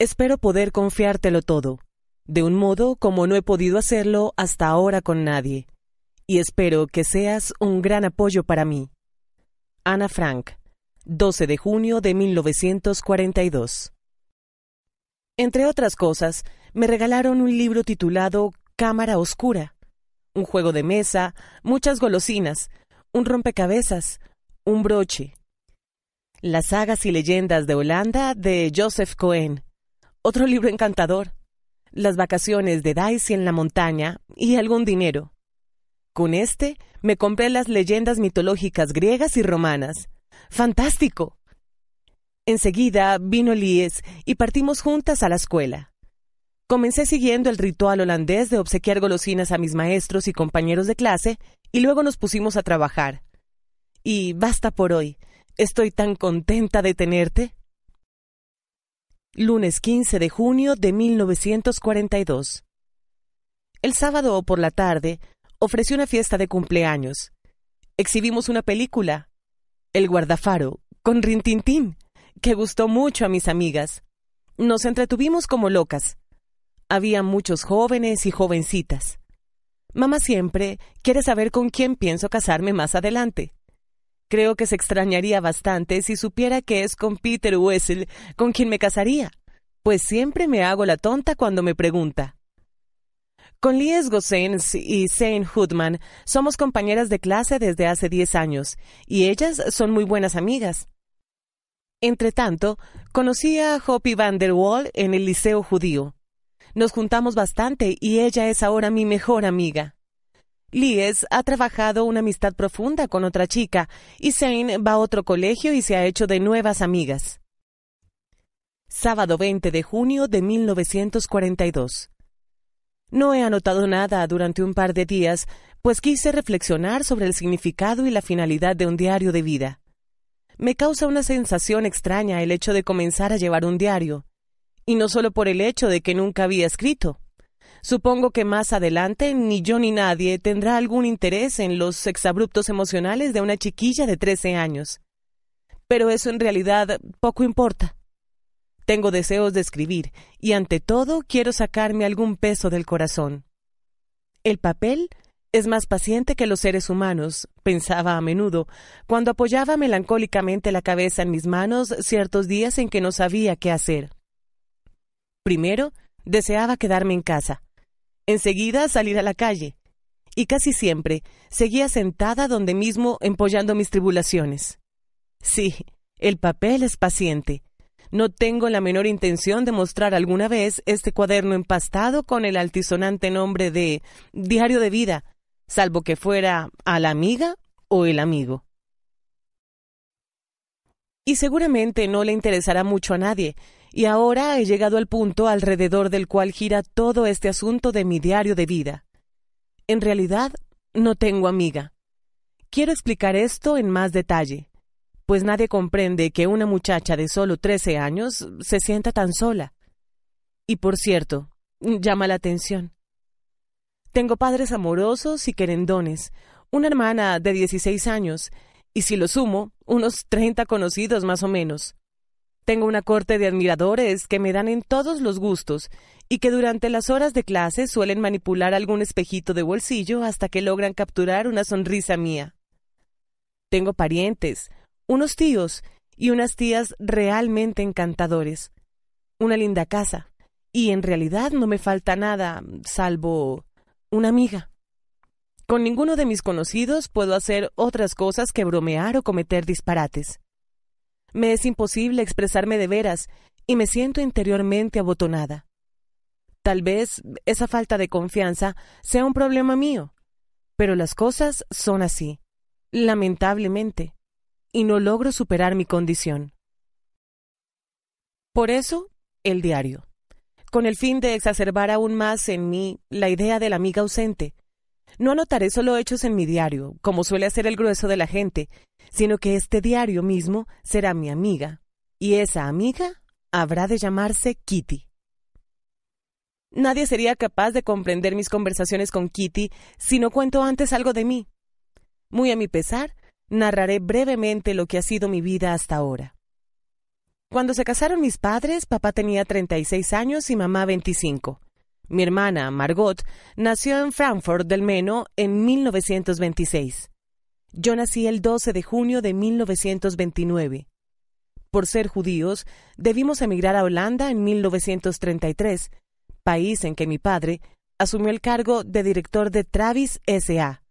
Espero poder confiártelo todo, de un modo como no he podido hacerlo hasta ahora con nadie, y espero que seas un gran apoyo para mí. Ana Frank, 12 de junio de 1942. Entre otras cosas, me regalaron un libro titulado Cámara Oscura, un juego de mesa, muchas golosinas, un rompecabezas, un broche. Las sagas y leyendas de Holanda de Joseph Cohen, otro libro encantador, las vacaciones de Daisy en la montaña y algún dinero. Con este me compré las leyendas mitológicas griegas y romanas. ¡Fantástico! Enseguida vino Lies y partimos juntas a la escuela. Comencé siguiendo el ritual holandés de obsequiar golosinas a mis maestros y compañeros de clase y luego nos pusimos a trabajar. Y basta por hoy. Estoy tan contenta de tenerte lunes 15 de junio de 1942. El sábado por la tarde ofreció una fiesta de cumpleaños. Exhibimos una película, El guardafaro, con Rintintín, que gustó mucho a mis amigas. Nos entretuvimos como locas. Había muchos jóvenes y jovencitas. Mamá siempre quiere saber con quién pienso casarme más adelante. Creo que se extrañaría bastante si supiera que es con Peter Wessel con quien me casaría, pues siempre me hago la tonta cuando me pregunta. Con Lies Gossens y Zane Hoodman somos compañeras de clase desde hace 10 años y ellas son muy buenas amigas. Entretanto, conocí a Hoppy Van der Waal en el Liceo Judío. Nos juntamos bastante y ella es ahora mi mejor amiga. Lies ha trabajado una amistad profunda con otra chica y Zane va a otro colegio y se ha hecho de nuevas amigas. Sábado 20 de junio de 1942. No he anotado nada durante un par de días, pues quise reflexionar sobre el significado y la finalidad de un diario de vida. Me causa una sensación extraña el hecho de comenzar a llevar un diario, y no solo por el hecho de que nunca había escrito. Supongo que más adelante ni yo ni nadie tendrá algún interés en los exabruptos emocionales de una chiquilla de 13 años. Pero eso en realidad poco importa. Tengo deseos de escribir y ante todo quiero sacarme algún peso del corazón. El papel es más paciente que los seres humanos, pensaba a menudo, cuando apoyaba melancólicamente la cabeza en mis manos ciertos días en que no sabía qué hacer. Primero, deseaba quedarme en casa enseguida salir a la calle, y casi siempre seguía sentada donde mismo empollando mis tribulaciones. Sí, el papel es paciente. No tengo la menor intención de mostrar alguna vez este cuaderno empastado con el altisonante nombre de Diario de Vida, salvo que fuera a la amiga o el amigo. Y seguramente no le interesará mucho a nadie, y ahora he llegado al punto alrededor del cual gira todo este asunto de mi diario de vida. En realidad, no tengo amiga. Quiero explicar esto en más detalle, pues nadie comprende que una muchacha de solo 13 años se sienta tan sola. Y por cierto, llama la atención. Tengo padres amorosos y querendones, una hermana de 16 años, y si lo sumo, unos 30 conocidos más o menos. Tengo una corte de admiradores que me dan en todos los gustos y que durante las horas de clase suelen manipular algún espejito de bolsillo hasta que logran capturar una sonrisa mía. Tengo parientes, unos tíos y unas tías realmente encantadores, una linda casa, y en realidad no me falta nada, salvo una amiga. Con ninguno de mis conocidos puedo hacer otras cosas que bromear o cometer disparates. Me es imposible expresarme de veras y me siento interiormente abotonada. Tal vez esa falta de confianza sea un problema mío, pero las cosas son así, lamentablemente, y no logro superar mi condición. Por eso, el diario, con el fin de exacerbar aún más en mí la idea de la amiga ausente. No anotaré solo hechos en mi diario, como suele hacer el grueso de la gente, sino que este diario mismo será mi amiga, y esa amiga habrá de llamarse Kitty. Nadie sería capaz de comprender mis conversaciones con Kitty si no cuento antes algo de mí. Muy a mi pesar, narraré brevemente lo que ha sido mi vida hasta ahora. Cuando se casaron mis padres, papá tenía 36 años y mamá 25. Mi hermana, Margot, nació en Frankfurt del Meno en 1926. Yo nací el 12 de junio de 1929. Por ser judíos, debimos emigrar a Holanda en 1933, país en que mi padre asumió el cargo de director de Travis S.A.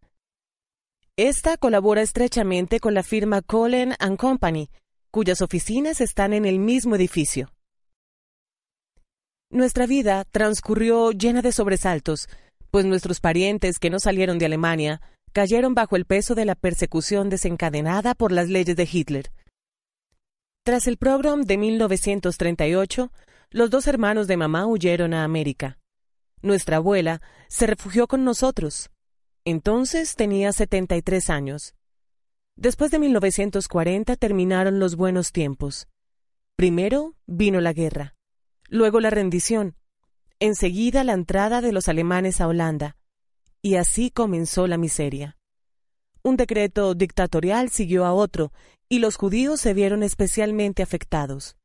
Esta colabora estrechamente con la firma Colin ⁇ Company, cuyas oficinas están en el mismo edificio. Nuestra vida transcurrió llena de sobresaltos, pues nuestros parientes que no salieron de Alemania cayeron bajo el peso de la persecución desencadenada por las leyes de Hitler. Tras el pogrom de 1938, los dos hermanos de mamá huyeron a América. Nuestra abuela se refugió con nosotros. Entonces tenía 73 años. Después de 1940 terminaron los buenos tiempos. Primero vino la guerra, luego la rendición, enseguida la entrada de los alemanes a Holanda, y así comenzó la miseria. Un decreto dictatorial siguió a otro, y los judíos se vieron especialmente afectados.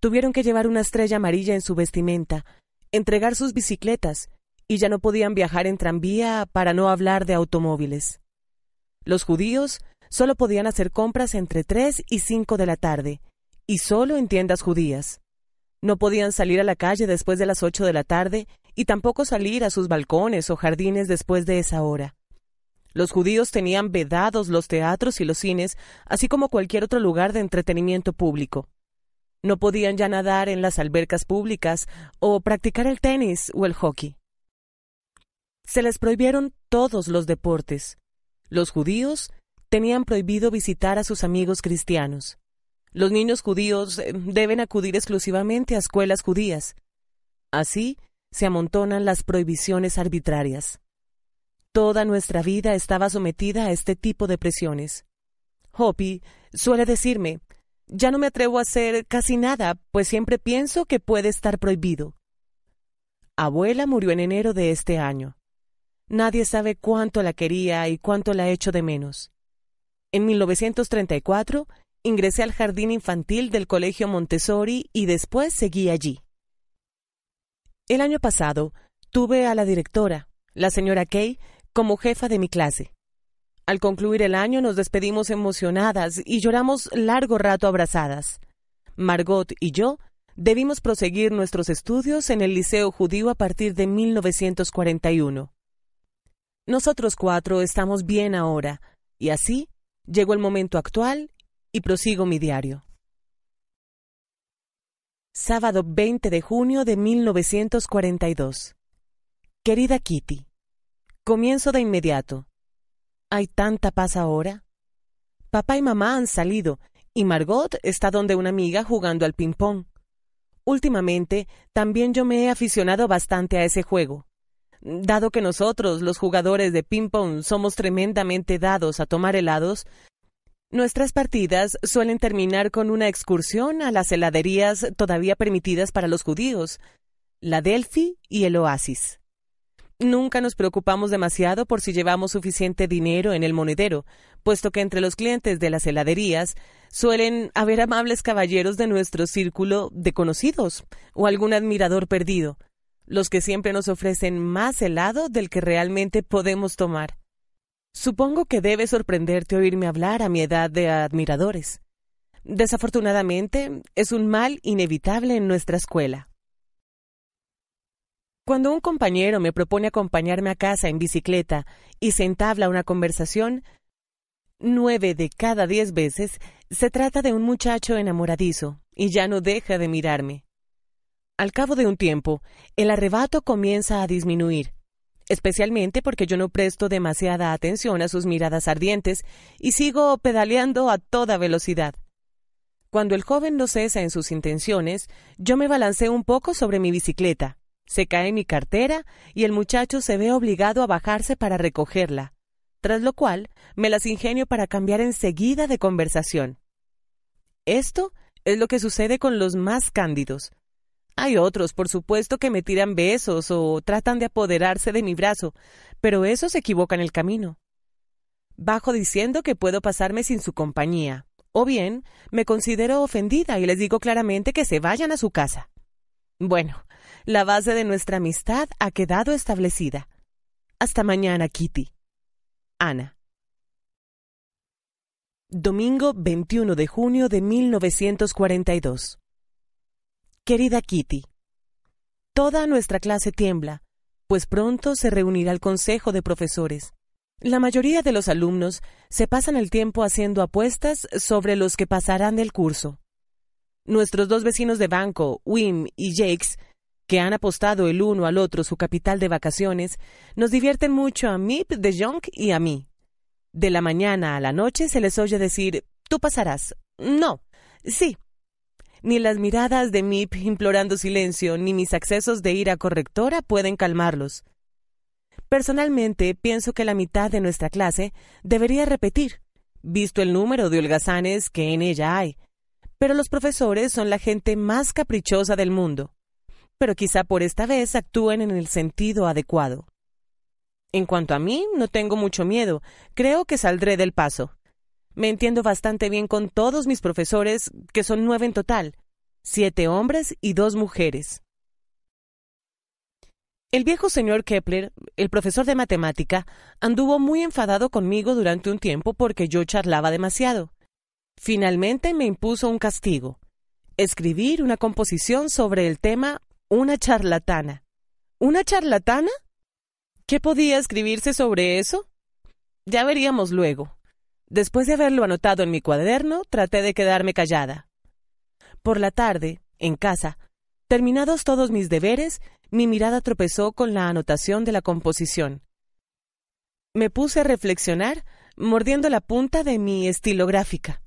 Tuvieron que llevar una estrella amarilla en su vestimenta, entregar sus bicicletas, y ya no podían viajar en tranvía para no hablar de automóviles. Los judíos solo podían hacer compras entre tres y cinco de la tarde, y solo en tiendas judías. No podían salir a la calle después de las ocho de la tarde y tampoco salir a sus balcones o jardines después de esa hora. Los judíos tenían vedados los teatros y los cines, así como cualquier otro lugar de entretenimiento público. No podían ya nadar en las albercas públicas o practicar el tenis o el hockey. Se les prohibieron todos los deportes. Los judíos tenían prohibido visitar a sus amigos cristianos. Los niños judíos eh, deben acudir exclusivamente a escuelas judías. Así, se amontonan las prohibiciones arbitrarias. Toda nuestra vida estaba sometida a este tipo de presiones. Hopi suele decirme, ya no me atrevo a hacer casi nada, pues siempre pienso que puede estar prohibido. Abuela murió en enero de este año. Nadie sabe cuánto la quería y cuánto la echo de menos. En 1934 ingresé al jardín infantil del Colegio Montessori y después seguí allí. El año pasado tuve a la directora, la señora Kay, como jefa de mi clase. Al concluir el año nos despedimos emocionadas y lloramos largo rato abrazadas. Margot y yo debimos proseguir nuestros estudios en el Liceo Judío a partir de 1941. Nosotros cuatro estamos bien ahora, y así llegó el momento actual y prosigo mi diario. Sábado 20 de junio de 1942. Querida Kitty, comienzo de inmediato. ¿Hay tanta paz ahora? Papá y mamá han salido y Margot está donde una amiga jugando al ping-pong. Últimamente, también yo me he aficionado bastante a ese juego. Dado que nosotros, los jugadores de ping-pong, somos tremendamente dados a tomar helados, Nuestras partidas suelen terminar con una excursión a las heladerías todavía permitidas para los judíos, la Delphi y el Oasis. Nunca nos preocupamos demasiado por si llevamos suficiente dinero en el monedero, puesto que entre los clientes de las heladerías suelen haber amables caballeros de nuestro círculo de conocidos o algún admirador perdido, los que siempre nos ofrecen más helado del que realmente podemos tomar. Supongo que debe sorprenderte oírme hablar a mi edad de admiradores. Desafortunadamente, es un mal inevitable en nuestra escuela. Cuando un compañero me propone acompañarme a casa en bicicleta y se entabla una conversación, nueve de cada diez veces se trata de un muchacho enamoradizo y ya no deja de mirarme. Al cabo de un tiempo, el arrebato comienza a disminuir especialmente porque yo no presto demasiada atención a sus miradas ardientes y sigo pedaleando a toda velocidad. Cuando el joven no cesa en sus intenciones, yo me balanceo un poco sobre mi bicicleta. Se cae mi cartera y el muchacho se ve obligado a bajarse para recogerla, tras lo cual me las ingenio para cambiar enseguida de conversación. Esto es lo que sucede con los más cándidos, hay otros, por supuesto, que me tiran besos o tratan de apoderarse de mi brazo, pero esos se equivoca el camino. Bajo diciendo que puedo pasarme sin su compañía, o bien me considero ofendida y les digo claramente que se vayan a su casa. Bueno, la base de nuestra amistad ha quedado establecida. Hasta mañana, Kitty. Ana. Domingo 21 de junio de 1942. Querida Kitty, toda nuestra clase tiembla, pues pronto se reunirá el Consejo de Profesores. La mayoría de los alumnos se pasan el tiempo haciendo apuestas sobre los que pasarán del curso. Nuestros dos vecinos de banco, Wim y Jakes, que han apostado el uno al otro su capital de vacaciones, nos divierten mucho a Mip de Jong y a mí. De la mañana a la noche se les oye decir, tú pasarás. No, sí, ni las miradas de Mip implorando silencio, ni mis accesos de ira correctora pueden calmarlos. Personalmente, pienso que la mitad de nuestra clase debería repetir, visto el número de holgazanes que en ella hay. Pero los profesores son la gente más caprichosa del mundo. Pero quizá por esta vez actúen en el sentido adecuado. En cuanto a mí, no tengo mucho miedo. Creo que saldré del paso. Me entiendo bastante bien con todos mis profesores, que son nueve en total, siete hombres y dos mujeres. El viejo señor Kepler, el profesor de matemática, anduvo muy enfadado conmigo durante un tiempo porque yo charlaba demasiado. Finalmente me impuso un castigo, escribir una composición sobre el tema Una charlatana. ¿Una charlatana? ¿Qué podía escribirse sobre eso? Ya veríamos luego. Después de haberlo anotado en mi cuaderno, traté de quedarme callada. Por la tarde, en casa, terminados todos mis deberes, mi mirada tropezó con la anotación de la composición. Me puse a reflexionar, mordiendo la punta de mi estilográfica.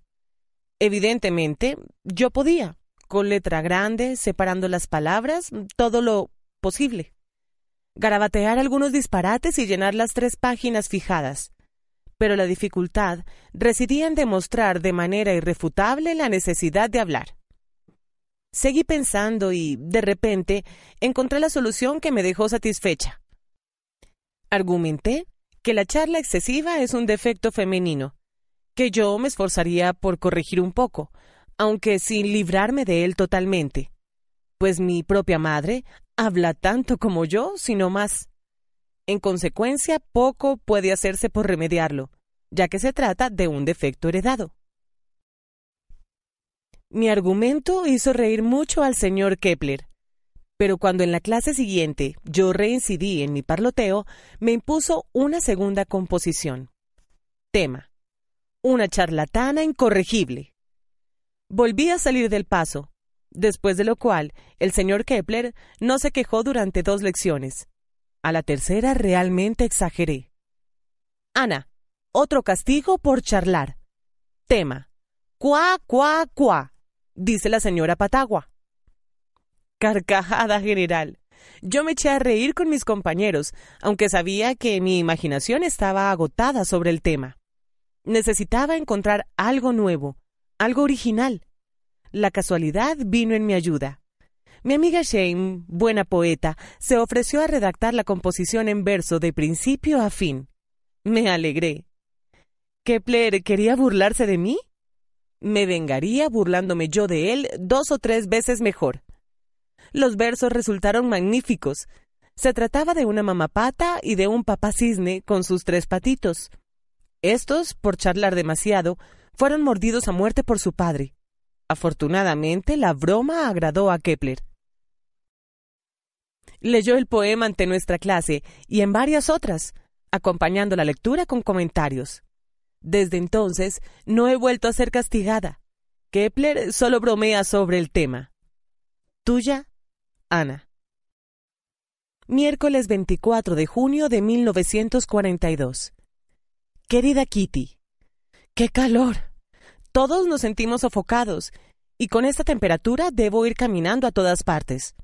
Evidentemente, yo podía, con letra grande, separando las palabras, todo lo posible. Garabatear algunos disparates y llenar las tres páginas fijadas pero la dificultad residía en demostrar de manera irrefutable la necesidad de hablar. Seguí pensando y, de repente, encontré la solución que me dejó satisfecha. Argumenté que la charla excesiva es un defecto femenino, que yo me esforzaría por corregir un poco, aunque sin librarme de él totalmente, pues mi propia madre habla tanto como yo, sino más. En consecuencia, poco puede hacerse por remediarlo, ya que se trata de un defecto heredado. Mi argumento hizo reír mucho al señor Kepler, pero cuando en la clase siguiente yo reincidí en mi parloteo, me impuso una segunda composición. Tema. Una charlatana incorregible. Volví a salir del paso, después de lo cual el señor Kepler no se quejó durante dos lecciones, a la tercera realmente exageré. Ana, otro castigo por charlar. Tema. Cuá, cuá, cuá, dice la señora Patagua. Carcajada general. Yo me eché a reír con mis compañeros, aunque sabía que mi imaginación estaba agotada sobre el tema. Necesitaba encontrar algo nuevo, algo original. La casualidad vino en mi ayuda. Mi amiga Shane, buena poeta, se ofreció a redactar la composición en verso de principio a fin. Me alegré. ¿Kepler quería burlarse de mí? Me vengaría burlándome yo de él dos o tres veces mejor. Los versos resultaron magníficos. Se trataba de una mamapata y de un papá cisne con sus tres patitos. Estos, por charlar demasiado, fueron mordidos a muerte por su padre. Afortunadamente, la broma agradó a Kepler leyó el poema ante nuestra clase y en varias otras, acompañando la lectura con comentarios. Desde entonces no he vuelto a ser castigada. Kepler solo bromea sobre el tema. Tuya, Ana. Miércoles 24 de junio de 1942. Querida Kitty, ¡qué calor! Todos nos sentimos sofocados, y con esta temperatura debo ir caminando a todas partes.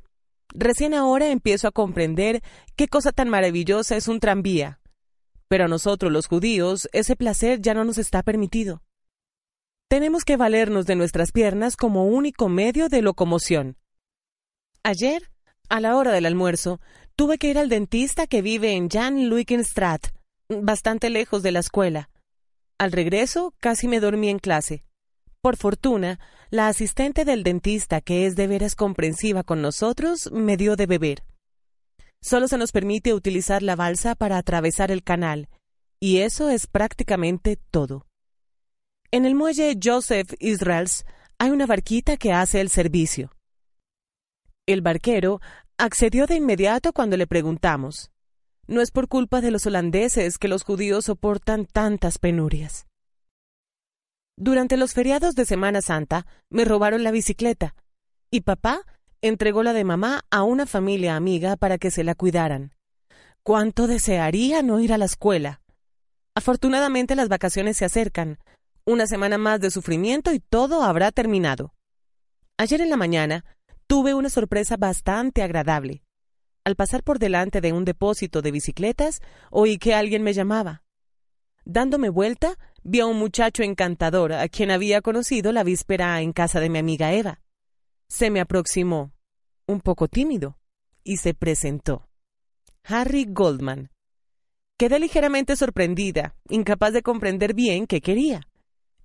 Recién ahora empiezo a comprender qué cosa tan maravillosa es un tranvía. Pero a nosotros los judíos ese placer ya no nos está permitido. Tenemos que valernos de nuestras piernas como único medio de locomoción. Ayer, a la hora del almuerzo, tuve que ir al dentista que vive en Jan Luikenstraat, bastante lejos de la escuela. Al regreso, casi me dormí en clase. Por fortuna, la asistente del dentista, que es de veras comprensiva con nosotros, me dio de beber. Solo se nos permite utilizar la balsa para atravesar el canal, y eso es prácticamente todo. En el muelle Joseph Israels hay una barquita que hace el servicio. El barquero accedió de inmediato cuando le preguntamos. No es por culpa de los holandeses que los judíos soportan tantas penurias. Durante los feriados de Semana Santa me robaron la bicicleta y papá entregó la de mamá a una familia amiga para que se la cuidaran. Cuánto desearía no ir a la escuela. Afortunadamente las vacaciones se acercan. Una semana más de sufrimiento y todo habrá terminado. Ayer en la mañana tuve una sorpresa bastante agradable. Al pasar por delante de un depósito de bicicletas, oí que alguien me llamaba. Dándome vuelta, vi a un muchacho encantador a quien había conocido la víspera en casa de mi amiga Eva. Se me aproximó, un poco tímido, y se presentó. Harry Goldman. Quedé ligeramente sorprendida, incapaz de comprender bien qué quería.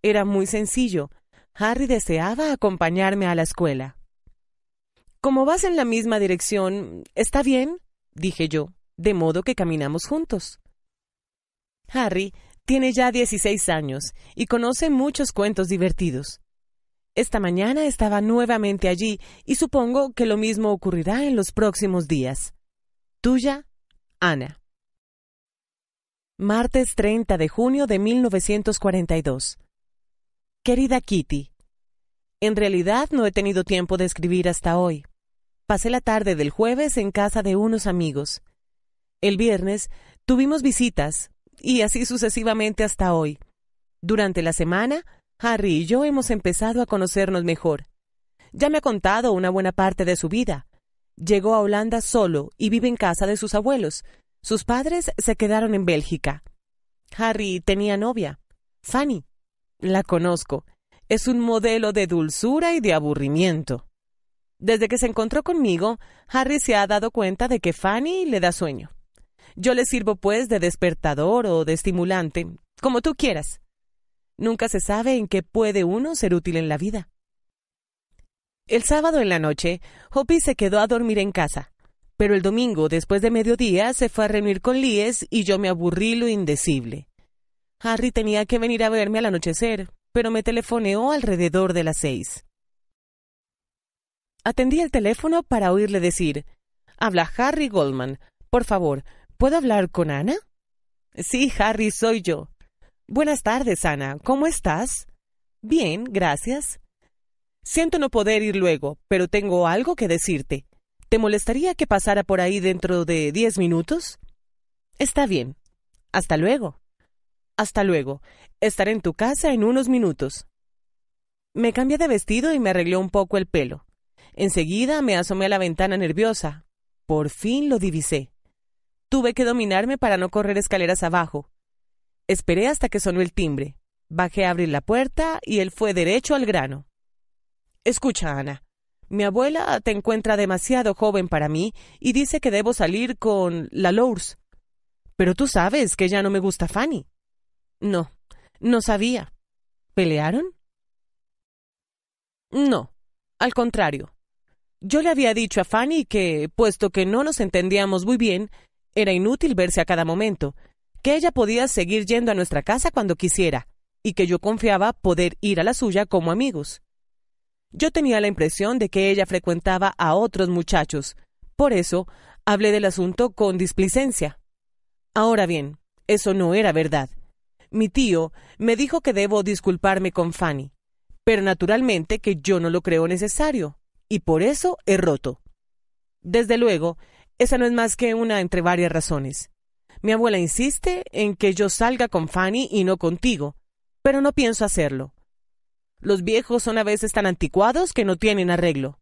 Era muy sencillo. Harry deseaba acompañarme a la escuela. Como vas en la misma dirección, ¿está bien? dije yo, de modo que caminamos juntos. Harry tiene ya 16 años y conoce muchos cuentos divertidos. Esta mañana estaba nuevamente allí y supongo que lo mismo ocurrirá en los próximos días. Tuya, Ana. Martes 30 de junio de 1942. Querida Kitty, en realidad no he tenido tiempo de escribir hasta hoy. Pasé la tarde del jueves en casa de unos amigos. El viernes tuvimos visitas, y así sucesivamente hasta hoy. Durante la semana, Harry y yo hemos empezado a conocernos mejor. Ya me ha contado una buena parte de su vida. Llegó a Holanda solo y vive en casa de sus abuelos. Sus padres se quedaron en Bélgica. Harry tenía novia, Fanny. La conozco. Es un modelo de dulzura y de aburrimiento. Desde que se encontró conmigo, Harry se ha dado cuenta de que Fanny le da sueño. Yo le sirvo pues de despertador o de estimulante, como tú quieras. Nunca se sabe en qué puede uno ser útil en la vida. El sábado en la noche, Hoppy se quedó a dormir en casa, pero el domingo, después de mediodía, se fue a reunir con Lies y yo me aburrí lo indecible. Harry tenía que venir a verme al anochecer, pero me telefoneó alrededor de las seis. Atendí el teléfono para oírle decir, Habla Harry Goldman, por favor, ¿Puedo hablar con Ana? Sí, Harry, soy yo. Buenas tardes, Ana. ¿Cómo estás? Bien, gracias. Siento no poder ir luego, pero tengo algo que decirte. ¿Te molestaría que pasara por ahí dentro de diez minutos? Está bien. Hasta luego. Hasta luego. Estaré en tu casa en unos minutos. Me cambié de vestido y me arreglé un poco el pelo. Enseguida me asomé a la ventana nerviosa. Por fin lo divisé. Tuve que dominarme para no correr escaleras abajo. Esperé hasta que sonó el timbre. Bajé a abrir la puerta y él fue derecho al grano. Escucha, Ana. Mi abuela te encuentra demasiado joven para mí y dice que debo salir con la Lourdes. Pero tú sabes que ya no me gusta Fanny. No, no sabía. ¿Pelearon? No, al contrario. Yo le había dicho a Fanny que, puesto que no nos entendíamos muy bien, era inútil verse a cada momento, que ella podía seguir yendo a nuestra casa cuando quisiera, y que yo confiaba poder ir a la suya como amigos. Yo tenía la impresión de que ella frecuentaba a otros muchachos, por eso hablé del asunto con displicencia. Ahora bien, eso no era verdad. Mi tío me dijo que debo disculparme con Fanny, pero naturalmente que yo no lo creo necesario, y por eso he roto. Desde luego, esa no es más que una entre varias razones. Mi abuela insiste en que yo salga con Fanny y no contigo, pero no pienso hacerlo. Los viejos son a veces tan anticuados que no tienen arreglo.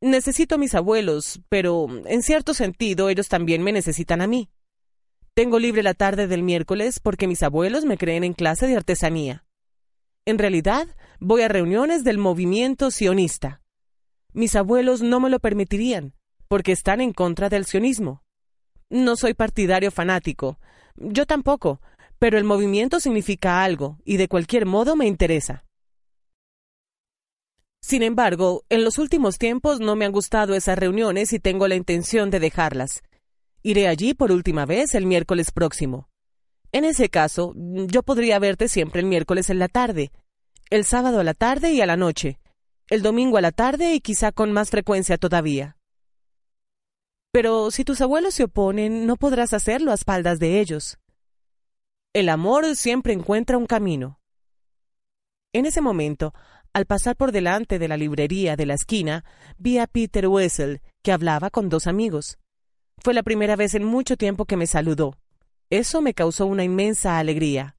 Necesito a mis abuelos, pero en cierto sentido ellos también me necesitan a mí. Tengo libre la tarde del miércoles porque mis abuelos me creen en clase de artesanía. En realidad, voy a reuniones del movimiento sionista. Mis abuelos no me lo permitirían, porque están en contra del sionismo. No soy partidario fanático, yo tampoco, pero el movimiento significa algo y de cualquier modo me interesa. Sin embargo, en los últimos tiempos no me han gustado esas reuniones y tengo la intención de dejarlas. Iré allí por última vez el miércoles próximo. En ese caso, yo podría verte siempre el miércoles en la tarde, el sábado a la tarde y a la noche, el domingo a la tarde y quizá con más frecuencia todavía. Pero si tus abuelos se oponen, no podrás hacerlo a espaldas de ellos. El amor siempre encuentra un camino. En ese momento, al pasar por delante de la librería de la esquina, vi a Peter Wessel, que hablaba con dos amigos. Fue la primera vez en mucho tiempo que me saludó. Eso me causó una inmensa alegría.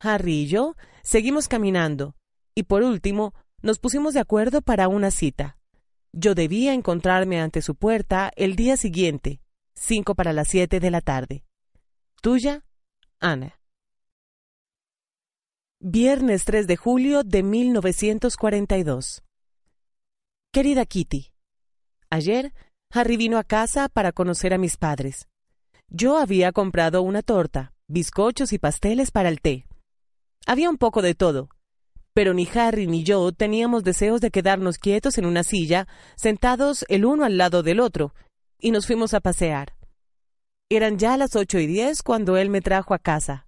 Harry y yo seguimos caminando, y por último nos pusimos de acuerdo para una cita. Yo debía encontrarme ante su puerta el día siguiente, cinco para las siete de la tarde. Tuya, Ana. Viernes 3 de julio de 1942. Querida Kitty, ayer Harry vino a casa para conocer a mis padres. Yo había comprado una torta, bizcochos y pasteles para el té. Había un poco de todo, pero ni Harry ni yo teníamos deseos de quedarnos quietos en una silla, sentados el uno al lado del otro, y nos fuimos a pasear. Eran ya las ocho y diez cuando él me trajo a casa.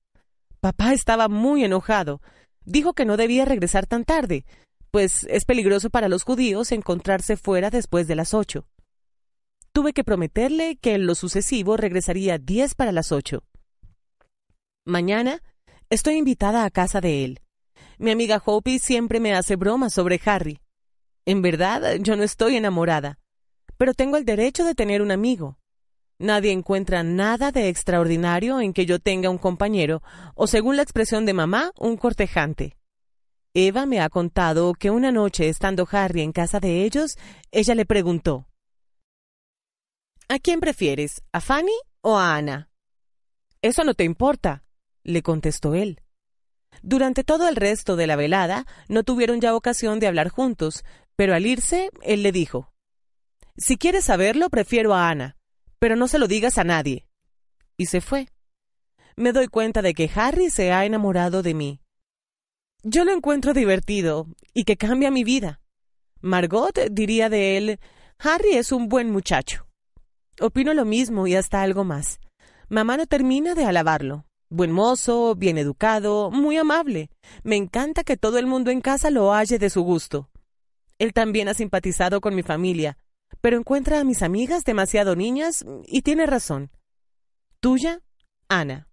Papá estaba muy enojado. Dijo que no debía regresar tan tarde, pues es peligroso para los judíos encontrarse fuera después de las ocho. Tuve que prometerle que en lo sucesivo regresaría diez para las ocho. Mañana estoy invitada a casa de él. Mi amiga Hopi siempre me hace bromas sobre Harry. En verdad, yo no estoy enamorada, pero tengo el derecho de tener un amigo. Nadie encuentra nada de extraordinario en que yo tenga un compañero, o según la expresión de mamá, un cortejante. Eva me ha contado que una noche, estando Harry en casa de ellos, ella le preguntó ¿A quién prefieres, a Fanny o a Ana? Eso no te importa, le contestó él. Durante todo el resto de la velada no tuvieron ya ocasión de hablar juntos, pero al irse, él le dijo, Si quieres saberlo, prefiero a Ana, pero no se lo digas a nadie. Y se fue. Me doy cuenta de que Harry se ha enamorado de mí. Yo lo encuentro divertido y que cambia mi vida. Margot diría de él, Harry es un buen muchacho. Opino lo mismo y hasta algo más. Mamá no termina de alabarlo. Buen mozo, bien educado, muy amable. Me encanta que todo el mundo en casa lo halle de su gusto. Él también ha simpatizado con mi familia, pero encuentra a mis amigas demasiado niñas y tiene razón. Tuya, Ana.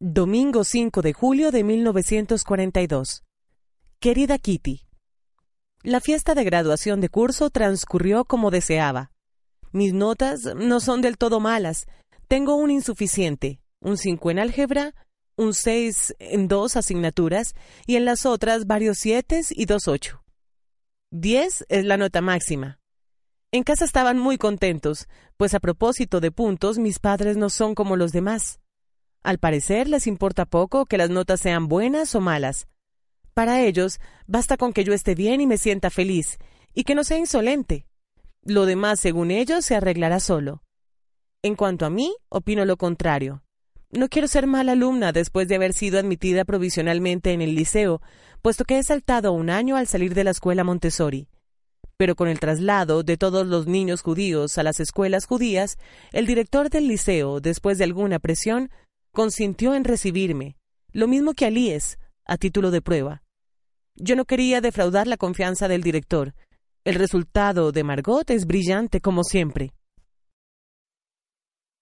Domingo 5 de julio de 1942. Querida Kitty, la fiesta de graduación de curso transcurrió como deseaba. Mis notas no son del todo malas. Tengo un insuficiente, un 5 en álgebra, un 6 en dos asignaturas y en las otras varios 7 y dos 8. 10 es la nota máxima. En casa estaban muy contentos, pues a propósito de puntos mis padres no son como los demás. Al parecer les importa poco que las notas sean buenas o malas. Para ellos, basta con que yo esté bien y me sienta feliz, y que no sea insolente. Lo demás, según ellos, se arreglará solo. En cuanto a mí, opino lo contrario. No quiero ser mala alumna después de haber sido admitida provisionalmente en el liceo, puesto que he saltado un año al salir de la escuela Montessori. Pero con el traslado de todos los niños judíos a las escuelas judías, el director del liceo, después de alguna presión, consintió en recibirme, lo mismo que a a título de prueba. Yo no quería defraudar la confianza del director. El resultado de Margot es brillante como siempre.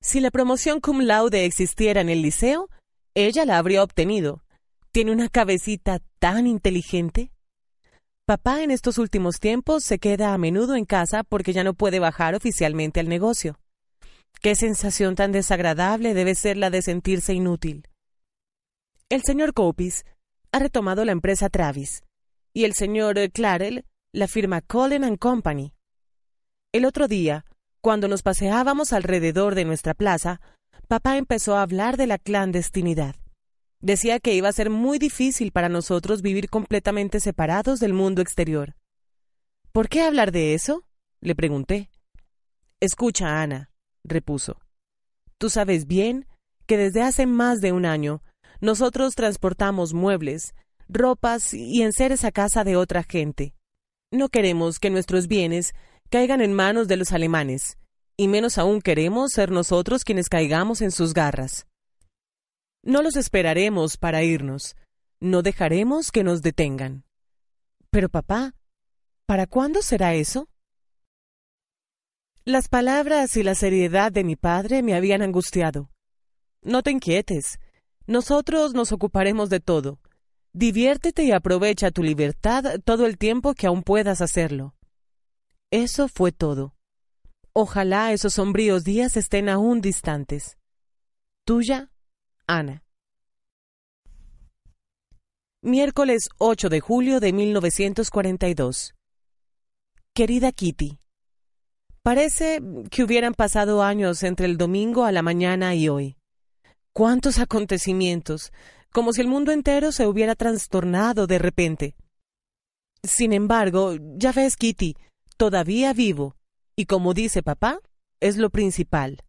Si la promoción cum laude existiera en el liceo, ella la habría obtenido. Tiene una cabecita tan inteligente. Papá en estos últimos tiempos se queda a menudo en casa porque ya no puede bajar oficialmente al negocio. Qué sensación tan desagradable debe ser la de sentirse inútil. El señor Copis ha retomado la empresa Travis y el señor eh, Clarel la firma Colin Company. El otro día, cuando nos paseábamos alrededor de nuestra plaza, papá empezó a hablar de la clandestinidad. Decía que iba a ser muy difícil para nosotros vivir completamente separados del mundo exterior. ¿Por qué hablar de eso? le pregunté. Escucha, Ana, repuso. Tú sabes bien que desde hace más de un año nosotros transportamos muebles, ropas y enseres a casa de otra gente. No queremos que nuestros bienes caigan en manos de los alemanes, y menos aún queremos ser nosotros quienes caigamos en sus garras. No los esperaremos para irnos, no dejaremos que nos detengan. Pero papá, ¿para cuándo será eso? Las palabras y la seriedad de mi padre me habían angustiado. No te inquietes, nosotros nos ocuparemos de todo, Diviértete y aprovecha tu libertad todo el tiempo que aún puedas hacerlo. Eso fue todo. Ojalá esos sombríos días estén aún distantes. Tuya, Ana. Miércoles 8 de julio de 1942. Querida Kitty, parece que hubieran pasado años entre el domingo a la mañana y hoy cuántos acontecimientos, como si el mundo entero se hubiera trastornado de repente. Sin embargo, ya ves, Kitty, todavía vivo, y como dice papá, es lo principal.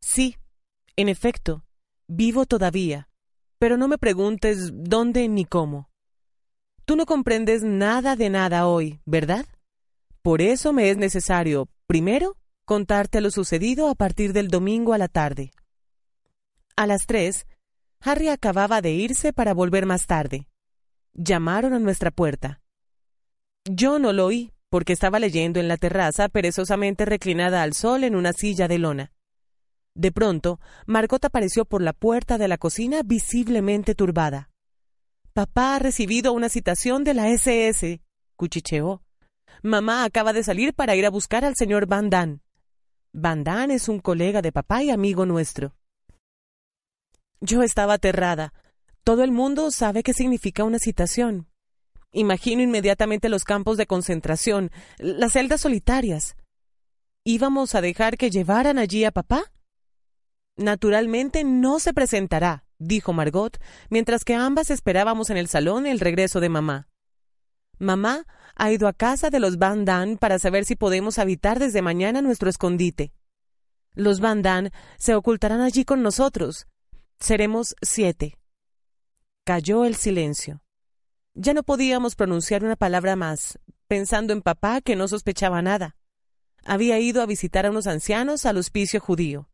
Sí, en efecto, vivo todavía, pero no me preguntes dónde ni cómo. Tú no comprendes nada de nada hoy, ¿verdad? Por eso me es necesario, primero, contarte lo sucedido a partir del domingo a la tarde. A las tres, Harry acababa de irse para volver más tarde. Llamaron a nuestra puerta. Yo no lo oí, porque estaba leyendo en la terraza, perezosamente reclinada al sol en una silla de lona. De pronto, Margot apareció por la puerta de la cocina visiblemente turbada. Papá ha recibido una citación de la SS, cuchicheó. Mamá acaba de salir para ir a buscar al señor Van Dan. Van es un colega de papá y amigo nuestro. Yo estaba aterrada. Todo el mundo sabe qué significa una citación. Imagino inmediatamente los campos de concentración, las celdas solitarias. ¿Íbamos a dejar que llevaran allí a papá? Naturalmente no se presentará, dijo Margot, mientras que ambas esperábamos en el salón el regreso de mamá. Mamá ha ido a casa de los Van Dan para saber si podemos habitar desde mañana nuestro escondite. Los Van Dan se ocultarán allí con nosotros, Seremos siete. Cayó el silencio. Ya no podíamos pronunciar una palabra más, pensando en papá que no sospechaba nada. Había ido a visitar a unos ancianos al hospicio judío.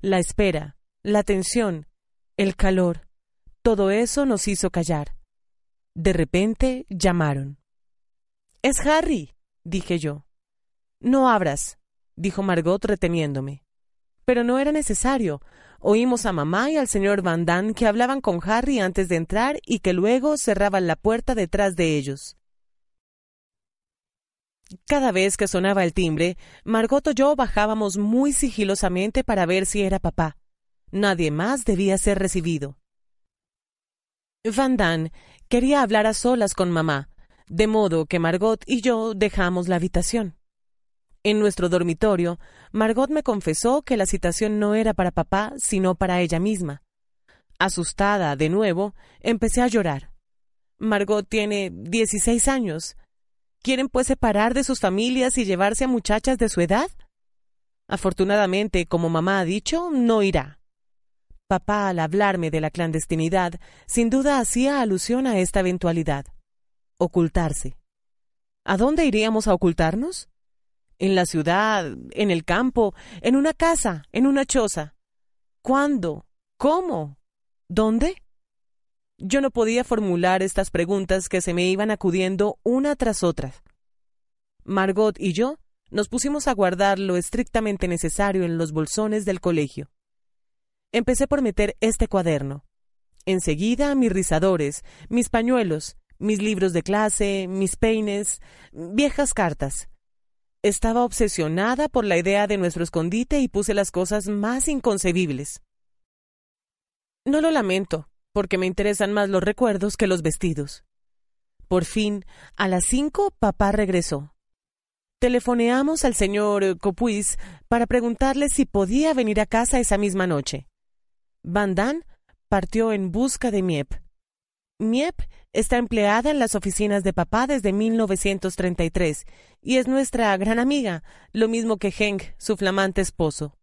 La espera, la tensión, el calor, todo eso nos hizo callar. De repente llamaron. Es Harry, dije yo. No abras, dijo Margot reteniéndome pero no era necesario. Oímos a mamá y al señor Van que hablaban con Harry antes de entrar y que luego cerraban la puerta detrás de ellos. Cada vez que sonaba el timbre, Margot y yo bajábamos muy sigilosamente para ver si era papá. Nadie más debía ser recibido. Van quería hablar a solas con mamá, de modo que Margot y yo dejamos la habitación. En nuestro dormitorio, Margot me confesó que la situación no era para papá, sino para ella misma. Asustada, de nuevo, empecé a llorar. Margot tiene 16 años. ¿Quieren pues separar de sus familias y llevarse a muchachas de su edad? Afortunadamente, como mamá ha dicho, no irá. Papá, al hablarme de la clandestinidad, sin duda hacía alusión a esta eventualidad. Ocultarse. ¿A dónde iríamos a ocultarnos? en la ciudad, en el campo, en una casa, en una choza. ¿Cuándo? ¿Cómo? ¿Dónde? Yo no podía formular estas preguntas que se me iban acudiendo una tras otra. Margot y yo nos pusimos a guardar lo estrictamente necesario en los bolsones del colegio. Empecé por meter este cuaderno. Enseguida mis rizadores, mis pañuelos, mis libros de clase, mis peines, viejas cartas, estaba obsesionada por la idea de nuestro escondite y puse las cosas más inconcebibles. No lo lamento, porque me interesan más los recuerdos que los vestidos. Por fin, a las cinco, papá regresó. Telefoneamos al señor eh, Copuis para preguntarle si podía venir a casa esa misma noche. Van partió en busca de Miep. Miep está empleada en las oficinas de papá desde 1933 y es nuestra gran amiga, lo mismo que Henk, su flamante esposo.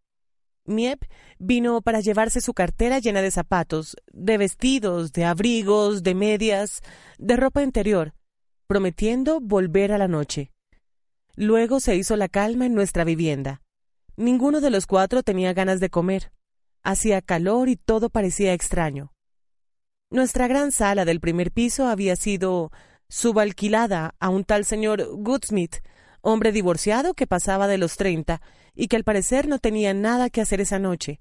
Miep vino para llevarse su cartera llena de zapatos, de vestidos, de abrigos, de medias, de ropa interior, prometiendo volver a la noche. Luego se hizo la calma en nuestra vivienda. Ninguno de los cuatro tenía ganas de comer. Hacía calor y todo parecía extraño. Nuestra gran sala del primer piso había sido subalquilada a un tal señor Goodsmith, hombre divorciado que pasaba de los treinta y que al parecer no tenía nada que hacer esa noche.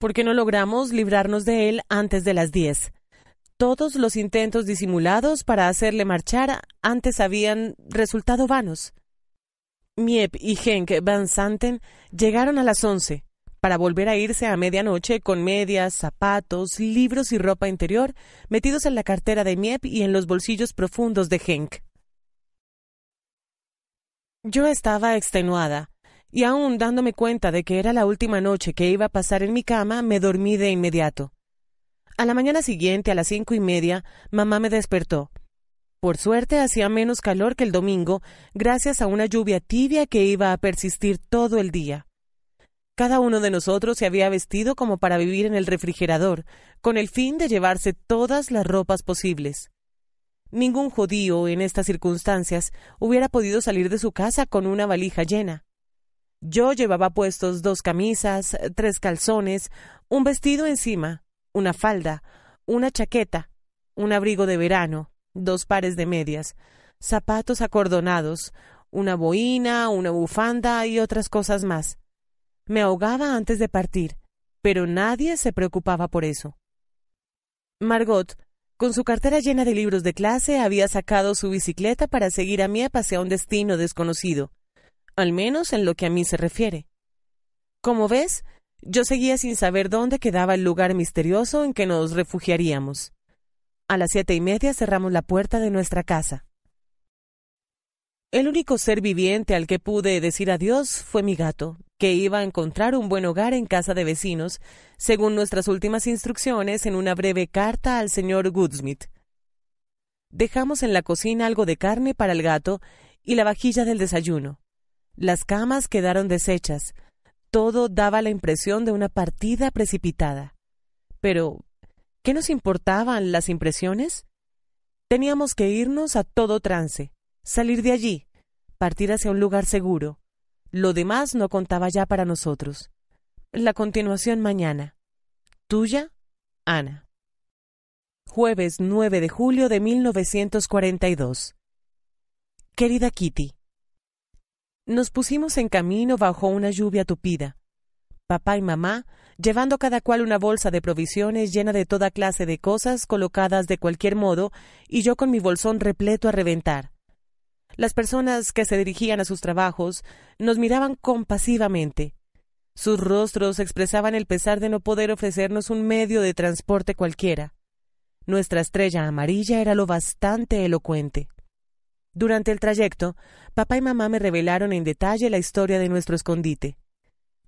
Porque no logramos librarnos de él antes de las diez. Todos los intentos disimulados para hacerle marchar antes habían resultado vanos. Miep y Henk Van Santen llegaron a las once para volver a irse a medianoche con medias, zapatos, libros y ropa interior metidos en la cartera de Miep y en los bolsillos profundos de Henk. Yo estaba extenuada, y aún dándome cuenta de que era la última noche que iba a pasar en mi cama, me dormí de inmediato. A la mañana siguiente, a las cinco y media, mamá me despertó. Por suerte hacía menos calor que el domingo, gracias a una lluvia tibia que iba a persistir todo el día. Cada uno de nosotros se había vestido como para vivir en el refrigerador, con el fin de llevarse todas las ropas posibles. Ningún judío en estas circunstancias hubiera podido salir de su casa con una valija llena. Yo llevaba puestos dos camisas, tres calzones, un vestido encima, una falda, una chaqueta, un abrigo de verano, dos pares de medias, zapatos acordonados, una boina, una bufanda y otras cosas más. Me ahogaba antes de partir, pero nadie se preocupaba por eso. Margot, con su cartera llena de libros de clase, había sacado su bicicleta para seguir a mí hacia un destino desconocido, al menos en lo que a mí se refiere. Como ves, yo seguía sin saber dónde quedaba el lugar misterioso en que nos refugiaríamos. A las siete y media cerramos la puerta de nuestra casa. El único ser viviente al que pude decir adiós fue mi gato, que iba a encontrar un buen hogar en casa de vecinos, según nuestras últimas instrucciones en una breve carta al señor Goodsmith. Dejamos en la cocina algo de carne para el gato y la vajilla del desayuno. Las camas quedaron deshechas. Todo daba la impresión de una partida precipitada. Pero, ¿qué nos importaban las impresiones? Teníamos que irnos a todo trance, salir de allí, partir hacia un lugar seguro, lo demás no contaba ya para nosotros. La continuación mañana. Tuya, Ana. Jueves 9 de julio de 1942. Querida Kitty, nos pusimos en camino bajo una lluvia tupida. Papá y mamá, llevando cada cual una bolsa de provisiones llena de toda clase de cosas colocadas de cualquier modo, y yo con mi bolsón repleto a reventar. Las personas que se dirigían a sus trabajos nos miraban compasivamente. Sus rostros expresaban el pesar de no poder ofrecernos un medio de transporte cualquiera. Nuestra estrella amarilla era lo bastante elocuente. Durante el trayecto, papá y mamá me revelaron en detalle la historia de nuestro escondite.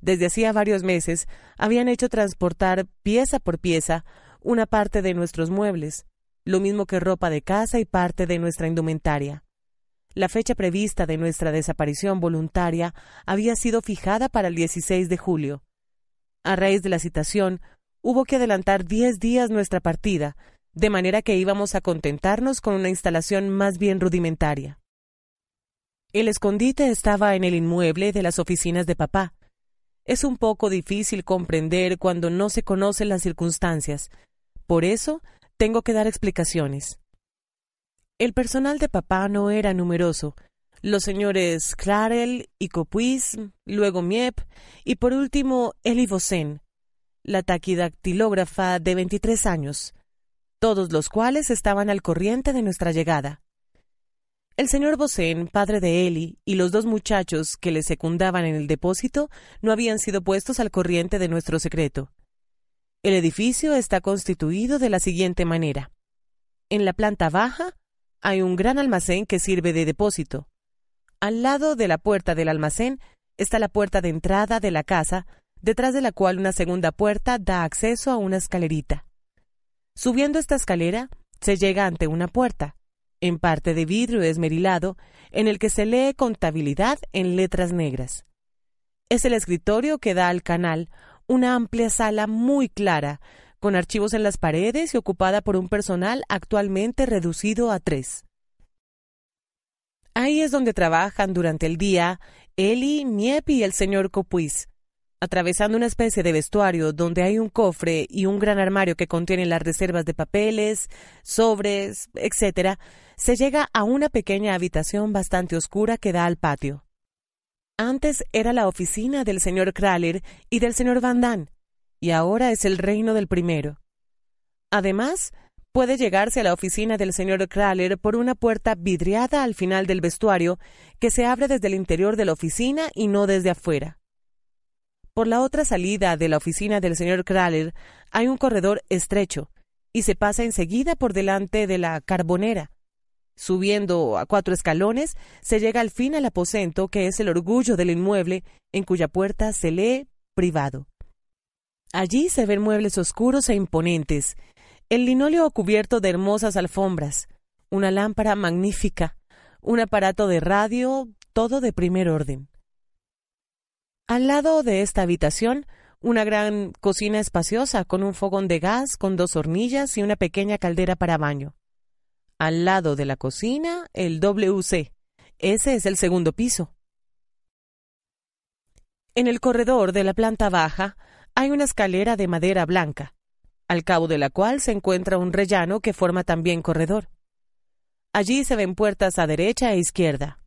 Desde hacía varios meses habían hecho transportar pieza por pieza una parte de nuestros muebles, lo mismo que ropa de casa y parte de nuestra indumentaria. La fecha prevista de nuestra desaparición voluntaria había sido fijada para el 16 de julio. A raíz de la citación, hubo que adelantar diez días nuestra partida, de manera que íbamos a contentarnos con una instalación más bien rudimentaria. El escondite estaba en el inmueble de las oficinas de papá. Es un poco difícil comprender cuando no se conocen las circunstancias. Por eso, tengo que dar explicaciones. El personal de papá no era numeroso. Los señores Clarel y Copuis, luego Miep y por último Elivosen, la taquidactilógrafa de 23 años, todos los cuales estaban al corriente de nuestra llegada. El señor Bosén, padre de Eli, y los dos muchachos que le secundaban en el depósito no habían sido puestos al corriente de nuestro secreto. El edificio está constituido de la siguiente manera. En la planta baja, hay un gran almacén que sirve de depósito. Al lado de la puerta del almacén está la puerta de entrada de la casa, detrás de la cual una segunda puerta da acceso a una escalerita. Subiendo esta escalera, se llega ante una puerta, en parte de vidrio esmerilado, en el que se lee contabilidad en letras negras. Es el escritorio que da al canal, una amplia sala muy clara, con archivos en las paredes y ocupada por un personal actualmente reducido a tres. Ahí es donde trabajan durante el día Eli, Miep y el señor Copuis. atravesando una especie de vestuario donde hay un cofre y un gran armario que contiene las reservas de papeles, sobres, etc., se llega a una pequeña habitación bastante oscura que da al patio. Antes era la oficina del señor Kraler y del señor Van Damme, y ahora es el reino del primero. Además, puede llegarse a la oficina del señor Kraler por una puerta vidriada al final del vestuario que se abre desde el interior de la oficina y no desde afuera. Por la otra salida de la oficina del señor Kraler hay un corredor estrecho y se pasa enseguida por delante de la carbonera. Subiendo a cuatro escalones, se llega al fin al aposento que es el orgullo del inmueble en cuya puerta se lee privado. Allí se ven muebles oscuros e imponentes, el linóleo cubierto de hermosas alfombras, una lámpara magnífica, un aparato de radio, todo de primer orden. Al lado de esta habitación, una gran cocina espaciosa con un fogón de gas, con dos hornillas y una pequeña caldera para baño. Al lado de la cocina, el WC. Ese es el segundo piso. En el corredor de la planta baja hay una escalera de madera blanca, al cabo de la cual se encuentra un rellano que forma también corredor. Allí se ven puertas a derecha e izquierda.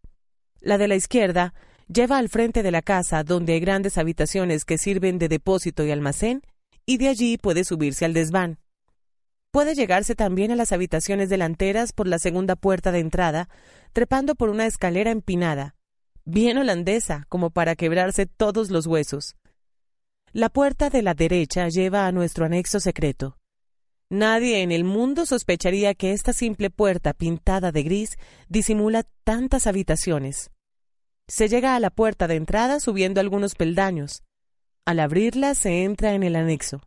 La de la izquierda lleva al frente de la casa donde hay grandes habitaciones que sirven de depósito y almacén, y de allí puede subirse al desván. Puede llegarse también a las habitaciones delanteras por la segunda puerta de entrada, trepando por una escalera empinada, bien holandesa como para quebrarse todos los huesos, la puerta de la derecha lleva a nuestro anexo secreto. Nadie en el mundo sospecharía que esta simple puerta pintada de gris disimula tantas habitaciones. Se llega a la puerta de entrada subiendo algunos peldaños. Al abrirla se entra en el anexo.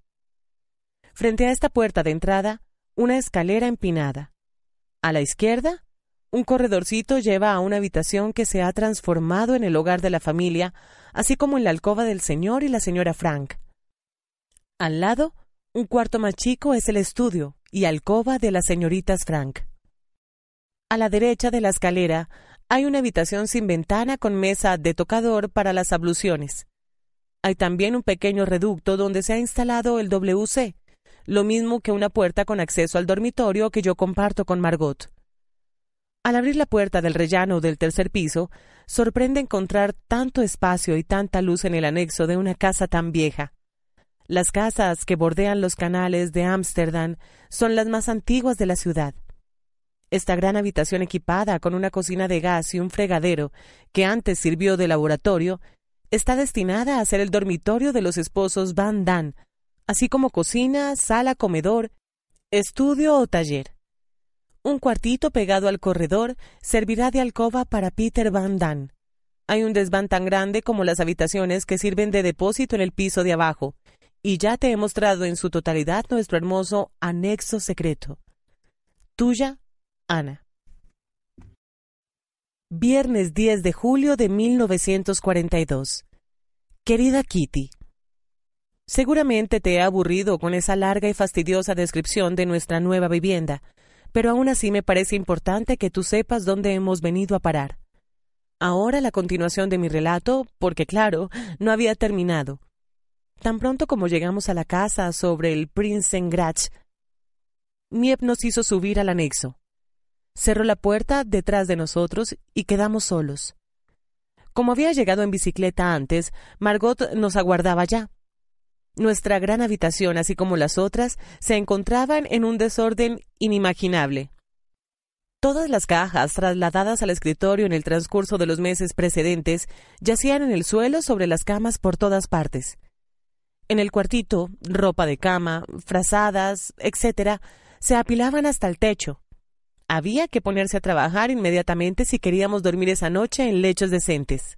Frente a esta puerta de entrada, una escalera empinada. A la izquierda, un corredorcito lleva a una habitación que se ha transformado en el hogar de la familia, así como en la alcoba del señor y la señora Frank. Al lado, un cuarto más chico es el estudio y alcoba de las señoritas Frank. A la derecha de la escalera hay una habitación sin ventana con mesa de tocador para las abluciones. Hay también un pequeño reducto donde se ha instalado el WC, lo mismo que una puerta con acceso al dormitorio que yo comparto con Margot. Al abrir la puerta del rellano del tercer piso, sorprende encontrar tanto espacio y tanta luz en el anexo de una casa tan vieja. Las casas que bordean los canales de Ámsterdam son las más antiguas de la ciudad. Esta gran habitación equipada con una cocina de gas y un fregadero, que antes sirvió de laboratorio, está destinada a ser el dormitorio de los esposos Van Dan, así como cocina, sala, comedor, estudio o taller. Un cuartito pegado al corredor servirá de alcoba para Peter Van Damme. Hay un desván tan grande como las habitaciones que sirven de depósito en el piso de abajo, y ya te he mostrado en su totalidad nuestro hermoso anexo secreto. Tuya, Ana. Viernes 10 de julio de 1942. Querida Kitty, seguramente te he aburrido con esa larga y fastidiosa descripción de nuestra nueva vivienda, pero aún así me parece importante que tú sepas dónde hemos venido a parar. Ahora la continuación de mi relato, porque claro, no había terminado. Tan pronto como llegamos a la casa sobre el Prinzengratsch, Miep nos hizo subir al anexo. Cerró la puerta detrás de nosotros y quedamos solos. Como había llegado en bicicleta antes, Margot nos aguardaba ya. Nuestra gran habitación, así como las otras, se encontraban en un desorden inimaginable. Todas las cajas trasladadas al escritorio en el transcurso de los meses precedentes yacían en el suelo sobre las camas por todas partes. En el cuartito, ropa de cama, frazadas, etc., se apilaban hasta el techo. Había que ponerse a trabajar inmediatamente si queríamos dormir esa noche en lechos decentes.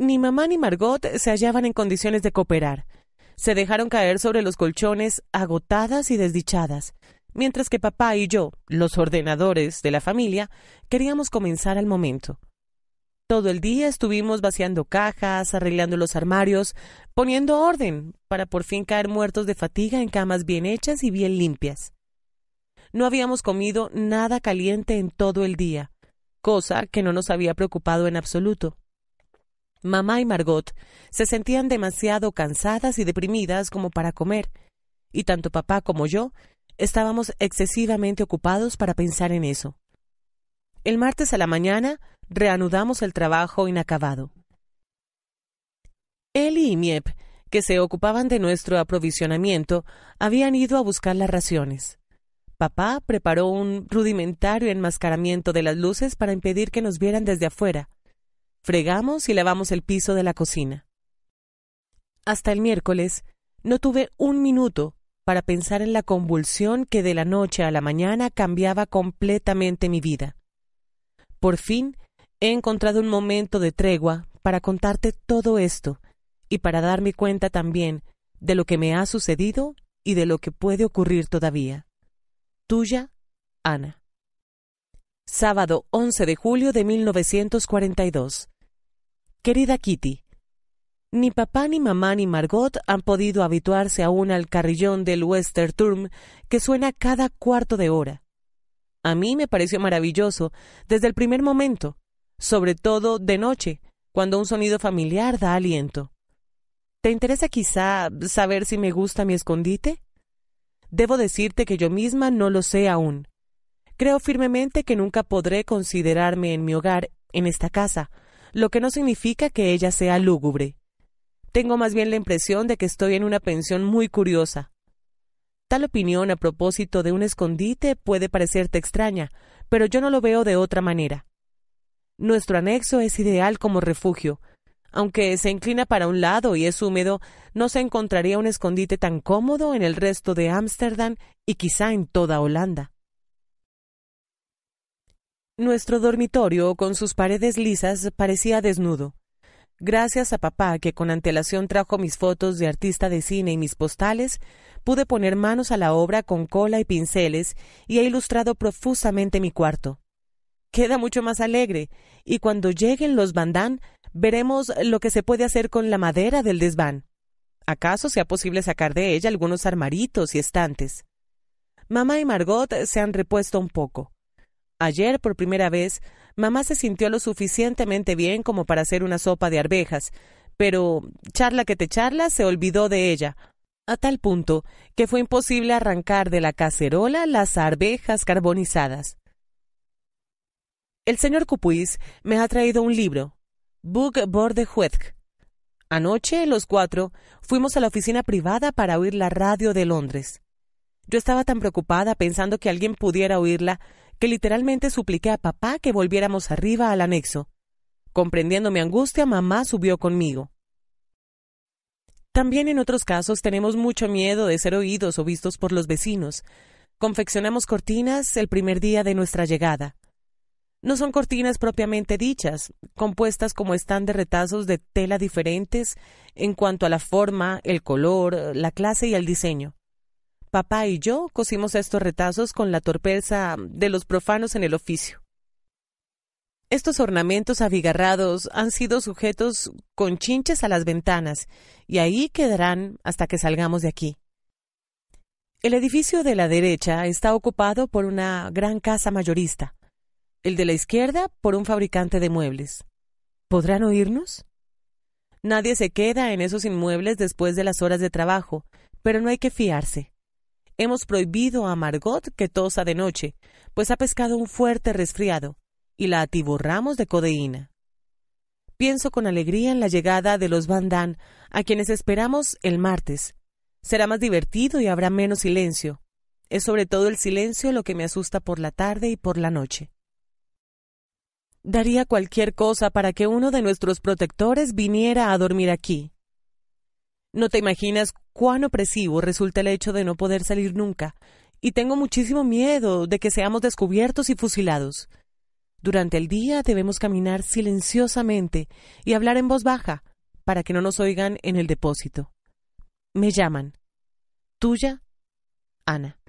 Ni mamá ni Margot se hallaban en condiciones de cooperar. Se dejaron caer sobre los colchones agotadas y desdichadas, mientras que papá y yo, los ordenadores de la familia, queríamos comenzar al momento. Todo el día estuvimos vaciando cajas, arreglando los armarios, poniendo orden, para por fin caer muertos de fatiga en camas bien hechas y bien limpias. No habíamos comido nada caliente en todo el día, cosa que no nos había preocupado en absoluto. Mamá y Margot se sentían demasiado cansadas y deprimidas como para comer, y tanto papá como yo estábamos excesivamente ocupados para pensar en eso. El martes a la mañana reanudamos el trabajo inacabado. Eli y Miep, que se ocupaban de nuestro aprovisionamiento, habían ido a buscar las raciones. Papá preparó un rudimentario enmascaramiento de las luces para impedir que nos vieran desde afuera, Fregamos y lavamos el piso de la cocina. Hasta el miércoles no tuve un minuto para pensar en la convulsión que de la noche a la mañana cambiaba completamente mi vida. Por fin he encontrado un momento de tregua para contarte todo esto y para darme cuenta también de lo que me ha sucedido y de lo que puede ocurrir todavía. Tuya, Ana sábado 11 de julio de 1942. Querida Kitty, ni papá ni mamá ni Margot han podido habituarse aún al carrillón del Western Turm que suena cada cuarto de hora. A mí me pareció maravilloso desde el primer momento, sobre todo de noche, cuando un sonido familiar da aliento. ¿Te interesa quizá saber si me gusta mi escondite? Debo decirte que yo misma no lo sé aún Creo firmemente que nunca podré considerarme en mi hogar, en esta casa, lo que no significa que ella sea lúgubre. Tengo más bien la impresión de que estoy en una pensión muy curiosa. Tal opinión a propósito de un escondite puede parecerte extraña, pero yo no lo veo de otra manera. Nuestro anexo es ideal como refugio. Aunque se inclina para un lado y es húmedo, no se encontraría un escondite tan cómodo en el resto de Ámsterdam y quizá en toda Holanda. Nuestro dormitorio, con sus paredes lisas, parecía desnudo. Gracias a papá, que con antelación trajo mis fotos de artista de cine y mis postales, pude poner manos a la obra con cola y pinceles y he ilustrado profusamente mi cuarto. Queda mucho más alegre, y cuando lleguen los bandán, veremos lo que se puede hacer con la madera del desván. ¿Acaso sea posible sacar de ella algunos armaritos y estantes? Mamá y Margot se han repuesto un poco. Ayer, por primera vez, mamá se sintió lo suficientemente bien como para hacer una sopa de arvejas, pero charla que te charla se olvidó de ella, a tal punto que fue imposible arrancar de la cacerola las arvejas carbonizadas. El señor Cupuis me ha traído un libro, Book Bordejuezk. Anoche, los cuatro, fuimos a la oficina privada para oír la radio de Londres. Yo estaba tan preocupada pensando que alguien pudiera oírla que literalmente supliqué a papá que volviéramos arriba al anexo. Comprendiendo mi angustia, mamá subió conmigo. También en otros casos tenemos mucho miedo de ser oídos o vistos por los vecinos. Confeccionamos cortinas el primer día de nuestra llegada. No son cortinas propiamente dichas, compuestas como están de retazos de tela diferentes en cuanto a la forma, el color, la clase y el diseño. Papá y yo cosimos estos retazos con la torpeza de los profanos en el oficio. Estos ornamentos abigarrados han sido sujetos con chinches a las ventanas y ahí quedarán hasta que salgamos de aquí. El edificio de la derecha está ocupado por una gran casa mayorista, el de la izquierda por un fabricante de muebles. ¿Podrán oírnos? Nadie se queda en esos inmuebles después de las horas de trabajo, pero no hay que fiarse hemos prohibido a Margot que tosa de noche, pues ha pescado un fuerte resfriado, y la atiborramos de codeína. Pienso con alegría en la llegada de los Van Damme, a quienes esperamos el martes. Será más divertido y habrá menos silencio. Es sobre todo el silencio lo que me asusta por la tarde y por la noche. Daría cualquier cosa para que uno de nuestros protectores viniera a dormir aquí. No te imaginas cuán opresivo resulta el hecho de no poder salir nunca, y tengo muchísimo miedo de que seamos descubiertos y fusilados. Durante el día debemos caminar silenciosamente y hablar en voz baja, para que no nos oigan en el depósito. Me llaman. Tuya, Ana.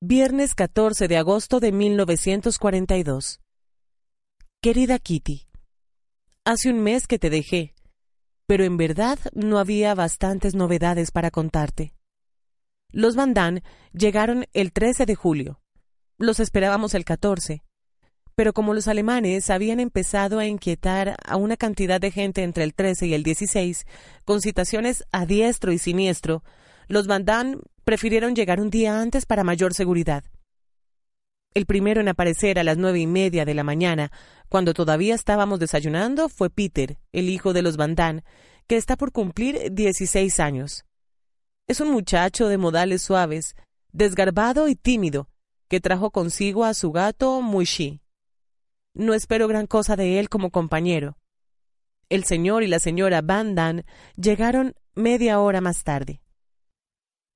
Viernes 14 de agosto de 1942. Querida Kitty, hace un mes que te dejé, pero en verdad no había bastantes novedades para contarte. Los Van Damme llegaron el 13 de julio. Los esperábamos el 14. Pero como los alemanes habían empezado a inquietar a una cantidad de gente entre el 13 y el 16, con citaciones a diestro y siniestro, los Van Damme prefirieron llegar un día antes para mayor seguridad. El primero en aparecer a las nueve y media de la mañana, cuando todavía estábamos desayunando, fue Peter, el hijo de los Bandan, que está por cumplir dieciséis años. Es un muchacho de modales suaves, desgarbado y tímido, que trajo consigo a su gato Mushi. No espero gran cosa de él como compañero. El señor y la señora Bandan llegaron media hora más tarde.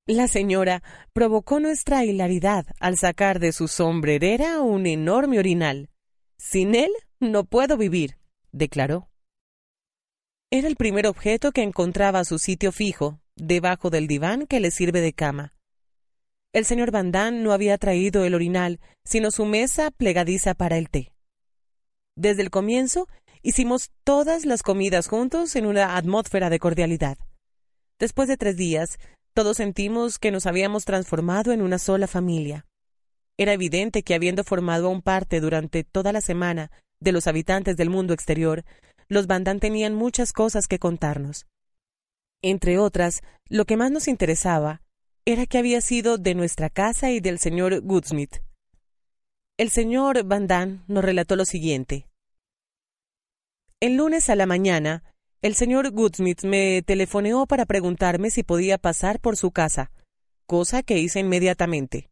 La señora provocó nuestra hilaridad al sacar de su sombrerera un enorme orinal. Sin él no puedo vivir, declaró. Era el primer objeto que encontraba su sitio fijo, debajo del diván que le sirve de cama. El señor Bandán no había traído el orinal, sino su mesa plegadiza para el té. Desde el comienzo hicimos todas las comidas juntos en una atmósfera de cordialidad. Después de tres días, todos sentimos que nos habíamos transformado en una sola familia. Era evidente que habiendo formado a un parte durante toda la semana de los habitantes del mundo exterior, los Bandan tenían muchas cosas que contarnos. Entre otras, lo que más nos interesaba era que había sido de nuestra casa y del señor Goodsmith. El señor Bandan nos relató lo siguiente. El lunes a la mañana, el señor Goodsmith me telefoneó para preguntarme si podía pasar por su casa, cosa que hice inmediatamente.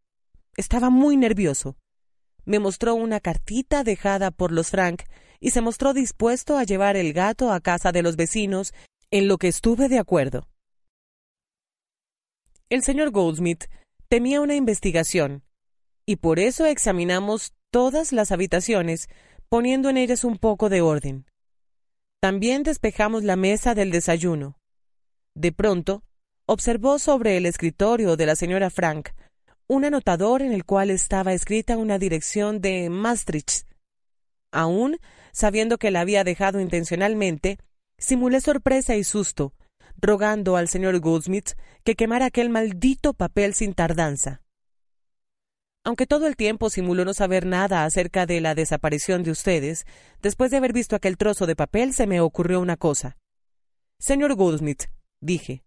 Estaba muy nervioso. Me mostró una cartita dejada por los Frank y se mostró dispuesto a llevar el gato a casa de los vecinos, en lo que estuve de acuerdo. El señor Goldsmith temía una investigación, y por eso examinamos todas las habitaciones, poniendo en ellas un poco de orden. También despejamos la mesa del desayuno. De pronto, observó sobre el escritorio de la señora Frank un anotador en el cual estaba escrita una dirección de Maastricht. Aún, sabiendo que la había dejado intencionalmente, simulé sorpresa y susto, rogando al señor Goldsmith que quemara aquel maldito papel sin tardanza. Aunque todo el tiempo simuló no saber nada acerca de la desaparición de ustedes, después de haber visto aquel trozo de papel se me ocurrió una cosa. Señor Goldsmith, dije,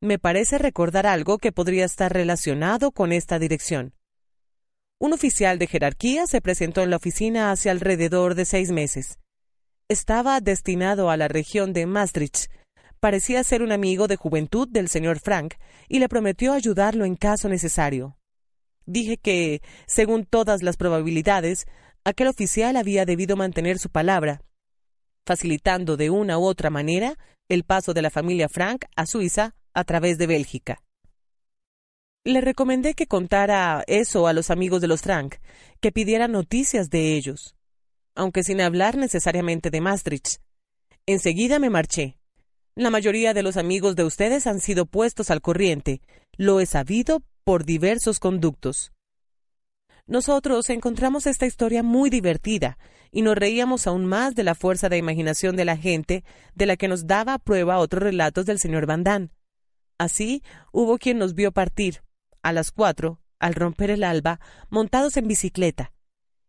me parece recordar algo que podría estar relacionado con esta dirección. Un oficial de jerarquía se presentó en la oficina hace alrededor de seis meses. Estaba destinado a la región de Maastricht. Parecía ser un amigo de juventud del señor Frank y le prometió ayudarlo en caso necesario. Dije que, según todas las probabilidades, aquel oficial había debido mantener su palabra, facilitando de una u otra manera el paso de la familia Frank a Suiza a través de Bélgica. Le recomendé que contara eso a los amigos de los Frank, que pidiera noticias de ellos, aunque sin hablar necesariamente de Maastricht. Enseguida me marché. La mayoría de los amigos de ustedes han sido puestos al corriente, lo he sabido por diversos conductos. Nosotros encontramos esta historia muy divertida y nos reíamos aún más de la fuerza de imaginación de la gente de la que nos daba prueba otros relatos del señor Van Así hubo quien nos vio partir, a las cuatro, al romper el alba, montados en bicicleta,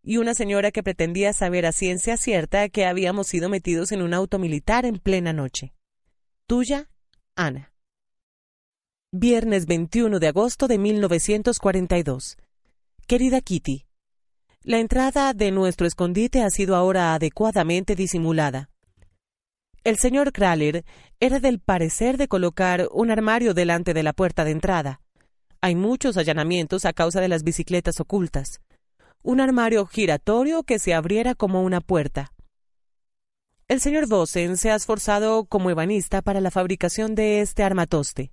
y una señora que pretendía saber a ciencia cierta que habíamos sido metidos en un auto militar en plena noche. Tuya, Ana. Viernes 21 de agosto de 1942. Querida Kitty, la entrada de nuestro escondite ha sido ahora adecuadamente disimulada. El señor Kraler era del parecer de colocar un armario delante de la puerta de entrada. Hay muchos allanamientos a causa de las bicicletas ocultas. Un armario giratorio que se abriera como una puerta. El señor Vossen se ha esforzado como ebanista para la fabricación de este armatoste.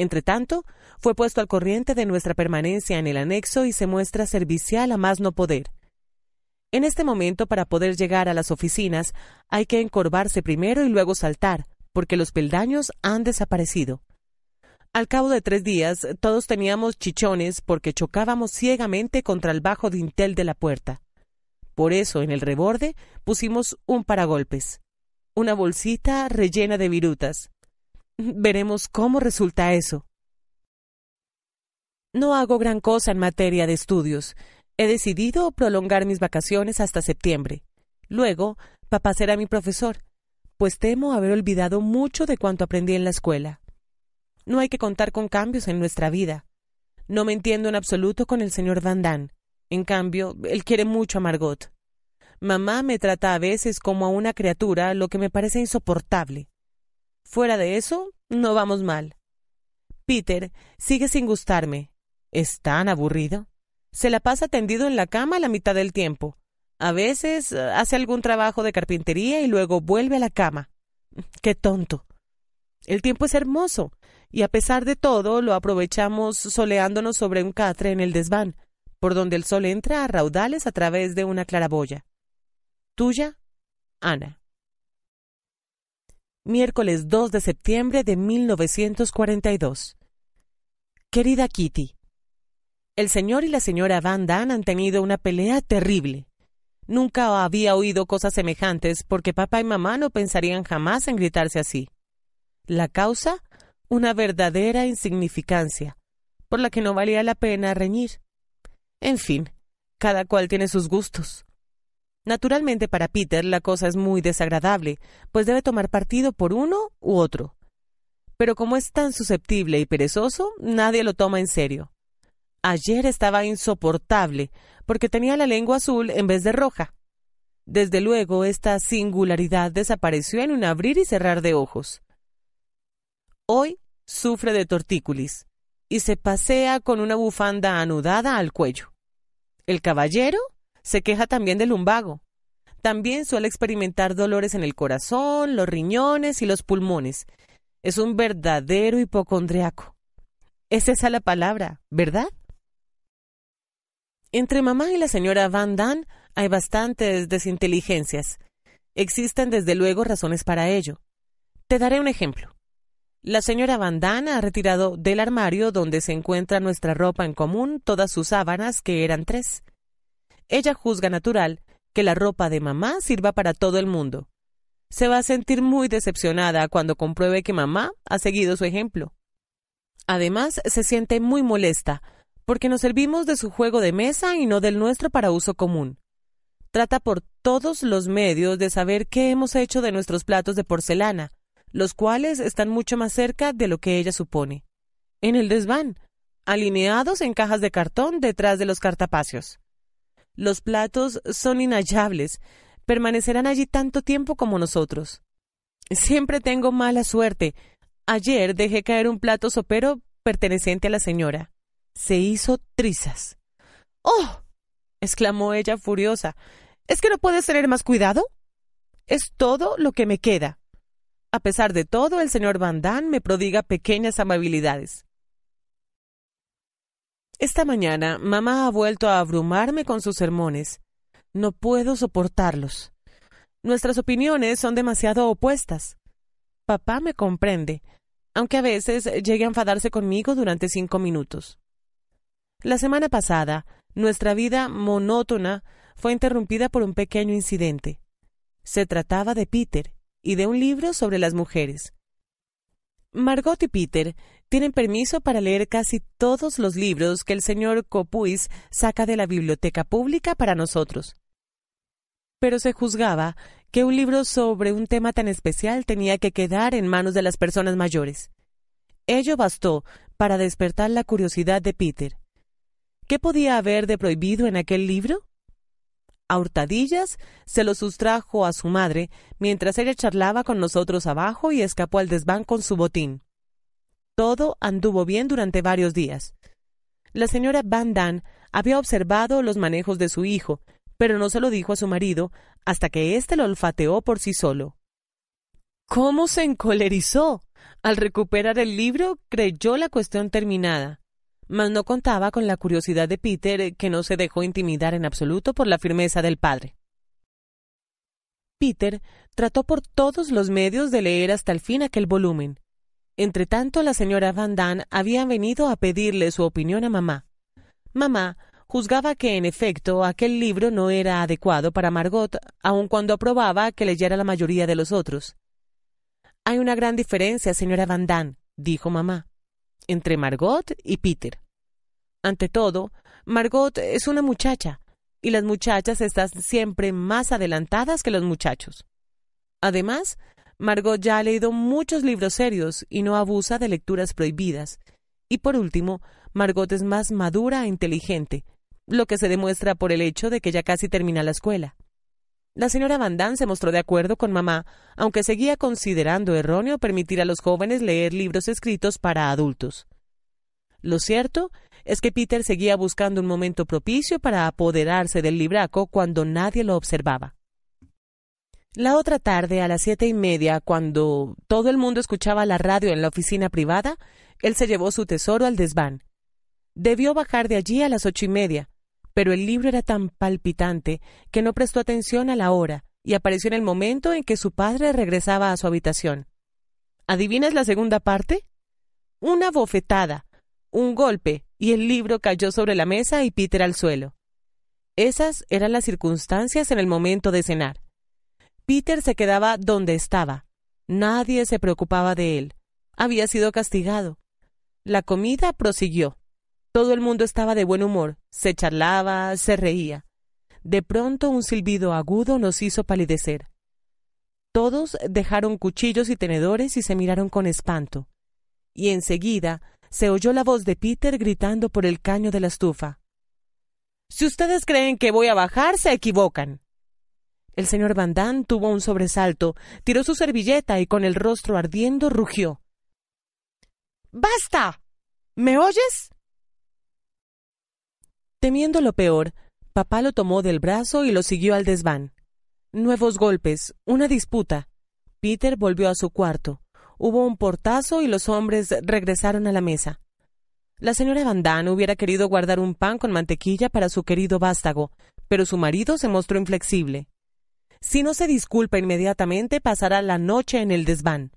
Entretanto, fue puesto al corriente de nuestra permanencia en el anexo y se muestra servicial a más no poder. En este momento, para poder llegar a las oficinas, hay que encorvarse primero y luego saltar, porque los peldaños han desaparecido. Al cabo de tres días, todos teníamos chichones porque chocábamos ciegamente contra el bajo dintel de la puerta. Por eso, en el reborde, pusimos un paragolpes, una bolsita rellena de virutas, Veremos cómo resulta eso. No hago gran cosa en materia de estudios. He decidido prolongar mis vacaciones hasta septiembre. Luego, papá será mi profesor, pues temo haber olvidado mucho de cuanto aprendí en la escuela. No hay que contar con cambios en nuestra vida. No me entiendo en absoluto con el señor Van Damme. En cambio, él quiere mucho a Margot. Mamá me trata a veces como a una criatura, lo que me parece insoportable. Fuera de eso, no vamos mal. Peter sigue sin gustarme. Es tan aburrido. Se la pasa tendido en la cama la mitad del tiempo. A veces eh, hace algún trabajo de carpintería y luego vuelve a la cama. Mm, qué tonto. El tiempo es hermoso, y a pesar de todo lo aprovechamos soleándonos sobre un catre en el desván, por donde el sol entra a raudales a través de una claraboya. Tuya, Ana miércoles 2 de septiembre de 1942. Querida Kitty, el señor y la señora Van Dan han tenido una pelea terrible. Nunca había oído cosas semejantes porque papá y mamá no pensarían jamás en gritarse así. La causa, una verdadera insignificancia, por la que no valía la pena reñir. En fin, cada cual tiene sus gustos. Naturalmente para Peter la cosa es muy desagradable, pues debe tomar partido por uno u otro. Pero como es tan susceptible y perezoso, nadie lo toma en serio. Ayer estaba insoportable, porque tenía la lengua azul en vez de roja. Desde luego, esta singularidad desapareció en un abrir y cerrar de ojos. Hoy sufre de tortículis y se pasea con una bufanda anudada al cuello. El caballero se queja también del lumbago. También suele experimentar dolores en el corazón, los riñones y los pulmones. Es un verdadero hipocondriaco. Es esa la palabra, ¿verdad? Entre mamá y la señora Van Damme hay bastantes desinteligencias. Existen desde luego razones para ello. Te daré un ejemplo. La señora Damme ha retirado del armario donde se encuentra nuestra ropa en común todas sus sábanas, que eran tres. Ella juzga natural que la ropa de mamá sirva para todo el mundo. Se va a sentir muy decepcionada cuando compruebe que mamá ha seguido su ejemplo. Además, se siente muy molesta porque nos servimos de su juego de mesa y no del nuestro para uso común. Trata por todos los medios de saber qué hemos hecho de nuestros platos de porcelana, los cuales están mucho más cerca de lo que ella supone. En el desván, alineados en cajas de cartón detrás de los cartapacios. Los platos son inhallables. Permanecerán allí tanto tiempo como nosotros. Siempre tengo mala suerte. Ayer dejé caer un plato sopero perteneciente a la señora. Se hizo trizas. ¡Oh! exclamó ella furiosa. ¿Es que no puedes tener más cuidado? Es todo lo que me queda. A pesar de todo, el señor Van Damme me prodiga pequeñas amabilidades. Esta mañana mamá ha vuelto a abrumarme con sus sermones. No puedo soportarlos. Nuestras opiniones son demasiado opuestas. Papá me comprende, aunque a veces llegue a enfadarse conmigo durante cinco minutos. La semana pasada, nuestra vida monótona fue interrumpida por un pequeño incidente. Se trataba de Peter y de un libro sobre las mujeres. Margot y Peter tienen permiso para leer casi todos los libros que el señor Copuis saca de la biblioteca pública para nosotros. Pero se juzgaba que un libro sobre un tema tan especial tenía que quedar en manos de las personas mayores. Ello bastó para despertar la curiosidad de Peter. ¿Qué podía haber de prohibido en aquel libro? A hurtadillas se lo sustrajo a su madre mientras ella charlaba con nosotros abajo y escapó al desván con su botín. Todo anduvo bien durante varios días. La señora Van Dan había observado los manejos de su hijo, pero no se lo dijo a su marido hasta que éste lo olfateó por sí solo. ¿Cómo se encolerizó? Al recuperar el libro, creyó la cuestión terminada, mas no contaba con la curiosidad de Peter, que no se dejó intimidar en absoluto por la firmeza del padre. Peter trató por todos los medios de leer hasta el fin aquel volumen, tanto la señora Van Damme había venido a pedirle su opinión a mamá. Mamá juzgaba que, en efecto, aquel libro no era adecuado para Margot, aun cuando aprobaba que leyera la mayoría de los otros. Hay una gran diferencia, señora Van Damme, dijo mamá, entre Margot y Peter. Ante todo, Margot es una muchacha, y las muchachas están siempre más adelantadas que los muchachos. Además, Margot ya ha leído muchos libros serios y no abusa de lecturas prohibidas. Y por último, Margot es más madura e inteligente, lo que se demuestra por el hecho de que ya casi termina la escuela. La señora Van Damme se mostró de acuerdo con mamá, aunque seguía considerando erróneo permitir a los jóvenes leer libros escritos para adultos. Lo cierto es que Peter seguía buscando un momento propicio para apoderarse del libraco cuando nadie lo observaba. La otra tarde, a las siete y media, cuando todo el mundo escuchaba la radio en la oficina privada, él se llevó su tesoro al desván. Debió bajar de allí a las ocho y media, pero el libro era tan palpitante que no prestó atención a la hora y apareció en el momento en que su padre regresaba a su habitación. ¿Adivinas la segunda parte? Una bofetada, un golpe, y el libro cayó sobre la mesa y Peter al suelo. Esas eran las circunstancias en el momento de cenar. Peter se quedaba donde estaba. Nadie se preocupaba de él. Había sido castigado. La comida prosiguió. Todo el mundo estaba de buen humor, se charlaba, se reía. De pronto un silbido agudo nos hizo palidecer. Todos dejaron cuchillos y tenedores y se miraron con espanto. Y enseguida se oyó la voz de Peter gritando por el caño de la estufa. Si ustedes creen que voy a bajar, se equivocan. El señor Van Damme tuvo un sobresalto, tiró su servilleta y con el rostro ardiendo rugió. ¡Basta! ¿Me oyes? Temiendo lo peor, papá lo tomó del brazo y lo siguió al desván. Nuevos golpes, una disputa. Peter volvió a su cuarto. Hubo un portazo y los hombres regresaron a la mesa. La señora Van Damme hubiera querido guardar un pan con mantequilla para su querido vástago, pero su marido se mostró inflexible. Si no se disculpa inmediatamente, pasará la noche en el desván.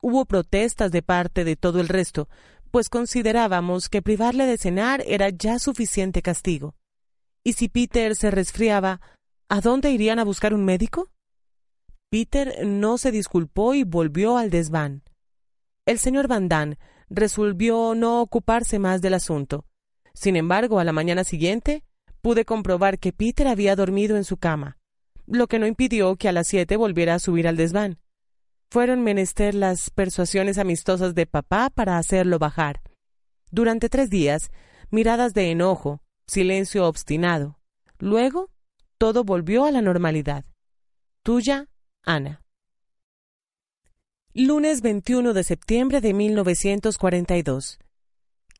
Hubo protestas de parte de todo el resto, pues considerábamos que privarle de cenar era ya suficiente castigo. Y si Peter se resfriaba, ¿a dónde irían a buscar un médico? Peter no se disculpó y volvió al desván. El señor Van Damme resolvió no ocuparse más del asunto. Sin embargo, a la mañana siguiente pude comprobar que Peter había dormido en su cama lo que no impidió que a las siete volviera a subir al desván. Fueron menester las persuasiones amistosas de papá para hacerlo bajar. Durante tres días, miradas de enojo, silencio obstinado. Luego, todo volvió a la normalidad. Tuya, Ana. Lunes 21 de septiembre de 1942.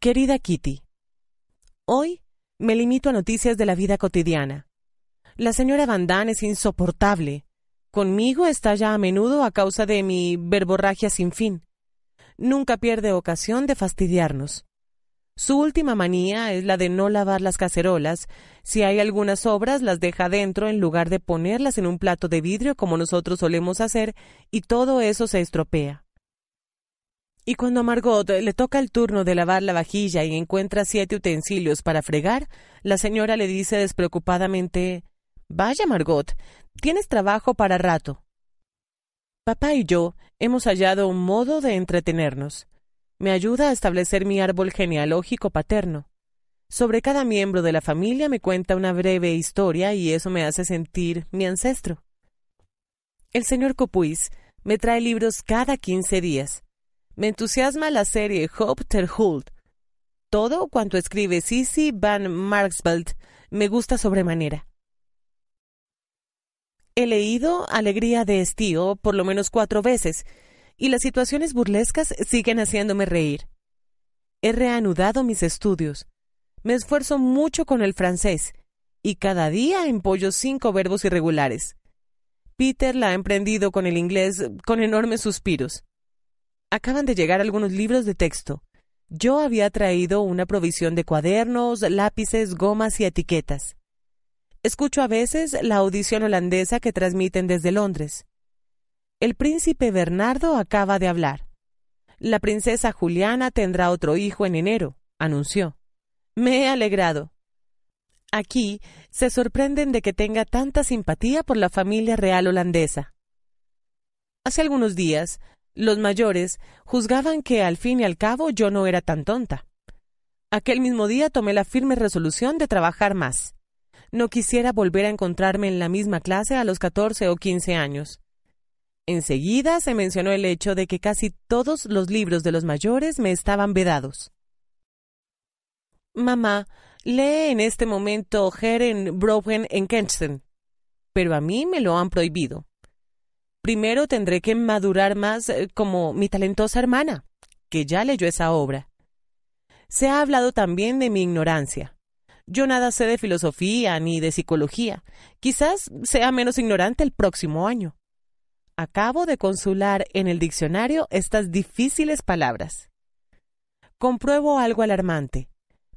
Querida Kitty, hoy me limito a noticias de la vida cotidiana. La señora Van es insoportable. Conmigo está ya a menudo a causa de mi verborragia sin fin. Nunca pierde ocasión de fastidiarnos. Su última manía es la de no lavar las cacerolas. Si hay algunas sobras, las deja dentro en lugar de ponerlas en un plato de vidrio como nosotros solemos hacer, y todo eso se estropea. Y cuando a Margot le toca el turno de lavar la vajilla y encuentra siete utensilios para fregar, la señora le dice despreocupadamente Vaya, Margot, tienes trabajo para rato. Papá y yo hemos hallado un modo de entretenernos. Me ayuda a establecer mi árbol genealógico paterno. Sobre cada miembro de la familia me cuenta una breve historia y eso me hace sentir mi ancestro. El señor Copuis me trae libros cada quince días. Me entusiasma la serie Hope Todo cuanto escribe Sisi van Marxveld me gusta sobremanera. He leído Alegría de Estío por lo menos cuatro veces, y las situaciones burlescas siguen haciéndome reír. He reanudado mis estudios. Me esfuerzo mucho con el francés, y cada día empollo cinco verbos irregulares. Peter la ha emprendido con el inglés con enormes suspiros. Acaban de llegar algunos libros de texto. Yo había traído una provisión de cuadernos, lápices, gomas y etiquetas. Escucho a veces la audición holandesa que transmiten desde Londres. El príncipe Bernardo acaba de hablar. La princesa Juliana tendrá otro hijo en enero, anunció. Me he alegrado. Aquí se sorprenden de que tenga tanta simpatía por la familia real holandesa. Hace algunos días, los mayores juzgaban que al fin y al cabo yo no era tan tonta. Aquel mismo día tomé la firme resolución de trabajar más no quisiera volver a encontrarme en la misma clase a los 14 o 15 años. Enseguida se mencionó el hecho de que casi todos los libros de los mayores me estaban vedados. Mamá, lee en este momento Heren Brogen en Kensten, pero a mí me lo han prohibido. Primero tendré que madurar más eh, como mi talentosa hermana, que ya leyó esa obra. Se ha hablado también de mi ignorancia. Yo nada sé de filosofía ni de psicología. Quizás sea menos ignorante el próximo año. Acabo de consular en el diccionario estas difíciles palabras. Compruebo algo alarmante.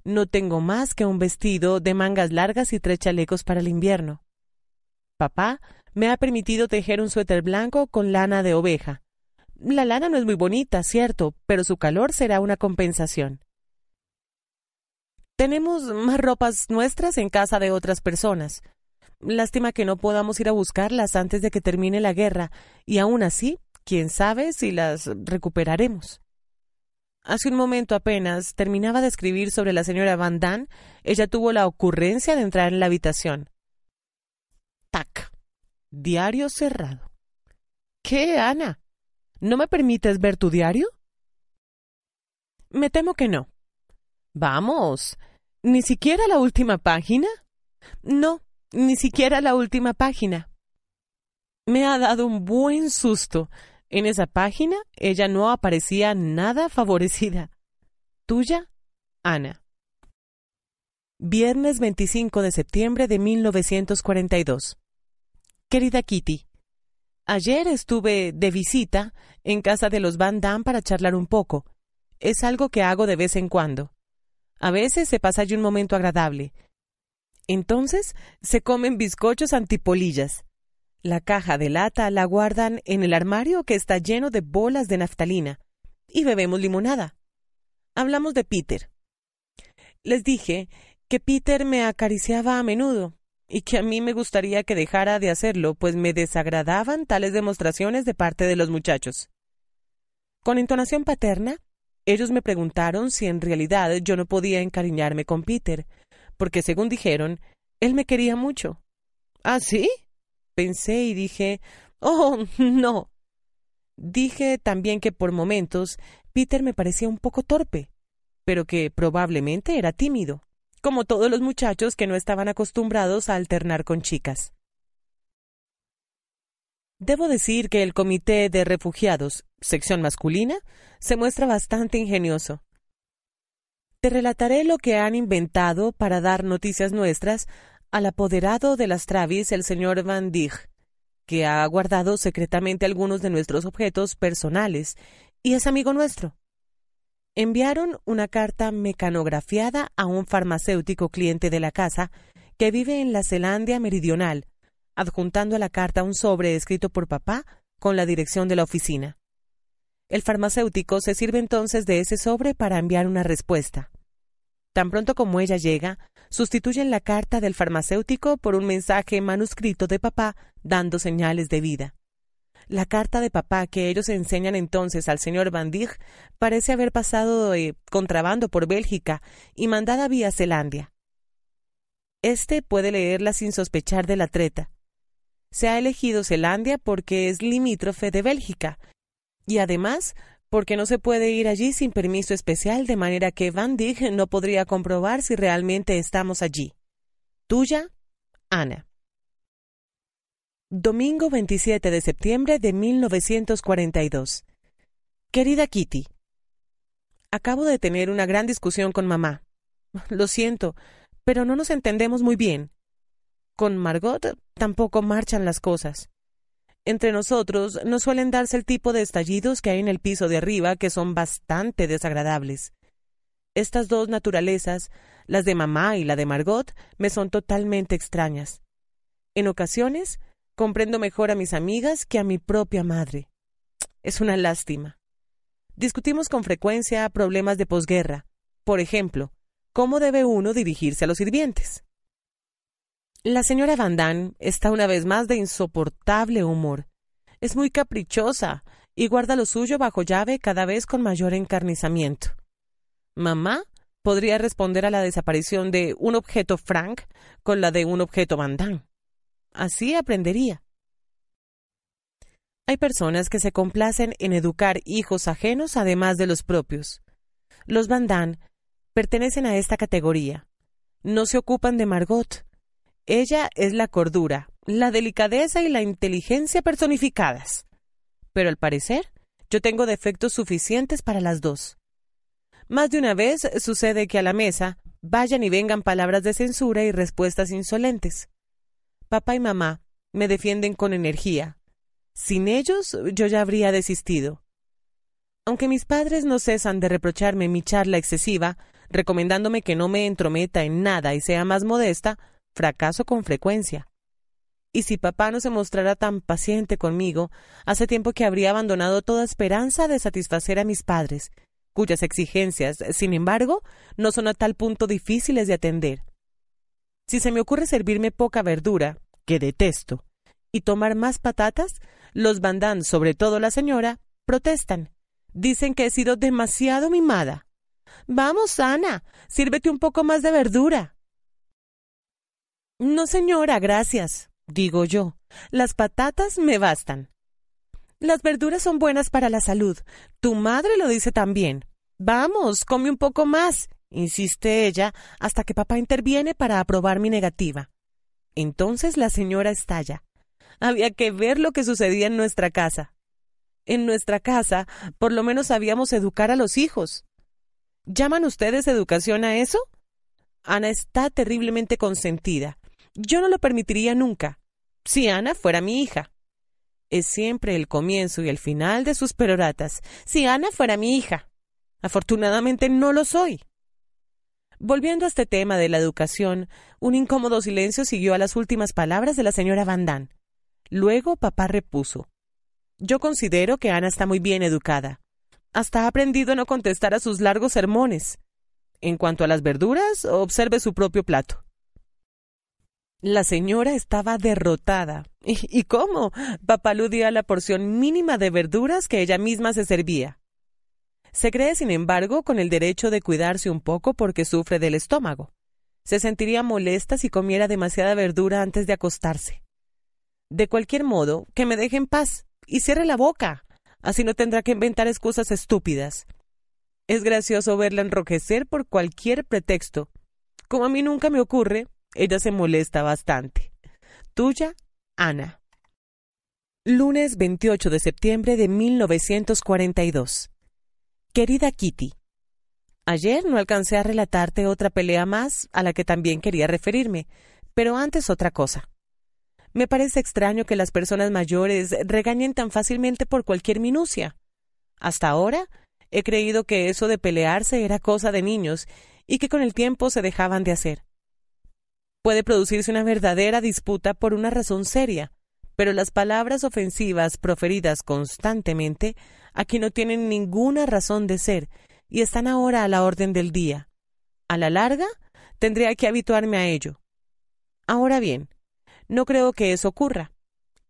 No tengo más que un vestido de mangas largas y tres chalecos para el invierno. Papá me ha permitido tejer un suéter blanco con lana de oveja. La lana no es muy bonita, cierto, pero su calor será una compensación. Tenemos más ropas nuestras en casa de otras personas. Lástima que no podamos ir a buscarlas antes de que termine la guerra, y aún así, quién sabe si las recuperaremos. Hace un momento apenas terminaba de escribir sobre la señora Van Damme, ella tuvo la ocurrencia de entrar en la habitación. Tac. Diario cerrado. ¿Qué, Ana? ¿No me permites ver tu diario? Me temo que no. Vamos, ¿Ni siquiera la última página? No, ni siquiera la última página. Me ha dado un buen susto. En esa página ella no aparecía nada favorecida. Tuya, Ana. Viernes 25 de septiembre de 1942. Querida Kitty, ayer estuve de visita en casa de los Van Damme para charlar un poco. Es algo que hago de vez en cuando. A veces se pasa allí un momento agradable. Entonces se comen bizcochos antipolillas. La caja de lata la guardan en el armario que está lleno de bolas de naftalina. Y bebemos limonada. Hablamos de Peter. Les dije que Peter me acariciaba a menudo y que a mí me gustaría que dejara de hacerlo, pues me desagradaban tales demostraciones de parte de los muchachos. Con entonación paterna, ellos me preguntaron si en realidad yo no podía encariñarme con Peter, porque según dijeron, él me quería mucho. ¿Ah, sí? Pensé y dije, oh, no. Dije también que por momentos Peter me parecía un poco torpe, pero que probablemente era tímido, como todos los muchachos que no estaban acostumbrados a alternar con chicas. Debo decir que el Comité de Refugiados, sección masculina, se muestra bastante ingenioso. Te relataré lo que han inventado para dar noticias nuestras al apoderado de las Travis, el señor Van Dijk, que ha guardado secretamente algunos de nuestros objetos personales y es amigo nuestro. Enviaron una carta mecanografiada a un farmacéutico cliente de la casa que vive en la Zelandia Meridional, adjuntando a la carta un sobre escrito por papá con la dirección de la oficina. El farmacéutico se sirve entonces de ese sobre para enviar una respuesta. Tan pronto como ella llega, sustituyen la carta del farmacéutico por un mensaje manuscrito de papá dando señales de vida. La carta de papá que ellos enseñan entonces al señor Van Dijk parece haber pasado de eh, contrabando por Bélgica y mandada vía Zelandia. Este puede leerla sin sospechar de la treta, se ha elegido Zelandia porque es limítrofe de Bélgica y además porque no se puede ir allí sin permiso especial, de manera que Van Dijk no podría comprobar si realmente estamos allí. Tuya, Ana. Domingo 27 de septiembre de 1942. Querida Kitty, acabo de tener una gran discusión con mamá. Lo siento, pero no nos entendemos muy bien. Con Margot tampoco marchan las cosas. Entre nosotros no suelen darse el tipo de estallidos que hay en el piso de arriba que son bastante desagradables. Estas dos naturalezas, las de mamá y la de Margot, me son totalmente extrañas. En ocasiones, comprendo mejor a mis amigas que a mi propia madre. Es una lástima. Discutimos con frecuencia problemas de posguerra. Por ejemplo, ¿cómo debe uno dirigirse a los sirvientes? La señora Van Damme está una vez más de insoportable humor. Es muy caprichosa y guarda lo suyo bajo llave cada vez con mayor encarnizamiento. Mamá podría responder a la desaparición de un objeto Frank con la de un objeto Van Damme. Así aprendería. Hay personas que se complacen en educar hijos ajenos además de los propios. Los Van Damme pertenecen a esta categoría. No se ocupan de Margot, ella es la cordura, la delicadeza y la inteligencia personificadas. Pero al parecer, yo tengo defectos suficientes para las dos. Más de una vez sucede que a la mesa vayan y vengan palabras de censura y respuestas insolentes. Papá y mamá me defienden con energía. Sin ellos yo ya habría desistido. Aunque mis padres no cesan de reprocharme mi charla excesiva, recomendándome que no me entrometa en nada y sea más modesta, fracaso con frecuencia. Y si papá no se mostrara tan paciente conmigo, hace tiempo que habría abandonado toda esperanza de satisfacer a mis padres, cuyas exigencias, sin embargo, no son a tal punto difíciles de atender. Si se me ocurre servirme poca verdura, que detesto, y tomar más patatas, los bandán, sobre todo la señora, protestan. Dicen que he sido demasiado mimada. Vamos, Ana, sírvete un poco más de verdura. No, señora, gracias, digo yo. Las patatas me bastan. Las verduras son buenas para la salud. Tu madre lo dice también. Vamos, come un poco más, insiste ella, hasta que papá interviene para aprobar mi negativa. Entonces la señora estalla. Había que ver lo que sucedía en nuestra casa. En nuestra casa, por lo menos sabíamos educar a los hijos. ¿Llaman ustedes educación a eso? Ana está terriblemente consentida. Yo no lo permitiría nunca, si Ana fuera mi hija. Es siempre el comienzo y el final de sus peroratas. Si Ana fuera mi hija. Afortunadamente no lo soy. Volviendo a este tema de la educación, un incómodo silencio siguió a las últimas palabras de la señora Van Damme. Luego papá repuso. Yo considero que Ana está muy bien educada. Hasta ha aprendido a no contestar a sus largos sermones. En cuanto a las verduras, observe su propio plato. La señora estaba derrotada. ¿Y, cómo? Papaludía dio la porción mínima de verduras que ella misma se servía. Se cree, sin embargo, con el derecho de cuidarse un poco porque sufre del estómago. Se sentiría molesta si comiera demasiada verdura antes de acostarse. De cualquier modo, que me deje en paz y cierre la boca. Así no tendrá que inventar excusas estúpidas. Es gracioso verla enrojecer por cualquier pretexto. Como a mí nunca me ocurre, ella se molesta bastante. Tuya, Ana. Lunes 28 de septiembre de 1942. Querida Kitty, ayer no alcancé a relatarte otra pelea más a la que también quería referirme, pero antes otra cosa. Me parece extraño que las personas mayores regañen tan fácilmente por cualquier minucia. Hasta ahora he creído que eso de pelearse era cosa de niños y que con el tiempo se dejaban de hacer. Puede producirse una verdadera disputa por una razón seria, pero las palabras ofensivas proferidas constantemente aquí no tienen ninguna razón de ser y están ahora a la orden del día. A la larga, tendría que habituarme a ello. Ahora bien, no creo que eso ocurra,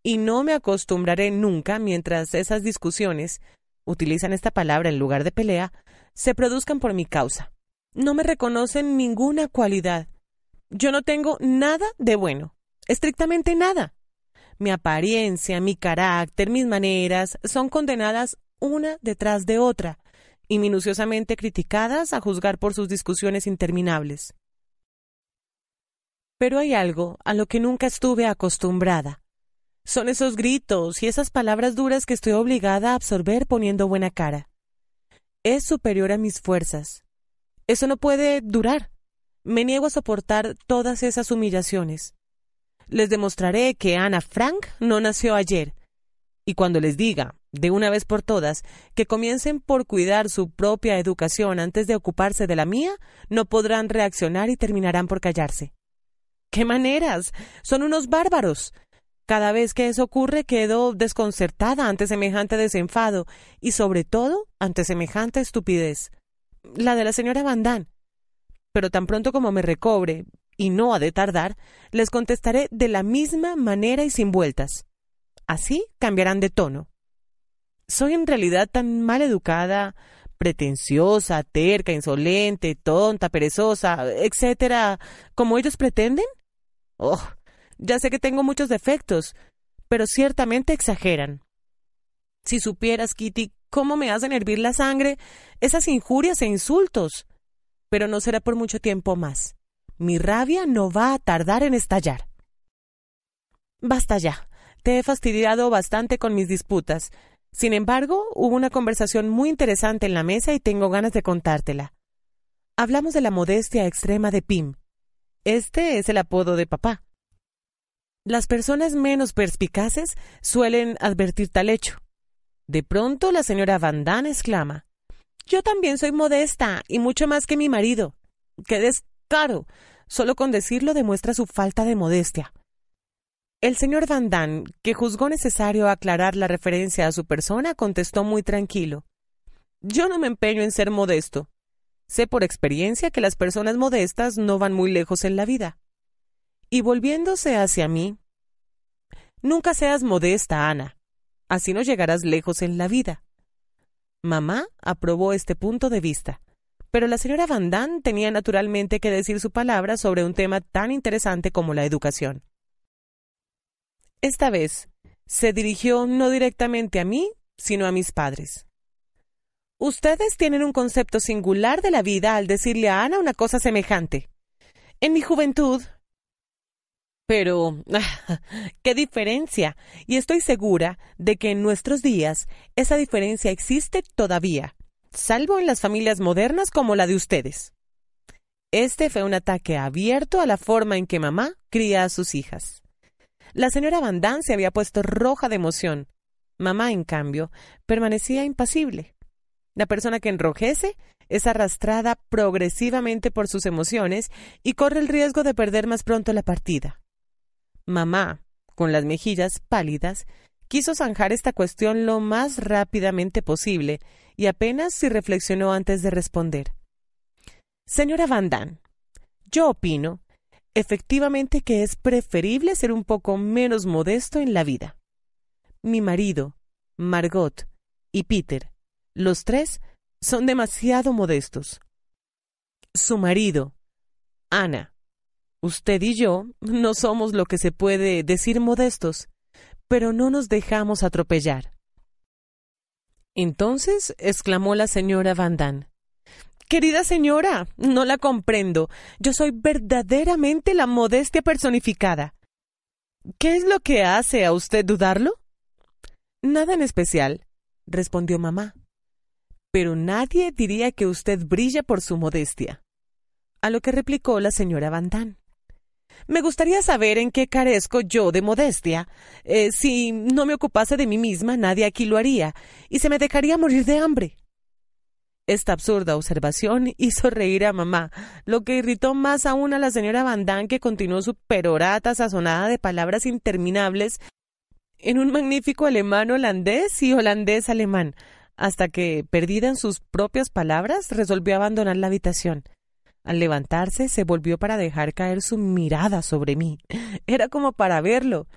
y no me acostumbraré nunca mientras esas discusiones, utilizan esta palabra en lugar de pelea, se produzcan por mi causa. No me reconocen ninguna cualidad, yo no tengo nada de bueno, estrictamente nada. Mi apariencia, mi carácter, mis maneras son condenadas una detrás de otra y minuciosamente criticadas a juzgar por sus discusiones interminables. Pero hay algo a lo que nunca estuve acostumbrada. Son esos gritos y esas palabras duras que estoy obligada a absorber poniendo buena cara. Es superior a mis fuerzas. Eso no puede durar. Me niego a soportar todas esas humillaciones. Les demostraré que Ana Frank no nació ayer. Y cuando les diga, de una vez por todas, que comiencen por cuidar su propia educación antes de ocuparse de la mía, no podrán reaccionar y terminarán por callarse. ¡Qué maneras! Son unos bárbaros. Cada vez que eso ocurre quedo desconcertada ante semejante desenfado y sobre todo ante semejante estupidez. La de la señora Van Damme pero tan pronto como me recobre, y no ha de tardar, les contestaré de la misma manera y sin vueltas. Así cambiarán de tono. Soy en realidad tan mal educada, pretenciosa, terca, insolente, tonta, perezosa, etcétera, como ellos pretenden? Oh, ya sé que tengo muchos defectos, pero ciertamente exageran. Si supieras, Kitty, cómo me hacen hervir la sangre esas injurias e insultos pero no será por mucho tiempo más. Mi rabia no va a tardar en estallar. Basta ya. Te he fastidiado bastante con mis disputas. Sin embargo, hubo una conversación muy interesante en la mesa y tengo ganas de contártela. Hablamos de la modestia extrema de Pim. Este es el apodo de papá. Las personas menos perspicaces suelen advertir tal hecho. De pronto la señora Van Damme exclama yo también soy modesta, y mucho más que mi marido. ¡Qué caro Solo con decirlo demuestra su falta de modestia. El señor Van Damme, que juzgó necesario aclarar la referencia a su persona, contestó muy tranquilo. Yo no me empeño en ser modesto. Sé por experiencia que las personas modestas no van muy lejos en la vida. Y volviéndose hacia mí, Nunca seas modesta, Ana. Así no llegarás lejos en la vida. Mamá aprobó este punto de vista. Pero la señora Van Damme tenía naturalmente que decir su palabra sobre un tema tan interesante como la educación. Esta vez se dirigió no directamente a mí, sino a mis padres. Ustedes tienen un concepto singular de la vida al decirle a Ana una cosa semejante. En mi juventud pero, ¿qué diferencia? Y estoy segura de que en nuestros días esa diferencia existe todavía, salvo en las familias modernas como la de ustedes. Este fue un ataque abierto a la forma en que mamá cría a sus hijas. La señora Van Damme se había puesto roja de emoción. Mamá, en cambio, permanecía impasible. La persona que enrojece es arrastrada progresivamente por sus emociones y corre el riesgo de perder más pronto la partida. Mamá, con las mejillas pálidas, quiso zanjar esta cuestión lo más rápidamente posible y apenas si reflexionó antes de responder. Señora Van Damme, yo opino efectivamente que es preferible ser un poco menos modesto en la vida. Mi marido, Margot y Peter, los tres, son demasiado modestos. Su marido, Ana, Usted y yo no somos lo que se puede decir modestos, pero no nos dejamos atropellar. Entonces, exclamó la señora Van Damme. Querida señora, no la comprendo. Yo soy verdaderamente la modestia personificada. ¿Qué es lo que hace a usted dudarlo? Nada en especial, respondió mamá. Pero nadie diría que usted brilla por su modestia. A lo que replicó la señora Van Damme. Me gustaría saber en qué carezco yo de modestia. Eh, si no me ocupase de mí misma, nadie aquí lo haría, y se me dejaría morir de hambre. Esta absurda observación hizo reír a mamá, lo que irritó más aún a la señora Van que continuó su perorata sazonada de palabras interminables en un magnífico alemán holandés y holandés alemán, hasta que, perdida en sus propias palabras, resolvió abandonar la habitación. Al levantarse se volvió para dejar caer su mirada sobre mí. Era como para verlo.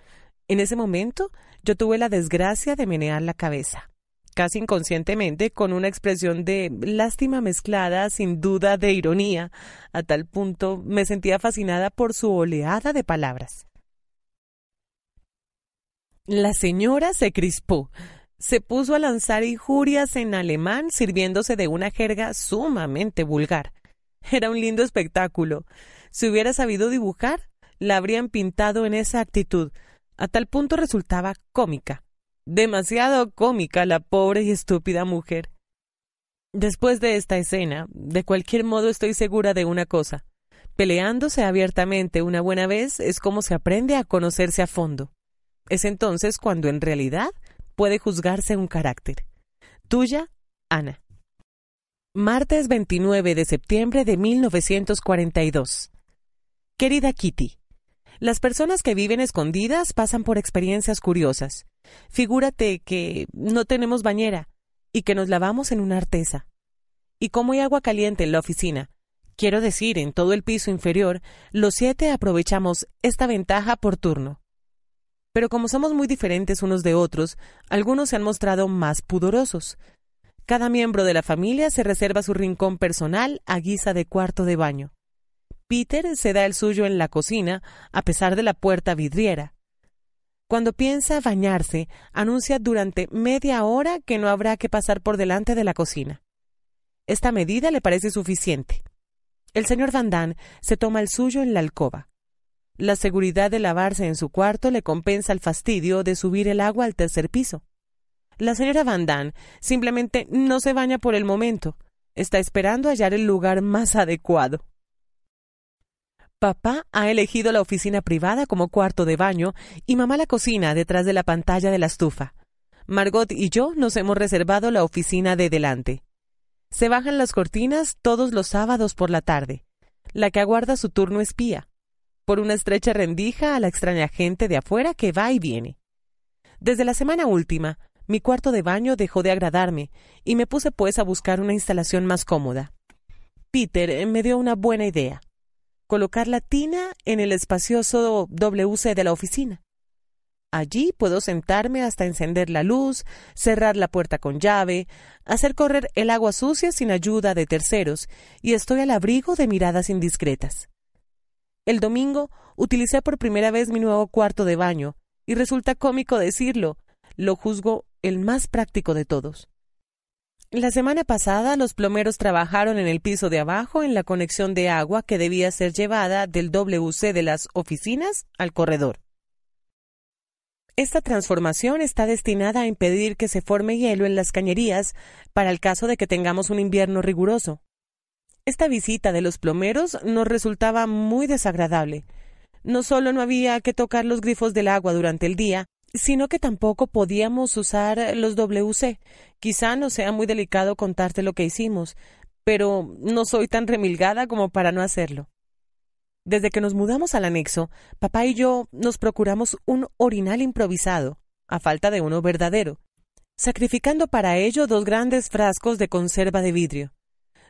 En ese momento yo tuve la desgracia de menear la cabeza, casi inconscientemente, con una expresión de lástima mezclada, sin duda, de ironía. A tal punto me sentía fascinada por su oleada de palabras. La señora se crispó se puso a lanzar injurias en alemán sirviéndose de una jerga sumamente vulgar. Era un lindo espectáculo. Si hubiera sabido dibujar, la habrían pintado en esa actitud. A tal punto resultaba cómica. Demasiado cómica la pobre y estúpida mujer. Después de esta escena, de cualquier modo estoy segura de una cosa. Peleándose abiertamente una buena vez es como se aprende a conocerse a fondo. Es entonces cuando en realidad puede juzgarse un carácter. Tuya, Ana. Martes 29 de septiembre de 1942. Querida Kitty, las personas que viven escondidas pasan por experiencias curiosas. Figúrate que no tenemos bañera y que nos lavamos en una artesa. Y como hay agua caliente en la oficina, quiero decir, en todo el piso inferior, los siete aprovechamos esta ventaja por turno. Pero como somos muy diferentes unos de otros, algunos se han mostrado más pudorosos. Cada miembro de la familia se reserva su rincón personal a guisa de cuarto de baño. Peter se da el suyo en la cocina, a pesar de la puerta vidriera. Cuando piensa bañarse, anuncia durante media hora que no habrá que pasar por delante de la cocina. Esta medida le parece suficiente. El señor Van Damme se toma el suyo en la alcoba. La seguridad de lavarse en su cuarto le compensa el fastidio de subir el agua al tercer piso. La señora Van Damme simplemente no se baña por el momento. Está esperando hallar el lugar más adecuado. Papá ha elegido la oficina privada como cuarto de baño y mamá la cocina detrás de la pantalla de la estufa. Margot y yo nos hemos reservado la oficina de delante. Se bajan las cortinas todos los sábados por la tarde. La que aguarda su turno espía. Por una estrecha rendija a la extraña gente de afuera que va y viene. Desde la semana última, mi cuarto de baño dejó de agradarme, y me puse pues a buscar una instalación más cómoda. Peter eh, me dio una buena idea. Colocar la tina en el espacioso WC de la oficina. Allí puedo sentarme hasta encender la luz, cerrar la puerta con llave, hacer correr el agua sucia sin ayuda de terceros, y estoy al abrigo de miradas indiscretas. El domingo utilicé por primera vez mi nuevo cuarto de baño, y resulta cómico decirlo, lo juzgo el más práctico de todos. La semana pasada los plomeros trabajaron en el piso de abajo en la conexión de agua que debía ser llevada del WC de las oficinas al corredor. Esta transformación está destinada a impedir que se forme hielo en las cañerías para el caso de que tengamos un invierno riguroso. Esta visita de los plomeros nos resultaba muy desagradable. No solo no había que tocar los grifos del agua durante el día, sino que tampoco podíamos usar los WC. Quizá no sea muy delicado contarte lo que hicimos, pero no soy tan remilgada como para no hacerlo. Desde que nos mudamos al anexo, papá y yo nos procuramos un orinal improvisado, a falta de uno verdadero, sacrificando para ello dos grandes frascos de conserva de vidrio.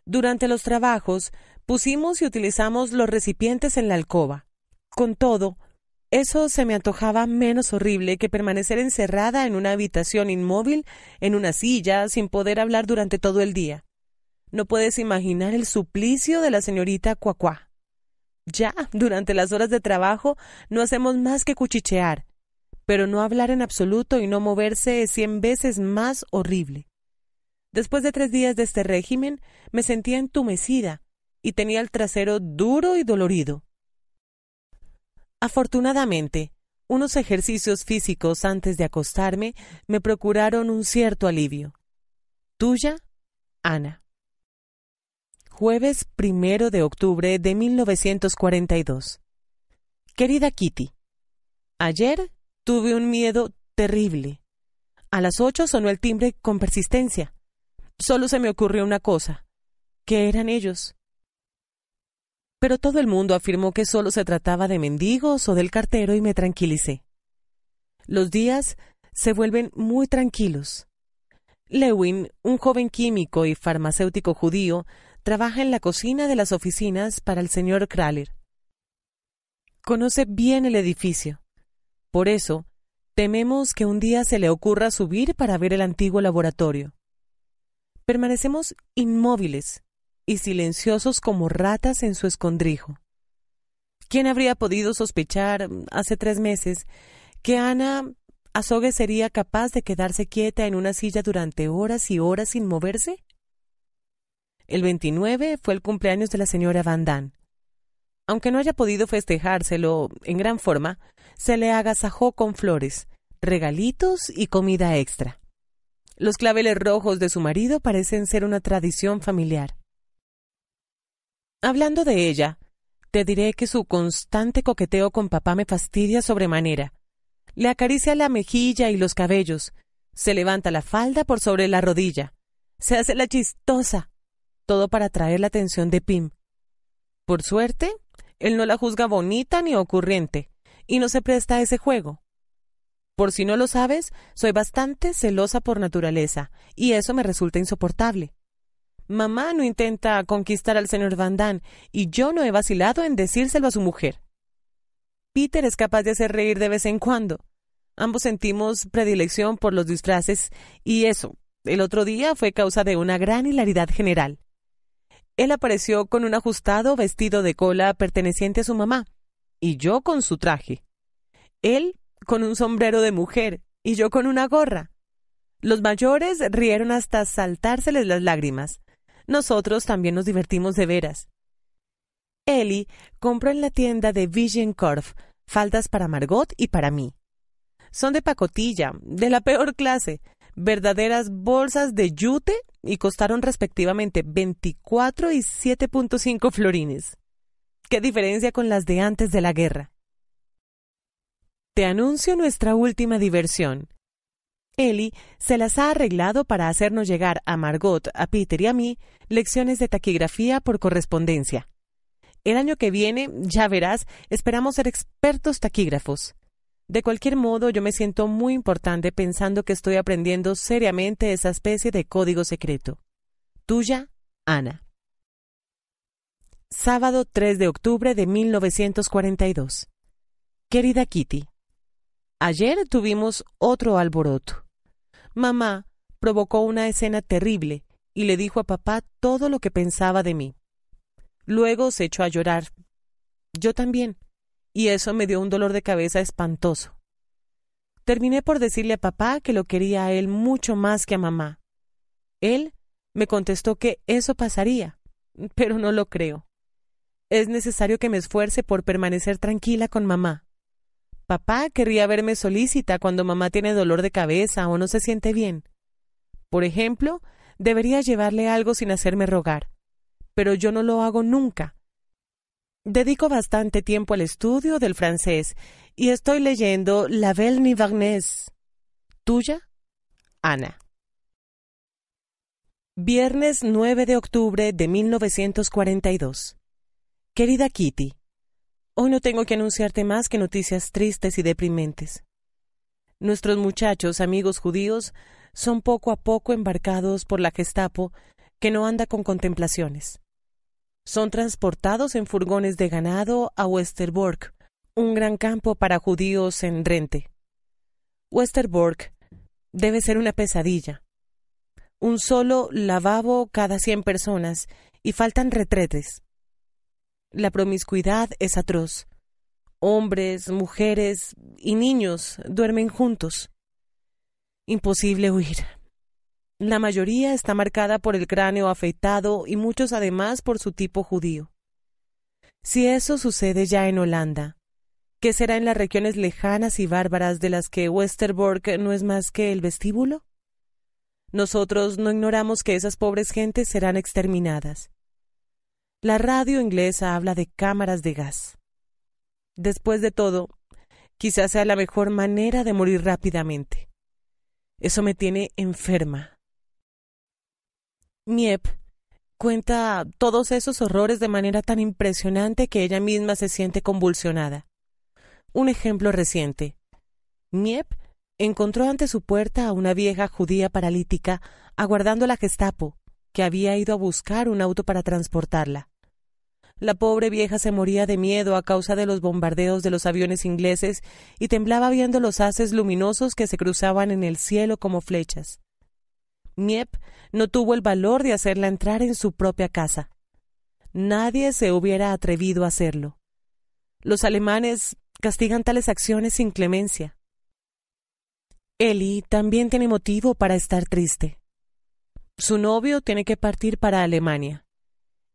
Durante los trabajos, pusimos y utilizamos los recipientes en la alcoba. Con todo, eso se me antojaba menos horrible que permanecer encerrada en una habitación inmóvil, en una silla, sin poder hablar durante todo el día. No puedes imaginar el suplicio de la señorita Cuacuá. Ya, durante las horas de trabajo, no hacemos más que cuchichear, pero no hablar en absoluto y no moverse es cien veces más horrible. Después de tres días de este régimen, me sentía entumecida y tenía el trasero duro y dolorido. Afortunadamente, unos ejercicios físicos antes de acostarme me procuraron un cierto alivio. Tuya, Ana. Jueves primero de octubre de 1942. Querida Kitty, ayer tuve un miedo terrible. A las ocho sonó el timbre con persistencia. Solo se me ocurrió una cosa. ¿Qué eran ellos? pero todo el mundo afirmó que solo se trataba de mendigos o del cartero y me tranquilicé. Los días se vuelven muy tranquilos. Lewin, un joven químico y farmacéutico judío, trabaja en la cocina de las oficinas para el señor Kraler. Conoce bien el edificio. Por eso, tememos que un día se le ocurra subir para ver el antiguo laboratorio. Permanecemos inmóviles, y silenciosos como ratas en su escondrijo. ¿Quién habría podido sospechar mm, hace tres meses que Ana Azogue sería capaz de quedarse quieta en una silla durante horas y horas sin moverse? El 29 fue el cumpleaños de la señora Van Damme. Aunque no haya podido festejárselo en gran forma, se le agasajó con flores, regalitos y comida extra. Los claveles rojos de su marido parecen ser una tradición familiar. Hablando de ella, te diré que su constante coqueteo con papá me fastidia sobremanera. Le acaricia la mejilla y los cabellos, se levanta la falda por sobre la rodilla, se hace la chistosa, todo para atraer la atención de Pim. Por suerte, él no la juzga bonita ni ocurriente, y no se presta a ese juego. Por si no lo sabes, soy bastante celosa por naturaleza, y eso me resulta insoportable. Mamá no intenta conquistar al señor Van Damme y yo no he vacilado en decírselo a su mujer. Peter es capaz de hacer reír de vez en cuando. Ambos sentimos predilección por los disfraces y eso, el otro día fue causa de una gran hilaridad general. Él apareció con un ajustado vestido de cola perteneciente a su mamá y yo con su traje. Él con un sombrero de mujer y yo con una gorra. Los mayores rieron hasta saltárseles las lágrimas nosotros también nos divertimos de veras. Ellie compró en la tienda de Vision Corp faldas para Margot y para mí. Son de pacotilla, de la peor clase, verdaderas bolsas de yute y costaron respectivamente 24 y 7.5 florines. ¿Qué diferencia con las de antes de la guerra? Te anuncio nuestra última diversión, Ellie se las ha arreglado para hacernos llegar a Margot, a Peter y a mí lecciones de taquigrafía por correspondencia. El año que viene, ya verás, esperamos ser expertos taquígrafos. De cualquier modo, yo me siento muy importante pensando que estoy aprendiendo seriamente esa especie de código secreto. Tuya, Ana. Sábado 3 de octubre de 1942. Querida Kitty, Ayer tuvimos otro alboroto. Mamá provocó una escena terrible y le dijo a papá todo lo que pensaba de mí. Luego se echó a llorar. Yo también. Y eso me dio un dolor de cabeza espantoso. Terminé por decirle a papá que lo quería a él mucho más que a mamá. Él me contestó que eso pasaría, pero no lo creo. Es necesario que me esfuerce por permanecer tranquila con mamá. Papá querría verme solícita cuando mamá tiene dolor de cabeza o no se siente bien. Por ejemplo, debería llevarle algo sin hacerme rogar. Pero yo no lo hago nunca. Dedico bastante tiempo al estudio del francés y estoy leyendo La Belle Vagnes. Tuya, Ana. Viernes 9 de octubre de 1942. Querida Kitty, Hoy no tengo que anunciarte más que noticias tristes y deprimentes. Nuestros muchachos, amigos judíos, son poco a poco embarcados por la Gestapo, que no anda con contemplaciones. Son transportados en furgones de ganado a Westerbork, un gran campo para judíos en Drente. Westerbork debe ser una pesadilla. Un solo lavabo cada cien personas y faltan retretes. La promiscuidad es atroz. Hombres, mujeres y niños duermen juntos. Imposible huir. La mayoría está marcada por el cráneo afeitado y muchos además por su tipo judío. Si eso sucede ya en Holanda, ¿qué será en las regiones lejanas y bárbaras de las que Westerbork no es más que el vestíbulo? Nosotros no ignoramos que esas pobres gentes serán exterminadas. La radio inglesa habla de cámaras de gas. Después de todo, quizás sea la mejor manera de morir rápidamente. Eso me tiene enferma. Miep cuenta todos esos horrores de manera tan impresionante que ella misma se siente convulsionada. Un ejemplo reciente. Miep encontró ante su puerta a una vieja judía paralítica aguardando la Gestapo, que había ido a buscar un auto para transportarla. La pobre vieja se moría de miedo a causa de los bombardeos de los aviones ingleses y temblaba viendo los haces luminosos que se cruzaban en el cielo como flechas. Miep no tuvo el valor de hacerla entrar en su propia casa. Nadie se hubiera atrevido a hacerlo. Los alemanes castigan tales acciones sin clemencia. Eli también tiene motivo para estar triste. Su novio tiene que partir para Alemania.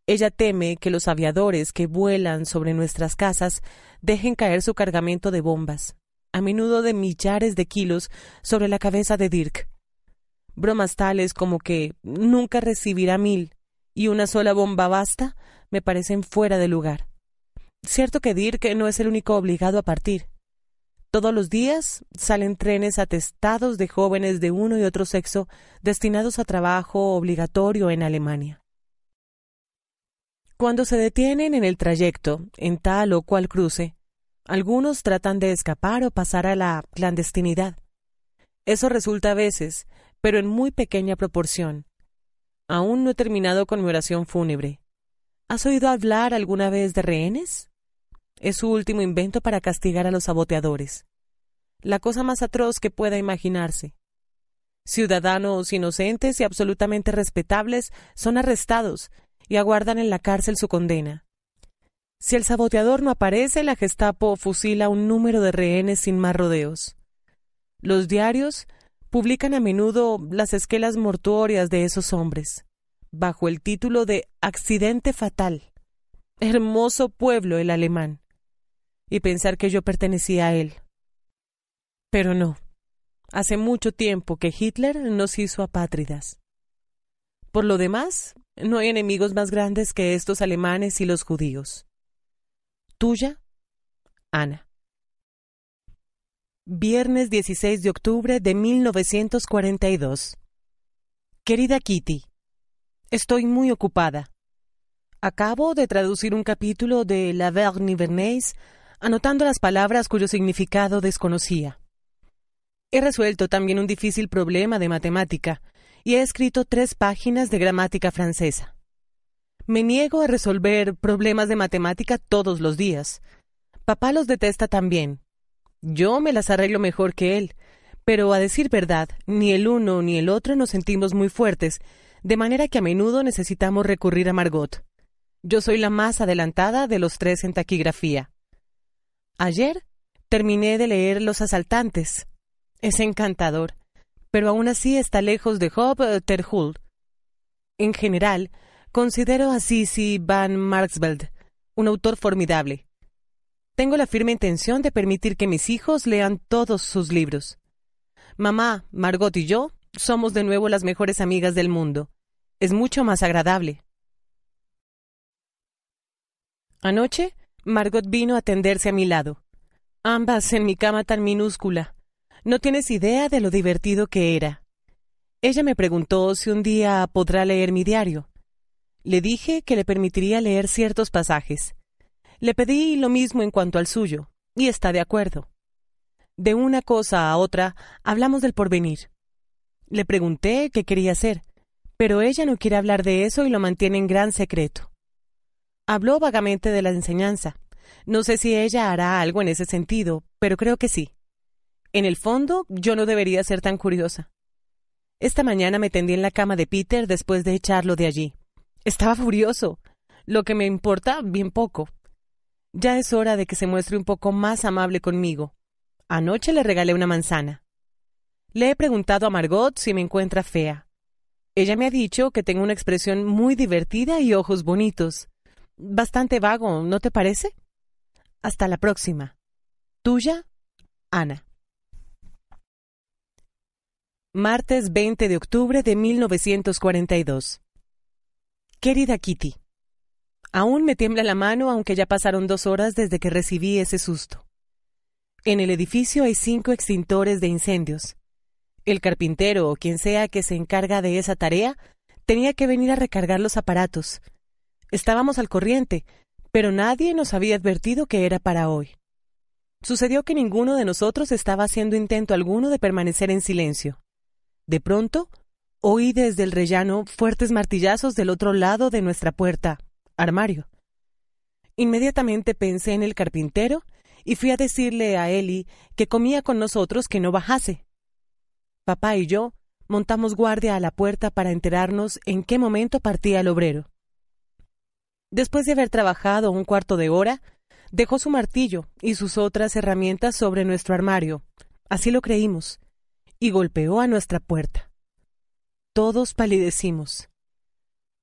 Ella teme que los aviadores que vuelan sobre nuestras casas dejen caer su cargamento de bombas, a menudo de millares de kilos, sobre la cabeza de Dirk. Bromas tales como que nunca recibirá mil y una sola bomba basta me parecen fuera de lugar. Cierto que Dirk no es el único obligado a partir. Todos los días salen trenes atestados de jóvenes de uno y otro sexo destinados a trabajo obligatorio en Alemania. Cuando se detienen en el trayecto, en tal o cual cruce, algunos tratan de escapar o pasar a la clandestinidad. Eso resulta a veces, pero en muy pequeña proporción. Aún no he terminado con mi oración fúnebre. ¿Has oído hablar alguna vez de rehenes? Es su último invento para castigar a los saboteadores. La cosa más atroz que pueda imaginarse. Ciudadanos inocentes y absolutamente respetables son arrestados y aguardan en la cárcel su condena. Si el saboteador no aparece, la Gestapo fusila un número de rehenes sin más rodeos. Los diarios publican a menudo las esquelas mortuorias de esos hombres, bajo el título de Accidente Fatal. Hermoso pueblo el alemán. Y pensar que yo pertenecía a él. Pero no. Hace mucho tiempo que Hitler nos hizo apátridas. Por lo demás, no hay enemigos más grandes que estos alemanes y los judíos. Tuya, Ana. Viernes 16 de octubre de 1942. Querida Kitty, estoy muy ocupada. Acabo de traducir un capítulo de La Verne anotando las palabras cuyo significado desconocía. He resuelto también un difícil problema de matemática y he escrito tres páginas de gramática francesa. Me niego a resolver problemas de matemática todos los días. Papá los detesta también. Yo me las arreglo mejor que él, pero a decir verdad, ni el uno ni el otro nos sentimos muy fuertes, de manera que a menudo necesitamos recurrir a Margot. Yo soy la más adelantada de los tres en taquigrafía. Ayer terminé de leer Los Asaltantes. Es encantador pero aún así está lejos de Job eh, Terhul. En general, considero a Sisi van Marxveld un autor formidable. Tengo la firme intención de permitir que mis hijos lean todos sus libros. Mamá, Margot y yo somos de nuevo las mejores amigas del mundo. Es mucho más agradable. Anoche, Margot vino a tenderse a mi lado, ambas en mi cama tan minúscula. No tienes idea de lo divertido que era. Ella me preguntó si un día podrá leer mi diario. Le dije que le permitiría leer ciertos pasajes. Le pedí lo mismo en cuanto al suyo, y está de acuerdo. De una cosa a otra hablamos del porvenir. Le pregunté qué quería hacer, pero ella no quiere hablar de eso y lo mantiene en gran secreto. Habló vagamente de la enseñanza. No sé si ella hará algo en ese sentido, pero creo que sí. En el fondo, yo no debería ser tan curiosa. Esta mañana me tendí en la cama de Peter después de echarlo de allí. Estaba furioso. Lo que me importa, bien poco. Ya es hora de que se muestre un poco más amable conmigo. Anoche le regalé una manzana. Le he preguntado a Margot si me encuentra fea. Ella me ha dicho que tengo una expresión muy divertida y ojos bonitos. Bastante vago, ¿no te parece? Hasta la próxima. Tuya, Ana. Martes 20 de octubre de 1942. Querida Kitty, aún me tiembla la mano aunque ya pasaron dos horas desde que recibí ese susto. En el edificio hay cinco extintores de incendios. El carpintero o quien sea que se encarga de esa tarea tenía que venir a recargar los aparatos. Estábamos al corriente, pero nadie nos había advertido que era para hoy. Sucedió que ninguno de nosotros estaba haciendo intento alguno de permanecer en silencio. De pronto, oí desde el rellano fuertes martillazos del otro lado de nuestra puerta, armario. Inmediatamente pensé en el carpintero y fui a decirle a Eli que comía con nosotros que no bajase. Papá y yo montamos guardia a la puerta para enterarnos en qué momento partía el obrero. Después de haber trabajado un cuarto de hora, dejó su martillo y sus otras herramientas sobre nuestro armario. Así lo creímos y golpeó a nuestra puerta. Todos palidecimos.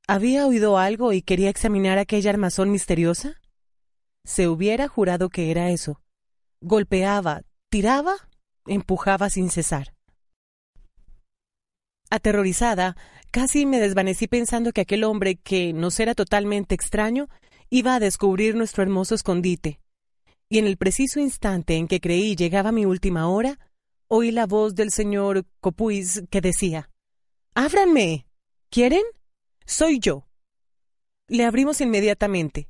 ¿Había oído algo y quería examinar aquella armazón misteriosa? Se hubiera jurado que era eso. Golpeaba, tiraba, empujaba sin cesar. Aterrorizada, casi me desvanecí pensando que aquel hombre, que nos era totalmente extraño, iba a descubrir nuestro hermoso escondite. Y en el preciso instante en que creí llegaba mi última hora, oí la voz del señor Copuis que decía, Ábranme. ¿Quieren? Soy yo. Le abrimos inmediatamente.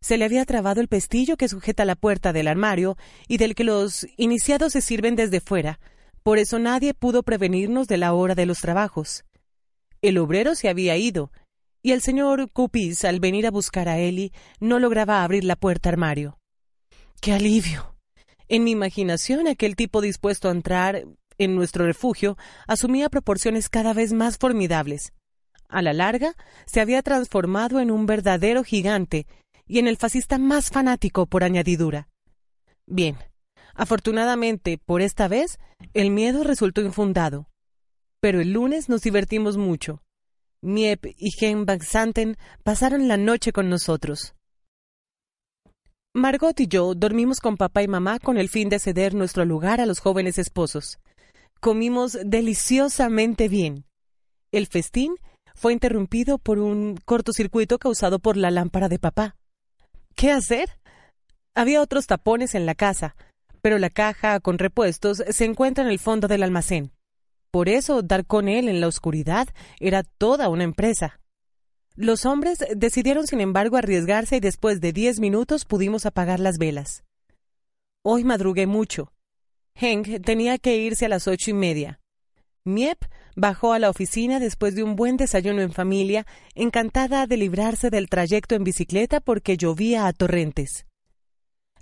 Se le había trabado el pestillo que sujeta la puerta del armario y del que los iniciados se sirven desde fuera, por eso nadie pudo prevenirnos de la hora de los trabajos. El obrero se había ido, y el señor Cupis, al venir a buscar a Eli, no lograba abrir la puerta armario. ¡Qué alivio! En mi imaginación, aquel tipo dispuesto a entrar en nuestro refugio asumía proporciones cada vez más formidables. A la larga, se había transformado en un verdadero gigante y en el fascista más fanático por añadidura. Bien, afortunadamente, por esta vez, el miedo resultó infundado. Pero el lunes nos divertimos mucho. Miep y Gen Van Santen pasaron la noche con nosotros. Margot y yo dormimos con papá y mamá con el fin de ceder nuestro lugar a los jóvenes esposos. Comimos deliciosamente bien. El festín fue interrumpido por un cortocircuito causado por la lámpara de papá. ¿Qué hacer? Había otros tapones en la casa, pero la caja con repuestos se encuentra en el fondo del almacén. Por eso dar con él en la oscuridad era toda una empresa. Los hombres decidieron, sin embargo, arriesgarse y después de diez minutos pudimos apagar las velas. Hoy madrugué mucho. Heng tenía que irse a las ocho y media. Miep bajó a la oficina después de un buen desayuno en familia, encantada de librarse del trayecto en bicicleta porque llovía a torrentes.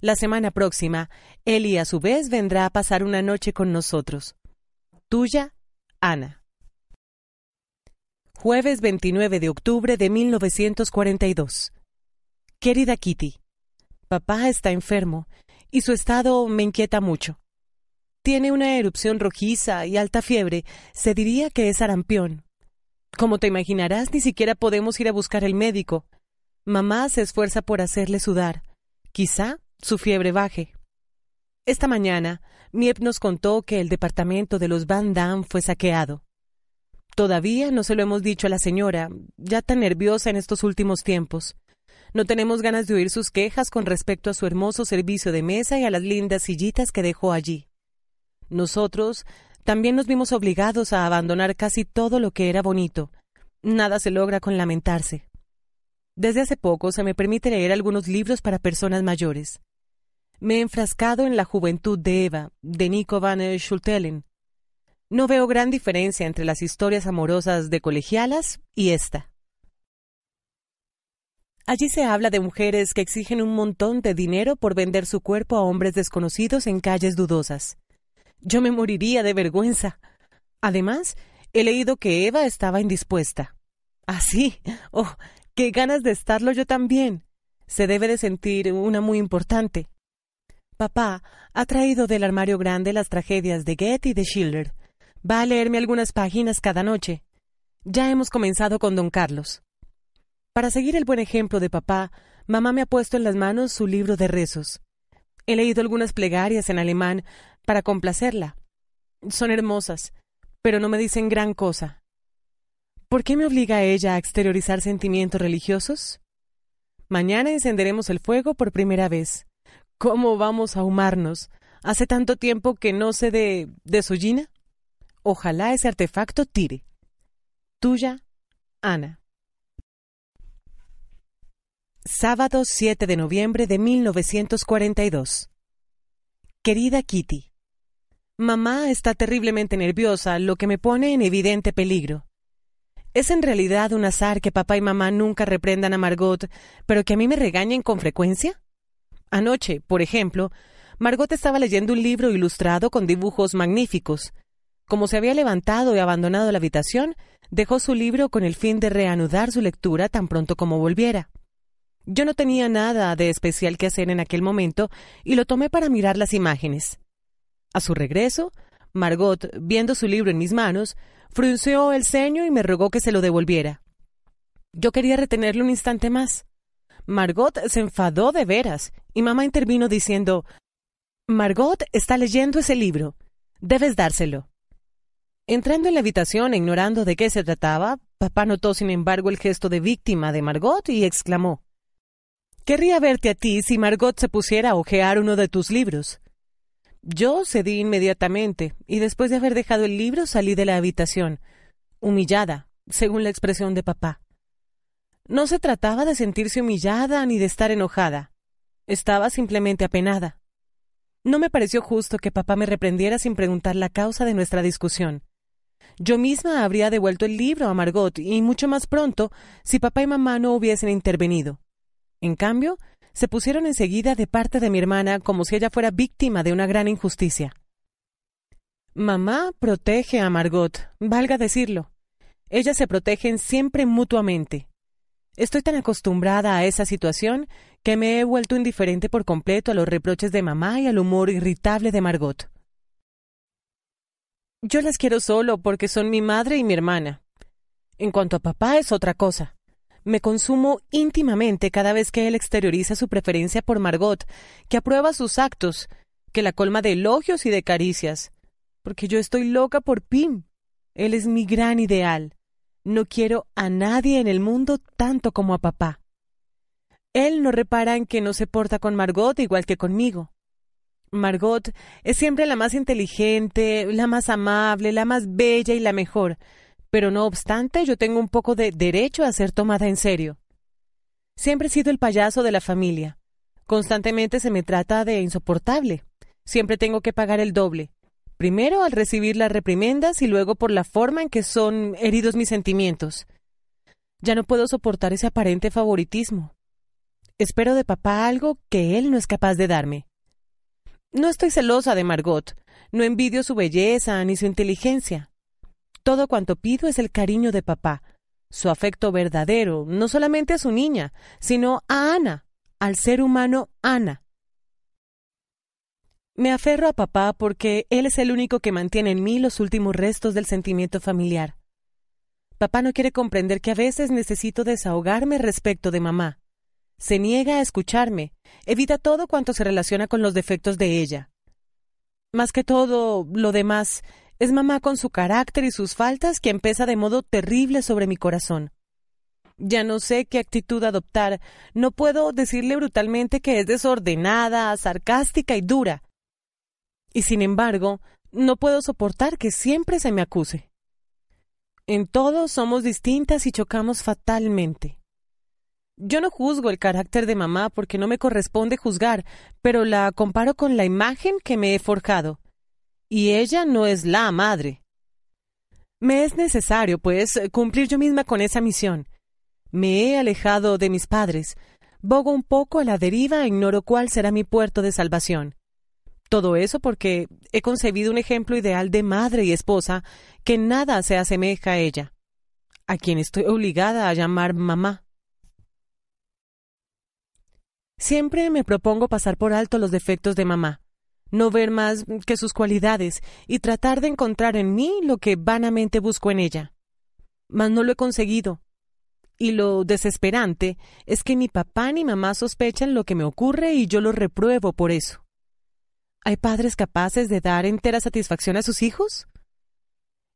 La semana próxima, Eli a su vez vendrá a pasar una noche con nosotros. Tuya, Ana. Jueves 29 de octubre de 1942. Querida Kitty, papá está enfermo y su estado me inquieta mucho. Tiene una erupción rojiza y alta fiebre, se diría que es arampión. Como te imaginarás, ni siquiera podemos ir a buscar el médico. Mamá se esfuerza por hacerle sudar. Quizá su fiebre baje. Esta mañana, Miep nos contó que el departamento de los Van Damme fue saqueado. Todavía no se lo hemos dicho a la señora, ya tan nerviosa en estos últimos tiempos. No tenemos ganas de oír sus quejas con respecto a su hermoso servicio de mesa y a las lindas sillitas que dejó allí. Nosotros también nos vimos obligados a abandonar casi todo lo que era bonito. Nada se logra con lamentarse. Desde hace poco se me permite leer algunos libros para personas mayores. Me he enfrascado en La juventud de Eva, de Nico van Schultelen, no veo gran diferencia entre las historias amorosas de colegialas y esta. Allí se habla de mujeres que exigen un montón de dinero por vender su cuerpo a hombres desconocidos en calles dudosas. Yo me moriría de vergüenza. Además, he leído que Eva estaba indispuesta. Así. Ah, oh, qué ganas de estarlo yo también. Se debe de sentir una muy importante. Papá ha traído del armario grande las tragedias de Goethe y de Schiller Va a leerme algunas páginas cada noche. Ya hemos comenzado con don Carlos. Para seguir el buen ejemplo de papá, mamá me ha puesto en las manos su libro de rezos. He leído algunas plegarias en alemán para complacerla. Son hermosas, pero no me dicen gran cosa. ¿Por qué me obliga ella a exteriorizar sentimientos religiosos? Mañana encenderemos el fuego por primera vez. ¿Cómo vamos a ahumarnos? Hace tanto tiempo que no sé de... de Sollina. Ojalá ese artefacto tire. Tuya, Ana. Sábado 7 de noviembre de 1942. Querida Kitty, mamá está terriblemente nerviosa, lo que me pone en evidente peligro. Es en realidad un azar que papá y mamá nunca reprendan a Margot, pero que a mí me regañen con frecuencia. Anoche, por ejemplo, Margot estaba leyendo un libro ilustrado con dibujos magníficos. Como se había levantado y abandonado la habitación, dejó su libro con el fin de reanudar su lectura tan pronto como volviera. Yo no tenía nada de especial que hacer en aquel momento y lo tomé para mirar las imágenes. A su regreso, Margot, viendo su libro en mis manos, frunció el ceño y me rogó que se lo devolviera. Yo quería retenerlo un instante más. Margot se enfadó de veras y mamá intervino diciendo Margot está leyendo ese libro. Debes dárselo. Entrando en la habitación e ignorando de qué se trataba, papá notó sin embargo el gesto de víctima de Margot y exclamó Querría verte a ti si Margot se pusiera a ojear uno de tus libros. Yo cedí inmediatamente, y después de haber dejado el libro salí de la habitación, humillada, según la expresión de papá. No se trataba de sentirse humillada ni de estar enojada. Estaba simplemente apenada. No me pareció justo que papá me reprendiera sin preguntar la causa de nuestra discusión. Yo misma habría devuelto el libro a Margot y mucho más pronto si papá y mamá no hubiesen intervenido. En cambio, se pusieron enseguida de parte de mi hermana como si ella fuera víctima de una gran injusticia. Mamá protege a Margot, valga decirlo. Ellas se protegen siempre mutuamente. Estoy tan acostumbrada a esa situación que me he vuelto indiferente por completo a los reproches de mamá y al humor irritable de Margot. Yo las quiero solo porque son mi madre y mi hermana. En cuanto a papá es otra cosa. Me consumo íntimamente cada vez que él exterioriza su preferencia por Margot, que aprueba sus actos, que la colma de elogios y de caricias. Porque yo estoy loca por Pim. Él es mi gran ideal. No quiero a nadie en el mundo tanto como a papá. Él no repara en que no se porta con Margot igual que conmigo. Margot es siempre la más inteligente, la más amable, la más bella y la mejor, pero no obstante yo tengo un poco de derecho a ser tomada en serio. Siempre he sido el payaso de la familia. Constantemente se me trata de insoportable. Siempre tengo que pagar el doble. Primero al recibir las reprimendas y luego por la forma en que son heridos mis sentimientos. Ya no puedo soportar ese aparente favoritismo. Espero de papá algo que él no es capaz de darme. No estoy celosa de Margot, no envidio su belleza ni su inteligencia. Todo cuanto pido es el cariño de papá, su afecto verdadero, no solamente a su niña, sino a Ana, al ser humano Ana. Me aferro a papá porque él es el único que mantiene en mí los últimos restos del sentimiento familiar. Papá no quiere comprender que a veces necesito desahogarme respecto de mamá. Se niega a escucharme, Evita todo cuanto se relaciona con los defectos de ella. Más que todo, lo demás, es mamá con su carácter y sus faltas que empieza de modo terrible sobre mi corazón. Ya no sé qué actitud adoptar. No puedo decirle brutalmente que es desordenada, sarcástica y dura. Y sin embargo, no puedo soportar que siempre se me acuse. En todo somos distintas y chocamos fatalmente. Yo no juzgo el carácter de mamá porque no me corresponde juzgar, pero la comparo con la imagen que me he forjado. Y ella no es la madre. Me es necesario, pues, cumplir yo misma con esa misión. Me he alejado de mis padres, bogo un poco a la deriva e ignoro cuál será mi puerto de salvación. Todo eso porque he concebido un ejemplo ideal de madre y esposa que nada se asemeja a ella, a quien estoy obligada a llamar mamá. Siempre me propongo pasar por alto los defectos de mamá, no ver más que sus cualidades y tratar de encontrar en mí lo que vanamente busco en ella. Mas no lo he conseguido. Y lo desesperante es que ni papá ni mamá sospechan lo que me ocurre y yo lo repruebo por eso. ¿Hay padres capaces de dar entera satisfacción a sus hijos?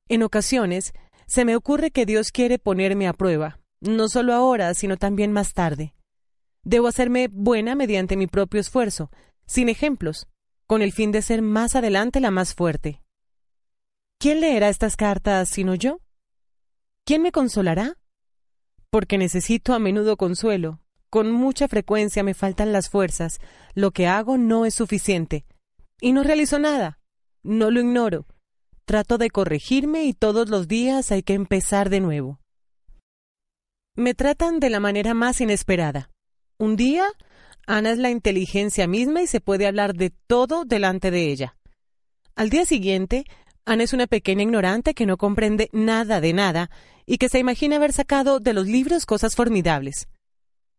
En ocasiones, se me ocurre que Dios quiere ponerme a prueba, no solo ahora, sino también más tarde. Debo hacerme buena mediante mi propio esfuerzo, sin ejemplos, con el fin de ser más adelante la más fuerte. ¿Quién leerá estas cartas sino yo? ¿Quién me consolará? Porque necesito a menudo consuelo. Con mucha frecuencia me faltan las fuerzas. Lo que hago no es suficiente. Y no realizo nada. No lo ignoro. Trato de corregirme y todos los días hay que empezar de nuevo. Me tratan de la manera más inesperada. Un día, Ana es la inteligencia misma y se puede hablar de todo delante de ella. Al día siguiente, Ana es una pequeña ignorante que no comprende nada de nada y que se imagina haber sacado de los libros cosas formidables.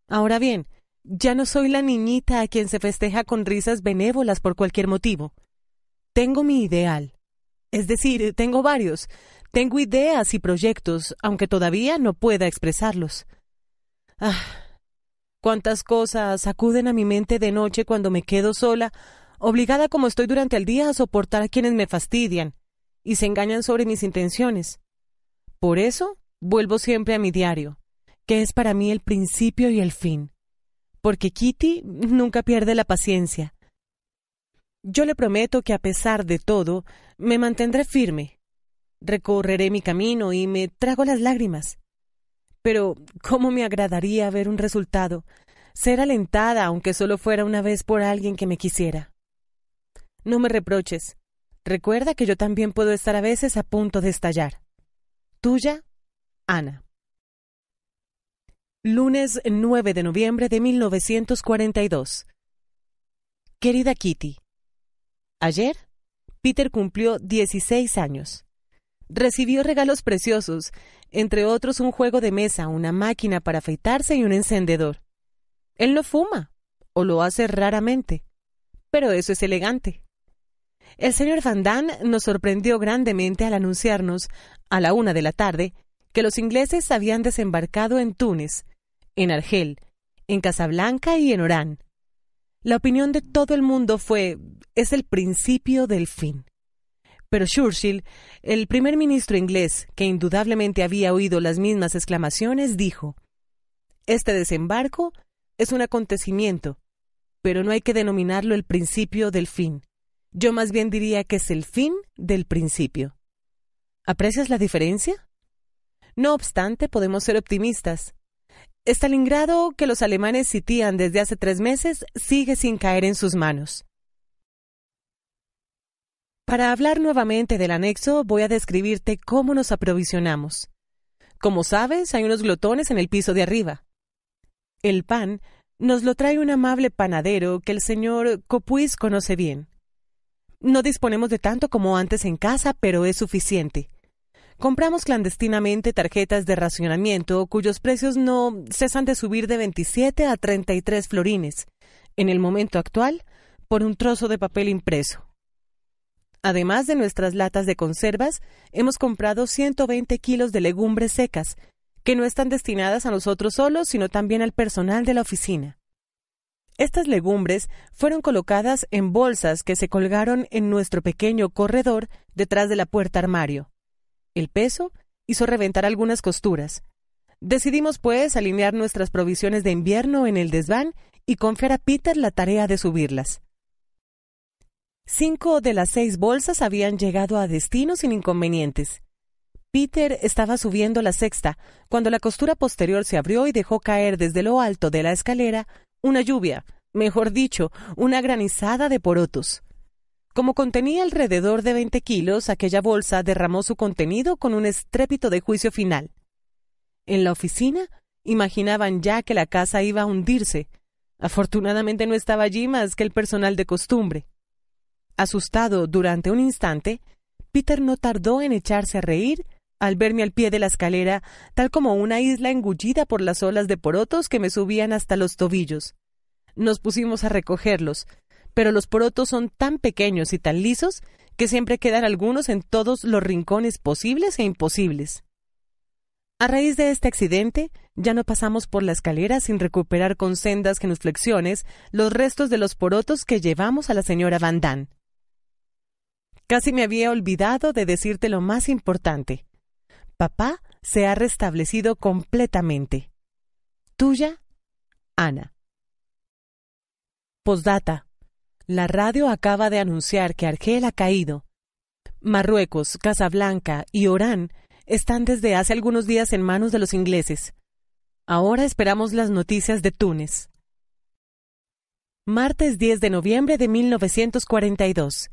Ahora bien, ya no soy la niñita a quien se festeja con risas benévolas por cualquier motivo. Tengo mi ideal. Es decir, tengo varios. Tengo ideas y proyectos, aunque todavía no pueda expresarlos. Ah, Cuántas cosas acuden a mi mente de noche cuando me quedo sola, obligada como estoy durante el día a soportar a quienes me fastidian y se engañan sobre mis intenciones. Por eso vuelvo siempre a mi diario, que es para mí el principio y el fin, porque Kitty nunca pierde la paciencia. Yo le prometo que a pesar de todo, me mantendré firme. Recorreré mi camino y me trago las lágrimas. Pero cómo me agradaría ver un resultado, ser alentada, aunque solo fuera una vez por alguien que me quisiera. No me reproches. Recuerda que yo también puedo estar a veces a punto de estallar. Tuya, Ana. Lunes 9 de noviembre de 1942. Querida Kitty, ayer Peter cumplió 16 años. Recibió regalos preciosos, entre otros un juego de mesa, una máquina para afeitarse y un encendedor. Él no fuma, o lo hace raramente, pero eso es elegante. El señor Van Damme nos sorprendió grandemente al anunciarnos, a la una de la tarde, que los ingleses habían desembarcado en Túnez, en Argel, en Casablanca y en Orán. La opinión de todo el mundo fue es el principio del fin. Pero Churchill, el primer ministro inglés, que indudablemente había oído las mismas exclamaciones, dijo Este desembarco es un acontecimiento, pero no hay que denominarlo el principio del fin. Yo más bien diría que es el fin del principio. ¿Aprecias la diferencia? No obstante, podemos ser optimistas. Stalingrado, que los alemanes sitían desde hace tres meses, sigue sin caer en sus manos. Para hablar nuevamente del anexo, voy a describirte cómo nos aprovisionamos. Como sabes, hay unos glotones en el piso de arriba. El pan nos lo trae un amable panadero que el señor Copuis conoce bien. No disponemos de tanto como antes en casa, pero es suficiente. Compramos clandestinamente tarjetas de racionamiento cuyos precios no cesan de subir de 27 a 33 florines, en el momento actual, por un trozo de papel impreso. Además de nuestras latas de conservas, hemos comprado 120 kilos de legumbres secas, que no están destinadas a nosotros solos, sino también al personal de la oficina. Estas legumbres fueron colocadas en bolsas que se colgaron en nuestro pequeño corredor detrás de la puerta armario. El peso hizo reventar algunas costuras. Decidimos, pues, alinear nuestras provisiones de invierno en el desván y confiar a Peter la tarea de subirlas. Cinco de las seis bolsas habían llegado a destino sin inconvenientes. Peter estaba subiendo la sexta, cuando la costura posterior se abrió y dejó caer desde lo alto de la escalera una lluvia, mejor dicho, una granizada de porotos. Como contenía alrededor de veinte kilos, aquella bolsa derramó su contenido con un estrépito de juicio final. En la oficina, imaginaban ya que la casa iba a hundirse. Afortunadamente no estaba allí más que el personal de costumbre. Asustado durante un instante, Peter no tardó en echarse a reír al verme al pie de la escalera, tal como una isla engullida por las olas de porotos que me subían hasta los tobillos. Nos pusimos a recogerlos, pero los porotos son tan pequeños y tan lisos que siempre quedan algunos en todos los rincones posibles e imposibles. A raíz de este accidente, ya no pasamos por la escalera sin recuperar con sendas genuflexiones los restos de los porotos que llevamos a la señora Van Damme. Casi me había olvidado de decirte lo más importante. Papá se ha restablecido completamente. Tuya, Ana. Postdata. La radio acaba de anunciar que Argel ha caído. Marruecos, Casablanca y Orán están desde hace algunos días en manos de los ingleses. Ahora esperamos las noticias de Túnez. Martes 10 de noviembre de 1942.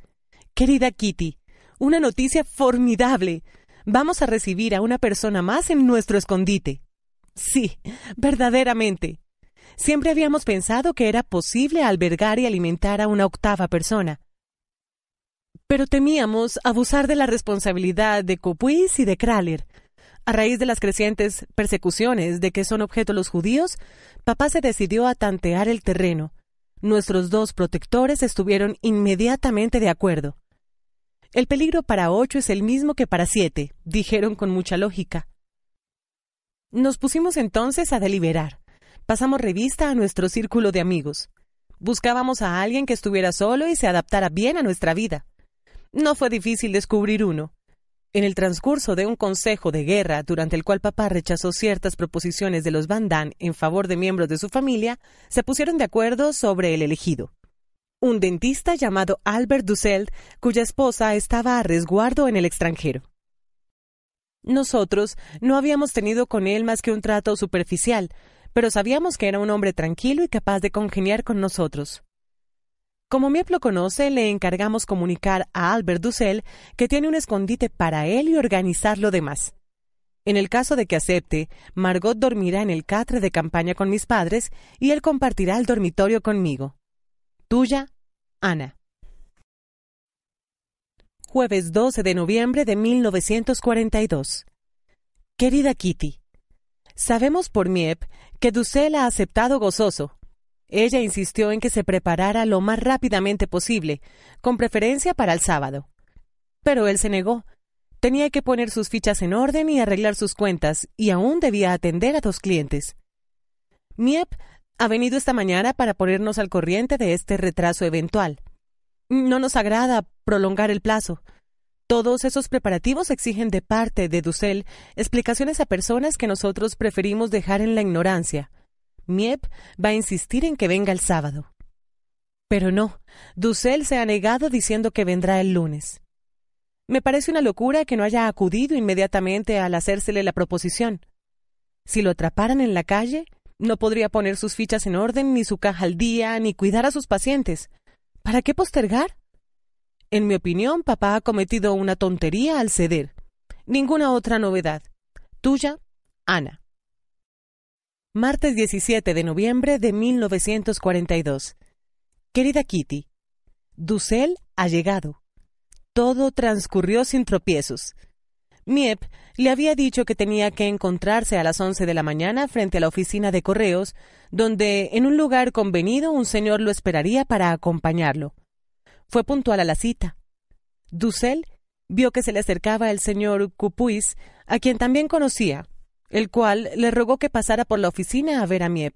Querida Kitty, una noticia formidable. Vamos a recibir a una persona más en nuestro escondite. Sí, verdaderamente. Siempre habíamos pensado que era posible albergar y alimentar a una octava persona. Pero temíamos abusar de la responsabilidad de Copuis y de Kraler. A raíz de las crecientes persecuciones de que son objeto los judíos, papá se decidió a tantear el terreno Nuestros dos protectores estuvieron inmediatamente de acuerdo. El peligro para ocho es el mismo que para siete, dijeron con mucha lógica. Nos pusimos entonces a deliberar. Pasamos revista a nuestro círculo de amigos. Buscábamos a alguien que estuviera solo y se adaptara bien a nuestra vida. No fue difícil descubrir uno. En el transcurso de un consejo de guerra, durante el cual papá rechazó ciertas proposiciones de los Van Damme en favor de miembros de su familia, se pusieron de acuerdo sobre el elegido. Un dentista llamado Albert Dussel, cuya esposa estaba a resguardo en el extranjero. Nosotros no habíamos tenido con él más que un trato superficial, pero sabíamos que era un hombre tranquilo y capaz de congeniar con nosotros. Como Miep lo conoce, le encargamos comunicar a Albert Dussel que tiene un escondite para él y organizar lo demás. En el caso de que acepte, Margot dormirá en el catre de campaña con mis padres y él compartirá el dormitorio conmigo. Tuya, Ana. Jueves 12 de noviembre de 1942. Querida Kitty, sabemos por Miep que Dussel ha aceptado gozoso ella insistió en que se preparara lo más rápidamente posible, con preferencia para el sábado. Pero él se negó. Tenía que poner sus fichas en orden y arreglar sus cuentas, y aún debía atender a dos clientes. Miep ha venido esta mañana para ponernos al corriente de este retraso eventual. No nos agrada prolongar el plazo. Todos esos preparativos exigen de parte de Dussel explicaciones a personas que nosotros preferimos dejar en la ignorancia. Miep va a insistir en que venga el sábado. Pero no, Dussel se ha negado diciendo que vendrá el lunes. Me parece una locura que no haya acudido inmediatamente al hacérsele la proposición. Si lo atraparan en la calle, no podría poner sus fichas en orden, ni su caja al día, ni cuidar a sus pacientes. ¿Para qué postergar? En mi opinión, papá ha cometido una tontería al ceder. Ninguna otra novedad. Tuya, Ana. Martes 17 de noviembre de 1942. Querida Kitty, Dussel ha llegado. Todo transcurrió sin tropiezos. Miep le había dicho que tenía que encontrarse a las 11 de la mañana frente a la oficina de correos, donde en un lugar convenido un señor lo esperaría para acompañarlo. Fue puntual a la cita. Dussel vio que se le acercaba el señor Cupuis, a quien también conocía, el cual le rogó que pasara por la oficina a ver a Miep,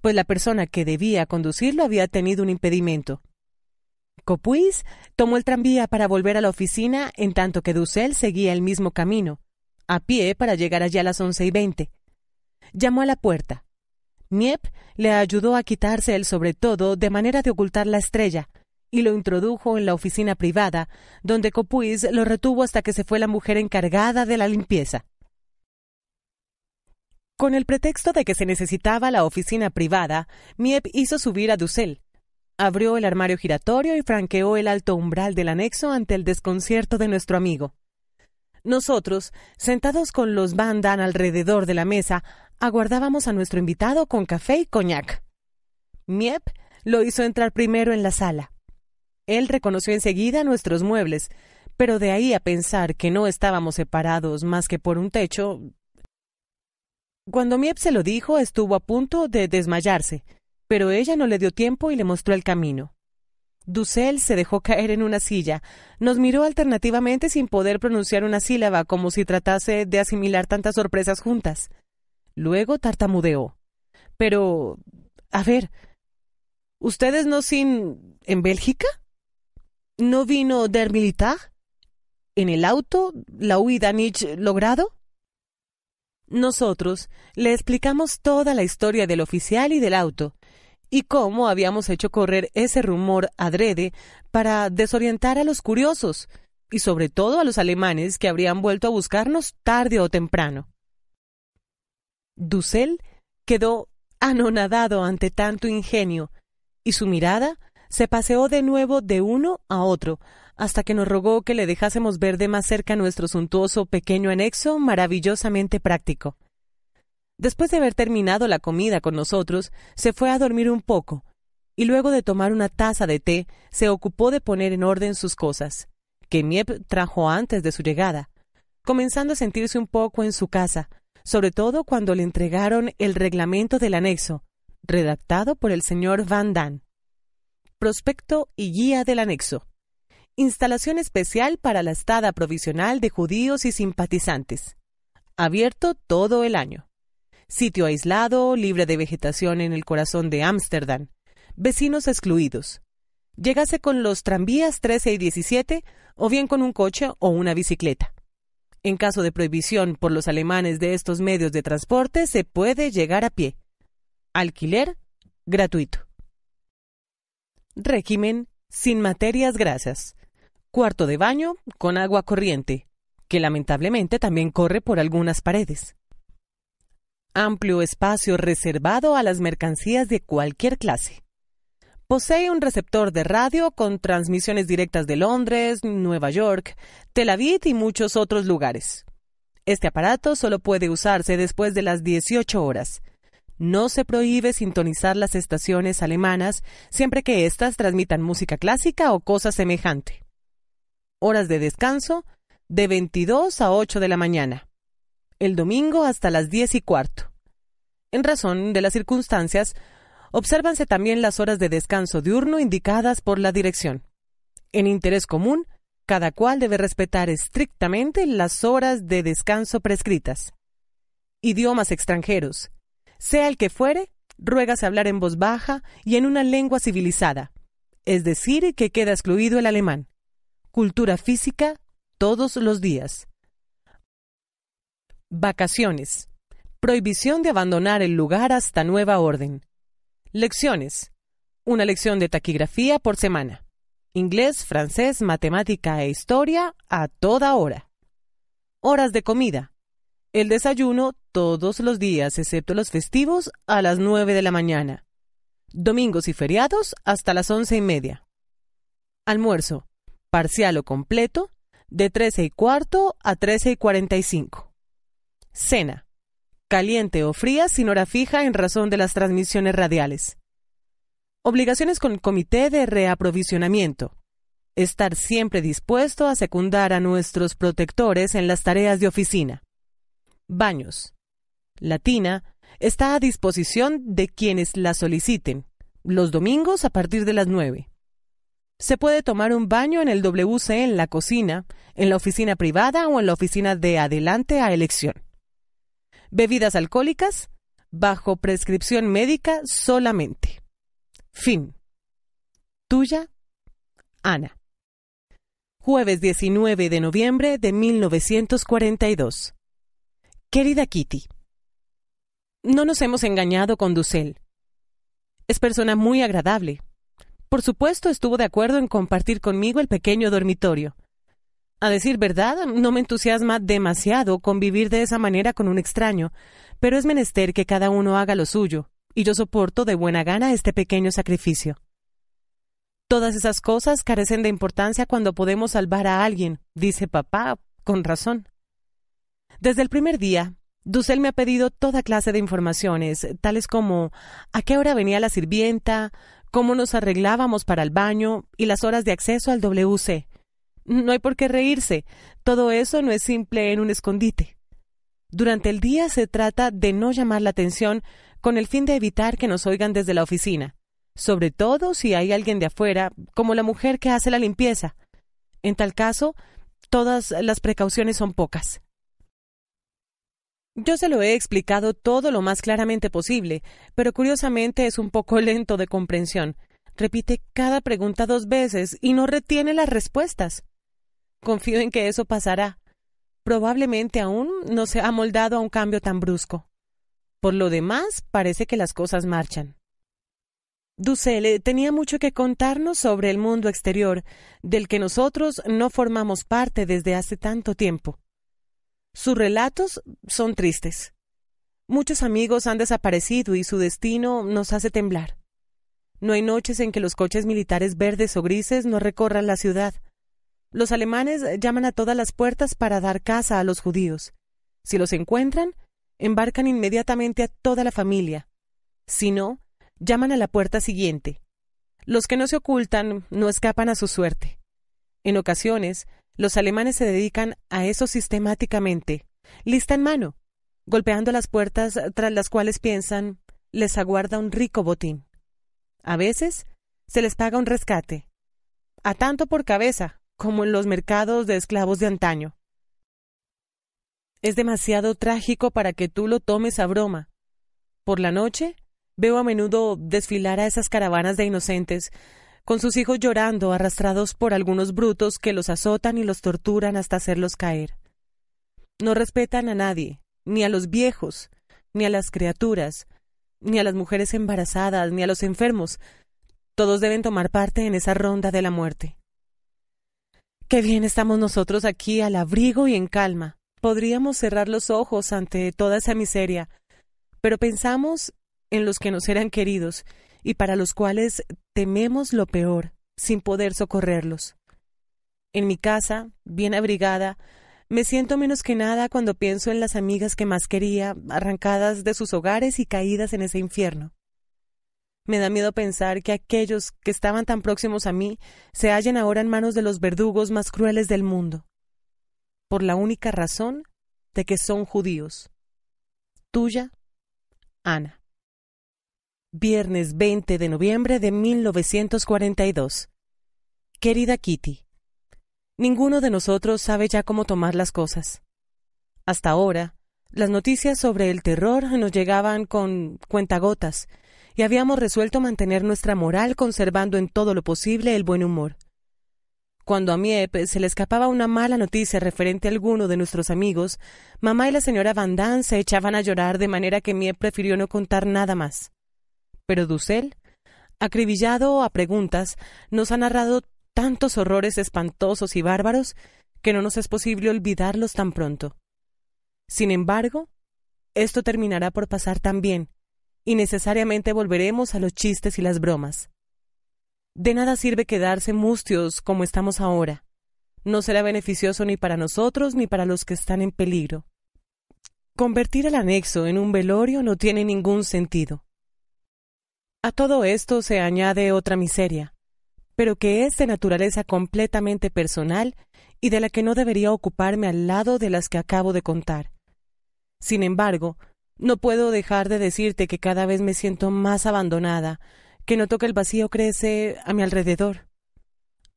pues la persona que debía conducirlo había tenido un impedimento. Copuis tomó el tranvía para volver a la oficina, en tanto que Dussel seguía el mismo camino, a pie para llegar allá a las once y veinte. Llamó a la puerta. Miep le ayudó a quitarse el sobre todo de manera de ocultar la estrella, y lo introdujo en la oficina privada, donde Copuis lo retuvo hasta que se fue la mujer encargada de la limpieza. Con el pretexto de que se necesitaba la oficina privada, Miep hizo subir a Dussel. Abrió el armario giratorio y franqueó el alto umbral del anexo ante el desconcierto de nuestro amigo. Nosotros, sentados con los bandan alrededor de la mesa, aguardábamos a nuestro invitado con café y coñac. Miep lo hizo entrar primero en la sala. Él reconoció enseguida nuestros muebles, pero de ahí a pensar que no estábamos separados más que por un techo, cuando Miep se lo dijo, estuvo a punto de desmayarse, pero ella no le dio tiempo y le mostró el camino. Dussel se dejó caer en una silla, nos miró alternativamente sin poder pronunciar una sílaba, como si tratase de asimilar tantas sorpresas juntas. Luego tartamudeó. Pero... a ver... ¿Ustedes no sin... en Bélgica? ¿No vino Der Militar? ¿En el auto? ¿La huida Nietzsche logrado? Nosotros le explicamos toda la historia del oficial y del auto, y cómo habíamos hecho correr ese rumor adrede para desorientar a los curiosos, y sobre todo a los alemanes que habrían vuelto a buscarnos tarde o temprano. Dussel quedó anonadado ante tanto ingenio, y su mirada se paseó de nuevo de uno a otro, hasta que nos rogó que le dejásemos ver de más cerca nuestro suntuoso pequeño anexo maravillosamente práctico. Después de haber terminado la comida con nosotros, se fue a dormir un poco, y luego de tomar una taza de té, se ocupó de poner en orden sus cosas, que Miep trajo antes de su llegada, comenzando a sentirse un poco en su casa, sobre todo cuando le entregaron el reglamento del anexo, redactado por el señor Van Dan. Prospecto y guía del anexo. Instalación especial para la estada provisional de judíos y simpatizantes. Abierto todo el año. Sitio aislado, libre de vegetación en el corazón de Ámsterdam. Vecinos excluidos. Llegase con los tranvías 13 y 17 o bien con un coche o una bicicleta. En caso de prohibición por los alemanes de estos medios de transporte, se puede llegar a pie. Alquiler gratuito. Régimen sin materias grasas cuarto de baño con agua corriente, que lamentablemente también corre por algunas paredes. Amplio espacio reservado a las mercancías de cualquier clase. Posee un receptor de radio con transmisiones directas de Londres, Nueva York, Tel Aviv y muchos otros lugares. Este aparato solo puede usarse después de las 18 horas. No se prohíbe sintonizar las estaciones alemanas siempre que éstas transmitan música clásica o cosa semejante horas de descanso de 22 a 8 de la mañana, el domingo hasta las 10 y cuarto. En razón de las circunstancias, obsérvanse también las horas de descanso diurno indicadas por la dirección. En interés común, cada cual debe respetar estrictamente las horas de descanso prescritas. Idiomas extranjeros. Sea el que fuere, ruégase hablar en voz baja y en una lengua civilizada, es decir, que queda excluido el alemán. Cultura física todos los días. Vacaciones. Prohibición de abandonar el lugar hasta nueva orden. Lecciones. Una lección de taquigrafía por semana. Inglés, francés, matemática e historia a toda hora. Horas de comida. El desayuno todos los días, excepto los festivos, a las 9 de la mañana. Domingos y feriados hasta las once y media. Almuerzo parcial o completo, de 13 y cuarto a 13 y 45. Cena. Caliente o fría sin hora fija en razón de las transmisiones radiales. Obligaciones con comité de reaprovisionamiento. Estar siempre dispuesto a secundar a nuestros protectores en las tareas de oficina. Baños. la tina está a disposición de quienes la soliciten, los domingos a partir de las 9. Se puede tomar un baño en el WC en la cocina, en la oficina privada o en la oficina de adelante a elección. Bebidas alcohólicas, bajo prescripción médica solamente. Fin. Tuya, Ana. Jueves 19 de noviembre de 1942. Querida Kitty, no nos hemos engañado con Dussel. Es persona muy agradable, por supuesto, estuvo de acuerdo en compartir conmigo el pequeño dormitorio. A decir verdad, no me entusiasma demasiado convivir de esa manera con un extraño, pero es menester que cada uno haga lo suyo, y yo soporto de buena gana este pequeño sacrificio. Todas esas cosas carecen de importancia cuando podemos salvar a alguien, dice papá, con razón. Desde el primer día, Dussel me ha pedido toda clase de informaciones, tales como a qué hora venía la sirvienta, cómo nos arreglábamos para el baño y las horas de acceso al WC. No hay por qué reírse, todo eso no es simple en un escondite. Durante el día se trata de no llamar la atención con el fin de evitar que nos oigan desde la oficina, sobre todo si hay alguien de afuera, como la mujer que hace la limpieza. En tal caso, todas las precauciones son pocas. Yo se lo he explicado todo lo más claramente posible, pero curiosamente es un poco lento de comprensión. Repite cada pregunta dos veces y no retiene las respuestas. Confío en que eso pasará. Probablemente aún no se ha moldado a un cambio tan brusco. Por lo demás, parece que las cosas marchan. Ducele tenía mucho que contarnos sobre el mundo exterior, del que nosotros no formamos parte desde hace tanto tiempo. Sus relatos son tristes. Muchos amigos han desaparecido y su destino nos hace temblar. No hay noches en que los coches militares verdes o grises no recorran la ciudad. Los alemanes llaman a todas las puertas para dar caza a los judíos. Si los encuentran, embarcan inmediatamente a toda la familia. Si no, llaman a la puerta siguiente. Los que no se ocultan no escapan a su suerte. En ocasiones, los alemanes se dedican a eso sistemáticamente, lista en mano, golpeando las puertas tras las cuales piensan les aguarda un rico botín. A veces se les paga un rescate, a tanto por cabeza, como en los mercados de esclavos de antaño. Es demasiado trágico para que tú lo tomes a broma. Por la noche, veo a menudo desfilar a esas caravanas de inocentes con sus hijos llorando, arrastrados por algunos brutos que los azotan y los torturan hasta hacerlos caer. No respetan a nadie, ni a los viejos, ni a las criaturas, ni a las mujeres embarazadas, ni a los enfermos. Todos deben tomar parte en esa ronda de la muerte. Qué bien estamos nosotros aquí al abrigo y en calma. Podríamos cerrar los ojos ante toda esa miseria, pero pensamos en los que nos eran queridos y para los cuales tememos lo peor, sin poder socorrerlos. En mi casa, bien abrigada, me siento menos que nada cuando pienso en las amigas que más quería, arrancadas de sus hogares y caídas en ese infierno. Me da miedo pensar que aquellos que estaban tan próximos a mí se hallen ahora en manos de los verdugos más crueles del mundo, por la única razón de que son judíos. Tuya, Ana viernes 20 de noviembre de 1942. Querida Kitty, ninguno de nosotros sabe ya cómo tomar las cosas. Hasta ahora, las noticias sobre el terror nos llegaban con cuentagotas, y habíamos resuelto mantener nuestra moral conservando en todo lo posible el buen humor. Cuando a Miep se le escapaba una mala noticia referente a alguno de nuestros amigos, mamá y la señora Van Damme se echaban a llorar de manera que Miep prefirió no contar nada más. Pero Dussel, acribillado a preguntas, nos ha narrado tantos horrores espantosos y bárbaros que no nos es posible olvidarlos tan pronto. Sin embargo, esto terminará por pasar también, y necesariamente volveremos a los chistes y las bromas. De nada sirve quedarse mustios como estamos ahora. No será beneficioso ni para nosotros ni para los que están en peligro. Convertir el anexo en un velorio no tiene ningún sentido. A todo esto se añade otra miseria, pero que es de naturaleza completamente personal y de la que no debería ocuparme al lado de las que acabo de contar. Sin embargo, no puedo dejar de decirte que cada vez me siento más abandonada, que noto que el vacío crece a mi alrededor.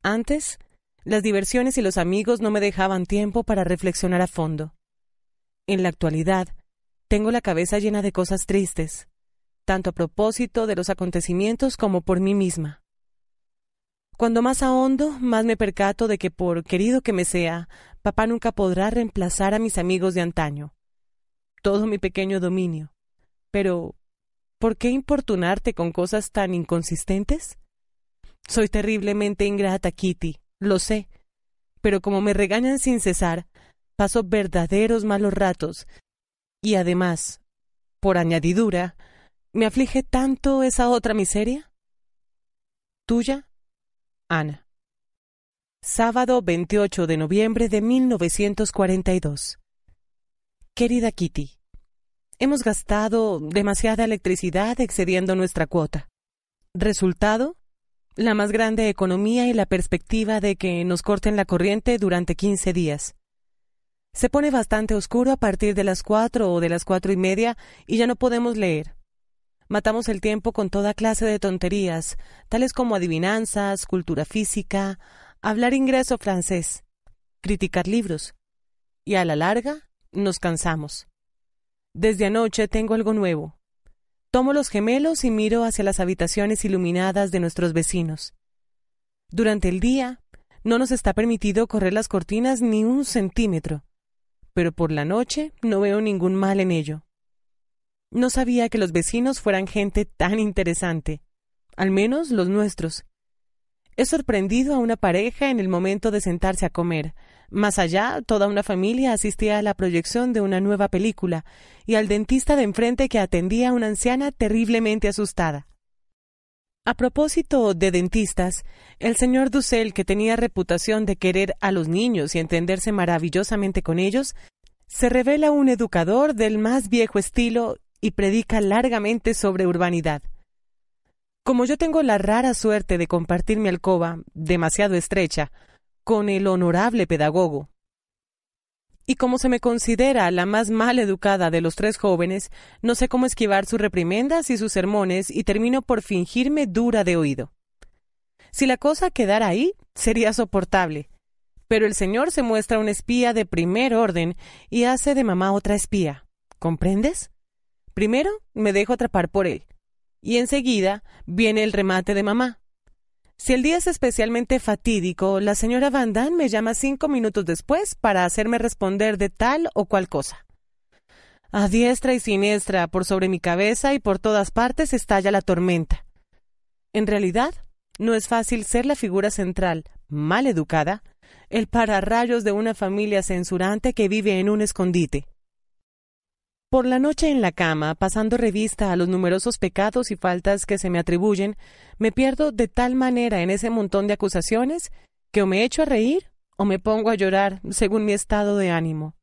Antes, las diversiones y los amigos no me dejaban tiempo para reflexionar a fondo. En la actualidad, tengo la cabeza llena de cosas tristes, tanto a propósito de los acontecimientos como por mí misma. Cuando más ahondo, más me percato de que, por querido que me sea, papá nunca podrá reemplazar a mis amigos de antaño. Todo mi pequeño dominio. Pero, ¿por qué importunarte con cosas tan inconsistentes? Soy terriblemente ingrata, Kitty, lo sé. Pero como me regañan sin cesar, paso verdaderos malos ratos. Y además, por añadidura, ¿Me aflige tanto esa otra miseria? Tuya, Ana. Sábado 28 de noviembre de 1942. Querida Kitty, hemos gastado demasiada electricidad excediendo nuestra cuota. Resultado, la más grande economía y la perspectiva de que nos corten la corriente durante 15 días. Se pone bastante oscuro a partir de las cuatro o de las cuatro y media y ya no podemos leer. Matamos el tiempo con toda clase de tonterías, tales como adivinanzas, cultura física, hablar ingreso francés, criticar libros. Y a la larga, nos cansamos. Desde anoche tengo algo nuevo. Tomo los gemelos y miro hacia las habitaciones iluminadas de nuestros vecinos. Durante el día, no nos está permitido correr las cortinas ni un centímetro, pero por la noche no veo ningún mal en ello. No sabía que los vecinos fueran gente tan interesante, al menos los nuestros. He sorprendido a una pareja en el momento de sentarse a comer. Más allá, toda una familia asistía a la proyección de una nueva película y al dentista de enfrente que atendía a una anciana terriblemente asustada. A propósito de dentistas, el señor Dussel, que tenía reputación de querer a los niños y entenderse maravillosamente con ellos, se revela un educador del más viejo estilo y predica largamente sobre urbanidad. Como yo tengo la rara suerte de compartir mi alcoba, demasiado estrecha, con el honorable pedagogo, y como se me considera la más mal educada de los tres jóvenes, no sé cómo esquivar sus reprimendas y sus sermones y termino por fingirme dura de oído. Si la cosa quedara ahí, sería soportable. Pero el señor se muestra un espía de primer orden y hace de mamá otra espía. ¿Comprendes? Primero me dejo atrapar por él. Y enseguida viene el remate de mamá. Si el día es especialmente fatídico, la señora Van Damme me llama cinco minutos después para hacerme responder de tal o cual cosa. A diestra y siniestra, por sobre mi cabeza y por todas partes, estalla la tormenta. En realidad, no es fácil ser la figura central, mal educada, el pararrayos de una familia censurante que vive en un escondite. Por la noche en la cama, pasando revista a los numerosos pecados y faltas que se me atribuyen, me pierdo de tal manera en ese montón de acusaciones que o me echo a reír o me pongo a llorar según mi estado de ánimo.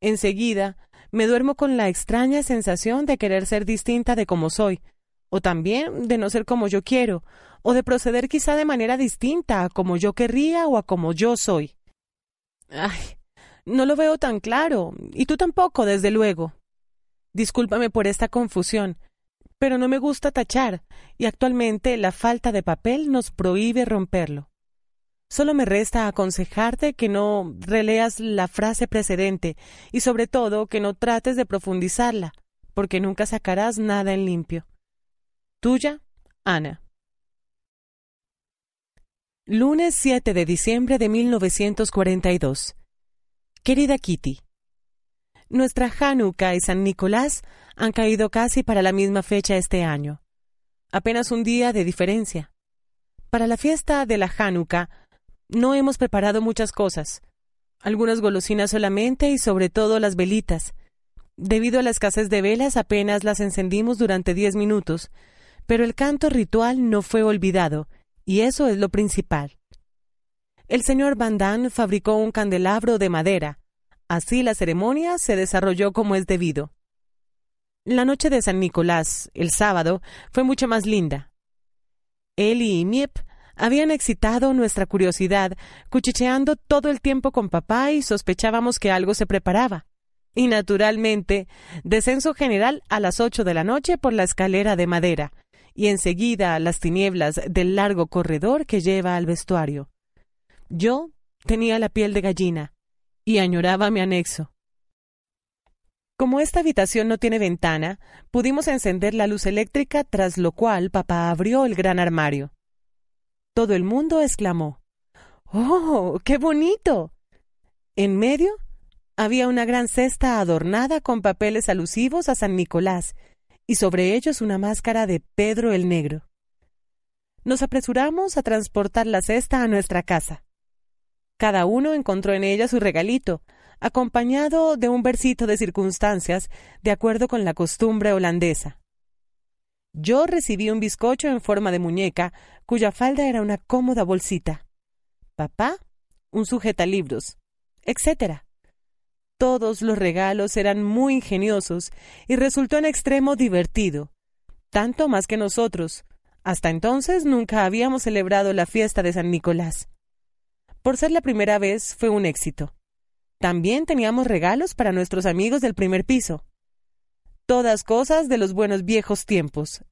Enseguida, me duermo con la extraña sensación de querer ser distinta de como soy, o también de no ser como yo quiero, o de proceder quizá de manera distinta a como yo querría o a como yo soy. Ay, no lo veo tan claro, y tú tampoco, desde luego. Discúlpame por esta confusión, pero no me gusta tachar, y actualmente la falta de papel nos prohíbe romperlo. Solo me resta aconsejarte que no releas la frase precedente y sobre todo que no trates de profundizarla, porque nunca sacarás nada en limpio. Tuya, Ana. Lunes 7 de diciembre de 1942. Querida Kitty, nuestra Hanukkah y San Nicolás han caído casi para la misma fecha este año. Apenas un día de diferencia. Para la fiesta de la Hanukkah no hemos preparado muchas cosas, algunas golosinas solamente y sobre todo las velitas. Debido a la escasez de velas apenas las encendimos durante diez minutos, pero el canto ritual no fue olvidado, y eso es lo principal. El señor Van Damme fabricó un candelabro de madera, Así la ceremonia se desarrolló como es debido. La noche de San Nicolás, el sábado, fue mucho más linda. Él y Miep habían excitado nuestra curiosidad, cuchicheando todo el tiempo con papá y sospechábamos que algo se preparaba. Y naturalmente, descenso general a las ocho de la noche por la escalera de madera, y enseguida las tinieblas del largo corredor que lleva al vestuario. Yo tenía la piel de gallina y añoraba mi anexo. Como esta habitación no tiene ventana, pudimos encender la luz eléctrica, tras lo cual papá abrió el gran armario. Todo el mundo exclamó ¡Oh, qué bonito! En medio había una gran cesta adornada con papeles alusivos a San Nicolás, y sobre ellos una máscara de Pedro el Negro. Nos apresuramos a transportar la cesta a nuestra casa. Cada uno encontró en ella su regalito, acompañado de un versito de circunstancias, de acuerdo con la costumbre holandesa. Yo recibí un bizcocho en forma de muñeca, cuya falda era una cómoda bolsita. Papá, un sujetalibros, etc. Todos los regalos eran muy ingeniosos y resultó en extremo divertido, tanto más que nosotros. Hasta entonces nunca habíamos celebrado la fiesta de San Nicolás. Por ser la primera vez, fue un éxito. También teníamos regalos para nuestros amigos del primer piso. Todas cosas de los buenos viejos tiempos.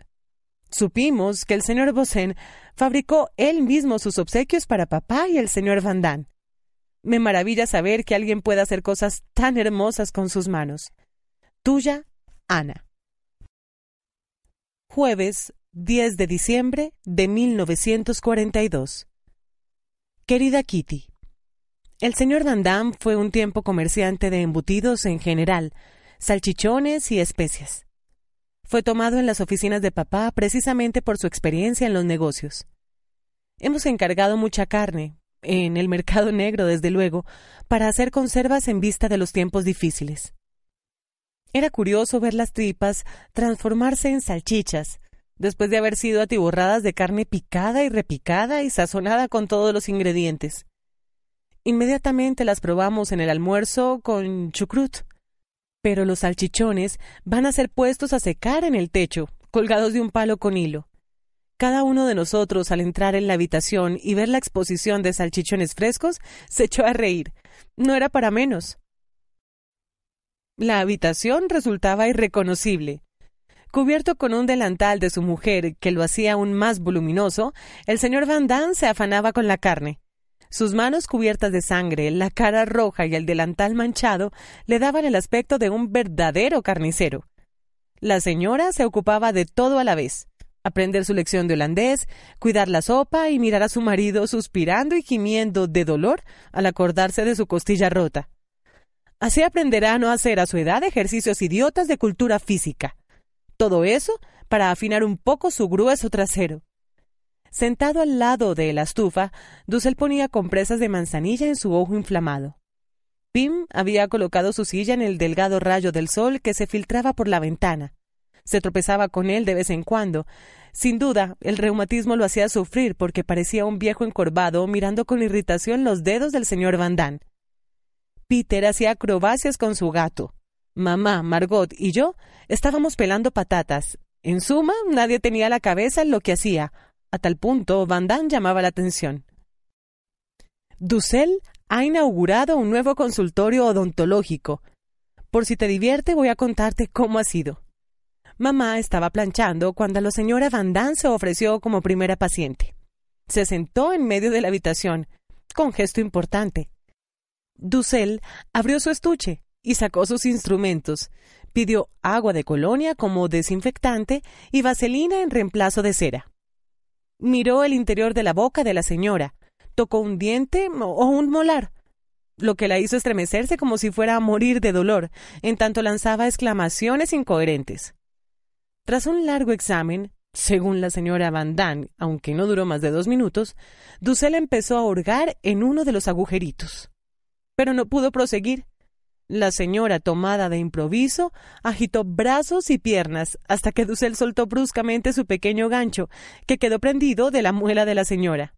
Supimos que el señor Bosén fabricó él mismo sus obsequios para papá y el señor Van Damme. Me maravilla saber que alguien pueda hacer cosas tan hermosas con sus manos. Tuya, Ana. Jueves 10 de diciembre de 1942. Querida Kitty, el señor Dandam fue un tiempo comerciante de embutidos en general, salchichones y especias. Fue tomado en las oficinas de papá precisamente por su experiencia en los negocios. Hemos encargado mucha carne, en el mercado negro desde luego, para hacer conservas en vista de los tiempos difíciles. Era curioso ver las tripas transformarse en salchichas, después de haber sido atiborradas de carne picada y repicada y sazonada con todos los ingredientes. Inmediatamente las probamos en el almuerzo con chucrut. Pero los salchichones van a ser puestos a secar en el techo, colgados de un palo con hilo. Cada uno de nosotros, al entrar en la habitación y ver la exposición de salchichones frescos, se echó a reír. No era para menos. La habitación resultaba irreconocible. Cubierto con un delantal de su mujer que lo hacía aún más voluminoso, el señor Van Damme se afanaba con la carne. Sus manos cubiertas de sangre, la cara roja y el delantal manchado le daban el aspecto de un verdadero carnicero. La señora se ocupaba de todo a la vez aprender su lección de holandés, cuidar la sopa y mirar a su marido suspirando y gimiendo de dolor al acordarse de su costilla rota. Así aprenderá a no hacer a su edad ejercicios idiotas de cultura física. Todo eso para afinar un poco su grueso trasero. Sentado al lado de la estufa, Dussel ponía compresas de manzanilla en su ojo inflamado. Pim había colocado su silla en el delgado rayo del sol que se filtraba por la ventana. Se tropezaba con él de vez en cuando. Sin duda, el reumatismo lo hacía sufrir porque parecía un viejo encorvado mirando con irritación los dedos del señor Van Damme. Peter hacía acrobacias con su gato mamá, Margot y yo estábamos pelando patatas. En suma, nadie tenía la cabeza en lo que hacía. A tal punto, Van Damme llamaba la atención. Dussel ha inaugurado un nuevo consultorio odontológico. Por si te divierte, voy a contarte cómo ha sido. Mamá estaba planchando cuando la señora Van Damme se ofreció como primera paciente. Se sentó en medio de la habitación, con gesto importante. Dussel abrió su estuche y sacó sus instrumentos. Pidió agua de colonia como desinfectante y vaselina en reemplazo de cera. Miró el interior de la boca de la señora, tocó un diente o un molar, lo que la hizo estremecerse como si fuera a morir de dolor, en tanto lanzaba exclamaciones incoherentes. Tras un largo examen, según la señora Van Damme, aunque no duró más de dos minutos, Dussel empezó a hurgar en uno de los agujeritos. Pero no pudo proseguir. La señora, tomada de improviso, agitó brazos y piernas hasta que Dussel soltó bruscamente su pequeño gancho, que quedó prendido de la muela de la señora.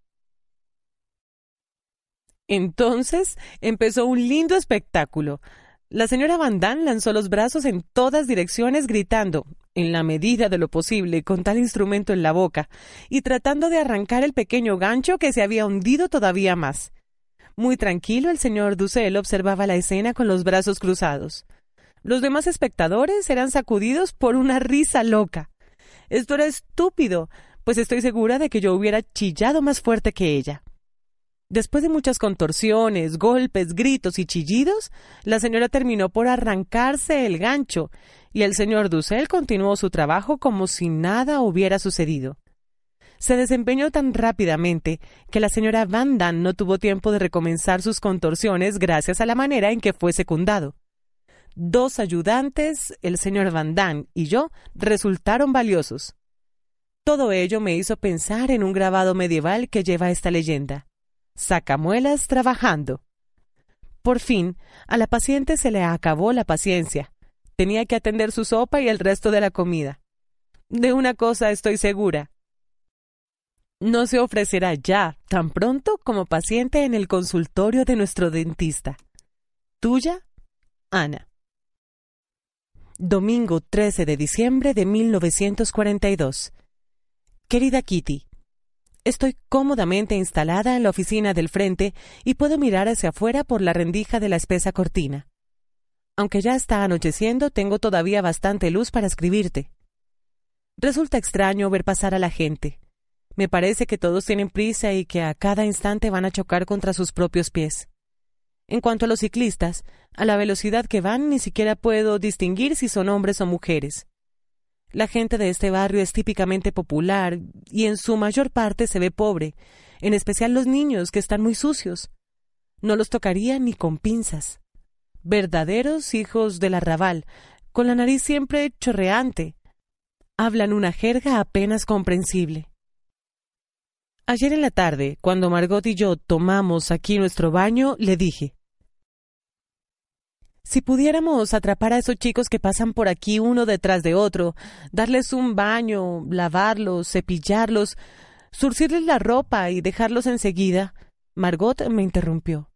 Entonces empezó un lindo espectáculo. La señora Van lanzó los brazos en todas direcciones gritando, en la medida de lo posible, con tal instrumento en la boca, y tratando de arrancar el pequeño gancho que se había hundido todavía más. Muy tranquilo, el señor Dussel observaba la escena con los brazos cruzados. Los demás espectadores eran sacudidos por una risa loca. Esto era estúpido, pues estoy segura de que yo hubiera chillado más fuerte que ella. Después de muchas contorsiones, golpes, gritos y chillidos, la señora terminó por arrancarse el gancho, y el señor Dussel continuó su trabajo como si nada hubiera sucedido se desempeñó tan rápidamente que la señora Van Damme no tuvo tiempo de recomenzar sus contorsiones gracias a la manera en que fue secundado. Dos ayudantes, el señor Van Damme y yo, resultaron valiosos. Todo ello me hizo pensar en un grabado medieval que lleva esta leyenda. Sacamuelas trabajando. Por fin, a la paciente se le acabó la paciencia. Tenía que atender su sopa y el resto de la comida. De una cosa estoy segura, no se ofrecerá ya, tan pronto como paciente en el consultorio de nuestro dentista. Tuya, Ana. Domingo 13 de diciembre de 1942. Querida Kitty, estoy cómodamente instalada en la oficina del frente y puedo mirar hacia afuera por la rendija de la espesa cortina. Aunque ya está anocheciendo, tengo todavía bastante luz para escribirte. Resulta extraño ver pasar a la gente me parece que todos tienen prisa y que a cada instante van a chocar contra sus propios pies. En cuanto a los ciclistas, a la velocidad que van ni siquiera puedo distinguir si son hombres o mujeres. La gente de este barrio es típicamente popular y en su mayor parte se ve pobre, en especial los niños que están muy sucios. No los tocaría ni con pinzas. Verdaderos hijos del arrabal, con la nariz siempre chorreante. Hablan una jerga apenas comprensible. Ayer en la tarde, cuando Margot y yo tomamos aquí nuestro baño, le dije, si pudiéramos atrapar a esos chicos que pasan por aquí uno detrás de otro, darles un baño, lavarlos, cepillarlos, surcirles la ropa y dejarlos enseguida, Margot me interrumpió.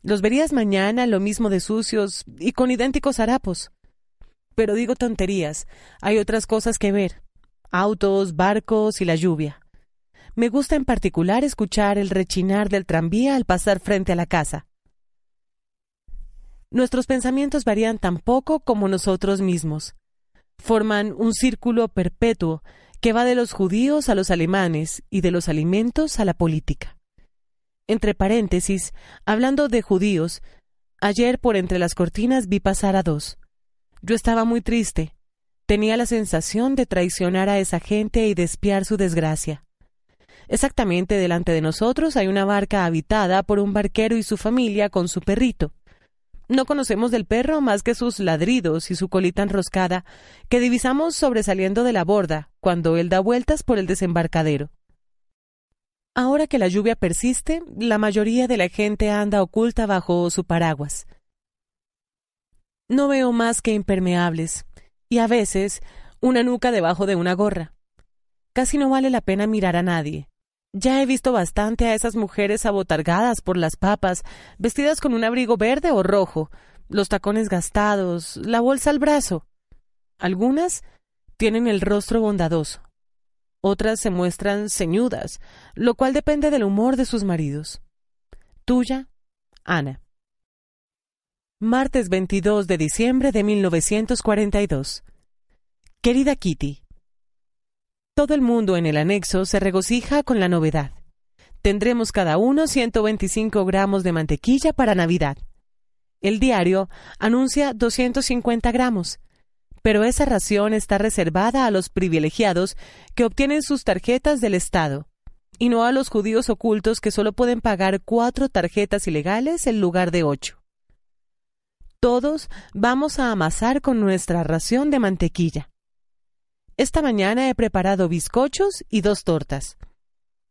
Los verías mañana lo mismo de sucios y con idénticos harapos. Pero digo tonterías, hay otras cosas que ver, autos, barcos y la lluvia. Me gusta en particular escuchar el rechinar del tranvía al pasar frente a la casa. Nuestros pensamientos varían tan poco como nosotros mismos. Forman un círculo perpetuo que va de los judíos a los alemanes y de los alimentos a la política. Entre paréntesis, hablando de judíos, ayer por entre las cortinas vi pasar a dos. Yo estaba muy triste. Tenía la sensación de traicionar a esa gente y despiar su desgracia. Exactamente delante de nosotros hay una barca habitada por un barquero y su familia con su perrito. No conocemos del perro más que sus ladridos y su colita enroscada, que divisamos sobresaliendo de la borda cuando él da vueltas por el desembarcadero. Ahora que la lluvia persiste, la mayoría de la gente anda oculta bajo su paraguas. No veo más que impermeables, y a veces una nuca debajo de una gorra. Casi no vale la pena mirar a nadie. Ya he visto bastante a esas mujeres abotargadas por las papas, vestidas con un abrigo verde o rojo, los tacones gastados, la bolsa al brazo. Algunas tienen el rostro bondadoso, otras se muestran ceñudas, lo cual depende del humor de sus maridos. Tuya, Ana. Martes 22 de diciembre de 1942. Querida Kitty, todo el mundo en el anexo se regocija con la novedad. Tendremos cada uno 125 gramos de mantequilla para Navidad. El diario anuncia 250 gramos, pero esa ración está reservada a los privilegiados que obtienen sus tarjetas del Estado, y no a los judíos ocultos que solo pueden pagar cuatro tarjetas ilegales en lugar de ocho. Todos vamos a amasar con nuestra ración de mantequilla. Esta mañana he preparado bizcochos y dos tortas.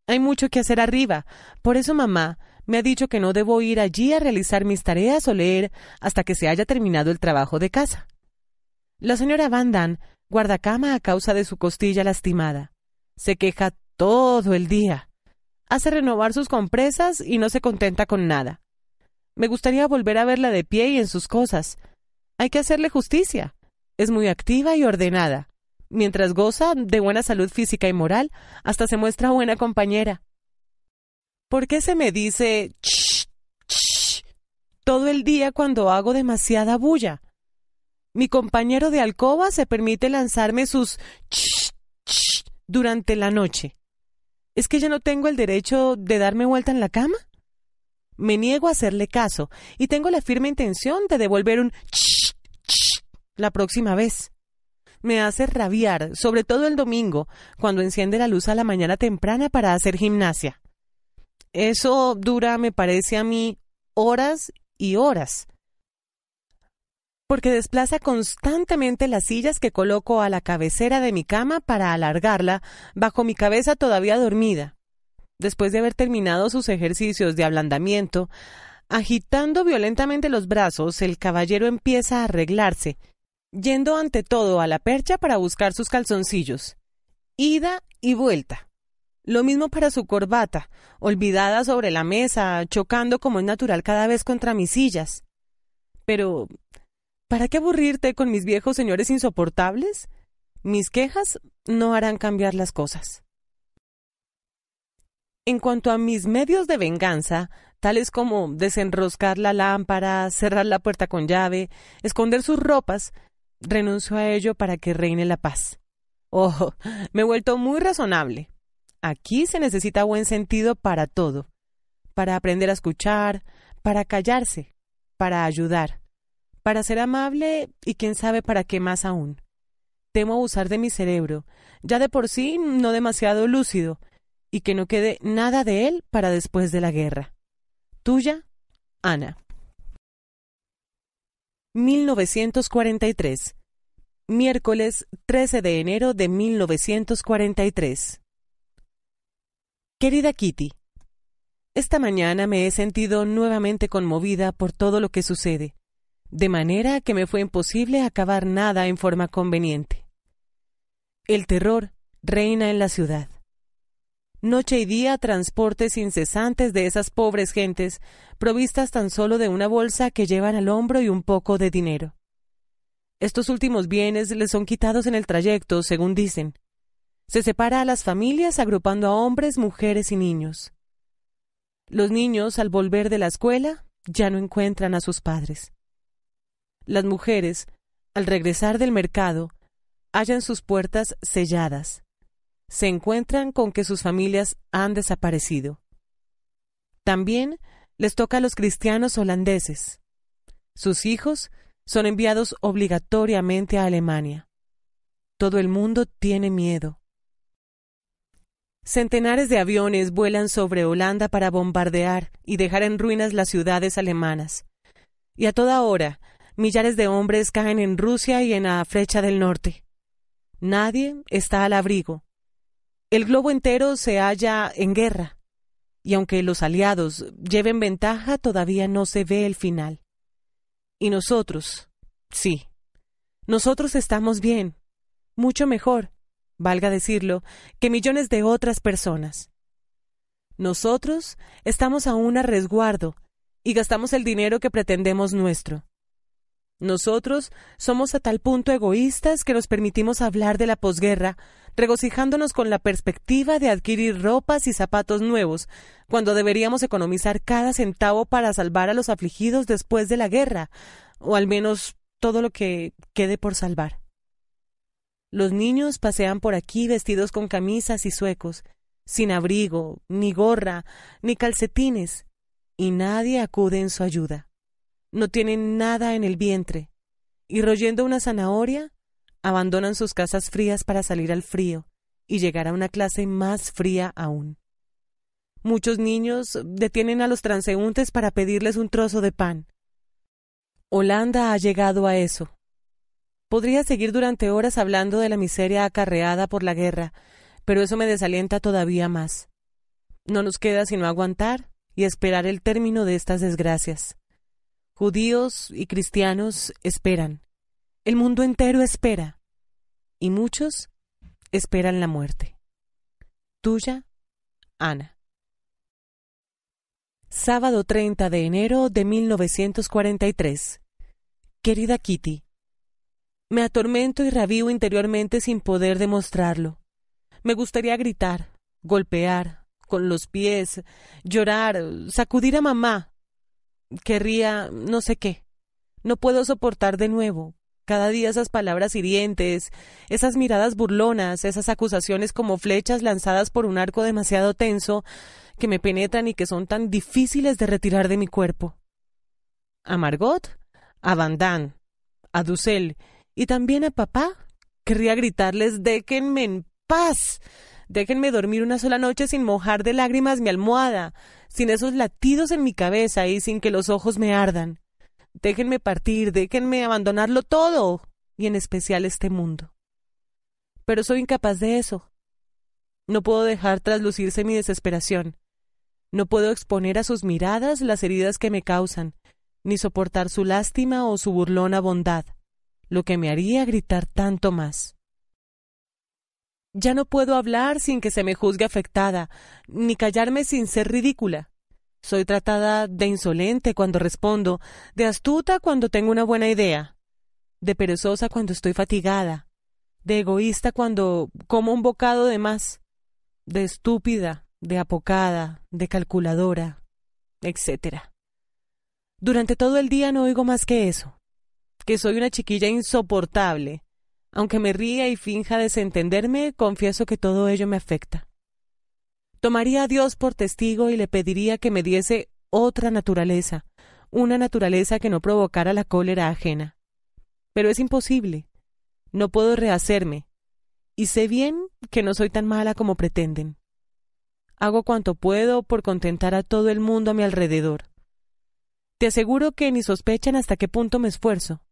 Hay mucho que hacer arriba, por eso mamá me ha dicho que no debo ir allí a realizar mis tareas o leer hasta que se haya terminado el trabajo de casa. La señora Van guarda cama a causa de su costilla lastimada. Se queja todo el día. Hace renovar sus compresas y no se contenta con nada. Me gustaría volver a verla de pie y en sus cosas. Hay que hacerle justicia. Es muy activa y ordenada. Mientras goza de buena salud física y moral, hasta se muestra buena compañera. ¿Por qué se me dice ch, ch, todo el día cuando hago demasiada bulla? Mi compañero de alcoba se permite lanzarme sus ch, ch durante la noche. ¿Es que ya no tengo el derecho de darme vuelta en la cama? Me niego a hacerle caso y tengo la firme intención de devolver un ch, ch la próxima vez me hace rabiar, sobre todo el domingo, cuando enciende la luz a la mañana temprana para hacer gimnasia. Eso dura, me parece a mí, horas y horas, porque desplaza constantemente las sillas que coloco a la cabecera de mi cama para alargarla bajo mi cabeza todavía dormida. Después de haber terminado sus ejercicios de ablandamiento, agitando violentamente los brazos, el caballero empieza a arreglarse, yendo ante todo a la percha para buscar sus calzoncillos. Ida y vuelta. Lo mismo para su corbata, olvidada sobre la mesa, chocando como es natural cada vez contra mis sillas. Pero, ¿para qué aburrirte con mis viejos señores insoportables? Mis quejas no harán cambiar las cosas. En cuanto a mis medios de venganza, tales como desenroscar la lámpara, cerrar la puerta con llave, esconder sus ropas, renuncio a ello para que reine la paz. ¡Oh! me he vuelto muy razonable. Aquí se necesita buen sentido para todo, para aprender a escuchar, para callarse, para ayudar, para ser amable y quién sabe para qué más aún. Temo abusar de mi cerebro, ya de por sí no demasiado lúcido, y que no quede nada de él para después de la guerra. Tuya, Ana. 1943. Miércoles 13 de enero de 1943. Querida Kitty, esta mañana me he sentido nuevamente conmovida por todo lo que sucede, de manera que me fue imposible acabar nada en forma conveniente. El terror reina en la ciudad. Noche y día transportes incesantes de esas pobres gentes, provistas tan solo de una bolsa que llevan al hombro y un poco de dinero. Estos últimos bienes les son quitados en el trayecto, según dicen. Se separa a las familias agrupando a hombres, mujeres y niños. Los niños, al volver de la escuela, ya no encuentran a sus padres. Las mujeres, al regresar del mercado, hallan sus puertas selladas se encuentran con que sus familias han desaparecido. También les toca a los cristianos holandeses. Sus hijos son enviados obligatoriamente a Alemania. Todo el mundo tiene miedo. Centenares de aviones vuelan sobre Holanda para bombardear y dejar en ruinas las ciudades alemanas. Y a toda hora, millares de hombres caen en Rusia y en la Flecha del Norte. Nadie está al abrigo el globo entero se halla en guerra, y aunque los aliados lleven ventaja, todavía no se ve el final. Y nosotros, sí, nosotros estamos bien, mucho mejor, valga decirlo, que millones de otras personas. Nosotros estamos aún a resguardo y gastamos el dinero que pretendemos nuestro. Nosotros somos a tal punto egoístas que nos permitimos hablar de la posguerra regocijándonos con la perspectiva de adquirir ropas y zapatos nuevos, cuando deberíamos economizar cada centavo para salvar a los afligidos después de la guerra, o al menos todo lo que quede por salvar. Los niños pasean por aquí vestidos con camisas y suecos, sin abrigo, ni gorra, ni calcetines, y nadie acude en su ayuda. No tienen nada en el vientre, y royendo una zanahoria, abandonan sus casas frías para salir al frío y llegar a una clase más fría aún. Muchos niños detienen a los transeúntes para pedirles un trozo de pan. Holanda ha llegado a eso. Podría seguir durante horas hablando de la miseria acarreada por la guerra, pero eso me desalienta todavía más. No nos queda sino aguantar y esperar el término de estas desgracias. Judíos y cristianos esperan. El mundo entero espera y muchos esperan la muerte. Tuya, Ana. Sábado 30 de enero de 1943. Querida Kitty, me atormento y rabío interiormente sin poder demostrarlo. Me gustaría gritar, golpear, con los pies, llorar, sacudir a mamá. Querría no sé qué. No puedo soportar de nuevo, cada día esas palabras hirientes, esas miradas burlonas, esas acusaciones como flechas lanzadas por un arco demasiado tenso que me penetran y que son tan difíciles de retirar de mi cuerpo. A Margot, a Vandán, a Dussel y también a papá, querría gritarles déjenme en paz. Déjenme dormir una sola noche sin mojar de lágrimas mi almohada, sin esos latidos en mi cabeza y sin que los ojos me ardan déjenme partir, déjenme abandonarlo todo, y en especial este mundo. Pero soy incapaz de eso. No puedo dejar traslucirse mi desesperación. No puedo exponer a sus miradas las heridas que me causan, ni soportar su lástima o su burlona bondad, lo que me haría gritar tanto más. Ya no puedo hablar sin que se me juzgue afectada, ni callarme sin ser ridícula. Soy tratada de insolente cuando respondo, de astuta cuando tengo una buena idea, de perezosa cuando estoy fatigada, de egoísta cuando como un bocado de más, de estúpida, de apocada, de calculadora, etc. Durante todo el día no oigo más que eso, que soy una chiquilla insoportable. Aunque me ría y finja desentenderme, confieso que todo ello me afecta. Tomaría a Dios por testigo y le pediría que me diese otra naturaleza, una naturaleza que no provocara la cólera ajena. Pero es imposible. No puedo rehacerme. Y sé bien que no soy tan mala como pretenden. Hago cuanto puedo por contentar a todo el mundo a mi alrededor. Te aseguro que ni sospechan hasta qué punto me esfuerzo.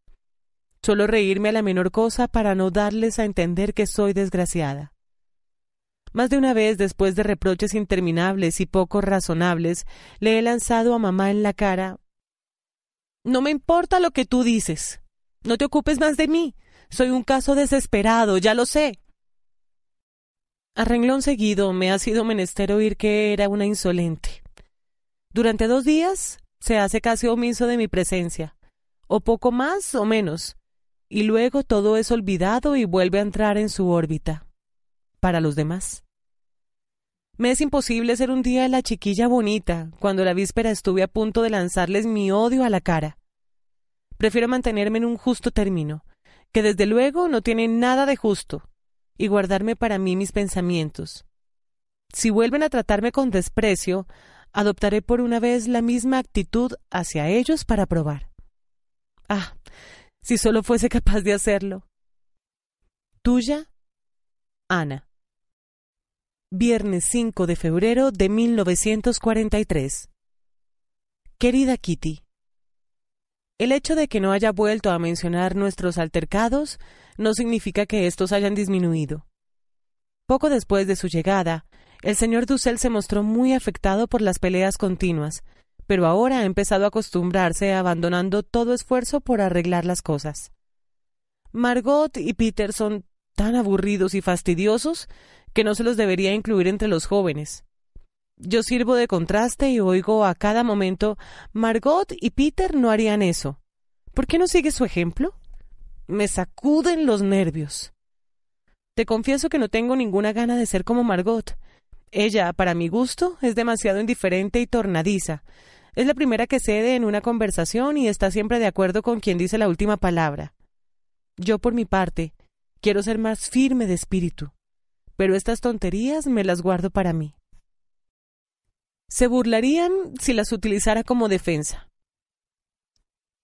Solo reírme a la menor cosa para no darles a entender que soy desgraciada. Más de una vez, después de reproches interminables y poco razonables, le he lanzado a mamá en la cara No me importa lo que tú dices. No te ocupes más de mí. Soy un caso desesperado, ya lo sé. A renglón seguido me ha sido menester oír que era una insolente. Durante dos días se hace casi omiso de mi presencia, o poco más o menos, y luego todo es olvidado y vuelve a entrar en su órbita para los demás. Me es imposible ser un día la chiquilla bonita cuando la víspera estuve a punto de lanzarles mi odio a la cara. Prefiero mantenerme en un justo término, que desde luego no tiene nada de justo, y guardarme para mí mis pensamientos. Si vuelven a tratarme con desprecio, adoptaré por una vez la misma actitud hacia ellos para probar. Ah, si solo fuese capaz de hacerlo. Tuya, Ana viernes 5 de febrero de 1943. Querida Kitty, el hecho de que no haya vuelto a mencionar nuestros altercados no significa que estos hayan disminuido. Poco después de su llegada, el señor Dussel se mostró muy afectado por las peleas continuas, pero ahora ha empezado a acostumbrarse abandonando todo esfuerzo por arreglar las cosas. Margot y Peter son tan aburridos y fastidiosos que no se los debería incluir entre los jóvenes. Yo sirvo de contraste y oigo a cada momento Margot y Peter no harían eso. ¿Por qué no sigues su ejemplo? Me sacuden los nervios. Te confieso que no tengo ninguna gana de ser como Margot. Ella, para mi gusto, es demasiado indiferente y tornadiza. Es la primera que cede en una conversación y está siempre de acuerdo con quien dice la última palabra. Yo, por mi parte, quiero ser más firme de espíritu pero estas tonterías me las guardo para mí. Se burlarían si las utilizara como defensa.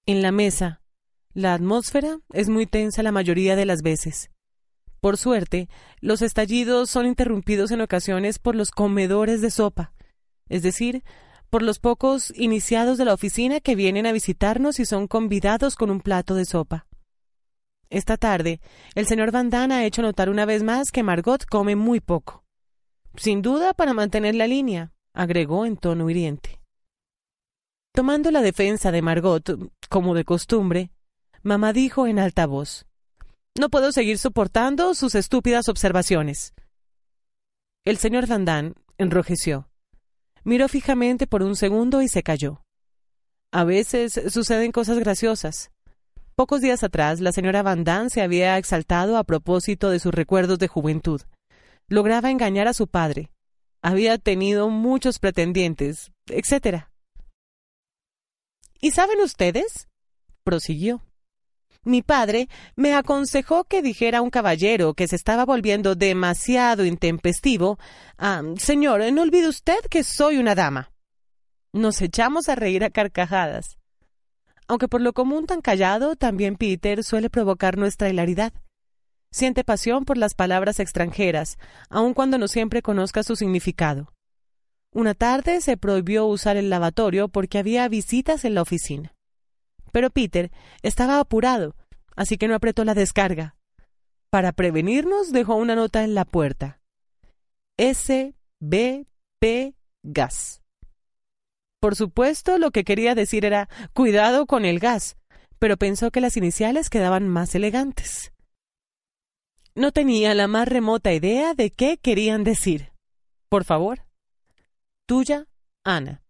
En la mesa, la atmósfera es muy tensa la mayoría de las veces. Por suerte, los estallidos son interrumpidos en ocasiones por los comedores de sopa, es decir, por los pocos iniciados de la oficina que vienen a visitarnos y son convidados con un plato de sopa. Esta tarde, el señor Van Damme ha hecho notar una vez más que Margot come muy poco. Sin duda para mantener la línea, agregó en tono hiriente. Tomando la defensa de Margot, como de costumbre, mamá dijo en alta voz No puedo seguir soportando sus estúpidas observaciones. El señor Van Damme enrojeció. Miró fijamente por un segundo y se calló. A veces suceden cosas graciosas. Pocos días atrás, la señora Van Damme se había exaltado a propósito de sus recuerdos de juventud. Lograba engañar a su padre. Había tenido muchos pretendientes, etc. ¿Y saben ustedes? prosiguió. Mi padre me aconsejó que dijera a un caballero que se estaba volviendo demasiado intempestivo, ah, señor, no olvide usted que soy una dama. Nos echamos a reír a carcajadas. Aunque por lo común tan callado, también Peter suele provocar nuestra hilaridad. Siente pasión por las palabras extranjeras, aun cuando no siempre conozca su significado. Una tarde se prohibió usar el lavatorio porque había visitas en la oficina. Pero Peter estaba apurado, así que no apretó la descarga. Para prevenirnos dejó una nota en la puerta. S. B. P. Gas. Por supuesto, lo que quería decir era cuidado con el gas, pero pensó que las iniciales quedaban más elegantes. No tenía la más remota idea de qué querían decir. Por favor. Tuya, Ana.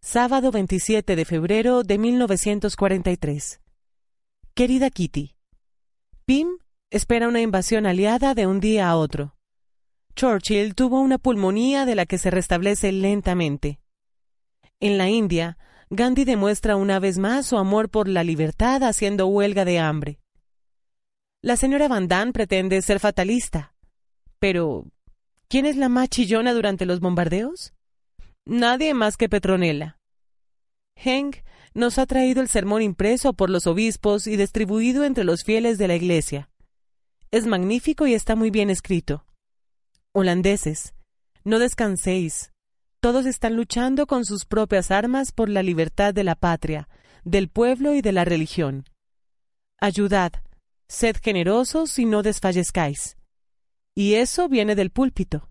Sábado 27 de febrero de 1943. Querida Kitty, Pim espera una invasión aliada de un día a otro. Churchill tuvo una pulmonía de la que se restablece lentamente. En la India, Gandhi demuestra una vez más su amor por la libertad haciendo huelga de hambre. La señora Van Damme pretende ser fatalista. Pero, ¿quién es la más chillona durante los bombardeos? Nadie más que Petronela. Heng nos ha traído el sermón impreso por los obispos y distribuido entre los fieles de la iglesia. Es magnífico y está muy bien escrito. Holandeses, no descanséis. Todos están luchando con sus propias armas por la libertad de la patria, del pueblo y de la religión. Ayudad, sed generosos y no desfallezcáis. Y eso viene del púlpito.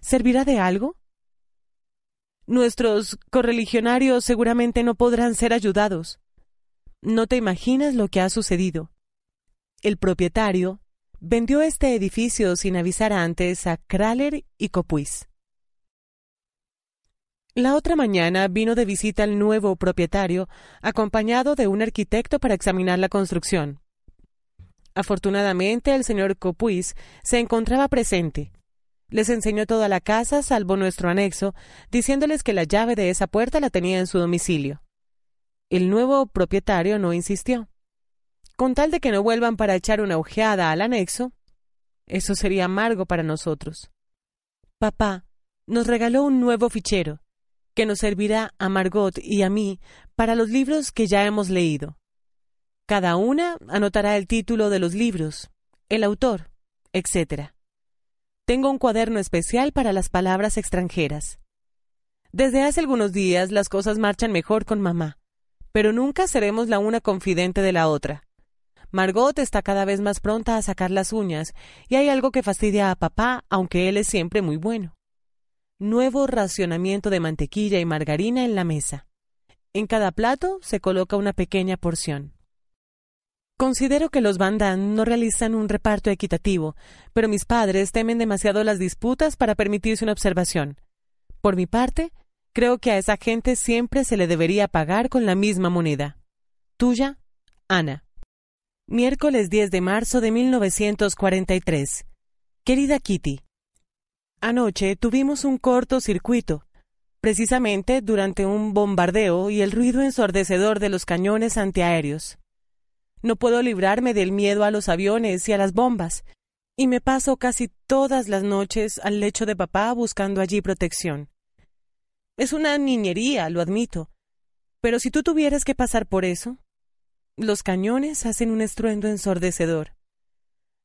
¿Servirá de algo? Nuestros correligionarios seguramente no podrán ser ayudados. No te imaginas lo que ha sucedido. El propietario vendió este edificio sin avisar antes a Kraler y Copuis. La otra mañana vino de visita el nuevo propietario, acompañado de un arquitecto para examinar la construcción. Afortunadamente, el señor Copuis se encontraba presente. Les enseñó toda la casa, salvo nuestro anexo, diciéndoles que la llave de esa puerta la tenía en su domicilio. El nuevo propietario no insistió. Con tal de que no vuelvan para echar una ojeada al anexo, eso sería amargo para nosotros. Papá nos regaló un nuevo fichero, que nos servirá a Margot y a mí para los libros que ya hemos leído. Cada una anotará el título de los libros, el autor, etc. Tengo un cuaderno especial para las palabras extranjeras. Desde hace algunos días las cosas marchan mejor con mamá, pero nunca seremos la una confidente de la otra. Margot está cada vez más pronta a sacar las uñas y hay algo que fastidia a papá, aunque él es siempre muy bueno. Nuevo racionamiento de mantequilla y margarina en la mesa. En cada plato se coloca una pequeña porción. Considero que los Bandan no realizan un reparto equitativo, pero mis padres temen demasiado las disputas para permitirse una observación. Por mi parte, creo que a esa gente siempre se le debería pagar con la misma moneda. Tuya, Ana. Miércoles 10 de marzo de 1943. Querida Kitty, anoche tuvimos un corto circuito, precisamente durante un bombardeo y el ruido ensordecedor de los cañones antiaéreos. No puedo librarme del miedo a los aviones y a las bombas, y me paso casi todas las noches al lecho de papá buscando allí protección. Es una niñería, lo admito, pero si tú tuvieras que pasar por eso, los cañones hacen un estruendo ensordecedor.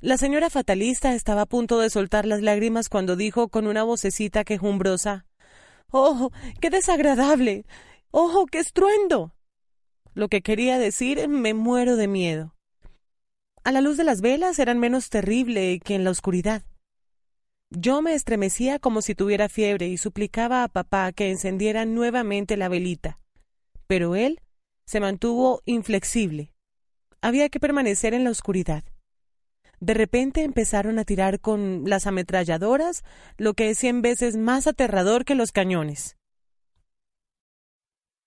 La señora fatalista estaba a punto de soltar las lágrimas cuando dijo con una vocecita quejumbrosa ¡Oh, qué desagradable! ¡Oh, qué estruendo! Lo que quería decir me muero de miedo. A la luz de las velas eran menos terrible que en la oscuridad. Yo me estremecía como si tuviera fiebre y suplicaba a papá que encendiera nuevamente la velita. Pero él se mantuvo inflexible. Había que permanecer en la oscuridad. De repente empezaron a tirar con las ametralladoras, lo que es cien veces más aterrador que los cañones.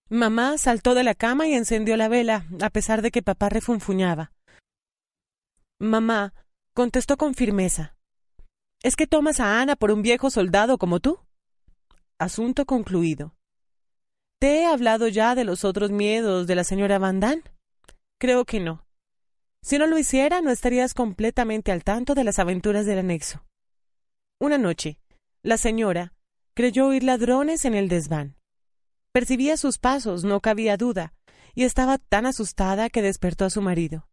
Mamá saltó de la cama y encendió la vela, a pesar de que papá refunfuñaba. Mamá contestó con firmeza. ¿Es que tomas a Ana por un viejo soldado como tú? Asunto concluido. ¿Te he hablado ya de los otros miedos de la señora Van Damme? Creo que no. Si no lo hiciera, no estarías completamente al tanto de las aventuras del anexo. Una noche, la señora creyó oír ladrones en el desván. Percibía sus pasos, no cabía duda, y estaba tan asustada que despertó a su marido.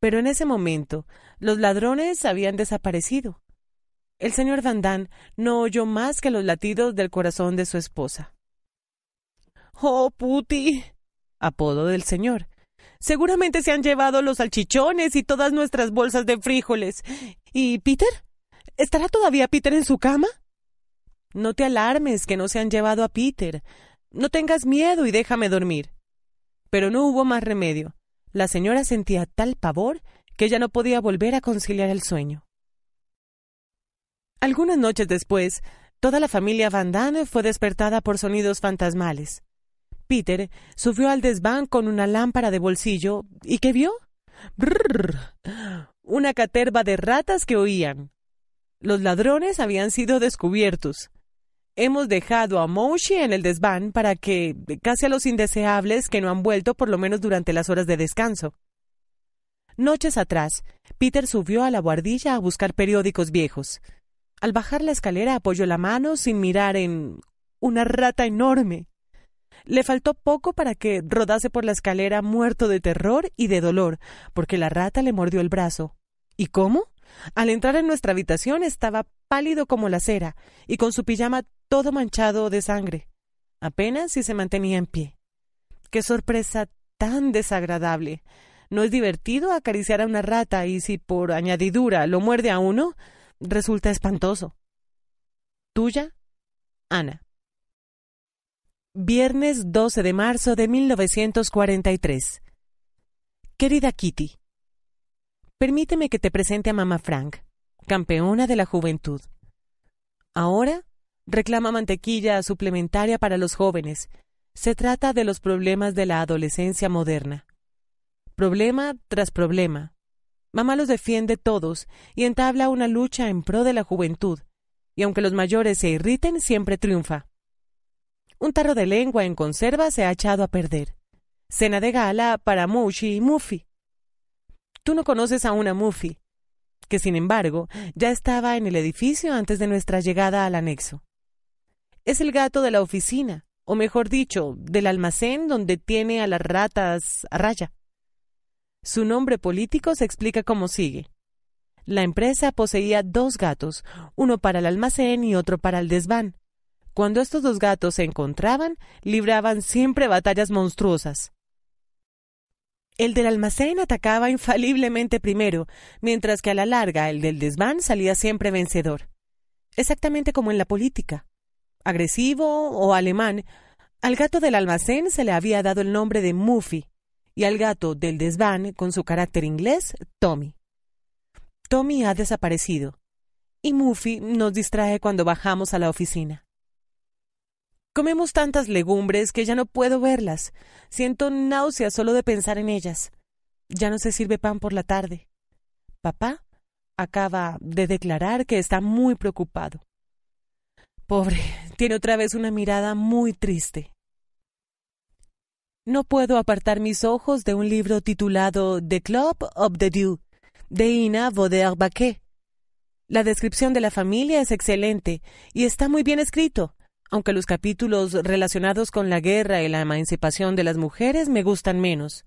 Pero en ese momento, los ladrones habían desaparecido. El señor Van Damme no oyó más que los latidos del corazón de su esposa. Oh, puti. apodo del señor. Seguramente se han llevado los salchichones y todas nuestras bolsas de frijoles. ¿Y Peter? ¿Estará todavía Peter en su cama? No te alarmes que no se han llevado a Peter. No tengas miedo y déjame dormir. Pero no hubo más remedio. La señora sentía tal pavor que ya no podía volver a conciliar el sueño. Algunas noches después, toda la familia Van fue despertada por sonidos fantasmales. Peter subió al desván con una lámpara de bolsillo y ¿qué vio? una caterva de ratas que oían. Los ladrones habían sido descubiertos. Hemos dejado a Moshi en el desván para que casi a los indeseables que no han vuelto por lo menos durante las horas de descanso. Noches atrás, Peter subió a la guardilla a buscar periódicos viejos. Al bajar la escalera apoyó la mano sin mirar en una rata enorme. Le faltó poco para que rodase por la escalera muerto de terror y de dolor, porque la rata le mordió el brazo. ¿Y cómo? Al entrar en nuestra habitación estaba pálido como la cera y con su pijama todo manchado de sangre. Apenas si se mantenía en pie. Qué sorpresa tan desagradable. No es divertido acariciar a una rata y si por añadidura lo muerde a uno, resulta espantoso. Tuya, Ana. Viernes 12 de marzo de 1943. Querida Kitty, permíteme que te presente a Mamá Frank, campeona de la juventud. Ahora reclama mantequilla suplementaria para los jóvenes. Se trata de los problemas de la adolescencia moderna. Problema tras problema. Mamá los defiende todos y entabla una lucha en pro de la juventud, y aunque los mayores se irriten, siempre triunfa. Un tarro de lengua en conserva se ha echado a perder. Cena de gala para Mushi y Muffy. Tú no conoces a una Muffy, que sin embargo ya estaba en el edificio antes de nuestra llegada al anexo. Es el gato de la oficina, o mejor dicho, del almacén donde tiene a las ratas a raya. Su nombre político se explica como sigue. La empresa poseía dos gatos, uno para el almacén y otro para el desván. Cuando estos dos gatos se encontraban, libraban siempre batallas monstruosas. El del almacén atacaba infaliblemente primero, mientras que a la larga el del desván salía siempre vencedor. Exactamente como en la política. Agresivo o alemán, al gato del almacén se le había dado el nombre de Muffy y al gato del desván, con su carácter inglés, Tommy. Tommy ha desaparecido y Muffy nos distrae cuando bajamos a la oficina. Comemos tantas legumbres que ya no puedo verlas. Siento náusea solo de pensar en ellas. Ya no se sirve pan por la tarde. Papá acaba de declarar que está muy preocupado. Pobre, tiene otra vez una mirada muy triste. No puedo apartar mis ojos de un libro titulado The Club of the Dew, de Ina de La descripción de la familia es excelente y está muy bien escrito, aunque los capítulos relacionados con la guerra y la emancipación de las mujeres me gustan menos.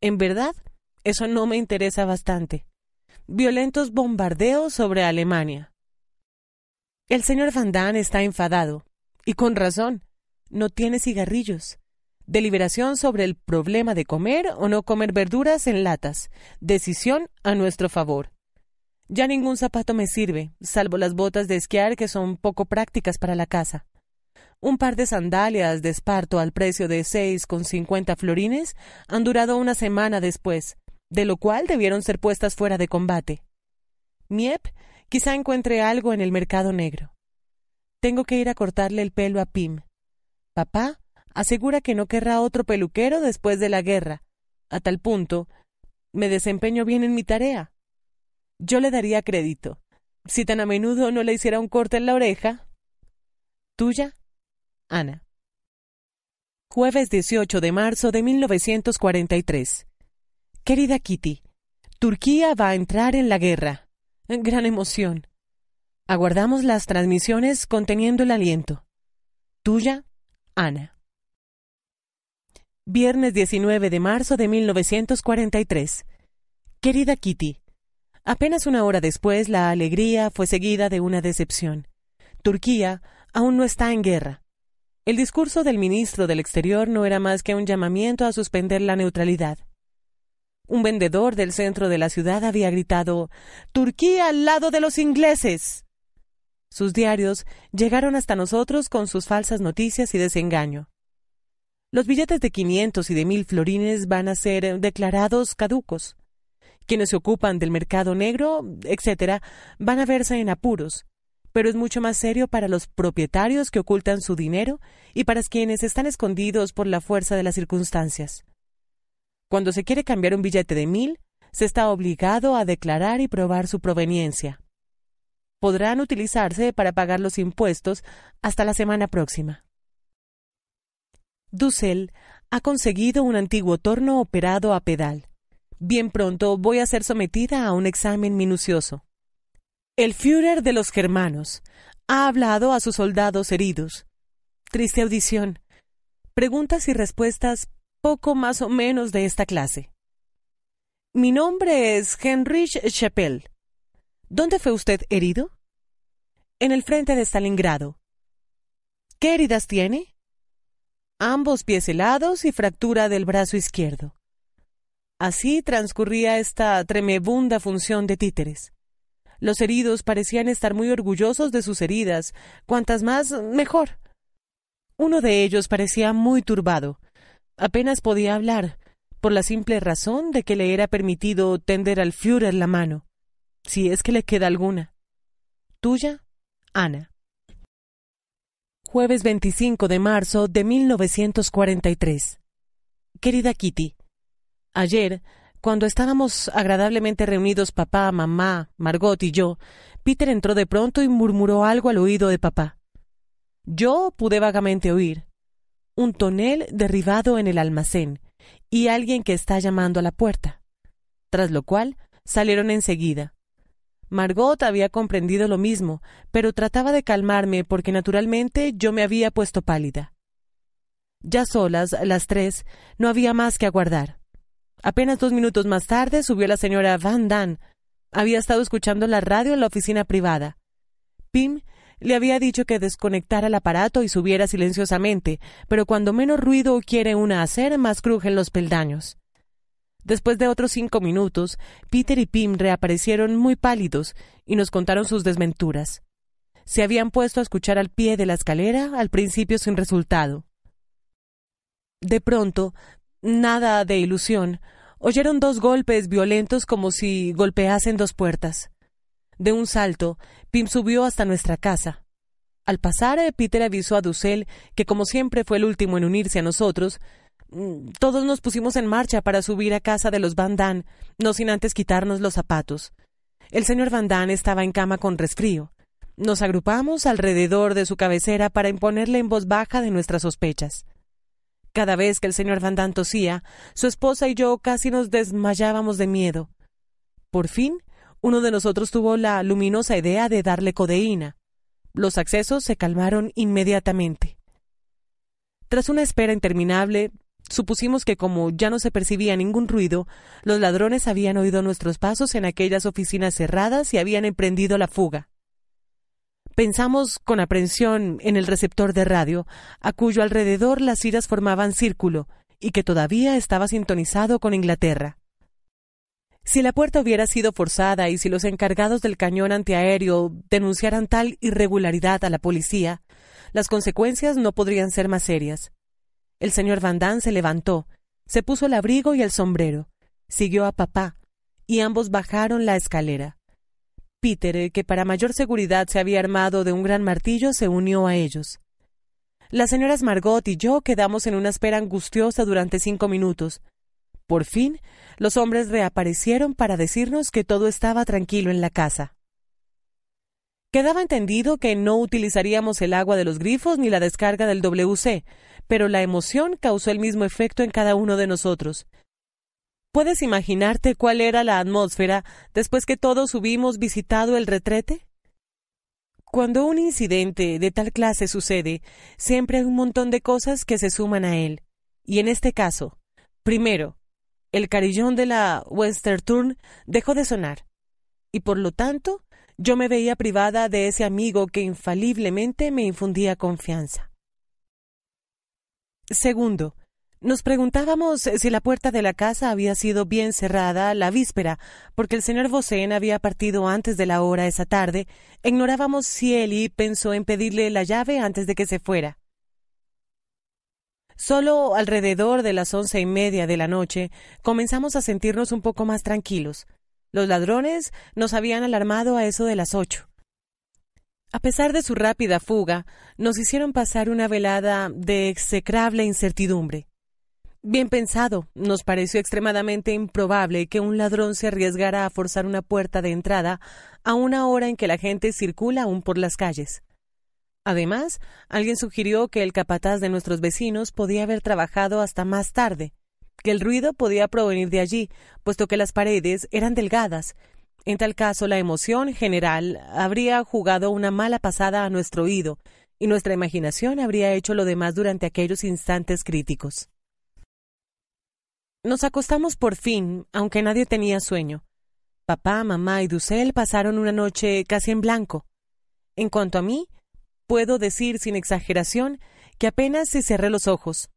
En verdad, eso no me interesa bastante. Violentos bombardeos sobre Alemania. El señor Van Damme está enfadado, y con razón. No tiene cigarrillos. Deliberación sobre el problema de comer o no comer verduras en latas. Decisión a nuestro favor. Ya ningún zapato me sirve, salvo las botas de esquiar que son poco prácticas para la casa. Un par de sandalias de esparto al precio de seis con cincuenta florines han durado una semana después, de lo cual debieron ser puestas fuera de combate. Miep quizá encuentre algo en el mercado negro. Tengo que ir a cortarle el pelo a Pim. Papá asegura que no querrá otro peluquero después de la guerra, a tal punto me desempeño bien en mi tarea. Yo le daría crédito. Si tan a menudo no le hiciera un corte en la oreja. ¿Tuya? Ana. Jueves 18 de marzo de 1943. Querida Kitty, Turquía va a entrar en la guerra. Gran emoción. Aguardamos las transmisiones conteniendo el aliento. Tuya, Ana. Viernes 19 de marzo de 1943. Querida Kitty, apenas una hora después la alegría fue seguida de una decepción. Turquía aún no está en guerra. El discurso del ministro del Exterior no era más que un llamamiento a suspender la neutralidad. Un vendedor del centro de la ciudad había gritado Turquía al lado de los ingleses. Sus diarios llegaron hasta nosotros con sus falsas noticias y desengaño. Los billetes de 500 y de 1000 florines van a ser declarados caducos. Quienes se ocupan del mercado negro, etc., van a verse en apuros pero es mucho más serio para los propietarios que ocultan su dinero y para quienes están escondidos por la fuerza de las circunstancias. Cuando se quiere cambiar un billete de mil, se está obligado a declarar y probar su proveniencia. Podrán utilizarse para pagar los impuestos hasta la semana próxima. Dussel ha conseguido un antiguo torno operado a pedal. Bien pronto voy a ser sometida a un examen minucioso. El Führer de los germanos ha hablado a sus soldados heridos. Triste audición. Preguntas y respuestas poco más o menos de esta clase. Mi nombre es Heinrich Chappell. ¿Dónde fue usted herido? En el frente de Stalingrado. ¿Qué heridas tiene? Ambos pies helados y fractura del brazo izquierdo. Así transcurría esta tremebunda función de títeres. Los heridos parecían estar muy orgullosos de sus heridas. Cuantas más, mejor. Uno de ellos parecía muy turbado. Apenas podía hablar, por la simple razón de que le era permitido tender al Führer la mano, si es que le queda alguna. Tuya, Ana. Jueves 25 de marzo de 1943. Querida Kitty, ayer cuando estábamos agradablemente reunidos papá, mamá, Margot y yo, Peter entró de pronto y murmuró algo al oído de papá. Yo pude vagamente oír un tonel derribado en el almacén y alguien que está llamando a la puerta, tras lo cual salieron enseguida. Margot había comprendido lo mismo, pero trataba de calmarme porque naturalmente yo me había puesto pálida. Ya solas, las tres, no había más que aguardar. Apenas dos minutos más tarde subió la señora Van Dan. Había estado escuchando la radio en la oficina privada. Pim le había dicho que desconectara el aparato y subiera silenciosamente, pero cuando menos ruido quiere una hacer, más crujen los peldaños. Después de otros cinco minutos, Peter y Pim reaparecieron muy pálidos y nos contaron sus desventuras. Se habían puesto a escuchar al pie de la escalera, al principio sin resultado. De pronto, nada de ilusión, oyeron dos golpes violentos como si golpeasen dos puertas. De un salto, Pim subió hasta nuestra casa. Al pasar, eh, Peter avisó a Dussel, que como siempre fue el último en unirse a nosotros, mm, todos nos pusimos en marcha para subir a casa de los Van no sin antes quitarnos los zapatos. El señor Van estaba en cama con resfrío. Nos agrupamos alrededor de su cabecera para imponerle en voz baja de nuestras sospechas. Cada vez que el señor Damme tosía, su esposa y yo casi nos desmayábamos de miedo. Por fin, uno de nosotros tuvo la luminosa idea de darle codeína. Los accesos se calmaron inmediatamente. Tras una espera interminable, supusimos que como ya no se percibía ningún ruido, los ladrones habían oído nuestros pasos en aquellas oficinas cerradas y habían emprendido la fuga. Pensamos con aprensión en el receptor de radio, a cuyo alrededor las iras formaban círculo, y que todavía estaba sintonizado con Inglaterra. Si la puerta hubiera sido forzada y si los encargados del cañón antiaéreo denunciaran tal irregularidad a la policía, las consecuencias no podrían ser más serias. El señor Van Damme se levantó, se puso el abrigo y el sombrero, siguió a papá, y ambos bajaron la escalera. Peter, eh, que para mayor seguridad se había armado de un gran martillo, se unió a ellos. Las señoras Margot y yo quedamos en una espera angustiosa durante cinco minutos. Por fin, los hombres reaparecieron para decirnos que todo estaba tranquilo en la casa. Quedaba entendido que no utilizaríamos el agua de los grifos ni la descarga del WC, pero la emoción causó el mismo efecto en cada uno de nosotros. ¿Puedes imaginarte cuál era la atmósfera después que todos hubimos visitado el retrete? Cuando un incidente de tal clase sucede, siempre hay un montón de cosas que se suman a él. Y en este caso, primero, el carillón de la Western dejó de sonar. Y por lo tanto, yo me veía privada de ese amigo que infaliblemente me infundía confianza. Segundo, nos preguntábamos eh, si la puerta de la casa había sido bien cerrada la víspera, porque el señor Bosén había partido antes de la hora esa tarde. Ignorábamos si Eli pensó en pedirle la llave antes de que se fuera. Solo alrededor de las once y media de la noche comenzamos a sentirnos un poco más tranquilos. Los ladrones nos habían alarmado a eso de las ocho. A pesar de su rápida fuga, nos hicieron pasar una velada de execrable incertidumbre. Bien pensado. Nos pareció extremadamente improbable que un ladrón se arriesgara a forzar una puerta de entrada a una hora en que la gente circula aún por las calles. Además, alguien sugirió que el capataz de nuestros vecinos podía haber trabajado hasta más tarde, que el ruido podía provenir de allí, puesto que las paredes eran delgadas. En tal caso, la emoción general habría jugado una mala pasada a nuestro oído, y nuestra imaginación habría hecho lo demás durante aquellos instantes críticos. Nos acostamos por fin, aunque nadie tenía sueño. Papá, mamá y Dussel pasaron una noche casi en blanco. En cuanto a mí, puedo decir sin exageración que apenas se cerré los ojos.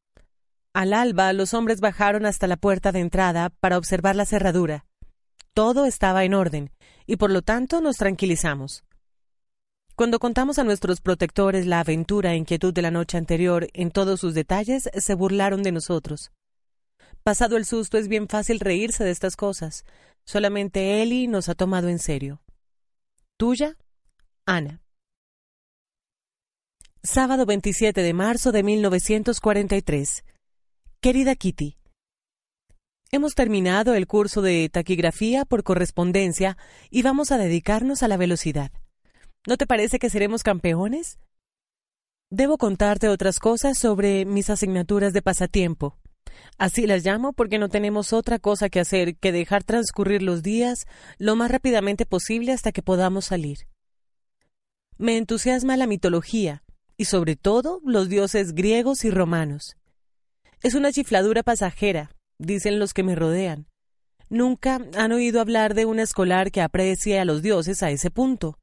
Al alba, los hombres bajaron hasta la puerta de entrada para observar la cerradura. Todo estaba en orden, y por lo tanto nos tranquilizamos. Cuando contamos a nuestros protectores la aventura e inquietud de la noche anterior en todos sus detalles, se burlaron de nosotros. Pasado el susto es bien fácil reírse de estas cosas. Solamente Eli nos ha tomado en serio. Tuya, Ana. Sábado 27 de marzo de 1943. Querida Kitty, Hemos terminado el curso de taquigrafía por correspondencia y vamos a dedicarnos a la velocidad. ¿No te parece que seremos campeones? Debo contarte otras cosas sobre mis asignaturas de pasatiempo. Así las llamo porque no tenemos otra cosa que hacer que dejar transcurrir los días lo más rápidamente posible hasta que podamos salir. Me entusiasma la mitología, y sobre todo los dioses griegos y romanos. Es una chifladura pasajera, dicen los que me rodean. Nunca han oído hablar de una escolar que aprecie a los dioses a ese punto.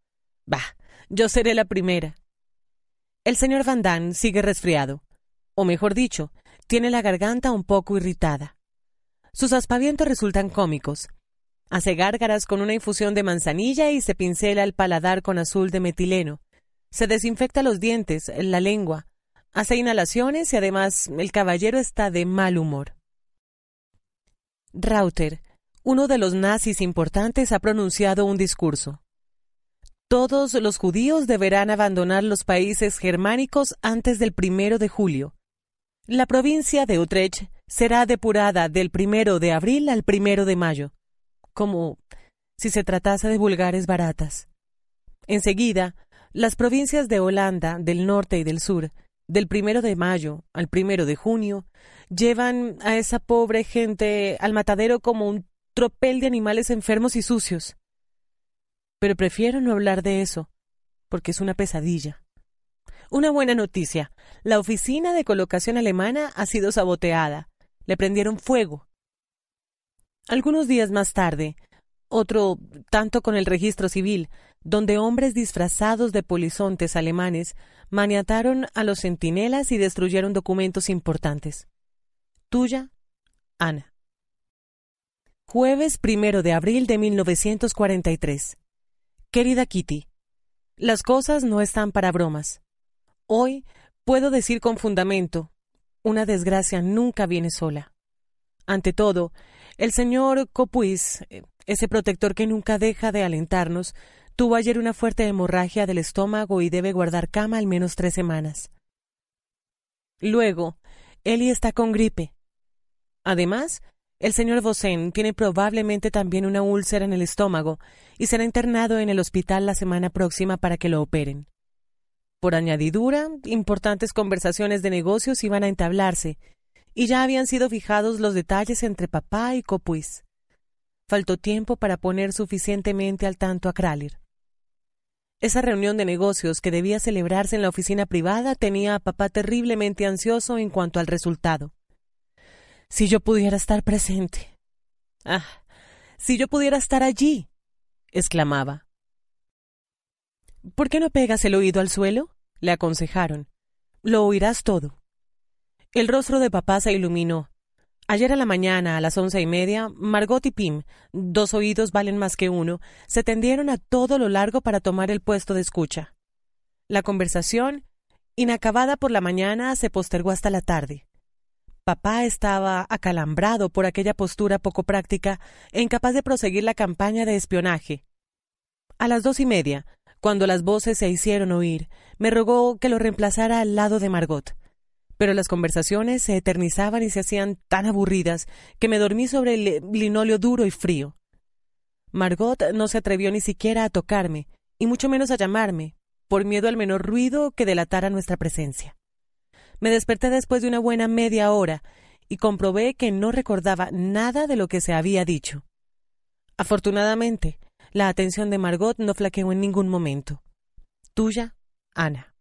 Bah, yo seré la primera. El señor Van Damme sigue resfriado. O mejor dicho, tiene la garganta un poco irritada. Sus aspavientos resultan cómicos. Hace gárgaras con una infusión de manzanilla y se pincela el paladar con azul de metileno. Se desinfecta los dientes, la lengua. Hace inhalaciones y además el caballero está de mal humor. Rauter, uno de los nazis importantes, ha pronunciado un discurso. Todos los judíos deberán abandonar los países germánicos antes del primero de julio. La provincia de Utrecht será depurada del primero de abril al primero de mayo, como si se tratase de vulgares baratas. Enseguida, las provincias de Holanda, del norte y del sur, del primero de mayo al primero de junio, llevan a esa pobre gente al matadero como un tropel de animales enfermos y sucios. Pero prefiero no hablar de eso, porque es una pesadilla. Una buena noticia. La oficina de colocación alemana ha sido saboteada. Le prendieron fuego. Algunos días más tarde, otro tanto con el registro civil, donde hombres disfrazados de polizontes alemanes maniataron a los centinelas y destruyeron documentos importantes. Tuya, Ana. Jueves primero de abril de 1943. Querida Kitty, las cosas no están para bromas. Hoy puedo decir con fundamento, una desgracia nunca viene sola. Ante todo, el señor Copuis, eh, ese protector que nunca deja de alentarnos, tuvo ayer una fuerte hemorragia del estómago y debe guardar cama al menos tres semanas. Luego, Eli está con gripe. Además, el señor Vosén tiene probablemente también una úlcera en el estómago y será internado en el hospital la semana próxima para que lo operen. Por añadidura, importantes conversaciones de negocios iban a entablarse, y ya habían sido fijados los detalles entre papá y Copuis. Faltó tiempo para poner suficientemente al tanto a Kraler. Esa reunión de negocios que debía celebrarse en la oficina privada tenía a papá terriblemente ansioso en cuanto al resultado. Si yo pudiera estar presente. Ah, si yo pudiera estar allí, exclamaba. ¿Por qué no pegas el oído al suelo? le aconsejaron. Lo oirás todo. El rostro de papá se iluminó. Ayer a la mañana, a las once y media, Margot y Pim, dos oídos valen más que uno, se tendieron a todo lo largo para tomar el puesto de escucha. La conversación, inacabada por la mañana, se postergó hasta la tarde. Papá estaba acalambrado por aquella postura poco práctica e incapaz de proseguir la campaña de espionaje. A las dos y media, cuando las voces se hicieron oír, me rogó que lo reemplazara al lado de Margot. Pero las conversaciones se eternizaban y se hacían tan aburridas que me dormí sobre el linóleo duro y frío. Margot no se atrevió ni siquiera a tocarme, y mucho menos a llamarme, por miedo al menor ruido que delatara nuestra presencia. Me desperté después de una buena media hora y comprobé que no recordaba nada de lo que se había dicho. Afortunadamente, la atención de Margot no flaqueó en ningún momento. Tuya, Ana.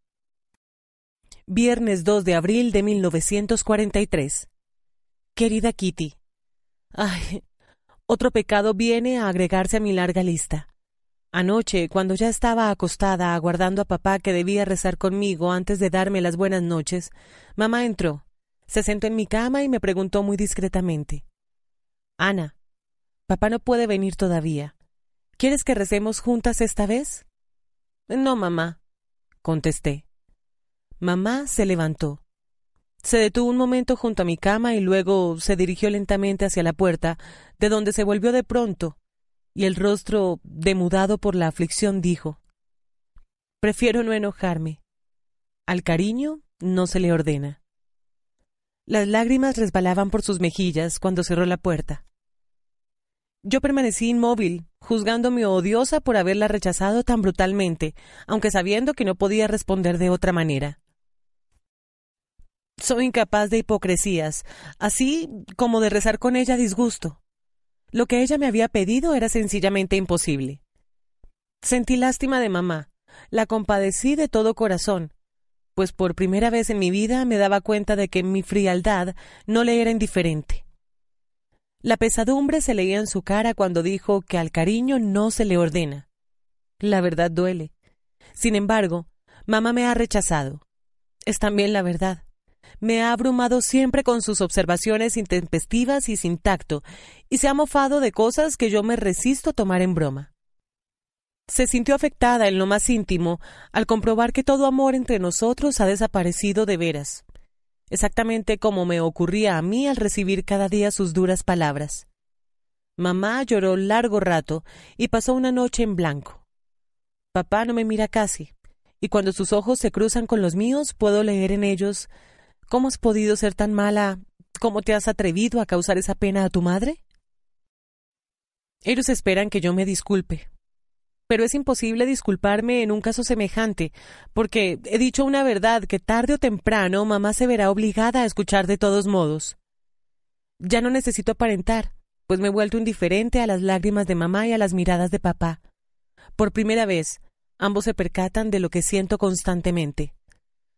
Viernes 2 de abril de 1943. Querida Kitty. Ay, otro pecado viene a agregarse a mi larga lista. Anoche, cuando ya estaba acostada aguardando a papá que debía rezar conmigo antes de darme las buenas noches, mamá entró, se sentó en mi cama y me preguntó muy discretamente Ana, papá no puede venir todavía. ¿Quieres que recemos juntas esta vez? No, mamá, contesté. Mamá se levantó. Se detuvo un momento junto a mi cama y luego se dirigió lentamente hacia la puerta, de donde se volvió de pronto, y el rostro, demudado por la aflicción, dijo Prefiero no enojarme. Al cariño no se le ordena. Las lágrimas resbalaban por sus mejillas cuando cerró la puerta. Yo permanecí inmóvil, juzgándome odiosa por haberla rechazado tan brutalmente, aunque sabiendo que no podía responder de otra manera. Soy incapaz de hipocresías, así como de rezar con ella disgusto. Lo que ella me había pedido era sencillamente imposible. Sentí lástima de mamá, la compadecí de todo corazón, pues por primera vez en mi vida me daba cuenta de que mi frialdad no le era indiferente. La pesadumbre se leía en su cara cuando dijo que al cariño no se le ordena. La verdad duele. Sin embargo, mamá me ha rechazado. Es también la verdad. Me ha abrumado siempre con sus observaciones intempestivas y sin tacto, y se ha mofado de cosas que yo me resisto a tomar en broma. Se sintió afectada en lo más íntimo al comprobar que todo amor entre nosotros ha desaparecido de veras exactamente como me ocurría a mí al recibir cada día sus duras palabras. Mamá lloró largo rato y pasó una noche en blanco. Papá no me mira casi, y cuando sus ojos se cruzan con los míos puedo leer en ellos ¿Cómo has podido ser tan mala? ¿Cómo te has atrevido a causar esa pena a tu madre? Ellos esperan que yo me disculpe, pero es imposible disculparme en un caso semejante, porque he dicho una verdad que tarde o temprano mamá se verá obligada a escuchar de todos modos. Ya no necesito aparentar, pues me he vuelto indiferente a las lágrimas de mamá y a las miradas de papá. Por primera vez, ambos se percatan de lo que siento constantemente.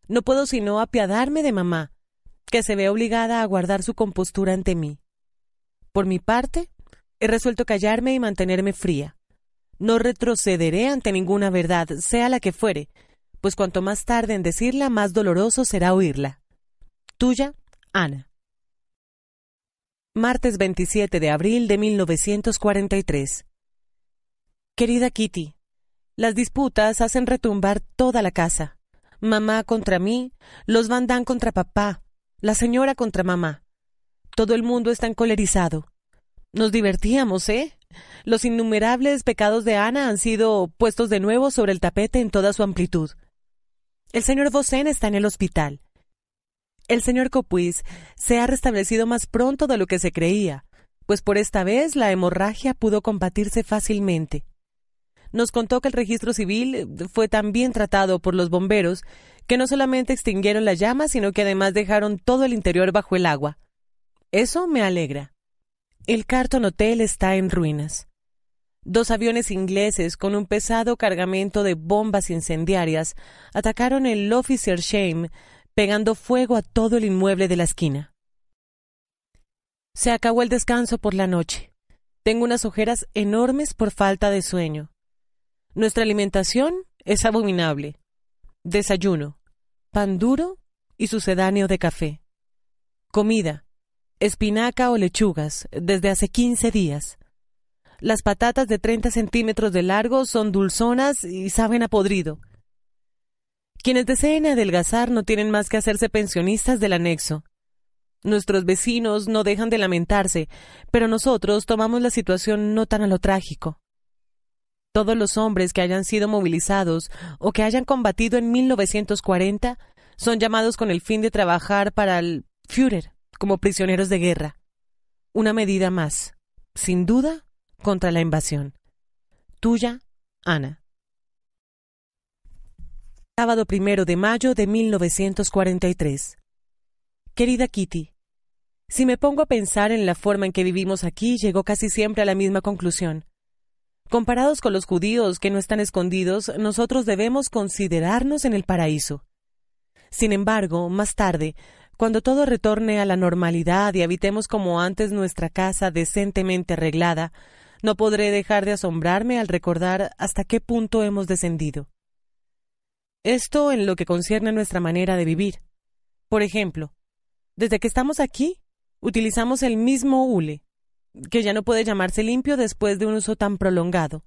No puedo sino apiadarme de mamá, que se ve obligada a guardar su compostura ante mí. Por mi parte, he resuelto callarme y mantenerme fría. No retrocederé ante ninguna verdad, sea la que fuere, pues cuanto más tarde en decirla, más doloroso será oírla. Tuya, Ana. Martes 27 de abril de 1943. Querida Kitty, las disputas hacen retumbar toda la casa. Mamá contra mí, los Van contra papá, la señora contra mamá. Todo el mundo está encolerizado. Nos divertíamos, ¿eh? Los innumerables pecados de Ana han sido puestos de nuevo sobre el tapete en toda su amplitud. El señor Vossen está en el hospital. El señor Copuis se ha restablecido más pronto de lo que se creía, pues por esta vez la hemorragia pudo combatirse fácilmente. Nos contó que el registro civil fue tan bien tratado por los bomberos que no solamente extinguieron la llama, sino que además dejaron todo el interior bajo el agua. Eso me alegra. El Carton Hotel está en ruinas. Dos aviones ingleses con un pesado cargamento de bombas incendiarias atacaron el Officer Shame, pegando fuego a todo el inmueble de la esquina. Se acabó el descanso por la noche. Tengo unas ojeras enormes por falta de sueño. Nuestra alimentación es abominable. Desayuno, pan duro y sucedáneo de café. Comida, espinaca o lechugas desde hace 15 días. Las patatas de 30 centímetros de largo son dulzonas y saben a podrido. Quienes deseen adelgazar no tienen más que hacerse pensionistas del anexo. Nuestros vecinos no dejan de lamentarse, pero nosotros tomamos la situación no tan a lo trágico. Todos los hombres que hayan sido movilizados o que hayan combatido en 1940 son llamados con el fin de trabajar para el Führer como prisioneros de guerra. Una medida más, sin duda, contra la invasión. Tuya, Ana. Sábado primero de mayo de 1943. Querida Kitty, si me pongo a pensar en la forma en que vivimos aquí, llego casi siempre a la misma conclusión. Comparados con los judíos que no están escondidos, nosotros debemos considerarnos en el paraíso. Sin embargo, más tarde, cuando todo retorne a la normalidad y habitemos como antes nuestra casa decentemente arreglada, no podré dejar de asombrarme al recordar hasta qué punto hemos descendido. Esto en lo que concierne a nuestra manera de vivir. Por ejemplo, desde que estamos aquí, utilizamos el mismo hule, que ya no puede llamarse limpio después de un uso tan prolongado.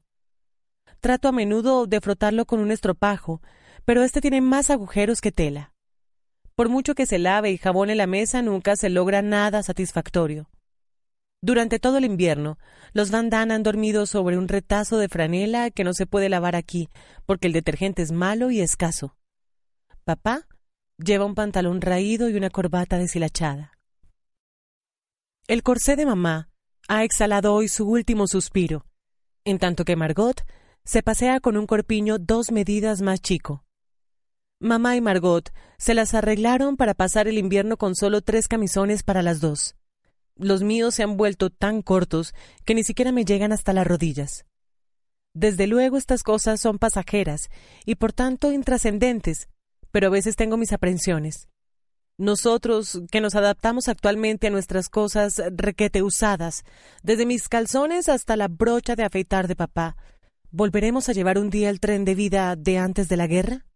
Trato a menudo de frotarlo con un estropajo, pero este tiene más agujeros que tela. Por mucho que se lave y jabone la mesa, nunca se logra nada satisfactorio. Durante todo el invierno, los Van han dormido sobre un retazo de franela que no se puede lavar aquí, porque el detergente es malo y escaso. Papá lleva un pantalón raído y una corbata deshilachada. El corsé de mamá ha exhalado hoy su último suspiro, en tanto que Margot se pasea con un corpiño dos medidas más chico, Mamá y Margot se las arreglaron para pasar el invierno con solo tres camisones para las dos. Los míos se han vuelto tan cortos que ni siquiera me llegan hasta las rodillas. Desde luego estas cosas son pasajeras y por tanto intrascendentes, pero a veces tengo mis aprensiones. Nosotros, que nos adaptamos actualmente a nuestras cosas requete usadas, desde mis calzones hasta la brocha de afeitar de papá, ¿volveremos a llevar un día el tren de vida de antes de la guerra?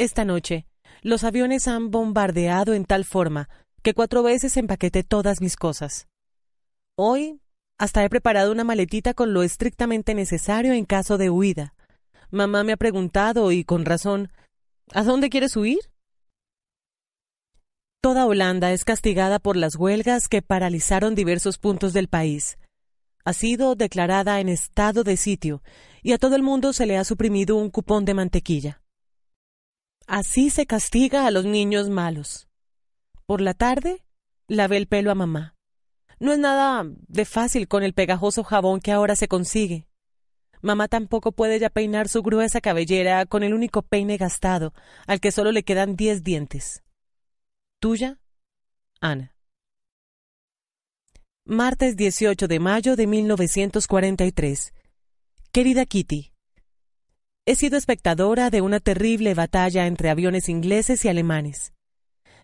Esta noche, los aviones han bombardeado en tal forma que cuatro veces empaqueté todas mis cosas. Hoy, hasta he preparado una maletita con lo estrictamente necesario en caso de huida. Mamá me ha preguntado, y con razón, ¿a dónde quieres huir? Toda Holanda es castigada por las huelgas que paralizaron diversos puntos del país. Ha sido declarada en estado de sitio y a todo el mundo se le ha suprimido un cupón de mantequilla. Así se castiga a los niños malos. Por la tarde, lavé el pelo a mamá. No es nada de fácil con el pegajoso jabón que ahora se consigue. Mamá tampoco puede ya peinar su gruesa cabellera con el único peine gastado, al que solo le quedan diez dientes. Tuya, Ana. Martes 18 de mayo de 1943. Querida Kitty, he sido espectadora de una terrible batalla entre aviones ingleses y alemanes.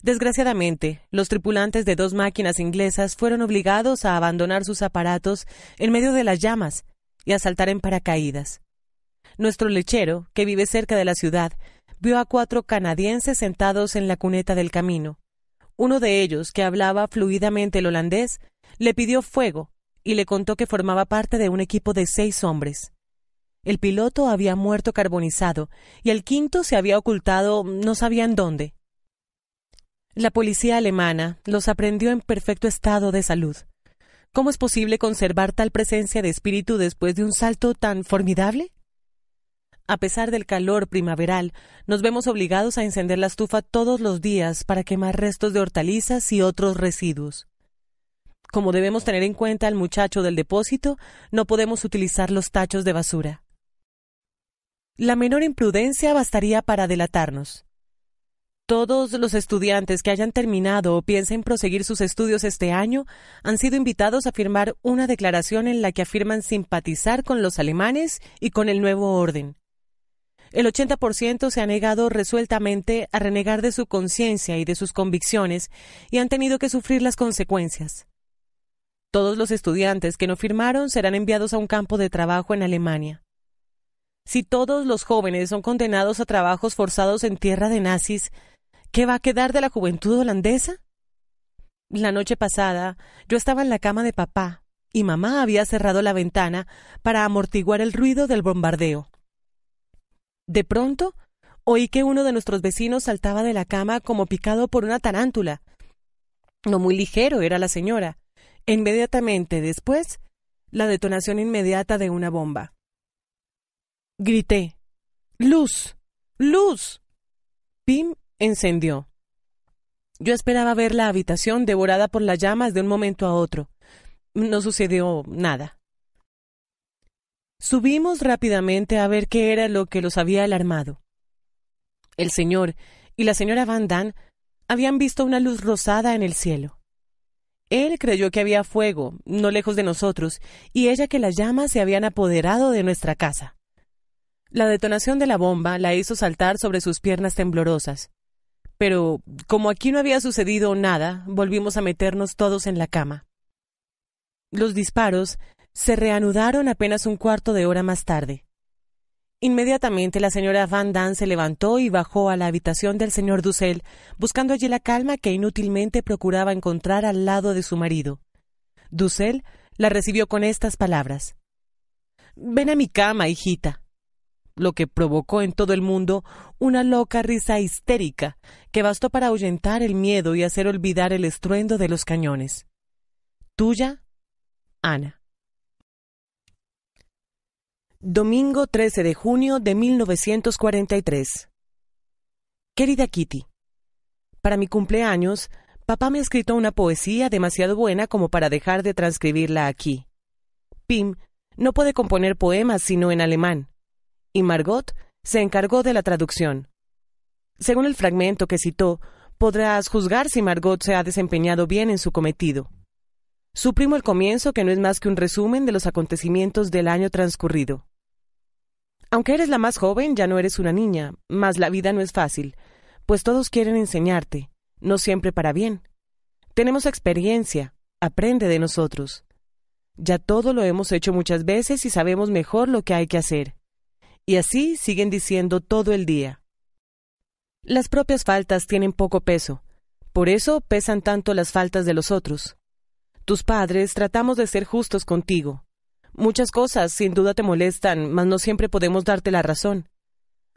Desgraciadamente, los tripulantes de dos máquinas inglesas fueron obligados a abandonar sus aparatos en medio de las llamas y a saltar en paracaídas. Nuestro lechero, que vive cerca de la ciudad, vio a cuatro canadienses sentados en la cuneta del camino. Uno de ellos, que hablaba fluidamente el holandés, le pidió fuego y le contó que formaba parte de un equipo de seis hombres. El piloto había muerto carbonizado y el quinto se había ocultado no sabían dónde. La policía alemana los aprendió en perfecto estado de salud. ¿Cómo es posible conservar tal presencia de espíritu después de un salto tan formidable? A pesar del calor primaveral, nos vemos obligados a encender la estufa todos los días para quemar restos de hortalizas y otros residuos. Como debemos tener en cuenta al muchacho del depósito, no podemos utilizar los tachos de basura. La menor imprudencia bastaría para delatarnos. Todos los estudiantes que hayan terminado o piensen proseguir sus estudios este año han sido invitados a firmar una declaración en la que afirman simpatizar con los alemanes y con el nuevo orden. El 80% se ha negado resueltamente a renegar de su conciencia y de sus convicciones y han tenido que sufrir las consecuencias. Todos los estudiantes que no firmaron serán enviados a un campo de trabajo en Alemania. Si todos los jóvenes son condenados a trabajos forzados en tierra de nazis, ¿qué va a quedar de la juventud holandesa? La noche pasada yo estaba en la cama de papá y mamá había cerrado la ventana para amortiguar el ruido del bombardeo. De pronto oí que uno de nuestros vecinos saltaba de la cama como picado por una tarántula. No muy ligero era la señora. Inmediatamente después, la detonación inmediata de una bomba. Grité. ¡Luz! ¡Luz! Pim encendió. Yo esperaba ver la habitación devorada por las llamas de un momento a otro. No sucedió nada. Subimos rápidamente a ver qué era lo que los había alarmado. El señor y la señora Van Damme habían visto una luz rosada en el cielo. Él creyó que había fuego, no lejos de nosotros, y ella que las llamas se habían apoderado de nuestra casa. La detonación de la bomba la hizo saltar sobre sus piernas temblorosas. Pero, como aquí no había sucedido nada, volvimos a meternos todos en la cama. Los disparos se reanudaron apenas un cuarto de hora más tarde. Inmediatamente la señora Van Damme se levantó y bajó a la habitación del señor Dussel, buscando allí la calma que inútilmente procuraba encontrar al lado de su marido. Dussel la recibió con estas palabras Ven a mi cama, hijita lo que provocó en todo el mundo una loca risa histérica que bastó para ahuyentar el miedo y hacer olvidar el estruendo de los cañones. Tuya, Ana. Domingo 13 de junio de 1943. Querida Kitty, para mi cumpleaños, papá me ha escrito una poesía demasiado buena como para dejar de transcribirla aquí. Pim no puede componer poemas sino en alemán y Margot se encargó de la traducción. Según el fragmento que citó, podrás juzgar si Margot se ha desempeñado bien en su cometido. Suprimo el comienzo, que no es más que un resumen de los acontecimientos del año transcurrido. Aunque eres la más joven, ya no eres una niña, mas la vida no es fácil, pues todos quieren enseñarte, no siempre para bien. Tenemos experiencia, aprende de nosotros. Ya todo lo hemos hecho muchas veces y sabemos mejor lo que hay que hacer y así siguen diciendo todo el día. Las propias faltas tienen poco peso, por eso pesan tanto las faltas de los otros. Tus padres tratamos de ser justos contigo. Muchas cosas sin duda te molestan, mas no siempre podemos darte la razón.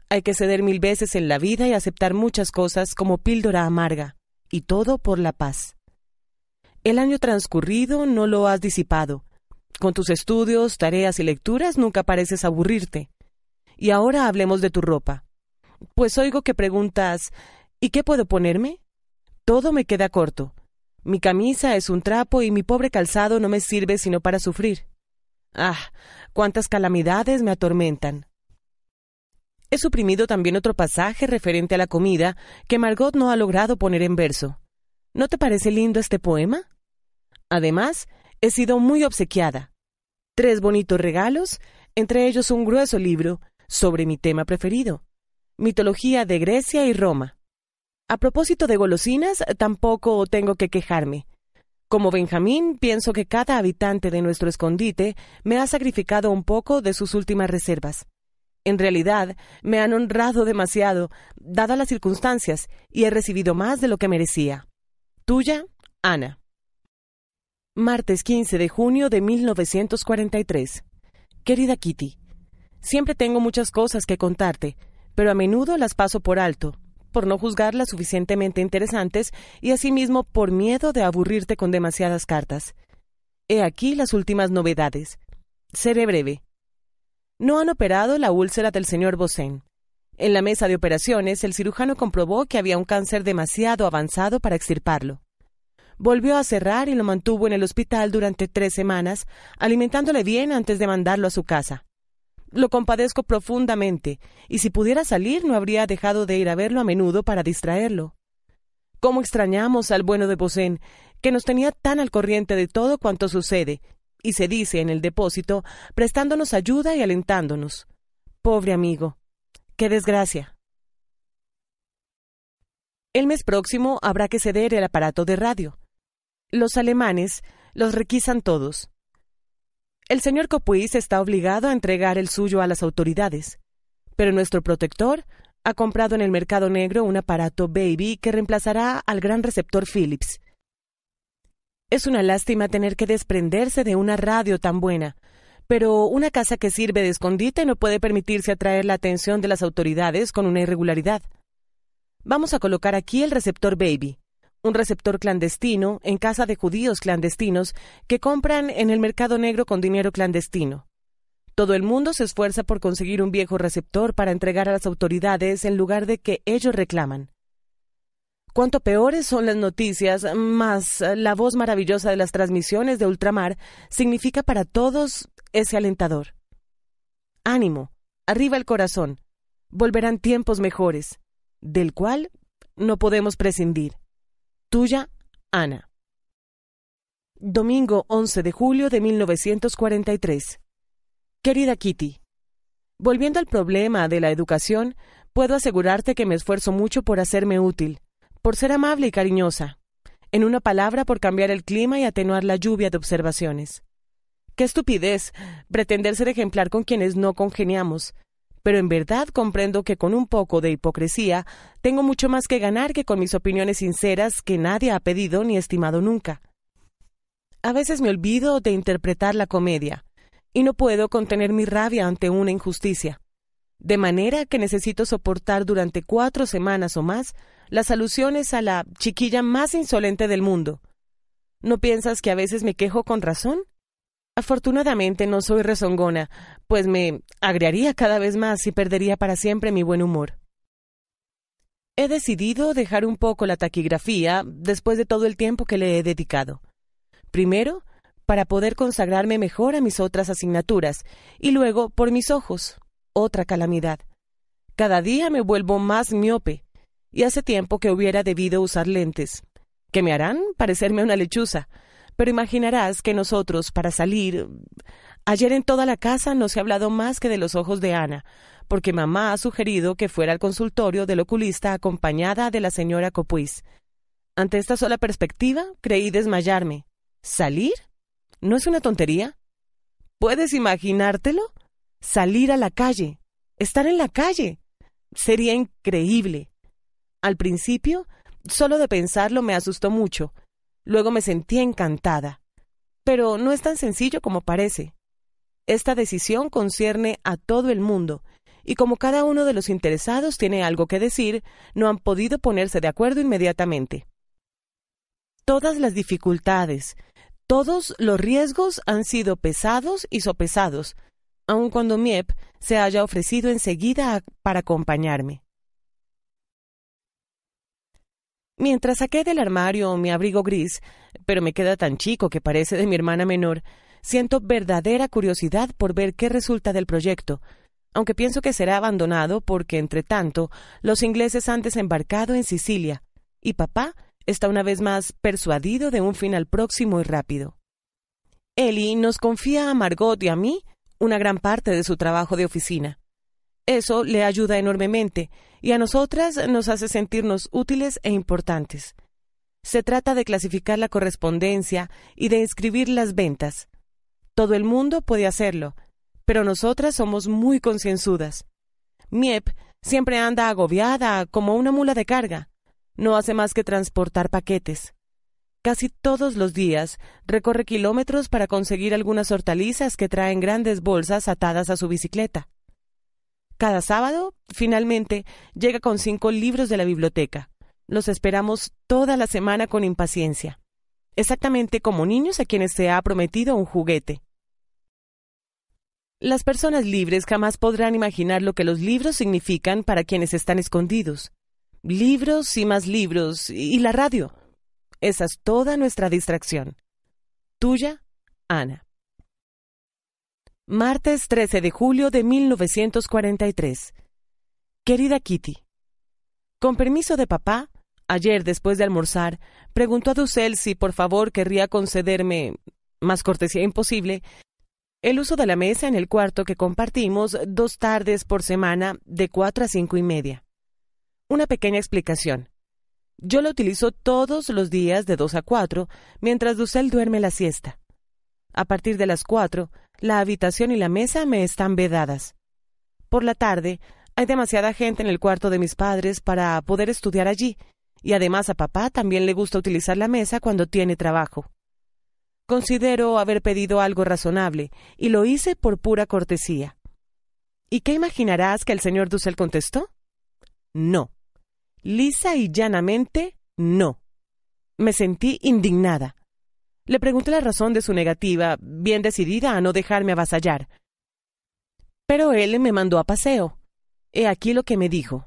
Hay que ceder mil veces en la vida y aceptar muchas cosas como píldora amarga, y todo por la paz. El año transcurrido no lo has disipado. Con tus estudios, tareas y lecturas nunca pareces aburrirte. Y ahora hablemos de tu ropa. Pues oigo que preguntas ¿Y qué puedo ponerme? Todo me queda corto. Mi camisa es un trapo y mi pobre calzado no me sirve sino para sufrir. Ah, cuántas calamidades me atormentan. He suprimido también otro pasaje referente a la comida que Margot no ha logrado poner en verso. ¿No te parece lindo este poema? Además, he sido muy obsequiada. Tres bonitos regalos, entre ellos un grueso libro, sobre mi tema preferido, mitología de Grecia y Roma. A propósito de golosinas, tampoco tengo que quejarme. Como Benjamín, pienso que cada habitante de nuestro escondite me ha sacrificado un poco de sus últimas reservas. En realidad, me han honrado demasiado, dadas las circunstancias, y he recibido más de lo que merecía. Tuya, Ana. Martes 15 de junio de 1943. Querida Kitty, Siempre tengo muchas cosas que contarte, pero a menudo las paso por alto, por no juzgarlas suficientemente interesantes y asimismo por miedo de aburrirte con demasiadas cartas. He aquí las últimas novedades. Seré breve. No han operado la úlcera del señor Bosén. En la mesa de operaciones, el cirujano comprobó que había un cáncer demasiado avanzado para extirparlo. Volvió a cerrar y lo mantuvo en el hospital durante tres semanas, alimentándole bien antes de mandarlo a su casa. Lo compadezco profundamente, y si pudiera salir no habría dejado de ir a verlo a menudo para distraerlo. Cómo extrañamos al bueno de Bosén, que nos tenía tan al corriente de todo cuanto sucede, y se dice en el depósito, prestándonos ayuda y alentándonos. Pobre amigo. Qué desgracia. El mes próximo habrá que ceder el aparato de radio. Los alemanes los requisan todos. El señor Copuis está obligado a entregar el suyo a las autoridades, pero nuestro protector ha comprado en el mercado negro un aparato Baby que reemplazará al gran receptor Philips. Es una lástima tener que desprenderse de una radio tan buena, pero una casa que sirve de escondite no puede permitirse atraer la atención de las autoridades con una irregularidad. Vamos a colocar aquí el receptor Baby un receptor clandestino en casa de judíos clandestinos que compran en el mercado negro con dinero clandestino. Todo el mundo se esfuerza por conseguir un viejo receptor para entregar a las autoridades en lugar de que ellos reclaman. Cuanto peores son las noticias, más eh, la voz maravillosa de las transmisiones de ultramar significa para todos ese alentador. Ánimo, arriba el corazón, volverán tiempos mejores, del cual no podemos prescindir. Tuya, Ana. Domingo 11 de julio de 1943. Querida Kitty, volviendo al problema de la educación, puedo asegurarte que me esfuerzo mucho por hacerme útil, por ser amable y cariñosa, en una palabra por cambiar el clima y atenuar la lluvia de observaciones. Qué estupidez pretender ser ejemplar con quienes no congeniamos, pero en verdad comprendo que con un poco de hipocresía tengo mucho más que ganar que con mis opiniones sinceras que nadie ha pedido ni estimado nunca. A veces me olvido de interpretar la comedia, y no puedo contener mi rabia ante una injusticia. De manera que necesito soportar durante cuatro semanas o más las alusiones a la chiquilla más insolente del mundo. ¿No piensas que a veces me quejo con razón? Afortunadamente no soy rezongona, pues me agriaría cada vez más y perdería para siempre mi buen humor. He decidido dejar un poco la taquigrafía después de todo el tiempo que le he dedicado. Primero, para poder consagrarme mejor a mis otras asignaturas, y luego por mis ojos, otra calamidad. Cada día me vuelvo más miope, y hace tiempo que hubiera debido usar lentes, que me harán parecerme una lechuza, pero imaginarás que nosotros, para salir... Ayer en toda la casa no se ha hablado más que de los ojos de Ana, porque mamá ha sugerido que fuera al consultorio del oculista acompañada de la señora Copuis. Ante esta sola perspectiva, creí desmayarme. ¿Salir? ¿No es una tontería? ¿Puedes imaginártelo? Salir a la calle. Estar en la calle. Sería increíble. Al principio, solo de pensarlo me asustó mucho, Luego me sentí encantada. Pero no es tan sencillo como parece. Esta decisión concierne a todo el mundo, y como cada uno de los interesados tiene algo que decir, no han podido ponerse de acuerdo inmediatamente. Todas las dificultades, todos los riesgos han sido pesados y sopesados, aun cuando Miep se haya ofrecido enseguida para acompañarme. Mientras saqué del armario mi abrigo gris, pero me queda tan chico que parece de mi hermana menor, siento verdadera curiosidad por ver qué resulta del proyecto, aunque pienso que será abandonado porque, entre tanto, los ingleses han desembarcado en Sicilia, y papá está una vez más persuadido de un final próximo y rápido. Eli nos confía a Margot y a mí una gran parte de su trabajo de oficina. Eso le ayuda enormemente, y a nosotras nos hace sentirnos útiles e importantes. Se trata de clasificar la correspondencia y de inscribir las ventas. Todo el mundo puede hacerlo, pero nosotras somos muy concienzudas. Miep siempre anda agobiada como una mula de carga. No hace más que transportar paquetes. Casi todos los días recorre kilómetros para conseguir algunas hortalizas que traen grandes bolsas atadas a su bicicleta. Cada sábado, finalmente, llega con cinco libros de la biblioteca. Los esperamos toda la semana con impaciencia. Exactamente como niños a quienes se ha prometido un juguete. Las personas libres jamás podrán imaginar lo que los libros significan para quienes están escondidos. Libros y más libros y la radio. Esa es toda nuestra distracción. Tuya, Ana. Martes 13 de julio de 1943. Querida Kitty, con permiso de papá, ayer después de almorzar, preguntó a Dussel si por favor querría concederme, más cortesía imposible, el uso de la mesa en el cuarto que compartimos dos tardes por semana de cuatro a cinco y media. Una pequeña explicación. Yo la utilizo todos los días de dos a cuatro, mientras Dussel duerme la siesta. A partir de las cuatro, la habitación y la mesa me están vedadas. Por la tarde, hay demasiada gente en el cuarto de mis padres para poder estudiar allí, y además a papá también le gusta utilizar la mesa cuando tiene trabajo. Considero haber pedido algo razonable, y lo hice por pura cortesía. ¿Y qué imaginarás que el señor Dussel contestó? No. Lisa y llanamente, no. Me sentí indignada. Le pregunté la razón de su negativa, bien decidida a no dejarme avasallar. Pero él me mandó a paseo. He aquí lo que me dijo.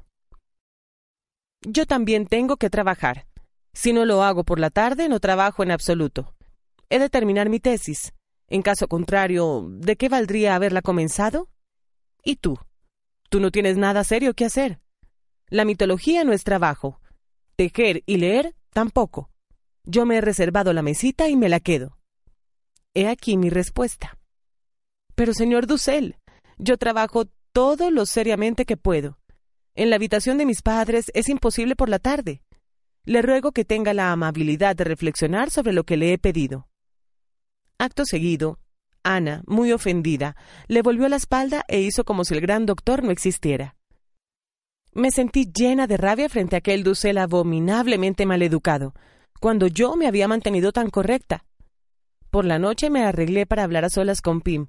Yo también tengo que trabajar. Si no lo hago por la tarde, no trabajo en absoluto. He de terminar mi tesis. En caso contrario, ¿de qué valdría haberla comenzado? ¿Y tú? Tú no tienes nada serio que hacer. La mitología no es trabajo. Tejer y leer tampoco. Yo me he reservado la mesita y me la quedo. He aquí mi respuesta. Pero, señor Dussel, yo trabajo todo lo seriamente que puedo. En la habitación de mis padres es imposible por la tarde. Le ruego que tenga la amabilidad de reflexionar sobre lo que le he pedido. Acto seguido, Ana, muy ofendida, le volvió la espalda e hizo como si el gran doctor no existiera. Me sentí llena de rabia frente a aquel Dussel abominablemente maleducado cuando yo me había mantenido tan correcta. Por la noche me arreglé para hablar a solas con Pim.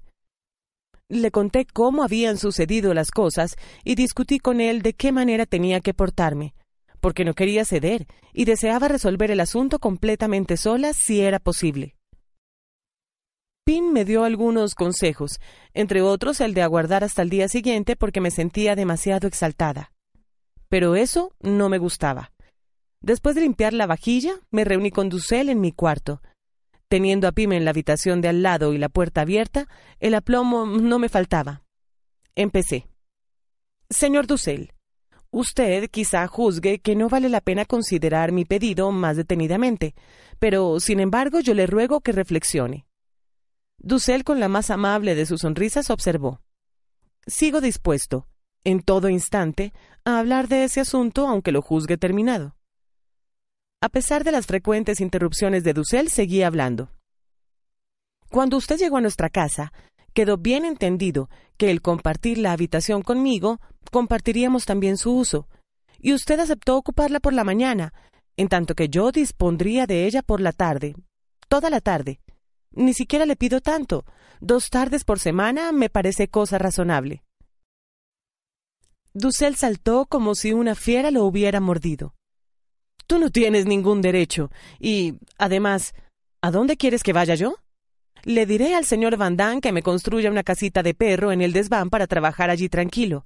Le conté cómo habían sucedido las cosas y discutí con él de qué manera tenía que portarme, porque no quería ceder y deseaba resolver el asunto completamente sola si era posible. Pim me dio algunos consejos, entre otros el de aguardar hasta el día siguiente porque me sentía demasiado exaltada. Pero eso no me gustaba. Después de limpiar la vajilla, me reuní con Dussel en mi cuarto. Teniendo a Pime en la habitación de al lado y la puerta abierta, el aplomo no me faltaba. Empecé. Señor Dussel, usted quizá juzgue que no vale la pena considerar mi pedido más detenidamente, pero sin embargo yo le ruego que reflexione. Dussel, con la más amable de sus sonrisas, observó. Sigo dispuesto, en todo instante, a hablar de ese asunto aunque lo juzgue terminado. A pesar de las frecuentes interrupciones de Dussel, seguía hablando. Cuando usted llegó a nuestra casa, quedó bien entendido que el compartir la habitación conmigo, compartiríamos también su uso, y usted aceptó ocuparla por la mañana, en tanto que yo dispondría de ella por la tarde, toda la tarde. Ni siquiera le pido tanto. Dos tardes por semana me parece cosa razonable. Dussel saltó como si una fiera lo hubiera mordido. Tú no tienes ningún derecho. Y, además, ¿a dónde quieres que vaya yo? Le diré al señor Van Damme que me construya una casita de perro en el desván para trabajar allí tranquilo.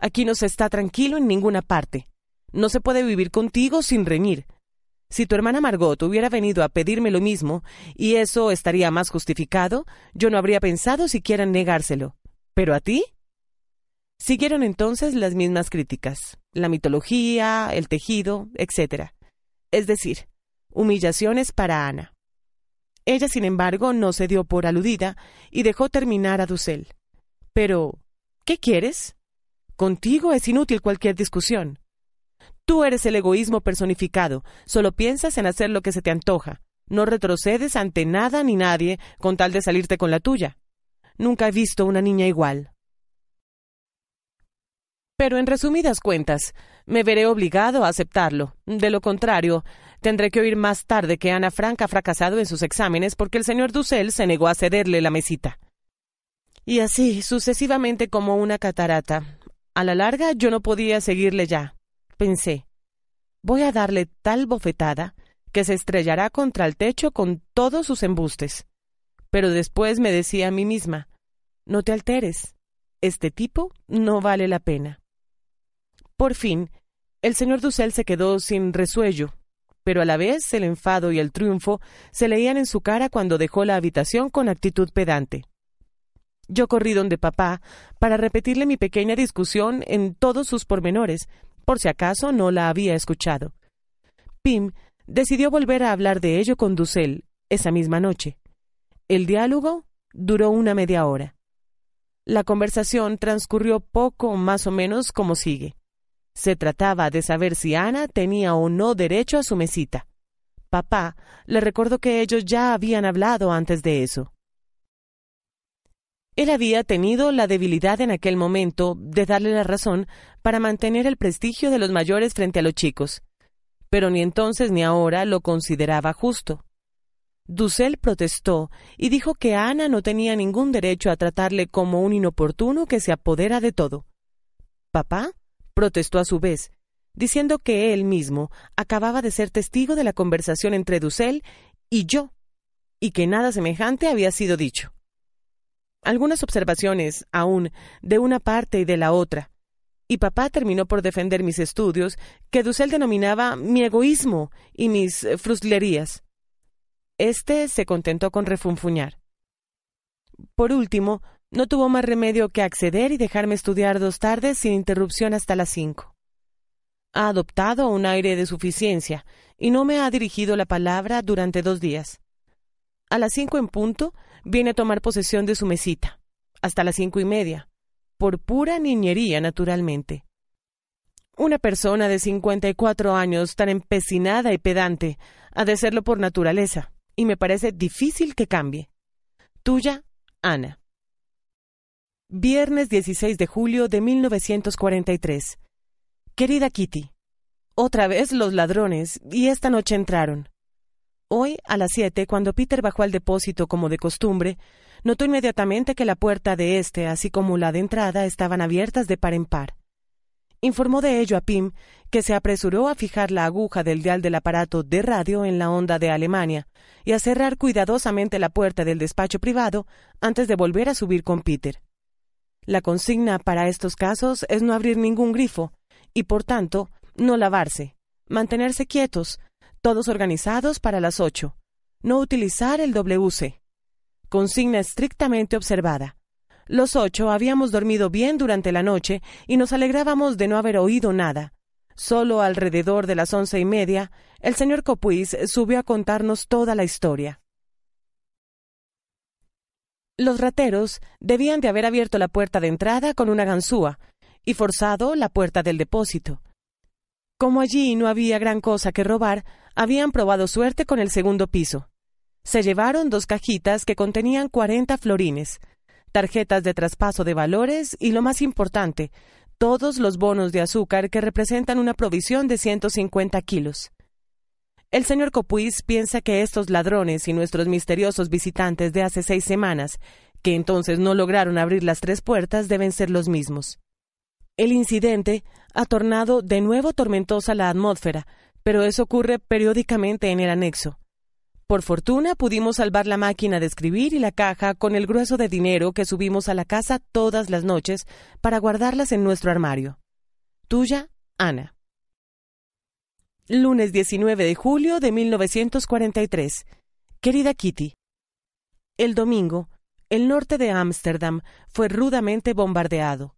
Aquí no se está tranquilo en ninguna parte. No se puede vivir contigo sin reñir. Si tu hermana Margot hubiera venido a pedirme lo mismo, y eso estaría más justificado, yo no habría pensado siquiera en negárselo. ¿Pero a ti? Siguieron entonces las mismas críticas la mitología, el tejido, etc. Es decir, humillaciones para Ana. Ella, sin embargo, no se dio por aludida y dejó terminar a Dussel. Pero, ¿qué quieres? Contigo es inútil cualquier discusión. Tú eres el egoísmo personificado, solo piensas en hacer lo que se te antoja, no retrocedes ante nada ni nadie con tal de salirte con la tuya. Nunca he visto una niña igual. Pero en resumidas cuentas, me veré obligado a aceptarlo. De lo contrario, tendré que oír más tarde que Ana Frank ha fracasado en sus exámenes porque el señor Dussel se negó a cederle la mesita. Y así, sucesivamente como una catarata. A la larga yo no podía seguirle ya. Pensé, voy a darle tal bofetada que se estrellará contra el techo con todos sus embustes. Pero después me decía a mí misma, no te alteres, este tipo no vale la pena. Por fin, el señor Dussel se quedó sin resuello, pero a la vez el enfado y el triunfo se leían en su cara cuando dejó la habitación con actitud pedante. Yo corrí donde papá para repetirle mi pequeña discusión en todos sus pormenores, por si acaso no la había escuchado. Pim decidió volver a hablar de ello con Dussel esa misma noche. El diálogo duró una media hora. La conversación transcurrió poco más o menos como sigue. Se trataba de saber si Ana tenía o no derecho a su mesita. Papá le recordó que ellos ya habían hablado antes de eso. Él había tenido la debilidad en aquel momento de darle la razón para mantener el prestigio de los mayores frente a los chicos, pero ni entonces ni ahora lo consideraba justo. Dussel protestó y dijo que Ana no tenía ningún derecho a tratarle como un inoportuno que se apodera de todo. Papá protestó a su vez, diciendo que él mismo acababa de ser testigo de la conversación entre Dussel y yo, y que nada semejante había sido dicho. Algunas observaciones, aún, de una parte y de la otra, y papá terminó por defender mis estudios, que Dussel denominaba mi egoísmo y mis eh, frustlerías. Este se contentó con refunfuñar. Por último, no tuvo más remedio que acceder y dejarme estudiar dos tardes sin interrupción hasta las cinco. Ha adoptado un aire de suficiencia y no me ha dirigido la palabra durante dos días. A las cinco en punto viene a tomar posesión de su mesita, hasta las cinco y media, por pura niñería, naturalmente. Una persona de cincuenta y cuatro años tan empecinada y pedante ha de serlo por naturaleza, y me parece difícil que cambie. Tuya, Ana. Viernes 16 de julio de 1943. Querida Kitty, otra vez los ladrones, y esta noche entraron. Hoy, a las siete, cuando Peter bajó al depósito como de costumbre, notó inmediatamente que la puerta de este, así como la de entrada, estaban abiertas de par en par. Informó de ello a Pim, que se apresuró a fijar la aguja del dial del aparato de radio en la onda de Alemania y a cerrar cuidadosamente la puerta del despacho privado antes de volver a subir con Peter. La consigna para estos casos es no abrir ningún grifo y, por tanto, no lavarse, mantenerse quietos, todos organizados para las ocho. no utilizar el WC. Consigna estrictamente observada. Los ocho habíamos dormido bien durante la noche y nos alegrábamos de no haber oído nada. Solo alrededor de las once y media, el señor Copuis subió a contarnos toda la historia. Los rateros debían de haber abierto la puerta de entrada con una ganzúa y forzado la puerta del depósito. Como allí no había gran cosa que robar, habían probado suerte con el segundo piso. Se llevaron dos cajitas que contenían cuarenta florines, tarjetas de traspaso de valores y lo más importante, todos los bonos de azúcar que representan una provisión de 150 kilos. El señor Copuis piensa que estos ladrones y nuestros misteriosos visitantes de hace seis semanas, que entonces no lograron abrir las tres puertas, deben ser los mismos. El incidente ha tornado de nuevo tormentosa la atmósfera, pero eso ocurre periódicamente en el anexo. Por fortuna pudimos salvar la máquina de escribir y la caja con el grueso de dinero que subimos a la casa todas las noches para guardarlas en nuestro armario. Tuya, Ana. Lunes 19 de julio de 1943. Querida Kitty. El domingo, el norte de Ámsterdam fue rudamente bombardeado.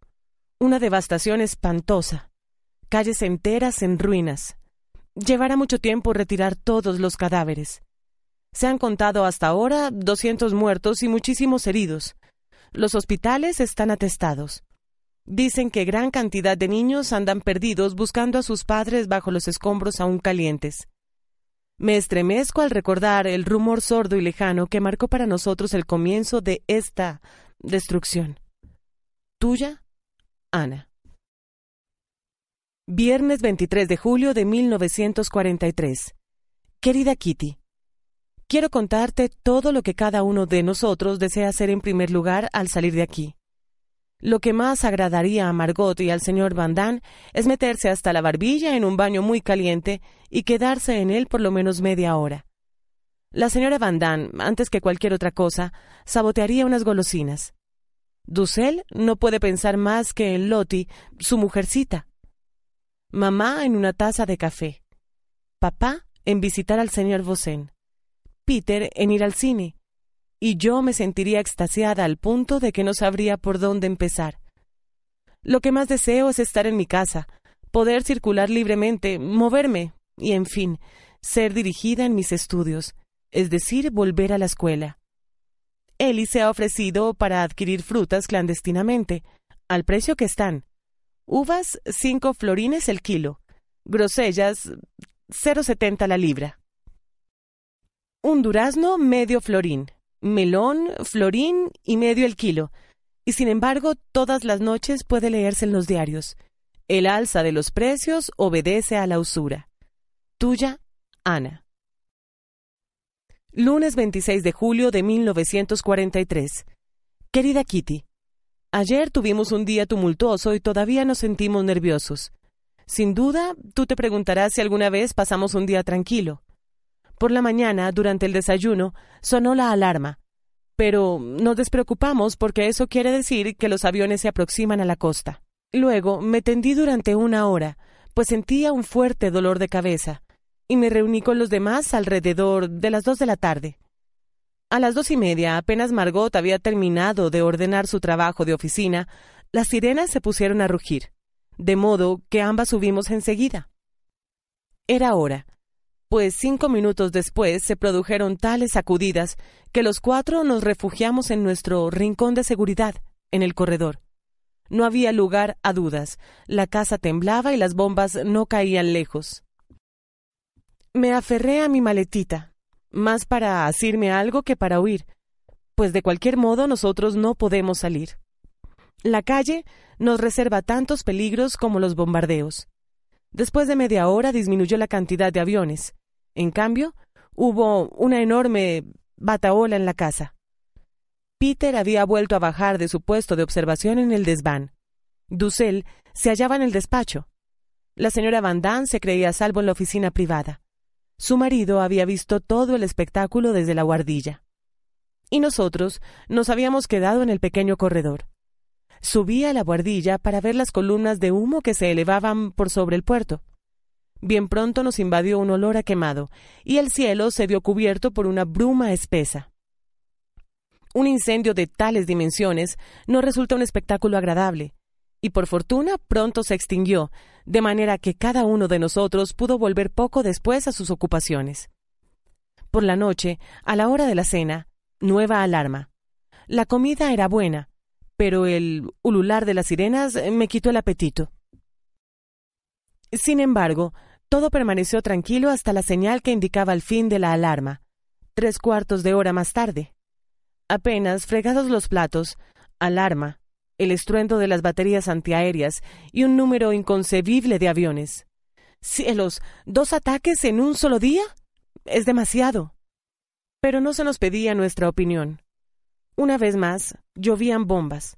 Una devastación espantosa. Calles enteras en ruinas. Llevará mucho tiempo retirar todos los cadáveres. Se han contado hasta ahora 200 muertos y muchísimos heridos. Los hospitales están atestados. Dicen que gran cantidad de niños andan perdidos buscando a sus padres bajo los escombros aún calientes. Me estremezco al recordar el rumor sordo y lejano que marcó para nosotros el comienzo de esta destrucción. Tuya, Ana. Viernes 23 de julio de 1943. Querida Kitty, quiero contarte todo lo que cada uno de nosotros desea hacer en primer lugar al salir de aquí. Lo que más agradaría a Margot y al señor Van Damme es meterse hasta la barbilla en un baño muy caliente y quedarse en él por lo menos media hora. La señora Van Damme, antes que cualquier otra cosa, sabotearía unas golosinas. Dussel no puede pensar más que en Lottie, su mujercita. Mamá en una taza de café. Papá en visitar al señor Vossen. Peter en ir al cine y yo me sentiría extasiada al punto de que no sabría por dónde empezar. Lo que más deseo es estar en mi casa, poder circular libremente, moverme y, en fin, ser dirigida en mis estudios, es decir, volver a la escuela. Eli se ha ofrecido para adquirir frutas clandestinamente, al precio que están. Uvas, cinco florines el kilo. Grosellas, 0,70 la libra. Un durazno, medio florín melón, florín y medio el kilo. Y sin embargo, todas las noches puede leerse en los diarios. El alza de los precios obedece a la usura. Tuya, Ana. Lunes 26 de julio de 1943. Querida Kitty, ayer tuvimos un día tumultuoso y todavía nos sentimos nerviosos. Sin duda, tú te preguntarás si alguna vez pasamos un día tranquilo. Por la mañana, durante el desayuno, sonó la alarma. Pero nos despreocupamos porque eso quiere decir que los aviones se aproximan a la costa. Luego me tendí durante una hora, pues sentía un fuerte dolor de cabeza, y me reuní con los demás alrededor de las dos de la tarde. A las dos y media, apenas Margot había terminado de ordenar su trabajo de oficina, las sirenas se pusieron a rugir, de modo que ambas subimos enseguida. Era hora, pues cinco minutos después se produjeron tales sacudidas que los cuatro nos refugiamos en nuestro rincón de seguridad, en el corredor. No había lugar a dudas, la casa temblaba y las bombas no caían lejos. Me aferré a mi maletita, más para asirme algo que para huir, pues de cualquier modo nosotros no podemos salir. La calle nos reserva tantos peligros como los bombardeos. Después de media hora disminuyó la cantidad de aviones. En cambio, hubo una enorme bataola en la casa. Peter había vuelto a bajar de su puesto de observación en el desván. Dussel se hallaba en el despacho. La señora Van Damme se creía salvo en la oficina privada. Su marido había visto todo el espectáculo desde la guardilla. Y nosotros nos habíamos quedado en el pequeño corredor. Subí a la guardilla para ver las columnas de humo que se elevaban por sobre el puerto. Bien pronto nos invadió un olor a quemado, y el cielo se vio cubierto por una bruma espesa. Un incendio de tales dimensiones no resulta un espectáculo agradable, y por fortuna pronto se extinguió, de manera que cada uno de nosotros pudo volver poco después a sus ocupaciones. Por la noche, a la hora de la cena, nueva alarma. La comida era buena, pero el ulular de las sirenas eh, me quitó el apetito. Sin embargo, todo permaneció tranquilo hasta la señal que indicaba el fin de la alarma, tres cuartos de hora más tarde. Apenas fregados los platos, alarma, el estruendo de las baterías antiaéreas y un número inconcebible de aviones. Cielos, dos ataques en un solo día? Es demasiado. Pero no se nos pedía nuestra opinión. Una vez más, llovían bombas.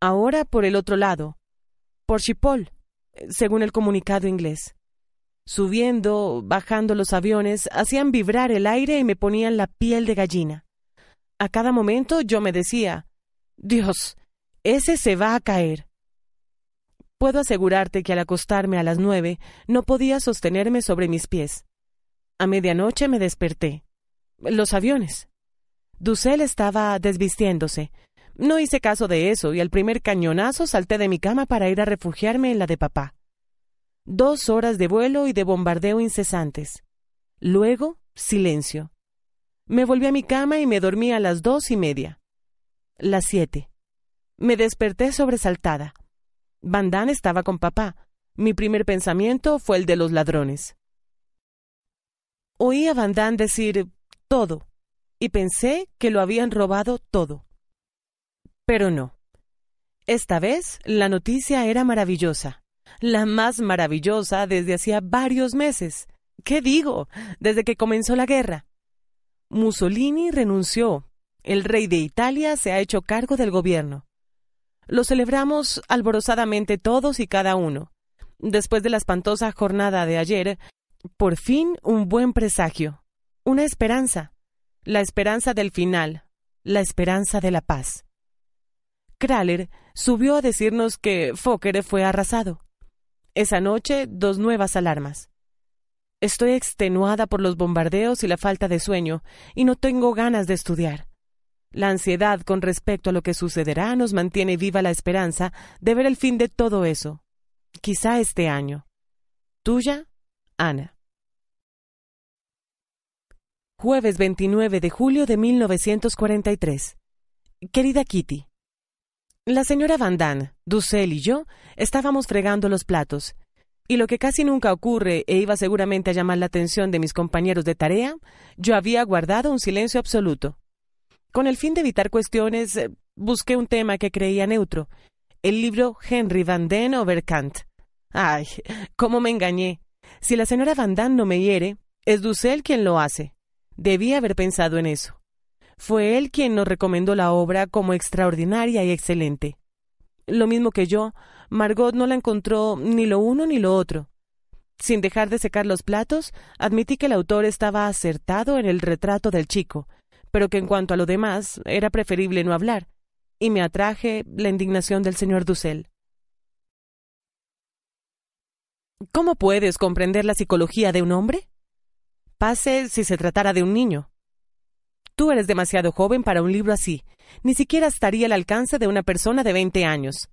Ahora por el otro lado, por Chipol, según el comunicado inglés. Subiendo, bajando los aviones, hacían vibrar el aire y me ponían la piel de gallina. A cada momento yo me decía, Dios, ese se va a caer. Puedo asegurarte que al acostarme a las nueve no podía sostenerme sobre mis pies. A medianoche me desperté. Los aviones. Dussel estaba desvistiéndose, no hice caso de eso y al primer cañonazo salté de mi cama para ir a refugiarme en la de papá. Dos horas de vuelo y de bombardeo incesantes. Luego, silencio. Me volví a mi cama y me dormí a las dos y media. Las siete. Me desperté sobresaltada. Bandán estaba con papá. Mi primer pensamiento fue el de los ladrones. Oí a Bandán decir todo y pensé que lo habían robado todo. Pero no. Esta vez la noticia era maravillosa, la más maravillosa desde hacía varios meses. ¿Qué digo? Desde que comenzó la guerra. Mussolini renunció. El rey de Italia se ha hecho cargo del gobierno. Lo celebramos alborozadamente todos y cada uno. Después de la espantosa jornada de ayer, por fin un buen presagio, una esperanza, la esperanza del final, la esperanza de la paz. Kraler subió a decirnos que Fokker fue arrasado. Esa noche, dos nuevas alarmas. Estoy extenuada por los bombardeos y la falta de sueño, y no tengo ganas de estudiar. La ansiedad con respecto a lo que sucederá nos mantiene viva la esperanza de ver el fin de todo eso. Quizá este año. Tuya, Ana. Jueves 29 de julio de 1943. Querida Kitty, la señora Van Damme, Dussel y yo estábamos fregando los platos, y lo que casi nunca ocurre e iba seguramente a llamar la atención de mis compañeros de tarea, yo había guardado un silencio absoluto. Con el fin de evitar cuestiones, eh, busqué un tema que creía neutro, el libro Henry Van Den Overkant. Ay, cómo me engañé. Si la señora Van Damme no me hiere, es Dussel quien lo hace. Debí haber pensado en eso. Fue él quien nos recomendó la obra como extraordinaria y excelente. Lo mismo que yo, Margot no la encontró ni lo uno ni lo otro. Sin dejar de secar los platos, admití que el autor estaba acertado en el retrato del chico, pero que en cuanto a lo demás era preferible no hablar, y me atraje la indignación del señor Dussel. ¿Cómo puedes comprender la psicología de un hombre? Pase si se tratara de un niño. Tú eres demasiado joven para un libro así. Ni siquiera estaría al alcance de una persona de veinte años.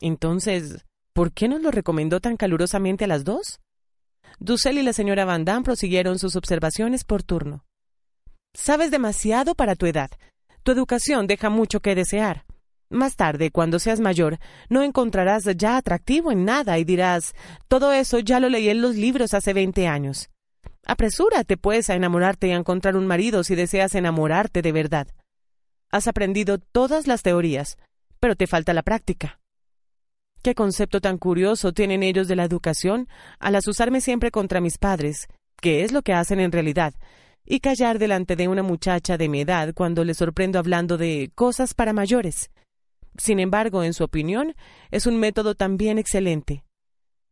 Entonces, ¿por qué nos lo recomendó tan calurosamente a las dos? Dussel y la señora Van Damme prosiguieron sus observaciones por turno. Sabes demasiado para tu edad. Tu educación deja mucho que desear. Más tarde, cuando seas mayor, no encontrarás ya atractivo en nada y dirás, todo eso ya lo leí en los libros hace veinte años. Apresúrate, pues, a enamorarte y a encontrar un marido si deseas enamorarte de verdad. Has aprendido todas las teorías, pero te falta la práctica. Qué concepto tan curioso tienen ellos de la educación al asusarme siempre contra mis padres, que es lo que hacen en realidad, y callar delante de una muchacha de mi edad cuando le sorprendo hablando de cosas para mayores. Sin embargo, en su opinión, es un método también excelente.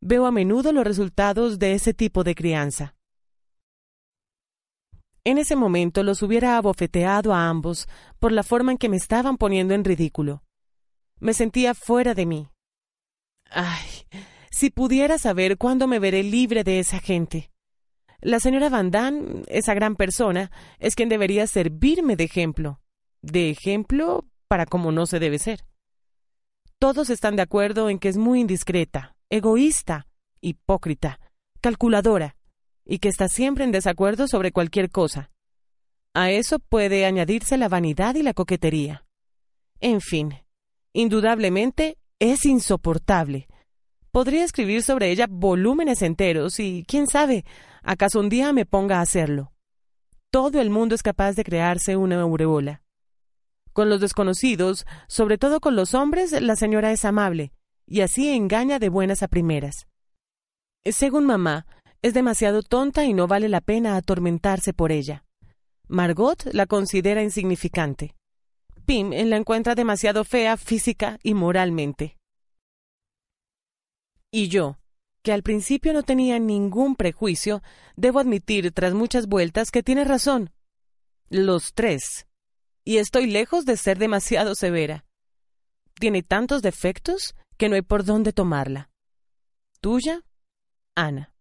Veo a menudo los resultados de ese tipo de crianza. En ese momento los hubiera abofeteado a ambos por la forma en que me estaban poniendo en ridículo. Me sentía fuera de mí. Ay, si pudiera saber cuándo me veré libre de esa gente. La señora Van Damme, esa gran persona, es quien debería servirme de ejemplo. De ejemplo para como no se debe ser. Todos están de acuerdo en que es muy indiscreta, egoísta, hipócrita, calculadora, y que está siempre en desacuerdo sobre cualquier cosa. A eso puede añadirse la vanidad y la coquetería. En fin, indudablemente es insoportable. Podría escribir sobre ella volúmenes enteros y, quién sabe, acaso un día me ponga a hacerlo. Todo el mundo es capaz de crearse una aureola. Con los desconocidos, sobre todo con los hombres, la señora es amable, y así engaña de buenas a primeras. Según mamá, es demasiado tonta y no vale la pena atormentarse por ella. Margot la considera insignificante. Pim eh, la encuentra demasiado fea física y moralmente. Y yo, que al principio no tenía ningún prejuicio, debo admitir tras muchas vueltas que tiene razón. Los tres. Y estoy lejos de ser demasiado severa. Tiene tantos defectos que no hay por dónde tomarla. Tuya, Ana.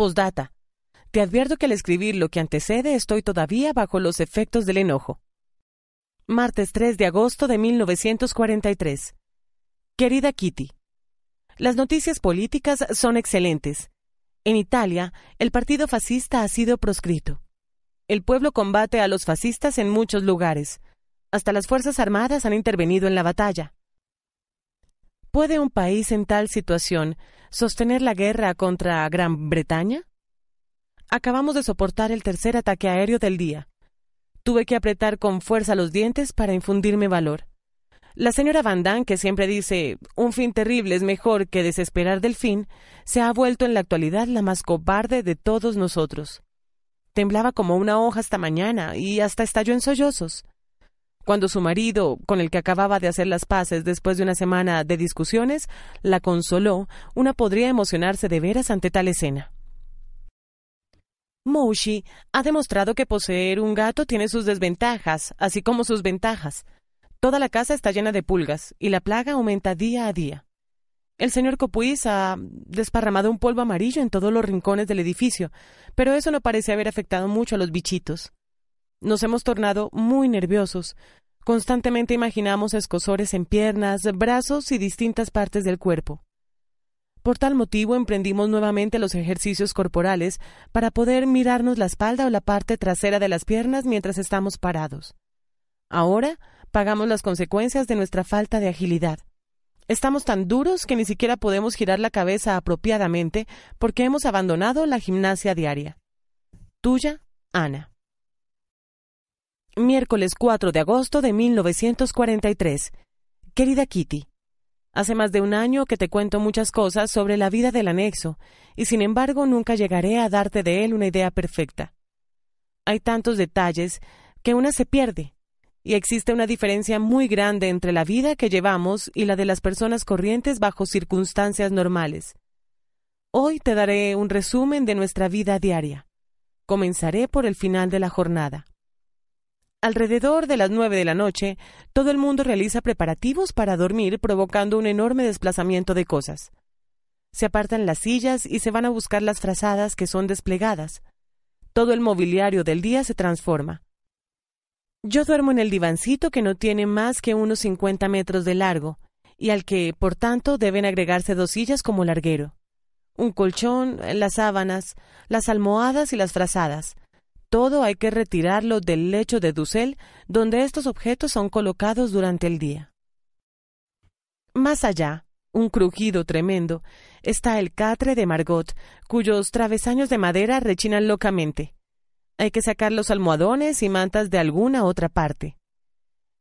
Postdata. Te advierto que al escribir lo que antecede estoy todavía bajo los efectos del enojo. Martes 3 de agosto de 1943. Querida Kitty, las noticias políticas son excelentes. En Italia, el partido fascista ha sido proscrito. El pueblo combate a los fascistas en muchos lugares. Hasta las Fuerzas Armadas han intervenido en la batalla. ¿Puede un país en tal situación sostener la guerra contra Gran Bretaña? Acabamos de soportar el tercer ataque aéreo del día. Tuve que apretar con fuerza los dientes para infundirme valor. La señora Van Damme, que siempre dice un fin terrible es mejor que desesperar del fin, se ha vuelto en la actualidad la más cobarde de todos nosotros. Temblaba como una hoja hasta mañana y hasta estalló en sollozos. Cuando su marido, con el que acababa de hacer las paces después de una semana de discusiones, la consoló, una podría emocionarse de veras ante tal escena. Moushi ha demostrado que poseer un gato tiene sus desventajas, así como sus ventajas. Toda la casa está llena de pulgas, y la plaga aumenta día a día. El señor Copuis ha desparramado un polvo amarillo en todos los rincones del edificio, pero eso no parece haber afectado mucho a los bichitos. Nos hemos tornado muy nerviosos. Constantemente imaginamos escosores en piernas, brazos y distintas partes del cuerpo. Por tal motivo emprendimos nuevamente los ejercicios corporales para poder mirarnos la espalda o la parte trasera de las piernas mientras estamos parados. Ahora pagamos las consecuencias de nuestra falta de agilidad. Estamos tan duros que ni siquiera podemos girar la cabeza apropiadamente porque hemos abandonado la gimnasia diaria. Tuya, Ana miércoles 4 de agosto de 1943. Querida Kitty, hace más de un año que te cuento muchas cosas sobre la vida del anexo, y sin embargo nunca llegaré a darte de él una idea perfecta. Hay tantos detalles que una se pierde, y existe una diferencia muy grande entre la vida que llevamos y la de las personas corrientes bajo circunstancias normales. Hoy te daré un resumen de nuestra vida diaria. Comenzaré por el final de la jornada. Alrededor de las nueve de la noche, todo el mundo realiza preparativos para dormir, provocando un enorme desplazamiento de cosas. Se apartan las sillas y se van a buscar las frazadas que son desplegadas. Todo el mobiliario del día se transforma. Yo duermo en el divancito que no tiene más que unos cincuenta metros de largo, y al que, por tanto, deben agregarse dos sillas como larguero. Un colchón, las sábanas, las almohadas y las frazadas, todo hay que retirarlo del lecho de dusel donde estos objetos son colocados durante el día. Más allá, un crujido tremendo, está el catre de Margot, cuyos travesaños de madera rechinan locamente. Hay que sacar los almohadones y mantas de alguna otra parte.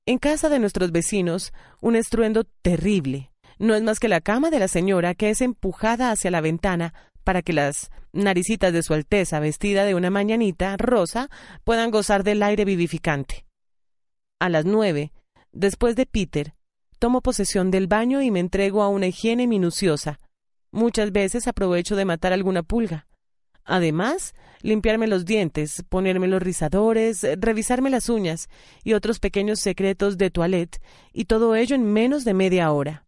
En casa de nuestros vecinos, un estruendo terrible. No es más que la cama de la señora que es empujada hacia la ventana para que las naricitas de su Alteza, vestida de una mañanita rosa, puedan gozar del aire vivificante. A las nueve, después de Peter, tomo posesión del baño y me entrego a una higiene minuciosa. Muchas veces aprovecho de matar alguna pulga. Además, limpiarme los dientes, ponerme los rizadores, revisarme las uñas y otros pequeños secretos de toilette, y todo ello en menos de media hora.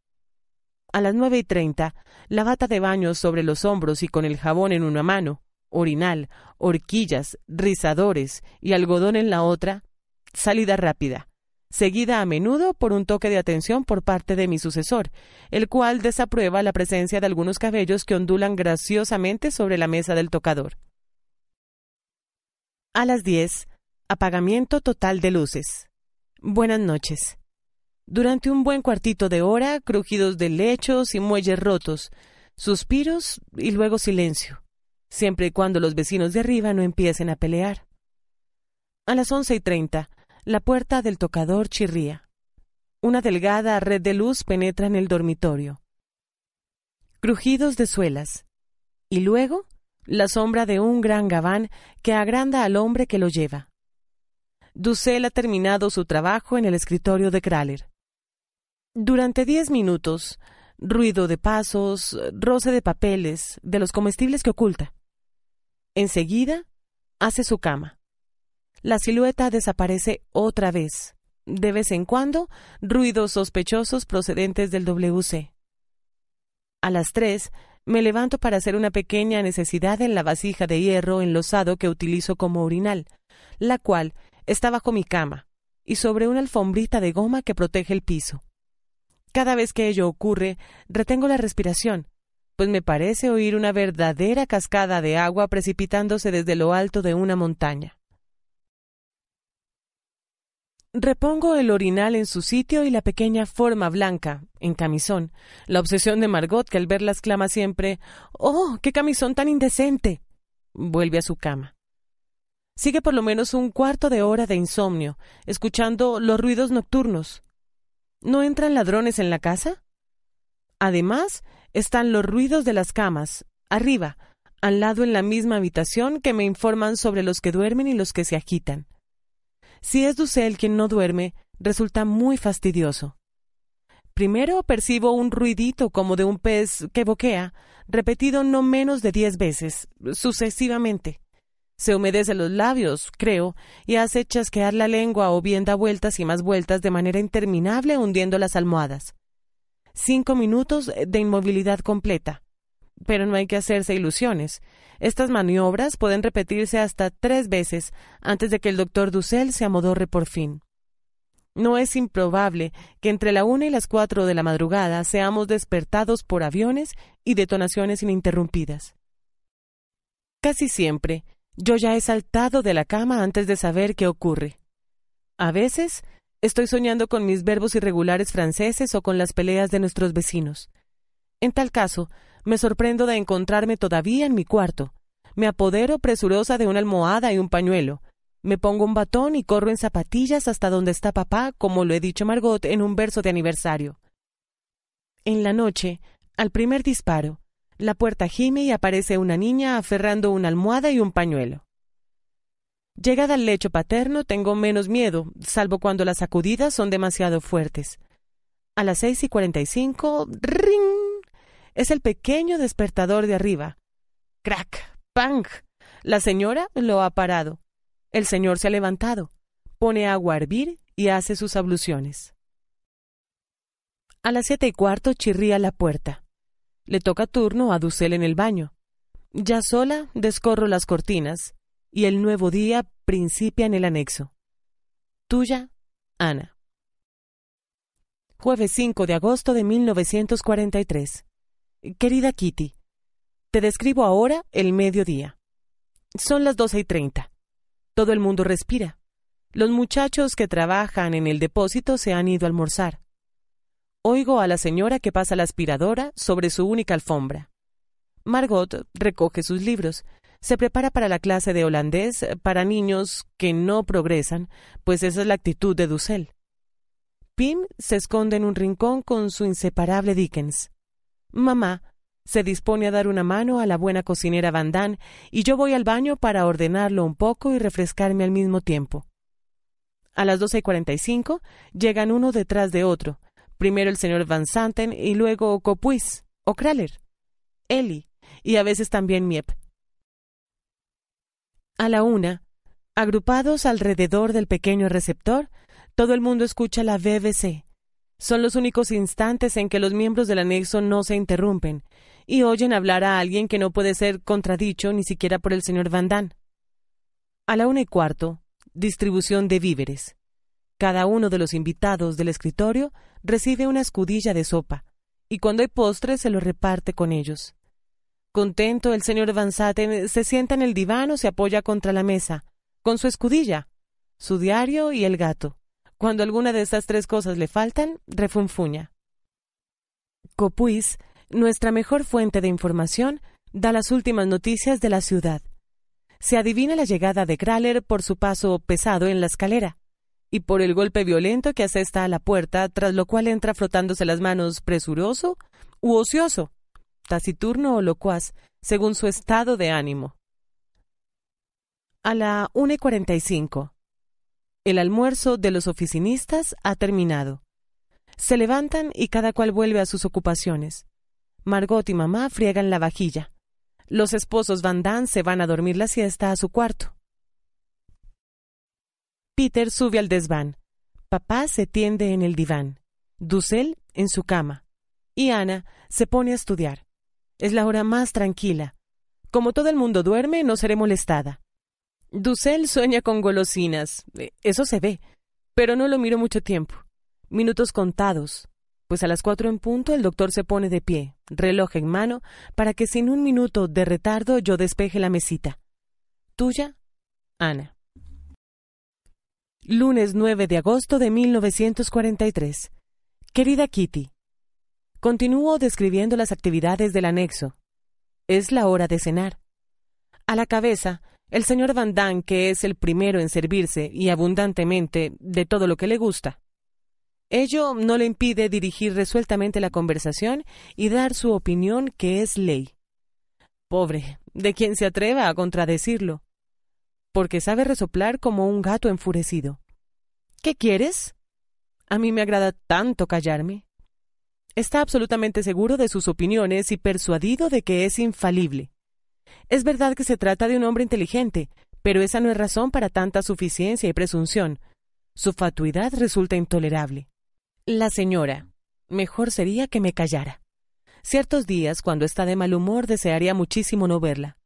A las nueve y treinta, la bata de baño sobre los hombros y con el jabón en una mano, orinal, horquillas, rizadores y algodón en la otra, salida rápida, seguida a menudo por un toque de atención por parte de mi sucesor, el cual desaprueba la presencia de algunos cabellos que ondulan graciosamente sobre la mesa del tocador. A las diez, apagamiento total de luces. Buenas noches. Durante un buen cuartito de hora, crujidos de lechos y muelles rotos, suspiros y luego silencio, siempre y cuando los vecinos de arriba no empiecen a pelear. A las once y treinta, la puerta del tocador chirría. Una delgada red de luz penetra en el dormitorio. Crujidos de suelas. Y luego, la sombra de un gran gabán que agranda al hombre que lo lleva. Dussel ha terminado su trabajo en el escritorio de Kraler. Durante diez minutos, ruido de pasos, roce de papeles, de los comestibles que oculta. Enseguida, hace su cama. La silueta desaparece otra vez. De vez en cuando, ruidos sospechosos procedentes del WC. A las tres, me levanto para hacer una pequeña necesidad en la vasija de hierro enlosado que utilizo como urinal, la cual está bajo mi cama y sobre una alfombrita de goma que protege el piso. Cada vez que ello ocurre, retengo la respiración, pues me parece oír una verdadera cascada de agua precipitándose desde lo alto de una montaña. Repongo el orinal en su sitio y la pequeña forma blanca, en camisón, la obsesión de Margot que al verla exclama siempre ¡Oh, qué camisón tan indecente! vuelve a su cama. Sigue por lo menos un cuarto de hora de insomnio, escuchando los ruidos nocturnos, ¿No entran ladrones en la casa? Además, están los ruidos de las camas, arriba, al lado en la misma habitación que me informan sobre los que duermen y los que se agitan. Si es Dussel quien no duerme, resulta muy fastidioso. Primero percibo un ruidito como de un pez que boquea, repetido no menos de diez veces, sucesivamente. Se humedece los labios, creo, y hace chasquear la lengua o bien da vueltas y más vueltas de manera interminable hundiendo las almohadas. Cinco minutos de inmovilidad completa. Pero no hay que hacerse ilusiones. Estas maniobras pueden repetirse hasta tres veces antes de que el doctor Dussel se amodorre por fin. No es improbable que entre la una y las cuatro de la madrugada seamos despertados por aviones y detonaciones ininterrumpidas. Casi siempre, yo ya he saltado de la cama antes de saber qué ocurre. A veces estoy soñando con mis verbos irregulares franceses o con las peleas de nuestros vecinos. En tal caso, me sorprendo de encontrarme todavía en mi cuarto. Me apodero presurosa de una almohada y un pañuelo. Me pongo un batón y corro en zapatillas hasta donde está papá, como lo he dicho Margot en un verso de aniversario. En la noche, al primer disparo, la puerta gime y aparece una niña aferrando una almohada y un pañuelo. Llegada al lecho paterno tengo menos miedo, salvo cuando las sacudidas son demasiado fuertes. A las seis y cuarenta y cinco, ring, es el pequeño despertador de arriba. Crack, pang. La señora lo ha parado. El señor se ha levantado, pone agua a hervir y hace sus abluciones. A las siete y cuarto chirría la puerta. Le toca turno a Dussel en el baño. Ya sola, descorro las cortinas y el nuevo día principia en el anexo. Tuya, Ana. Jueves 5 de agosto de 1943. Querida Kitty, te describo ahora el mediodía. Son las doce y treinta. Todo el mundo respira. Los muchachos que trabajan en el depósito se han ido a almorzar. Oigo a la señora que pasa la aspiradora sobre su única alfombra. Margot recoge sus libros. Se prepara para la clase de holandés para niños que no progresan, pues esa es la actitud de Dussel. Pim se esconde en un rincón con su inseparable Dickens. Mamá se dispone a dar una mano a la buena cocinera Van Damme y yo voy al baño para ordenarlo un poco y refrescarme al mismo tiempo. A las doce y cuarenta y cinco llegan uno detrás de otro, Primero el señor Van Santen y luego Copuis, o Kraler, Eli y a veces también Miep. A la una, agrupados alrededor del pequeño receptor, todo el mundo escucha la BBC. Son los únicos instantes en que los miembros del anexo no se interrumpen y oyen hablar a alguien que no puede ser contradicho ni siquiera por el señor Van Damme. A la una y cuarto, distribución de víveres. Cada uno de los invitados del escritorio recibe una escudilla de sopa, y cuando hay postre se lo reparte con ellos. Contento, el señor Van se sienta en el diván o se apoya contra la mesa, con su escudilla, su diario y el gato. Cuando alguna de estas tres cosas le faltan, refunfuña. Copuis, nuestra mejor fuente de información, da las últimas noticias de la ciudad. Se adivina la llegada de Kraler por su paso pesado en la escalera y por el golpe violento que asesta a la puerta, tras lo cual entra frotándose las manos presuroso u ocioso, taciturno o locuaz, según su estado de ánimo. A la 1.45, El almuerzo de los oficinistas ha terminado. Se levantan y cada cual vuelve a sus ocupaciones. Margot y mamá friegan la vajilla. Los esposos Van dan se van a dormir la siesta a su cuarto. Peter sube al desván. Papá se tiende en el diván. Dussel en su cama. Y Ana se pone a estudiar. Es la hora más tranquila. Como todo el mundo duerme, no seré molestada. Dussel sueña con golosinas. Eh, eso se ve. Pero no lo miro mucho tiempo. Minutos contados. Pues a las cuatro en punto el doctor se pone de pie, reloj en mano, para que sin un minuto de retardo yo despeje la mesita. Tuya, Ana. Lunes 9 de agosto de 1943. Querida Kitty, continúo describiendo las actividades del anexo. Es la hora de cenar. A la cabeza, el señor Van Damme, que es el primero en servirse y abundantemente de todo lo que le gusta. Ello no le impide dirigir resueltamente la conversación y dar su opinión que es ley. Pobre, de quien se atreva a contradecirlo porque sabe resoplar como un gato enfurecido. ¿Qué quieres? A mí me agrada tanto callarme. Está absolutamente seguro de sus opiniones y persuadido de que es infalible. Es verdad que se trata de un hombre inteligente, pero esa no es razón para tanta suficiencia y presunción. Su fatuidad resulta intolerable. La señora. Mejor sería que me callara. Ciertos días, cuando está de mal humor, desearía muchísimo no verla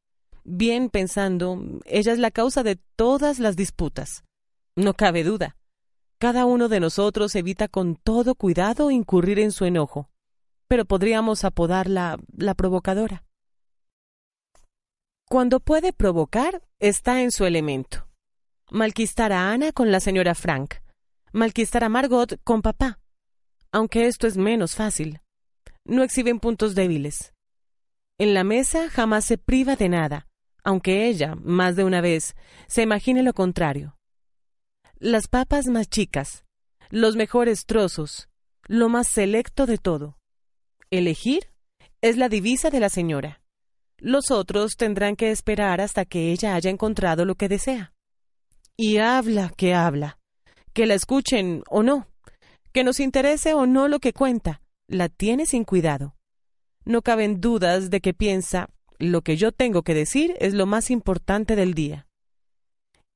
bien pensando, ella es la causa de todas las disputas. No cabe duda. Cada uno de nosotros evita con todo cuidado incurrir en su enojo, pero podríamos apodarla la provocadora. Cuando puede provocar, está en su elemento. Malquistar a Ana con la señora Frank. Malquistar a Margot con papá. Aunque esto es menos fácil. No exhiben puntos débiles. En la mesa jamás se priva de nada aunque ella, más de una vez, se imagine lo contrario. Las papas más chicas, los mejores trozos, lo más selecto de todo. Elegir es la divisa de la señora. Los otros tendrán que esperar hasta que ella haya encontrado lo que desea. Y habla que habla, que la escuchen o no, que nos interese o no lo que cuenta, la tiene sin cuidado. No caben dudas de que piensa lo que yo tengo que decir es lo más importante del día.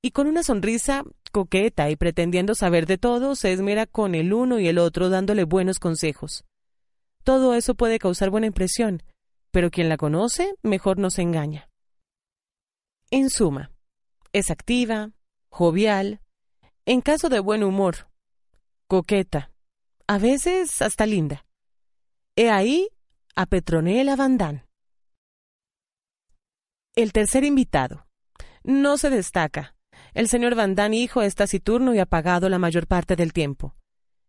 Y con una sonrisa coqueta y pretendiendo saber de todo, se esmera con el uno y el otro dándole buenos consejos. Todo eso puede causar buena impresión, pero quien la conoce mejor no se engaña. En suma, es activa, jovial, en caso de buen humor, coqueta, a veces hasta linda. He ahí a Petronella Van el tercer invitado. No se destaca. El señor Van hijo, es taciturno y apagado la mayor parte del tiempo.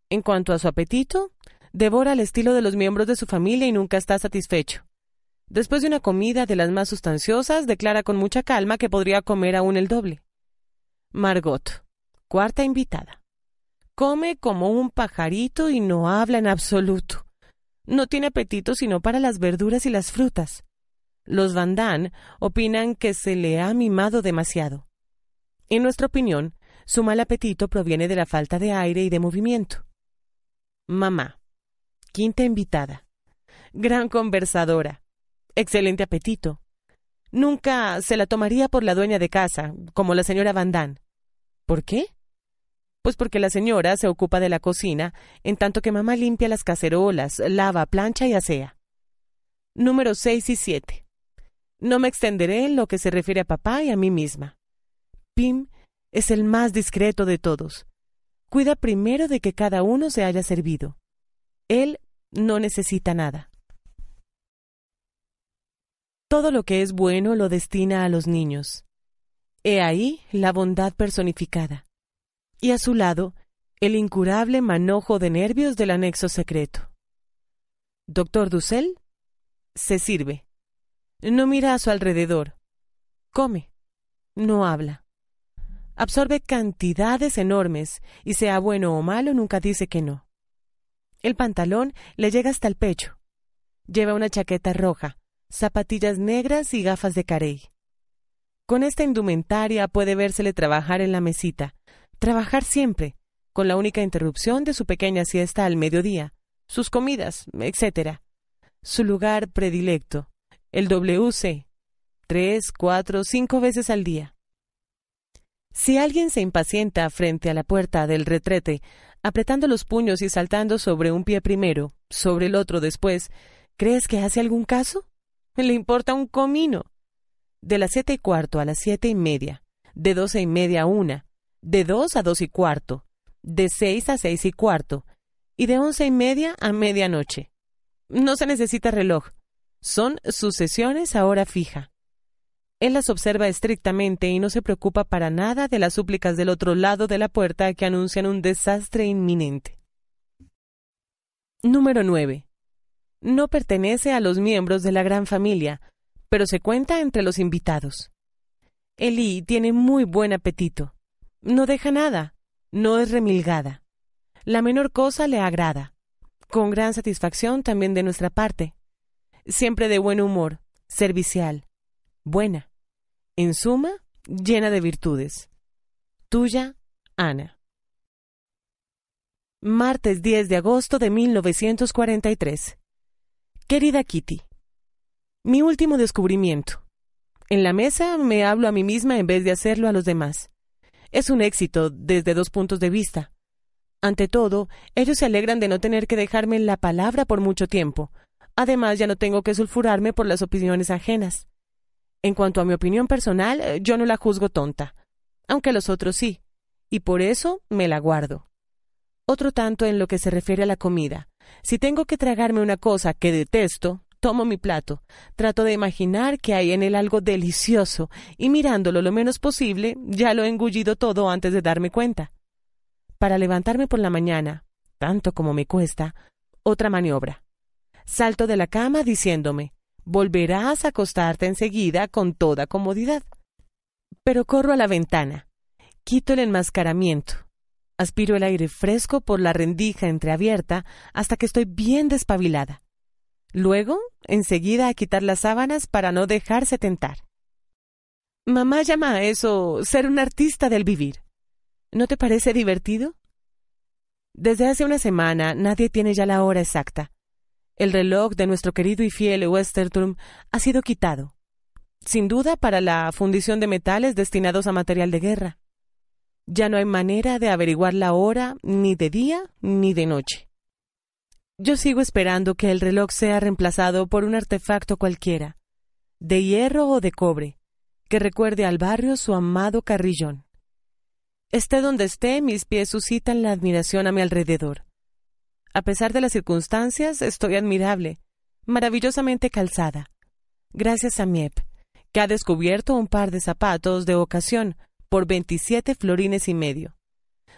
En cuanto a su apetito, devora el estilo de los miembros de su familia y nunca está satisfecho. Después de una comida de las más sustanciosas, declara con mucha calma que podría comer aún el doble. Margot, cuarta invitada. Come como un pajarito y no habla en absoluto. No tiene apetito sino para las verduras y las frutas los Van Damme opinan que se le ha mimado demasiado. En nuestra opinión, su mal apetito proviene de la falta de aire y de movimiento. Mamá. Quinta invitada. Gran conversadora. Excelente apetito. Nunca se la tomaría por la dueña de casa, como la señora Van Damme. ¿Por qué? Pues porque la señora se ocupa de la cocina, en tanto que mamá limpia las cacerolas, lava, plancha y asea. Número 6 y 7. No me extenderé en lo que se refiere a papá y a mí misma. Pim es el más discreto de todos. Cuida primero de que cada uno se haya servido. Él no necesita nada. Todo lo que es bueno lo destina a los niños. He ahí la bondad personificada. Y a su lado, el incurable manojo de nervios del anexo secreto. Doctor Dussel se sirve, no mira a su alrededor. Come. No habla. Absorbe cantidades enormes y sea bueno o malo nunca dice que no. El pantalón le llega hasta el pecho. Lleva una chaqueta roja, zapatillas negras y gafas de carey. Con esta indumentaria puede vérsele trabajar en la mesita, trabajar siempre, con la única interrupción de su pequeña siesta al mediodía, sus comidas, etc. Su lugar predilecto, el WC, tres, cuatro, cinco veces al día. Si alguien se impacienta frente a la puerta del retrete, apretando los puños y saltando sobre un pie primero, sobre el otro después, ¿crees que hace algún caso? Le importa un comino. De las siete y cuarto a las siete y media, de doce y media a una, de dos a dos y cuarto, de seis a seis y cuarto, y de once y media a medianoche. No se necesita reloj. Son sucesiones ahora fija. Él las observa estrictamente y no se preocupa para nada de las súplicas del otro lado de la puerta que anuncian un desastre inminente. Número 9. No pertenece a los miembros de la gran familia, pero se cuenta entre los invitados. Eli tiene muy buen apetito. No deja nada, no es remilgada. La menor cosa le agrada. Con gran satisfacción también de nuestra parte, siempre de buen humor, servicial, buena, en suma, llena de virtudes. Tuya, Ana. Martes 10 de agosto de 1943. Querida Kitty, mi último descubrimiento. En la mesa me hablo a mí misma en vez de hacerlo a los demás. Es un éxito desde dos puntos de vista. Ante todo, ellos se alegran de no tener que dejarme la palabra por mucho tiempo, Además, ya no tengo que sulfurarme por las opiniones ajenas. En cuanto a mi opinión personal, eh, yo no la juzgo tonta, aunque los otros sí, y por eso me la guardo. Otro tanto en lo que se refiere a la comida. Si tengo que tragarme una cosa que detesto, tomo mi plato, trato de imaginar que hay en él algo delicioso, y mirándolo lo menos posible, ya lo he engullido todo antes de darme cuenta. Para levantarme por la mañana, tanto como me cuesta, otra maniobra salto de la cama diciéndome, volverás a acostarte enseguida con toda comodidad. Pero corro a la ventana, quito el enmascaramiento, aspiro el aire fresco por la rendija entreabierta hasta que estoy bien despabilada. Luego, enseguida a quitar las sábanas para no dejarse tentar. Mamá llama a eso ser un artista del vivir. ¿No te parece divertido? Desde hace una semana nadie tiene ya la hora exacta. El reloj de nuestro querido y fiel Westerturm ha sido quitado, sin duda para la fundición de metales destinados a material de guerra. Ya no hay manera de averiguar la hora ni de día ni de noche. Yo sigo esperando que el reloj sea reemplazado por un artefacto cualquiera, de hierro o de cobre, que recuerde al barrio su amado carrillón. Esté donde esté, mis pies suscitan la admiración a mi alrededor. A pesar de las circunstancias, estoy admirable, maravillosamente calzada. Gracias a Miep, que ha descubierto un par de zapatos de ocasión por 27 florines y medio.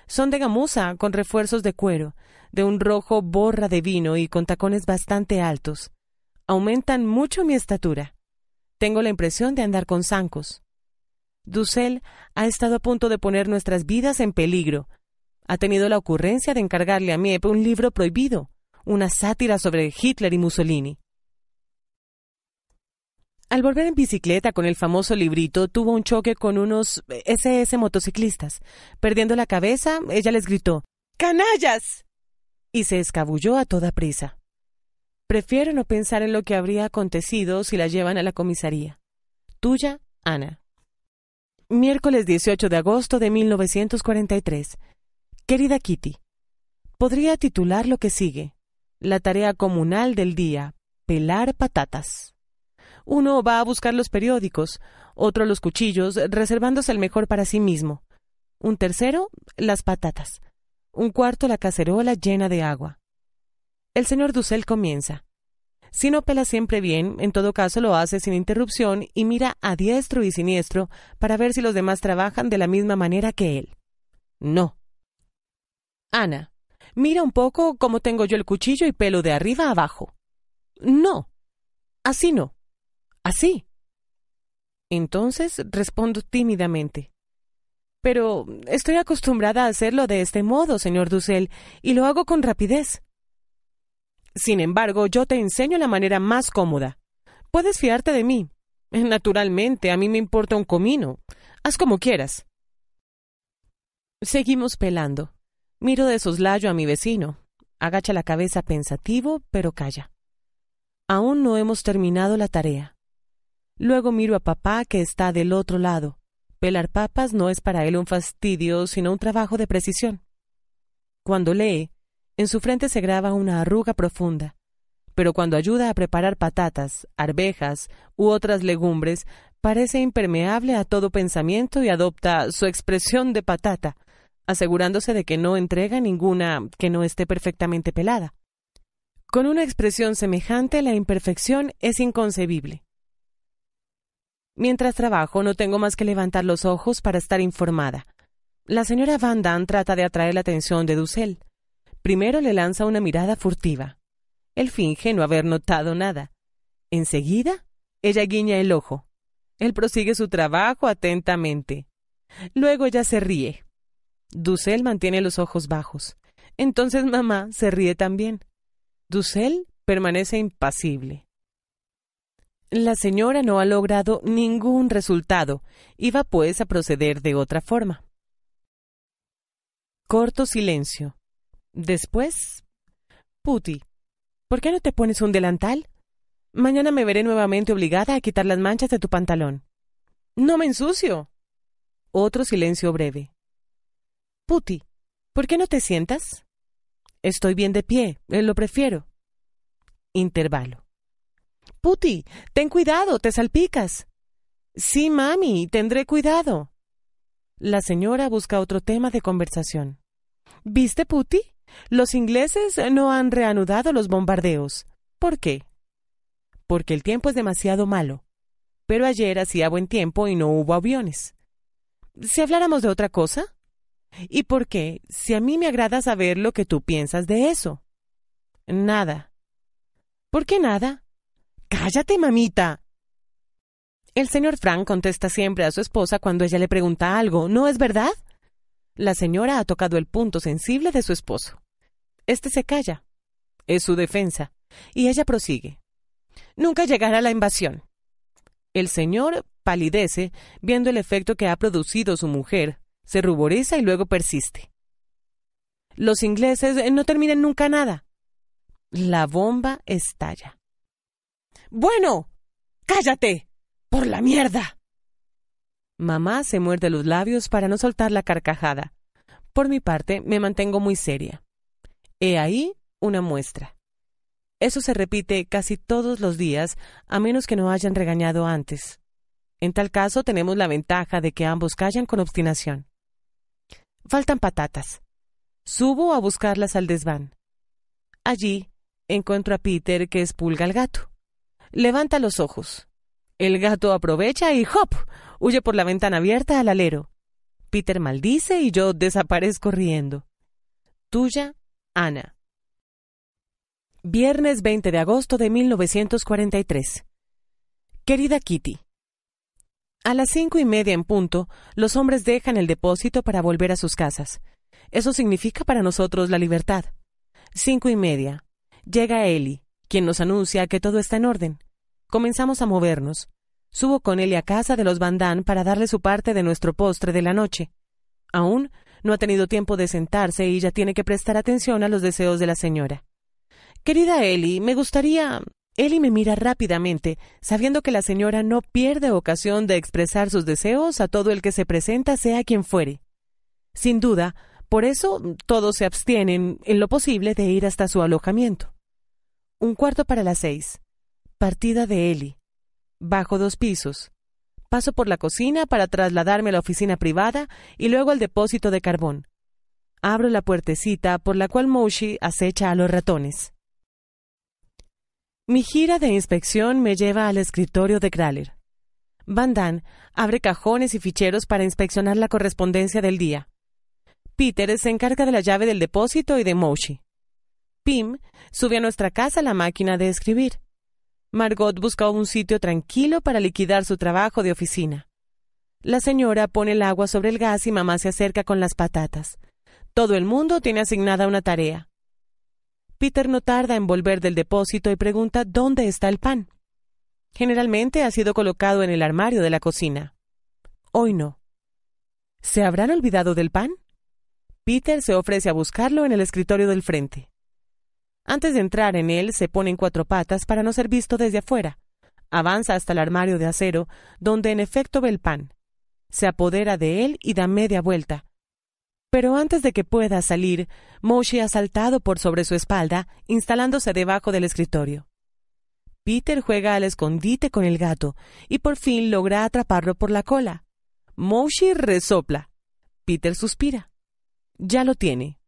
Son de gamuza con refuerzos de cuero, de un rojo borra de vino y con tacones bastante altos. Aumentan mucho mi estatura. Tengo la impresión de andar con zancos. Dussel ha estado a punto de poner nuestras vidas en peligro, ha tenido la ocurrencia de encargarle a Miep un libro prohibido, una sátira sobre Hitler y Mussolini. Al volver en bicicleta con el famoso librito, tuvo un choque con unos SS motociclistas. Perdiendo la cabeza, ella les gritó ¡Canallas! y se escabulló a toda prisa. Prefiero no pensar en lo que habría acontecido si la llevan a la comisaría. Tuya, Ana. Miércoles 18 de agosto de 1943. Querida Kitty, podría titular lo que sigue. La tarea comunal del día, pelar patatas. Uno va a buscar los periódicos, otro los cuchillos, reservándose el mejor para sí mismo. Un tercero, las patatas. Un cuarto, la cacerola llena de agua. El señor Dussel comienza. Si no pela siempre bien, en todo caso lo hace sin interrupción y mira a diestro y siniestro para ver si los demás trabajan de la misma manera que él. No. Ana, mira un poco cómo tengo yo el cuchillo y pelo de arriba abajo. No, así no, así. Entonces respondo tímidamente. Pero estoy acostumbrada a hacerlo de este modo, señor Dussel, y lo hago con rapidez. Sin embargo, yo te enseño la manera más cómoda. Puedes fiarte de mí. Naturalmente, a mí me importa un comino. Haz como quieras. Seguimos pelando. Miro de soslayo a mi vecino. Agacha la cabeza pensativo, pero calla. Aún no hemos terminado la tarea. Luego miro a papá que está del otro lado. Pelar papas no es para él un fastidio, sino un trabajo de precisión. Cuando lee, en su frente se graba una arruga profunda, pero cuando ayuda a preparar patatas, arvejas u otras legumbres, parece impermeable a todo pensamiento y adopta su expresión de patata, asegurándose de que no entrega ninguna que no esté perfectamente pelada. Con una expresión semejante, la imperfección es inconcebible. Mientras trabajo, no tengo más que levantar los ojos para estar informada. La señora Van Damme trata de atraer la atención de Dussel. Primero le lanza una mirada furtiva. Él finge no haber notado nada. Enseguida, ella guiña el ojo. Él prosigue su trabajo atentamente. Luego ella se ríe. Dussel mantiene los ojos bajos. Entonces mamá se ríe también. Dussel permanece impasible. La señora no ha logrado ningún resultado. Iba pues a proceder de otra forma. Corto silencio. Después. Puti, ¿por qué no te pones un delantal? Mañana me veré nuevamente obligada a quitar las manchas de tu pantalón. No me ensucio. Otro silencio breve. Puti, ¿por qué no te sientas? Estoy bien de pie, eh, lo prefiero. Intervalo. Puti, ten cuidado, te salpicas. Sí, mami, tendré cuidado. La señora busca otro tema de conversación. ¿Viste, Puti? Los ingleses no han reanudado los bombardeos. ¿Por qué? Porque el tiempo es demasiado malo. Pero ayer hacía buen tiempo y no hubo aviones. Si habláramos de otra cosa, ¿Y por qué? Si a mí me agrada saber lo que tú piensas de eso. Nada. ¿Por qué nada? Cállate, mamita. El señor Frank contesta siempre a su esposa cuando ella le pregunta algo, ¿no es verdad? La señora ha tocado el punto sensible de su esposo. Este se calla. Es su defensa. Y ella prosigue. Nunca llegará la invasión. El señor palidece viendo el efecto que ha producido su mujer se ruboriza y luego persiste. Los ingleses eh, no terminan nunca nada. La bomba estalla. Bueno, cállate, por la mierda. Mamá se muerde los labios para no soltar la carcajada. Por mi parte, me mantengo muy seria. He ahí una muestra. Eso se repite casi todos los días, a menos que no hayan regañado antes. En tal caso, tenemos la ventaja de que ambos callan con obstinación. Faltan patatas. Subo a buscarlas al desván. Allí encuentro a Peter que espulga al gato. Levanta los ojos. El gato aprovecha y ¡hop! huye por la ventana abierta al alero. Peter maldice y yo desaparezco riendo. Tuya, Ana. Viernes 20 de agosto de 1943. Querida Kitty, a las cinco y media en punto, los hombres dejan el depósito para volver a sus casas. Eso significa para nosotros la libertad. Cinco y media. Llega Eli, quien nos anuncia que todo está en orden. Comenzamos a movernos. Subo con Eli a casa de los Bandán para darle su parte de nuestro postre de la noche. Aún no ha tenido tiempo de sentarse y ya tiene que prestar atención a los deseos de la señora. Querida Eli, me gustaría. Eli me mira rápidamente, sabiendo que la señora no pierde ocasión de expresar sus deseos a todo el que se presenta, sea quien fuere. Sin duda, por eso todos se abstienen, en lo posible, de ir hasta su alojamiento. Un cuarto para las seis. Partida de Eli. Bajo dos pisos. Paso por la cocina para trasladarme a la oficina privada y luego al depósito de carbón. Abro la puertecita por la cual Moshi acecha a los ratones. Mi gira de inspección me lleva al escritorio de Kraler. Van Damme abre cajones y ficheros para inspeccionar la correspondencia del día. Peter se encarga de la llave del depósito y de Moshi. Pim sube a nuestra casa la máquina de escribir. Margot busca un sitio tranquilo para liquidar su trabajo de oficina. La señora pone el agua sobre el gas y mamá se acerca con las patatas. Todo el mundo tiene asignada una tarea. Peter no tarda en volver del depósito y pregunta dónde está el pan. Generalmente ha sido colocado en el armario de la cocina. Hoy no. ¿Se habrán olvidado del pan? Peter se ofrece a buscarlo en el escritorio del frente. Antes de entrar en él, se pone en cuatro patas para no ser visto desde afuera. Avanza hasta el armario de acero, donde en efecto ve el pan. Se apodera de él y da media vuelta. Pero antes de que pueda salir, Moshe ha saltado por sobre su espalda, instalándose debajo del escritorio. Peter juega al escondite con el gato y por fin logra atraparlo por la cola. Moshe resopla. Peter suspira. Ya lo tiene.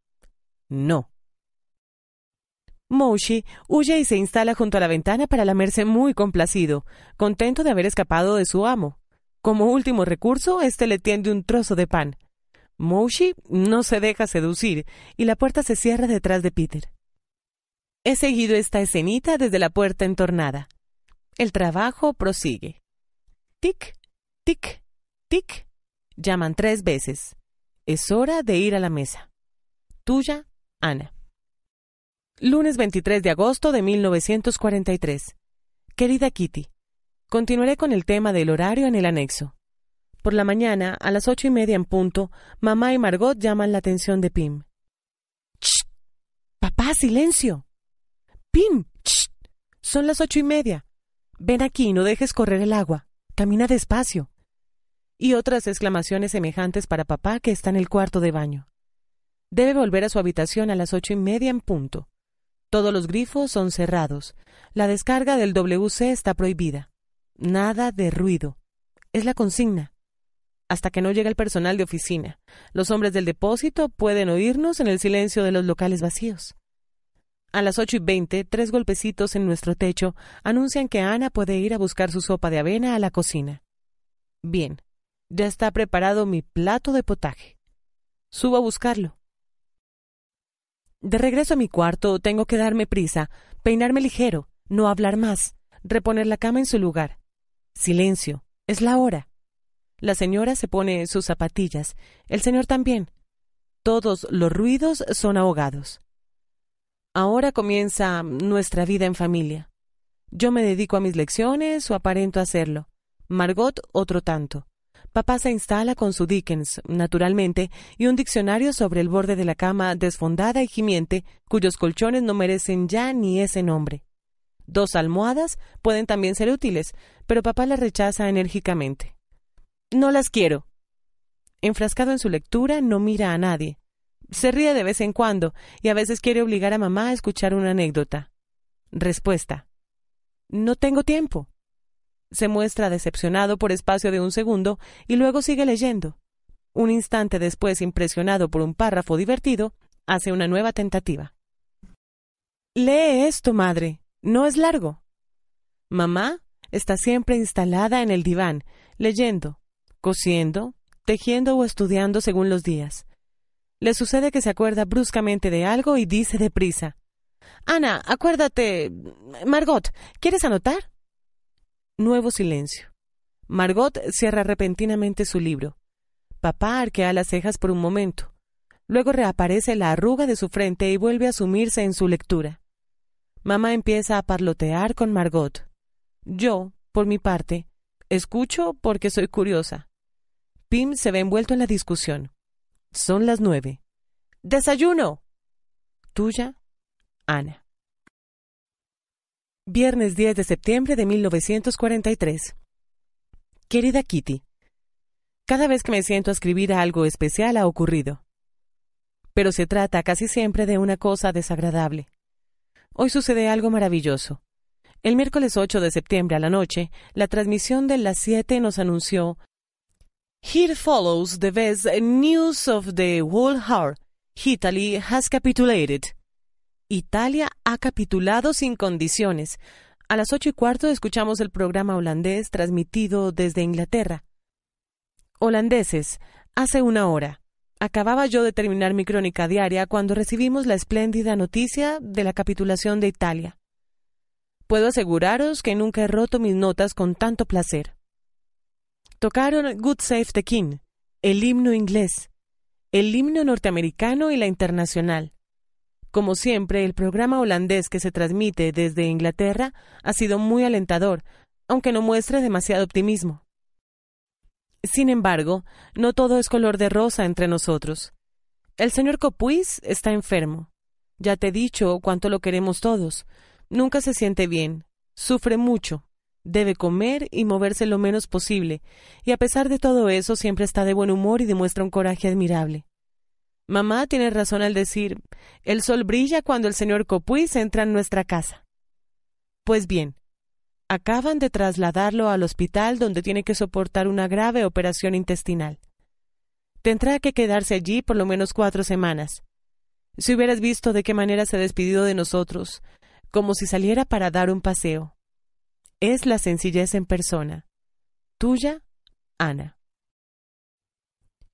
No. Moshi huye y se instala junto a la ventana para lamerse muy complacido, contento de haber escapado de su amo. Como último recurso, este le tiende un trozo de pan. Moshi no se deja seducir y la puerta se cierra detrás de Peter. He seguido esta escenita desde la puerta entornada. El trabajo prosigue. Tic, tic, tic. Llaman tres veces. Es hora de ir a la mesa. Tuya, Ana. Lunes 23 de agosto de 1943. Querida Kitty, continuaré con el tema del horario en el anexo. Por la mañana, a las ocho y media en punto, mamá y Margot llaman la atención de Pim. Ch, ¡Papá, silencio! ¡Pim! ch, Son las ocho y media. Ven aquí, y no dejes correr el agua. Camina despacio. Y otras exclamaciones semejantes para papá que está en el cuarto de baño. Debe volver a su habitación a las ocho y media en punto. Todos los grifos son cerrados. La descarga del WC está prohibida. Nada de ruido. Es la consigna hasta que no llega el personal de oficina. Los hombres del depósito pueden oírnos en el silencio de los locales vacíos. A las ocho y veinte, tres golpecitos en nuestro techo anuncian que Ana puede ir a buscar su sopa de avena a la cocina. Bien, ya está preparado mi plato de potaje. Subo a buscarlo. De regreso a mi cuarto, tengo que darme prisa, peinarme ligero, no hablar más, reponer la cama en su lugar. Silencio, es la hora. La señora se pone sus zapatillas, el señor también. Todos los ruidos son ahogados. Ahora comienza nuestra vida en familia. Yo me dedico a mis lecciones o aparento hacerlo. Margot otro tanto. Papá se instala con su Dickens, naturalmente, y un diccionario sobre el borde de la cama desfondada y gimiente, cuyos colchones no merecen ya ni ese nombre. Dos almohadas pueden también ser útiles, pero papá las rechaza enérgicamente. No las quiero. Enfrascado en su lectura, no mira a nadie. Se ríe de vez en cuando y a veces quiere obligar a mamá a escuchar una anécdota. Respuesta. No tengo tiempo. Se muestra decepcionado por espacio de un segundo y luego sigue leyendo. Un instante después, impresionado por un párrafo divertido, hace una nueva tentativa. Lee esto, madre. No es largo. Mamá está siempre instalada en el diván, leyendo, cosiendo, tejiendo o estudiando según los días. Le sucede que se acuerda bruscamente de algo y dice deprisa. Ana, acuérdate. Margot, ¿quieres anotar? Nuevo silencio. Margot cierra repentinamente su libro. Papá arquea las cejas por un momento. Luego reaparece la arruga de su frente y vuelve a sumirse en su lectura. Mamá empieza a parlotear con Margot. Yo, por mi parte, escucho porque soy curiosa. Tim se ve envuelto en la discusión. Son las nueve. ¡Desayuno! Tuya, Ana. Viernes 10 de septiembre de 1943. Querida Kitty, cada vez que me siento a escribir algo especial ha ocurrido. Pero se trata casi siempre de una cosa desagradable. Hoy sucede algo maravilloso. El miércoles 8 de septiembre a la noche, la transmisión de las 7 nos anunció Here follows the best news of the world heart. Italy has capitulated. Italia ha capitulado sin condiciones. A las ocho y cuarto escuchamos el programa holandés transmitido desde Inglaterra. Holandeses, hace una hora. Acababa yo de terminar mi crónica diaria cuando recibimos la espléndida noticia de la capitulación de Italia. Puedo aseguraros que nunca he roto mis notas con tanto placer. Tocaron Good Safe the King, el himno inglés, el himno norteamericano y la internacional. Como siempre, el programa holandés que se transmite desde Inglaterra ha sido muy alentador, aunque no muestra demasiado optimismo. Sin embargo, no todo es color de rosa entre nosotros. El señor Copuis está enfermo. Ya te he dicho cuánto lo queremos todos. Nunca se siente bien. Sufre mucho debe comer y moverse lo menos posible, y a pesar de todo eso siempre está de buen humor y demuestra un coraje admirable. Mamá tiene razón al decir, el sol brilla cuando el señor Copuis entra en nuestra casa. Pues bien, acaban de trasladarlo al hospital donde tiene que soportar una grave operación intestinal. Tendrá que quedarse allí por lo menos cuatro semanas. Si hubieras visto de qué manera se ha despedido de nosotros, como si saliera para dar un paseo es la sencillez en persona. Tuya, Ana.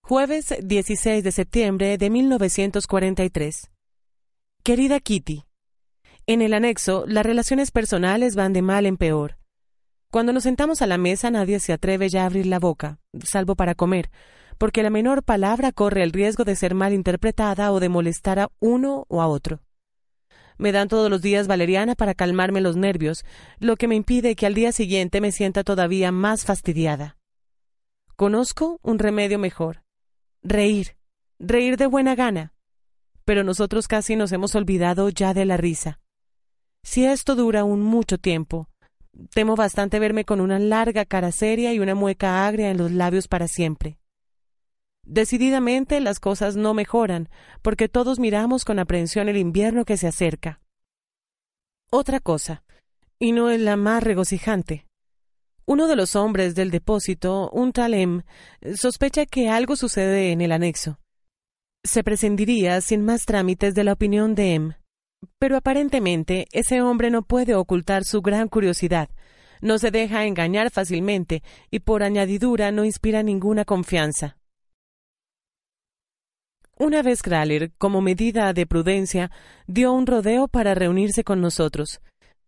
Jueves 16 de septiembre de 1943. Querida Kitty, en el anexo las relaciones personales van de mal en peor. Cuando nos sentamos a la mesa nadie se atreve ya a abrir la boca, salvo para comer, porque la menor palabra corre el riesgo de ser mal interpretada o de molestar a uno o a otro. Me dan todos los días valeriana para calmarme los nervios, lo que me impide que al día siguiente me sienta todavía más fastidiada. Conozco un remedio mejor. Reír. Reír de buena gana. Pero nosotros casi nos hemos olvidado ya de la risa. Si esto dura un mucho tiempo, temo bastante verme con una larga cara seria y una mueca agria en los labios para siempre. Decididamente las cosas no mejoran, porque todos miramos con aprensión el invierno que se acerca. Otra cosa, y no es la más regocijante. Uno de los hombres del depósito, un tal M, em, sospecha que algo sucede en el anexo. Se prescindiría sin más trámites de la opinión de M. Em. Pero aparentemente ese hombre no puede ocultar su gran curiosidad, no se deja engañar fácilmente y por añadidura no inspira ninguna confianza. Una vez Kraler, como medida de prudencia, dio un rodeo para reunirse con nosotros.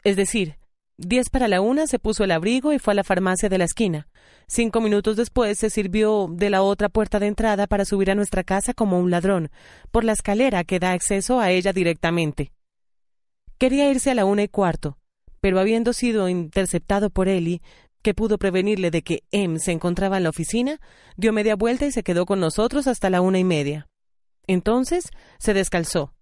Es decir, diez para la una se puso el abrigo y fue a la farmacia de la esquina. Cinco minutos después se sirvió de la otra puerta de entrada para subir a nuestra casa como un ladrón, por la escalera que da acceso a ella directamente. Quería irse a la una y cuarto, pero habiendo sido interceptado por Eli, que pudo prevenirle de que M se encontraba en la oficina, dio media vuelta y se quedó con nosotros hasta la una y media. Entonces se descalzó,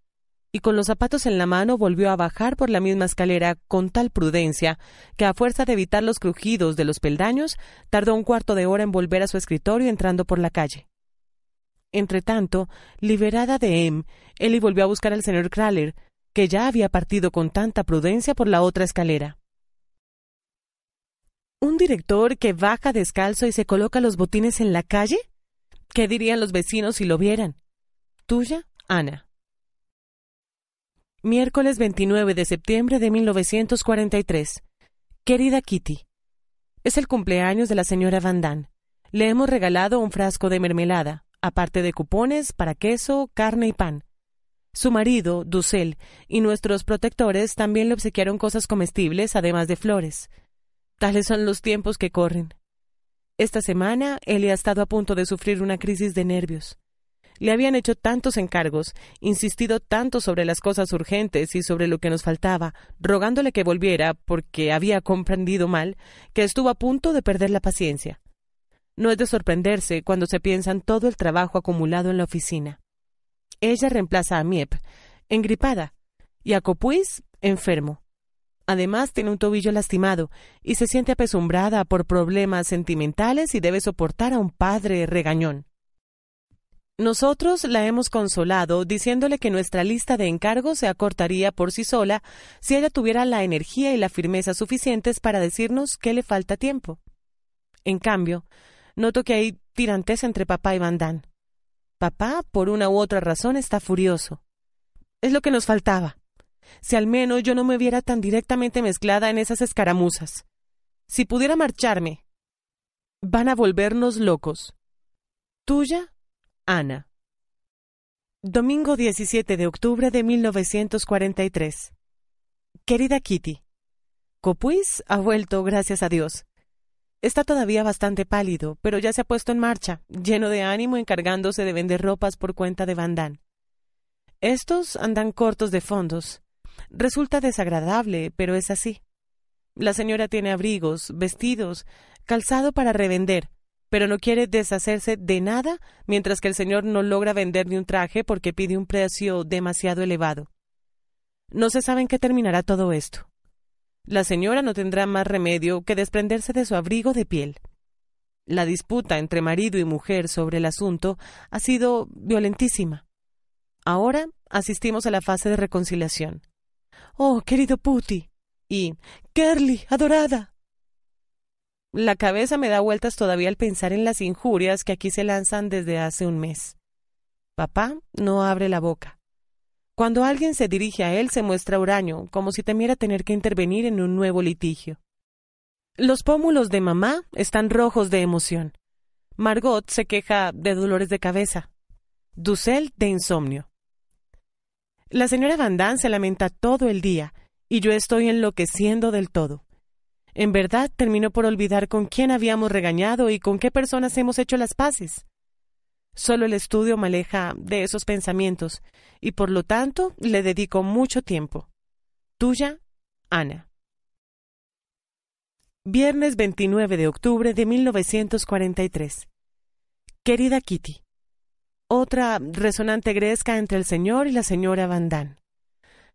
y con los zapatos en la mano volvió a bajar por la misma escalera con tal prudencia que a fuerza de evitar los crujidos de los peldaños tardó un cuarto de hora en volver a su escritorio entrando por la calle. Entretanto, liberada de Em, Ellie volvió a buscar al señor Kraler, que ya había partido con tanta prudencia por la otra escalera. ¿Un director que baja descalzo y se coloca los botines en la calle? ¿Qué dirían los vecinos si lo vieran? Tuya, Ana. Miércoles 29 de septiembre de 1943. Querida Kitty, es el cumpleaños de la señora Van Damme. Le hemos regalado un frasco de mermelada, aparte de cupones para queso, carne y pan. Su marido, Dussel, y nuestros protectores también le obsequiaron cosas comestibles, además de flores. Tales son los tiempos que corren. Esta semana él ha estado a punto de sufrir una crisis de nervios. Le habían hecho tantos encargos, insistido tanto sobre las cosas urgentes y sobre lo que nos faltaba, rogándole que volviera porque había comprendido mal, que estuvo a punto de perder la paciencia. No es de sorprenderse cuando se piensa en todo el trabajo acumulado en la oficina. Ella reemplaza a Miep, engripada, y a Copuis, enfermo. Además, tiene un tobillo lastimado y se siente apesumbrada por problemas sentimentales y debe soportar a un padre regañón. Nosotros la hemos consolado diciéndole que nuestra lista de encargos se acortaría por sí sola si ella tuviera la energía y la firmeza suficientes para decirnos que le falta tiempo. En cambio, noto que hay tirantes entre papá y Van Papá, por una u otra razón, está furioso. Es lo que nos faltaba. Si al menos yo no me hubiera tan directamente mezclada en esas escaramuzas. Si pudiera marcharme. Van a volvernos locos. Tuya, Ana. Domingo 17 de octubre de 1943. Querida Kitty, Copuis ha vuelto, gracias a Dios. Está todavía bastante pálido, pero ya se ha puesto en marcha, lleno de ánimo encargándose de vender ropas por cuenta de bandán. Estos andan cortos de fondos. Resulta desagradable, pero es así. La señora tiene abrigos, vestidos, calzado para revender, pero no quiere deshacerse de nada, mientras que el señor no logra vender ni un traje porque pide un precio demasiado elevado. No se sabe en qué terminará todo esto. La señora no tendrá más remedio que desprenderse de su abrigo de piel. La disputa entre marido y mujer sobre el asunto ha sido violentísima. Ahora asistimos a la fase de reconciliación. Oh, querido Putty y Kerly, adorada. La cabeza me da vueltas todavía al pensar en las injurias que aquí se lanzan desde hace un mes. Papá no abre la boca. Cuando alguien se dirige a él se muestra huraño, como si temiera tener que intervenir en un nuevo litigio. Los pómulos de mamá están rojos de emoción. Margot se queja de dolores de cabeza. Dussel de insomnio. La señora Van Damme se lamenta todo el día, y yo estoy enloqueciendo del todo. En verdad terminó por olvidar con quién habíamos regañado y con qué personas hemos hecho las paces. Solo el estudio me aleja de esos pensamientos y por lo tanto le dedico mucho tiempo. Tuya, Ana. Viernes 29 de octubre de 1943. Querida Kitty, otra resonante gresca entre el señor y la señora Van Damme.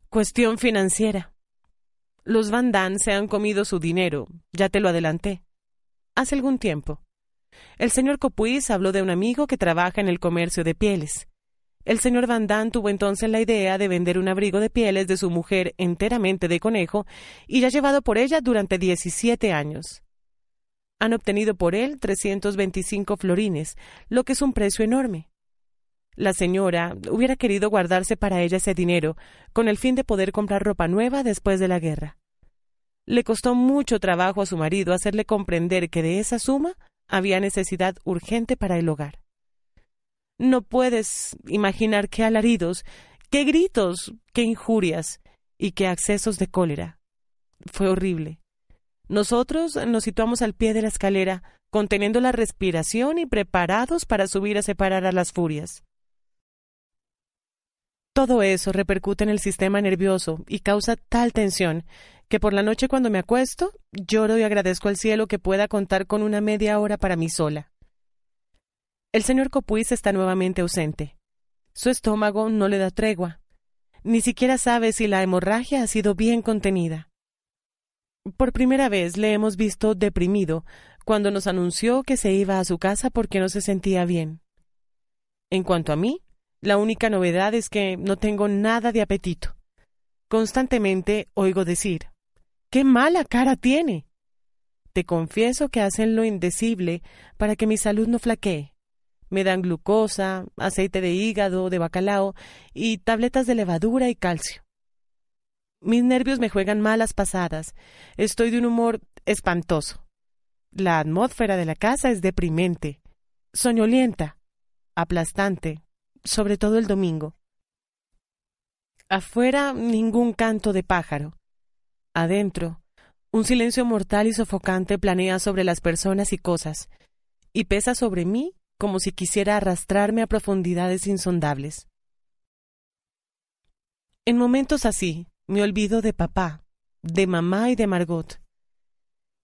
Cuestión financiera los Van Damme se han comido su dinero, ya te lo adelanté. Hace algún tiempo. El señor Copuis habló de un amigo que trabaja en el comercio de pieles. El señor Van Damme tuvo entonces la idea de vender un abrigo de pieles de su mujer enteramente de conejo y ya llevado por ella durante 17 años. Han obtenido por él 325 florines, lo que es un precio enorme. La señora hubiera querido guardarse para ella ese dinero, con el fin de poder comprar ropa nueva después de la guerra. Le costó mucho trabajo a su marido hacerle comprender que de esa suma había necesidad urgente para el hogar. No puedes imaginar qué alaridos, qué gritos, qué injurias y qué accesos de cólera. Fue horrible. Nosotros nos situamos al pie de la escalera, conteniendo la respiración y preparados para subir a separar a las furias. Todo eso repercute en el sistema nervioso y causa tal tensión que por la noche cuando me acuesto lloro y agradezco al cielo que pueda contar con una media hora para mí sola. El señor Copuis está nuevamente ausente. Su estómago no le da tregua. Ni siquiera sabe si la hemorragia ha sido bien contenida. Por primera vez le hemos visto deprimido cuando nos anunció que se iba a su casa porque no se sentía bien. En cuanto a mí, la única novedad es que no tengo nada de apetito. Constantemente oigo decir, ¡Qué mala cara tiene! Te confieso que hacen lo indecible para que mi salud no flaquee. Me dan glucosa, aceite de hígado, de bacalao y tabletas de levadura y calcio. Mis nervios me juegan malas pasadas. Estoy de un humor espantoso. La atmósfera de la casa es deprimente, soñolienta, aplastante, sobre todo el domingo. Afuera ningún canto de pájaro. Adentro, un silencio mortal y sofocante planea sobre las personas y cosas, y pesa sobre mí como si quisiera arrastrarme a profundidades insondables. En momentos así, me olvido de papá, de mamá y de Margot.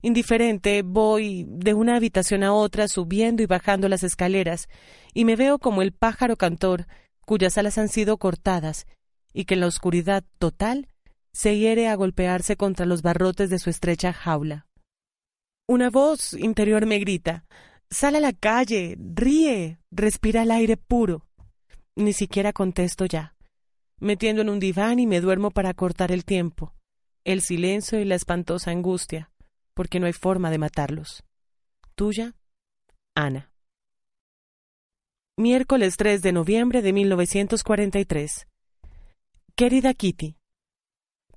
Indiferente, voy de una habitación a otra subiendo y bajando las escaleras, y me veo como el pájaro cantor, cuyas alas han sido cortadas, y que en la oscuridad total se hiere a golpearse contra los barrotes de su estrecha jaula. Una voz interior me grita Sal a la calle, ríe, respira el aire puro. Ni siquiera contesto ya. Metiendo en un diván y me duermo para cortar el tiempo, el silencio y la espantosa angustia porque no hay forma de matarlos. Tuya, Ana. Miércoles 3 de noviembre de 1943. Querida Kitty,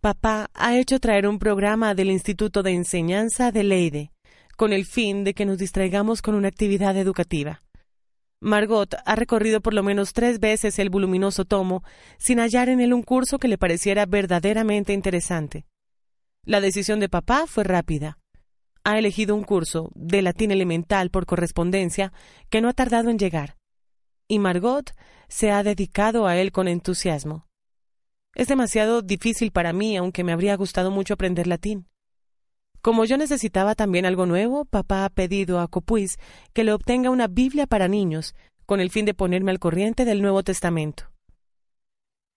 papá ha hecho traer un programa del Instituto de Enseñanza de Leide, con el fin de que nos distraigamos con una actividad educativa. Margot ha recorrido por lo menos tres veces el voluminoso tomo sin hallar en él un curso que le pareciera verdaderamente interesante. La decisión de papá fue rápida ha elegido un curso de latín elemental por correspondencia que no ha tardado en llegar, y Margot se ha dedicado a él con entusiasmo. Es demasiado difícil para mí, aunque me habría gustado mucho aprender latín. Como yo necesitaba también algo nuevo, papá ha pedido a Copuis que le obtenga una Biblia para niños, con el fin de ponerme al corriente del Nuevo Testamento.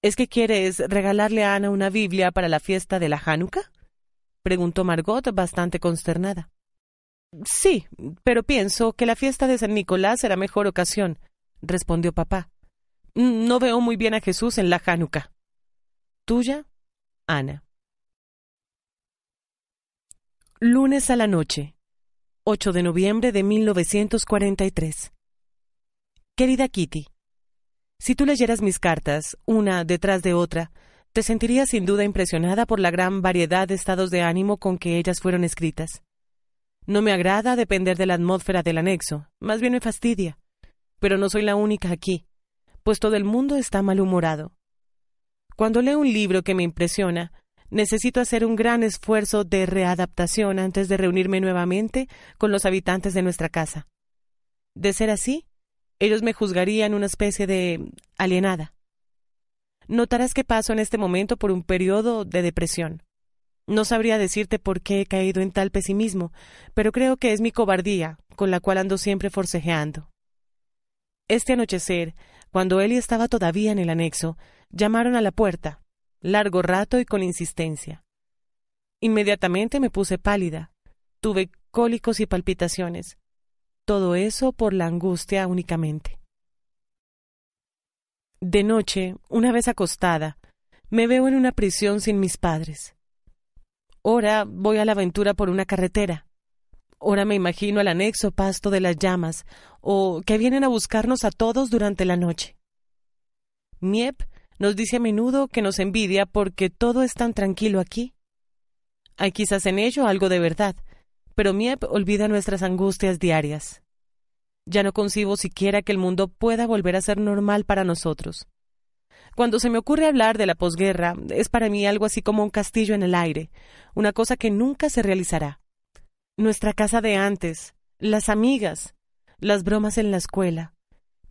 ¿Es que quieres regalarle a Ana una Biblia para la fiesta de la Hanuka? preguntó Margot, bastante consternada. Sí, pero pienso que la fiesta de San Nicolás será mejor ocasión, respondió papá. No veo muy bien a Jesús en la Hanukkah. Tuya, Ana. Lunes a la noche, 8 de noviembre de 1943. Querida Kitty, si tú leyeras mis cartas, una detrás de otra, te sentirías sin duda impresionada por la gran variedad de estados de ánimo con que ellas fueron escritas. No me agrada depender de la atmósfera del anexo, más bien me fastidia. Pero no soy la única aquí, pues todo el mundo está malhumorado. Cuando leo un libro que me impresiona, necesito hacer un gran esfuerzo de readaptación antes de reunirme nuevamente con los habitantes de nuestra casa. De ser así, ellos me juzgarían una especie de alienada notarás que paso en este momento por un periodo de depresión. No sabría decirte por qué he caído en tal pesimismo, pero creo que es mi cobardía, con la cual ando siempre forcejeando. Este anochecer, cuando Eli estaba todavía en el anexo, llamaron a la puerta, largo rato y con insistencia. Inmediatamente me puse pálida, tuve cólicos y palpitaciones. Todo eso por la angustia únicamente. De noche, una vez acostada, me veo en una prisión sin mis padres. Ora voy a la aventura por una carretera. Ora me imagino al anexo pasto de las llamas, o que vienen a buscarnos a todos durante la noche. Miep nos dice a menudo que nos envidia porque todo es tan tranquilo aquí. Hay quizás en ello algo de verdad, pero Miep olvida nuestras angustias diarias. Ya no concibo siquiera que el mundo pueda volver a ser normal para nosotros. Cuando se me ocurre hablar de la posguerra, es para mí algo así como un castillo en el aire, una cosa que nunca se realizará. Nuestra casa de antes, las amigas, las bromas en la escuela.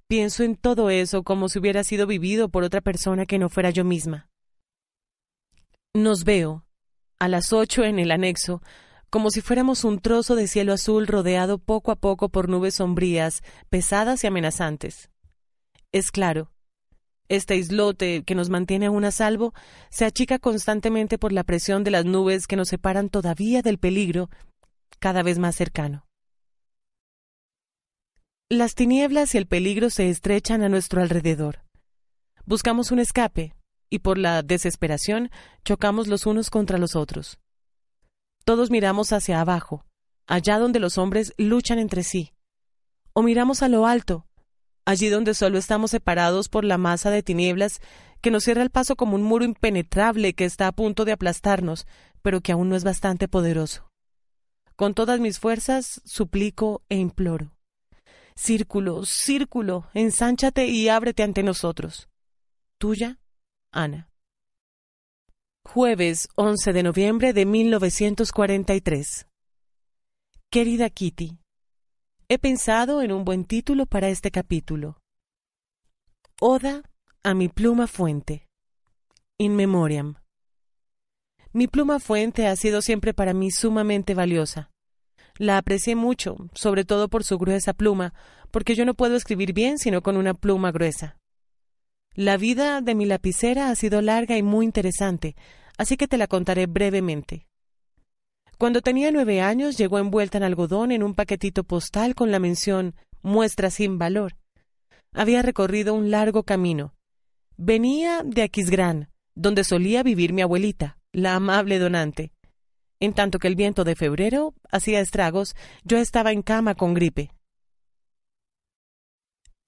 Pienso en todo eso como si hubiera sido vivido por otra persona que no fuera yo misma. Nos veo, a las ocho en el anexo, como si fuéramos un trozo de cielo azul rodeado poco a poco por nubes sombrías, pesadas y amenazantes. Es claro, este islote que nos mantiene aún a salvo se achica constantemente por la presión de las nubes que nos separan todavía del peligro, cada vez más cercano. Las tinieblas y el peligro se estrechan a nuestro alrededor. Buscamos un escape, y por la desesperación chocamos los unos contra los otros todos miramos hacia abajo, allá donde los hombres luchan entre sí. O miramos a lo alto, allí donde solo estamos separados por la masa de tinieblas que nos cierra el paso como un muro impenetrable que está a punto de aplastarnos, pero que aún no es bastante poderoso. Con todas mis fuerzas suplico e imploro. Círculo, círculo, ensánchate y ábrete ante nosotros. Tuya, Ana. Jueves 11 de noviembre de 1943. Querida Kitty, he pensado en un buen título para este capítulo. Oda a mi pluma fuente. In memoriam. Mi pluma fuente ha sido siempre para mí sumamente valiosa. La aprecié mucho, sobre todo por su gruesa pluma, porque yo no puedo escribir bien sino con una pluma gruesa. La vida de mi lapicera ha sido larga y muy interesante, así que te la contaré brevemente. Cuando tenía nueve años llegó envuelta en algodón en un paquetito postal con la mención Muestra sin valor. Había recorrido un largo camino. Venía de Aquisgrán, donde solía vivir mi abuelita, la amable donante. En tanto que el viento de febrero hacía estragos, yo estaba en cama con gripe.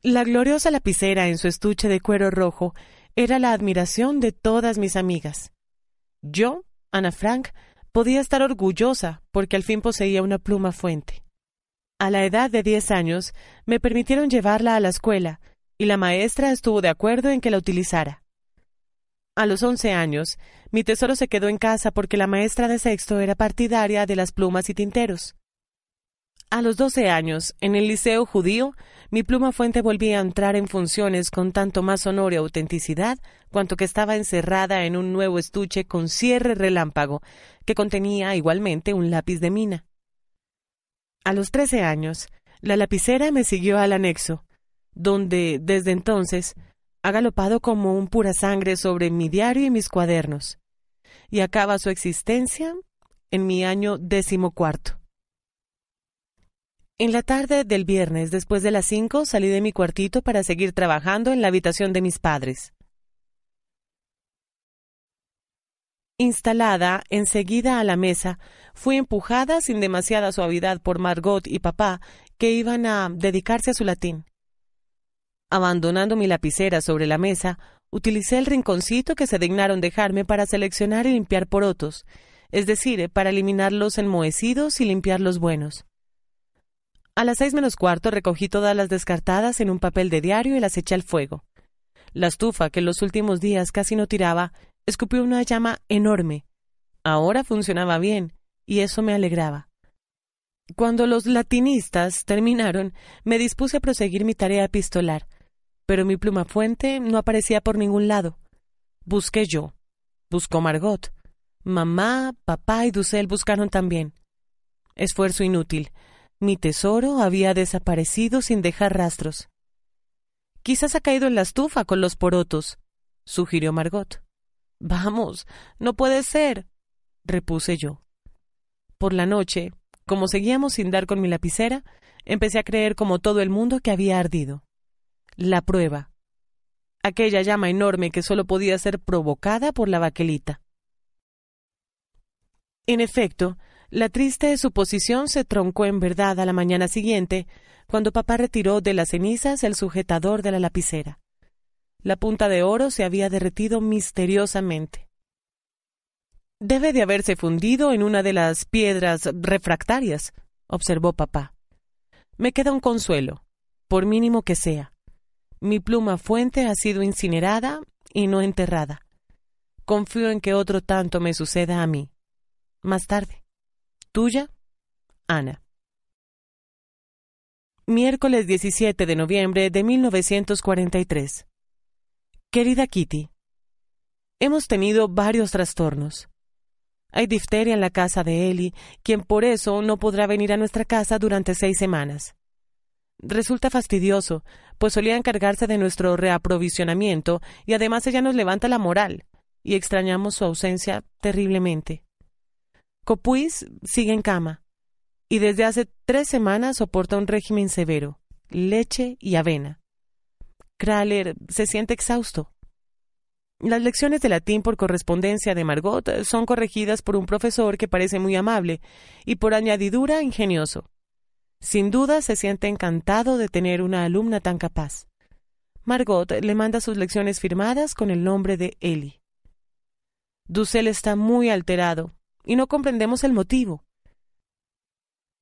La gloriosa lapicera en su estuche de cuero rojo era la admiración de todas mis amigas. Yo, Ana Frank, podía estar orgullosa porque al fin poseía una pluma fuente. A la edad de diez años me permitieron llevarla a la escuela y la maestra estuvo de acuerdo en que la utilizara. A los once años, mi tesoro se quedó en casa porque la maestra de sexto era partidaria de las plumas y tinteros. A los doce años, en el liceo judío, mi pluma fuente volvía a entrar en funciones con tanto más honor y autenticidad cuanto que estaba encerrada en un nuevo estuche con cierre relámpago, que contenía igualmente un lápiz de mina. A los trece años, la lapicera me siguió al anexo, donde, desde entonces, ha galopado como un pura sangre sobre mi diario y mis cuadernos, y acaba su existencia en mi año décimo cuarto. En la tarde del viernes, después de las cinco, salí de mi cuartito para seguir trabajando en la habitación de mis padres. Instalada enseguida a la mesa, fui empujada sin demasiada suavidad por Margot y papá, que iban a dedicarse a su latín. Abandonando mi lapicera sobre la mesa, utilicé el rinconcito que se dignaron dejarme para seleccionar y limpiar porotos, es decir, para eliminar los enmohecidos y limpiar los buenos. A las seis menos cuarto recogí todas las descartadas en un papel de diario y las eché al fuego. La estufa, que en los últimos días casi no tiraba, escupió una llama enorme. Ahora funcionaba bien, y eso me alegraba. Cuando los latinistas terminaron, me dispuse a proseguir mi tarea epistolar, pero mi pluma fuente no aparecía por ningún lado. Busqué yo. Buscó Margot. Mamá, papá y Dussel buscaron también. Esfuerzo inútil. Mi tesoro había desaparecido sin dejar rastros. Quizás ha caído en la estufa con los porotos, sugirió Margot. Vamos, no puede ser, repuse yo. Por la noche, como seguíamos sin dar con mi lapicera, empecé a creer como todo el mundo que había ardido. La prueba. Aquella llama enorme que solo podía ser provocada por la baquelita. En efecto, la triste suposición se troncó en verdad a la mañana siguiente, cuando papá retiró de las cenizas el sujetador de la lapicera. La punta de oro se había derretido misteriosamente. Debe de haberse fundido en una de las piedras refractarias, observó papá. Me queda un consuelo, por mínimo que sea. Mi pluma fuente ha sido incinerada y no enterrada. Confío en que otro tanto me suceda a mí. Más tarde. Tuya, Ana. Miércoles 17 de noviembre de 1943. Querida Kitty, hemos tenido varios trastornos. Hay difteria en la casa de Eli, quien por eso no podrá venir a nuestra casa durante seis semanas. Resulta fastidioso, pues solía encargarse de nuestro reaprovisionamiento y además ella nos levanta la moral, y extrañamos su ausencia terriblemente. Copuis sigue en cama y desde hace tres semanas soporta un régimen severo, leche y avena. Kraler se siente exhausto. Las lecciones de latín por correspondencia de Margot son corregidas por un profesor que parece muy amable y por añadidura ingenioso. Sin duda se siente encantado de tener una alumna tan capaz. Margot le manda sus lecciones firmadas con el nombre de Eli. Dussel está muy alterado y no comprendemos el motivo.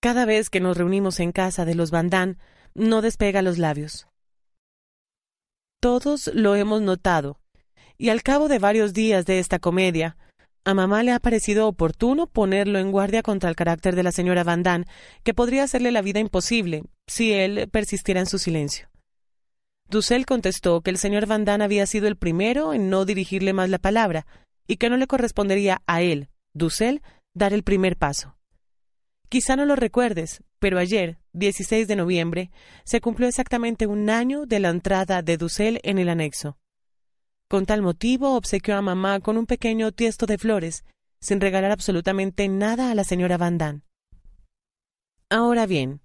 Cada vez que nos reunimos en casa de los Bandán, no despega los labios. Todos lo hemos notado, y al cabo de varios días de esta comedia, a mamá le ha parecido oportuno ponerlo en guardia contra el carácter de la señora Damme, que podría hacerle la vida imposible si él persistiera en su silencio. Dussel contestó que el señor Vandán había sido el primero en no dirigirle más la palabra y que no le correspondería a él Dussel, dar el primer paso. Quizá no lo recuerdes, pero ayer, 16 de noviembre, se cumplió exactamente un año de la entrada de Dussel en el anexo. Con tal motivo, obsequió a mamá con un pequeño tiesto de flores, sin regalar absolutamente nada a la señora Van Damme. Ahora bien,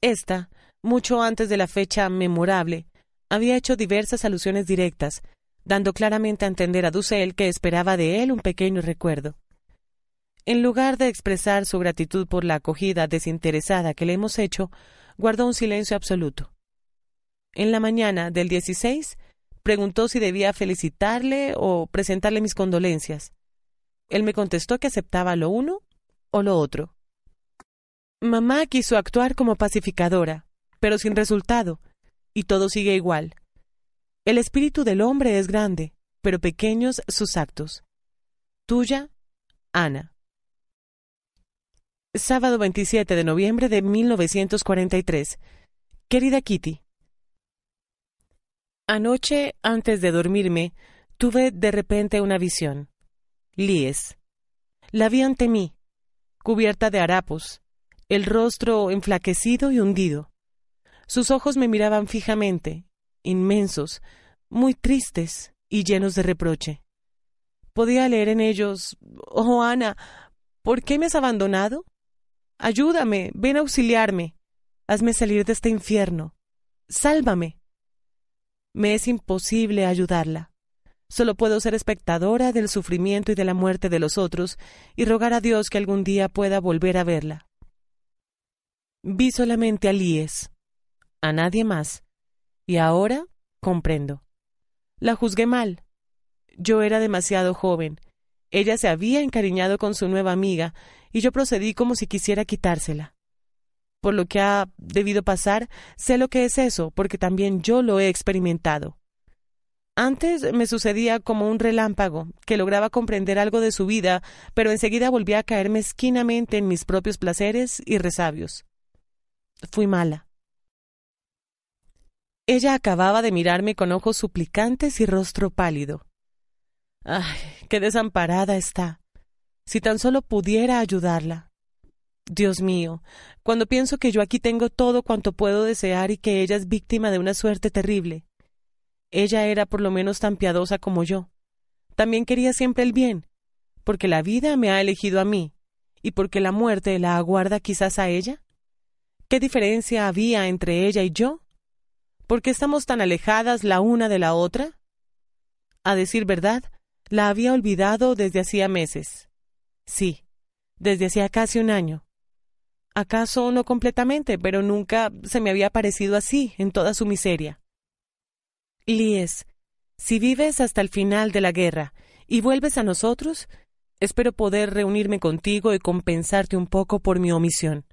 esta, mucho antes de la fecha memorable, había hecho diversas alusiones directas, dando claramente a entender a Dussel que esperaba de él un pequeño recuerdo. En lugar de expresar su gratitud por la acogida desinteresada que le hemos hecho, guardó un silencio absoluto. En la mañana del 16, preguntó si debía felicitarle o presentarle mis condolencias. Él me contestó que aceptaba lo uno o lo otro. Mamá quiso actuar como pacificadora, pero sin resultado, y todo sigue igual. El espíritu del hombre es grande, pero pequeños sus actos. Tuya, Ana. Sábado 27 de noviembre de 1943. Querida Kitty, Anoche, antes de dormirme, tuve de repente una visión. Lies. La vi ante mí, cubierta de harapos, el rostro enflaquecido y hundido. Sus ojos me miraban fijamente, inmensos, muy tristes y llenos de reproche. Podía leer en ellos, Oh, Ana, ¿por qué me has abandonado? Ayúdame, ven a auxiliarme. Hazme salir de este infierno. Sálvame. Me es imposible ayudarla. Solo puedo ser espectadora del sufrimiento y de la muerte de los otros y rogar a Dios que algún día pueda volver a verla. Vi solamente a Lies, a nadie más, y ahora comprendo. La juzgué mal. Yo era demasiado joven ella se había encariñado con su nueva amiga, y yo procedí como si quisiera quitársela. Por lo que ha debido pasar, sé lo que es eso, porque también yo lo he experimentado. Antes me sucedía como un relámpago, que lograba comprender algo de su vida, pero enseguida volvía a caer mezquinamente en mis propios placeres y resabios. Fui mala. Ella acababa de mirarme con ojos suplicantes y rostro pálido. Ay, qué desamparada está. Si tan solo pudiera ayudarla. Dios mío, cuando pienso que yo aquí tengo todo cuanto puedo desear y que ella es víctima de una suerte terrible. Ella era por lo menos tan piadosa como yo. También quería siempre el bien, porque la vida me ha elegido a mí, y porque la muerte la aguarda quizás a ella. ¿Qué diferencia había entre ella y yo? ¿Por qué estamos tan alejadas la una de la otra? A decir verdad, la había olvidado desde hacía meses. Sí, desde hacía casi un año. Acaso no completamente, pero nunca se me había parecido así en toda su miseria. Lies, si vives hasta el final de la guerra y vuelves a nosotros, espero poder reunirme contigo y compensarte un poco por mi omisión.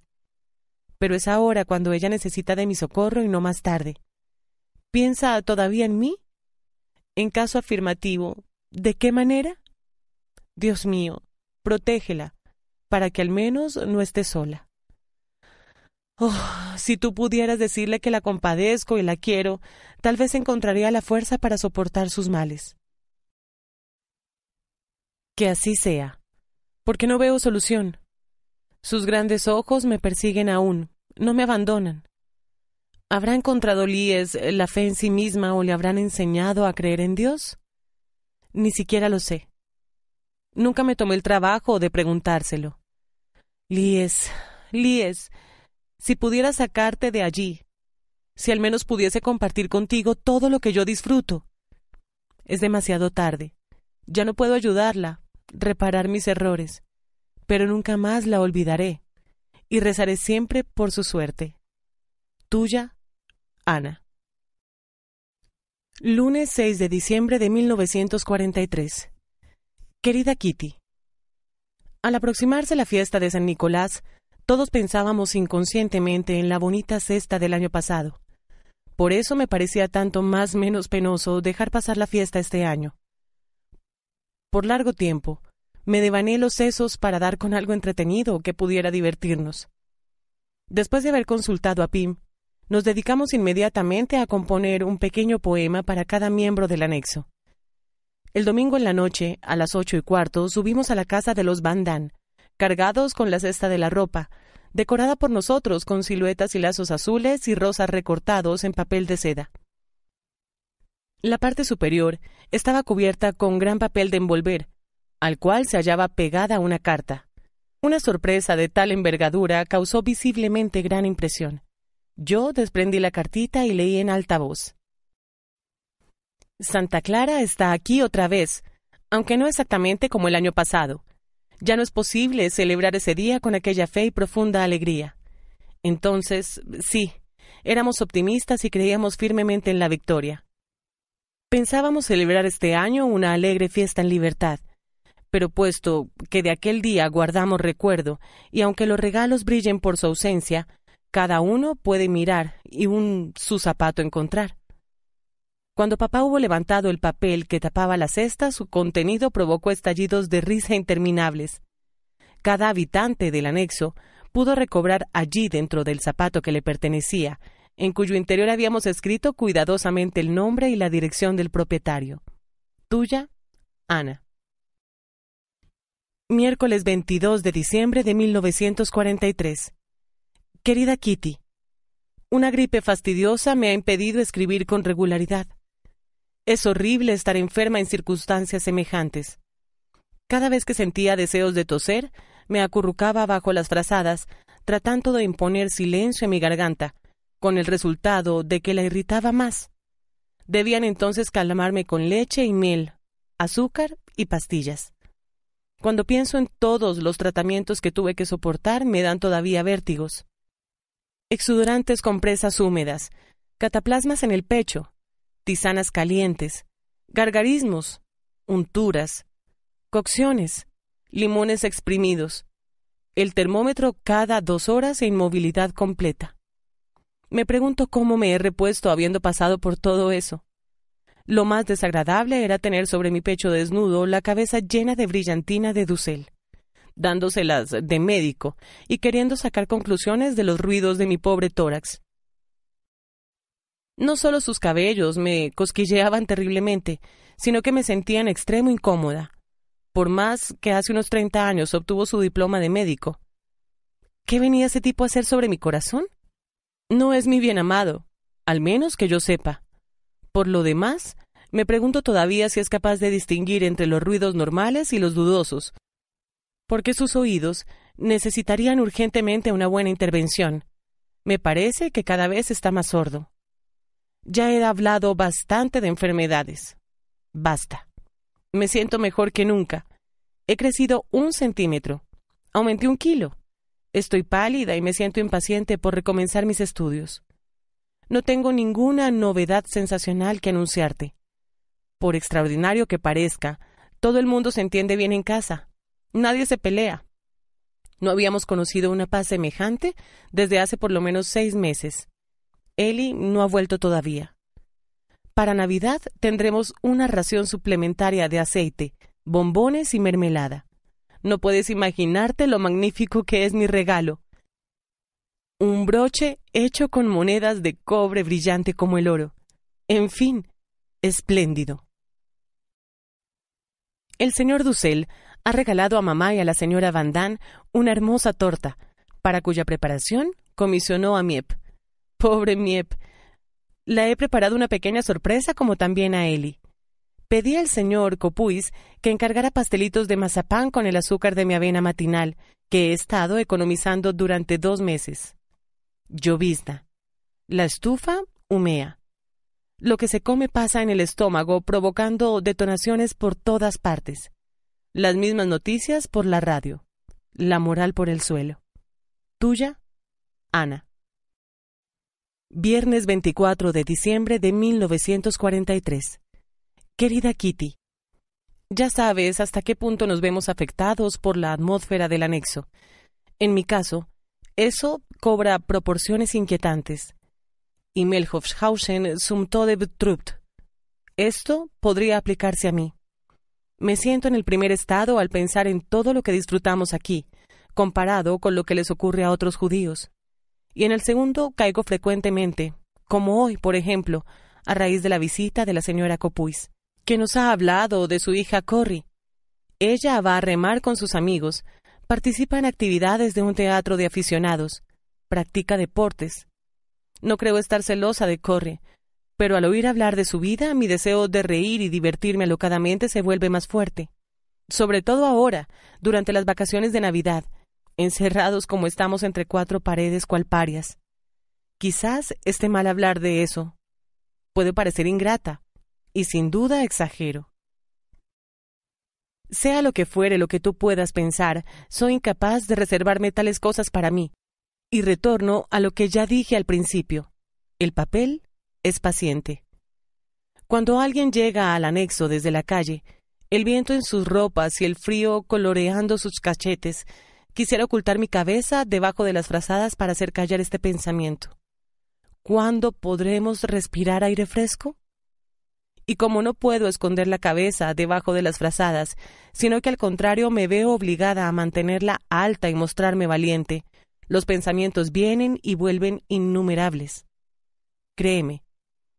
Pero es ahora cuando ella necesita de mi socorro y no más tarde. ¿Piensa todavía en mí? En caso afirmativo, ¿De qué manera? Dios mío, protégela, para que al menos no esté sola. Oh, si tú pudieras decirle que la compadezco y la quiero, tal vez encontraría la fuerza para soportar sus males. Que así sea, porque no veo solución. Sus grandes ojos me persiguen aún, no me abandonan. ¿Habrá encontrado Líes la fe en sí misma o le habrán enseñado a creer en Dios? Ni siquiera lo sé. Nunca me tomé el trabajo de preguntárselo. Lies, Lies, si pudiera sacarte de allí, si al menos pudiese compartir contigo todo lo que yo disfruto. Es demasiado tarde. Ya no puedo ayudarla, reparar mis errores, pero nunca más la olvidaré y rezaré siempre por su suerte. Tuya, Ana. Lunes 6 de diciembre de 1943. Querida Kitty, al aproximarse la fiesta de San Nicolás, todos pensábamos inconscientemente en la bonita cesta del año pasado. Por eso me parecía tanto más menos penoso dejar pasar la fiesta este año. Por largo tiempo, me devané los sesos para dar con algo entretenido que pudiera divertirnos. Después de haber consultado a Pim, nos dedicamos inmediatamente a componer un pequeño poema para cada miembro del anexo. El domingo en la noche, a las ocho y cuarto, subimos a la casa de los Bandan, cargados con la cesta de la ropa, decorada por nosotros con siluetas y lazos azules y rosas recortados en papel de seda. La parte superior estaba cubierta con gran papel de envolver, al cual se hallaba pegada una carta. Una sorpresa de tal envergadura causó visiblemente gran impresión. Yo desprendí la cartita y leí en alta voz. Santa Clara está aquí otra vez, aunque no exactamente como el año pasado. Ya no es posible celebrar ese día con aquella fe y profunda alegría. Entonces, sí, éramos optimistas y creíamos firmemente en la victoria. Pensábamos celebrar este año una alegre fiesta en libertad, pero puesto que de aquel día guardamos recuerdo, y aunque los regalos brillen por su ausencia, cada uno puede mirar y un su zapato encontrar. Cuando papá hubo levantado el papel que tapaba la cesta, su contenido provocó estallidos de risa interminables. Cada habitante del anexo pudo recobrar allí dentro del zapato que le pertenecía, en cuyo interior habíamos escrito cuidadosamente el nombre y la dirección del propietario. Tuya, Ana. Miércoles 22 de diciembre de 1943. Querida Kitty, una gripe fastidiosa me ha impedido escribir con regularidad. Es horrible estar enferma en circunstancias semejantes. Cada vez que sentía deseos de toser, me acurrucaba bajo las frazadas, tratando de imponer silencio a mi garganta, con el resultado de que la irritaba más. Debían entonces calmarme con leche y miel, azúcar y pastillas. Cuando pienso en todos los tratamientos que tuve que soportar, me dan todavía vértigos exudorantes compresas húmedas, cataplasmas en el pecho, tisanas calientes, gargarismos, unturas, cocciones, limones exprimidos, el termómetro cada dos horas e inmovilidad completa. Me pregunto cómo me he repuesto habiendo pasado por todo eso. Lo más desagradable era tener sobre mi pecho desnudo la cabeza llena de brillantina de dusel dándoselas de médico y queriendo sacar conclusiones de los ruidos de mi pobre tórax. No solo sus cabellos me cosquilleaban terriblemente, sino que me sentía en extremo incómoda, por más que hace unos treinta años obtuvo su diploma de médico. ¿Qué venía ese tipo a hacer sobre mi corazón? No es mi bien amado, al menos que yo sepa. Por lo demás, me pregunto todavía si es capaz de distinguir entre los ruidos normales y los dudosos, porque sus oídos necesitarían urgentemente una buena intervención. Me parece que cada vez está más sordo. Ya he hablado bastante de enfermedades. Basta. Me siento mejor que nunca. He crecido un centímetro. Aumenté un kilo. Estoy pálida y me siento impaciente por recomenzar mis estudios. No tengo ninguna novedad sensacional que anunciarte. Por extraordinario que parezca, todo el mundo se entiende bien en casa. Nadie se pelea. No habíamos conocido una paz semejante desde hace por lo menos seis meses. Eli no ha vuelto todavía. Para Navidad tendremos una ración suplementaria de aceite, bombones y mermelada. No puedes imaginarte lo magnífico que es mi regalo. Un broche hecho con monedas de cobre brillante como el oro. En fin, espléndido. El señor Dussel ha regalado a mamá y a la señora Van Damme una hermosa torta, para cuya preparación comisionó a Miep. Pobre Miep. La he preparado una pequeña sorpresa como también a Eli. Pedí al señor Copuis que encargara pastelitos de mazapán con el azúcar de mi avena matinal, que he estado economizando durante dos meses. Llovizna. La estufa humea. Lo que se come pasa en el estómago, provocando detonaciones por todas partes. Las mismas noticias por la radio. La moral por el suelo. Tuya, Ana. Viernes 24 de diciembre de 1943. Querida Kitty, ya sabes hasta qué punto nos vemos afectados por la atmósfera del anexo. En mi caso, eso cobra proporciones inquietantes. Y Melhofshausen sumto Esto podría aplicarse a mí. Me siento en el primer estado al pensar en todo lo que disfrutamos aquí, comparado con lo que les ocurre a otros judíos. Y en el segundo caigo frecuentemente, como hoy, por ejemplo, a raíz de la visita de la señora Copuis, que nos ha hablado de su hija Corrie. Ella va a remar con sus amigos, participa en actividades de un teatro de aficionados, practica deportes. No creo estar celosa de Corrie, pero al oír hablar de su vida, mi deseo de reír y divertirme alocadamente se vuelve más fuerte. Sobre todo ahora, durante las vacaciones de Navidad, encerrados como estamos entre cuatro paredes cual parias. Quizás esté mal hablar de eso. Puede parecer ingrata, y sin duda exagero. Sea lo que fuere lo que tú puedas pensar, soy incapaz de reservarme tales cosas para mí. Y retorno a lo que ya dije al principio. El papel es paciente. Cuando alguien llega al anexo desde la calle, el viento en sus ropas y el frío coloreando sus cachetes, quisiera ocultar mi cabeza debajo de las frazadas para hacer callar este pensamiento. ¿Cuándo podremos respirar aire fresco? Y como no puedo esconder la cabeza debajo de las frazadas, sino que al contrario me veo obligada a mantenerla alta y mostrarme valiente, los pensamientos vienen y vuelven innumerables. Créeme,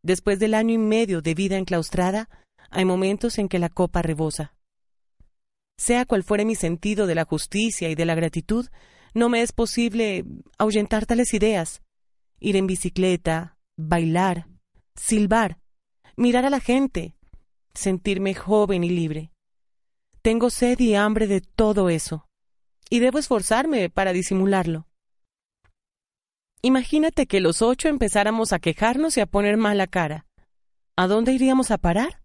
Después del año y medio de vida enclaustrada, hay momentos en que la copa rebosa. Sea cual fuere mi sentido de la justicia y de la gratitud, no me es posible ahuyentar tales ideas. Ir en bicicleta, bailar, silbar, mirar a la gente, sentirme joven y libre. Tengo sed y hambre de todo eso, y debo esforzarme para disimularlo. Imagínate que los ocho empezáramos a quejarnos y a poner mala cara. ¿A dónde iríamos a parar?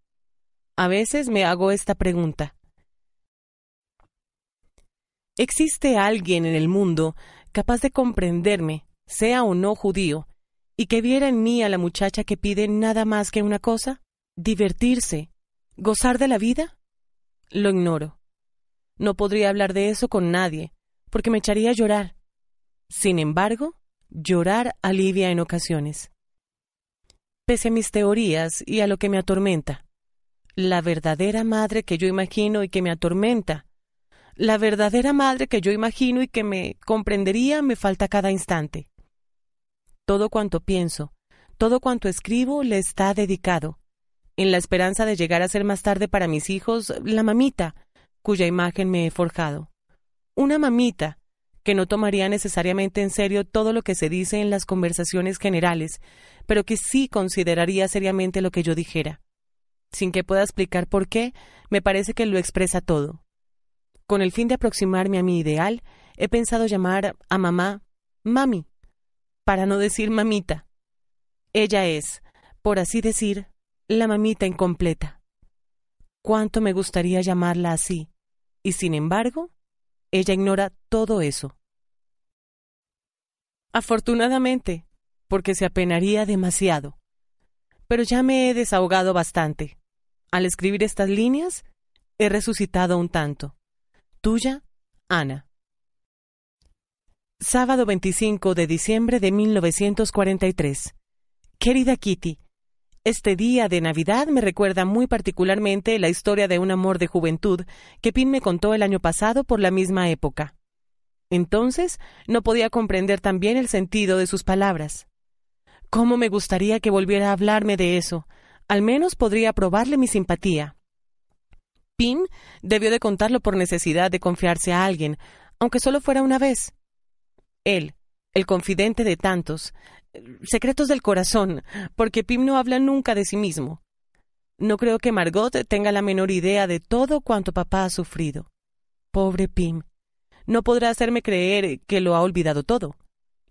A veces me hago esta pregunta. ¿Existe alguien en el mundo capaz de comprenderme, sea o no judío, y que viera en mí a la muchacha que pide nada más que una cosa? ¿Divertirse? ¿Gozar de la vida? Lo ignoro. No podría hablar de eso con nadie, porque me echaría a llorar. Sin embargo, Llorar alivia en ocasiones. Pese a mis teorías y a lo que me atormenta, la verdadera madre que yo imagino y que me atormenta, la verdadera madre que yo imagino y que me comprendería me falta cada instante. Todo cuanto pienso, todo cuanto escribo le está dedicado, en la esperanza de llegar a ser más tarde para mis hijos la mamita, cuya imagen me he forjado. Una mamita, que no tomaría necesariamente en serio todo lo que se dice en las conversaciones generales, pero que sí consideraría seriamente lo que yo dijera. Sin que pueda explicar por qué, me parece que lo expresa todo. Con el fin de aproximarme a mi ideal, he pensado llamar a mamá mami, para no decir mamita. Ella es, por así decir, la mamita incompleta. Cuánto me gustaría llamarla así, y sin embargo, ella ignora todo eso. Afortunadamente, porque se apenaría demasiado. Pero ya me he desahogado bastante. Al escribir estas líneas, he resucitado un tanto. Tuya, Ana. Sábado 25 de diciembre de 1943. Querida Kitty, este día de Navidad me recuerda muy particularmente la historia de un amor de juventud que Pin me contó el año pasado por la misma época. Entonces no podía comprender también el sentido de sus palabras. ¿Cómo me gustaría que volviera a hablarme de eso? Al menos podría probarle mi simpatía. Pim debió de contarlo por necesidad de confiarse a alguien, aunque solo fuera una vez. Él, el confidente de tantos, eh, secretos del corazón, porque Pim no habla nunca de sí mismo. No creo que Margot tenga la menor idea de todo cuanto papá ha sufrido. Pobre Pim, no podrá hacerme creer que lo ha olvidado todo.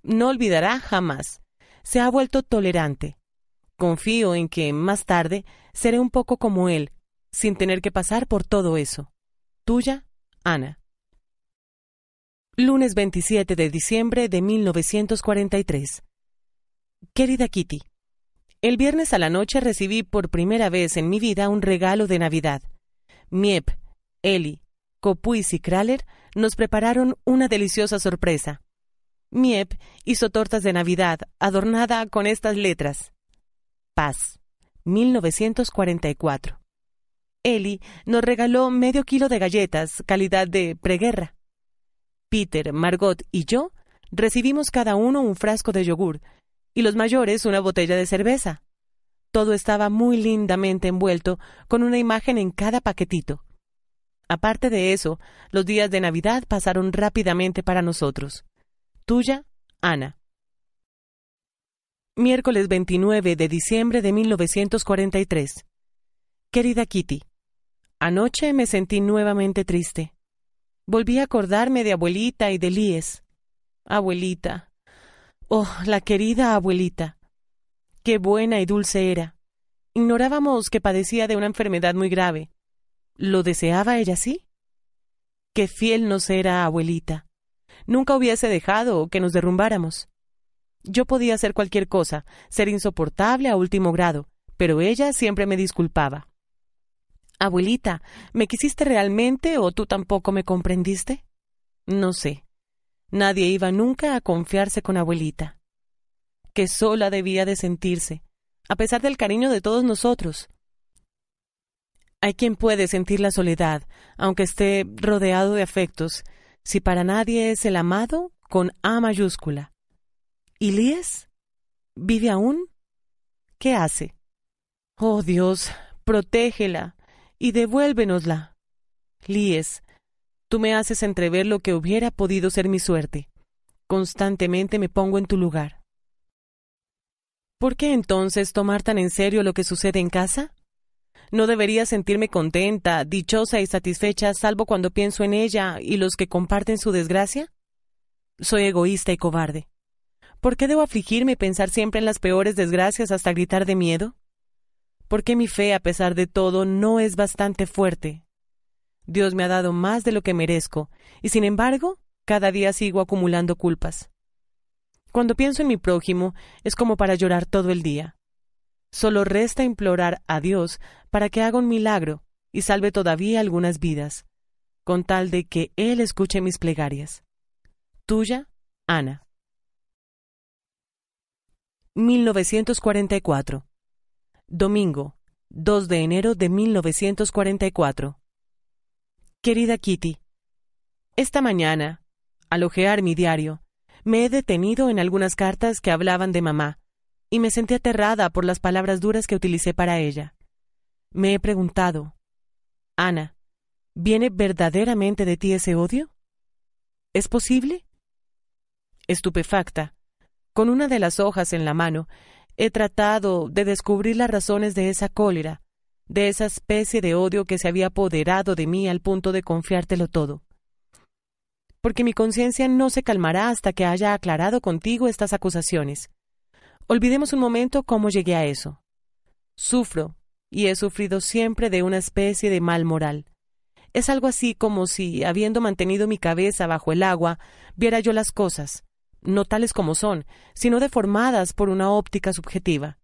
No olvidará jamás. Se ha vuelto tolerante. Confío en que, más tarde, seré un poco como él, sin tener que pasar por todo eso. Tuya, Ana. Lunes 27 de diciembre de 1943. Querida Kitty, el viernes a la noche recibí por primera vez en mi vida un regalo de Navidad. Miep, Eli, Copuis y Kraler nos prepararon una deliciosa sorpresa. Miep hizo tortas de Navidad adornada con estas letras. Paz, 1944. Eli nos regaló medio kilo de galletas, calidad de preguerra. Peter, Margot y yo recibimos cada uno un frasco de yogur y los mayores una botella de cerveza. Todo estaba muy lindamente envuelto, con una imagen en cada paquetito. Aparte de eso, los días de Navidad pasaron rápidamente para nosotros. Tuya, Ana. Miércoles 29 de diciembre de 1943. Querida Kitty, anoche me sentí nuevamente triste. Volví a acordarme de abuelita y de Lies. Abuelita. Oh, la querida abuelita. Qué buena y dulce era. Ignorábamos que padecía de una enfermedad muy grave. ¿Lo deseaba ella sí? Qué fiel nos era abuelita. Nunca hubiese dejado que nos derrumbáramos. Yo podía hacer cualquier cosa, ser insoportable a último grado, pero ella siempre me disculpaba. Abuelita, ¿me quisiste realmente o tú tampoco me comprendiste? No sé. Nadie iba nunca a confiarse con abuelita. ¡Qué sola debía de sentirse, a pesar del cariño de todos nosotros, hay quien puede sentir la soledad, aunque esté rodeado de afectos, si para nadie es el amado con A mayúscula. ¿Y Lies? ¿Vive aún? ¿Qué hace? Oh Dios, protégela y devuélvenosla. Lies, tú me haces entrever lo que hubiera podido ser mi suerte. Constantemente me pongo en tu lugar. ¿Por qué entonces tomar tan en serio lo que sucede en casa? No debería sentirme contenta, dichosa y satisfecha salvo cuando pienso en ella y los que comparten su desgracia? Soy egoísta y cobarde. ¿Por qué debo afligirme y pensar siempre en las peores desgracias hasta gritar de miedo? ¿Por qué mi fe, a pesar de todo, no es bastante fuerte? Dios me ha dado más de lo que merezco, y sin embargo, cada día sigo acumulando culpas. Cuando pienso en mi prójimo, es como para llorar todo el día. Solo resta implorar a Dios para que haga un milagro y salve todavía algunas vidas, con tal de que Él escuche mis plegarias. Tuya, Ana. 1944. Domingo, 2 de enero de 1944. Querida Kitty, esta mañana, al ojear mi diario, me he detenido en algunas cartas que hablaban de mamá, y me sentí aterrada por las palabras duras que utilicé para ella. Me he preguntado, Ana, ¿viene verdaderamente de ti ese odio? ¿Es posible? Estupefacta, con una de las hojas en la mano, he tratado de descubrir las razones de esa cólera, de esa especie de odio que se había apoderado de mí al punto de confiártelo todo. Porque mi conciencia no se calmará hasta que haya aclarado contigo estas acusaciones. Olvidemos un momento cómo llegué a eso. Sufro, y he sufrido siempre de una especie de mal moral. Es algo así como si, habiendo mantenido mi cabeza bajo el agua, viera yo las cosas, no tales como son, sino deformadas por una óptica subjetiva.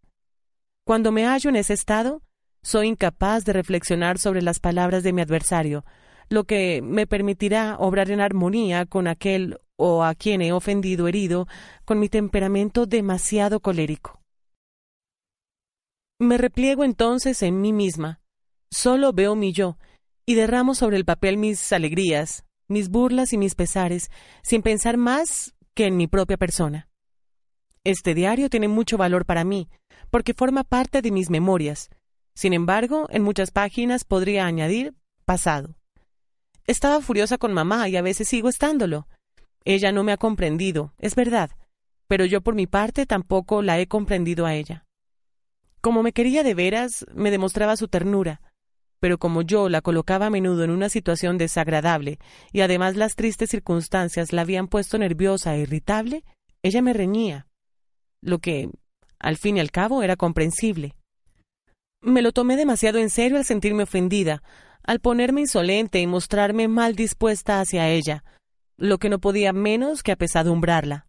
Cuando me hallo en ese estado, soy incapaz de reflexionar sobre las palabras de mi adversario, lo que me permitirá obrar en armonía con aquel o a quien he ofendido herido con mi temperamento demasiado colérico. Me repliego entonces en mí misma, solo veo mi yo, y derramo sobre el papel mis alegrías, mis burlas y mis pesares, sin pensar más que en mi propia persona. Este diario tiene mucho valor para mí, porque forma parte de mis memorias. Sin embargo, en muchas páginas podría añadir pasado. Estaba furiosa con mamá y a veces sigo estándolo. Ella no me ha comprendido, es verdad, pero yo por mi parte tampoco la he comprendido a ella. Como me quería de veras, me demostraba su ternura, pero como yo la colocaba a menudo en una situación desagradable y además las tristes circunstancias la habían puesto nerviosa e irritable, ella me reñía, lo que, al fin y al cabo, era comprensible. Me lo tomé demasiado en serio al sentirme ofendida, al ponerme insolente y mostrarme mal dispuesta hacia ella, lo que no podía menos que apesadumbrarla.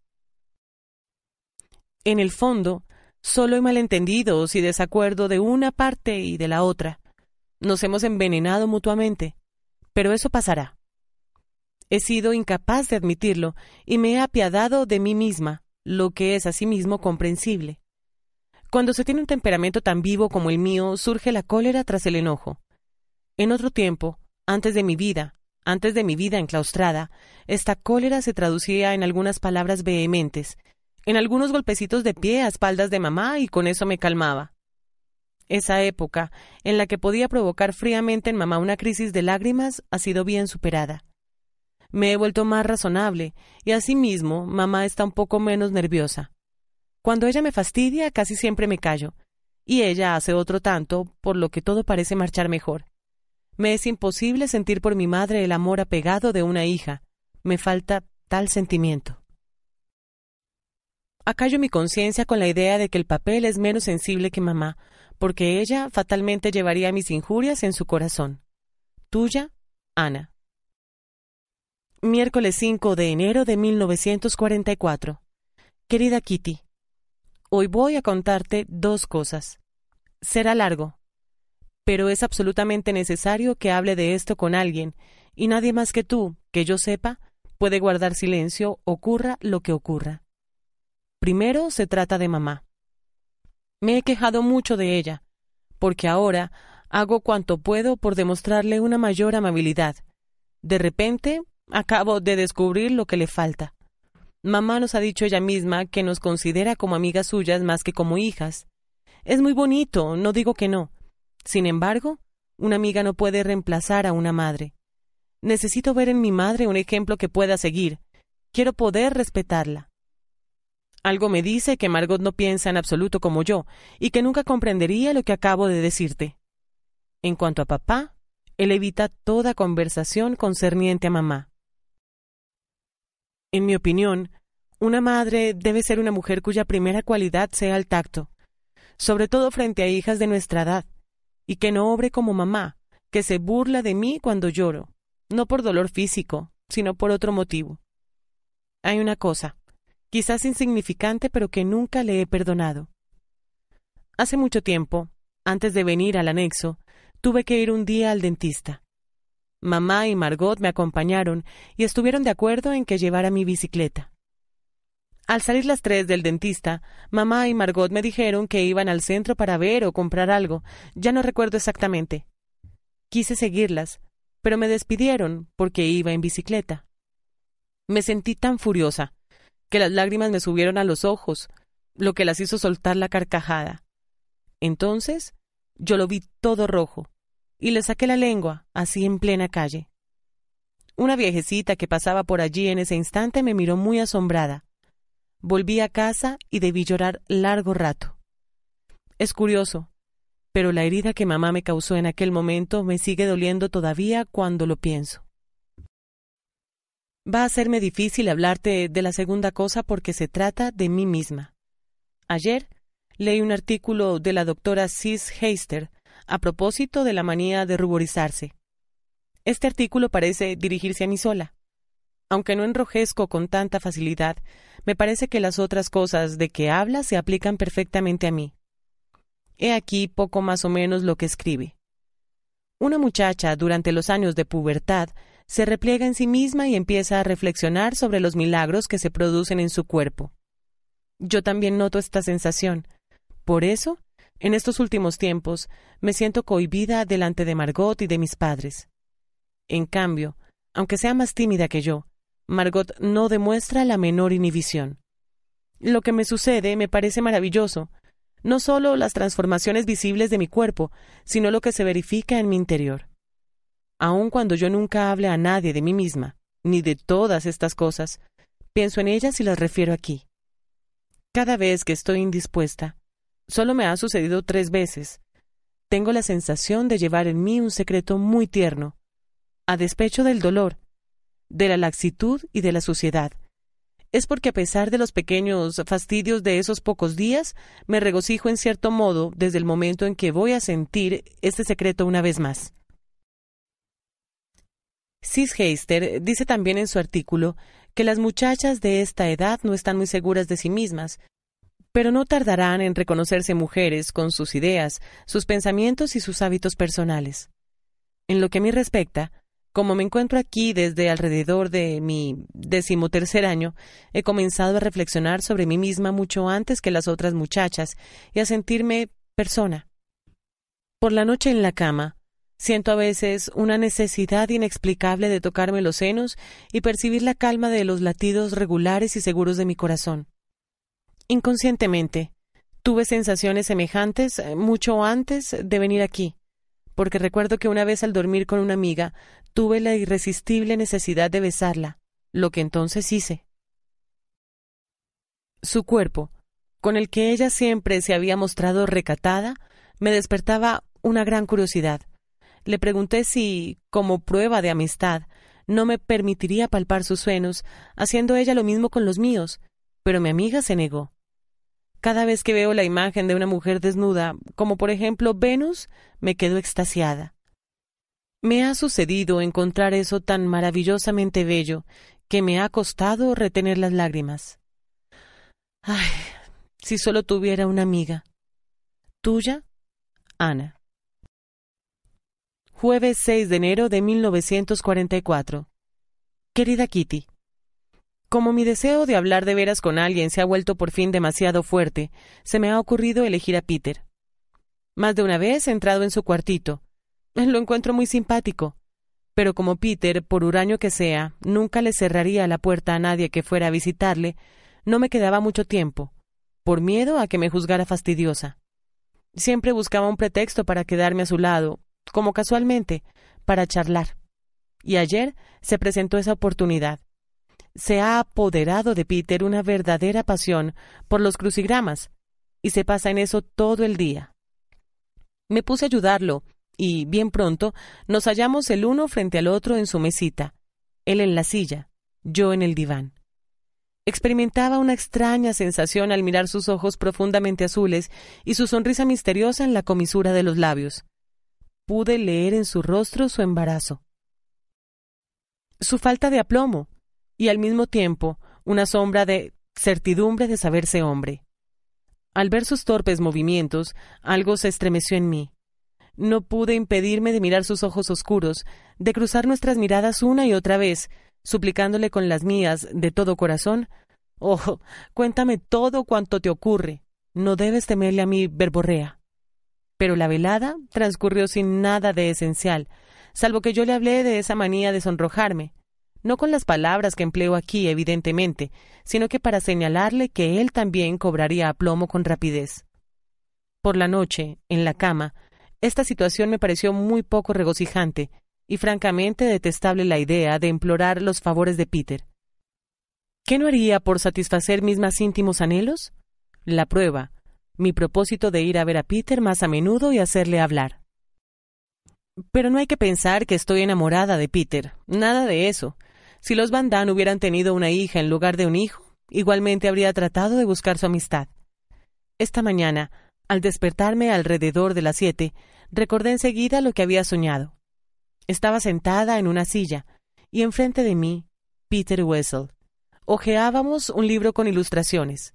En el fondo, solo hay malentendidos y desacuerdo de una parte y de la otra. Nos hemos envenenado mutuamente, pero eso pasará. He sido incapaz de admitirlo y me he apiadado de mí misma, lo que es asimismo comprensible. Cuando se tiene un temperamento tan vivo como el mío, surge la cólera tras el enojo. En otro tiempo, antes de mi vida, antes de mi vida enclaustrada, esta cólera se traducía en algunas palabras vehementes, en algunos golpecitos de pie a espaldas de mamá y con eso me calmaba. Esa época, en la que podía provocar fríamente en mamá una crisis de lágrimas, ha sido bien superada. Me he vuelto más razonable y asimismo mamá está un poco menos nerviosa. Cuando ella me fastidia, casi siempre me callo, y ella hace otro tanto, por lo que todo parece marchar mejor. Me es imposible sentir por mi madre el amor apegado de una hija. Me falta tal sentimiento. Acallo mi conciencia con la idea de que el papel es menos sensible que mamá, porque ella fatalmente llevaría mis injurias en su corazón. Tuya, Ana. Miércoles 5 de enero de 1944. Querida Kitty, hoy voy a contarte dos cosas. Será largo, pero es absolutamente necesario que hable de esto con alguien, y nadie más que tú, que yo sepa, puede guardar silencio, ocurra lo que ocurra. Primero se trata de mamá. Me he quejado mucho de ella, porque ahora hago cuanto puedo por demostrarle una mayor amabilidad. De repente, acabo de descubrir lo que le falta. Mamá nos ha dicho ella misma que nos considera como amigas suyas más que como hijas. Es muy bonito, no digo que no, sin embargo, una amiga no puede reemplazar a una madre. Necesito ver en mi madre un ejemplo que pueda seguir. Quiero poder respetarla. Algo me dice que Margot no piensa en absoluto como yo y que nunca comprendería lo que acabo de decirte. En cuanto a papá, él evita toda conversación concerniente a mamá. En mi opinión, una madre debe ser una mujer cuya primera cualidad sea el tacto, sobre todo frente a hijas de nuestra edad y que no obre como mamá, que se burla de mí cuando lloro, no por dolor físico, sino por otro motivo. Hay una cosa, quizás insignificante, pero que nunca le he perdonado. Hace mucho tiempo, antes de venir al anexo, tuve que ir un día al dentista. Mamá y Margot me acompañaron y estuvieron de acuerdo en que llevara mi bicicleta. Al salir las tres del dentista, mamá y Margot me dijeron que iban al centro para ver o comprar algo, ya no recuerdo exactamente. Quise seguirlas, pero me despidieron porque iba en bicicleta. Me sentí tan furiosa que las lágrimas me subieron a los ojos, lo que las hizo soltar la carcajada. Entonces yo lo vi todo rojo y le saqué la lengua, así en plena calle. Una viejecita que pasaba por allí en ese instante me miró muy asombrada. Volví a casa y debí llorar largo rato. Es curioso, pero la herida que mamá me causó en aquel momento me sigue doliendo todavía cuando lo pienso. Va a serme difícil hablarte de la segunda cosa porque se trata de mí misma. Ayer leí un artículo de la doctora Sis Heister a propósito de la manía de ruborizarse. Este artículo parece dirigirse a mí sola. Aunque no enrojezco con tanta facilidad, me parece que las otras cosas de que habla se aplican perfectamente a mí. He aquí poco más o menos lo que escribe. Una muchacha durante los años de pubertad se repliega en sí misma y empieza a reflexionar sobre los milagros que se producen en su cuerpo. Yo también noto esta sensación. Por eso, en estos últimos tiempos, me siento cohibida delante de Margot y de mis padres. En cambio, aunque sea más tímida que yo, Margot no demuestra la menor inhibición. Lo que me sucede me parece maravilloso, no solo las transformaciones visibles de mi cuerpo, sino lo que se verifica en mi interior. Aun cuando yo nunca hable a nadie de mí misma, ni de todas estas cosas, pienso en ellas y las refiero aquí. Cada vez que estoy indispuesta, solo me ha sucedido tres veces, tengo la sensación de llevar en mí un secreto muy tierno. A despecho del dolor, de la laxitud y de la suciedad. Es porque a pesar de los pequeños fastidios de esos pocos días, me regocijo en cierto modo desde el momento en que voy a sentir este secreto una vez más. Sis Heister dice también en su artículo que las muchachas de esta edad no están muy seguras de sí mismas, pero no tardarán en reconocerse mujeres con sus ideas, sus pensamientos y sus hábitos personales. En lo que a mí respecta, como me encuentro aquí desde alrededor de mi decimotercer año, he comenzado a reflexionar sobre mí misma mucho antes que las otras muchachas y a sentirme persona. Por la noche en la cama, siento a veces una necesidad inexplicable de tocarme los senos y percibir la calma de los latidos regulares y seguros de mi corazón. Inconscientemente, tuve sensaciones semejantes eh, mucho antes de venir aquí porque recuerdo que una vez al dormir con una amiga tuve la irresistible necesidad de besarla, lo que entonces hice. Su cuerpo, con el que ella siempre se había mostrado recatada, me despertaba una gran curiosidad. Le pregunté si, como prueba de amistad, no me permitiría palpar sus senos, haciendo ella lo mismo con los míos, pero mi amiga se negó. Cada vez que veo la imagen de una mujer desnuda, como por ejemplo Venus, me quedo extasiada. Me ha sucedido encontrar eso tan maravillosamente bello que me ha costado retener las lágrimas. Ay, si solo tuviera una amiga. Tuya, Ana. Jueves 6 de enero de 1944. Querida Kitty, como mi deseo de hablar de veras con alguien se ha vuelto por fin demasiado fuerte, se me ha ocurrido elegir a Peter. Más de una vez he entrado en su cuartito. Lo encuentro muy simpático. Pero como Peter, por huraño que sea, nunca le cerraría la puerta a nadie que fuera a visitarle, no me quedaba mucho tiempo, por miedo a que me juzgara fastidiosa. Siempre buscaba un pretexto para quedarme a su lado, como casualmente, para charlar. Y ayer se presentó esa oportunidad se ha apoderado de Peter una verdadera pasión por los crucigramas, y se pasa en eso todo el día. Me puse a ayudarlo, y bien pronto nos hallamos el uno frente al otro en su mesita, él en la silla, yo en el diván. Experimentaba una extraña sensación al mirar sus ojos profundamente azules y su sonrisa misteriosa en la comisura de los labios. Pude leer en su rostro su embarazo. Su falta de aplomo, y al mismo tiempo una sombra de certidumbre de saberse hombre. Al ver sus torpes movimientos, algo se estremeció en mí. No pude impedirme de mirar sus ojos oscuros, de cruzar nuestras miradas una y otra vez, suplicándole con las mías de todo corazón, Oh, cuéntame todo cuanto te ocurre. No debes temerle a mi verborrea. Pero la velada transcurrió sin nada de esencial, salvo que yo le hablé de esa manía de sonrojarme, no con las palabras que empleo aquí, evidentemente, sino que para señalarle que él también cobraría aplomo con rapidez. Por la noche, en la cama, esta situación me pareció muy poco regocijante, y francamente detestable la idea de implorar los favores de Peter. ¿Qué no haría por satisfacer mis más íntimos anhelos? La prueba, mi propósito de ir a ver a Peter más a menudo y hacerle hablar. Pero no hay que pensar que estoy enamorada de Peter, nada de eso. Si los Van Damme hubieran tenido una hija en lugar de un hijo, igualmente habría tratado de buscar su amistad. Esta mañana, al despertarme alrededor de las siete, recordé enseguida lo que había soñado. Estaba sentada en una silla, y enfrente de mí, Peter Wessel. Ojeábamos un libro con ilustraciones.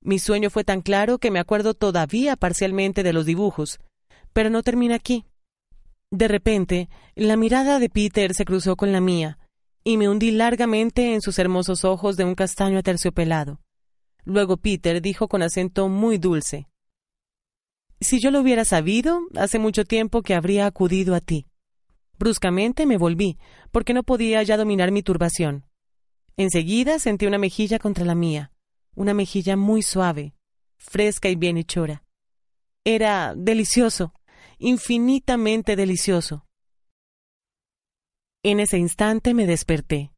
Mi sueño fue tan claro que me acuerdo todavía parcialmente de los dibujos, pero no termina aquí. De repente, la mirada de Peter se cruzó con la mía, y me hundí largamente en sus hermosos ojos de un castaño aterciopelado. Luego Peter dijo con acento muy dulce Si yo lo hubiera sabido, hace mucho tiempo que habría acudido a ti. Bruscamente me volví, porque no podía ya dominar mi turbación. Enseguida sentí una mejilla contra la mía, una mejilla muy suave, fresca y bien hechora. Era delicioso, infinitamente delicioso. En ese instante me desperté.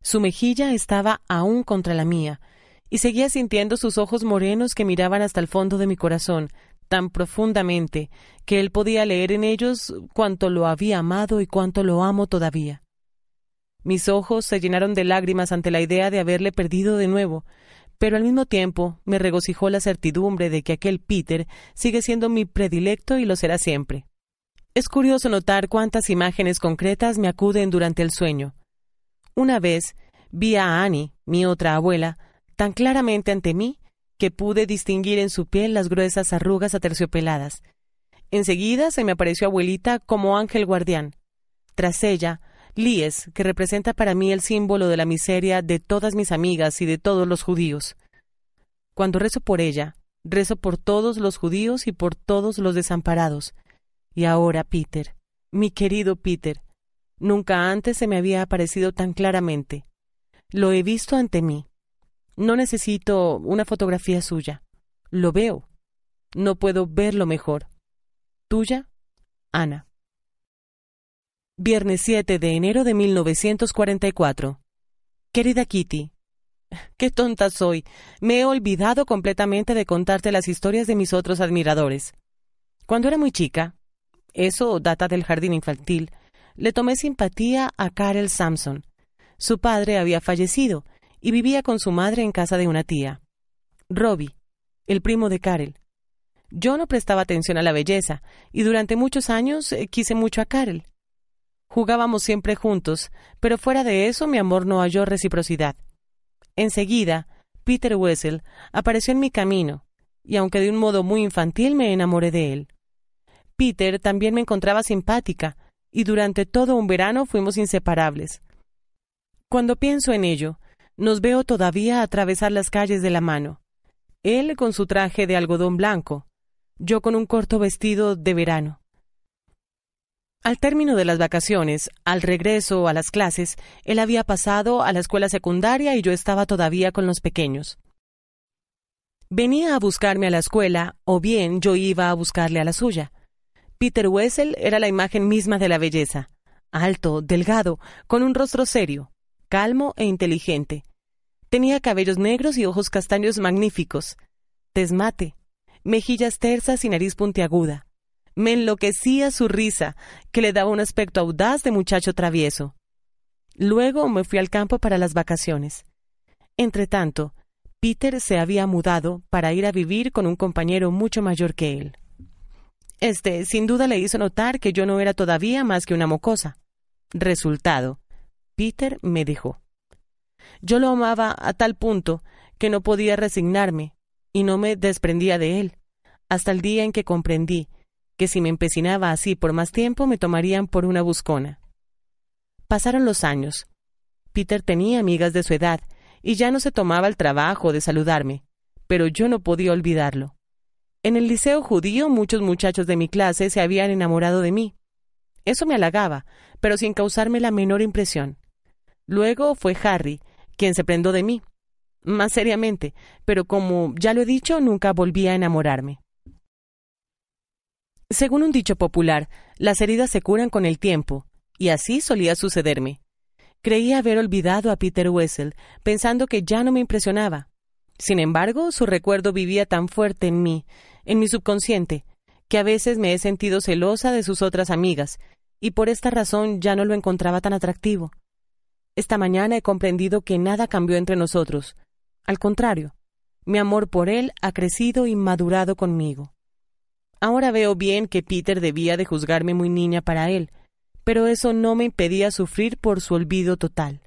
Su mejilla estaba aún contra la mía, y seguía sintiendo sus ojos morenos que miraban hasta el fondo de mi corazón, tan profundamente, que él podía leer en ellos cuánto lo había amado y cuánto lo amo todavía. Mis ojos se llenaron de lágrimas ante la idea de haberle perdido de nuevo, pero al mismo tiempo me regocijó la certidumbre de que aquel Peter sigue siendo mi predilecto y lo será siempre. Es curioso notar cuántas imágenes concretas me acuden durante el sueño. Una vez vi a Annie, mi otra abuela, tan claramente ante mí que pude distinguir en su piel las gruesas arrugas aterciopeladas. Enseguida se me apareció abuelita como ángel guardián. Tras ella, Lies, que representa para mí el símbolo de la miseria de todas mis amigas y de todos los judíos. Cuando rezo por ella, rezo por todos los judíos y por todos los desamparados, y ahora, Peter, mi querido Peter, nunca antes se me había aparecido tan claramente. Lo he visto ante mí. No necesito una fotografía suya. Lo veo. No puedo verlo mejor. Tuya, Ana. Viernes 7 de enero de 1944. Querida Kitty, qué tonta soy. Me he olvidado completamente de contarte las historias de mis otros admiradores. Cuando era muy chica, eso data del jardín infantil. Le tomé simpatía a Karel Sampson. Su padre había fallecido y vivía con su madre en casa de una tía. Robbie, el primo de Karel. Yo no prestaba atención a la belleza y durante muchos años eh, quise mucho a Karel. Jugábamos siempre juntos, pero fuera de eso mi amor no halló reciprocidad. Enseguida, Peter Wessel apareció en mi camino, y aunque de un modo muy infantil me enamoré de él. Peter también me encontraba simpática, y durante todo un verano fuimos inseparables. Cuando pienso en ello, nos veo todavía atravesar las calles de la mano. Él con su traje de algodón blanco, yo con un corto vestido de verano. Al término de las vacaciones, al regreso a las clases, él había pasado a la escuela secundaria y yo estaba todavía con los pequeños. Venía a buscarme a la escuela o bien yo iba a buscarle a la suya. Peter Wessel era la imagen misma de la belleza, alto, delgado, con un rostro serio, calmo e inteligente. Tenía cabellos negros y ojos castaños magníficos, desmate, mejillas tersas y nariz puntiaguda. Me enloquecía su risa, que le daba un aspecto audaz de muchacho travieso. Luego me fui al campo para las vacaciones. Entretanto, Peter se había mudado para ir a vivir con un compañero mucho mayor que él. Este, sin duda, le hizo notar que yo no era todavía más que una mocosa. Resultado, Peter me dejó. Yo lo amaba a tal punto que no podía resignarme y no me desprendía de él, hasta el día en que comprendí que si me empecinaba así por más tiempo me tomarían por una buscona. Pasaron los años. Peter tenía amigas de su edad y ya no se tomaba el trabajo de saludarme, pero yo no podía olvidarlo. En el liceo judío muchos muchachos de mi clase se habían enamorado de mí. Eso me halagaba, pero sin causarme la menor impresión. Luego fue Harry, quien se prendó de mí, más seriamente, pero como ya lo he dicho, nunca volví a enamorarme. Según un dicho popular, las heridas se curan con el tiempo, y así solía sucederme. Creía haber olvidado a Peter Wessel, pensando que ya no me impresionaba. Sin embargo, su recuerdo vivía tan fuerte en mí, en mi subconsciente, que a veces me he sentido celosa de sus otras amigas, y por esta razón ya no lo encontraba tan atractivo. Esta mañana he comprendido que nada cambió entre nosotros. Al contrario, mi amor por él ha crecido y madurado conmigo. Ahora veo bien que Peter debía de juzgarme muy niña para él, pero eso no me impedía sufrir por su olvido total.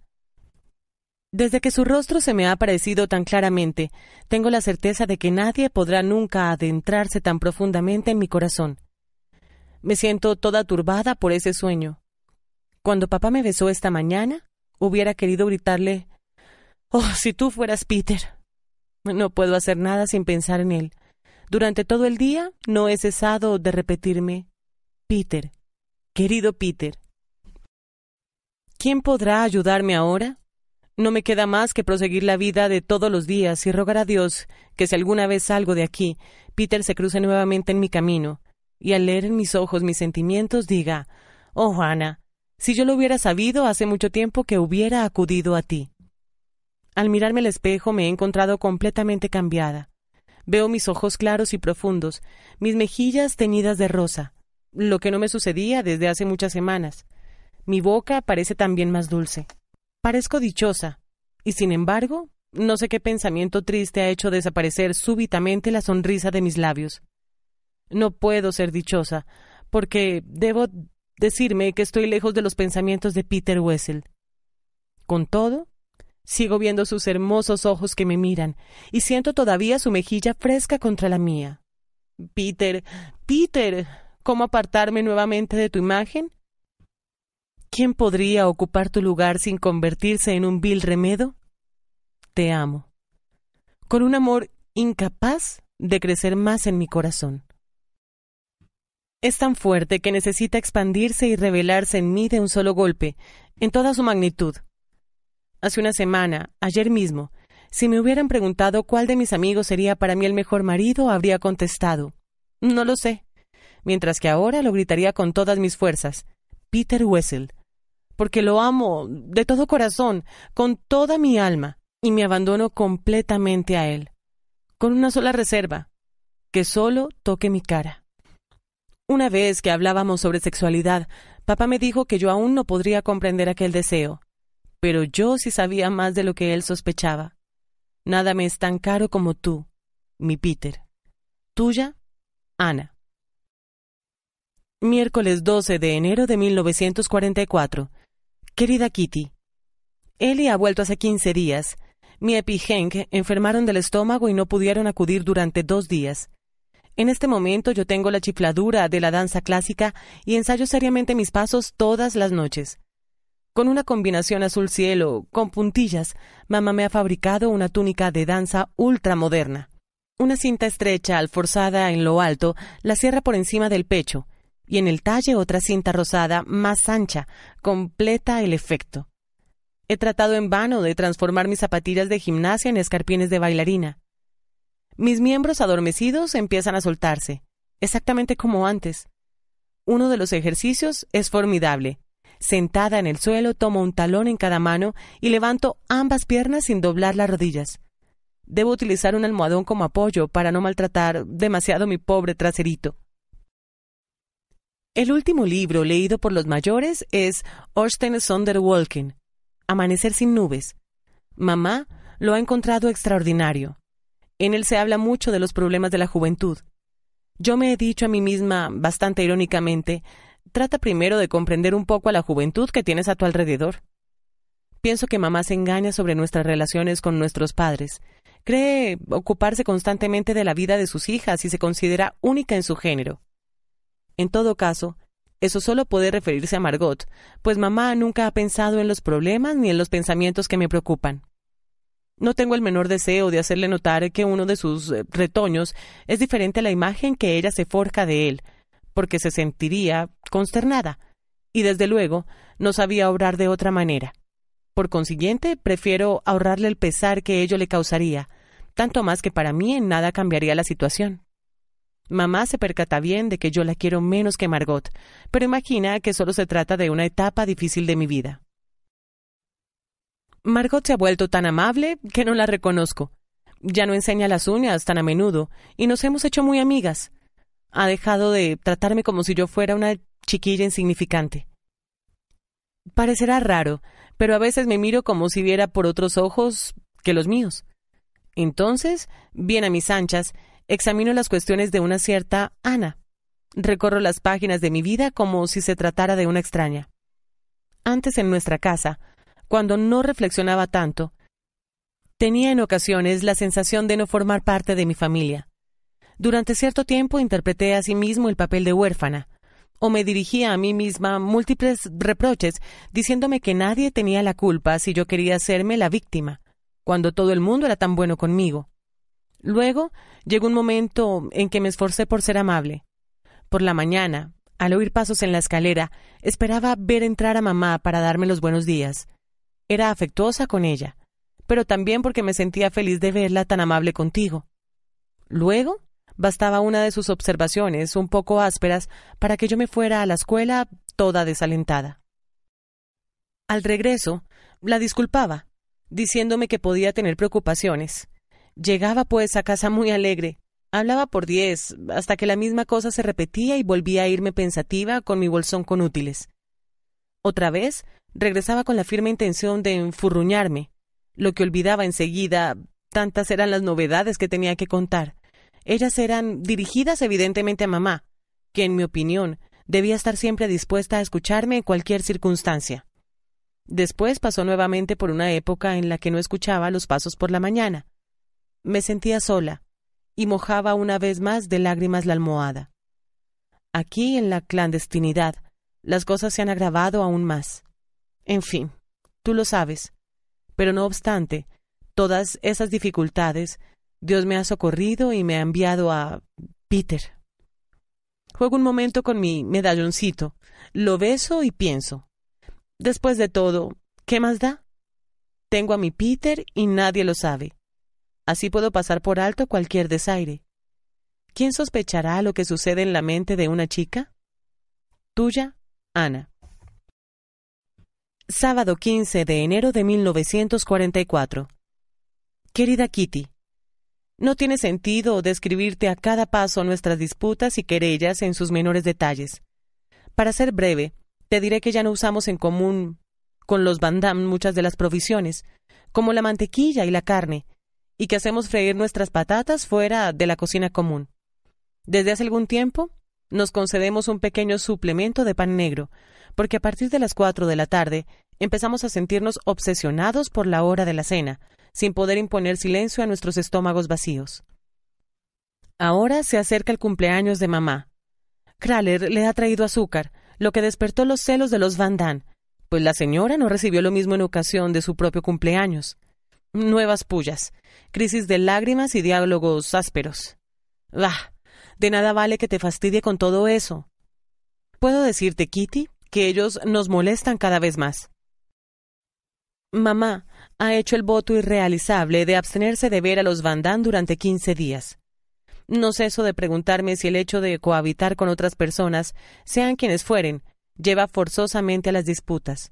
Desde que su rostro se me ha aparecido tan claramente, tengo la certeza de que nadie podrá nunca adentrarse tan profundamente en mi corazón. Me siento toda turbada por ese sueño. Cuando papá me besó esta mañana, hubiera querido gritarle Oh, si tú fueras Peter. No puedo hacer nada sin pensar en él. Durante todo el día no he cesado de repetirme Peter, querido Peter. ¿Quién podrá ayudarme ahora? No me queda más que proseguir la vida de todos los días y rogar a Dios que si alguna vez salgo de aquí, Peter se cruce nuevamente en mi camino, y al leer en mis ojos mis sentimientos diga Oh, Juana, si yo lo hubiera sabido hace mucho tiempo que hubiera acudido a ti. Al mirarme al espejo me he encontrado completamente cambiada. Veo mis ojos claros y profundos, mis mejillas teñidas de rosa, lo que no me sucedía desde hace muchas semanas. Mi boca parece también más dulce. Parezco dichosa, y sin embargo, no sé qué pensamiento triste ha hecho desaparecer súbitamente la sonrisa de mis labios. No puedo ser dichosa, porque debo decirme que estoy lejos de los pensamientos de Peter Wessel. Con todo, sigo viendo sus hermosos ojos que me miran, y siento todavía su mejilla fresca contra la mía. Peter, Peter, ¿cómo apartarme nuevamente de tu imagen? ¿Quién podría ocupar tu lugar sin convertirse en un vil remedo? Te amo, con un amor incapaz de crecer más en mi corazón. Es tan fuerte que necesita expandirse y revelarse en mí de un solo golpe, en toda su magnitud. Hace una semana, ayer mismo, si me hubieran preguntado cuál de mis amigos sería para mí el mejor marido, habría contestado, no lo sé, mientras que ahora lo gritaría con todas mis fuerzas, Peter Wessel, porque lo amo de todo corazón, con toda mi alma, y me abandono completamente a Él, con una sola reserva, que solo toque mi cara. Una vez que hablábamos sobre sexualidad, papá me dijo que yo aún no podría comprender aquel deseo, pero yo sí sabía más de lo que él sospechaba. Nada me es tan caro como tú, mi Peter. Tuya, Ana. Miércoles 12 de enero de 1944. Querida Kitty, Ellie ha vuelto hace 15 días. Mi Henk enfermaron del estómago y no pudieron acudir durante dos días. En este momento yo tengo la chifladura de la danza clásica y ensayo seriamente mis pasos todas las noches. Con una combinación azul cielo, con puntillas, mamá me ha fabricado una túnica de danza ultramoderna. Una cinta estrecha, alforzada en lo alto, la cierra por encima del pecho, y en el talle otra cinta rosada más ancha, completa el efecto. He tratado en vano de transformar mis zapatillas de gimnasia en escarpines de bailarina. Mis miembros adormecidos empiezan a soltarse, exactamente como antes. Uno de los ejercicios es formidable. Sentada en el suelo, tomo un talón en cada mano y levanto ambas piernas sin doblar las rodillas. Debo utilizar un almohadón como apoyo para no maltratar demasiado mi pobre traserito. El último libro leído por los mayores es Orsten Sonderwolken, Amanecer sin nubes. Mamá lo ha encontrado extraordinario. En él se habla mucho de los problemas de la juventud. Yo me he dicho a mí misma, bastante irónicamente, trata primero de comprender un poco a la juventud que tienes a tu alrededor. Pienso que mamá se engaña sobre nuestras relaciones con nuestros padres. Cree ocuparse constantemente de la vida de sus hijas y se considera única en su género. En todo caso, eso solo puede referirse a Margot, pues mamá nunca ha pensado en los problemas ni en los pensamientos que me preocupan. No tengo el menor deseo de hacerle notar que uno de sus eh, retoños es diferente a la imagen que ella se forja de él, porque se sentiría consternada, y desde luego no sabía obrar de otra manera. Por consiguiente, prefiero ahorrarle el pesar que ello le causaría, tanto más que para mí en nada cambiaría la situación. Mamá se percata bien de que yo la quiero menos que Margot, pero imagina que solo se trata de una etapa difícil de mi vida. Margot se ha vuelto tan amable que no la reconozco. Ya no enseña las uñas tan a menudo y nos hemos hecho muy amigas. Ha dejado de tratarme como si yo fuera una chiquilla insignificante. Parecerá raro, pero a veces me miro como si viera por otros ojos que los míos. Entonces, bien a mis anchas, examino las cuestiones de una cierta Ana. Recorro las páginas de mi vida como si se tratara de una extraña. Antes en nuestra casa, cuando no reflexionaba tanto, tenía en ocasiones la sensación de no formar parte de mi familia. Durante cierto tiempo interpreté a sí mismo el papel de huérfana, o me dirigía a mí misma múltiples reproches diciéndome que nadie tenía la culpa si yo quería hacerme la víctima, cuando todo el mundo era tan bueno conmigo. Luego llegó un momento en que me esforcé por ser amable. Por la mañana, al oír pasos en la escalera, esperaba ver entrar a mamá para darme los buenos días. Era afectuosa con ella, pero también porque me sentía feliz de verla tan amable contigo. Luego, bastaba una de sus observaciones, un poco ásperas, para que yo me fuera a la escuela toda desalentada. Al regreso, la disculpaba, diciéndome que podía tener preocupaciones, Llegaba pues a casa muy alegre. Hablaba por diez, hasta que la misma cosa se repetía y volvía a irme pensativa con mi bolsón con útiles. Otra vez, regresaba con la firme intención de enfurruñarme, lo que olvidaba enseguida, tantas eran las novedades que tenía que contar. Ellas eran dirigidas evidentemente a mamá, que en mi opinión debía estar siempre dispuesta a escucharme en cualquier circunstancia. Después pasó nuevamente por una época en la que no escuchaba los pasos por la mañana, me sentía sola y mojaba una vez más de lágrimas la almohada. Aquí, en la clandestinidad, las cosas se han agravado aún más. En fin, tú lo sabes. Pero no obstante, todas esas dificultades, Dios me ha socorrido y me ha enviado a Peter. Juego un momento con mi medalloncito, lo beso y pienso. Después de todo, ¿qué más da? Tengo a mi Peter y nadie lo sabe. Así puedo pasar por alto cualquier desaire. ¿Quién sospechará lo que sucede en la mente de una chica? Tuya, Ana. Sábado 15 de enero de 1944. Querida Kitty, no tiene sentido describirte a cada paso nuestras disputas y querellas en sus menores detalles. Para ser breve, te diré que ya no usamos en común con los Van muchas de las provisiones, como la mantequilla y la carne, y que hacemos freír nuestras patatas fuera de la cocina común. Desde hace algún tiempo nos concedemos un pequeño suplemento de pan negro, porque a partir de las cuatro de la tarde empezamos a sentirnos obsesionados por la hora de la cena, sin poder imponer silencio a nuestros estómagos vacíos. Ahora se acerca el cumpleaños de mamá. Kraler le ha traído azúcar, lo que despertó los celos de los Van Damme, pues la señora no recibió lo mismo en ocasión de su propio cumpleaños. Nuevas pullas, crisis de lágrimas y diálogos ásperos. Bah, de nada vale que te fastidie con todo eso. Puedo decirte, Kitty, que ellos nos molestan cada vez más. Mamá ha hecho el voto irrealizable de abstenerse de ver a los Van durante quince días. No ceso de preguntarme si el hecho de cohabitar con otras personas, sean quienes fueren, lleva forzosamente a las disputas.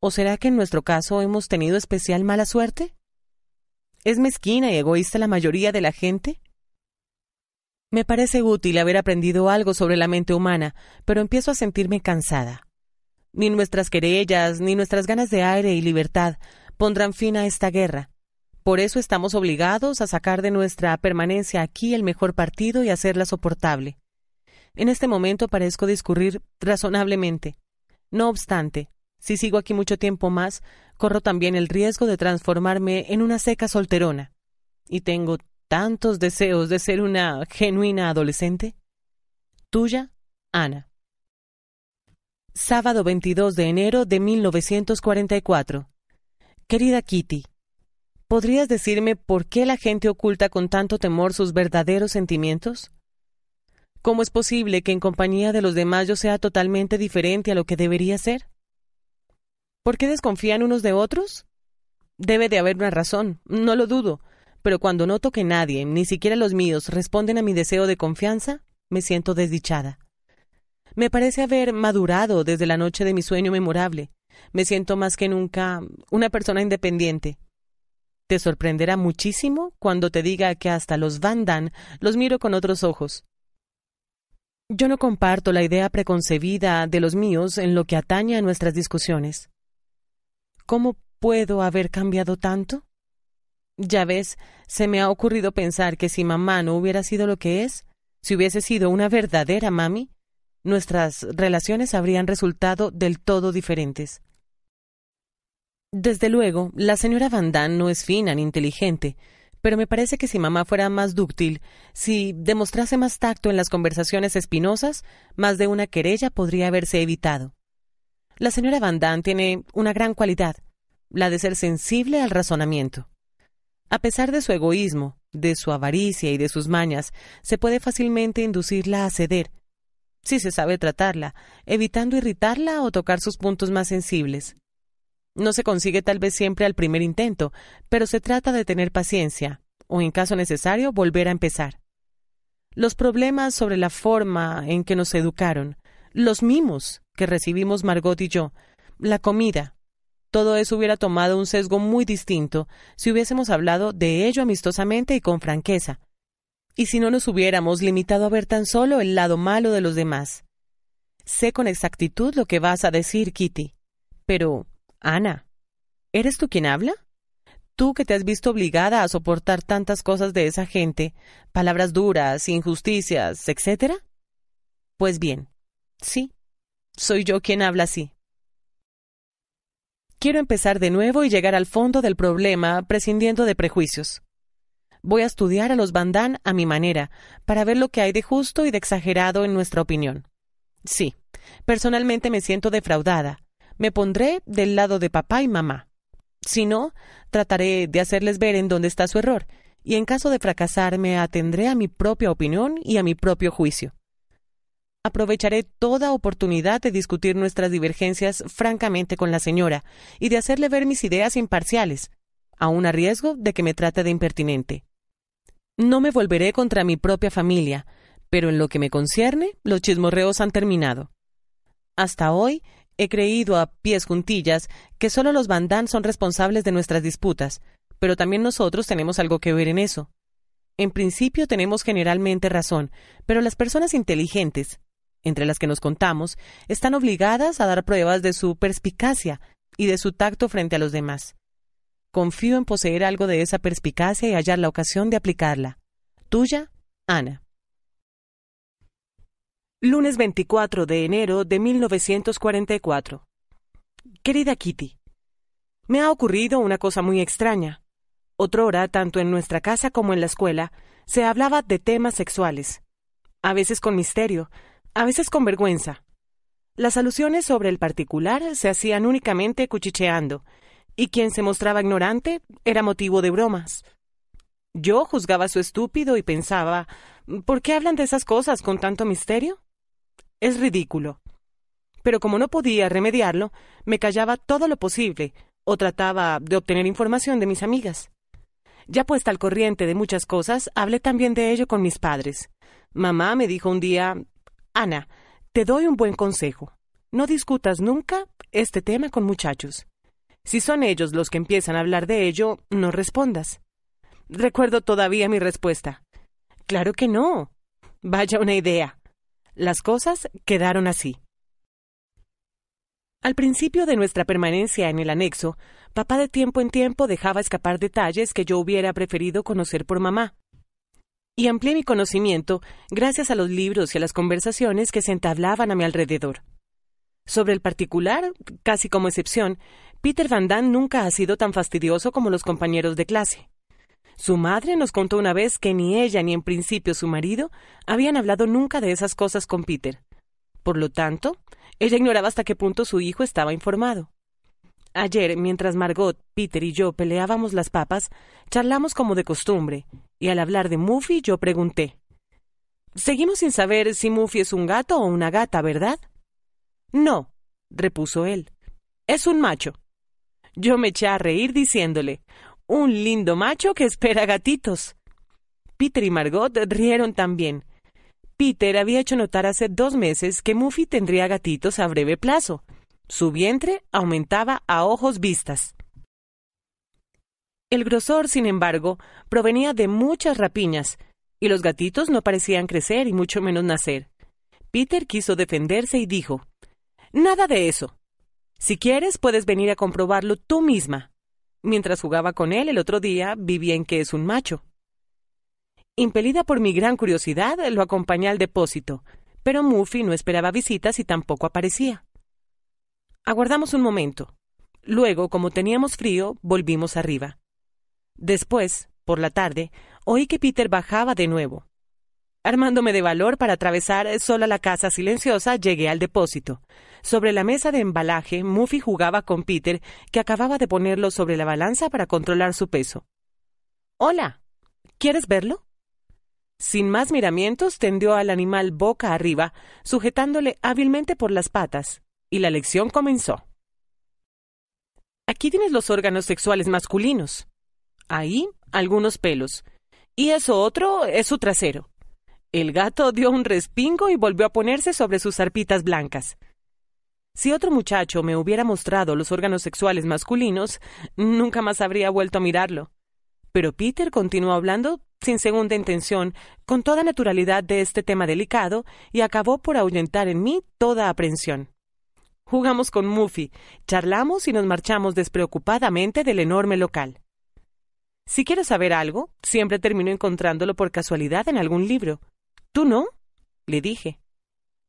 ¿O será que en nuestro caso hemos tenido especial mala suerte? ¿Es mezquina y egoísta la mayoría de la gente? Me parece útil haber aprendido algo sobre la mente humana, pero empiezo a sentirme cansada. Ni nuestras querellas, ni nuestras ganas de aire y libertad pondrán fin a esta guerra. Por eso estamos obligados a sacar de nuestra permanencia aquí el mejor partido y hacerla soportable. En este momento parezco discurrir razonablemente. No obstante, si sigo aquí mucho tiempo más, corro también el riesgo de transformarme en una seca solterona. Y tengo tantos deseos de ser una genuina adolescente. Tuya, Ana. Sábado 22 de enero de 1944. Querida Kitty, ¿podrías decirme por qué la gente oculta con tanto temor sus verdaderos sentimientos? ¿Cómo es posible que en compañía de los demás yo sea totalmente diferente a lo que debería ser? ¿Por qué desconfían unos de otros? Debe de haber una razón, no lo dudo, pero cuando noto que nadie, ni siquiera los míos, responden a mi deseo de confianza, me siento desdichada. Me parece haber madurado desde la noche de mi sueño memorable. Me siento más que nunca una persona independiente. Te sorprenderá muchísimo cuando te diga que hasta los Van Damme los miro con otros ojos. Yo no comparto la idea preconcebida de los míos en lo que atañe a nuestras discusiones. ¿Cómo puedo haber cambiado tanto? Ya ves, se me ha ocurrido pensar que si mamá no hubiera sido lo que es, si hubiese sido una verdadera mami, nuestras relaciones habrían resultado del todo diferentes. Desde luego, la señora Van Damme no es fina ni inteligente, pero me parece que si mamá fuera más dúctil, si demostrase más tacto en las conversaciones espinosas, más de una querella podría haberse evitado. La señora Van Damme tiene una gran cualidad, la de ser sensible al razonamiento. A pesar de su egoísmo, de su avaricia y de sus mañas, se puede fácilmente inducirla a ceder, si se sabe tratarla, evitando irritarla o tocar sus puntos más sensibles. No se consigue tal vez siempre al primer intento, pero se trata de tener paciencia, o en caso necesario volver a empezar. Los problemas sobre la forma en que nos educaron, los mimos, que recibimos Margot y yo, la comida. Todo eso hubiera tomado un sesgo muy distinto si hubiésemos hablado de ello amistosamente y con franqueza, y si no nos hubiéramos limitado a ver tan solo el lado malo de los demás. Sé con exactitud lo que vas a decir, Kitty. Pero, Ana, ¿eres tú quien habla? Tú que te has visto obligada a soportar tantas cosas de esa gente, palabras duras, injusticias, etcétera? Pues bien, sí, soy yo quien habla así. Quiero empezar de nuevo y llegar al fondo del problema, prescindiendo de prejuicios. Voy a estudiar a los Bandán a mi manera, para ver lo que hay de justo y de exagerado en nuestra opinión. Sí, personalmente me siento defraudada. Me pondré del lado de papá y mamá. Si no, trataré de hacerles ver en dónde está su error, y en caso de fracasar me atendré a mi propia opinión y a mi propio juicio aprovecharé toda oportunidad de discutir nuestras divergencias francamente con la señora y de hacerle ver mis ideas imparciales, aun a riesgo de que me trate de impertinente. No me volveré contra mi propia familia, pero en lo que me concierne, los chismorreos han terminado. Hasta hoy he creído a pies juntillas que solo los bandán son responsables de nuestras disputas, pero también nosotros tenemos algo que ver en eso. En principio tenemos generalmente razón, pero las personas inteligentes, entre las que nos contamos, están obligadas a dar pruebas de su perspicacia y de su tacto frente a los demás. Confío en poseer algo de esa perspicacia y hallar la ocasión de aplicarla. Tuya, Ana. Lunes 24 de enero de 1944. Querida Kitty, me ha ocurrido una cosa muy extraña. hora, tanto en nuestra casa como en la escuela, se hablaba de temas sexuales, a veces con misterio, a veces con vergüenza. Las alusiones sobre el particular se hacían únicamente cuchicheando, y quien se mostraba ignorante era motivo de bromas. Yo juzgaba su estúpido y pensaba ¿por qué hablan de esas cosas con tanto misterio? Es ridículo. Pero como no podía remediarlo, me callaba todo lo posible, o trataba de obtener información de mis amigas. Ya puesta al corriente de muchas cosas, hablé también de ello con mis padres. Mamá me dijo un día Ana, te doy un buen consejo. No discutas nunca este tema con muchachos. Si son ellos los que empiezan a hablar de ello, no respondas. Recuerdo todavía mi respuesta. Claro que no. Vaya una idea. Las cosas quedaron así. Al principio de nuestra permanencia en el anexo, papá de tiempo en tiempo dejaba escapar detalles que yo hubiera preferido conocer por mamá y amplié mi conocimiento gracias a los libros y a las conversaciones que se entablaban a mi alrededor. Sobre el particular, casi como excepción, Peter Van Damme nunca ha sido tan fastidioso como los compañeros de clase. Su madre nos contó una vez que ni ella ni en principio su marido habían hablado nunca de esas cosas con Peter. Por lo tanto, ella ignoraba hasta qué punto su hijo estaba informado. Ayer, mientras Margot, Peter y yo peleábamos las papas, charlamos como de costumbre, y al hablar de Muffy yo pregunté. Seguimos sin saber si Muffy es un gato o una gata, ¿verdad? No, repuso él. Es un macho. Yo me eché a reír diciéndole, un lindo macho que espera gatitos. Peter y Margot rieron también. Peter había hecho notar hace dos meses que Muffy tendría gatitos a breve plazo, su vientre aumentaba a ojos vistas. El grosor, sin embargo, provenía de muchas rapiñas, y los gatitos no parecían crecer y mucho menos nacer. Peter quiso defenderse y dijo, Nada de eso. Si quieres, puedes venir a comprobarlo tú misma. Mientras jugaba con él el otro día, vi bien que es un macho. Impelida por mi gran curiosidad, lo acompañé al depósito, pero Muffy no esperaba visitas y tampoco aparecía. Aguardamos un momento. Luego, como teníamos frío, volvimos arriba. Después, por la tarde, oí que Peter bajaba de nuevo. Armándome de valor para atravesar sola la casa silenciosa, llegué al depósito. Sobre la mesa de embalaje, Muffy jugaba con Peter, que acababa de ponerlo sobre la balanza para controlar su peso. Hola. ¿Quieres verlo? Sin más miramientos, tendió al animal boca arriba, sujetándole hábilmente por las patas y la lección comenzó. Aquí tienes los órganos sexuales masculinos. Ahí algunos pelos. Y eso otro es su trasero. El gato dio un respingo y volvió a ponerse sobre sus arpitas blancas. Si otro muchacho me hubiera mostrado los órganos sexuales masculinos, nunca más habría vuelto a mirarlo. Pero Peter continuó hablando sin segunda intención, con toda naturalidad de este tema delicado, y acabó por ahuyentar en mí toda aprensión. Jugamos con Muffy, charlamos y nos marchamos despreocupadamente del enorme local. Si quiero saber algo, siempre termino encontrándolo por casualidad en algún libro. ¿Tú no? le dije.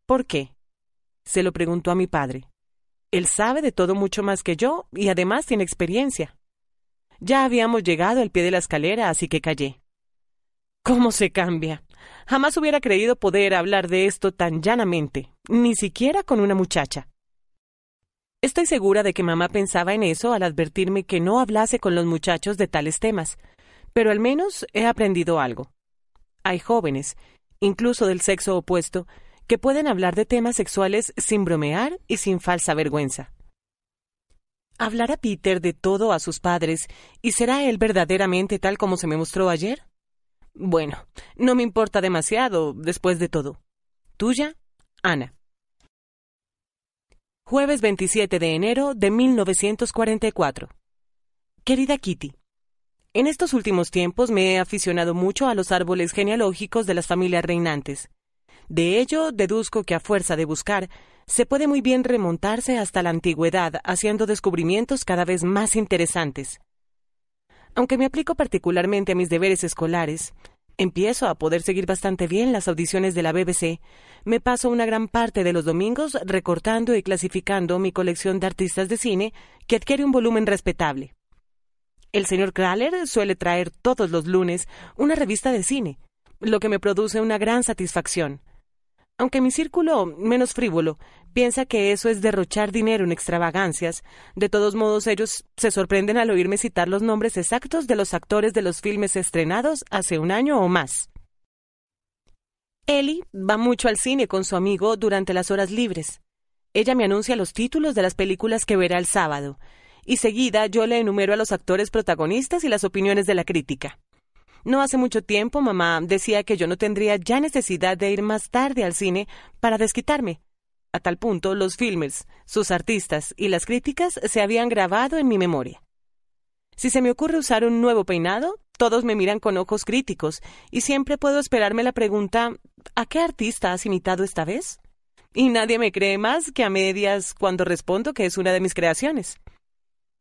¿Por qué? se lo preguntó a mi padre. Él sabe de todo mucho más que yo y además tiene experiencia. Ya habíamos llegado al pie de la escalera, así que callé. ¿Cómo se cambia? Jamás hubiera creído poder hablar de esto tan llanamente, ni siquiera con una muchacha. Estoy segura de que mamá pensaba en eso al advertirme que no hablase con los muchachos de tales temas, pero al menos he aprendido algo. Hay jóvenes, incluso del sexo opuesto, que pueden hablar de temas sexuales sin bromear y sin falsa vergüenza. ¿Hablará Peter de todo a sus padres y será él verdaderamente tal como se me mostró ayer? Bueno, no me importa demasiado, después de todo. Tuya, Ana. Jueves 27 de enero de 1944. Querida Kitty, en estos últimos tiempos me he aficionado mucho a los árboles genealógicos de las familias reinantes. De ello deduzco que a fuerza de buscar, se puede muy bien remontarse hasta la antigüedad, haciendo descubrimientos cada vez más interesantes. Aunque me aplico particularmente a mis deberes escolares, Empiezo a poder seguir bastante bien las audiciones de la BBC. Me paso una gran parte de los domingos recortando y clasificando mi colección de artistas de cine, que adquiere un volumen respetable. El señor Kraler suele traer todos los lunes una revista de cine, lo que me produce una gran satisfacción. Aunque mi círculo menos frívolo piensa que eso es derrochar dinero en extravagancias, de todos modos ellos se sorprenden al oírme citar los nombres exactos de los actores de los filmes estrenados hace un año o más. Ellie va mucho al cine con su amigo durante las horas libres. Ella me anuncia los títulos de las películas que verá el sábado, y seguida yo le enumero a los actores protagonistas y las opiniones de la crítica. No hace mucho tiempo mamá decía que yo no tendría ya necesidad de ir más tarde al cine para desquitarme. A tal punto los filmes, sus artistas y las críticas se habían grabado en mi memoria. Si se me ocurre usar un nuevo peinado, todos me miran con ojos críticos y siempre puedo esperarme la pregunta ¿A qué artista has imitado esta vez? Y nadie me cree más que a medias cuando respondo que es una de mis creaciones.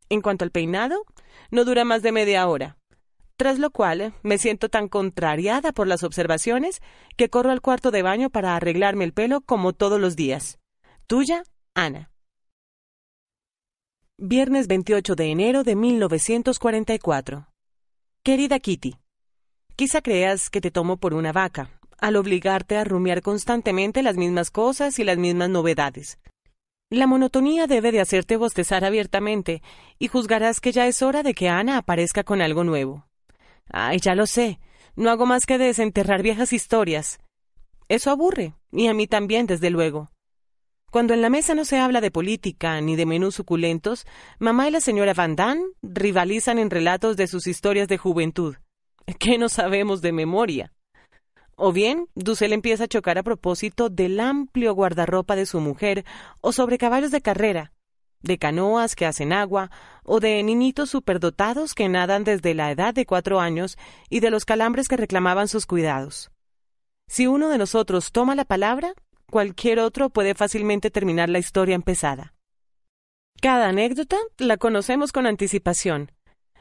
En cuanto al peinado, no dura más de media hora, tras lo cual eh, me siento tan contrariada por las observaciones que corro al cuarto de baño para arreglarme el pelo como todos los días. Tuya, Ana. Viernes 28 de enero de 1944. Querida Kitty, quizá creas que te tomo por una vaca, al obligarte a rumiar constantemente las mismas cosas y las mismas novedades. La monotonía debe de hacerte bostezar abiertamente, y juzgarás que ya es hora de que Ana aparezca con algo nuevo. Ay, ya lo sé. No hago más que desenterrar viejas historias. Eso aburre, y a mí también, desde luego. Cuando en la mesa no se habla de política ni de menús suculentos, mamá y la señora Van Damme rivalizan en relatos de sus historias de juventud, ¿Qué no sabemos de memoria. O bien, Dussel empieza a chocar a propósito del amplio guardarropa de su mujer o sobre caballos de carrera, de canoas que hacen agua, o de niñitos superdotados que nadan desde la edad de cuatro años y de los calambres que reclamaban sus cuidados. Si uno de nosotros toma la palabra, cualquier otro puede fácilmente terminar la historia empezada. Cada anécdota la conocemos con anticipación.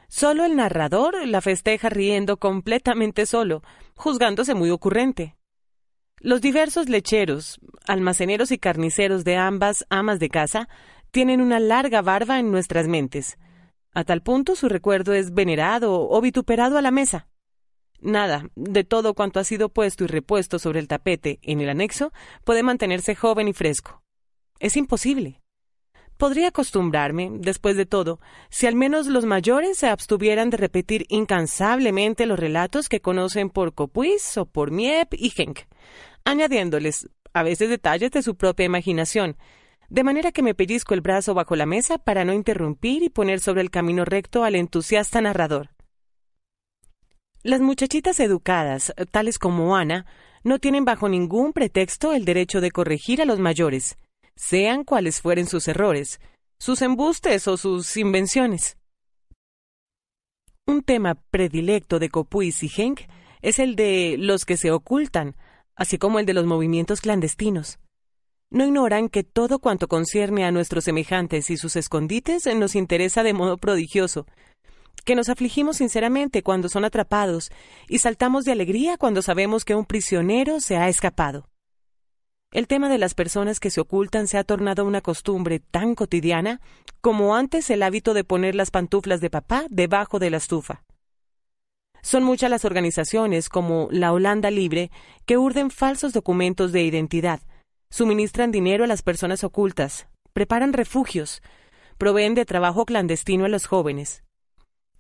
Solo el narrador la festeja riendo completamente solo, juzgándose muy ocurrente. Los diversos lecheros, almaceneros y carniceros de ambas amas de casa tienen una larga barba en nuestras mentes, a tal punto su recuerdo es venerado o vituperado a la mesa. Nada, de todo cuanto ha sido puesto y repuesto sobre el tapete en el anexo puede mantenerse joven y fresco. Es imposible. Podría acostumbrarme, después de todo, si al menos los mayores se abstuvieran de repetir incansablemente los relatos que conocen por Copuis o por Miep y Henk, añadiéndoles a veces detalles de su propia imaginación, de manera que me pellizco el brazo bajo la mesa para no interrumpir y poner sobre el camino recto al entusiasta narrador. Las muchachitas educadas, tales como Ana, no tienen bajo ningún pretexto el derecho de corregir a los mayores, sean cuales fueren sus errores, sus embustes o sus invenciones. Un tema predilecto de Copuis y Henk es el de los que se ocultan, así como el de los movimientos clandestinos no ignoran que todo cuanto concierne a nuestros semejantes y sus escondites nos interesa de modo prodigioso, que nos afligimos sinceramente cuando son atrapados y saltamos de alegría cuando sabemos que un prisionero se ha escapado. El tema de las personas que se ocultan se ha tornado una costumbre tan cotidiana como antes el hábito de poner las pantuflas de papá debajo de la estufa. Son muchas las organizaciones, como la Holanda Libre, que urden falsos documentos de identidad, suministran dinero a las personas ocultas, preparan refugios, proveen de trabajo clandestino a los jóvenes.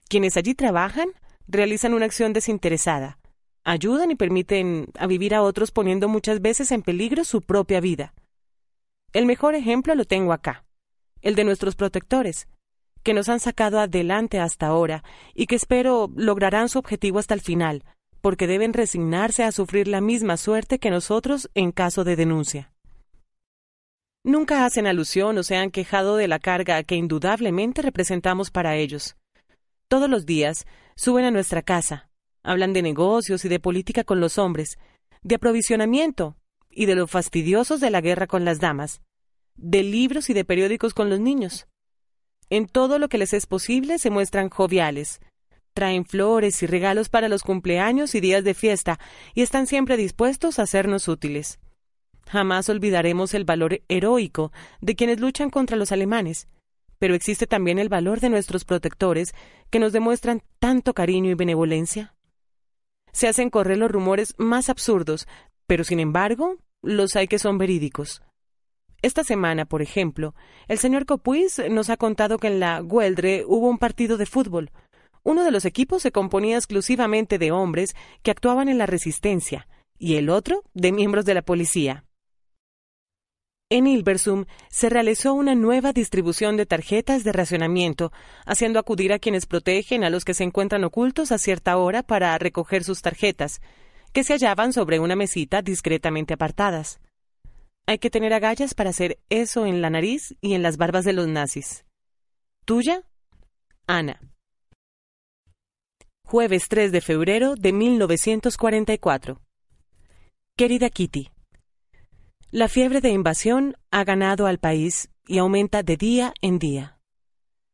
Quienes allí trabajan realizan una acción desinteresada, ayudan y permiten a vivir a otros poniendo muchas veces en peligro su propia vida. El mejor ejemplo lo tengo acá, el de nuestros protectores, que nos han sacado adelante hasta ahora y que espero lograrán su objetivo hasta el final, porque deben resignarse a sufrir la misma suerte que nosotros en caso de denuncia. Nunca hacen alusión o se han quejado de la carga que indudablemente representamos para ellos. Todos los días suben a nuestra casa, hablan de negocios y de política con los hombres, de aprovisionamiento y de los fastidiosos de la guerra con las damas, de libros y de periódicos con los niños. En todo lo que les es posible se muestran joviales, traen flores y regalos para los cumpleaños y días de fiesta y están siempre dispuestos a hacernos útiles. Jamás olvidaremos el valor heroico de quienes luchan contra los alemanes, pero existe también el valor de nuestros protectores que nos demuestran tanto cariño y benevolencia. Se hacen correr los rumores más absurdos, pero sin embargo, los hay que son verídicos. Esta semana, por ejemplo, el señor Copuis nos ha contado que en la Gueldre hubo un partido de fútbol. Uno de los equipos se componía exclusivamente de hombres que actuaban en la resistencia y el otro de miembros de la policía. En Hilversum se realizó una nueva distribución de tarjetas de racionamiento, haciendo acudir a quienes protegen a los que se encuentran ocultos a cierta hora para recoger sus tarjetas, que se hallaban sobre una mesita discretamente apartadas. Hay que tener agallas para hacer eso en la nariz y en las barbas de los nazis. Tuya, Ana. Jueves 3 de febrero de 1944. Querida Kitty, la fiebre de invasión ha ganado al país y aumenta de día en día.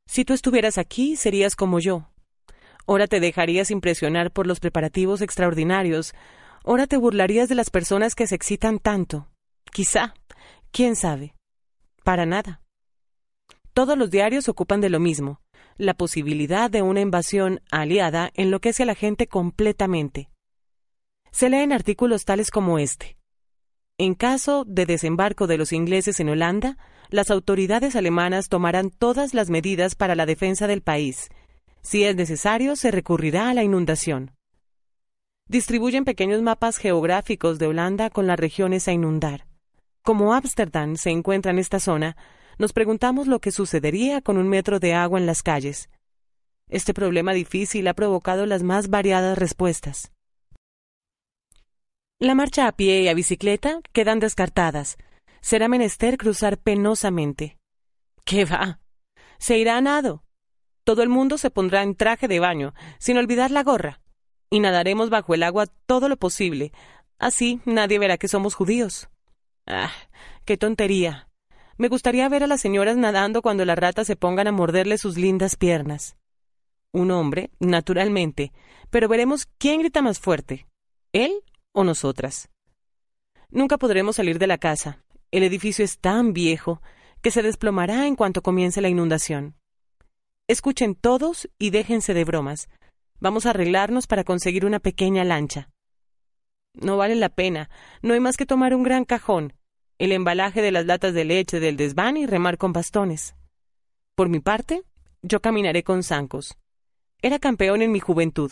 Si tú estuvieras aquí, serías como yo. Ahora te dejarías impresionar por los preparativos extraordinarios. Ahora te burlarías de las personas que se excitan tanto. Quizá, quién sabe. Para nada. Todos los diarios ocupan de lo mismo. La posibilidad de una invasión aliada enloquece a la gente completamente. Se leen artículos tales como este. En caso de desembarco de los ingleses en Holanda, las autoridades alemanas tomarán todas las medidas para la defensa del país. Si es necesario, se recurrirá a la inundación. Distribuyen pequeños mapas geográficos de Holanda con las regiones a inundar. Como Ámsterdam se encuentra en esta zona, nos preguntamos lo que sucedería con un metro de agua en las calles. Este problema difícil ha provocado las más variadas respuestas. La marcha a pie y a bicicleta quedan descartadas. Será menester cruzar penosamente. ¿Qué va? Se irá a nado. Todo el mundo se pondrá en traje de baño, sin olvidar la gorra, y nadaremos bajo el agua todo lo posible. Así nadie verá que somos judíos. Ah, qué tontería. Me gustaría ver a las señoras nadando cuando las ratas se pongan a morderle sus lindas piernas. Un hombre, naturalmente, pero veremos quién grita más fuerte, él o nosotras. Nunca podremos salir de la casa. El edificio es tan viejo que se desplomará en cuanto comience la inundación. Escuchen todos y déjense de bromas. Vamos a arreglarnos para conseguir una pequeña lancha. No vale la pena. No hay más que tomar un gran cajón, el embalaje de las latas de leche del desván y remar con bastones. Por mi parte, yo caminaré con zancos. Era campeón en mi juventud.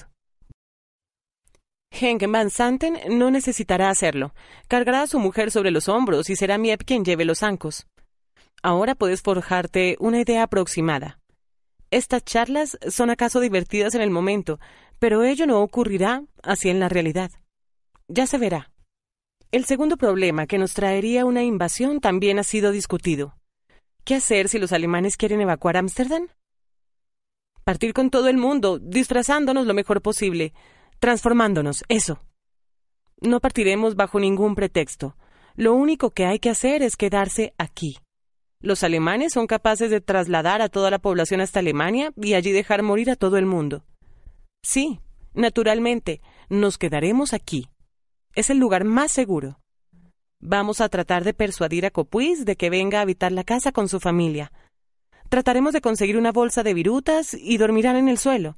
Henk Van Santen no necesitará hacerlo. Cargará a su mujer sobre los hombros y será Miep quien lleve los zancos. Ahora puedes forjarte una idea aproximada. Estas charlas son acaso divertidas en el momento, pero ello no ocurrirá así en la realidad. Ya se verá. El segundo problema que nos traería una invasión también ha sido discutido. ¿Qué hacer si los alemanes quieren evacuar Ámsterdam? Partir con todo el mundo, disfrazándonos lo mejor posible, transformándonos, eso. No partiremos bajo ningún pretexto. Lo único que hay que hacer es quedarse aquí. Los alemanes son capaces de trasladar a toda la población hasta Alemania y allí dejar morir a todo el mundo. Sí, naturalmente, nos quedaremos aquí. Es el lugar más seguro. Vamos a tratar de persuadir a Copuis de que venga a habitar la casa con su familia. Trataremos de conseguir una bolsa de virutas y dormirán en el suelo.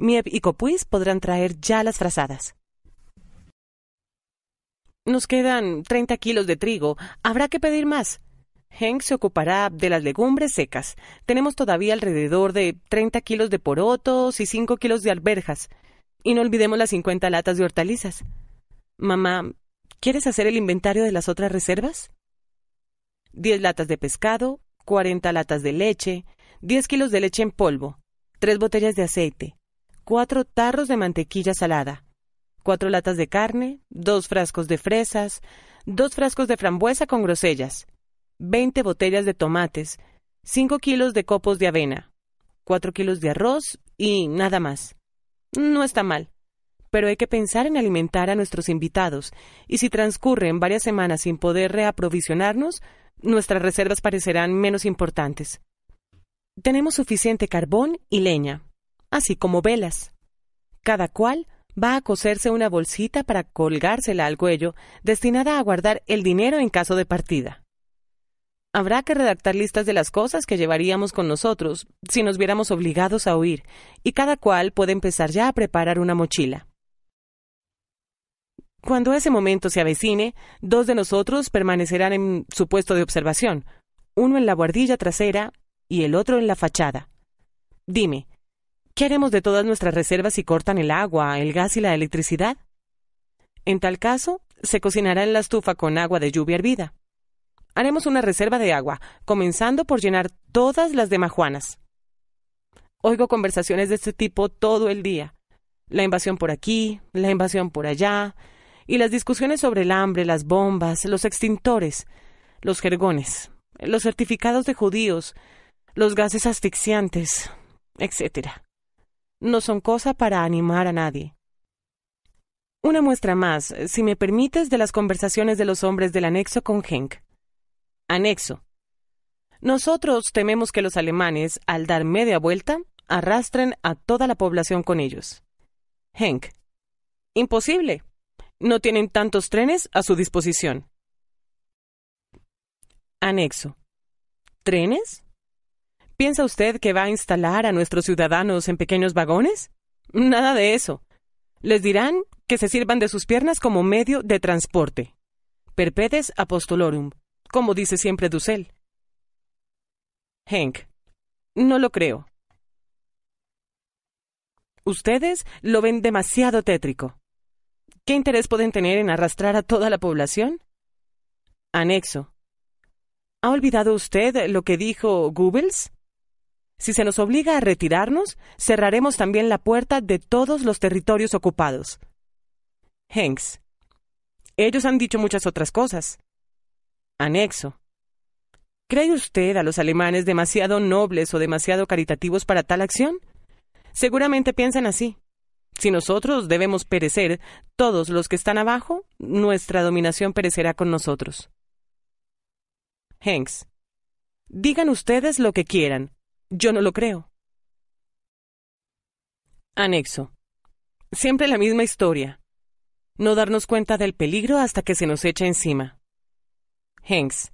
Miep y Copuis podrán traer ya las frazadas. Nos quedan 30 kilos de trigo. Habrá que pedir más. Henk se ocupará de las legumbres secas. Tenemos todavía alrededor de 30 kilos de porotos y 5 kilos de alberjas. Y no olvidemos las 50 latas de hortalizas. Mamá, ¿quieres hacer el inventario de las otras reservas? 10 latas de pescado, 40 latas de leche, 10 kilos de leche en polvo, 3 botellas de aceite, cuatro tarros de mantequilla salada, cuatro latas de carne, dos frascos de fresas, dos frascos de frambuesa con grosellas, 20 botellas de tomates, 5 kilos de copos de avena, 4 kilos de arroz y nada más. No está mal, pero hay que pensar en alimentar a nuestros invitados, y si transcurren varias semanas sin poder reaprovisionarnos, nuestras reservas parecerán menos importantes. Tenemos suficiente carbón y leña, así como velas. Cada cual va a coserse una bolsita para colgársela al cuello, destinada a guardar el dinero en caso de partida. Habrá que redactar listas de las cosas que llevaríamos con nosotros si nos viéramos obligados a huir, y cada cual puede empezar ya a preparar una mochila. Cuando ese momento se avecine, dos de nosotros permanecerán en su puesto de observación, uno en la guardilla trasera y el otro en la fachada. Dime, ¿Qué haremos de todas nuestras reservas si cortan el agua, el gas y la electricidad? En tal caso, se cocinará en la estufa con agua de lluvia hervida. Haremos una reserva de agua, comenzando por llenar todas las de majuanas. Oigo conversaciones de este tipo todo el día. La invasión por aquí, la invasión por allá, y las discusiones sobre el hambre, las bombas, los extintores, los jergones, los certificados de judíos, los gases asfixiantes, etc no son cosa para animar a nadie. Una muestra más, si me permites, de las conversaciones de los hombres del anexo con Henk. Anexo. Nosotros tememos que los alemanes, al dar media vuelta, arrastren a toda la población con ellos. Henk. Imposible. No tienen tantos trenes a su disposición. Anexo. ¿Trenes? ¿Piensa usted que va a instalar a nuestros ciudadanos en pequeños vagones? Nada de eso. Les dirán que se sirvan de sus piernas como medio de transporte. Perpedes apostolorum, como dice siempre Dussel. Henk, no lo creo. Ustedes lo ven demasiado tétrico. ¿Qué interés pueden tener en arrastrar a toda la población? Anexo. ¿Ha olvidado usted lo que dijo Googles? Si se nos obliga a retirarnos, cerraremos también la puerta de todos los territorios ocupados. Hanks. Ellos han dicho muchas otras cosas. Anexo. ¿Cree usted a los alemanes demasiado nobles o demasiado caritativos para tal acción? Seguramente piensan así. Si nosotros debemos perecer, todos los que están abajo, nuestra dominación perecerá con nosotros. Hanks. Digan ustedes lo que quieran, yo no lo creo. Anexo. Siempre la misma historia. No darnos cuenta del peligro hasta que se nos echa encima. Hanks.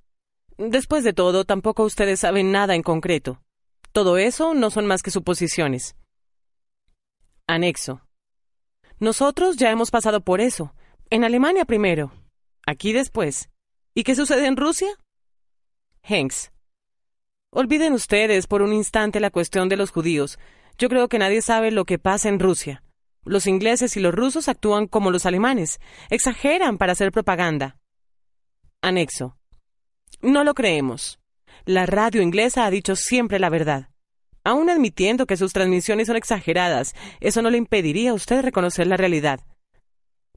Después de todo, tampoco ustedes saben nada en concreto. Todo eso no son más que suposiciones. Anexo. Nosotros ya hemos pasado por eso. En Alemania primero. Aquí después. ¿Y qué sucede en Rusia? Hanks. Olviden ustedes por un instante la cuestión de los judíos. Yo creo que nadie sabe lo que pasa en Rusia. Los ingleses y los rusos actúan como los alemanes, exageran para hacer propaganda. Anexo. No lo creemos. La radio inglesa ha dicho siempre la verdad. Aún admitiendo que sus transmisiones son exageradas, eso no le impediría a usted reconocer la realidad.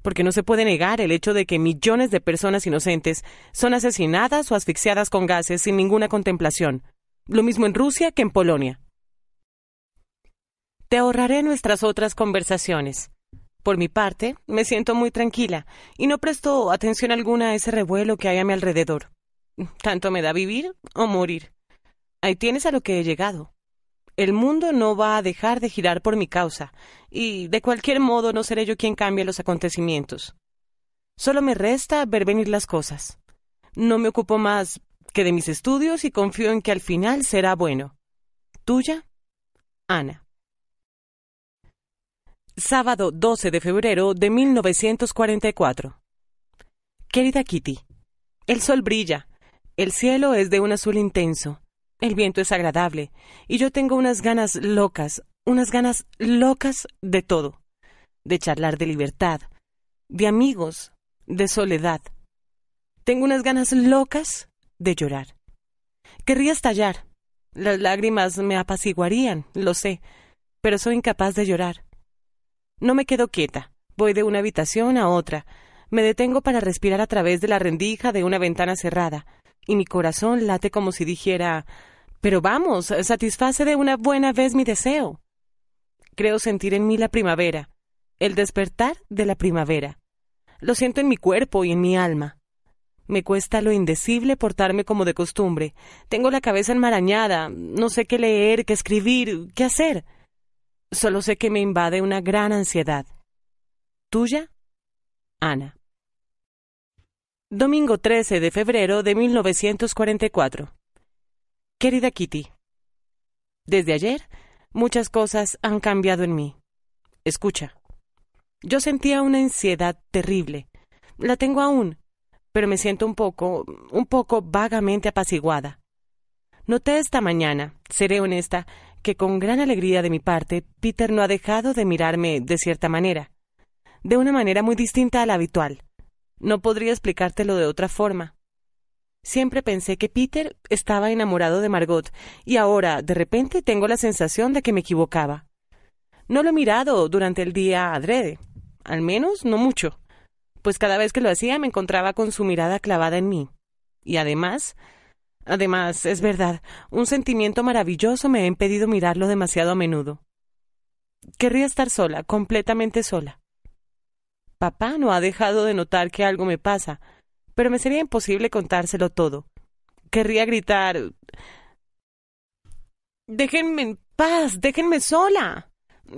Porque no se puede negar el hecho de que millones de personas inocentes son asesinadas o asfixiadas con gases sin ninguna contemplación. Lo mismo en Rusia que en Polonia. Te ahorraré nuestras otras conversaciones. Por mi parte, me siento muy tranquila y no presto atención alguna a ese revuelo que hay a mi alrededor. Tanto me da vivir o morir. Ahí tienes a lo que he llegado. El mundo no va a dejar de girar por mi causa, y de cualquier modo no seré yo quien cambie los acontecimientos. Solo me resta ver venir las cosas. No me ocupo más que de mis estudios y confío en que al final será bueno. Tuya, Ana. Sábado 12 de febrero de 1944. Querida Kitty, el sol brilla, el cielo es de un azul intenso, el viento es agradable, y yo tengo unas ganas locas, unas ganas locas de todo, de charlar de libertad, de amigos, de soledad. Tengo unas ganas locas de llorar. Querría estallar. Las lágrimas me apaciguarían, lo sé, pero soy incapaz de llorar. No me quedo quieta. Voy de una habitación a otra. Me detengo para respirar a través de la rendija de una ventana cerrada, y mi corazón late como si dijera Pero vamos, satisface de una buena vez mi deseo. Creo sentir en mí la primavera, el despertar de la primavera. Lo siento en mi cuerpo y en mi alma. Me cuesta lo indecible portarme como de costumbre. Tengo la cabeza enmarañada, no sé qué leer, qué escribir, qué hacer. Solo sé que me invade una gran ansiedad. Tuya, Ana. Domingo 13 de febrero de 1944. Querida Kitty, desde ayer muchas cosas han cambiado en mí. Escucha. Yo sentía una ansiedad terrible. La tengo aún, pero me siento un poco, un poco vagamente apaciguada. Noté esta mañana, seré honesta, que con gran alegría de mi parte, Peter no ha dejado de mirarme de cierta manera, de una manera muy distinta a la habitual. No podría explicártelo de otra forma. Siempre pensé que Peter estaba enamorado de Margot, y ahora, de repente, tengo la sensación de que me equivocaba. No lo he mirado durante el día adrede, al menos no mucho pues cada vez que lo hacía me encontraba con su mirada clavada en mí. Y además, además, es verdad, un sentimiento maravilloso me ha impedido mirarlo demasiado a menudo. Querría estar sola, completamente sola. Papá no ha dejado de notar que algo me pasa, pero me sería imposible contárselo todo. Querría gritar Déjenme en paz, déjenme sola.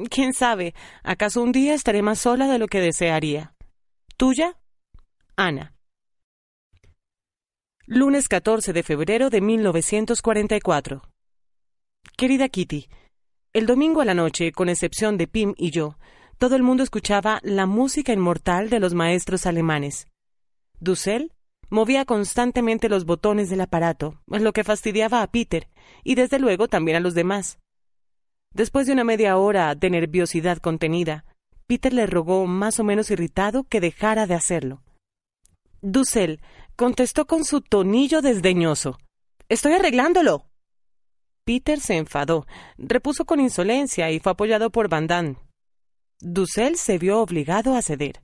Quién sabe, acaso un día estaré más sola de lo que desearía. Tuya, Ana. Lunes 14 de febrero de 1944. Querida Kitty, el domingo a la noche, con excepción de Pim y yo, todo el mundo escuchaba la música inmortal de los maestros alemanes. Dussel movía constantemente los botones del aparato, lo que fastidiaba a Peter y desde luego también a los demás. Después de una media hora de nerviosidad contenida, Peter le rogó, más o menos irritado, que dejara de hacerlo. Dussel contestó con su tonillo desdeñoso. Estoy arreglándolo. Peter se enfadó, repuso con insolencia y fue apoyado por Van Damme. Dussel se vio obligado a ceder.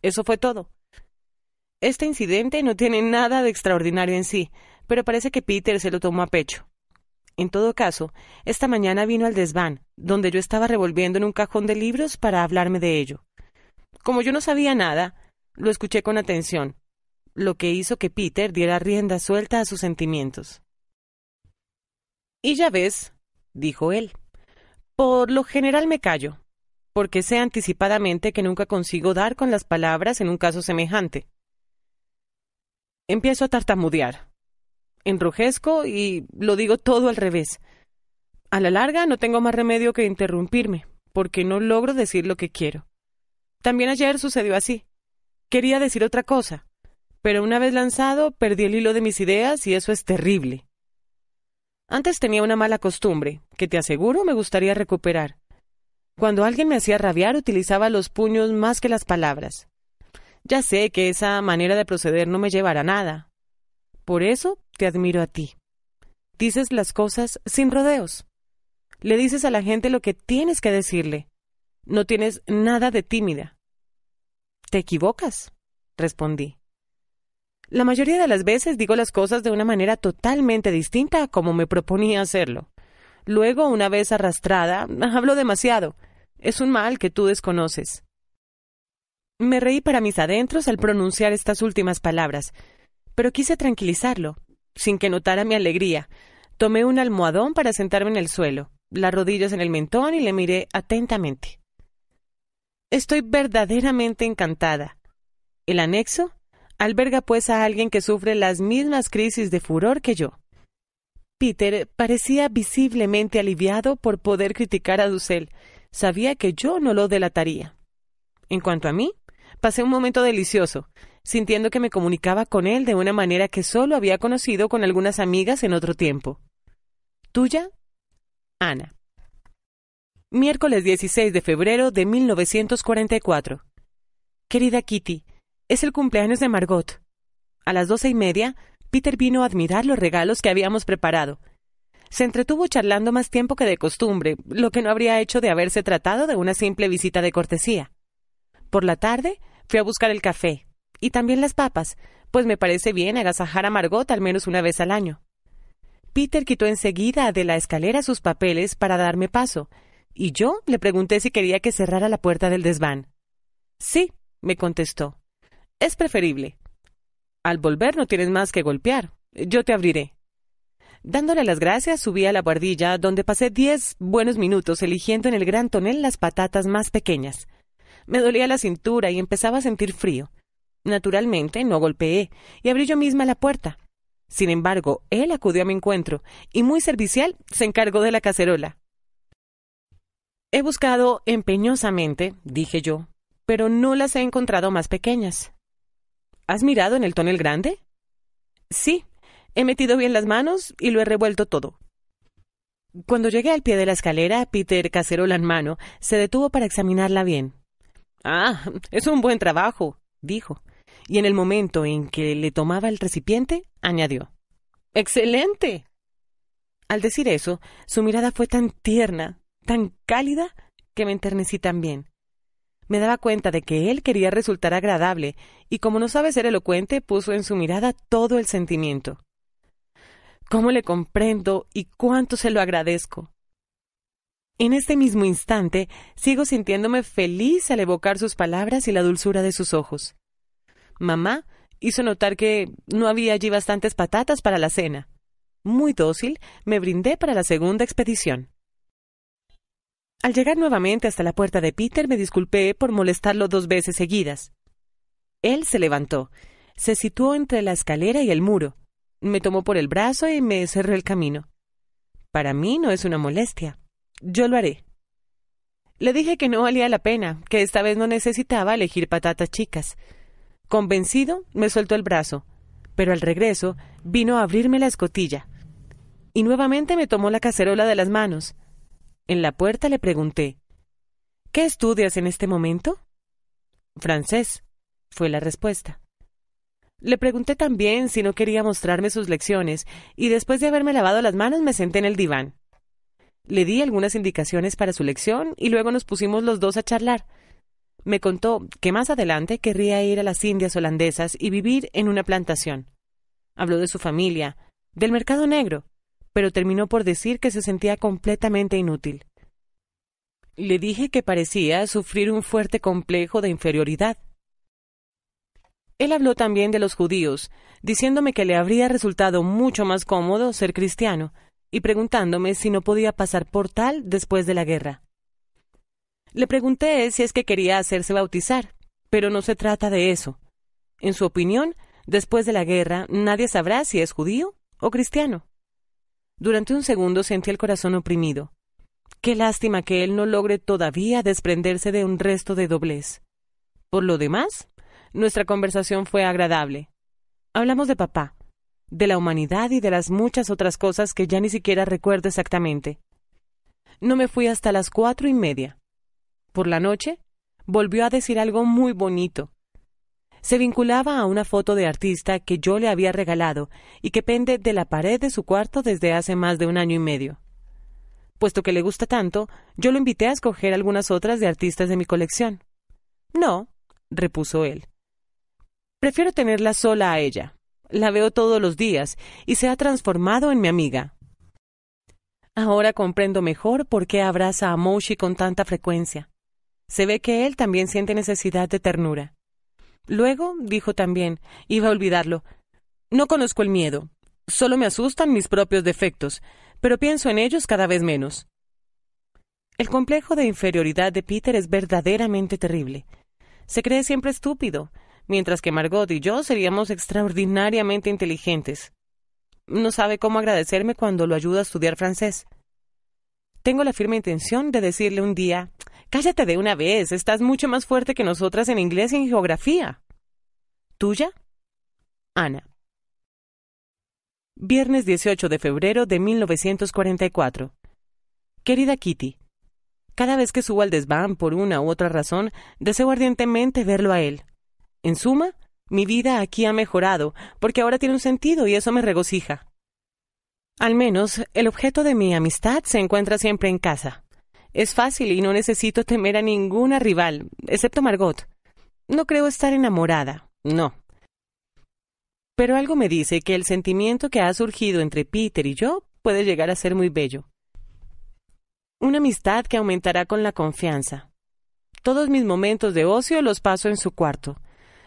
Eso fue todo. Este incidente no tiene nada de extraordinario en sí, pero parece que Peter se lo tomó a pecho. En todo caso, esta mañana vino al desván, donde yo estaba revolviendo en un cajón de libros para hablarme de ello. Como yo no sabía nada, lo escuché con atención, lo que hizo que Peter diera rienda suelta a sus sentimientos. Y ya ves, dijo él, por lo general me callo, porque sé anticipadamente que nunca consigo dar con las palabras en un caso semejante. Empiezo a tartamudear, enrojezco y lo digo todo al revés. A la larga no tengo más remedio que interrumpirme, porque no logro decir lo que quiero. También ayer sucedió así. Quería decir otra cosa, pero una vez lanzado perdí el hilo de mis ideas y eso es terrible. Antes tenía una mala costumbre, que te aseguro me gustaría recuperar. Cuando alguien me hacía rabiar utilizaba los puños más que las palabras. Ya sé que esa manera de proceder no me llevará nada. Por eso te admiro a ti. Dices las cosas sin rodeos. Le dices a la gente lo que tienes que decirle. No tienes nada de tímida. Te equivocas, respondí. La mayoría de las veces digo las cosas de una manera totalmente distinta a como me proponía hacerlo. Luego, una vez arrastrada, hablo demasiado. Es un mal que tú desconoces. Me reí para mis adentros al pronunciar estas últimas palabras, pero quise tranquilizarlo sin que notara mi alegría. Tomé un almohadón para sentarme en el suelo, las rodillas en el mentón y le miré atentamente. Estoy verdaderamente encantada. El anexo alberga pues a alguien que sufre las mismas crisis de furor que yo. Peter parecía visiblemente aliviado por poder criticar a Dussel. Sabía que yo no lo delataría. En cuanto a mí, pasé un momento delicioso sintiendo que me comunicaba con él de una manera que solo había conocido con algunas amigas en otro tiempo. Tuya, Ana. Miércoles 16 de febrero de 1944. Querida Kitty, es el cumpleaños de Margot. A las doce y media, Peter vino a admirar los regalos que habíamos preparado. Se entretuvo charlando más tiempo que de costumbre, lo que no habría hecho de haberse tratado de una simple visita de cortesía. Por la tarde, fui a buscar el café y también las papas, pues me parece bien agasajar a Margot al menos una vez al año. Peter quitó enseguida de la escalera sus papeles para darme paso, y yo le pregunté si quería que cerrara la puerta del desván. Sí, me contestó. Es preferible. Al volver no tienes más que golpear. Yo te abriré. Dándole las gracias, subí a la guardilla, donde pasé diez buenos minutos eligiendo en el gran tonel las patatas más pequeñas. Me dolía la cintura y empezaba a sentir frío. Naturalmente, no golpeé y abrí yo misma la puerta. Sin embargo, él acudió a mi encuentro y muy servicial se encargó de la cacerola. He buscado empeñosamente, dije yo, pero no las he encontrado más pequeñas. ¿Has mirado en el tonel grande? Sí, he metido bien las manos y lo he revuelto todo. Cuando llegué al pie de la escalera, Peter, cacerola en mano, se detuvo para examinarla bien. Ah, es un buen trabajo, dijo y en el momento en que le tomaba el recipiente, añadió Excelente. Al decir eso, su mirada fue tan tierna, tan cálida, que me enternecí también. Me daba cuenta de que él quería resultar agradable, y como no sabe ser elocuente, puso en su mirada todo el sentimiento. ¿Cómo le comprendo y cuánto se lo agradezco? En este mismo instante, sigo sintiéndome feliz al evocar sus palabras y la dulzura de sus ojos. Mamá hizo notar que no había allí bastantes patatas para la cena. Muy dócil, me brindé para la segunda expedición. Al llegar nuevamente hasta la puerta de Peter me disculpé por molestarlo dos veces seguidas. Él se levantó, se situó entre la escalera y el muro, me tomó por el brazo y me cerró el camino. Para mí no es una molestia. Yo lo haré. Le dije que no valía la pena, que esta vez no necesitaba elegir patatas chicas. Convencido, me soltó el brazo, pero al regreso vino a abrirme la escotilla. Y nuevamente me tomó la cacerola de las manos. En la puerta le pregunté, ¿Qué estudias en este momento? Francés, fue la respuesta. Le pregunté también si no quería mostrarme sus lecciones, y después de haberme lavado las manos me senté en el diván. Le di algunas indicaciones para su lección y luego nos pusimos los dos a charlar me contó que más adelante querría ir a las Indias holandesas y vivir en una plantación. Habló de su familia, del mercado negro, pero terminó por decir que se sentía completamente inútil. Le dije que parecía sufrir un fuerte complejo de inferioridad. Él habló también de los judíos, diciéndome que le habría resultado mucho más cómodo ser cristiano, y preguntándome si no podía pasar por tal después de la guerra. Le pregunté si es que quería hacerse bautizar, pero no se trata de eso. En su opinión, después de la guerra, nadie sabrá si es judío o cristiano. Durante un segundo sentí el corazón oprimido. Qué lástima que él no logre todavía desprenderse de un resto de doblez. Por lo demás, nuestra conversación fue agradable. Hablamos de papá, de la humanidad y de las muchas otras cosas que ya ni siquiera recuerdo exactamente. No me fui hasta las cuatro y media. Por la noche, volvió a decir algo muy bonito. Se vinculaba a una foto de artista que yo le había regalado y que pende de la pared de su cuarto desde hace más de un año y medio. Puesto que le gusta tanto, yo lo invité a escoger algunas otras de artistas de mi colección. No, repuso él. Prefiero tenerla sola a ella. La veo todos los días y se ha transformado en mi amiga. Ahora comprendo mejor por qué abraza a Moshi con tanta frecuencia. Se ve que él también siente necesidad de ternura. Luego, dijo también, iba a olvidarlo. No conozco el miedo. Solo me asustan mis propios defectos, pero pienso en ellos cada vez menos. El complejo de inferioridad de Peter es verdaderamente terrible. Se cree siempre estúpido, mientras que Margot y yo seríamos extraordinariamente inteligentes. No sabe cómo agradecerme cuando lo ayuda a estudiar francés. Tengo la firme intención de decirle un día Cállate de una vez, estás mucho más fuerte que nosotras en inglés y en geografía. Tuya, Ana. Viernes 18 de febrero de 1944. Querida Kitty, cada vez que subo al desván por una u otra razón, deseo ardientemente verlo a él. En suma, mi vida aquí ha mejorado, porque ahora tiene un sentido y eso me regocija. Al menos, el objeto de mi amistad se encuentra siempre en casa. Es fácil y no necesito temer a ninguna rival, excepto Margot. No creo estar enamorada, no. Pero algo me dice que el sentimiento que ha surgido entre Peter y yo puede llegar a ser muy bello. Una amistad que aumentará con la confianza. Todos mis momentos de ocio los paso en su cuarto.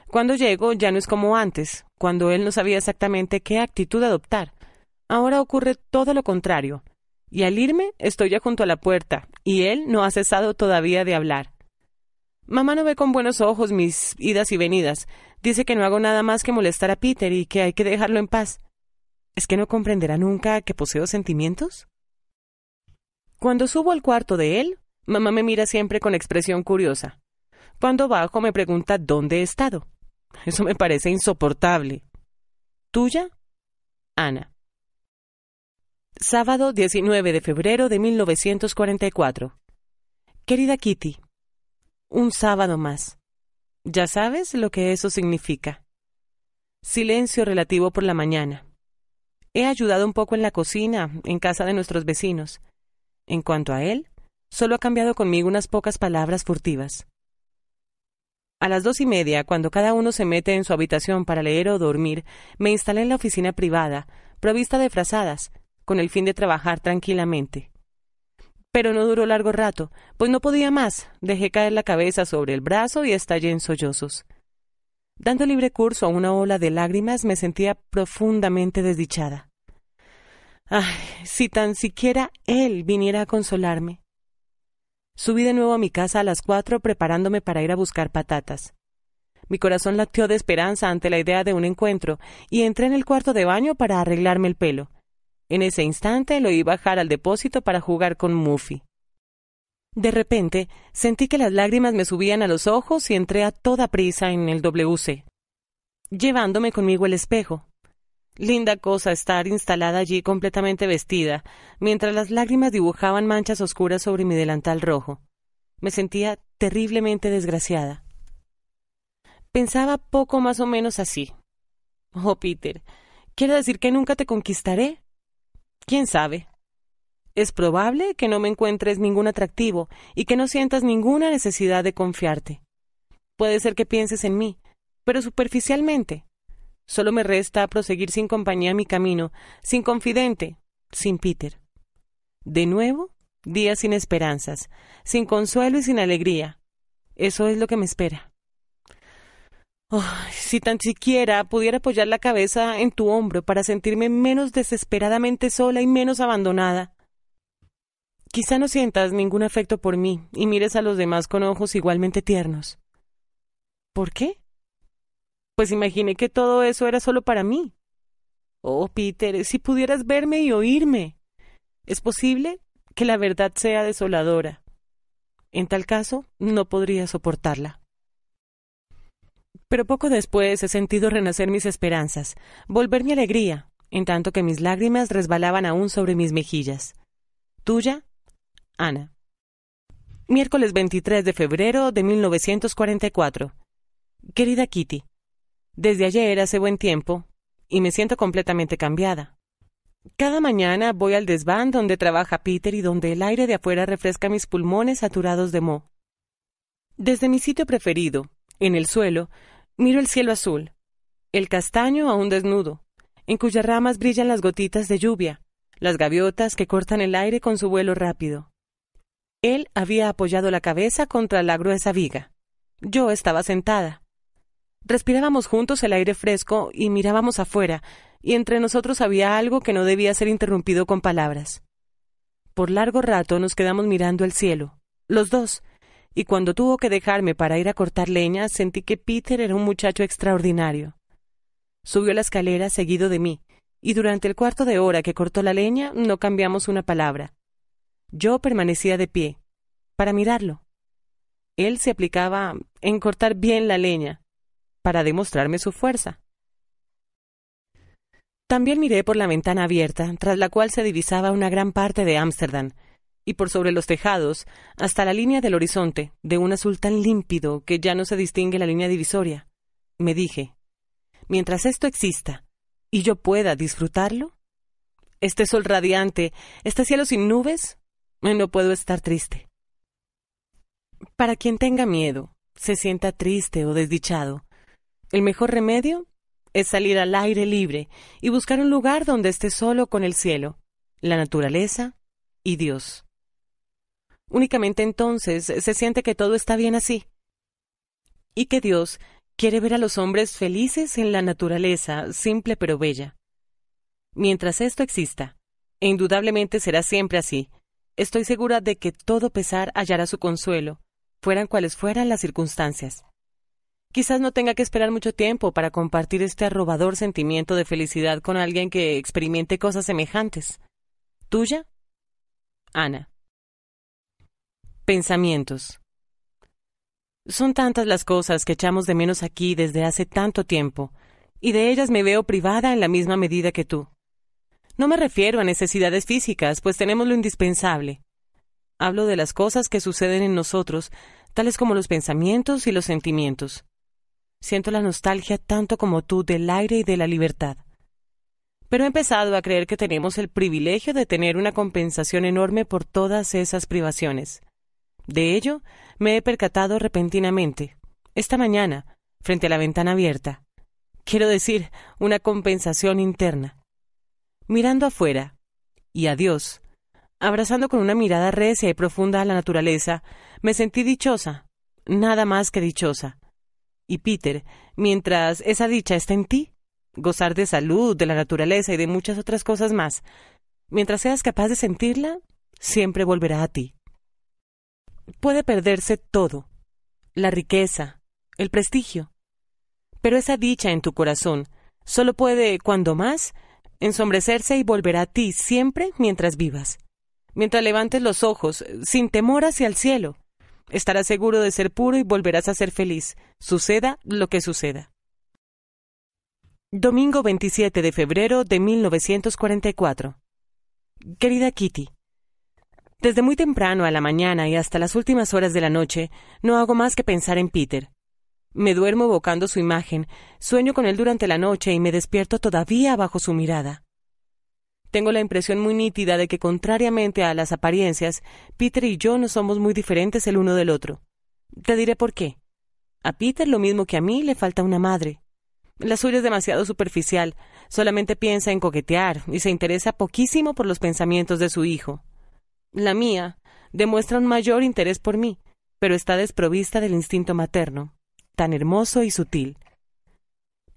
Cuando llego ya no es como antes, cuando él no sabía exactamente qué actitud adoptar. Ahora ocurre todo lo contrario y al irme estoy ya junto a la puerta, y él no ha cesado todavía de hablar. Mamá no ve con buenos ojos mis idas y venidas. Dice que no hago nada más que molestar a Peter y que hay que dejarlo en paz. ¿Es que no comprenderá nunca que poseo sentimientos? Cuando subo al cuarto de él, mamá me mira siempre con expresión curiosa. Cuando bajo me pregunta dónde he estado. Eso me parece insoportable. ¿Tuya? Ana. Sábado 19 de febrero de 1944. Querida Kitty, un sábado más. Ya sabes lo que eso significa. Silencio relativo por la mañana. He ayudado un poco en la cocina, en casa de nuestros vecinos. En cuanto a él, solo ha cambiado conmigo unas pocas palabras furtivas. A las dos y media, cuando cada uno se mete en su habitación para leer o dormir, me instalé en la oficina privada, provista de frazadas, con el fin de trabajar tranquilamente. Pero no duró largo rato, pues no podía más. Dejé caer la cabeza sobre el brazo y estallé en sollozos. Dando libre curso a una ola de lágrimas, me sentía profundamente desdichada. Ay, si tan siquiera él viniera a consolarme. Subí de nuevo a mi casa a las cuatro preparándome para ir a buscar patatas. Mi corazón latió de esperanza ante la idea de un encuentro y entré en el cuarto de baño para arreglarme el pelo. En ese instante lo oí bajar al depósito para jugar con Muffy. De repente, sentí que las lágrimas me subían a los ojos y entré a toda prisa en el WC, llevándome conmigo el espejo. Linda cosa estar instalada allí completamente vestida, mientras las lágrimas dibujaban manchas oscuras sobre mi delantal rojo. Me sentía terriblemente desgraciada. Pensaba poco más o menos así. Oh, Peter, ¿quiere decir que nunca te conquistaré? ¿Quién sabe? Es probable que no me encuentres ningún atractivo y que no sientas ninguna necesidad de confiarte. Puede ser que pienses en mí, pero superficialmente. Solo me resta proseguir sin compañía mi camino, sin confidente, sin Peter. De nuevo, días sin esperanzas, sin consuelo y sin alegría. Eso es lo que me espera si tan siquiera pudiera apoyar la cabeza en tu hombro para sentirme menos desesperadamente sola y menos abandonada. Quizá no sientas ningún afecto por mí y mires a los demás con ojos igualmente tiernos. ¿Por qué? Pues imaginé que todo eso era solo para mí. Oh, Peter, si pudieras verme y oírme. Es posible que la verdad sea desoladora. En tal caso, no podría soportarla. Pero poco después he sentido renacer mis esperanzas, volver mi alegría, en tanto que mis lágrimas resbalaban aún sobre mis mejillas. Tuya, Ana. Miércoles 23 de febrero de 1944. Querida Kitty, desde ayer hace buen tiempo, y me siento completamente cambiada. Cada mañana voy al desván donde trabaja Peter y donde el aire de afuera refresca mis pulmones saturados de moho. Desde mi sitio preferido, en el suelo, Miro el cielo azul, el castaño aún desnudo, en cuyas ramas brillan las gotitas de lluvia, las gaviotas que cortan el aire con su vuelo rápido. Él había apoyado la cabeza contra la gruesa viga. Yo estaba sentada. Respirábamos juntos el aire fresco y mirábamos afuera, y entre nosotros había algo que no debía ser interrumpido con palabras. Por largo rato nos quedamos mirando el cielo, los dos, y cuando tuvo que dejarme para ir a cortar leña, sentí que Peter era un muchacho extraordinario. Subió la escalera seguido de mí, y durante el cuarto de hora que cortó la leña no cambiamos una palabra. Yo permanecía de pie, para mirarlo. Él se aplicaba en cortar bien la leña, para demostrarme su fuerza. También miré por la ventana abierta, tras la cual se divisaba una gran parte de Ámsterdam, y por sobre los tejados, hasta la línea del horizonte, de un azul tan límpido que ya no se distingue la línea divisoria. Me dije, mientras esto exista, y yo pueda disfrutarlo, este sol radiante, este cielo sin nubes, eh, no puedo estar triste. Para quien tenga miedo, se sienta triste o desdichado, el mejor remedio es salir al aire libre y buscar un lugar donde esté solo con el cielo, la naturaleza y Dios. Únicamente entonces se siente que todo está bien así. Y que Dios quiere ver a los hombres felices en la naturaleza, simple pero bella. Mientras esto exista, e indudablemente será siempre así, estoy segura de que todo pesar hallará su consuelo, fueran cuales fueran las circunstancias. Quizás no tenga que esperar mucho tiempo para compartir este arrobador sentimiento de felicidad con alguien que experimente cosas semejantes. ¿Tuya? Ana. Pensamientos. Son tantas las cosas que echamos de menos aquí desde hace tanto tiempo, y de ellas me veo privada en la misma medida que tú. No me refiero a necesidades físicas, pues tenemos lo indispensable. Hablo de las cosas que suceden en nosotros, tales como los pensamientos y los sentimientos. Siento la nostalgia tanto como tú del aire y de la libertad. Pero he empezado a creer que tenemos el privilegio de tener una compensación enorme por todas esas privaciones. De ello me he percatado repentinamente, esta mañana, frente a la ventana abierta. Quiero decir, una compensación interna. Mirando afuera, y a Dios, abrazando con una mirada recia y profunda a la naturaleza, me sentí dichosa, nada más que dichosa. Y Peter, mientras esa dicha está en ti, gozar de salud, de la naturaleza y de muchas otras cosas más, mientras seas capaz de sentirla, siempre volverá a ti. Puede perderse todo, la riqueza, el prestigio, pero esa dicha en tu corazón solo puede, cuando más, ensombrecerse y volver a ti siempre mientras vivas. Mientras levantes los ojos, sin temor hacia el cielo, estarás seguro de ser puro y volverás a ser feliz, suceda lo que suceda. Domingo 27 de febrero de 1944. Querida Kitty, desde muy temprano a la mañana y hasta las últimas horas de la noche, no hago más que pensar en Peter. Me duermo evocando su imagen, sueño con él durante la noche y me despierto todavía bajo su mirada. Tengo la impresión muy nítida de que, contrariamente a las apariencias, Peter y yo no somos muy diferentes el uno del otro. Te diré por qué. A Peter lo mismo que a mí le falta una madre. La suya es demasiado superficial, solamente piensa en coquetear y se interesa poquísimo por los pensamientos de su hijo la mía, demuestra un mayor interés por mí, pero está desprovista del instinto materno, tan hermoso y sutil.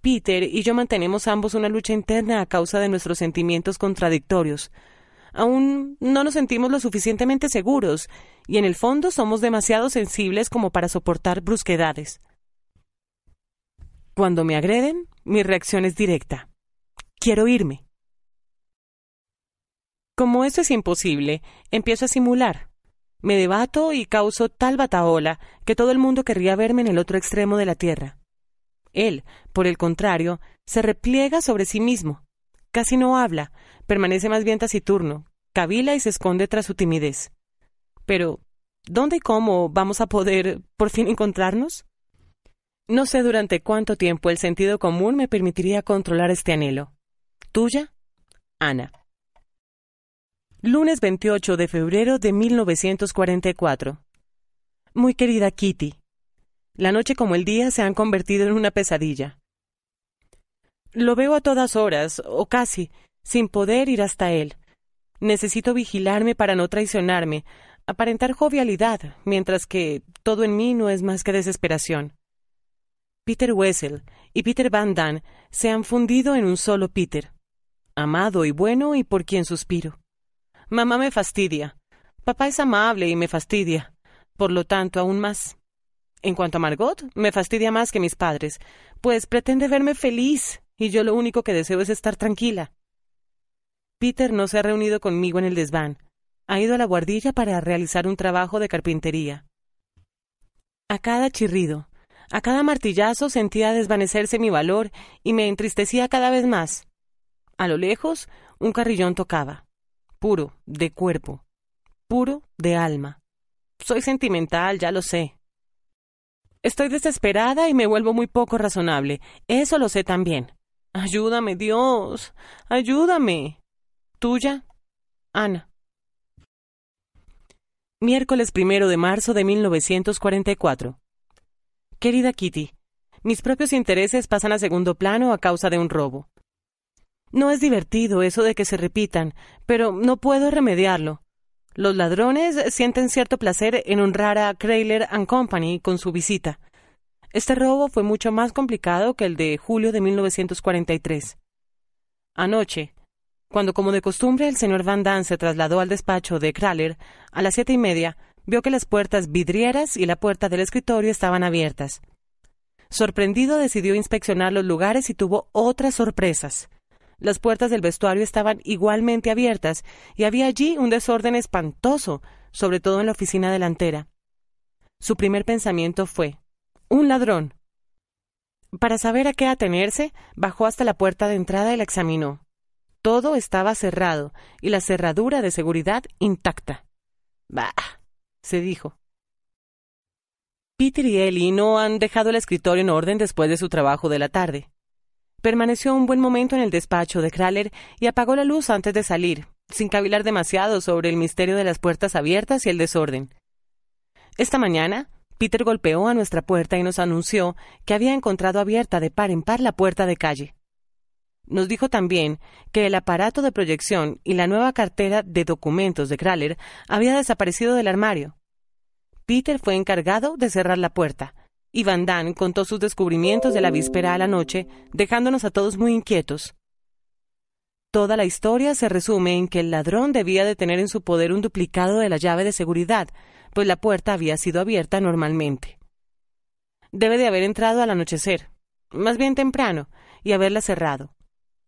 Peter y yo mantenemos ambos una lucha interna a causa de nuestros sentimientos contradictorios. Aún no nos sentimos lo suficientemente seguros, y en el fondo somos demasiado sensibles como para soportar brusquedades. Cuando me agreden, mi reacción es directa. Quiero irme. Como eso es imposible, empiezo a simular. Me debato y causo tal bataola que todo el mundo querría verme en el otro extremo de la Tierra. Él, por el contrario, se repliega sobre sí mismo. Casi no habla, permanece más bien taciturno, cavila y se esconde tras su timidez. Pero, ¿dónde y cómo vamos a poder por fin encontrarnos? No sé durante cuánto tiempo el sentido común me permitiría controlar este anhelo. Tuya, Ana. Lunes 28 de febrero de 1944. Muy querida Kitty, la noche como el día se han convertido en una pesadilla. Lo veo a todas horas, o casi, sin poder ir hasta él. Necesito vigilarme para no traicionarme, aparentar jovialidad, mientras que todo en mí no es más que desesperación. Peter Wessel y Peter Van Damme se han fundido en un solo Peter, amado y bueno y por quien suspiro. Mamá me fastidia. Papá es amable y me fastidia. Por lo tanto, aún más. En cuanto a Margot, me fastidia más que mis padres, pues pretende verme feliz, y yo lo único que deseo es estar tranquila. Peter no se ha reunido conmigo en el desván. Ha ido a la guardilla para realizar un trabajo de carpintería. A cada chirrido, a cada martillazo sentía desvanecerse mi valor y me entristecía cada vez más. A lo lejos, un carrillón tocaba puro, de cuerpo, puro de alma. Soy sentimental, ya lo sé. Estoy desesperada y me vuelvo muy poco razonable. Eso lo sé también. Ayúdame, Dios. Ayúdame. Tuya, Ana. Miércoles primero de marzo de 1944. Querida Kitty, mis propios intereses pasan a segundo plano a causa de un robo. No es divertido eso de que se repitan, pero no puedo remediarlo. Los ladrones sienten cierto placer en honrar a Crayler Company con su visita. Este robo fue mucho más complicado que el de julio de 1943. Anoche, cuando como de costumbre el señor Van Damme se trasladó al despacho de Kraler, a las siete y media vio que las puertas vidrieras y la puerta del escritorio estaban abiertas. Sorprendido decidió inspeccionar los lugares y tuvo otras sorpresas. Las puertas del vestuario estaban igualmente abiertas y había allí un desorden espantoso, sobre todo en la oficina delantera. Su primer pensamiento fue un ladrón. Para saber a qué atenerse, bajó hasta la puerta de entrada y la examinó. Todo estaba cerrado y la cerradura de seguridad intacta. Bah, se dijo. Peter y Ellie no han dejado el escritorio en orden después de su trabajo de la tarde. Permaneció un buen momento en el despacho de Kraler y apagó la luz antes de salir, sin cavilar demasiado sobre el misterio de las puertas abiertas y el desorden. Esta mañana, Peter golpeó a nuestra puerta y nos anunció que había encontrado abierta de par en par la puerta de calle. Nos dijo también que el aparato de proyección y la nueva cartera de documentos de Kraler había desaparecido del armario. Peter fue encargado de cerrar la puerta, y Van Damme contó sus descubrimientos de la víspera a la noche, dejándonos a todos muy inquietos. Toda la historia se resume en que el ladrón debía de tener en su poder un duplicado de la llave de seguridad, pues la puerta había sido abierta normalmente. Debe de haber entrado al anochecer, más bien temprano, y haberla cerrado.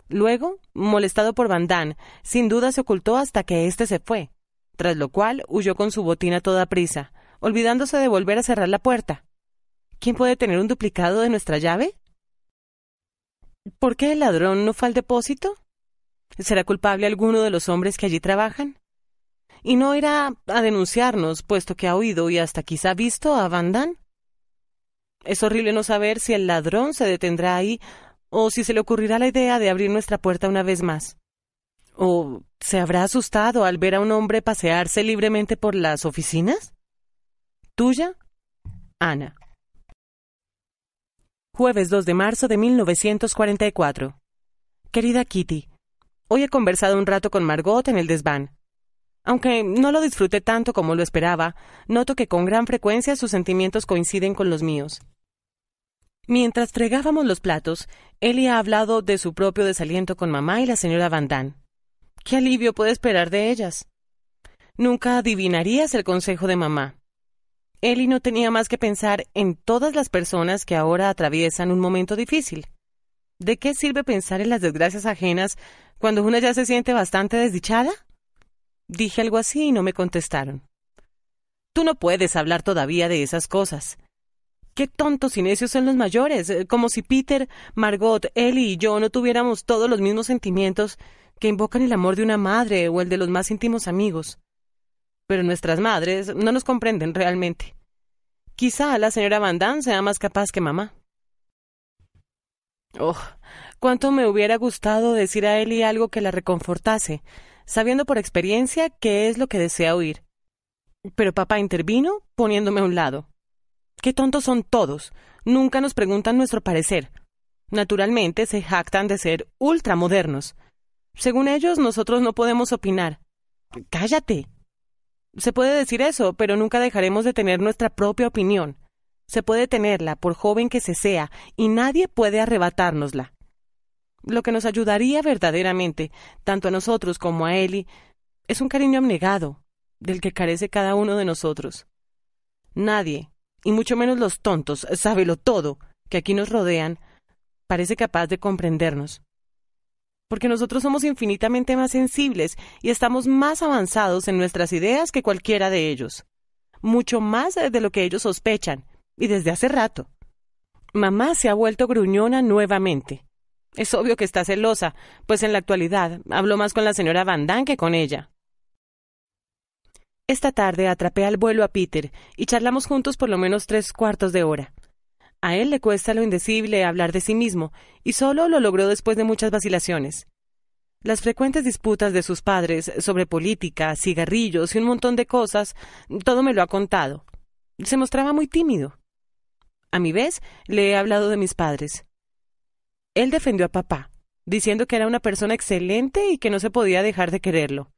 Luego, molestado por Van Damme, sin duda se ocultó hasta que éste se fue, tras lo cual huyó con su botín a toda prisa, olvidándose de volver a cerrar la puerta. ¿Quién puede tener un duplicado de nuestra llave? ¿Por qué el ladrón no fue al depósito? ¿Será culpable alguno de los hombres que allí trabajan? ¿Y no irá a denunciarnos, puesto que ha oído y hasta quizá visto a Van Es horrible no saber si el ladrón se detendrá ahí o si se le ocurrirá la idea de abrir nuestra puerta una vez más. ¿O se habrá asustado al ver a un hombre pasearse libremente por las oficinas? Tuya, Ana. Jueves 2 de marzo de 1944. Querida Kitty, hoy he conversado un rato con Margot en el desván. Aunque no lo disfruté tanto como lo esperaba, noto que con gran frecuencia sus sentimientos coinciden con los míos. Mientras fregábamos los platos, Eli ha hablado de su propio desaliento con mamá y la señora Van Damme. ¿Qué alivio puede esperar de ellas? Nunca adivinarías el consejo de mamá. Eli no tenía más que pensar en todas las personas que ahora atraviesan un momento difícil. ¿De qué sirve pensar en las desgracias ajenas cuando una ya se siente bastante desdichada? Dije algo así y no me contestaron. Tú no puedes hablar todavía de esas cosas. Qué tontos y necios son los mayores, eh, como si Peter, Margot, Ellie y yo no tuviéramos todos los mismos sentimientos que invocan el amor de una madre o el de los más íntimos amigos pero nuestras madres no nos comprenden realmente. Quizá la señora Van Damme sea más capaz que mamá. Oh, cuánto me hubiera gustado decir a Ellie algo que la reconfortase, sabiendo por experiencia qué es lo que desea oír. Pero papá intervino poniéndome a un lado. Qué tontos son todos. Nunca nos preguntan nuestro parecer. Naturalmente se jactan de ser ultramodernos. Según ellos, nosotros no podemos opinar. Cállate, se puede decir eso, pero nunca dejaremos de tener nuestra propia opinión. Se puede tenerla, por joven que se sea, y nadie puede arrebatárnosla. Lo que nos ayudaría verdaderamente, tanto a nosotros como a Eli, es un cariño abnegado, del que carece cada uno de nosotros. Nadie, y mucho menos los tontos, sábelo todo, que aquí nos rodean, parece capaz de comprendernos porque nosotros somos infinitamente más sensibles y estamos más avanzados en nuestras ideas que cualquiera de ellos, mucho más de lo que ellos sospechan, y desde hace rato. Mamá se ha vuelto gruñona nuevamente. Es obvio que está celosa, pues en la actualidad habló más con la señora Van Damme que con ella. Esta tarde atrapé al vuelo a Peter y charlamos juntos por lo menos tres cuartos de hora. A él le cuesta lo indecible hablar de sí mismo, y solo lo logró después de muchas vacilaciones. Las frecuentes disputas de sus padres sobre política, cigarrillos y un montón de cosas, todo me lo ha contado. Se mostraba muy tímido. A mi vez, le he hablado de mis padres. Él defendió a papá, diciendo que era una persona excelente y que no se podía dejar de quererlo.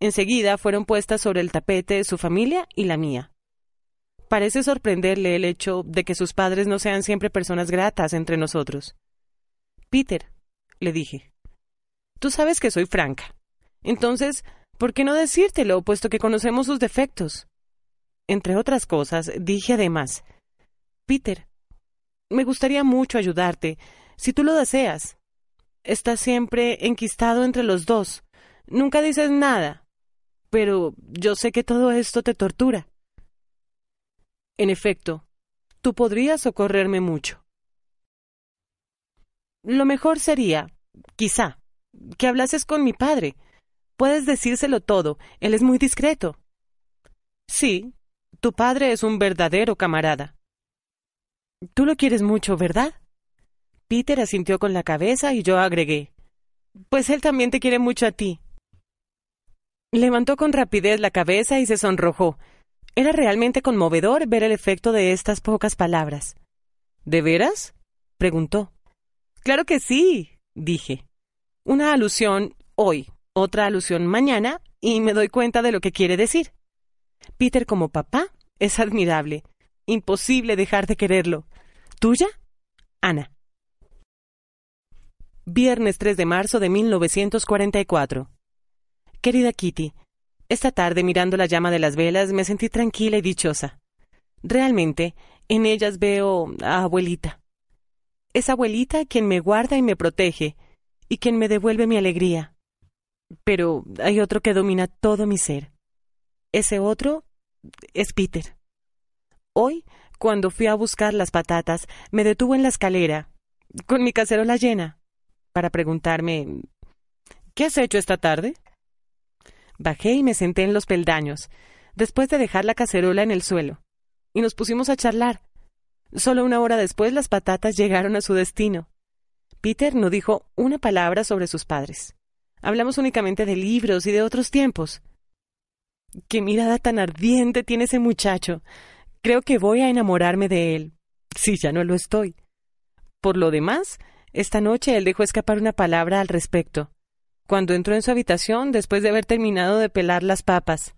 Enseguida fueron puestas sobre el tapete su familia y la mía parece sorprenderle el hecho de que sus padres no sean siempre personas gratas entre nosotros. Peter, le dije, tú sabes que soy franca. Entonces, ¿por qué no decírtelo, puesto que conocemos sus defectos? Entre otras cosas, dije además, Peter, me gustaría mucho ayudarte, si tú lo deseas. Estás siempre enquistado entre los dos. Nunca dices nada. Pero yo sé que todo esto te tortura. En efecto, tú podrías socorrerme mucho. Lo mejor sería, quizá, que hablases con mi padre. Puedes decírselo todo, él es muy discreto. Sí, tu padre es un verdadero camarada. Tú lo quieres mucho, ¿verdad? Peter asintió con la cabeza y yo agregué. Pues él también te quiere mucho a ti. Levantó con rapidez la cabeza y se sonrojó, era realmente conmovedor ver el efecto de estas pocas palabras. ¿De veras? preguntó. Claro que sí, dije. Una alusión hoy, otra alusión mañana, y me doy cuenta de lo que quiere decir. Peter como papá es admirable. Imposible dejar de quererlo. ¿Tuya? Ana. Viernes 3 de marzo de 1944. Querida Kitty, esta tarde, mirando la llama de las velas, me sentí tranquila y dichosa. Realmente, en ellas veo a abuelita. Es abuelita quien me guarda y me protege, y quien me devuelve mi alegría. Pero hay otro que domina todo mi ser. Ese otro es Peter. Hoy, cuando fui a buscar las patatas, me detuvo en la escalera, con mi cacerola llena, para preguntarme ¿Qué has hecho esta tarde? Bajé y me senté en los peldaños, después de dejar la cacerola en el suelo, y nos pusimos a charlar. Solo una hora después las patatas llegaron a su destino. Peter no dijo una palabra sobre sus padres. Hablamos únicamente de libros y de otros tiempos. Qué mirada tan ardiente tiene ese muchacho. Creo que voy a enamorarme de él, si ya no lo estoy. Por lo demás, esta noche él dejó escapar una palabra al respecto cuando entró en su habitación después de haber terminado de pelar las papas.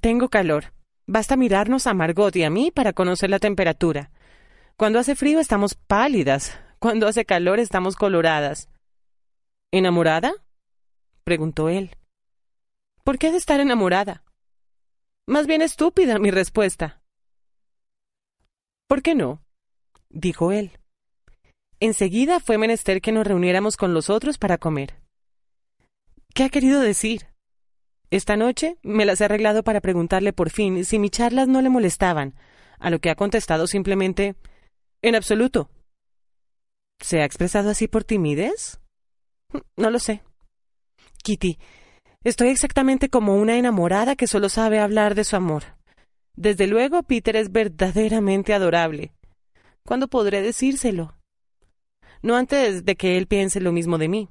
Tengo calor. Basta mirarnos a Margot y a mí para conocer la temperatura. Cuando hace frío estamos pálidas, cuando hace calor estamos coloradas. ¿Enamorada? preguntó él. ¿Por qué de estar enamorada? Más bien estúpida mi respuesta. ¿Por qué no? dijo él. Enseguida fue menester que nos reuniéramos con los otros para comer. ¿Qué ha querido decir? Esta noche me las he arreglado para preguntarle por fin si mis charlas no le molestaban, a lo que ha contestado simplemente En absoluto. ¿Se ha expresado así por timidez? No lo sé. Kitty, estoy exactamente como una enamorada que solo sabe hablar de su amor. Desde luego, Peter es verdaderamente adorable. ¿Cuándo podré decírselo? no antes de que él piense lo mismo de mí.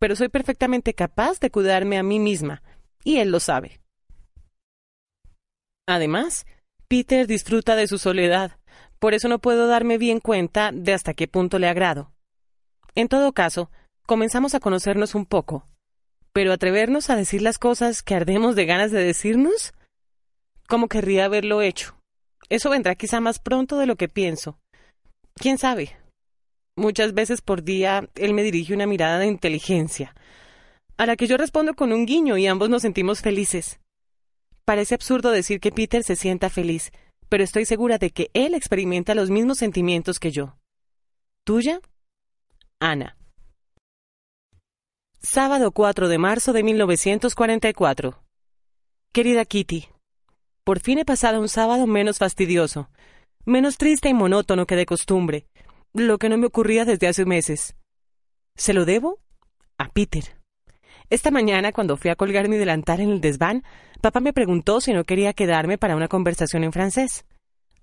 Pero soy perfectamente capaz de cuidarme a mí misma, y él lo sabe. Además, Peter disfruta de su soledad, por eso no puedo darme bien cuenta de hasta qué punto le agrado. En todo caso, comenzamos a conocernos un poco. Pero atrevernos a decir las cosas que ardemos de ganas de decirnos, ¿Cómo querría haberlo hecho. Eso vendrá quizá más pronto de lo que pienso. ¿Quién sabe? Muchas veces por día él me dirige una mirada de inteligencia, a la que yo respondo con un guiño y ambos nos sentimos felices. Parece absurdo decir que Peter se sienta feliz, pero estoy segura de que él experimenta los mismos sentimientos que yo. ¿Tuya? Ana. Sábado 4 de marzo de 1944. Querida Kitty, por fin he pasado un sábado menos fastidioso, menos triste y monótono que de costumbre, lo que no me ocurría desde hace meses. ¿Se lo debo? A Peter. Esta mañana, cuando fui a colgar mi delantal en el desván, papá me preguntó si no quería quedarme para una conversación en francés.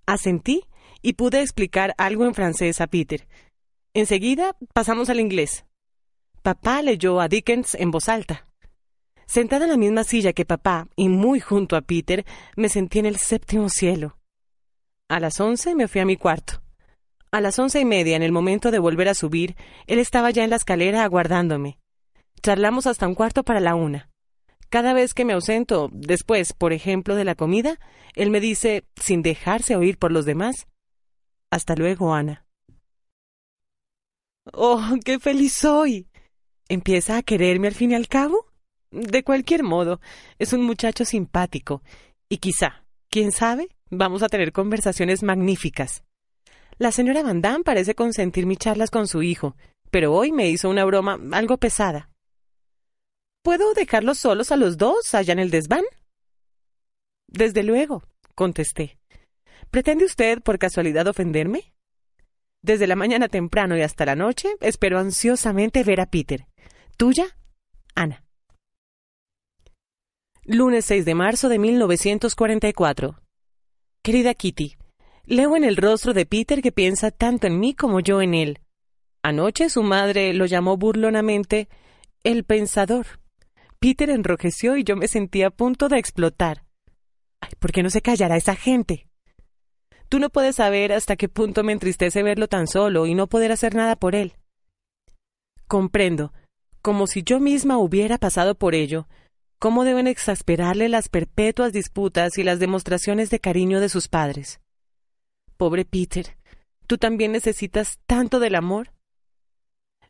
Asentí y pude explicar algo en francés a Peter. Enseguida pasamos al inglés. Papá leyó a Dickens en voz alta. Sentada en la misma silla que papá y muy junto a Peter, me sentí en el séptimo cielo. A las once me fui a mi cuarto. A las once y media, en el momento de volver a subir, él estaba ya en la escalera aguardándome. Charlamos hasta un cuarto para la una. Cada vez que me ausento, después, por ejemplo, de la comida, él me dice, sin dejarse oír por los demás, Hasta luego, Ana. Oh, qué feliz soy. ¿Empieza a quererme al fin y al cabo? De cualquier modo, es un muchacho simpático, y quizá, quién sabe, vamos a tener conversaciones magníficas. La señora Van Damme parece consentir mis charlas con su hijo, pero hoy me hizo una broma algo pesada. ¿Puedo dejarlos solos a los dos allá en el desván? Desde luego, contesté. ¿Pretende usted por casualidad ofenderme? Desde la mañana temprano y hasta la noche espero ansiosamente ver a Peter. Tuya, Ana. Lunes 6 de marzo de 1944. Querida Kitty, Leo en el rostro de Peter que piensa tanto en mí como yo en él. Anoche su madre lo llamó burlonamente el pensador. Peter enrojeció y yo me sentí a punto de explotar. Ay, ¿por qué no se callará esa gente? Tú no puedes saber hasta qué punto me entristece verlo tan solo y no poder hacer nada por él. Comprendo, como si yo misma hubiera pasado por ello, cómo deben exasperarle las perpetuas disputas y las demostraciones de cariño de sus padres. Pobre Peter, ¿tú también necesitas tanto del amor?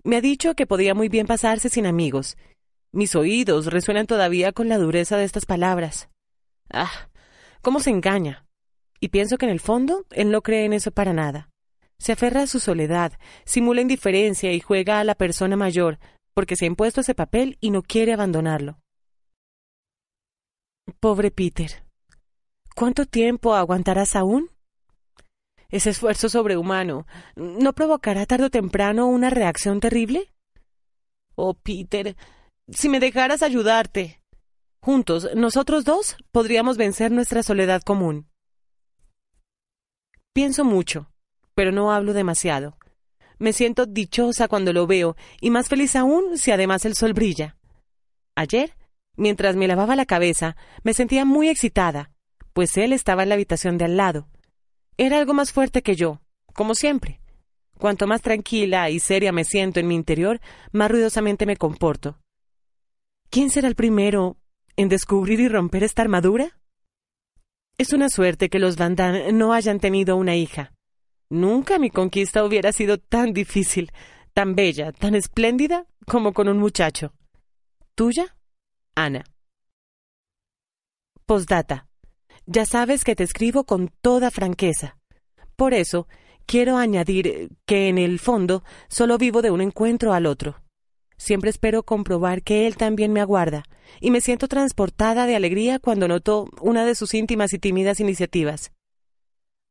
Me ha dicho que podía muy bien pasarse sin amigos. Mis oídos resuenan todavía con la dureza de estas palabras. Ah, cómo se engaña. Y pienso que en el fondo él no cree en eso para nada. Se aferra a su soledad, simula indiferencia y juega a la persona mayor, porque se ha impuesto ese papel y no quiere abandonarlo. Pobre Peter. ¿Cuánto tiempo aguantarás aún? ese esfuerzo sobrehumano, ¿no provocará tarde o temprano una reacción terrible? Oh, Peter, si me dejaras ayudarte. Juntos, nosotros dos podríamos vencer nuestra soledad común. Pienso mucho, pero no hablo demasiado. Me siento dichosa cuando lo veo y más feliz aún si además el sol brilla. Ayer, mientras me lavaba la cabeza, me sentía muy excitada, pues él estaba en la habitación de al lado. Era algo más fuerte que yo, como siempre. Cuanto más tranquila y seria me siento en mi interior, más ruidosamente me comporto. ¿Quién será el primero en descubrir y romper esta armadura? Es una suerte que los Van Damme no hayan tenido una hija. Nunca mi conquista hubiera sido tan difícil, tan bella, tan espléndida como con un muchacho. ¿Tuya? Ana. Postdata. Ya sabes que te escribo con toda franqueza. Por eso, quiero añadir que en el fondo solo vivo de un encuentro al otro. Siempre espero comprobar que él también me aguarda, y me siento transportada de alegría cuando noto una de sus íntimas y tímidas iniciativas.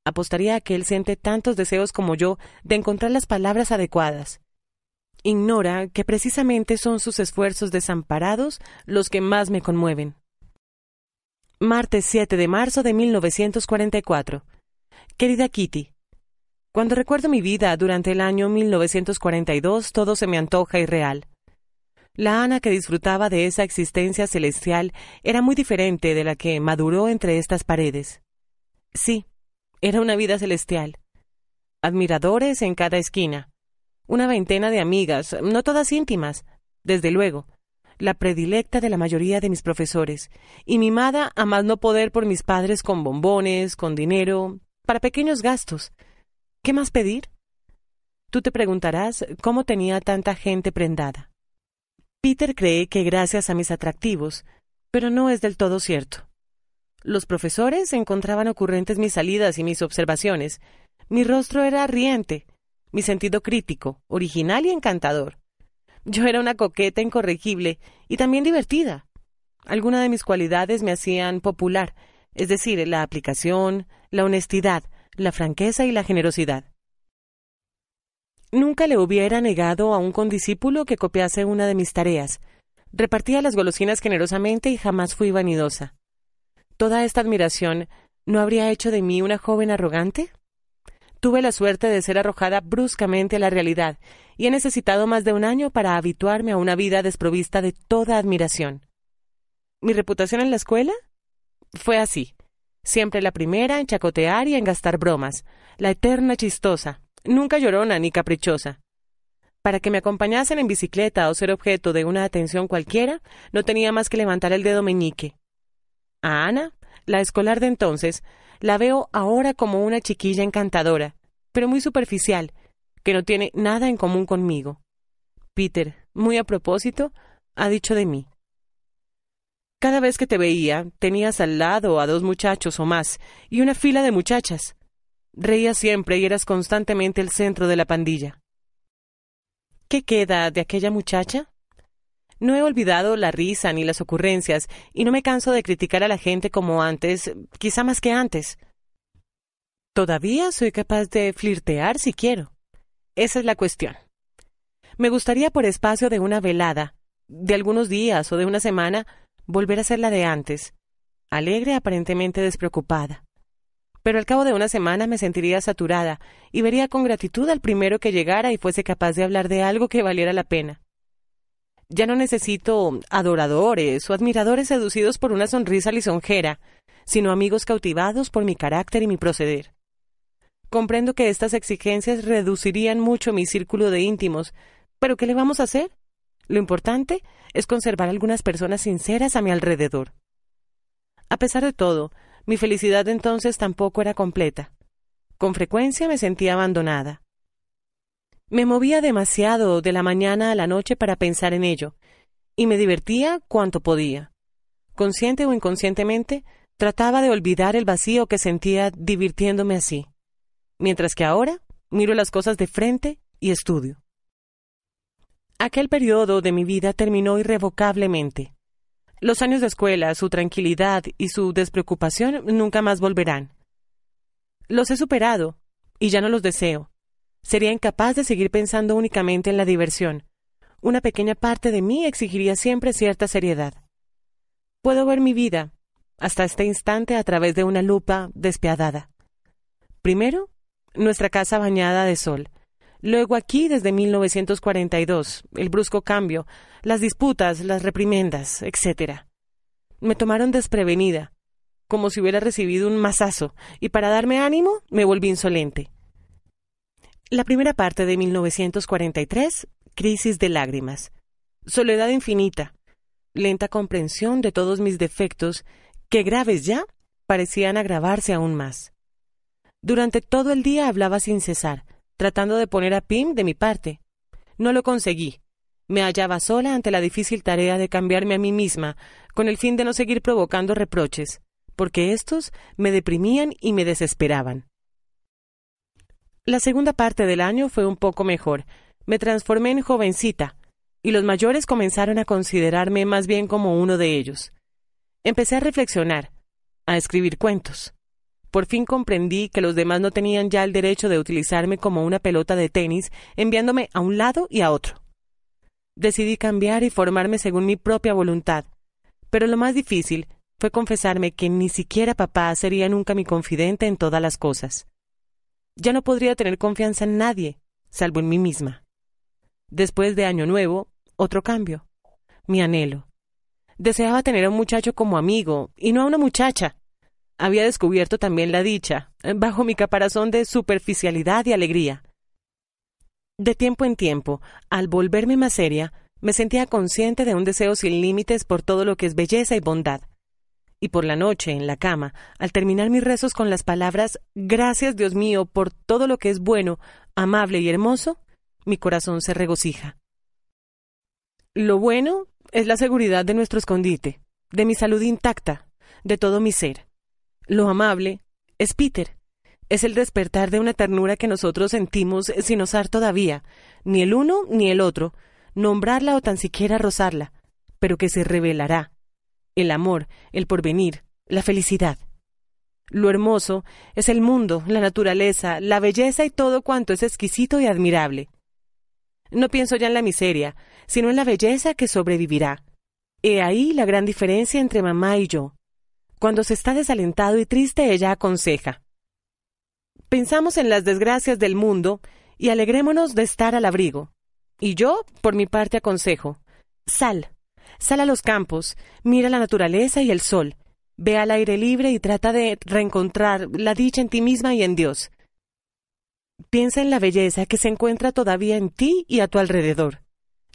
Apostaría a que él siente tantos deseos como yo de encontrar las palabras adecuadas. Ignora que precisamente son sus esfuerzos desamparados los que más me conmueven. Martes 7 de marzo de 1944. Querida Kitty, cuando recuerdo mi vida durante el año 1942, todo se me antoja irreal. La Ana que disfrutaba de esa existencia celestial era muy diferente de la que maduró entre estas paredes. Sí, era una vida celestial. Admiradores en cada esquina. Una veintena de amigas, no todas íntimas, desde luego, la predilecta de la mayoría de mis profesores, y mimada a más no poder por mis padres con bombones, con dinero, para pequeños gastos. ¿Qué más pedir? Tú te preguntarás cómo tenía tanta gente prendada. Peter cree que gracias a mis atractivos, pero no es del todo cierto. Los profesores encontraban ocurrentes mis salidas y mis observaciones. Mi rostro era riente, mi sentido crítico, original y encantador. Yo era una coqueta incorregible y también divertida. Algunas de mis cualidades me hacían popular, es decir, la aplicación, la honestidad, la franqueza y la generosidad. Nunca le hubiera negado a un condiscípulo que copiase una de mis tareas. Repartía las golosinas generosamente y jamás fui vanidosa. ¿Toda esta admiración no habría hecho de mí una joven arrogante? Tuve la suerte de ser arrojada bruscamente a la realidad y he necesitado más de un año para habituarme a una vida desprovista de toda admiración. ¿Mi reputación en la escuela? Fue así. Siempre la primera en chacotear y en gastar bromas, la eterna chistosa, nunca llorona ni caprichosa. Para que me acompañasen en bicicleta o ser objeto de una atención cualquiera, no tenía más que levantar el dedo meñique. A Ana, la escolar de entonces, la veo ahora como una chiquilla encantadora, pero muy superficial, que no tiene nada en común conmigo. Peter, muy a propósito, ha dicho de mí. Cada vez que te veía, tenías al lado a dos muchachos o más y una fila de muchachas. Reías siempre y eras constantemente el centro de la pandilla. ¿Qué queda de aquella muchacha? No he olvidado la risa ni las ocurrencias, y no me canso de criticar a la gente como antes, quizá más que antes. Todavía soy capaz de flirtear si quiero. Esa es la cuestión. Me gustaría por espacio de una velada, de algunos días o de una semana, volver a ser la de antes, alegre aparentemente despreocupada. Pero al cabo de una semana me sentiría saturada y vería con gratitud al primero que llegara y fuese capaz de hablar de algo que valiera la pena. Ya no necesito adoradores o admiradores seducidos por una sonrisa lisonjera, sino amigos cautivados por mi carácter y mi proceder. Comprendo que estas exigencias reducirían mucho mi círculo de íntimos, pero ¿qué le vamos a hacer? Lo importante es conservar algunas personas sinceras a mi alrededor. A pesar de todo, mi felicidad entonces tampoco era completa. Con frecuencia me sentía abandonada. Me movía demasiado de la mañana a la noche para pensar en ello, y me divertía cuanto podía. Consciente o inconscientemente, trataba de olvidar el vacío que sentía divirtiéndome así. Mientras que ahora miro las cosas de frente y estudio. Aquel periodo de mi vida terminó irrevocablemente. Los años de escuela, su tranquilidad y su despreocupación nunca más volverán. Los he superado y ya no los deseo. Sería incapaz de seguir pensando únicamente en la diversión. Una pequeña parte de mí exigiría siempre cierta seriedad. Puedo ver mi vida, hasta este instante, a través de una lupa despiadada. Primero, nuestra casa bañada de sol. Luego aquí desde 1942, el brusco cambio, las disputas, las reprimendas, etc. Me tomaron desprevenida, como si hubiera recibido un mazazo, y para darme ánimo me volví insolente. La primera parte de 1943, Crisis de Lágrimas. Soledad infinita. Lenta comprensión de todos mis defectos, que graves ya parecían agravarse aún más. Durante todo el día hablaba sin cesar, tratando de poner a Pim de mi parte. No lo conseguí. Me hallaba sola ante la difícil tarea de cambiarme a mí misma, con el fin de no seguir provocando reproches, porque estos me deprimían y me desesperaban. La segunda parte del año fue un poco mejor. Me transformé en jovencita, y los mayores comenzaron a considerarme más bien como uno de ellos. Empecé a reflexionar, a escribir cuentos. Por fin comprendí que los demás no tenían ya el derecho de utilizarme como una pelota de tenis, enviándome a un lado y a otro. Decidí cambiar y formarme según mi propia voluntad. Pero lo más difícil fue confesarme que ni siquiera papá sería nunca mi confidente en todas las cosas. Ya no podría tener confianza en nadie, salvo en mí misma. Después de Año Nuevo, otro cambio. Mi anhelo. Deseaba tener a un muchacho como amigo, y no a una muchacha. Había descubierto también la dicha, bajo mi caparazón de superficialidad y alegría. De tiempo en tiempo, al volverme más seria, me sentía consciente de un deseo sin límites por todo lo que es belleza y bondad, y por la noche, en la cama, al terminar mis rezos con las palabras Gracias Dios mío por todo lo que es bueno, amable y hermoso, mi corazón se regocija. Lo bueno es la seguridad de nuestro escondite, de mi salud intacta, de todo mi ser. Lo amable es Peter, es el despertar de una ternura que nosotros sentimos sin osar todavía, ni el uno ni el otro, nombrarla o tan siquiera rozarla, pero que se revelará, el amor, el porvenir, la felicidad. Lo hermoso es el mundo, la naturaleza, la belleza y todo cuanto es exquisito y admirable. No pienso ya en la miseria, sino en la belleza que sobrevivirá. He ahí la gran diferencia entre mamá y yo. Cuando se está desalentado y triste ella aconseja. Pensamos en las desgracias del mundo y alegrémonos de estar al abrigo. Y yo, por mi parte, aconsejo. Sal, Sal a los campos, mira la naturaleza y el sol, ve al aire libre y trata de reencontrar la dicha en ti misma y en Dios. Piensa en la belleza que se encuentra todavía en ti y a tu alrededor.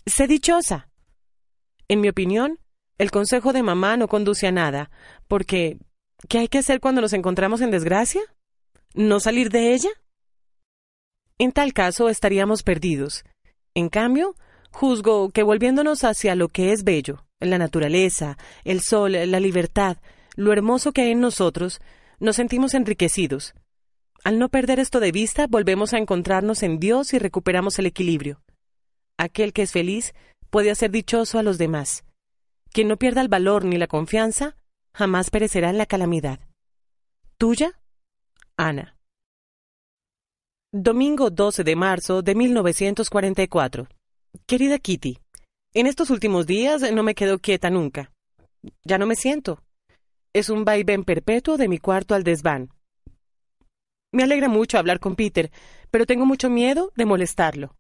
Sé dichosa. En mi opinión, el consejo de mamá no conduce a nada, porque ¿qué hay que hacer cuando nos encontramos en desgracia? ¿No salir de ella? En tal caso estaríamos perdidos. En cambio, Juzgo que volviéndonos hacia lo que es bello, la naturaleza, el sol, la libertad, lo hermoso que hay en nosotros, nos sentimos enriquecidos. Al no perder esto de vista, volvemos a encontrarnos en Dios y recuperamos el equilibrio. Aquel que es feliz puede hacer dichoso a los demás. Quien no pierda el valor ni la confianza, jamás perecerá en la calamidad. Tuya, Ana. Domingo 12 de marzo de 1944. Querida Kitty, en estos últimos días no me quedo quieta nunca. Ya no me siento. Es un vaivén perpetuo de mi cuarto al desván. Me alegra mucho hablar con Peter, pero tengo mucho miedo de molestarlo.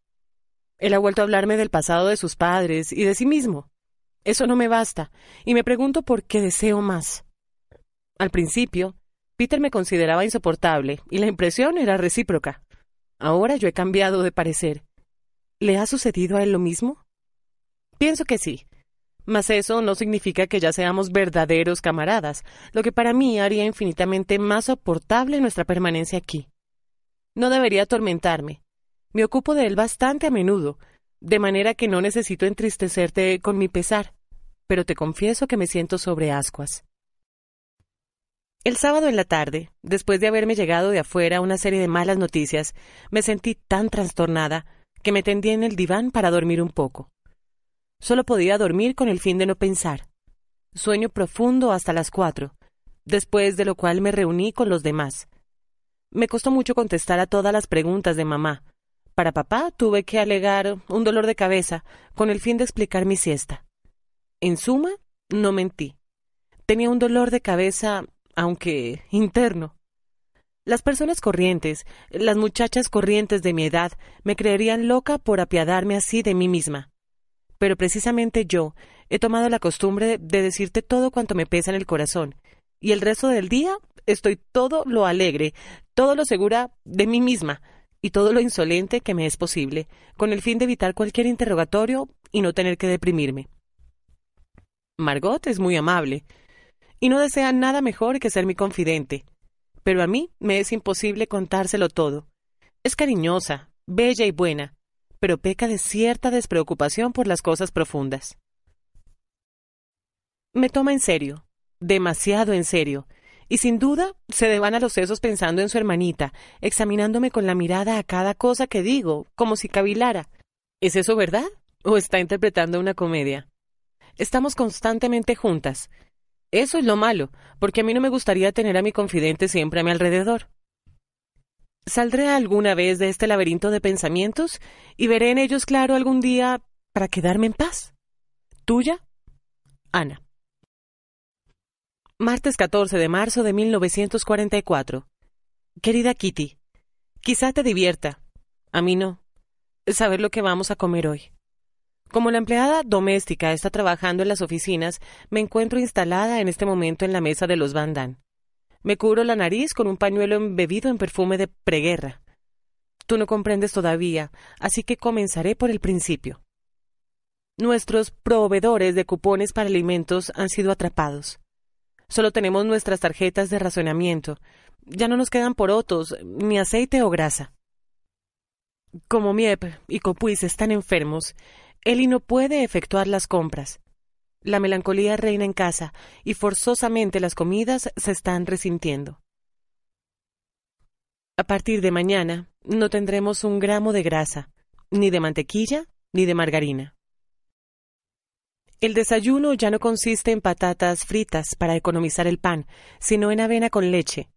Él ha vuelto a hablarme del pasado de sus padres y de sí mismo. Eso no me basta, y me pregunto por qué deseo más. Al principio, Peter me consideraba insoportable, y la impresión era recíproca. Ahora yo he cambiado de parecer. ¿Le ha sucedido a él lo mismo? Pienso que sí. Mas eso no significa que ya seamos verdaderos camaradas, lo que para mí haría infinitamente más soportable nuestra permanencia aquí. No debería atormentarme. Me ocupo de él bastante a menudo, de manera que no necesito entristecerte con mi pesar, pero te confieso que me siento sobre ascuas. El sábado en la tarde, después de haberme llegado de afuera una serie de malas noticias, me sentí tan trastornada que me tendí en el diván para dormir un poco. Solo podía dormir con el fin de no pensar. Sueño profundo hasta las cuatro, después de lo cual me reuní con los demás. Me costó mucho contestar a todas las preguntas de mamá. Para papá tuve que alegar un dolor de cabeza con el fin de explicar mi siesta. En suma, no mentí. Tenía un dolor de cabeza, aunque interno. Las personas corrientes, las muchachas corrientes de mi edad, me creerían loca por apiadarme así de mí misma. Pero precisamente yo he tomado la costumbre de decirte todo cuanto me pesa en el corazón, y el resto del día estoy todo lo alegre, todo lo segura de mí misma, y todo lo insolente que me es posible, con el fin de evitar cualquier interrogatorio y no tener que deprimirme. Margot es muy amable, y no desea nada mejor que ser mi confidente pero a mí me es imposible contárselo todo. Es cariñosa, bella y buena, pero peca de cierta despreocupación por las cosas profundas. Me toma en serio, demasiado en serio, y sin duda se a los sesos pensando en su hermanita, examinándome con la mirada a cada cosa que digo, como si cavilara. ¿Es eso verdad? ¿O está interpretando una comedia? Estamos constantemente juntas, eso es lo malo, porque a mí no me gustaría tener a mi confidente siempre a mi alrededor. Saldré alguna vez de este laberinto de pensamientos y veré en ellos claro algún día para quedarme en paz. Tuya, Ana. Martes 14 de marzo de 1944. Querida Kitty, quizá te divierta. A mí no. Saber lo que vamos a comer hoy. Como la empleada doméstica está trabajando en las oficinas, me encuentro instalada en este momento en la mesa de los bandan. Me cubro la nariz con un pañuelo embebido en perfume de preguerra. Tú no comprendes todavía, así que comenzaré por el principio. Nuestros proveedores de cupones para alimentos han sido atrapados. Solo tenemos nuestras tarjetas de razonamiento. Ya no nos quedan porotos, ni aceite o grasa. Como Miep y Copuis están enfermos, Eli no puede efectuar las compras. La melancolía reina en casa y forzosamente las comidas se están resintiendo. A partir de mañana no tendremos un gramo de grasa, ni de mantequilla, ni de margarina. El desayuno ya no consiste en patatas fritas para economizar el pan, sino en avena con leche.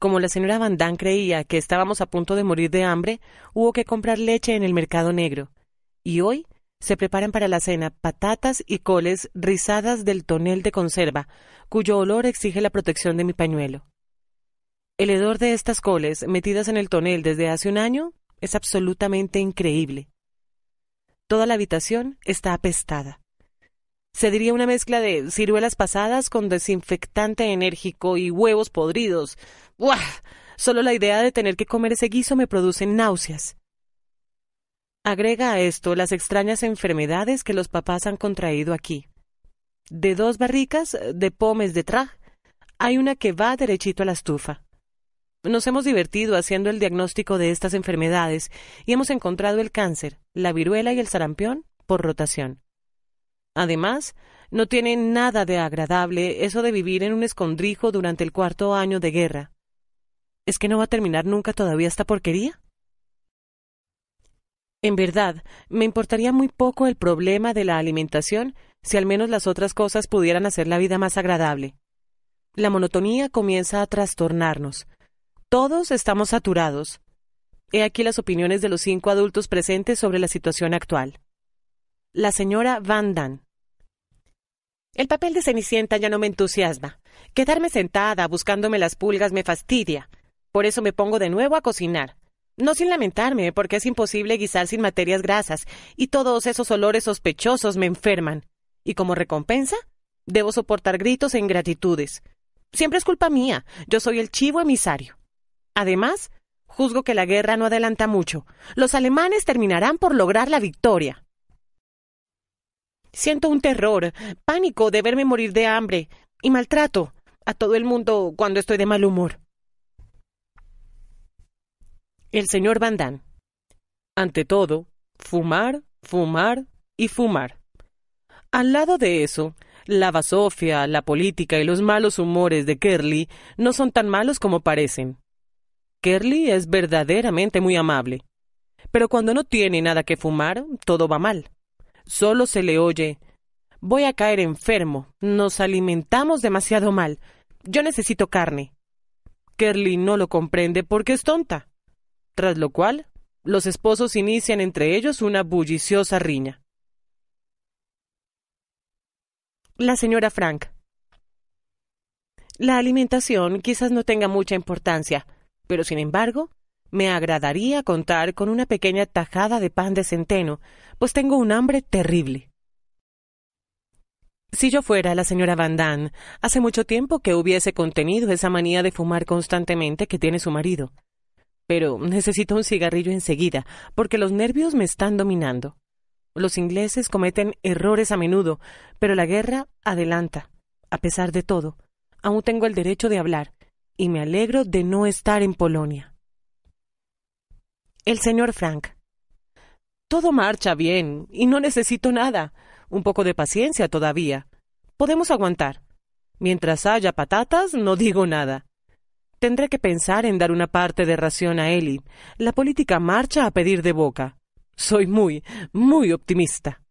Como la señora Van Damme creía que estábamos a punto de morir de hambre, hubo que comprar leche en el mercado negro. Y hoy se preparan para la cena patatas y coles rizadas del tonel de conserva, cuyo olor exige la protección de mi pañuelo. El hedor de estas coles, metidas en el tonel desde hace un año, es absolutamente increíble. Toda la habitación está apestada. Se diría una mezcla de ciruelas pasadas con desinfectante enérgico y huevos podridos. ¡Buah! Solo la idea de tener que comer ese guiso me produce náuseas. Agrega a esto las extrañas enfermedades que los papás han contraído aquí. De dos barricas de pomes de traje, hay una que va derechito a la estufa. Nos hemos divertido haciendo el diagnóstico de estas enfermedades y hemos encontrado el cáncer, la viruela y el sarampión por rotación. Además, no tiene nada de agradable eso de vivir en un escondrijo durante el cuarto año de guerra. ¿Es que no va a terminar nunca todavía esta porquería? En verdad, me importaría muy poco el problema de la alimentación si al menos las otras cosas pudieran hacer la vida más agradable. La monotonía comienza a trastornarnos. Todos estamos saturados. He aquí las opiniones de los cinco adultos presentes sobre la situación actual. La señora Van Dan. El papel de Cenicienta ya no me entusiasma. Quedarme sentada buscándome las pulgas me fastidia. Por eso me pongo de nuevo a cocinar. No sin lamentarme, porque es imposible guisar sin materias grasas, y todos esos olores sospechosos me enferman. Y como recompensa, debo soportar gritos e ingratitudes. Siempre es culpa mía, yo soy el chivo emisario. Además, juzgo que la guerra no adelanta mucho. Los alemanes terminarán por lograr la victoria. Siento un terror, pánico de verme morir de hambre y maltrato a todo el mundo cuando estoy de mal humor. El señor Van Damme. Ante todo, fumar, fumar y fumar. Al lado de eso, la basofia, la política y los malos humores de Kerly no son tan malos como parecen. Kerly es verdaderamente muy amable. Pero cuando no tiene nada que fumar, todo va mal. Solo se le oye voy a caer enfermo, nos alimentamos demasiado mal, yo necesito carne. Kerly no lo comprende porque es tonta tras lo cual los esposos inician entre ellos una bulliciosa riña. La señora Frank. La alimentación quizás no tenga mucha importancia, pero sin embargo, me agradaría contar con una pequeña tajada de pan de centeno, pues tengo un hambre terrible. Si yo fuera la señora Van Damme, hace mucho tiempo que hubiese contenido esa manía de fumar constantemente que tiene su marido pero necesito un cigarrillo enseguida, porque los nervios me están dominando. Los ingleses cometen errores a menudo, pero la guerra adelanta, a pesar de todo. Aún tengo el derecho de hablar, y me alegro de no estar en Polonia. El señor Frank. Todo marcha bien, y no necesito nada. Un poco de paciencia todavía. Podemos aguantar. Mientras haya patatas, no digo nada. Tendré que pensar en dar una parte de ración a Eli. La política marcha a pedir de boca. Soy muy, muy optimista.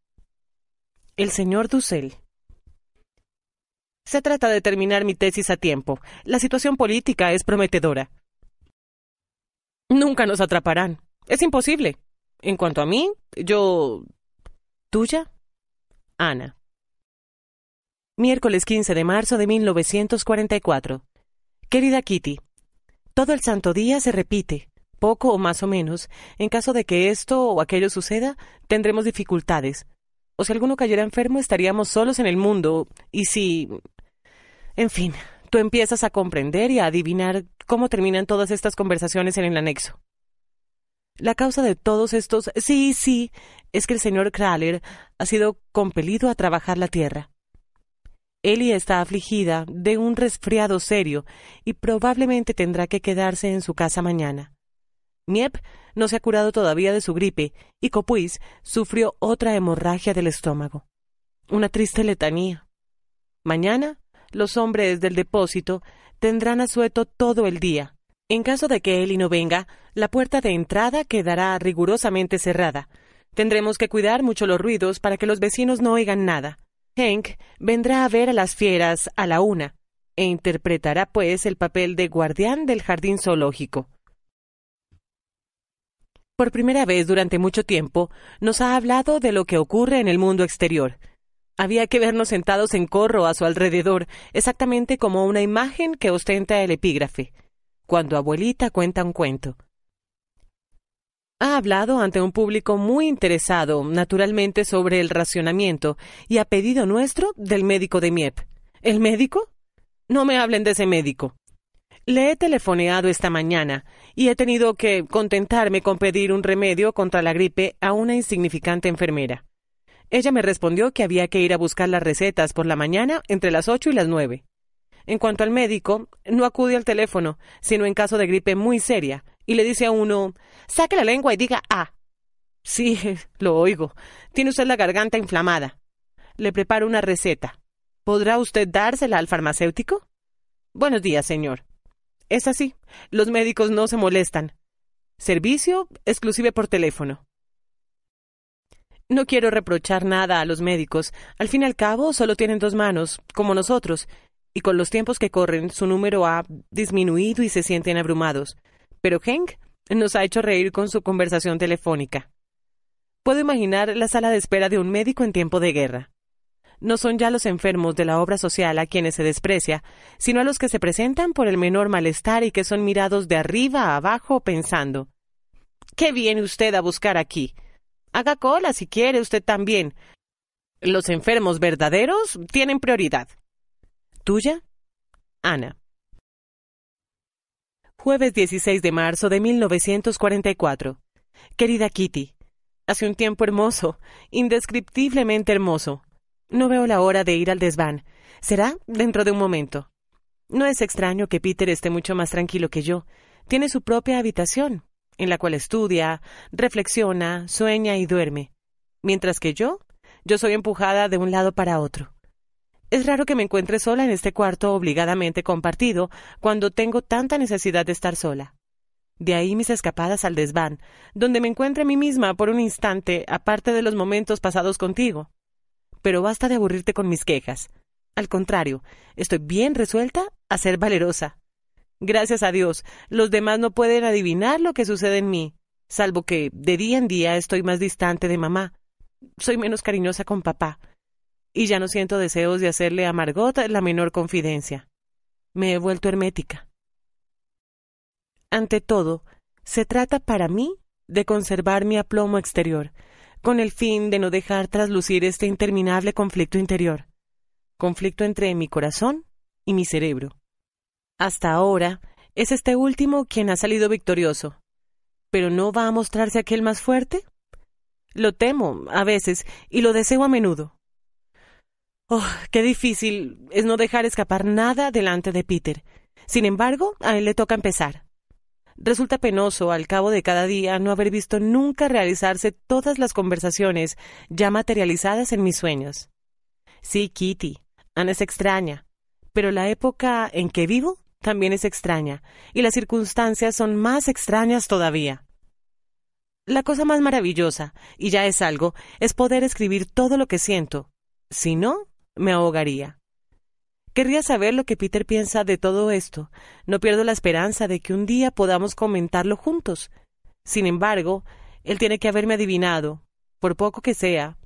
El señor Dussel. Se trata de terminar mi tesis a tiempo. La situación política es prometedora. Nunca nos atraparán. Es imposible. En cuanto a mí, yo... ¿Tuya? Ana. Miércoles 15 de marzo de 1944. Querida Kitty, todo el santo día se repite, poco o más o menos. En caso de que esto o aquello suceda, tendremos dificultades. O si alguno cayera enfermo, estaríamos solos en el mundo. Y si... En fin, tú empiezas a comprender y a adivinar cómo terminan todas estas conversaciones en el anexo. La causa de todos estos sí, sí, es que el señor Kraler ha sido compelido a trabajar la tierra. Ellie está afligida de un resfriado serio y probablemente tendrá que quedarse en su casa mañana. Miep no se ha curado todavía de su gripe y Copuis sufrió otra hemorragia del estómago. Una triste letanía. Mañana, los hombres del depósito tendrán asueto todo el día. En caso de que Eli no venga, la puerta de entrada quedará rigurosamente cerrada. Tendremos que cuidar mucho los ruidos para que los vecinos no oigan nada. Hank vendrá a ver a las fieras a la una e interpretará pues el papel de guardián del jardín zoológico. Por primera vez durante mucho tiempo nos ha hablado de lo que ocurre en el mundo exterior. Había que vernos sentados en corro a su alrededor, exactamente como una imagen que ostenta el epígrafe. Cuando abuelita cuenta un cuento ha hablado ante un público muy interesado, naturalmente, sobre el racionamiento y ha pedido nuestro del médico de Miep. ¿El médico? No me hablen de ese médico. Le he telefoneado esta mañana y he tenido que contentarme con pedir un remedio contra la gripe a una insignificante enfermera. Ella me respondió que había que ir a buscar las recetas por la mañana entre las ocho y las nueve. En cuanto al médico, no acude al teléfono, sino en caso de gripe muy seria, y le dice a uno, saque la lengua y diga A». Sí, lo oigo. Tiene usted la garganta inflamada. Le preparo una receta. ¿Podrá usted dársela al farmacéutico? Buenos días, señor. Es así. Los médicos no se molestan. Servicio exclusivo por teléfono. No quiero reprochar nada a los médicos. Al fin y al cabo, solo tienen dos manos, como nosotros, y con los tiempos que corren, su número ha disminuido y se sienten abrumados pero Henk nos ha hecho reír con su conversación telefónica. Puedo imaginar la sala de espera de un médico en tiempo de guerra. No son ya los enfermos de la obra social a quienes se desprecia, sino a los que se presentan por el menor malestar y que son mirados de arriba a abajo pensando ¿Qué viene usted a buscar aquí? Haga cola si quiere usted también. Los enfermos verdaderos tienen prioridad. ¿Tuya? Ana. Jueves 16 de marzo de 1944. Querida Kitty, hace un tiempo hermoso, indescriptiblemente hermoso. No veo la hora de ir al desván. Será dentro de un momento. No es extraño que Peter esté mucho más tranquilo que yo. Tiene su propia habitación, en la cual estudia, reflexiona, sueña y duerme. Mientras que yo, yo soy empujada de un lado para otro. Es raro que me encuentre sola en este cuarto obligadamente compartido cuando tengo tanta necesidad de estar sola. De ahí mis escapadas al desván, donde me encuentro a mí misma por un instante, aparte de los momentos pasados contigo. Pero basta de aburrirte con mis quejas. Al contrario, estoy bien resuelta a ser valerosa. Gracias a Dios, los demás no pueden adivinar lo que sucede en mí, salvo que de día en día estoy más distante de mamá. Soy menos cariñosa con papá, y ya no siento deseos de hacerle a Margot la menor confidencia. Me he vuelto hermética. Ante todo, se trata para mí de conservar mi aplomo exterior, con el fin de no dejar traslucir este interminable conflicto interior, conflicto entre mi corazón y mi cerebro. Hasta ahora, es este último quien ha salido victorioso. ¿Pero no va a mostrarse aquel más fuerte? Lo temo, a veces, y lo deseo a menudo. Oh, qué difícil es no dejar escapar nada delante de Peter. Sin embargo, a él le toca empezar. Resulta penoso al cabo de cada día no haber visto nunca realizarse todas las conversaciones ya materializadas en mis sueños. Sí, Kitty, Ana es extraña, pero la época en que vivo también es extraña, y las circunstancias son más extrañas todavía. La cosa más maravillosa, y ya es algo, es poder escribir todo lo que siento. Si no, me ahogaría. Querría saber lo que Peter piensa de todo esto. No pierdo la esperanza de que un día podamos comentarlo juntos. Sin embargo, él tiene que haberme adivinado, por poco que sea.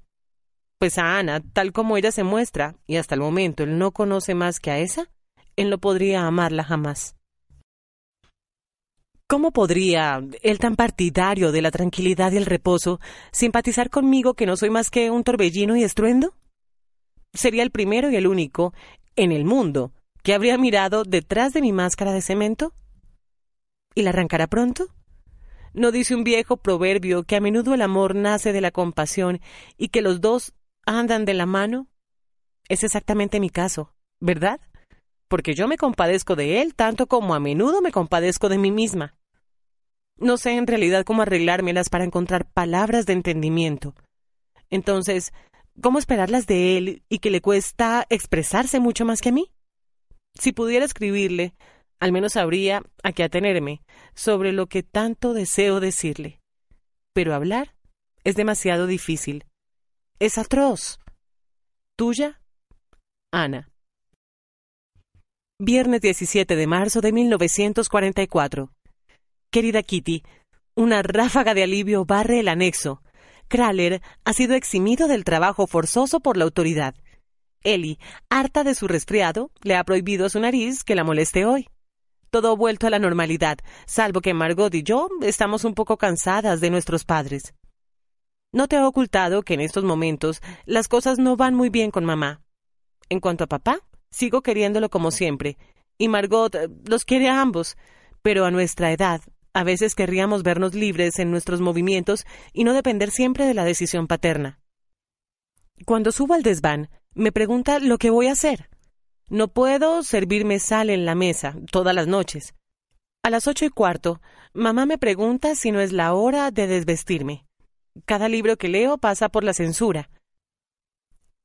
Pues a Ana, tal como ella se muestra, y hasta el momento él no conoce más que a esa, él no podría amarla jamás. ¿Cómo podría él tan partidario de la tranquilidad y el reposo simpatizar conmigo que no soy más que un torbellino y estruendo? sería el primero y el único en el mundo que habría mirado detrás de mi máscara de cemento? ¿Y la arrancará pronto? ¿No dice un viejo proverbio que a menudo el amor nace de la compasión y que los dos andan de la mano? Es exactamente mi caso, ¿verdad? Porque yo me compadezco de él tanto como a menudo me compadezco de mí misma. No sé en realidad cómo arreglármelas para encontrar palabras de entendimiento. Entonces, ¿cómo esperarlas de él y que le cuesta expresarse mucho más que a mí? Si pudiera escribirle, al menos habría a qué atenerme sobre lo que tanto deseo decirle. Pero hablar es demasiado difícil. Es atroz. Tuya, Ana. Viernes 17 de marzo de 1944. Querida Kitty, una ráfaga de alivio barre el anexo. Kraler ha sido eximido del trabajo forzoso por la autoridad. Ellie, harta de su resfriado, le ha prohibido a su nariz que la moleste hoy. Todo vuelto a la normalidad, salvo que Margot y yo estamos un poco cansadas de nuestros padres. No te ha ocultado que en estos momentos las cosas no van muy bien con mamá. En cuanto a papá, sigo queriéndolo como siempre, y Margot eh, los quiere a ambos, pero a nuestra edad a veces querríamos vernos libres en nuestros movimientos y no depender siempre de la decisión paterna. Cuando subo al desván, me pregunta lo que voy a hacer. No puedo servirme sal en la mesa todas las noches. A las ocho y cuarto, mamá me pregunta si no es la hora de desvestirme. Cada libro que leo pasa por la censura.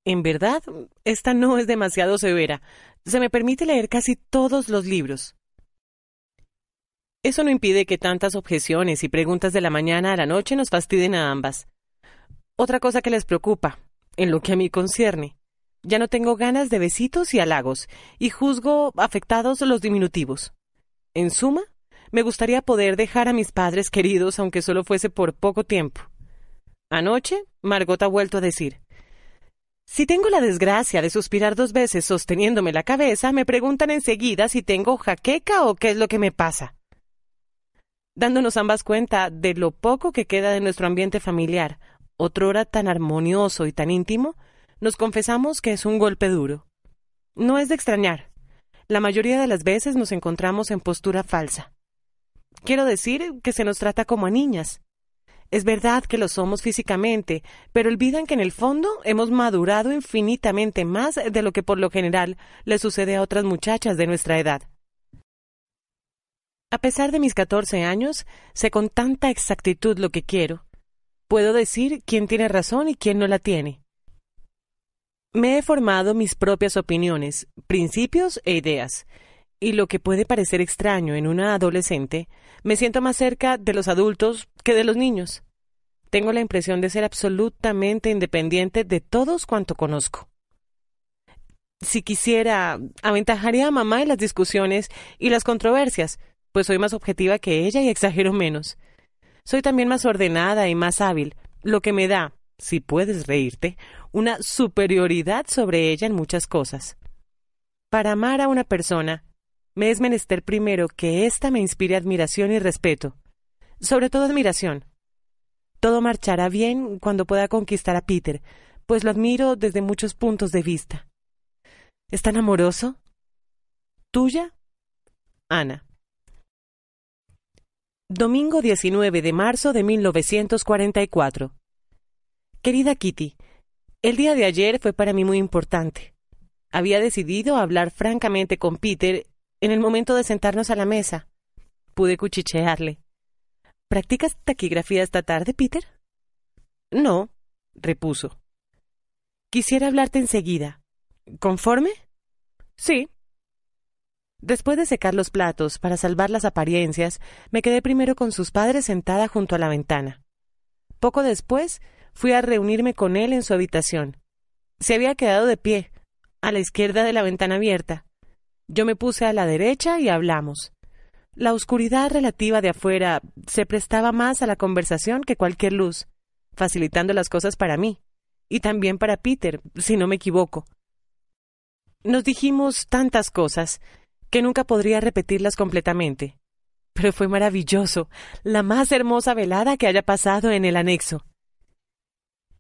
En verdad, esta no es demasiado severa. Se me permite leer casi todos los libros. Eso no impide que tantas objeciones y preguntas de la mañana a la noche nos fastiden a ambas. Otra cosa que les preocupa, en lo que a mí concierne. Ya no tengo ganas de besitos y halagos, y juzgo afectados los diminutivos. En suma, me gustaría poder dejar a mis padres queridos, aunque solo fuese por poco tiempo. Anoche, Margot ha vuelto a decir Si tengo la desgracia de suspirar dos veces sosteniéndome la cabeza, me preguntan enseguida si tengo jaqueca o qué es lo que me pasa dándonos ambas cuenta de lo poco que queda de nuestro ambiente familiar, otrora tan armonioso y tan íntimo, nos confesamos que es un golpe duro. No es de extrañar. La mayoría de las veces nos encontramos en postura falsa. Quiero decir que se nos trata como a niñas. Es verdad que lo somos físicamente, pero olvidan que en el fondo hemos madurado infinitamente más de lo que por lo general le sucede a otras muchachas de nuestra edad. A pesar de mis 14 años, sé con tanta exactitud lo que quiero. Puedo decir quién tiene razón y quién no la tiene. Me he formado mis propias opiniones, principios e ideas, y lo que puede parecer extraño en una adolescente, me siento más cerca de los adultos que de los niños. Tengo la impresión de ser absolutamente independiente de todos cuanto conozco. Si quisiera, aventajaría a mamá en las discusiones y las controversias, pues soy más objetiva que ella y exagero menos. Soy también más ordenada y más hábil, lo que me da, si puedes reírte, una superioridad sobre ella en muchas cosas. Para amar a una persona, me es menester primero que ésta me inspire admiración y respeto, sobre todo admiración. Todo marchará bien cuando pueda conquistar a Peter, pues lo admiro desde muchos puntos de vista. ¿Es tan amoroso? ¿Tuya? Ana. Domingo 19 de marzo de 1944. Querida Kitty, el día de ayer fue para mí muy importante. Había decidido hablar francamente con Peter en el momento de sentarnos a la mesa. Pude cuchichearle. ¿Practicas taquigrafía esta tarde, Peter? No, repuso. Quisiera hablarte enseguida. ¿Conforme? Sí, Después de secar los platos, para salvar las apariencias, me quedé primero con sus padres sentada junto a la ventana. Poco después, fui a reunirme con él en su habitación. Se había quedado de pie, a la izquierda de la ventana abierta. Yo me puse a la derecha y hablamos. La oscuridad relativa de afuera se prestaba más a la conversación que cualquier luz, facilitando las cosas para mí, y también para Peter, si no me equivoco. Nos dijimos tantas cosas, que nunca podría repetirlas completamente. Pero fue maravilloso, la más hermosa velada que haya pasado en el anexo.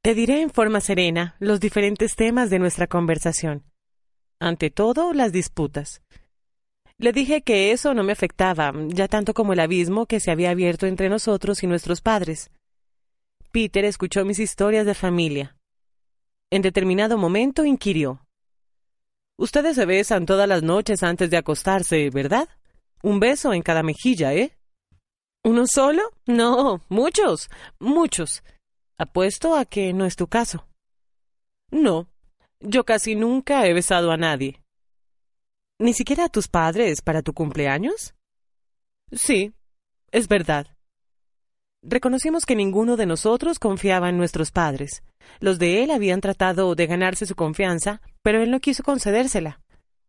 Te diré en forma serena los diferentes temas de nuestra conversación. Ante todo, las disputas. Le dije que eso no me afectaba, ya tanto como el abismo que se había abierto entre nosotros y nuestros padres. Peter escuchó mis historias de familia. En determinado momento inquirió. Ustedes se besan todas las noches antes de acostarse, ¿verdad? Un beso en cada mejilla, ¿eh? ¿Uno solo? No, muchos, muchos. Apuesto a que no es tu caso. No, yo casi nunca he besado a nadie. ¿Ni siquiera a tus padres para tu cumpleaños? Sí, es verdad. Reconocimos que ninguno de nosotros confiaba en nuestros padres. Los de él habían tratado de ganarse su confianza, pero él no quiso concedérsela.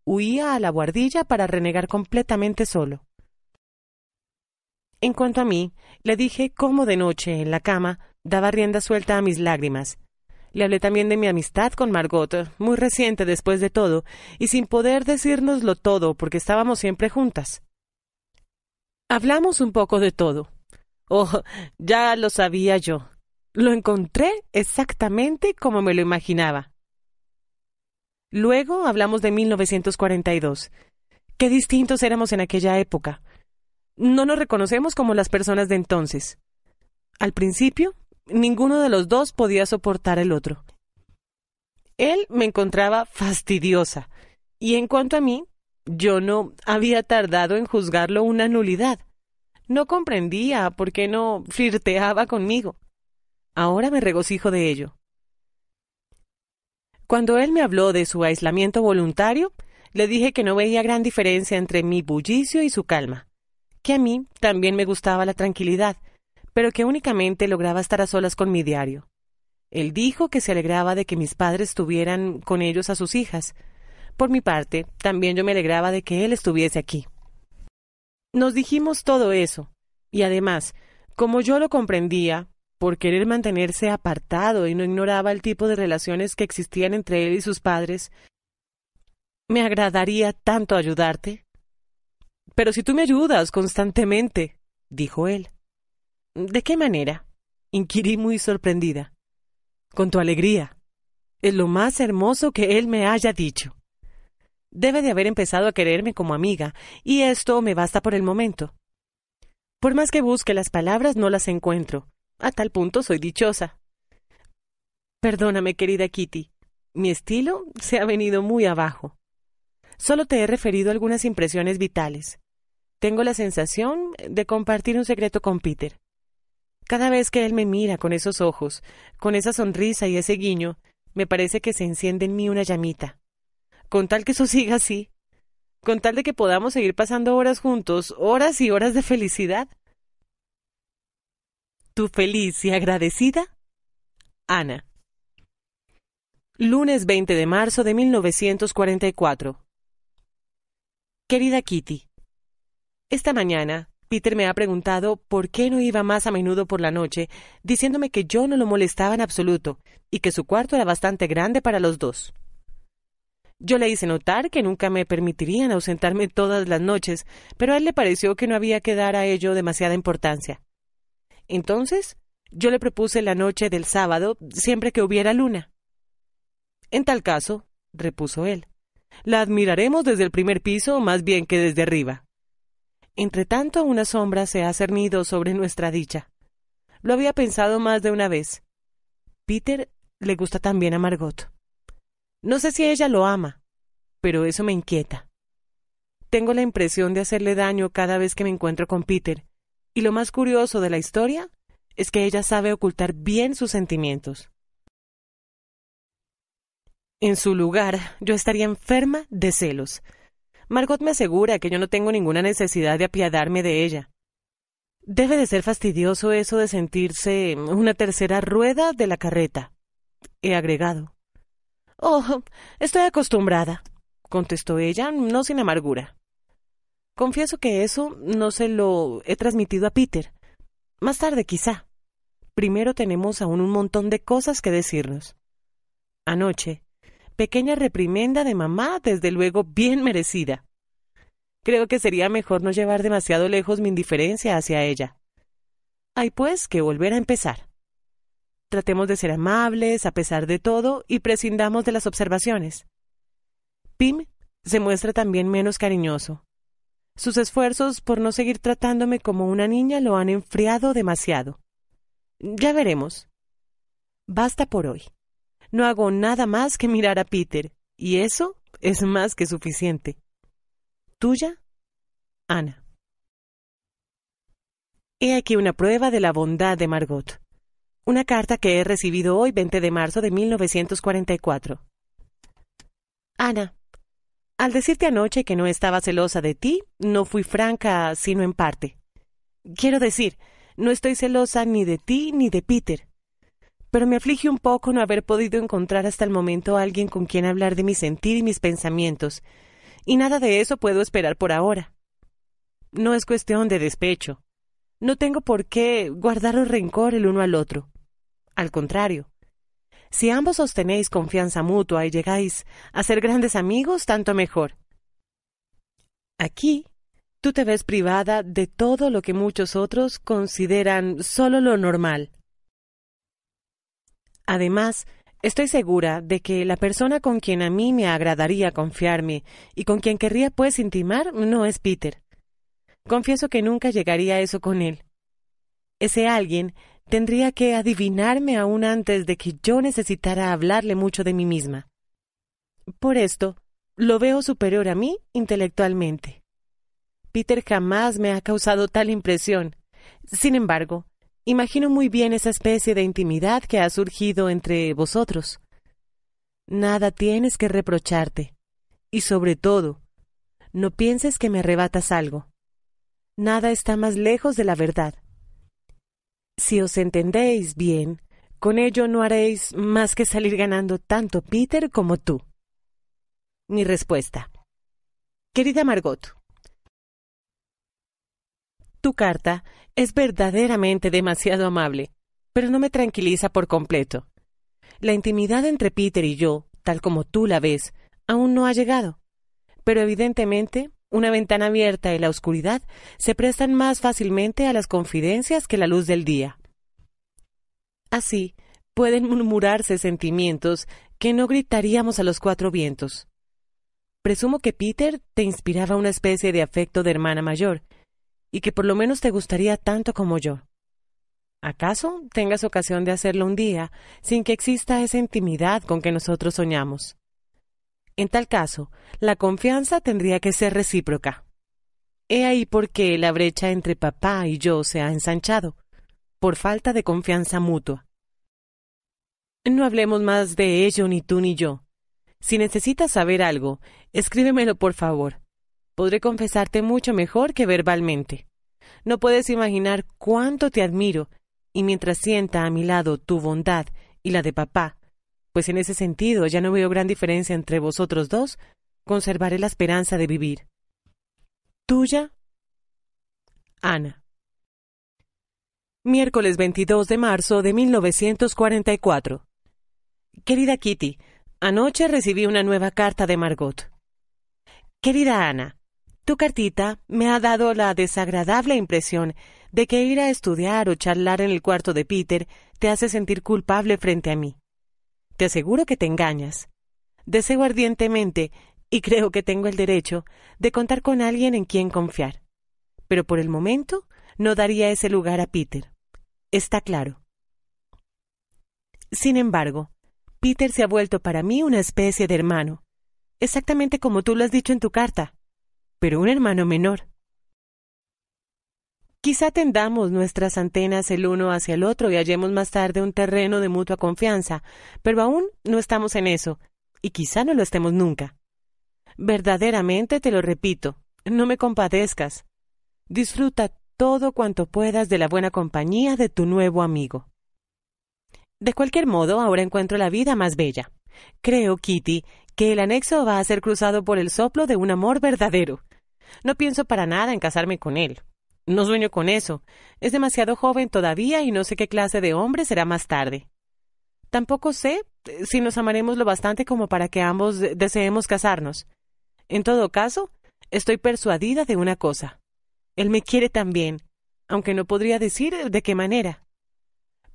Huía a la guardilla para renegar completamente solo. En cuanto a mí, le dije cómo de noche, en la cama, daba rienda suelta a mis lágrimas. Le hablé también de mi amistad con Margot, muy reciente después de todo, y sin poder decírnoslo todo porque estábamos siempre juntas. Hablamos un poco de todo, Oh, ya lo sabía yo. Lo encontré exactamente como me lo imaginaba. Luego hablamos de 1942. Qué distintos éramos en aquella época. No nos reconocemos como las personas de entonces. Al principio, ninguno de los dos podía soportar el otro. Él me encontraba fastidiosa, y en cuanto a mí, yo no había tardado en juzgarlo una nulidad. No comprendía por qué no flirteaba conmigo. Ahora me regocijo de ello. Cuando él me habló de su aislamiento voluntario, le dije que no veía gran diferencia entre mi bullicio y su calma, que a mí también me gustaba la tranquilidad, pero que únicamente lograba estar a solas con mi diario. Él dijo que se alegraba de que mis padres tuvieran con ellos a sus hijas. Por mi parte, también yo me alegraba de que él estuviese aquí. Nos dijimos todo eso, y además, como yo lo comprendía, por querer mantenerse apartado y no ignoraba el tipo de relaciones que existían entre él y sus padres, me agradaría tanto ayudarte. Pero si tú me ayudas constantemente, dijo él. ¿De qué manera? inquirí muy sorprendida. Con tu alegría. Es lo más hermoso que él me haya dicho. Debe de haber empezado a quererme como amiga, y esto me basta por el momento. Por más que busque las palabras, no las encuentro. A tal punto soy dichosa. Perdóname, querida Kitty. Mi estilo se ha venido muy abajo. Solo te he referido algunas impresiones vitales. Tengo la sensación de compartir un secreto con Peter. Cada vez que él me mira con esos ojos, con esa sonrisa y ese guiño, me parece que se enciende en mí una llamita con tal que eso siga así, con tal de que podamos seguir pasando horas juntos, horas y horas de felicidad. Tu feliz y agradecida, Ana. Lunes 20 de marzo de 1944. Querida Kitty, esta mañana Peter me ha preguntado por qué no iba más a menudo por la noche, diciéndome que yo no lo molestaba en absoluto y que su cuarto era bastante grande para los dos. Yo le hice notar que nunca me permitirían ausentarme todas las noches, pero a él le pareció que no había que dar a ello demasiada importancia. Entonces, yo le propuse la noche del sábado, siempre que hubiera luna. En tal caso, repuso él, la admiraremos desde el primer piso más bien que desde arriba. Entretanto, una sombra se ha cernido sobre nuestra dicha. Lo había pensado más de una vez. Peter le gusta también a Margot. No sé si ella lo ama, pero eso me inquieta. Tengo la impresión de hacerle daño cada vez que me encuentro con Peter, y lo más curioso de la historia es que ella sabe ocultar bien sus sentimientos. En su lugar, yo estaría enferma de celos. Margot me asegura que yo no tengo ninguna necesidad de apiadarme de ella. Debe de ser fastidioso eso de sentirse una tercera rueda de la carreta. He agregado. Oh, estoy acostumbrada, contestó ella, no sin amargura. Confieso que eso no se lo he transmitido a Peter. Más tarde, quizá. Primero tenemos aún un montón de cosas que decirnos. Anoche, pequeña reprimenda de mamá, desde luego bien merecida. Creo que sería mejor no llevar demasiado lejos mi indiferencia hacia ella. Hay pues que volver a empezar. Tratemos de ser amables a pesar de todo y prescindamos de las observaciones. Pim se muestra también menos cariñoso. Sus esfuerzos por no seguir tratándome como una niña lo han enfriado demasiado. Ya veremos. Basta por hoy. No hago nada más que mirar a Peter, y eso es más que suficiente. Tuya, Ana. He aquí una prueba de la bondad de Margot. Una carta que he recibido hoy 20 de marzo de 1944. Ana, al decirte anoche que no estaba celosa de ti, no fui franca, sino en parte. Quiero decir, no estoy celosa ni de ti ni de Peter. Pero me aflige un poco no haber podido encontrar hasta el momento a alguien con quien hablar de mi sentir y mis pensamientos, y nada de eso puedo esperar por ahora. No es cuestión de despecho. No tengo por qué guardaros rencor el uno al otro. Al contrario, si ambos sostenéis confianza mutua y llegáis a ser grandes amigos, tanto mejor. Aquí, tú te ves privada de todo lo que muchos otros consideran solo lo normal. Además, estoy segura de que la persona con quien a mí me agradaría confiarme y con quien querría pues intimar no es Peter. Confieso que nunca llegaría a eso con él. Ese alguien Tendría que adivinarme aún antes de que yo necesitara hablarle mucho de mí misma. Por esto, lo veo superior a mí intelectualmente. Peter jamás me ha causado tal impresión. Sin embargo, imagino muy bien esa especie de intimidad que ha surgido entre vosotros. Nada tienes que reprocharte. Y sobre todo, no pienses que me arrebatas algo. Nada está más lejos de la verdad. Si os entendéis bien, con ello no haréis más que salir ganando tanto Peter como tú. Mi respuesta. Querida Margot, tu carta es verdaderamente demasiado amable, pero no me tranquiliza por completo. La intimidad entre Peter y yo, tal como tú la ves, aún no ha llegado. Pero evidentemente una ventana abierta y la oscuridad se prestan más fácilmente a las confidencias que la luz del día. Así, pueden murmurarse sentimientos que no gritaríamos a los cuatro vientos. Presumo que Peter te inspiraba una especie de afecto de hermana mayor, y que por lo menos te gustaría tanto como yo. ¿Acaso tengas ocasión de hacerlo un día, sin que exista esa intimidad con que nosotros soñamos? En tal caso, la confianza tendría que ser recíproca. He ahí por qué la brecha entre papá y yo se ha ensanchado, por falta de confianza mutua. No hablemos más de ello ni tú ni yo. Si necesitas saber algo, escríbemelo por favor. Podré confesarte mucho mejor que verbalmente. No puedes imaginar cuánto te admiro, y mientras sienta a mi lado tu bondad y la de papá, pues en ese sentido ya no veo gran diferencia entre vosotros dos, conservaré la esperanza de vivir. Tuya, Ana. Miércoles 22 de marzo de 1944. Querida Kitty, anoche recibí una nueva carta de Margot. Querida Ana, tu cartita me ha dado la desagradable impresión de que ir a estudiar o charlar en el cuarto de Peter te hace sentir culpable frente a mí. Te aseguro que te engañas. Deseo ardientemente, y creo que tengo el derecho, de contar con alguien en quien confiar. Pero por el momento no daría ese lugar a Peter. Está claro. Sin embargo, Peter se ha vuelto para mí una especie de hermano, exactamente como tú lo has dicho en tu carta, pero un hermano menor. Quizá tendamos nuestras antenas el uno hacia el otro y hallemos más tarde un terreno de mutua confianza, pero aún no estamos en eso, y quizá no lo estemos nunca. Verdaderamente te lo repito, no me compadezcas. Disfruta todo cuanto puedas de la buena compañía de tu nuevo amigo. De cualquier modo, ahora encuentro la vida más bella. Creo, Kitty, que el anexo va a ser cruzado por el soplo de un amor verdadero. No pienso para nada en casarme con él. No sueño con eso. Es demasiado joven todavía y no sé qué clase de hombre será más tarde. Tampoco sé eh, si nos amaremos lo bastante como para que ambos deseemos casarnos. En todo caso, estoy persuadida de una cosa. Él me quiere también, aunque no podría decir eh, de qué manera.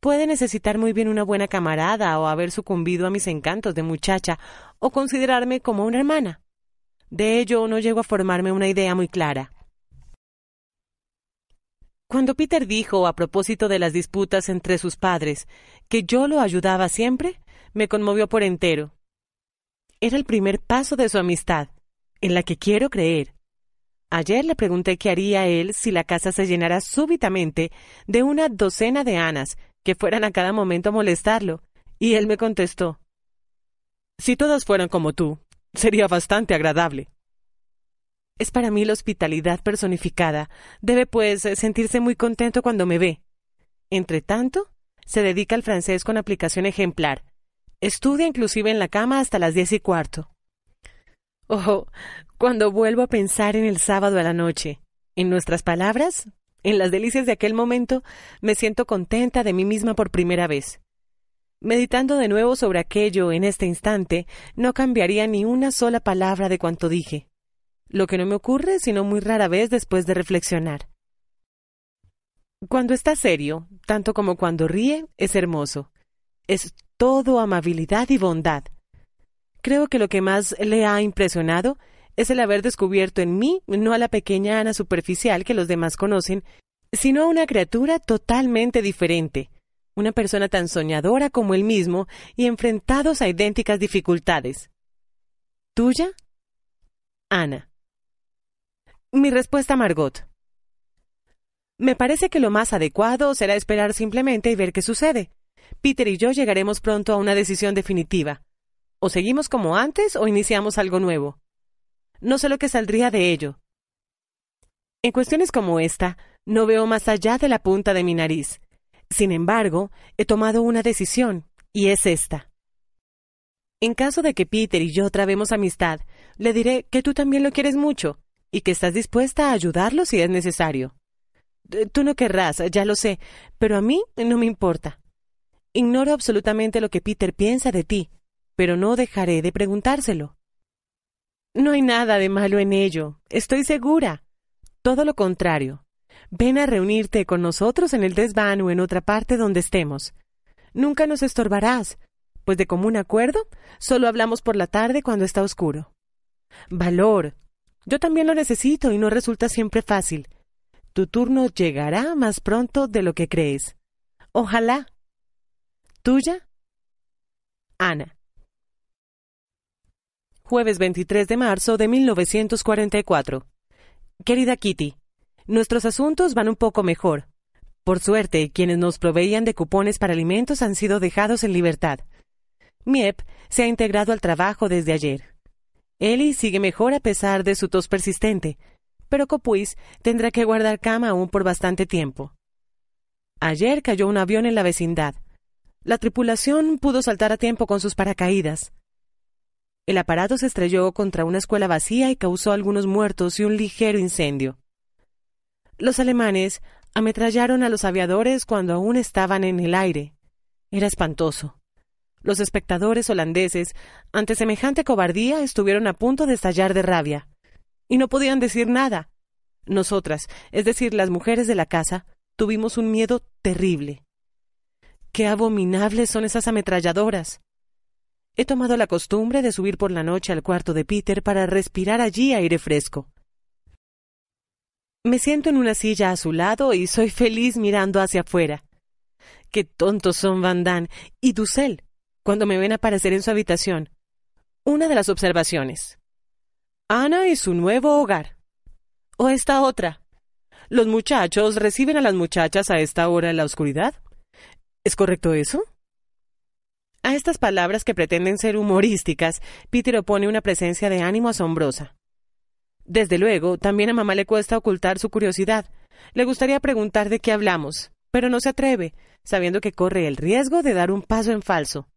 Puede necesitar muy bien una buena camarada o haber sucumbido a mis encantos de muchacha o considerarme como una hermana. De ello no llego a formarme una idea muy clara. Cuando Peter dijo, a propósito de las disputas entre sus padres, que yo lo ayudaba siempre, me conmovió por entero. Era el primer paso de su amistad, en la que quiero creer. Ayer le pregunté qué haría él si la casa se llenara súbitamente de una docena de anas que fueran a cada momento a molestarlo, y él me contestó Si todas fueran como tú, sería bastante agradable. Es para mí la hospitalidad personificada. Debe, pues, sentirse muy contento cuando me ve. Entre tanto, se dedica al francés con aplicación ejemplar. Estudia inclusive en la cama hasta las diez y cuarto. oh, cuando vuelvo a pensar en el sábado a la noche, en nuestras palabras, en las delicias de aquel momento, me siento contenta de mí misma por primera vez. Meditando de nuevo sobre aquello en este instante, no cambiaría ni una sola palabra de cuanto dije lo que no me ocurre sino muy rara vez después de reflexionar. Cuando está serio, tanto como cuando ríe, es hermoso. Es todo amabilidad y bondad. Creo que lo que más le ha impresionado es el haber descubierto en mí no a la pequeña Ana superficial que los demás conocen, sino a una criatura totalmente diferente, una persona tan soñadora como él mismo y enfrentados a idénticas dificultades. ¿Tuya? Ana. Mi respuesta, Margot. Me parece que lo más adecuado será esperar simplemente y ver qué sucede. Peter y yo llegaremos pronto a una decisión definitiva. O seguimos como antes o iniciamos algo nuevo. No sé lo que saldría de ello. En cuestiones como esta, no veo más allá de la punta de mi nariz. Sin embargo, he tomado una decisión, y es esta. En caso de que Peter y yo trabemos amistad, le diré que tú también lo quieres mucho, y que estás dispuesta a ayudarlo si es necesario. Eh, tú no querrás, ya lo sé, pero a mí no me importa. Ignoro absolutamente lo que Peter piensa de ti, pero no dejaré de preguntárselo. No hay nada de malo en ello, estoy segura. Todo lo contrario. Ven a reunirte con nosotros en el desván o en otra parte donde estemos. Nunca nos estorbarás, pues de común acuerdo solo hablamos por la tarde cuando está oscuro. Valor, yo también lo necesito y no resulta siempre fácil. Tu turno llegará más pronto de lo que crees. Ojalá. Tuya, Ana. Jueves 23 de marzo de 1944. Querida Kitty, nuestros asuntos van un poco mejor. Por suerte, quienes nos proveían de cupones para alimentos han sido dejados en libertad. Miep se ha integrado al trabajo desde ayer. Ellie sigue mejor a pesar de su tos persistente, pero Copuis tendrá que guardar cama aún por bastante tiempo. Ayer cayó un avión en la vecindad. La tripulación pudo saltar a tiempo con sus paracaídas. El aparato se estrelló contra una escuela vacía y causó algunos muertos y un ligero incendio. Los alemanes ametrallaron a los aviadores cuando aún estaban en el aire. Era espantoso. Los espectadores holandeses, ante semejante cobardía, estuvieron a punto de estallar de rabia. Y no podían decir nada. Nosotras, es decir, las mujeres de la casa, tuvimos un miedo terrible. ¡Qué abominables son esas ametralladoras! He tomado la costumbre de subir por la noche al cuarto de Peter para respirar allí aire fresco. Me siento en una silla a su lado y soy feliz mirando hacia afuera. Qué tontos son Van Damme y Dussel, cuando me ven aparecer en su habitación. Una de las observaciones. Ana y su nuevo hogar. O esta otra. ¿Los muchachos reciben a las muchachas a esta hora en la oscuridad? ¿Es correcto eso? A estas palabras que pretenden ser humorísticas, Peter opone una presencia de ánimo asombrosa. Desde luego, también a mamá le cuesta ocultar su curiosidad. Le gustaría preguntar de qué hablamos, pero no se atreve, sabiendo que corre el riesgo de dar un paso en falso.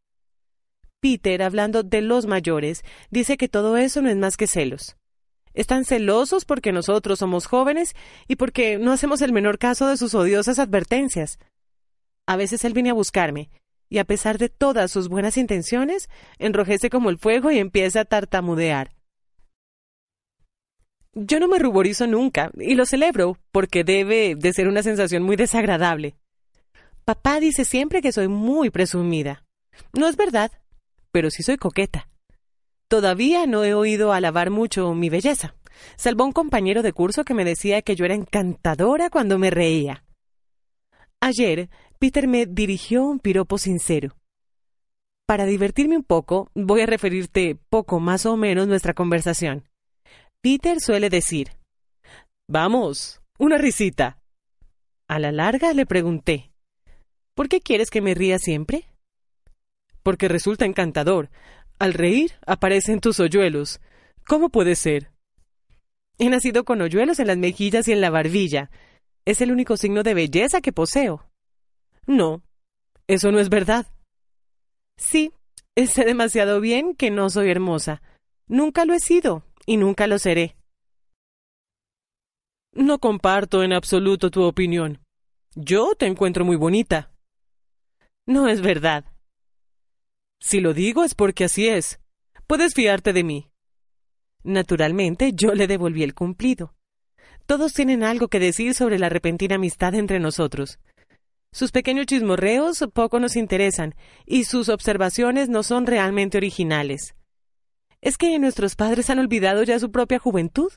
Peter, hablando de los mayores, dice que todo eso no es más que celos. Están celosos porque nosotros somos jóvenes y porque no hacemos el menor caso de sus odiosas advertencias. A veces él viene a buscarme, y a pesar de todas sus buenas intenciones, enrojece como el fuego y empieza a tartamudear. Yo no me ruborizo nunca, y lo celebro, porque debe de ser una sensación muy desagradable. Papá dice siempre que soy muy presumida. No es verdad pero sí soy coqueta. Todavía no he oído alabar mucho mi belleza, salvo un compañero de curso que me decía que yo era encantadora cuando me reía. Ayer, Peter me dirigió un piropo sincero. Para divertirme un poco, voy a referirte poco más o menos nuestra conversación. Peter suele decir, Vamos, una risita. A la larga le pregunté, ¿Por qué quieres que me ría siempre? porque resulta encantador. Al reír, aparecen tus hoyuelos. ¿Cómo puede ser? He nacido con hoyuelos en las mejillas y en la barbilla. Es el único signo de belleza que poseo. No, eso no es verdad. Sí, sé demasiado bien que no soy hermosa. Nunca lo he sido y nunca lo seré. No comparto en absoluto tu opinión. Yo te encuentro muy bonita. No es verdad. Si lo digo es porque así es. Puedes fiarte de mí. Naturalmente, yo le devolví el cumplido. Todos tienen algo que decir sobre la repentina amistad entre nosotros. Sus pequeños chismorreos poco nos interesan y sus observaciones no son realmente originales. ¿Es que nuestros padres han olvidado ya su propia juventud?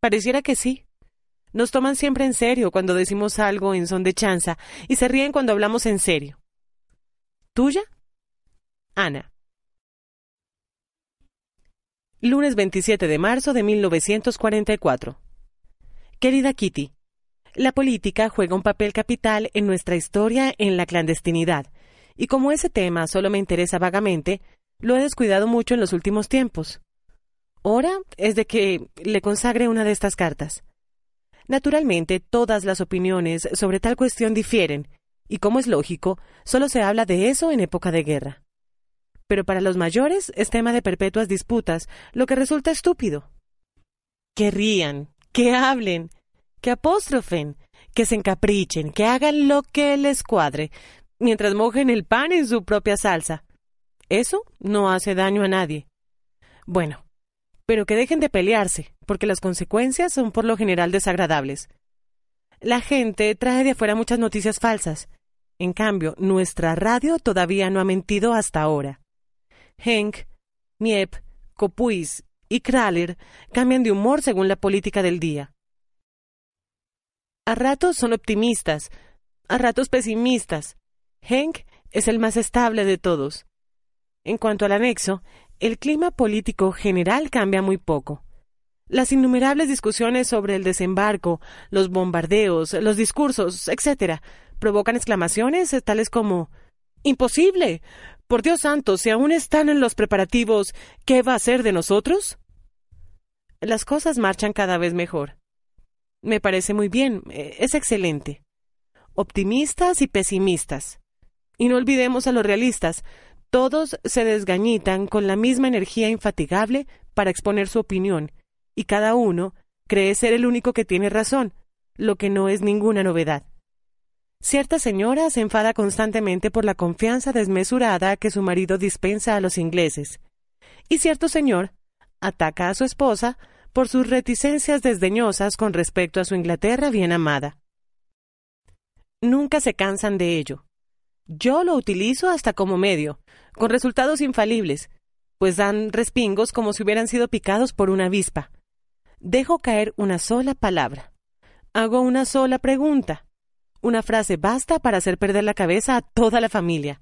Pareciera que sí. Nos toman siempre en serio cuando decimos algo en son de chanza y se ríen cuando hablamos en serio. ¿Tuya? Ana. Lunes 27 de marzo de 1944. Querida Kitty, la política juega un papel capital en nuestra historia en la clandestinidad, y como ese tema solo me interesa vagamente, lo he descuidado mucho en los últimos tiempos. Hora es de que le consagre una de estas cartas. Naturalmente, todas las opiniones sobre tal cuestión difieren, y como es lógico, solo se habla de eso en época de guerra pero para los mayores es tema de perpetuas disputas, lo que resulta estúpido. Que rían, que hablen, que apóstrofen, que se encaprichen, que hagan lo que les cuadre, mientras mojen el pan en su propia salsa. Eso no hace daño a nadie. Bueno, pero que dejen de pelearse, porque las consecuencias son por lo general desagradables. La gente trae de afuera muchas noticias falsas. En cambio, nuestra radio todavía no ha mentido hasta ahora. Henk, Miep, Copuis y Kraler cambian de humor según la política del día. A ratos son optimistas, a ratos pesimistas. Henk es el más estable de todos. En cuanto al anexo, el clima político general cambia muy poco. Las innumerables discusiones sobre el desembarco, los bombardeos, los discursos, etc., provocan exclamaciones tales como Imposible. Por Dios santo, si aún están en los preparativos, ¿qué va a ser de nosotros? Las cosas marchan cada vez mejor. Me parece muy bien, eh, es excelente. Optimistas y pesimistas. Y no olvidemos a los realistas. Todos se desgañitan con la misma energía infatigable para exponer su opinión, y cada uno cree ser el único que tiene razón, lo que no es ninguna novedad. Cierta señora se enfada constantemente por la confianza desmesurada que su marido dispensa a los ingleses, y cierto señor ataca a su esposa por sus reticencias desdeñosas con respecto a su Inglaterra bien amada. Nunca se cansan de ello. Yo lo utilizo hasta como medio, con resultados infalibles, pues dan respingos como si hubieran sido picados por una avispa. Dejo caer una sola palabra. Hago una sola pregunta una frase basta para hacer perder la cabeza a toda la familia.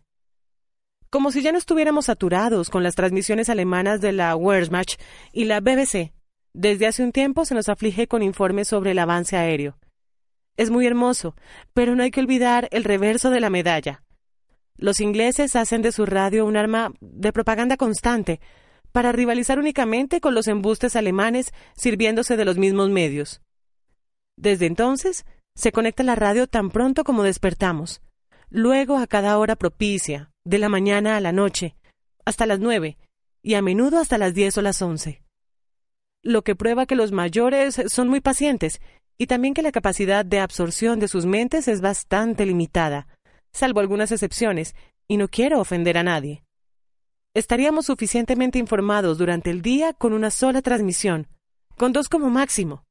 Como si ya no estuviéramos saturados con las transmisiones alemanas de la Wehrmacht y la BBC. Desde hace un tiempo se nos aflige con informes sobre el avance aéreo. Es muy hermoso, pero no hay que olvidar el reverso de la medalla. Los ingleses hacen de su radio un arma de propaganda constante, para rivalizar únicamente con los embustes alemanes sirviéndose de los mismos medios. Desde entonces, se conecta la radio tan pronto como despertamos, luego a cada hora propicia, de la mañana a la noche, hasta las nueve, y a menudo hasta las diez o las once. Lo que prueba que los mayores son muy pacientes y también que la capacidad de absorción de sus mentes es bastante limitada, salvo algunas excepciones, y no quiero ofender a nadie. Estaríamos suficientemente informados durante el día con una sola transmisión, con dos como máximo.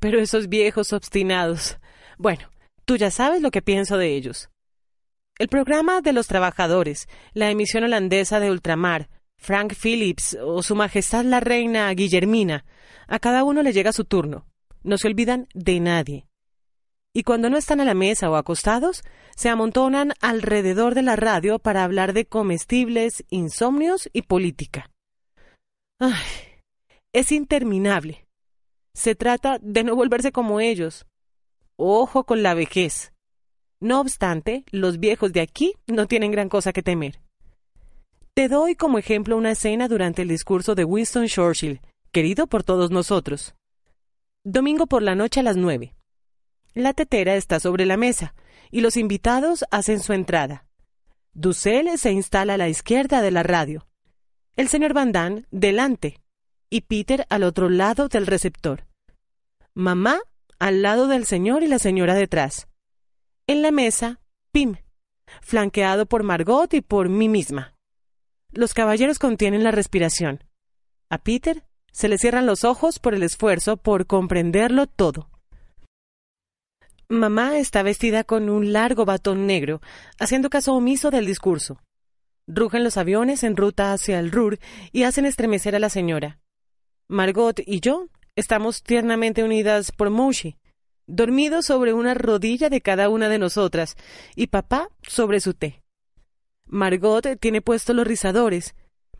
Pero esos viejos obstinados. Bueno, tú ya sabes lo que pienso de ellos. El programa de los trabajadores, la emisión holandesa de Ultramar, Frank Phillips o Su Majestad la Reina Guillermina, a cada uno le llega su turno. No se olvidan de nadie. Y cuando no están a la mesa o acostados, se amontonan alrededor de la radio para hablar de comestibles, insomnios y política. Ay, es interminable. Se trata de no volverse como ellos. Ojo con la vejez. No obstante, los viejos de aquí no tienen gran cosa que temer. Te doy como ejemplo una escena durante el discurso de Winston Churchill, querido por todos nosotros. Domingo por la noche a las nueve. La tetera está sobre la mesa y los invitados hacen su entrada. Dussel se instala a la izquierda de la radio. El señor Van Damme delante y Peter al otro lado del receptor. Mamá al lado del señor y la señora detrás. En la mesa, Pim, flanqueado por Margot y por mí misma. Los caballeros contienen la respiración. A Peter se le cierran los ojos por el esfuerzo por comprenderlo todo. Mamá está vestida con un largo batón negro, haciendo caso omiso del discurso. Rugen los aviones en ruta hacia el Rur y hacen estremecer a la señora. Margot y yo estamos tiernamente unidas por Mushi, dormido sobre una rodilla de cada una de nosotras, y papá sobre su té. Margot tiene puestos los rizadores.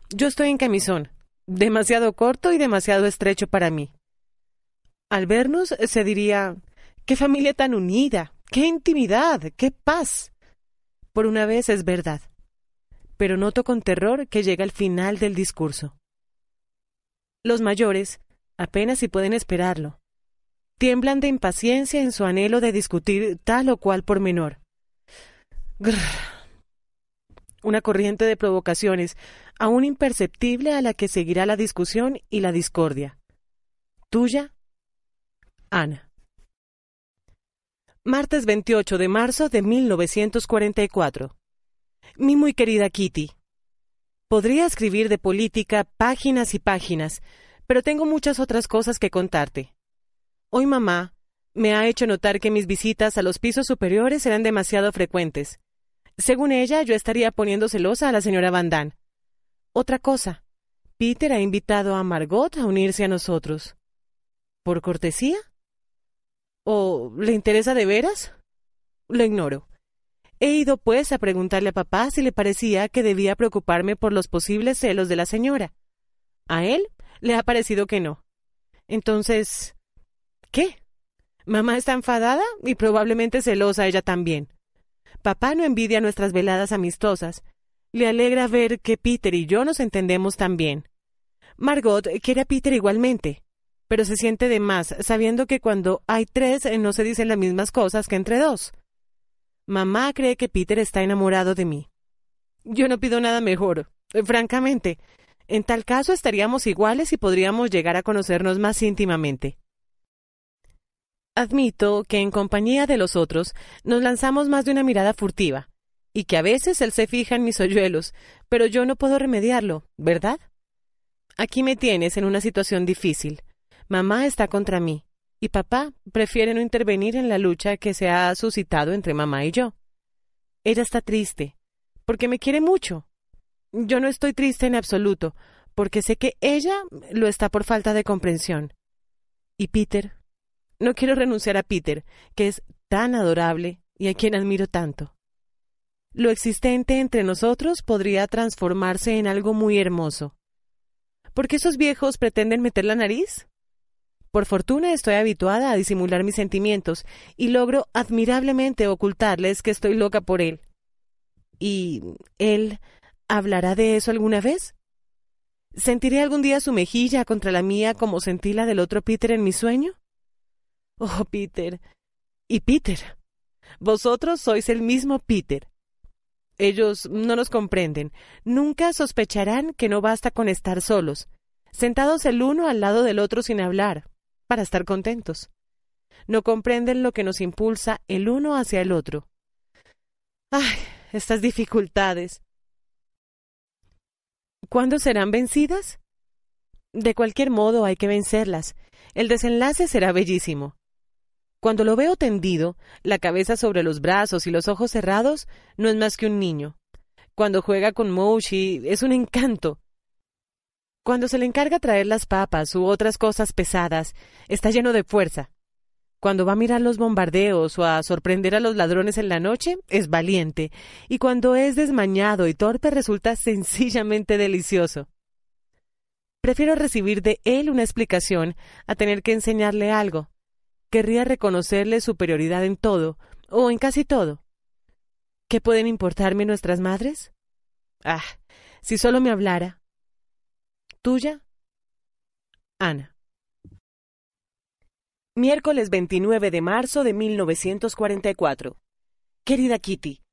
Yo estoy en camisón, demasiado corto y demasiado estrecho para mí. Al vernos se diría qué familia tan unida, qué intimidad, qué paz. Por una vez es verdad. Pero noto con terror que llega el final del discurso. Los mayores apenas si pueden esperarlo. Tiemblan de impaciencia en su anhelo de discutir tal o cual por menor. Una corriente de provocaciones, aún imperceptible a la que seguirá la discusión y la discordia. Tuya, Ana. Martes 28 de marzo de 1944. Mi muy querida Kitty, Podría escribir de política páginas y páginas, pero tengo muchas otras cosas que contarte. Hoy mamá me ha hecho notar que mis visitas a los pisos superiores eran demasiado frecuentes. Según ella, yo estaría poniendo celosa a la señora Van Damme. Otra cosa, Peter ha invitado a Margot a unirse a nosotros. ¿Por cortesía? ¿O le interesa de veras? Lo ignoro. He ido pues a preguntarle a papá si le parecía que debía preocuparme por los posibles celos de la señora. A él le ha parecido que no. Entonces, ¿qué? Mamá está enfadada y probablemente celosa ella también. Papá no envidia nuestras veladas amistosas. Le alegra ver que Peter y yo nos entendemos tan bien. Margot quiere a Peter igualmente, pero se siente de más sabiendo que cuando hay tres eh, no se dicen las mismas cosas que entre dos. Mamá cree que Peter está enamorado de mí. Yo no pido nada mejor, eh, francamente. En tal caso estaríamos iguales y podríamos llegar a conocernos más íntimamente. Admito que en compañía de los otros nos lanzamos más de una mirada furtiva, y que a veces él se fija en mis hoyuelos, pero yo no puedo remediarlo, ¿verdad? Aquí me tienes en una situación difícil. Mamá está contra mí y papá prefiere no intervenir en la lucha que se ha suscitado entre mamá y yo. Ella está triste, porque me quiere mucho. Yo no estoy triste en absoluto, porque sé que ella lo está por falta de comprensión. ¿Y Peter? No quiero renunciar a Peter, que es tan adorable y a quien admiro tanto. Lo existente entre nosotros podría transformarse en algo muy hermoso. ¿Por qué esos viejos pretenden meter la nariz? Por fortuna estoy habituada a disimular mis sentimientos y logro admirablemente ocultarles que estoy loca por él. ¿Y él hablará de eso alguna vez? ¿Sentiré algún día su mejilla contra la mía como sentí la del otro Peter en mi sueño? Oh, Peter. Y Peter. Vosotros sois el mismo Peter. Ellos no nos comprenden. Nunca sospecharán que no basta con estar solos, sentados el uno al lado del otro sin hablar, para estar contentos. No comprenden lo que nos impulsa el uno hacia el otro. ¡Ay! Estas dificultades. ¿Cuándo serán vencidas? De cualquier modo hay que vencerlas. El desenlace será bellísimo. Cuando lo veo tendido, la cabeza sobre los brazos y los ojos cerrados, no es más que un niño. Cuando juega con Moshi, es un encanto. Cuando se le encarga traer las papas u otras cosas pesadas, está lleno de fuerza. Cuando va a mirar los bombardeos o a sorprender a los ladrones en la noche, es valiente, y cuando es desmañado y torpe resulta sencillamente delicioso. Prefiero recibir de él una explicación a tener que enseñarle algo. Querría reconocerle superioridad en todo, o en casi todo. ¿Qué pueden importarme nuestras madres? Ah, si solo me hablara, Tuya, Ana. Miércoles 29 de marzo de 1944. Querida Kitty,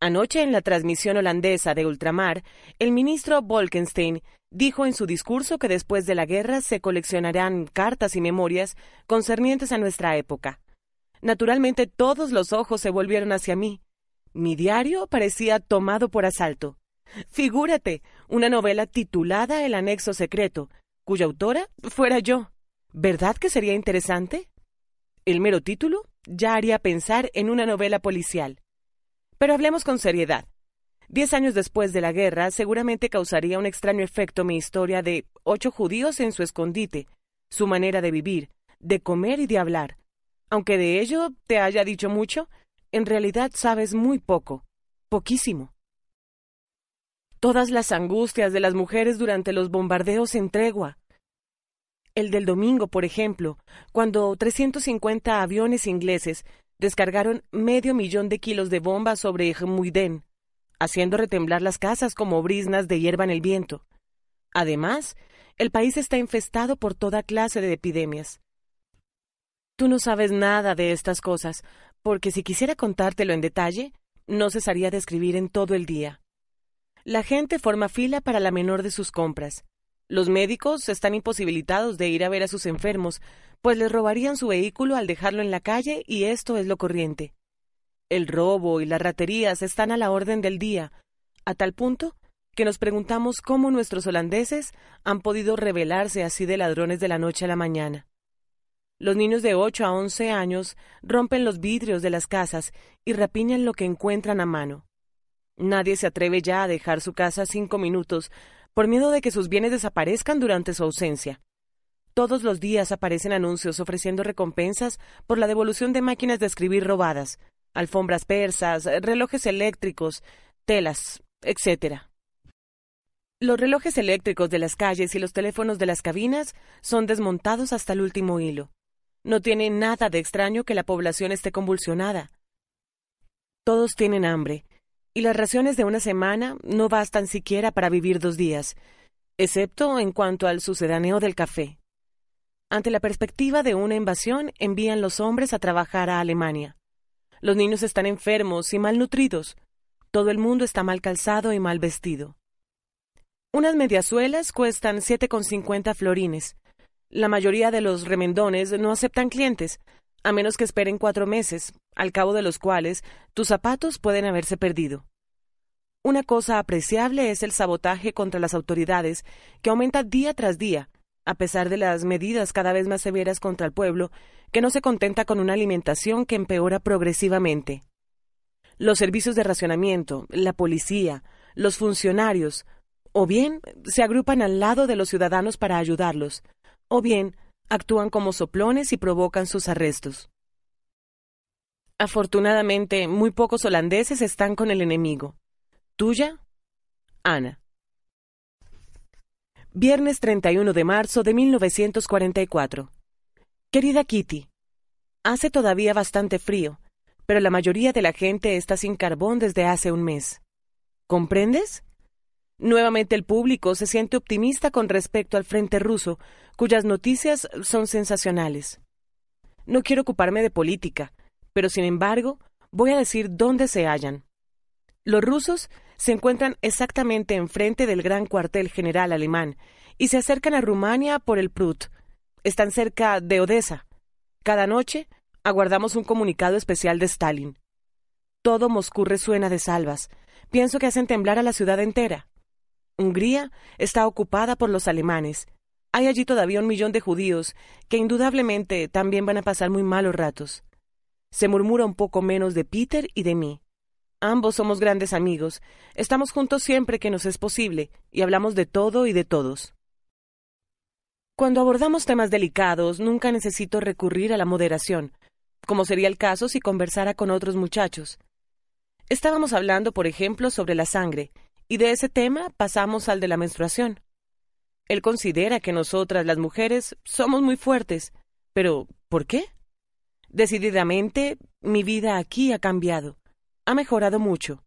anoche en la transmisión holandesa de Ultramar, el ministro Wolkenstein dijo en su discurso que después de la guerra se coleccionarán cartas y memorias concernientes a nuestra época. Naturalmente todos los ojos se volvieron hacia mí. Mi diario parecía tomado por asalto. Figúrate, una novela titulada El anexo secreto, cuya autora fuera yo. ¿Verdad que sería interesante? El mero título ya haría pensar en una novela policial. Pero hablemos con seriedad. Diez años después de la guerra, seguramente causaría un extraño efecto mi historia de ocho judíos en su escondite, su manera de vivir, de comer y de hablar. Aunque de ello te haya dicho mucho, en realidad sabes muy poco, poquísimo todas las angustias de las mujeres durante los bombardeos en tregua. El del domingo, por ejemplo, cuando 350 aviones ingleses descargaron medio millón de kilos de bombas sobre Hmuiden, haciendo retemblar las casas como briznas de hierba en el viento. Además, el país está infestado por toda clase de epidemias. Tú no sabes nada de estas cosas, porque si quisiera contártelo en detalle, no cesaría de escribir en todo el día. La gente forma fila para la menor de sus compras. Los médicos están imposibilitados de ir a ver a sus enfermos, pues les robarían su vehículo al dejarlo en la calle y esto es lo corriente. El robo y las raterías están a la orden del día, a tal punto que nos preguntamos cómo nuestros holandeses han podido revelarse así de ladrones de la noche a la mañana. Los niños de 8 a 11 años rompen los vidrios de las casas y rapiñan lo que encuentran a mano. Nadie se atreve ya a dejar su casa cinco minutos por miedo de que sus bienes desaparezcan durante su ausencia. Todos los días aparecen anuncios ofreciendo recompensas por la devolución de máquinas de escribir robadas, alfombras persas, relojes eléctricos, telas, etc. Los relojes eléctricos de las calles y los teléfonos de las cabinas son desmontados hasta el último hilo. No tiene nada de extraño que la población esté convulsionada. Todos tienen hambre, y las raciones de una semana no bastan siquiera para vivir dos días, excepto en cuanto al sucedaneo del café. Ante la perspectiva de una invasión, envían los hombres a trabajar a Alemania. Los niños están enfermos y malnutridos. Todo el mundo está mal calzado y mal vestido. Unas mediasuelas cuestan 7,50 florines. La mayoría de los remendones no aceptan clientes, a menos que esperen cuatro meses, al cabo de los cuales tus zapatos pueden haberse perdido. Una cosa apreciable es el sabotaje contra las autoridades, que aumenta día tras día, a pesar de las medidas cada vez más severas contra el pueblo, que no se contenta con una alimentación que empeora progresivamente. Los servicios de racionamiento, la policía, los funcionarios, o bien se agrupan al lado de los ciudadanos para ayudarlos, o bien actúan como soplones y provocan sus arrestos. Afortunadamente, muy pocos holandeses están con el enemigo. Tuya, Ana. Viernes 31 de marzo de 1944. Querida Kitty, hace todavía bastante frío, pero la mayoría de la gente está sin carbón desde hace un mes. ¿Comprendes? Nuevamente el público se siente optimista con respecto al frente ruso, cuyas noticias son sensacionales. No quiero ocuparme de política, pero sin embargo voy a decir dónde se hallan. Los rusos se encuentran exactamente enfrente del gran cuartel general alemán y se acercan a Rumania por el Prut. Están cerca de Odessa. Cada noche aguardamos un comunicado especial de Stalin. Todo Moscú resuena de salvas. Pienso que hacen temblar a la ciudad entera. Hungría está ocupada por los alemanes. Hay allí todavía un millón de judíos que indudablemente también van a pasar muy malos ratos. Se murmura un poco menos de Peter y de mí. Ambos somos grandes amigos, estamos juntos siempre que nos es posible, y hablamos de todo y de todos. Cuando abordamos temas delicados, nunca necesito recurrir a la moderación, como sería el caso si conversara con otros muchachos. Estábamos hablando, por ejemplo, sobre la sangre, y de ese tema pasamos al de la menstruación. Él considera que nosotras las mujeres somos muy fuertes, pero ¿por qué? Decididamente, mi vida aquí ha cambiado, ha mejorado mucho.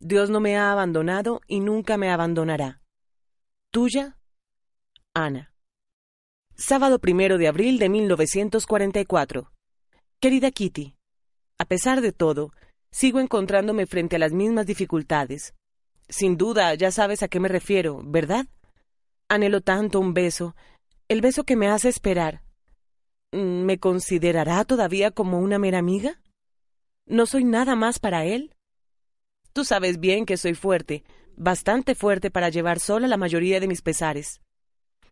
Dios no me ha abandonado y nunca me abandonará. Tuya, Ana. Sábado primero de abril de 1944. Querida Kitty, a pesar de todo, sigo encontrándome frente a las mismas dificultades. Sin duda, ya sabes a qué me refiero, ¿verdad? Anhelo tanto un beso, el beso que me hace esperar. Mm, ¿Me considerará todavía como una mera amiga? ¿No soy nada más para él? Tú sabes bien que soy fuerte, bastante fuerte para llevar sola la mayoría de mis pesares.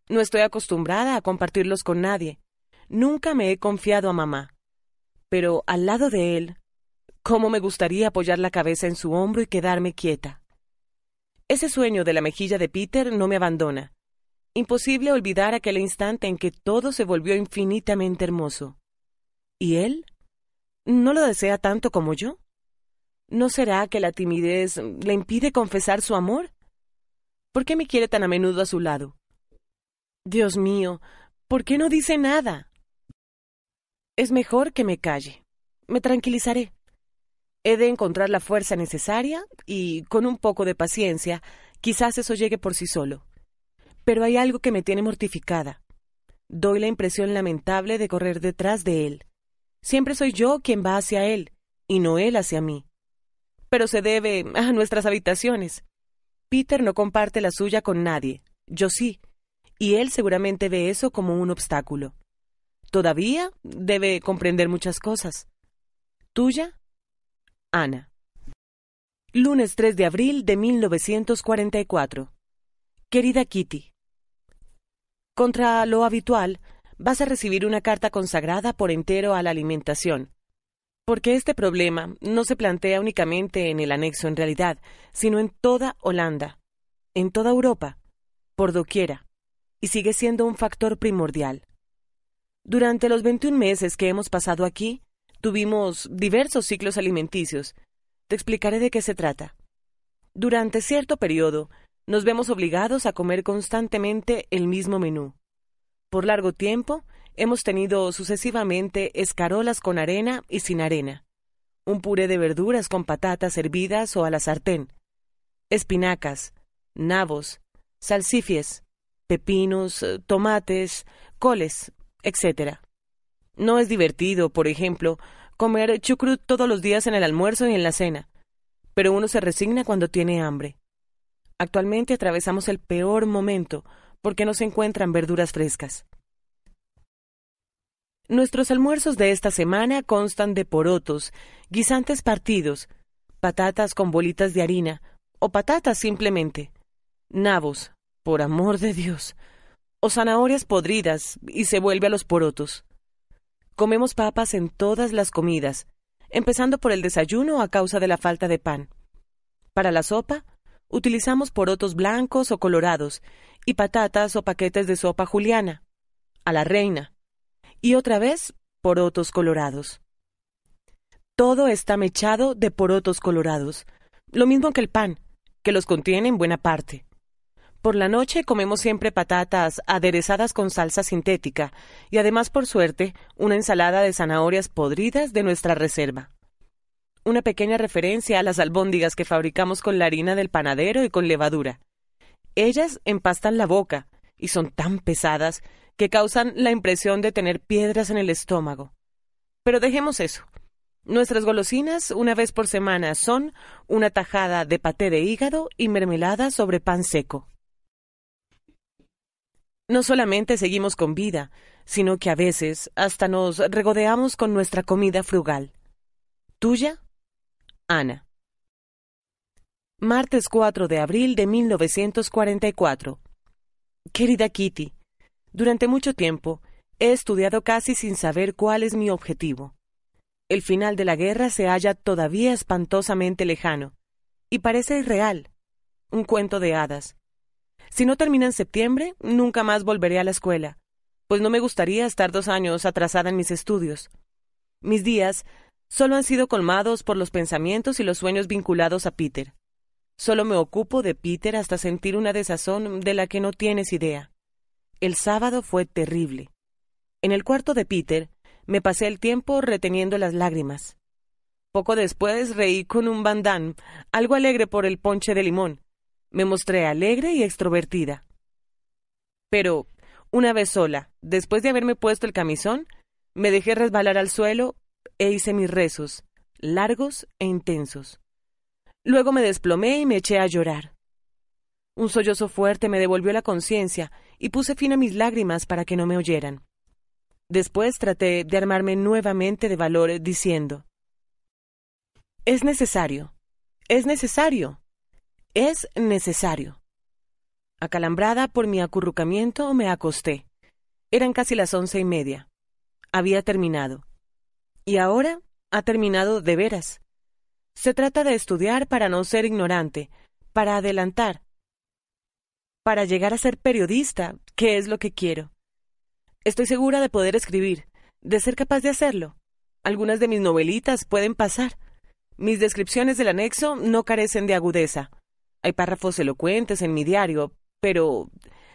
No estoy acostumbrada a compartirlos con nadie. Nunca me he confiado a mamá. Pero al lado de él, ¿cómo me gustaría apoyar la cabeza en su hombro y quedarme quieta? Ese sueño de la mejilla de Peter no me abandona. Imposible olvidar aquel instante en que todo se volvió infinitamente hermoso. ¿Y él? ¿No lo desea tanto como yo? ¿No será que la timidez le impide confesar su amor? ¿Por qué me quiere tan a menudo a su lado? Dios mío, ¿por qué no dice nada? Es mejor que me calle. Me tranquilizaré he de encontrar la fuerza necesaria y con un poco de paciencia quizás eso llegue por sí solo. Pero hay algo que me tiene mortificada. Doy la impresión lamentable de correr detrás de él. Siempre soy yo quien va hacia él, y no él hacia mí. Pero se debe a nuestras habitaciones. Peter no comparte la suya con nadie, yo sí, y él seguramente ve eso como un obstáculo. Todavía debe comprender muchas cosas. Tuya Ana. Lunes 3 de abril de 1944. Querida Kitty, contra lo habitual, vas a recibir una carta consagrada por entero a la alimentación, porque este problema no se plantea únicamente en el anexo en realidad, sino en toda Holanda, en toda Europa, por doquiera, y sigue siendo un factor primordial. Durante los 21 meses que hemos pasado aquí, Tuvimos diversos ciclos alimenticios. Te explicaré de qué se trata. Durante cierto periodo, nos vemos obligados a comer constantemente el mismo menú. Por largo tiempo, hemos tenido sucesivamente escarolas con arena y sin arena, un puré de verduras con patatas hervidas o a la sartén, espinacas, nabos, salsifies, pepinos, eh, tomates, coles, etc. No es divertido, por ejemplo, comer chucrut todos los días en el almuerzo y en la cena, pero uno se resigna cuando tiene hambre. Actualmente atravesamos el peor momento porque no se encuentran verduras frescas. Nuestros almuerzos de esta semana constan de porotos, guisantes partidos, patatas con bolitas de harina, o patatas simplemente, nabos, por amor de Dios, o zanahorias podridas, y se vuelve a los porotos. Comemos papas en todas las comidas, empezando por el desayuno a causa de la falta de pan. Para la sopa, utilizamos porotos blancos o colorados y patatas o paquetes de sopa juliana, a la reina, y otra vez porotos colorados. Todo está mechado de porotos colorados, lo mismo que el pan, que los contiene en buena parte. Por la noche comemos siempre patatas aderezadas con salsa sintética y además, por suerte, una ensalada de zanahorias podridas de nuestra reserva. Una pequeña referencia a las albóndigas que fabricamos con la harina del panadero y con levadura. Ellas empastan la boca y son tan pesadas que causan la impresión de tener piedras en el estómago. Pero dejemos eso. Nuestras golosinas, una vez por semana, son una tajada de paté de hígado y mermelada sobre pan seco. No solamente seguimos con vida, sino que a veces hasta nos regodeamos con nuestra comida frugal. Tuya, Ana. Martes 4 de abril de 1944. Querida Kitty, durante mucho tiempo he estudiado casi sin saber cuál es mi objetivo. El final de la guerra se halla todavía espantosamente lejano, y parece irreal, un cuento de hadas, si no termina en septiembre, nunca más volveré a la escuela, pues no me gustaría estar dos años atrasada en mis estudios. Mis días solo han sido colmados por los pensamientos y los sueños vinculados a Peter. Solo me ocupo de Peter hasta sentir una desazón de la que no tienes idea. El sábado fue terrible. En el cuarto de Peter, me pasé el tiempo reteniendo las lágrimas. Poco después reí con un bandán, algo alegre por el ponche de limón. Me mostré alegre y extrovertida. Pero, una vez sola, después de haberme puesto el camisón, me dejé resbalar al suelo e hice mis rezos, largos e intensos. Luego me desplomé y me eché a llorar. Un sollozo fuerte me devolvió la conciencia y puse fin a mis lágrimas para que no me oyeran. Después traté de armarme nuevamente de valor diciendo, Es necesario, es necesario. Es necesario. Acalambrada por mi acurrucamiento, me acosté. Eran casi las once y media. Había terminado. Y ahora ha terminado de veras. Se trata de estudiar para no ser ignorante, para adelantar, para llegar a ser periodista, que es lo que quiero. Estoy segura de poder escribir, de ser capaz de hacerlo. Algunas de mis novelitas pueden pasar. Mis descripciones del anexo no carecen de agudeza. Hay párrafos elocuentes en mi diario, pero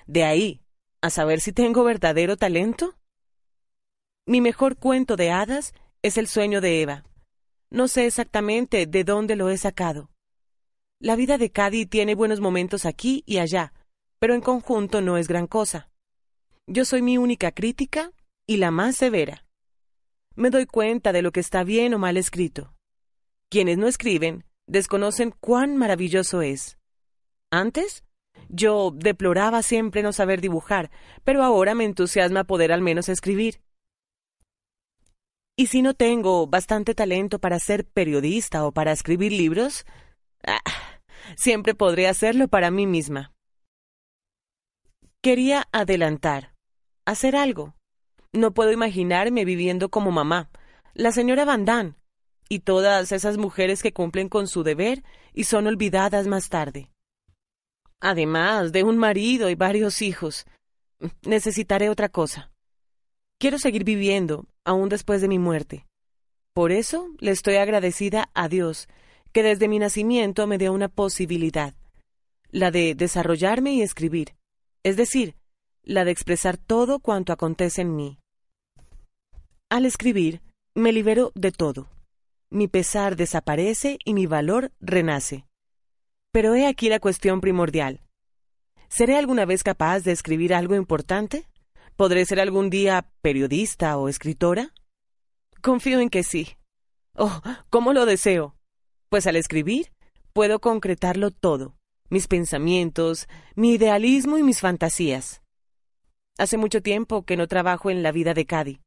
de ahí a saber si tengo verdadero talento. Mi mejor cuento de hadas es el sueño de Eva. No sé exactamente de dónde lo he sacado. La vida de Cady tiene buenos momentos aquí y allá, pero en conjunto no es gran cosa. Yo soy mi única crítica y la más severa. Me doy cuenta de lo que está bien o mal escrito. Quienes no escriben desconocen cuán maravilloso es. Antes, yo deploraba siempre no saber dibujar, pero ahora me entusiasma poder al menos escribir. Y si no tengo bastante talento para ser periodista o para escribir libros, ah, siempre podré hacerlo para mí misma. Quería adelantar, hacer algo. No puedo imaginarme viviendo como mamá, la señora Van Damme, y todas esas mujeres que cumplen con su deber y son olvidadas más tarde. Además de un marido y varios hijos, necesitaré otra cosa. Quiero seguir viviendo, aún después de mi muerte. Por eso le estoy agradecida a Dios, que desde mi nacimiento me dio una posibilidad, la de desarrollarme y escribir, es decir, la de expresar todo cuanto acontece en mí. Al escribir, me libero de todo, mi pesar desaparece y mi valor renace. Pero he aquí la cuestión primordial. ¿Seré alguna vez capaz de escribir algo importante? ¿Podré ser algún día periodista o escritora? Confío en que sí. Oh, cómo lo deseo. Pues al escribir, puedo concretarlo todo, mis pensamientos, mi idealismo y mis fantasías. Hace mucho tiempo que no trabajo en la vida de Cady.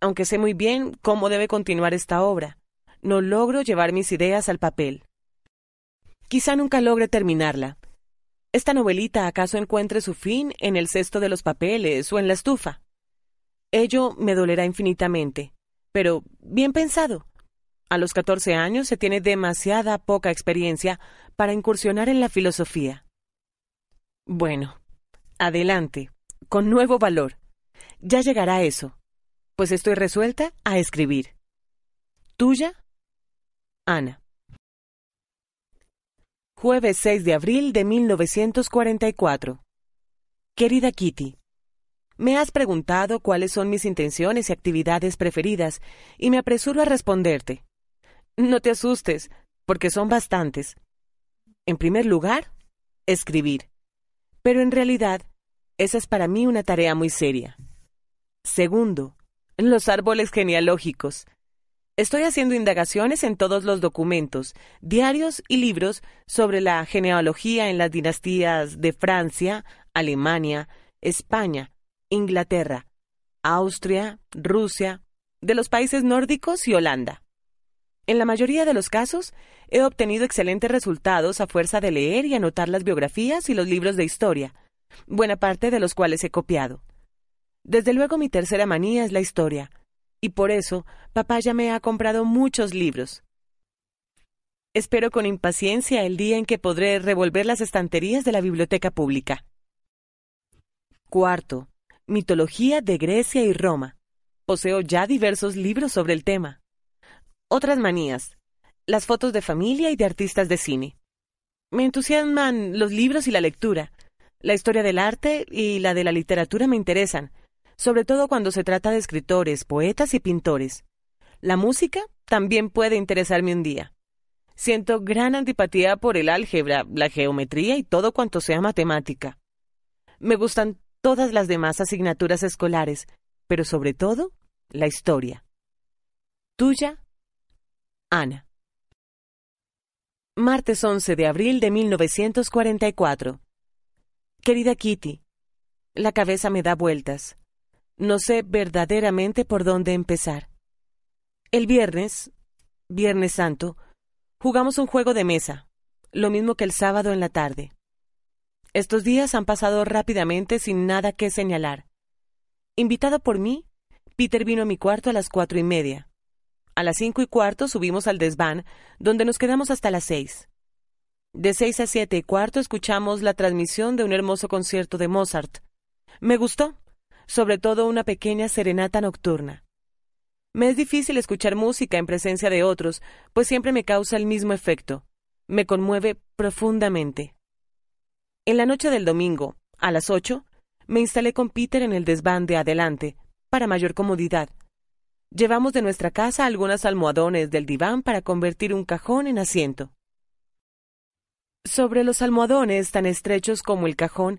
aunque sé muy bien cómo debe continuar esta obra, no logro llevar mis ideas al papel. Quizá nunca logre terminarla. ¿Esta novelita acaso encuentre su fin en el cesto de los papeles o en la estufa? Ello me dolerá infinitamente, pero bien pensado. A los 14 años se tiene demasiada poca experiencia para incursionar en la filosofía. Bueno, adelante, con nuevo valor. Ya llegará eso, pues estoy resuelta a escribir. Tuya, Ana. Jueves 6 de abril de 1944. Querida Kitty, me has preguntado cuáles son mis intenciones y actividades preferidas, y me apresuro a responderte. No te asustes, porque son bastantes. En primer lugar, escribir. Pero en realidad, esa es para mí una tarea muy seria. Segundo, los árboles genealógicos, Estoy haciendo indagaciones en todos los documentos, diarios y libros sobre la genealogía en las dinastías de Francia, Alemania, España, Inglaterra, Austria, Rusia, de los países nórdicos y Holanda. En la mayoría de los casos, he obtenido excelentes resultados a fuerza de leer y anotar las biografías y los libros de historia, buena parte de los cuales he copiado. Desde luego mi tercera manía es la historia y por eso papá ya me ha comprado muchos libros. Espero con impaciencia el día en que podré revolver las estanterías de la biblioteca pública. Cuarto, Mitología de Grecia y Roma. Poseo ya diversos libros sobre el tema. Otras manías. Las fotos de familia y de artistas de cine. Me entusiasman los libros y la lectura. La historia del arte y la de la literatura me interesan, sobre todo cuando se trata de escritores, poetas y pintores. La música también puede interesarme un día. Siento gran antipatía por el álgebra, la geometría y todo cuanto sea matemática. Me gustan todas las demás asignaturas escolares, pero sobre todo la historia. Tuya, Ana. Martes 11 de abril de 1944. Querida Kitty, la cabeza me da vueltas. No sé verdaderamente por dónde empezar. El viernes, Viernes Santo, jugamos un juego de mesa, lo mismo que el sábado en la tarde. Estos días han pasado rápidamente sin nada que señalar. Invitado por mí, Peter vino a mi cuarto a las cuatro y media. A las cinco y cuarto subimos al desván, donde nos quedamos hasta las seis. De seis a siete y cuarto escuchamos la transmisión de un hermoso concierto de Mozart. Me gustó sobre todo una pequeña serenata nocturna. Me es difícil escuchar música en presencia de otros, pues siempre me causa el mismo efecto. Me conmueve profundamente. En la noche del domingo, a las ocho, me instalé con Peter en el desván de adelante, para mayor comodidad. Llevamos de nuestra casa algunas almohadones del diván para convertir un cajón en asiento. Sobre los almohadones tan estrechos como el cajón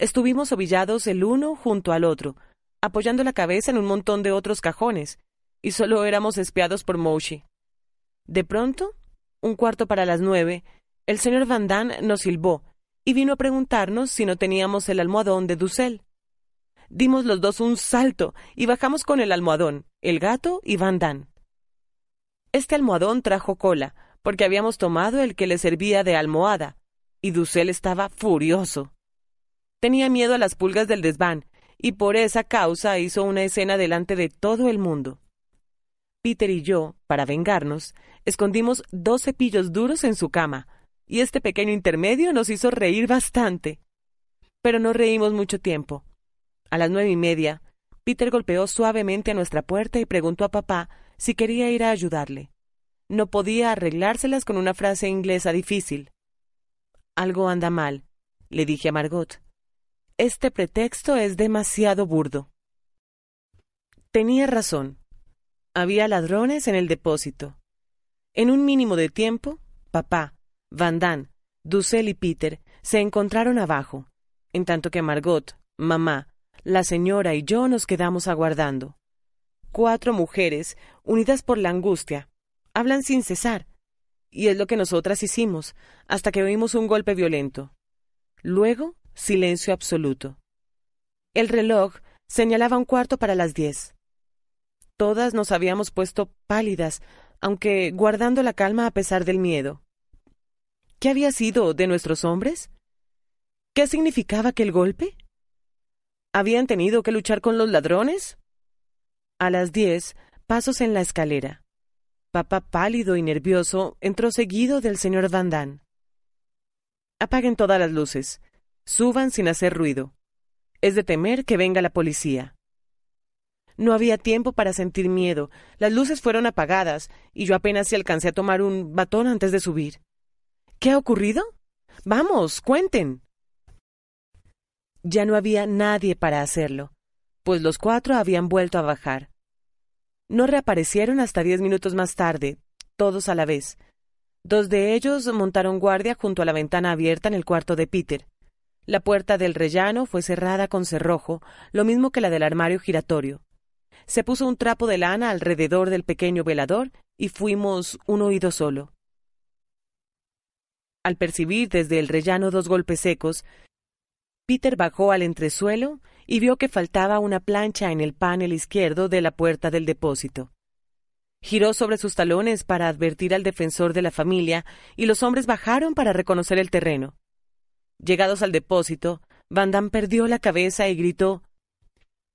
Estuvimos ovillados el uno junto al otro, apoyando la cabeza en un montón de otros cajones, y solo éramos espiados por Moshi. De pronto, un cuarto para las nueve, el señor Van Damme nos silbó y vino a preguntarnos si no teníamos el almohadón de Dussel. Dimos los dos un salto y bajamos con el almohadón, el gato y Van Damme. Este almohadón trajo cola, porque habíamos tomado el que le servía de almohada, y Dussel estaba furioso. Tenía miedo a las pulgas del desván, y por esa causa hizo una escena delante de todo el mundo. Peter y yo, para vengarnos, escondimos dos cepillos duros en su cama, y este pequeño intermedio nos hizo reír bastante. Pero no reímos mucho tiempo. A las nueve y media, Peter golpeó suavemente a nuestra puerta y preguntó a papá si quería ir a ayudarle. No podía arreglárselas con una frase inglesa difícil. Algo anda mal, le dije a Margot. Este pretexto es demasiado burdo. Tenía razón. Había ladrones en el depósito. En un mínimo de tiempo, papá, Van Dussel y Peter se encontraron abajo, en tanto que Margot, mamá, la señora y yo nos quedamos aguardando. Cuatro mujeres, unidas por la angustia, hablan sin cesar, y es lo que nosotras hicimos, hasta que oímos un golpe violento. Luego silencio absoluto. El reloj señalaba un cuarto para las diez. Todas nos habíamos puesto pálidas, aunque guardando la calma a pesar del miedo. ¿Qué había sido de nuestros hombres? ¿Qué significaba aquel golpe? ¿Habían tenido que luchar con los ladrones? A las diez, pasos en la escalera. Papá pálido y nervioso entró seguido del señor Van Damme. Apaguen todas las luces, Suban sin hacer ruido. Es de temer que venga la policía. No había tiempo para sentir miedo. Las luces fueron apagadas y yo apenas si alcancé a tomar un batón antes de subir. ¿Qué ha ocurrido? Vamos, cuenten. Ya no había nadie para hacerlo, pues los cuatro habían vuelto a bajar. No reaparecieron hasta diez minutos más tarde, todos a la vez. Dos de ellos montaron guardia junto a la ventana abierta en el cuarto de Peter. La puerta del rellano fue cerrada con cerrojo, lo mismo que la del armario giratorio. Se puso un trapo de lana alrededor del pequeño velador y fuimos un oído solo. Al percibir desde el rellano dos golpes secos, Peter bajó al entresuelo y vio que faltaba una plancha en el panel izquierdo de la puerta del depósito. Giró sobre sus talones para advertir al defensor de la familia y los hombres bajaron para reconocer el terreno. Llegados al depósito, Van Damme perdió la cabeza y gritó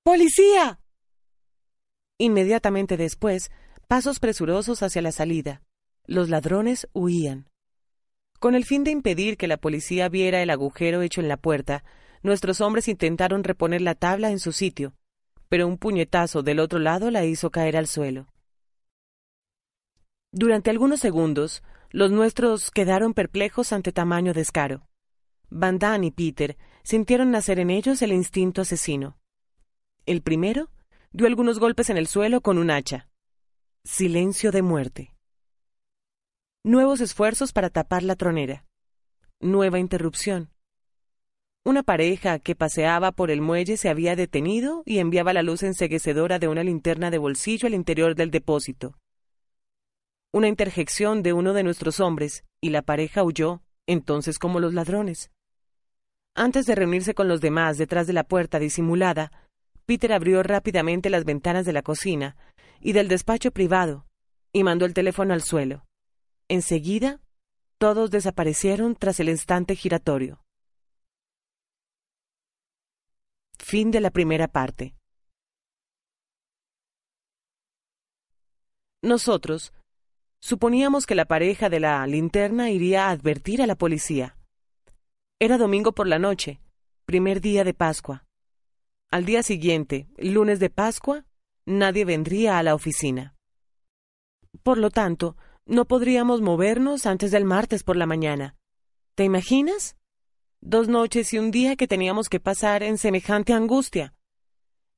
¡Policía! Inmediatamente después, pasos presurosos hacia la salida. Los ladrones huían. Con el fin de impedir que la policía viera el agujero hecho en la puerta, nuestros hombres intentaron reponer la tabla en su sitio, pero un puñetazo del otro lado la hizo caer al suelo. Durante algunos segundos, los nuestros quedaron perplejos ante tamaño descaro. Van y Peter sintieron nacer en ellos el instinto asesino. El primero dio algunos golpes en el suelo con un hacha. Silencio de muerte. Nuevos esfuerzos para tapar la tronera. Nueva interrupción. Una pareja que paseaba por el muelle se había detenido y enviaba la luz enseguecedora de una linterna de bolsillo al interior del depósito. Una interjección de uno de nuestros hombres, y la pareja huyó, entonces como los ladrones. Antes de reunirse con los demás detrás de la puerta disimulada, Peter abrió rápidamente las ventanas de la cocina y del despacho privado y mandó el teléfono al suelo. Enseguida, todos desaparecieron tras el instante giratorio. Fin de la primera parte. Nosotros suponíamos que la pareja de la linterna iría a advertir a la policía era domingo por la noche, primer día de Pascua. Al día siguiente, lunes de Pascua, nadie vendría a la oficina. Por lo tanto, no podríamos movernos antes del martes por la mañana. ¿Te imaginas? Dos noches y un día que teníamos que pasar en semejante angustia.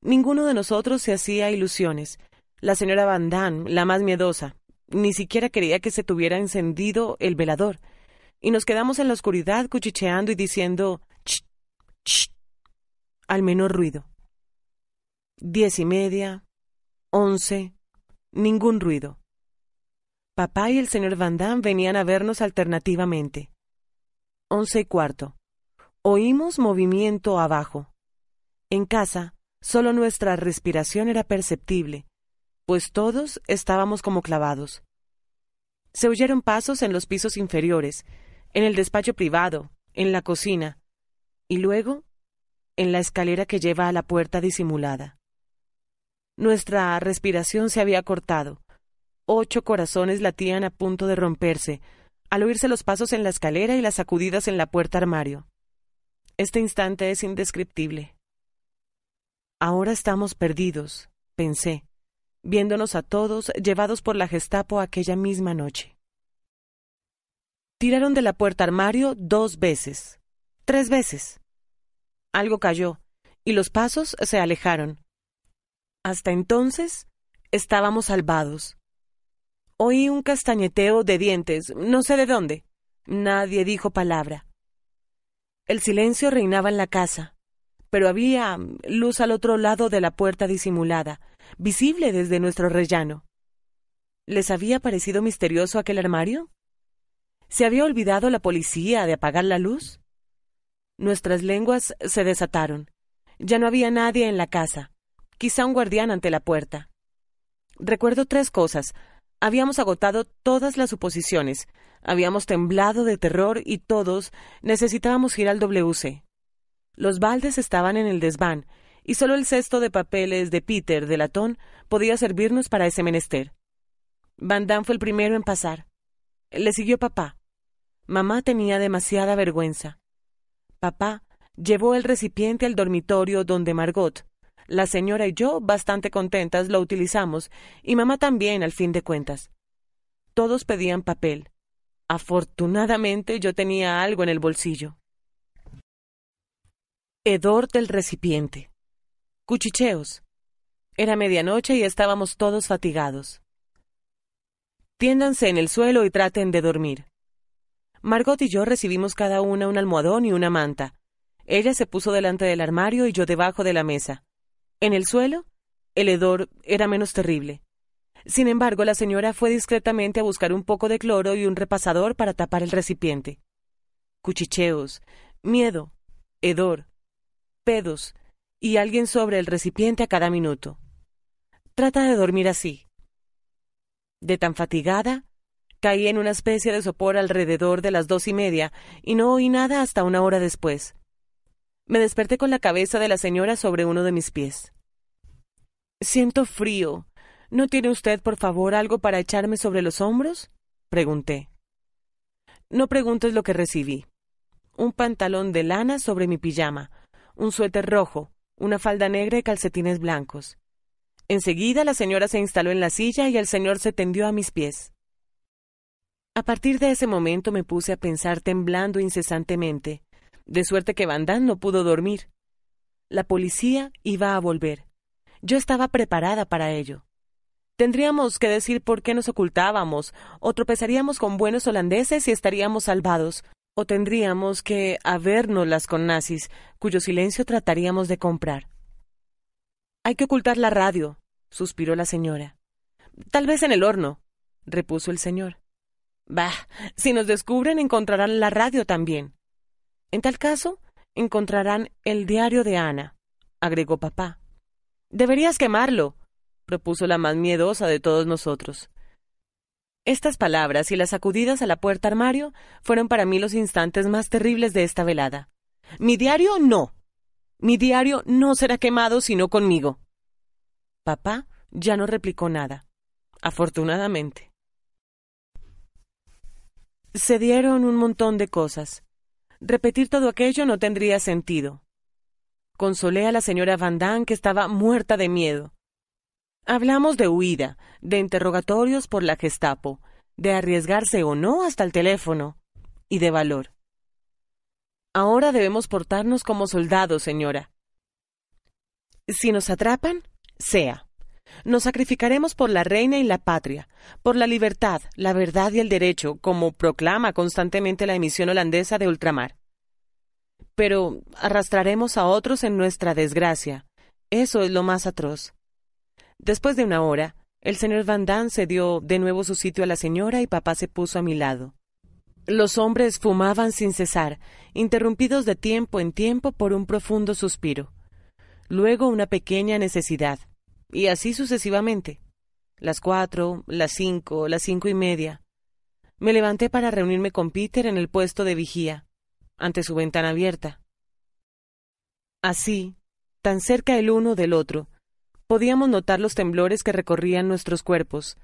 Ninguno de nosotros se hacía ilusiones. La señora Van Damme, la más miedosa, ni siquiera quería que se tuviera encendido el velador y nos quedamos en la oscuridad cuchicheando y diciendo ch, ch, al menor ruido. Diez y media, once, ningún ruido. Papá y el señor Van Damme venían a vernos alternativamente. Once y cuarto. Oímos movimiento abajo. En casa, solo nuestra respiración era perceptible, pues todos estábamos como clavados. Se oyeron pasos en los pisos inferiores, en el despacho privado, en la cocina, y luego en la escalera que lleva a la puerta disimulada. Nuestra respiración se había cortado. Ocho corazones latían a punto de romperse, al oírse los pasos en la escalera y las sacudidas en la puerta armario. Este instante es indescriptible. Ahora estamos perdidos, pensé, viéndonos a todos llevados por la Gestapo aquella misma noche. Tiraron de la puerta armario dos veces, tres veces. Algo cayó, y los pasos se alejaron. Hasta entonces estábamos salvados. Oí un castañeteo de dientes, no sé de dónde. Nadie dijo palabra. El silencio reinaba en la casa, pero había mm, luz al otro lado de la puerta disimulada, visible desde nuestro rellano. ¿Les había parecido misterioso aquel armario? ¿Se había olvidado la policía de apagar la luz? Nuestras lenguas se desataron. Ya no había nadie en la casa, quizá un guardián ante la puerta. Recuerdo tres cosas. Habíamos agotado todas las suposiciones, habíamos temblado de terror y todos necesitábamos ir al WC. Los baldes estaban en el desván, y solo el cesto de papeles de Peter de latón podía servirnos para ese menester. Van Damme fue el primero en pasar. Le siguió papá, Mamá tenía demasiada vergüenza. Papá llevó el recipiente al dormitorio donde Margot, la señora y yo, bastante contentas, lo utilizamos, y mamá también, al fin de cuentas. Todos pedían papel. Afortunadamente yo tenía algo en el bolsillo. Hedor del recipiente. Cuchicheos. Era medianoche y estábamos todos fatigados. Tiéndanse en el suelo y traten de dormir. Margot y yo recibimos cada una un almohadón y una manta. Ella se puso delante del armario y yo debajo de la mesa. En el suelo, el hedor era menos terrible. Sin embargo, la señora fue discretamente a buscar un poco de cloro y un repasador para tapar el recipiente. Cuchicheos, miedo, hedor, pedos y alguien sobre el recipiente a cada minuto. Trata de dormir así. De tan fatigada, Caí en una especie de sopor alrededor de las dos y media y no oí nada hasta una hora después. Me desperté con la cabeza de la señora sobre uno de mis pies. Siento frío. ¿No tiene usted, por favor, algo para echarme sobre los hombros? pregunté. No preguntes lo que recibí. Un pantalón de lana sobre mi pijama, un suéter rojo, una falda negra y calcetines blancos. Enseguida la señora se instaló en la silla y el señor se tendió a mis pies. A partir de ese momento me puse a pensar temblando incesantemente, de suerte que Van Damme no pudo dormir. La policía iba a volver. Yo estaba preparada para ello. Tendríamos que decir por qué nos ocultábamos, o tropezaríamos con buenos holandeses y estaríamos salvados, o tendríamos que habérnoslas con nazis, cuyo silencio trataríamos de comprar. Hay que ocultar la radio, suspiró la señora. Tal vez en el horno, repuso el señor. Bah, si nos descubren encontrarán la radio también. En tal caso, encontrarán el diario de Ana, agregó papá. Deberías quemarlo, propuso la más miedosa de todos nosotros. Estas palabras y las sacudidas a la puerta armario fueron para mí los instantes más terribles de esta velada. Mi diario no. Mi diario no será quemado sino conmigo. Papá ya no replicó nada. Afortunadamente. Se dieron un montón de cosas. Repetir todo aquello no tendría sentido. Consolé a la señora Van Damme que estaba muerta de miedo. Hablamos de huida, de interrogatorios por la Gestapo, de arriesgarse o no hasta el teléfono, y de valor. Ahora debemos portarnos como soldados, señora. Si nos atrapan, sea. Nos sacrificaremos por la reina y la patria, por la libertad, la verdad y el derecho, como proclama constantemente la emisión holandesa de ultramar. Pero arrastraremos a otros en nuestra desgracia. Eso es lo más atroz. Después de una hora, el señor Van Damme cedió de nuevo su sitio a la señora y papá se puso a mi lado. Los hombres fumaban sin cesar, interrumpidos de tiempo en tiempo por un profundo suspiro. Luego una pequeña necesidad, y así sucesivamente. Las cuatro, las cinco, las cinco y media. Me levanté para reunirme con Peter en el puesto de vigía, ante su ventana abierta. Así, tan cerca el uno del otro, podíamos notar los temblores que recorrían nuestros cuerpos.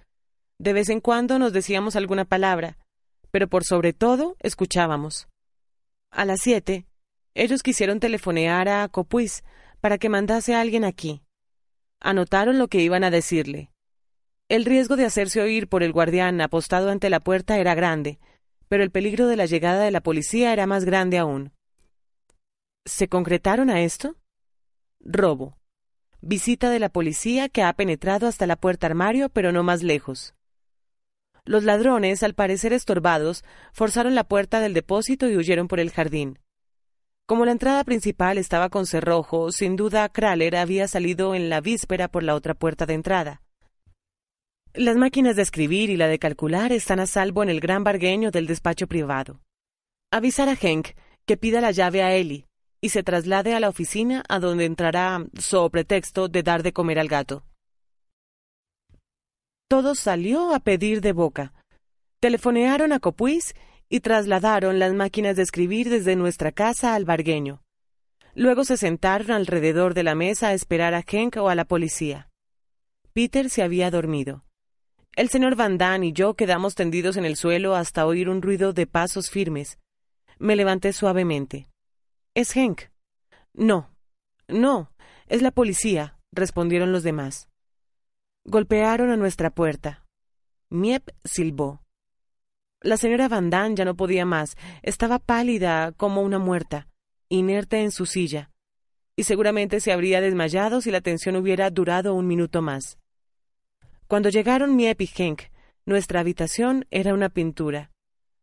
De vez en cuando nos decíamos alguna palabra, pero por sobre todo escuchábamos. A las siete, ellos quisieron telefonear a Copuis para que mandase a alguien aquí anotaron lo que iban a decirle. El riesgo de hacerse oír por el guardián apostado ante la puerta era grande, pero el peligro de la llegada de la policía era más grande aún. ¿Se concretaron a esto? Robo. Visita de la policía que ha penetrado hasta la puerta armario, pero no más lejos. Los ladrones, al parecer estorbados, forzaron la puerta del depósito y huyeron por el jardín. Como la entrada principal estaba con cerrojo, sin duda Kraler había salido en la víspera por la otra puerta de entrada. Las máquinas de escribir y la de calcular están a salvo en el gran bargueño del despacho privado. Avisar a Henk que pida la llave a Ellie y se traslade a la oficina a donde entrará so pretexto de dar de comer al gato. Todo salió a pedir de boca. Telefonearon a Copuis y trasladaron las máquinas de escribir desde nuestra casa al bargueño. Luego se sentaron alrededor de la mesa a esperar a Henk o a la policía. Peter se había dormido. El señor Van Damme y yo quedamos tendidos en el suelo hasta oír un ruido de pasos firmes. Me levanté suavemente. Es Henk. No. No. Es la policía, respondieron los demás. Golpearon a nuestra puerta. Miep silbó. La señora Van Damme ya no podía más. Estaba pálida como una muerta, inerte en su silla. Y seguramente se habría desmayado si la tensión hubiera durado un minuto más. Cuando llegaron mi y nuestra habitación era una pintura.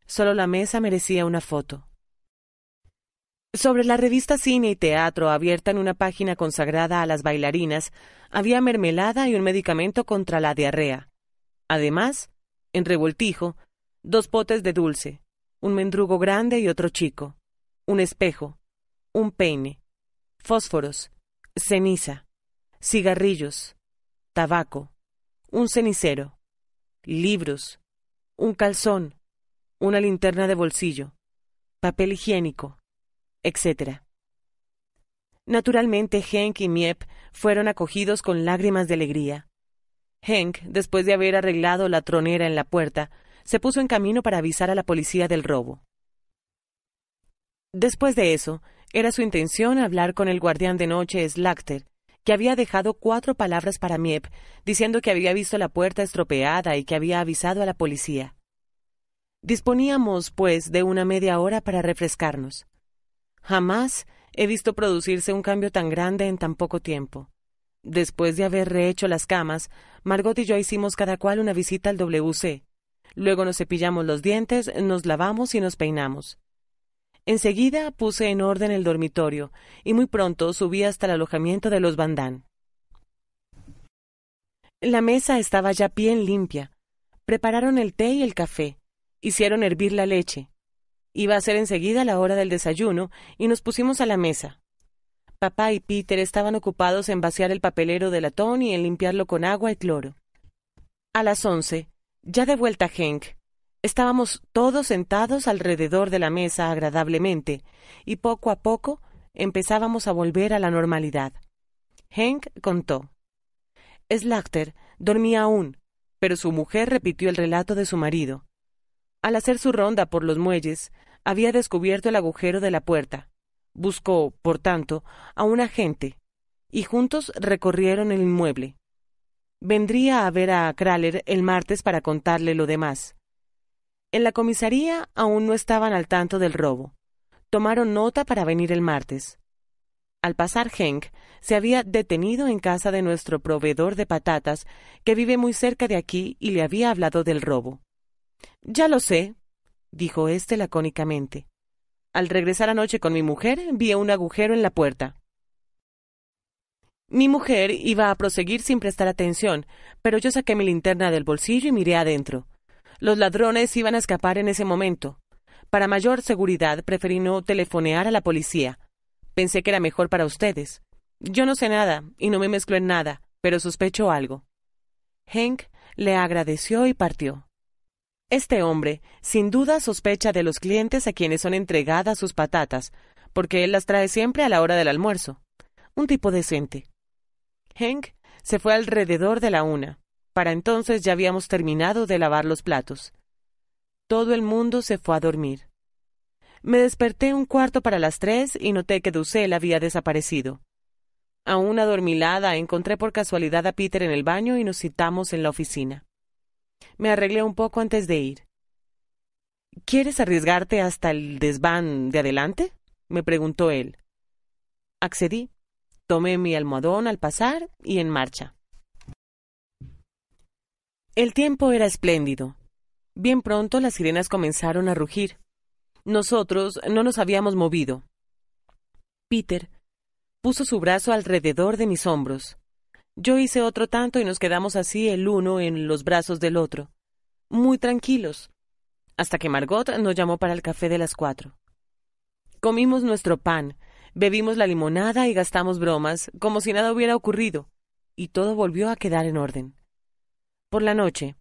Solo la mesa merecía una foto. Sobre la revista Cine y Teatro, abierta en una página consagrada a las bailarinas, había mermelada y un medicamento contra la diarrea. Además, en revoltijo, dos potes de dulce, un mendrugo grande y otro chico, un espejo, un peine, fósforos, ceniza, cigarrillos, tabaco, un cenicero, libros, un calzón, una linterna de bolsillo, papel higiénico, etc. Naturalmente, Henk y Miep fueron acogidos con lágrimas de alegría. Henk, después de haber arreglado la tronera en la puerta, se puso en camino para avisar a la policía del robo. Después de eso, era su intención hablar con el guardián de noche Slacter, que había dejado cuatro palabras para Miep, diciendo que había visto la puerta estropeada y que había avisado a la policía. Disponíamos, pues, de una media hora para refrescarnos. Jamás he visto producirse un cambio tan grande en tan poco tiempo. Después de haber rehecho las camas, Margot y yo hicimos cada cual una visita al WC, Luego nos cepillamos los dientes, nos lavamos y nos peinamos. Enseguida puse en orden el dormitorio y muy pronto subí hasta el alojamiento de los Bandán. La mesa estaba ya bien limpia. Prepararon el té y el café. Hicieron hervir la leche. Iba a ser enseguida la hora del desayuno y nos pusimos a la mesa. Papá y Peter estaban ocupados en vaciar el papelero de latón y en limpiarlo con agua y cloro. A las once ya de vuelta, Henk, estábamos todos sentados alrededor de la mesa agradablemente, y poco a poco empezábamos a volver a la normalidad. Henk contó. Slachter dormía aún, pero su mujer repitió el relato de su marido. Al hacer su ronda por los muelles, había descubierto el agujero de la puerta. Buscó, por tanto, a un agente, y juntos recorrieron el inmueble. Vendría a ver a Kraler el martes para contarle lo demás. En la comisaría aún no estaban al tanto del robo. Tomaron nota para venir el martes. Al pasar Henk, se había detenido en casa de nuestro proveedor de patatas, que vive muy cerca de aquí, y le había hablado del robo. Ya lo sé, dijo éste lacónicamente. Al regresar anoche con mi mujer, vi un agujero en la puerta. Mi mujer iba a proseguir sin prestar atención, pero yo saqué mi linterna del bolsillo y miré adentro. Los ladrones iban a escapar en ese momento. Para mayor seguridad preferí no telefonear a la policía. Pensé que era mejor para ustedes. Yo no sé nada y no me mezclo en nada, pero sospecho algo. Henk le agradeció y partió. Este hombre, sin duda, sospecha de los clientes a quienes son entregadas sus patatas, porque él las trae siempre a la hora del almuerzo. Un tipo decente. Hank se fue alrededor de la una. Para entonces ya habíamos terminado de lavar los platos. Todo el mundo se fue a dormir. Me desperté un cuarto para las tres y noté que Dussel había desaparecido. Aún adormilada, encontré por casualidad a Peter en el baño y nos citamos en la oficina. Me arreglé un poco antes de ir. ¿Quieres arriesgarte hasta el desván de adelante? me preguntó él. Accedí. Tomé mi almohadón al pasar y en marcha. El tiempo era espléndido. Bien pronto las sirenas comenzaron a rugir. Nosotros no nos habíamos movido. Peter puso su brazo alrededor de mis hombros. Yo hice otro tanto y nos quedamos así el uno en los brazos del otro, muy tranquilos, hasta que Margot nos llamó para el café de las cuatro. Comimos nuestro pan, Bebimos la limonada y gastamos bromas, como si nada hubiera ocurrido, y todo volvió a quedar en orden. Por la noche,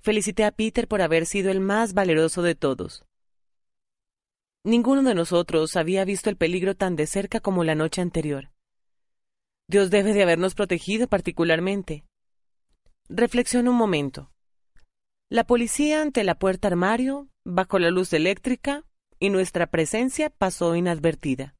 felicité a Peter por haber sido el más valeroso de todos. Ninguno de nosotros había visto el peligro tan de cerca como la noche anterior. Dios debe de habernos protegido particularmente. reflexionó un momento. La policía ante la puerta armario, bajo la luz eléctrica, y nuestra presencia pasó inadvertida.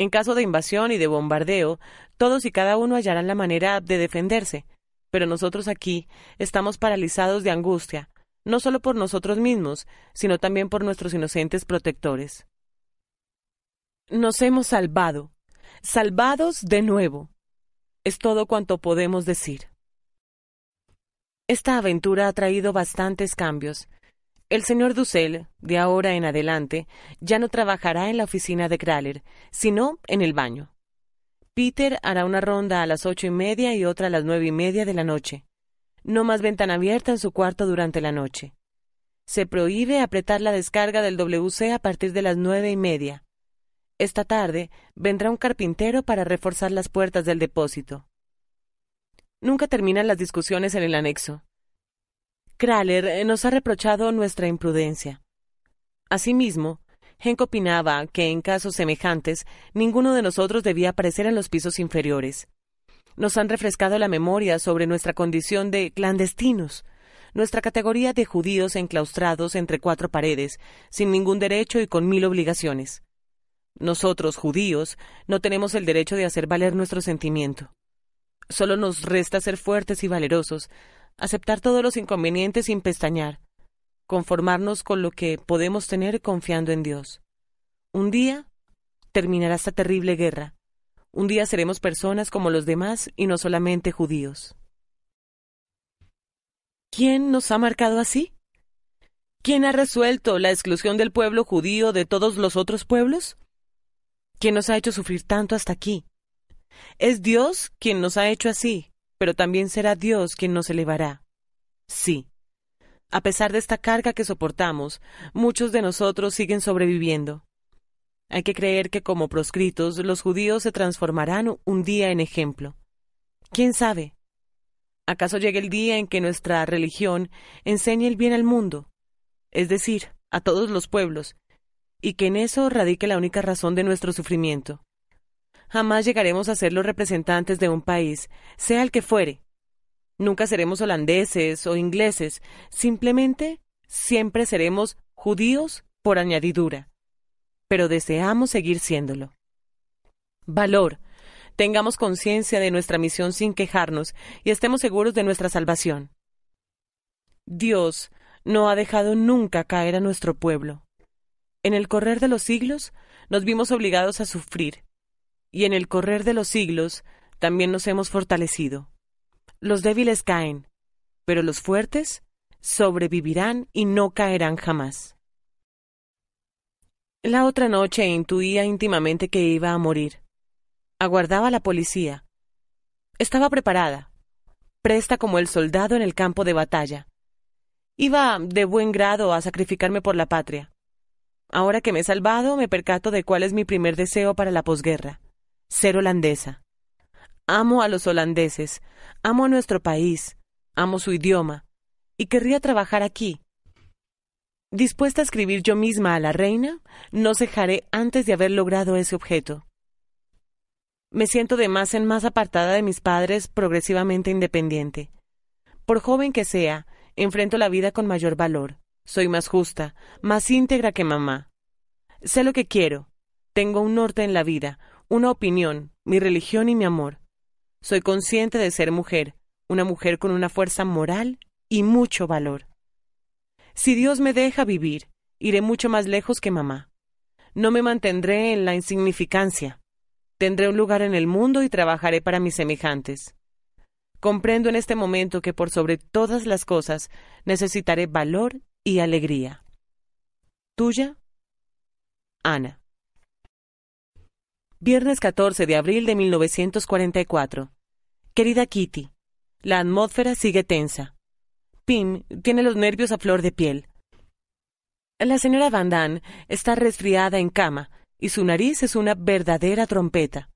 En caso de invasión y de bombardeo, todos y cada uno hallarán la manera de defenderse, pero nosotros aquí estamos paralizados de angustia, no solo por nosotros mismos, sino también por nuestros inocentes protectores. Nos hemos salvado, salvados de nuevo. Es todo cuanto podemos decir. Esta aventura ha traído bastantes cambios, el señor Dussel, de ahora en adelante, ya no trabajará en la oficina de Kraler, sino en el baño. Peter hará una ronda a las ocho y media y otra a las nueve y media de la noche. No más ventana abierta en su cuarto durante la noche. Se prohíbe apretar la descarga del WC a partir de las nueve y media. Esta tarde vendrá un carpintero para reforzar las puertas del depósito. Nunca terminan las discusiones en el anexo. Kraler eh, nos ha reprochado nuestra imprudencia. Asimismo, Henk opinaba que en casos semejantes ninguno de nosotros debía aparecer en los pisos inferiores. Nos han refrescado la memoria sobre nuestra condición de clandestinos, nuestra categoría de judíos enclaustrados entre cuatro paredes, sin ningún derecho y con mil obligaciones. Nosotros, judíos, no tenemos el derecho de hacer valer nuestro sentimiento. Solo nos resta ser fuertes y valerosos, aceptar todos los inconvenientes sin pestañear, conformarnos con lo que podemos tener confiando en Dios. Un día terminará esta terrible guerra. Un día seremos personas como los demás y no solamente judíos. ¿Quién nos ha marcado así? ¿Quién ha resuelto la exclusión del pueblo judío de todos los otros pueblos? ¿Quién nos ha hecho sufrir tanto hasta aquí? Es Dios quien nos ha hecho así, pero también será Dios quien nos elevará. Sí. A pesar de esta carga que soportamos, muchos de nosotros siguen sobreviviendo. Hay que creer que como proscritos los judíos se transformarán un día en ejemplo. ¿Quién sabe? ¿Acaso llegue el día en que nuestra religión enseñe el bien al mundo, es decir, a todos los pueblos, y que en eso radique la única razón de nuestro sufrimiento? Jamás llegaremos a ser los representantes de un país, sea el que fuere. Nunca seremos holandeses o ingleses, simplemente siempre seremos judíos por añadidura. Pero deseamos seguir siéndolo. Valor. Tengamos conciencia de nuestra misión sin quejarnos y estemos seguros de nuestra salvación. Dios no ha dejado nunca caer a nuestro pueblo. En el correr de los siglos nos vimos obligados a sufrir, y en el correr de los siglos también nos hemos fortalecido. Los débiles caen, pero los fuertes sobrevivirán y no caerán jamás. La otra noche intuía íntimamente que iba a morir. Aguardaba la policía. Estaba preparada, presta como el soldado en el campo de batalla. Iba de buen grado a sacrificarme por la patria. Ahora que me he salvado, me percato de cuál es mi primer deseo para la posguerra ser holandesa. Amo a los holandeses, amo a nuestro país, amo su idioma, y querría trabajar aquí. Dispuesta a escribir yo misma a la reina, no cejaré antes de haber logrado ese objeto. Me siento de más en más apartada de mis padres, progresivamente independiente. Por joven que sea, enfrento la vida con mayor valor. Soy más justa, más íntegra que mamá. Sé lo que quiero. Tengo un norte en la vida, una opinión, mi religión y mi amor. Soy consciente de ser mujer, una mujer con una fuerza moral y mucho valor. Si Dios me deja vivir, iré mucho más lejos que mamá. No me mantendré en la insignificancia. Tendré un lugar en el mundo y trabajaré para mis semejantes. Comprendo en este momento que por sobre todas las cosas necesitaré valor y alegría. Tuya, Ana. Viernes 14 de abril de 1944. Querida Kitty, la atmósfera sigue tensa. Pim tiene los nervios a flor de piel. La señora Van Damme está resfriada en cama y su nariz es una verdadera trompeta.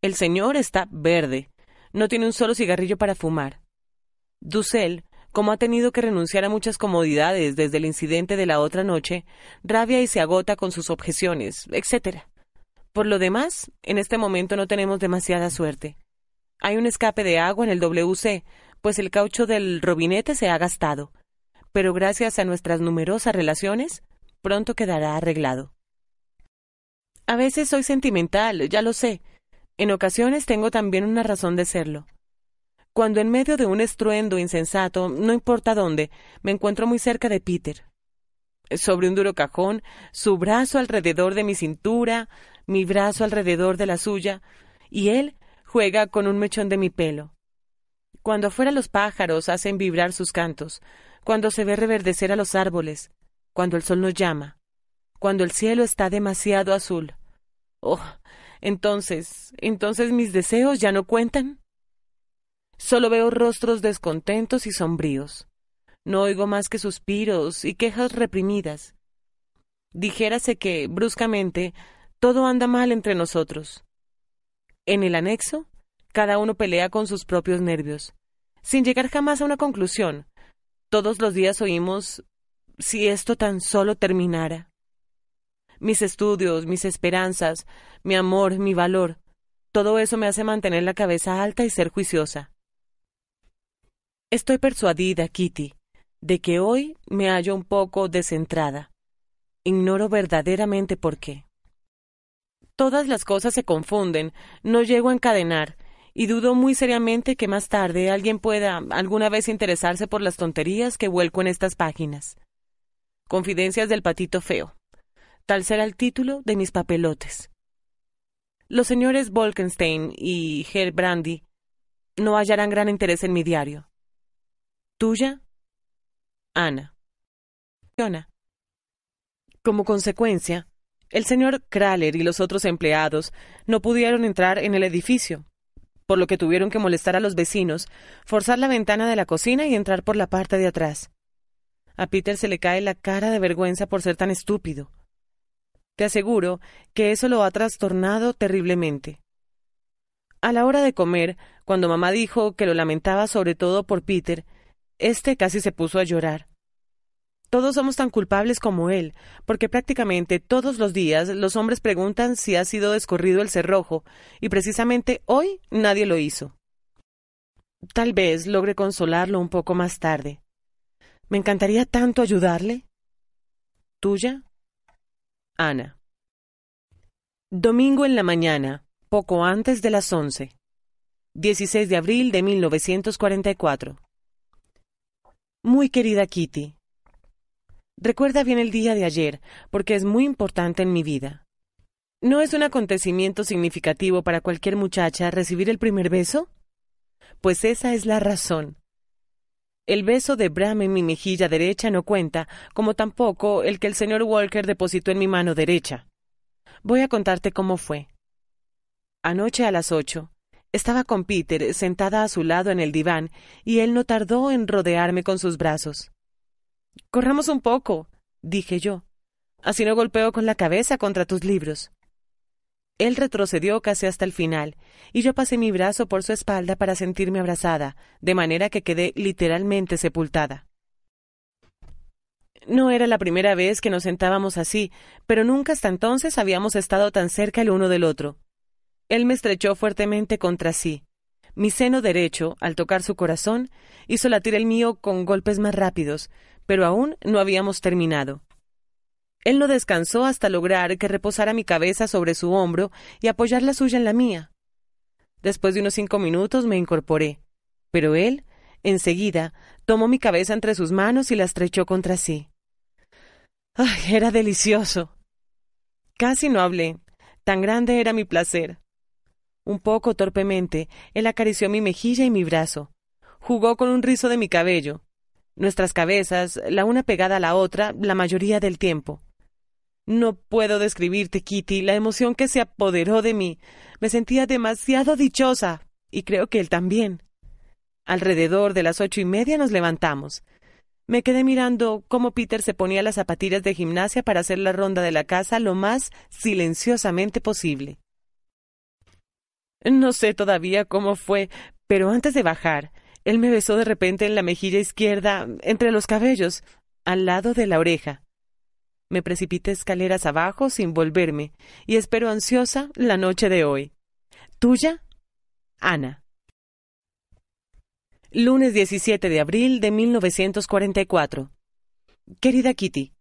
El señor está verde. No tiene un solo cigarrillo para fumar. Dussel, como ha tenido que renunciar a muchas comodidades desde el incidente de la otra noche, rabia y se agota con sus objeciones, etc. Por lo demás, en este momento no tenemos demasiada suerte. Hay un escape de agua en el WC, pues el caucho del robinete se ha gastado. Pero gracias a nuestras numerosas relaciones, pronto quedará arreglado. A veces soy sentimental, ya lo sé. En ocasiones tengo también una razón de serlo. Cuando en medio de un estruendo insensato, no importa dónde, me encuentro muy cerca de Peter. Sobre un duro cajón, su brazo alrededor de mi cintura, mi brazo alrededor de la suya, y él juega con un mechón de mi pelo. Cuando afuera los pájaros hacen vibrar sus cantos, cuando se ve reverdecer a los árboles, cuando el sol nos llama, cuando el cielo está demasiado azul. Oh, entonces, entonces mis deseos ya no cuentan. Solo veo rostros descontentos y sombríos. No oigo más que suspiros y quejas reprimidas. Dijérase que, bruscamente, todo anda mal entre nosotros. En el anexo, cada uno pelea con sus propios nervios, sin llegar jamás a una conclusión. Todos los días oímos si esto tan solo terminara. Mis estudios, mis esperanzas, mi amor, mi valor, todo eso me hace mantener la cabeza alta y ser juiciosa. Estoy persuadida, Kitty, de que hoy me hallo un poco descentrada. Ignoro verdaderamente por qué. Todas las cosas se confunden, no llego a encadenar, y dudo muy seriamente que más tarde alguien pueda alguna vez interesarse por las tonterías que vuelco en estas páginas. Confidencias del patito feo. Tal será el título de mis papelotes. Los señores Wolkenstein y Herr Brandy no hallarán gran interés en mi diario. Tuya, Ana. Como consecuencia, el señor Kraler y los otros empleados no pudieron entrar en el edificio, por lo que tuvieron que molestar a los vecinos, forzar la ventana de la cocina y entrar por la parte de atrás. A Peter se le cae la cara de vergüenza por ser tan estúpido. Te aseguro que eso lo ha trastornado terriblemente. A la hora de comer, cuando mamá dijo que lo lamentaba sobre todo por Peter, éste casi se puso a llorar. Todos somos tan culpables como él, porque prácticamente todos los días los hombres preguntan si ha sido descorrido el cerrojo, y precisamente hoy nadie lo hizo. Tal vez logre consolarlo un poco más tarde. Me encantaría tanto ayudarle. Tuya, Ana. Domingo en la mañana, poco antes de las once. 16 de abril de 1944. Muy querida Kitty, Recuerda bien el día de ayer, porque es muy importante en mi vida. ¿No es un acontecimiento significativo para cualquier muchacha recibir el primer beso? Pues esa es la razón. El beso de Bram en mi mejilla derecha no cuenta, como tampoco el que el señor Walker depositó en mi mano derecha. Voy a contarte cómo fue. Anoche a las ocho, estaba con Peter sentada a su lado en el diván, y él no tardó en rodearme con sus brazos. Corramos un poco, dije yo. Así no golpeo con la cabeza contra tus libros. Él retrocedió casi hasta el final, y yo pasé mi brazo por su espalda para sentirme abrazada, de manera que quedé literalmente sepultada. No era la primera vez que nos sentábamos así, pero nunca hasta entonces habíamos estado tan cerca el uno del otro. Él me estrechó fuertemente contra sí. Mi seno derecho, al tocar su corazón, hizo latir el mío con golpes más rápidos, pero aún no habíamos terminado. Él no descansó hasta lograr que reposara mi cabeza sobre su hombro y apoyar la suya en la mía. Después de unos cinco minutos me incorporé, pero él, enseguida, tomó mi cabeza entre sus manos y la estrechó contra sí. ¡Ay, era delicioso! Casi no hablé, tan grande era mi placer. Un poco torpemente, él acarició mi mejilla y mi brazo. Jugó con un rizo de mi cabello, nuestras cabezas, la una pegada a la otra, la mayoría del tiempo. No puedo describirte, Kitty, la emoción que se apoderó de mí. Me sentía demasiado dichosa, y creo que él también. Alrededor de las ocho y media nos levantamos. Me quedé mirando cómo Peter se ponía las zapatillas de gimnasia para hacer la ronda de la casa lo más silenciosamente posible. No sé todavía cómo fue, pero antes de bajar, él me besó de repente en la mejilla izquierda, entre los cabellos, al lado de la oreja. Me precipité escaleras abajo sin volverme, y espero ansiosa la noche de hoy. Tuya, Ana. Lunes 17 de abril de 1944. Querida Kitty,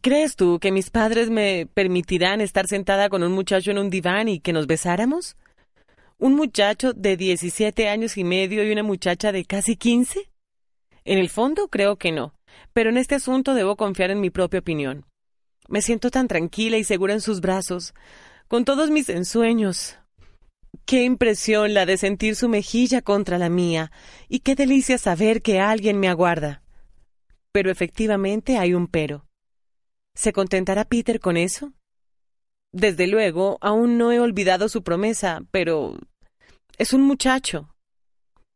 ¿crees tú que mis padres me permitirán estar sentada con un muchacho en un diván y que nos besáramos? un muchacho de 17 años y medio y una muchacha de casi 15? En el fondo creo que no, pero en este asunto debo confiar en mi propia opinión. Me siento tan tranquila y segura en sus brazos, con todos mis ensueños. Qué impresión la de sentir su mejilla contra la mía, y qué delicia saber que alguien me aguarda. Pero efectivamente hay un pero. ¿Se contentará Peter con eso? Desde luego, aún no he olvidado su promesa, pero... es un muchacho.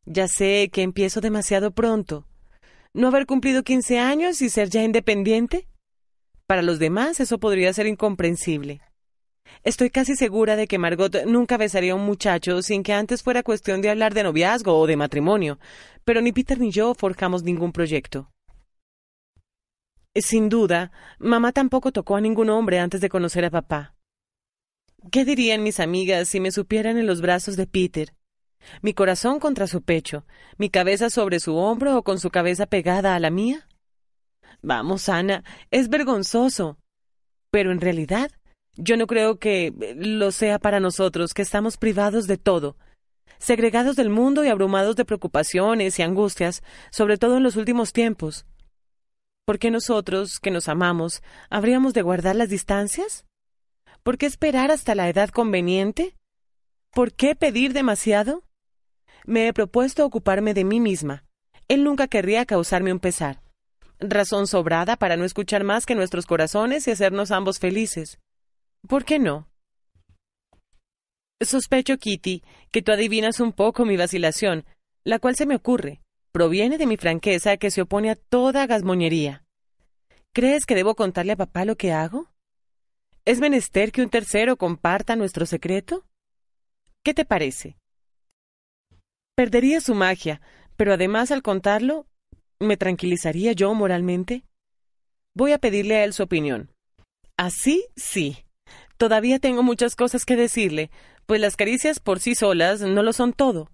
Ya sé que empiezo demasiado pronto. ¿No haber cumplido quince años y ser ya independiente? Para los demás eso podría ser incomprensible. Estoy casi segura de que Margot nunca besaría a un muchacho sin que antes fuera cuestión de hablar de noviazgo o de matrimonio, pero ni Peter ni yo forjamos ningún proyecto. Sin duda, mamá tampoco tocó a ningún hombre antes de conocer a papá. ¿Qué dirían mis amigas si me supieran en los brazos de Peter? Mi corazón contra su pecho, mi cabeza sobre su hombro o con su cabeza pegada a la mía. Vamos, Ana, es vergonzoso. Pero en realidad, yo no creo que eh, lo sea para nosotros, que estamos privados de todo, segregados del mundo y abrumados de preocupaciones y angustias, sobre todo en los últimos tiempos. ¿Por qué nosotros, que nos amamos, habríamos de guardar las distancias? ¿Por qué esperar hasta la edad conveniente? ¿Por qué pedir demasiado? Me he propuesto ocuparme de mí misma. Él nunca querría causarme un pesar. Razón sobrada para no escuchar más que nuestros corazones y hacernos ambos felices. ¿Por qué no? Sospecho, Kitty, que tú adivinas un poco mi vacilación, la cual se me ocurre. Proviene de mi franqueza que se opone a toda gasmoñería. ¿Crees que debo contarle a papá lo que hago? ¿Es menester que un tercero comparta nuestro secreto? ¿Qué te parece? Perdería su magia, pero además al contarlo, ¿me tranquilizaría yo moralmente? Voy a pedirle a él su opinión. Así sí. Todavía tengo muchas cosas que decirle, pues las caricias por sí solas no lo son todo.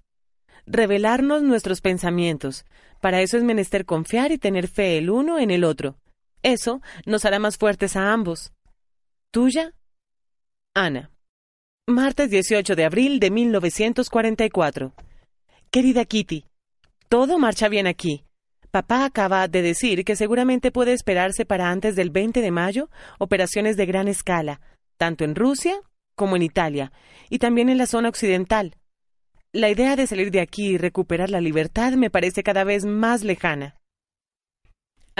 Revelarnos nuestros pensamientos. Para eso es menester confiar y tener fe el uno en el otro. Eso nos hará más fuertes a ambos. Tuya, Ana. Martes 18 de abril de 1944. Querida Kitty, todo marcha bien aquí. Papá acaba de decir que seguramente puede esperarse para antes del 20 de mayo operaciones de gran escala, tanto en Rusia como en Italia, y también en la zona occidental. La idea de salir de aquí y recuperar la libertad me parece cada vez más lejana.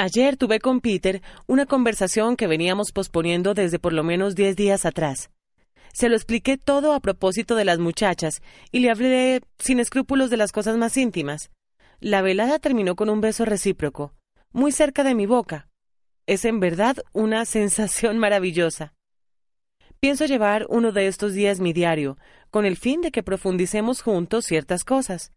Ayer tuve con Peter una conversación que veníamos posponiendo desde por lo menos diez días atrás. Se lo expliqué todo a propósito de las muchachas y le hablé sin escrúpulos de las cosas más íntimas. La velada terminó con un beso recíproco, muy cerca de mi boca. Es en verdad una sensación maravillosa. Pienso llevar uno de estos días mi diario, con el fin de que profundicemos juntos ciertas cosas.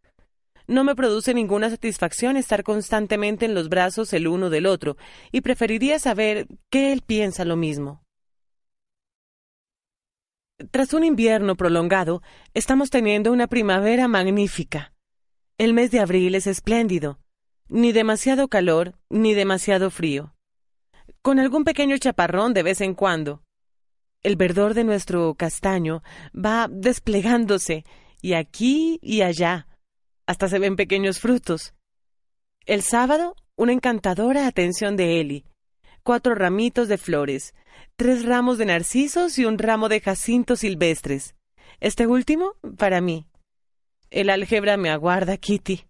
No me produce ninguna satisfacción estar constantemente en los brazos el uno del otro, y preferiría saber que él piensa lo mismo. Tras un invierno prolongado, estamos teniendo una primavera magnífica. El mes de abril es espléndido. Ni demasiado calor, ni demasiado frío. Con algún pequeño chaparrón de vez en cuando. El verdor de nuestro castaño va desplegándose, y aquí y allá, hasta se ven pequeños frutos. El sábado, una encantadora atención de Eli, cuatro ramitos de flores, tres ramos de narcisos y un ramo de jacintos silvestres. Este último, para mí. El álgebra me aguarda, Kitty.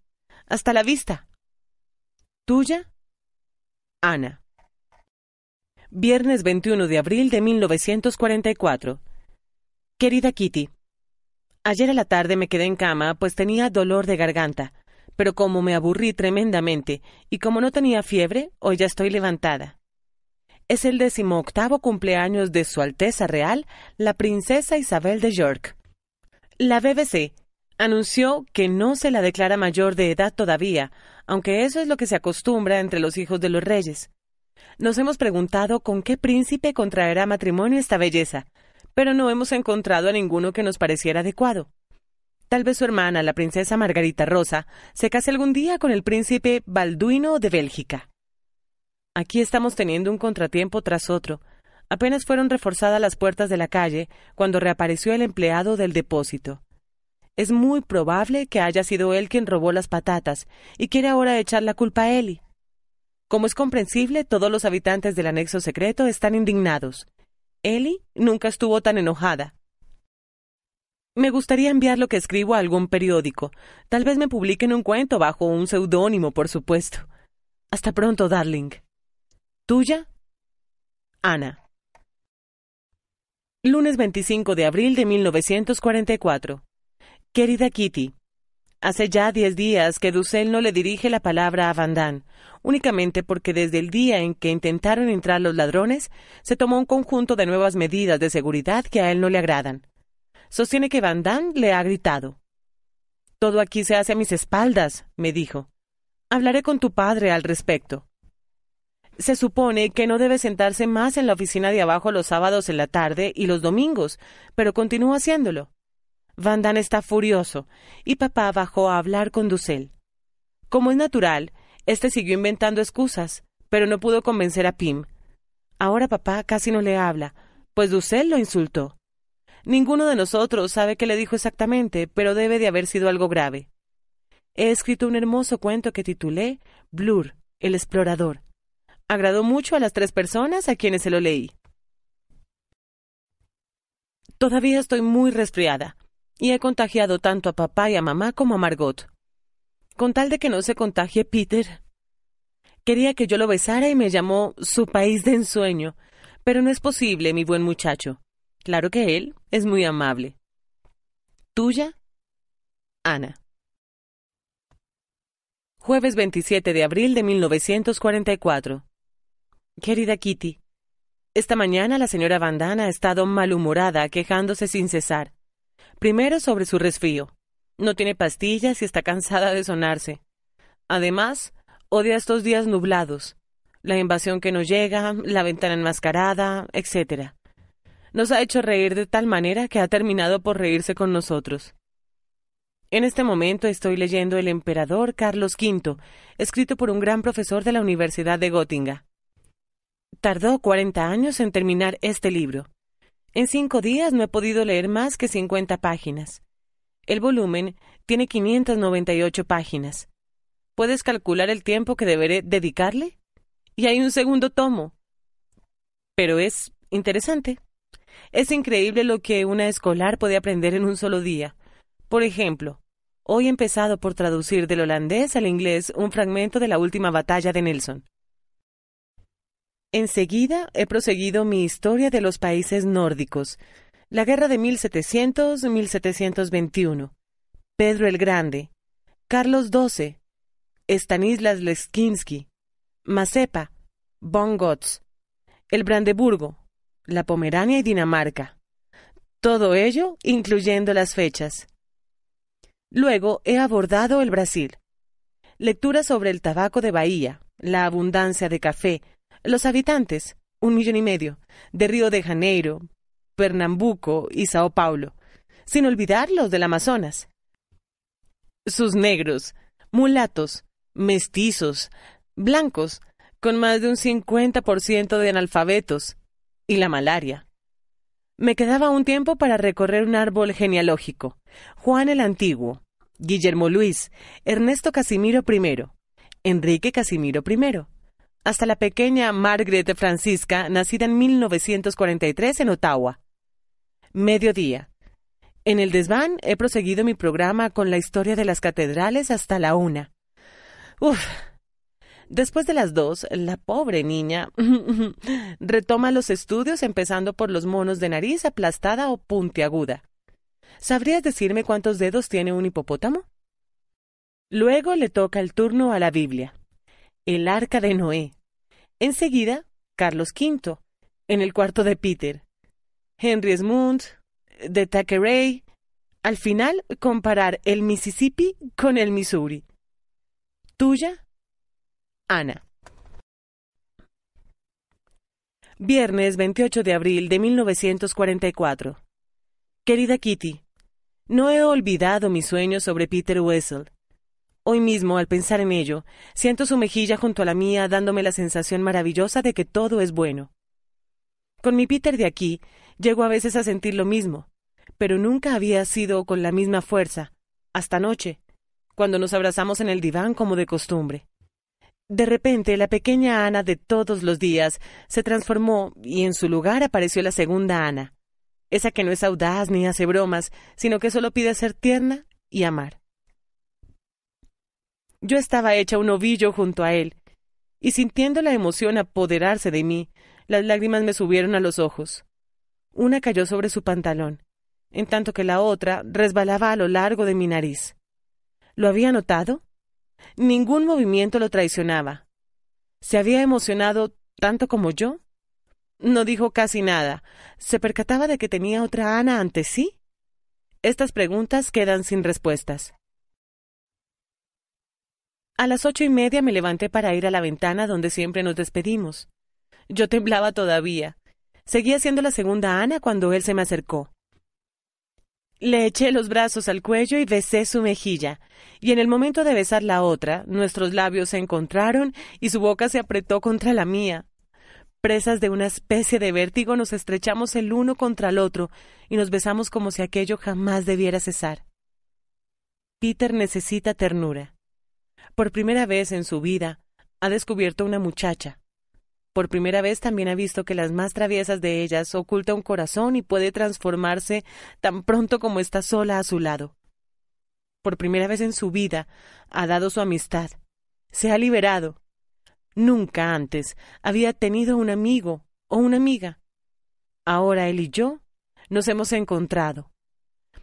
Hasta la vista. Tuya, Ana. Viernes 21 de abril de 1944. Querida Kitty, Ayer a la tarde me quedé en cama, pues tenía dolor de garganta, pero como me aburrí tremendamente y como no tenía fiebre, hoy ya estoy levantada. Es el decimoctavo cumpleaños de Su Alteza Real, la princesa Isabel de York. La BBC anunció que no se la declara mayor de edad todavía, aunque eso es lo que se acostumbra entre los hijos de los reyes. Nos hemos preguntado con qué príncipe contraerá matrimonio esta belleza, pero no hemos encontrado a ninguno que nos pareciera adecuado. Tal vez su hermana, la princesa Margarita Rosa, se case algún día con el príncipe Balduino de Bélgica. Aquí estamos teniendo un contratiempo tras otro. Apenas fueron reforzadas las puertas de la calle cuando reapareció el empleado del depósito. Es muy probable que haya sido él quien robó las patatas y quiere ahora echar la culpa a Eli. Como es comprensible, todos los habitantes del anexo secreto están indignados. Ellie nunca estuvo tan enojada. Me gustaría enviar lo que escribo a algún periódico. Tal vez me publiquen un cuento bajo un seudónimo, por supuesto. Hasta pronto, darling. Tuya, Ana. Lunes 25 de abril de 1944. Querida Kitty, Hace ya diez días que Dussel no le dirige la palabra a Van únicamente porque desde el día en que intentaron entrar los ladrones, se tomó un conjunto de nuevas medidas de seguridad que a él no le agradan. Sostiene que Van le ha gritado. Todo aquí se hace a mis espaldas, me dijo. Hablaré con tu padre al respecto. Se supone que no debe sentarse más en la oficina de abajo los sábados en la tarde y los domingos, pero continúa haciéndolo. Van Damme está furioso y papá bajó a hablar con Dussel. Como es natural, este siguió inventando excusas, pero no pudo convencer a Pim. Ahora papá casi no le habla, pues Dussel lo insultó. Ninguno de nosotros sabe qué le dijo exactamente, pero debe de haber sido algo grave. He escrito un hermoso cuento que titulé Blur, el explorador. Agradó mucho a las tres personas a quienes se lo leí. Todavía estoy muy resfriada, y he contagiado tanto a papá y a mamá como a Margot. Con tal de que no se contagie Peter. Quería que yo lo besara y me llamó su país de ensueño, pero no es posible, mi buen muchacho. Claro que él es muy amable. Tuya, Ana. Jueves 27 de abril de 1944. Querida Kitty, esta mañana la señora Bandana ha estado malhumorada, quejándose sin cesar. Primero sobre su resfrío. No tiene pastillas y está cansada de sonarse. Además, odia estos días nublados, la invasión que nos llega, la ventana enmascarada, etc. Nos ha hecho reír de tal manera que ha terminado por reírse con nosotros. En este momento estoy leyendo El Emperador Carlos V, escrito por un gran profesor de la Universidad de Gotinga. Tardó cuarenta años en terminar este libro. En cinco días no he podido leer más que 50 páginas. El volumen tiene 598 páginas. ¿Puedes calcular el tiempo que deberé dedicarle? Y hay un segundo tomo. Pero es interesante. Es increíble lo que una escolar puede aprender en un solo día. Por ejemplo, hoy he empezado por traducir del holandés al inglés un fragmento de la última batalla de Nelson. Enseguida he proseguido mi historia de los países nórdicos, la guerra de 1700-1721, Pedro el Grande, Carlos XII, Stanislas Leskinski, Mazepa, Von Gotz, el Brandeburgo, la Pomerania y Dinamarca. Todo ello incluyendo las fechas. Luego he abordado el Brasil. Lectura sobre el tabaco de Bahía, la abundancia de café, los habitantes, un millón y medio, de Río de Janeiro, Pernambuco y Sao Paulo, sin olvidar los del Amazonas. Sus negros, mulatos, mestizos, blancos, con más de un 50% de analfabetos, y la malaria. Me quedaba un tiempo para recorrer un árbol genealógico. Juan el Antiguo, Guillermo Luis, Ernesto Casimiro I, Enrique Casimiro I, hasta la pequeña Margaret Francisca, nacida en 1943 en Ottawa. Mediodía. En el desván he proseguido mi programa con la historia de las catedrales hasta la una. Uf. Después de las dos, la pobre niña retoma los estudios empezando por los monos de nariz aplastada o puntiaguda. ¿Sabrías decirme cuántos dedos tiene un hipopótamo? Luego le toca el turno a la Biblia el arca de Noé. Enseguida, Carlos V, en el cuarto de Peter. Henry Smund, de Thackeray. Al final, comparar el Mississippi con el Missouri. Tuya, Ana. Viernes 28 de abril de 1944. Querida Kitty, no he olvidado mis sueños sobre Peter Wessel. Hoy mismo, al pensar en ello, siento su mejilla junto a la mía dándome la sensación maravillosa de que todo es bueno. Con mi Peter de aquí, llego a veces a sentir lo mismo, pero nunca había sido con la misma fuerza, hasta anoche, cuando nos abrazamos en el diván como de costumbre. De repente, la pequeña Ana de todos los días se transformó y en su lugar apareció la segunda Ana, esa que no es audaz ni hace bromas, sino que solo pide ser tierna y amar. Yo estaba hecha un ovillo junto a él, y sintiendo la emoción apoderarse de mí, las lágrimas me subieron a los ojos. Una cayó sobre su pantalón, en tanto que la otra resbalaba a lo largo de mi nariz. ¿Lo había notado? Ningún movimiento lo traicionaba. ¿Se había emocionado tanto como yo? No dijo casi nada. ¿Se percataba de que tenía otra Ana ante sí? Estas preguntas quedan sin respuestas. A las ocho y media me levanté para ir a la ventana donde siempre nos despedimos. Yo temblaba todavía. Seguía siendo la segunda Ana cuando él se me acercó. Le eché los brazos al cuello y besé su mejilla, y en el momento de besar la otra, nuestros labios se encontraron y su boca se apretó contra la mía. Presas de una especie de vértigo nos estrechamos el uno contra el otro y nos besamos como si aquello jamás debiera cesar. Peter necesita ternura. Por primera vez en su vida, ha descubierto una muchacha. Por primera vez también ha visto que las más traviesas de ellas oculta un corazón y puede transformarse tan pronto como está sola a su lado. Por primera vez en su vida ha dado su amistad. Se ha liberado. Nunca antes había tenido un amigo o una amiga. Ahora él y yo nos hemos encontrado.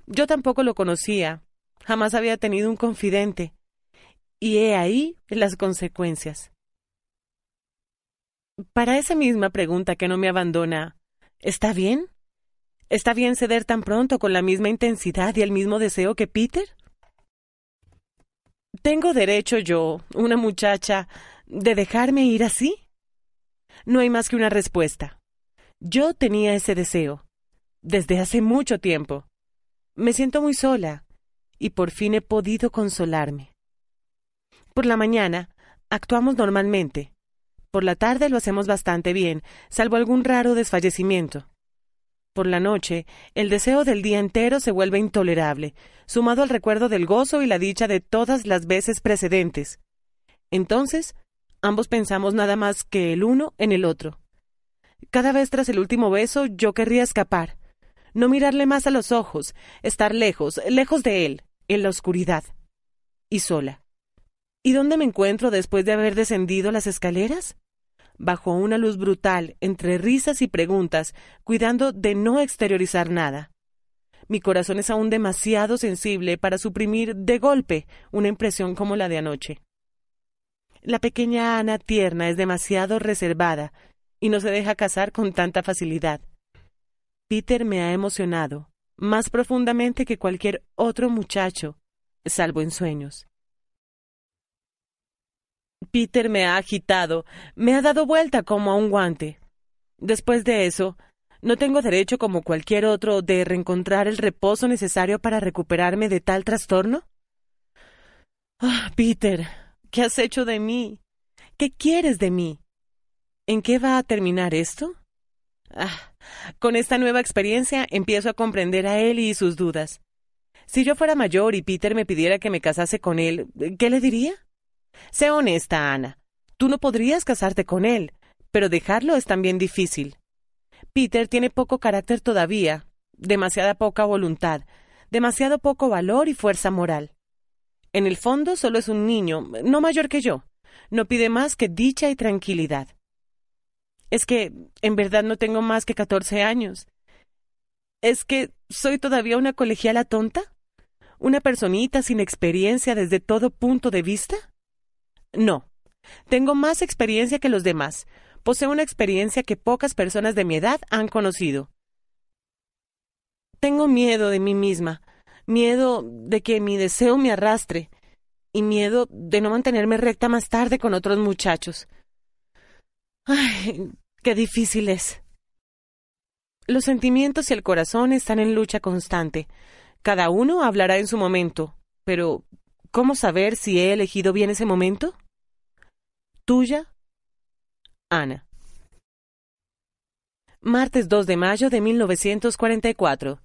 Yo tampoco lo conocía, jamás había tenido un confidente, y he ahí las consecuencias. Para esa misma pregunta que no me abandona, ¿está bien? ¿Está bien ceder tan pronto con la misma intensidad y el mismo deseo que Peter? ¿Tengo derecho yo, una muchacha, de dejarme ir así? No hay más que una respuesta. Yo tenía ese deseo, desde hace mucho tiempo. Me siento muy sola, y por fin he podido consolarme. Por la mañana, actuamos normalmente. Por la tarde lo hacemos bastante bien, salvo algún raro desfallecimiento. Por la noche, el deseo del día entero se vuelve intolerable, sumado al recuerdo del gozo y la dicha de todas las veces precedentes. Entonces, ambos pensamos nada más que el uno en el otro. Cada vez tras el último beso yo querría escapar, no mirarle más a los ojos, estar lejos, lejos de él, en la oscuridad. Y sola. ¿Y dónde me encuentro después de haber descendido las escaleras? Bajo una luz brutal, entre risas y preguntas, cuidando de no exteriorizar nada. Mi corazón es aún demasiado sensible para suprimir de golpe una impresión como la de anoche. La pequeña Ana tierna es demasiado reservada y no se deja casar con tanta facilidad. Peter me ha emocionado, más profundamente que cualquier otro muchacho, salvo en sueños. Peter me ha agitado, me ha dado vuelta como a un guante. Después de eso, no tengo derecho como cualquier otro de reencontrar el reposo necesario para recuperarme de tal trastorno. Ah, Peter, ¿qué has hecho de mí? ¿Qué quieres de mí? ¿En qué va a terminar esto? Ah, con esta nueva experiencia empiezo a comprender a él y sus dudas. Si yo fuera mayor y Peter me pidiera que me casase con él, ¿qué le diría? Sé honesta, Ana. Tú no podrías casarte con él, pero dejarlo es también difícil. Peter tiene poco carácter todavía, demasiada poca voluntad, demasiado poco valor y fuerza moral. En el fondo solo es un niño, no mayor que yo. No pide más que dicha y tranquilidad. Es que, en verdad, no tengo más que catorce años. Es que, ¿soy todavía una colegiala tonta? ¿Una personita sin experiencia desde todo punto de vista? No. Tengo más experiencia que los demás. Poseo una experiencia que pocas personas de mi edad han conocido. Tengo miedo de mí misma, miedo de que mi deseo me arrastre y miedo de no mantenerme recta más tarde con otros muchachos. Ay, qué difícil es. Los sentimientos y el corazón están en lucha constante. Cada uno hablará en su momento, pero ¿Cómo saber si he elegido bien ese momento? Tuya, Ana. Martes 2 de mayo de 1944.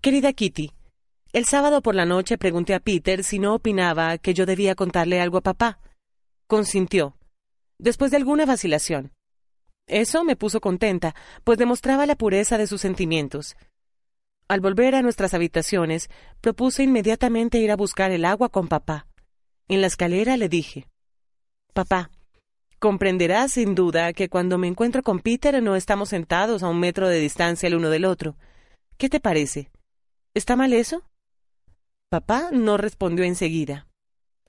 Querida Kitty, el sábado por la noche pregunté a Peter si no opinaba que yo debía contarle algo a papá. Consintió, después de alguna vacilación. Eso me puso contenta, pues demostraba la pureza de sus sentimientos. Al volver a nuestras habitaciones, propuse inmediatamente ir a buscar el agua con papá. En la escalera le dije, Papá, comprenderás sin duda que cuando me encuentro con Peter no estamos sentados a un metro de distancia el uno del otro. ¿Qué te parece? ¿Está mal eso? Papá no respondió enseguida.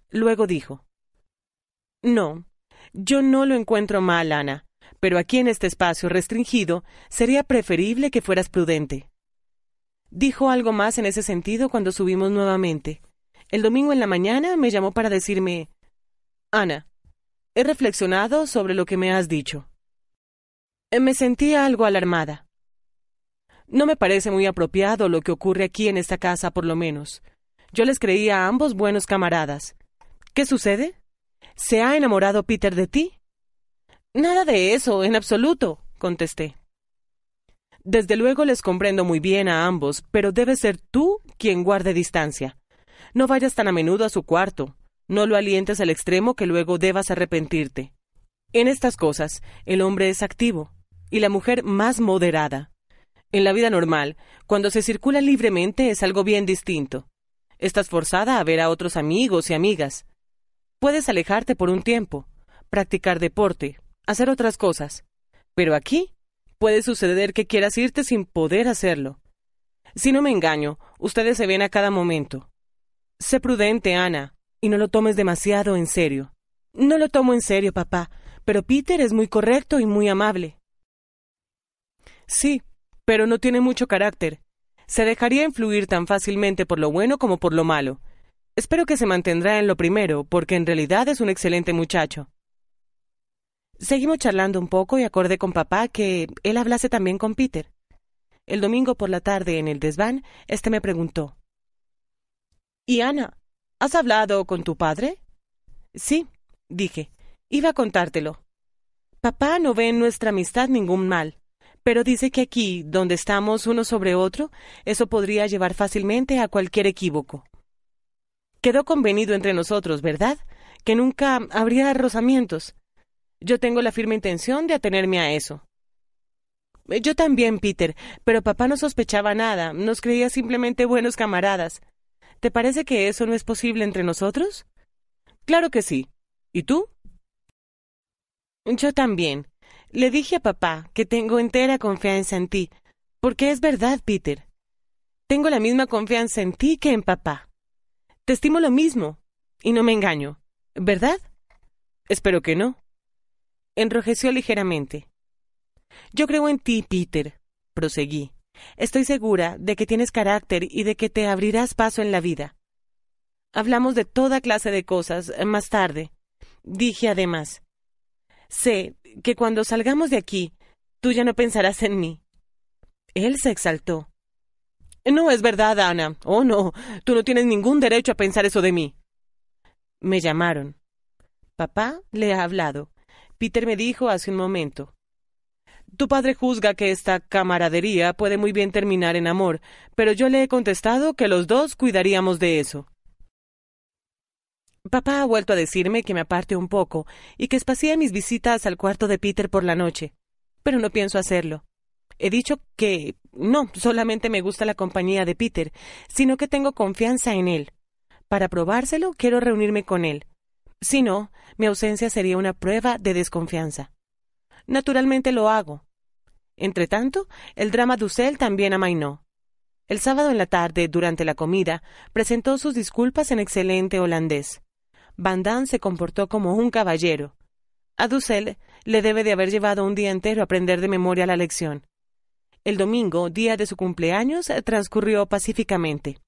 Luego dijo, No, yo no lo encuentro mal, Ana, pero aquí en este espacio restringido sería preferible que fueras prudente. Dijo algo más en ese sentido cuando subimos nuevamente. El domingo en la mañana me llamó para decirme Ana, he reflexionado sobre lo que me has dicho. Me sentía algo alarmada. No me parece muy apropiado lo que ocurre aquí en esta casa, por lo menos. Yo les creía a ambos buenos camaradas. ¿Qué sucede? ¿Se ha enamorado Peter de ti? Nada de eso, en absoluto, contesté. Desde luego les comprendo muy bien a ambos, pero debe ser tú quien guarde distancia. No vayas tan a menudo a su cuarto, no lo alientes al extremo que luego debas arrepentirte. En estas cosas, el hombre es activo y la mujer más moderada. En la vida normal, cuando se circula libremente es algo bien distinto. Estás forzada a ver a otros amigos y amigas. Puedes alejarte por un tiempo, practicar deporte, hacer otras cosas. Pero aquí puede suceder que quieras irte sin poder hacerlo. Si no me engaño, ustedes se ven a cada momento. Sé prudente, Ana, y no lo tomes demasiado en serio. No lo tomo en serio, papá, pero Peter es muy correcto y muy amable. Sí, pero no tiene mucho carácter. Se dejaría influir tan fácilmente por lo bueno como por lo malo. Espero que se mantendrá en lo primero, porque en realidad es un excelente muchacho. Seguimos charlando un poco y acordé con papá que él hablase también con Peter. El domingo por la tarde en el desván, este me preguntó: ¿Y Ana, has hablado con tu padre? Sí, dije. Iba a contártelo. Papá no ve en nuestra amistad ningún mal, pero dice que aquí, donde estamos uno sobre otro, eso podría llevar fácilmente a cualquier equívoco. Quedó convenido entre nosotros, ¿verdad? Que nunca habría rozamientos, yo tengo la firme intención de atenerme a eso. Eh, yo también, Peter, pero papá no sospechaba nada, nos creía simplemente buenos camaradas. ¿Te parece que eso no es posible entre nosotros? Claro que sí. ¿Y tú? Yo también. Le dije a papá que tengo entera confianza en ti, porque es verdad, Peter. Tengo la misma confianza en ti que en papá. Te estimo lo mismo, y no me engaño, ¿verdad? Espero que no. Enrojeció ligeramente. Yo creo en ti, Peter, proseguí. Estoy segura de que tienes carácter y de que te abrirás paso en la vida. Hablamos de toda clase de cosas eh, más tarde. Dije además, sé que cuando salgamos de aquí, tú ya no pensarás en mí. Él se exaltó. No es verdad, Ana. Oh, no. Tú no tienes ningún derecho a pensar eso de mí. Me llamaron. Papá le ha hablado. Peter me dijo hace un momento. Tu padre juzga que esta camaradería puede muy bien terminar en amor, pero yo le he contestado que los dos cuidaríamos de eso. Papá ha vuelto a decirme que me aparte un poco y que espacie mis visitas al cuarto de Peter por la noche, pero no pienso hacerlo. He dicho que no solamente me gusta la compañía de Peter, sino que tengo confianza en él. Para probárselo, quiero reunirme con él. Si no, mi ausencia sería una prueba de desconfianza. Naturalmente lo hago. Entretanto, el drama Dussel también amainó. El sábado en la tarde, durante la comida, presentó sus disculpas en excelente holandés. Van Damme se comportó como un caballero. A Dussel le debe de haber llevado un día entero aprender de memoria la lección. El domingo, día de su cumpleaños, transcurrió pacíficamente.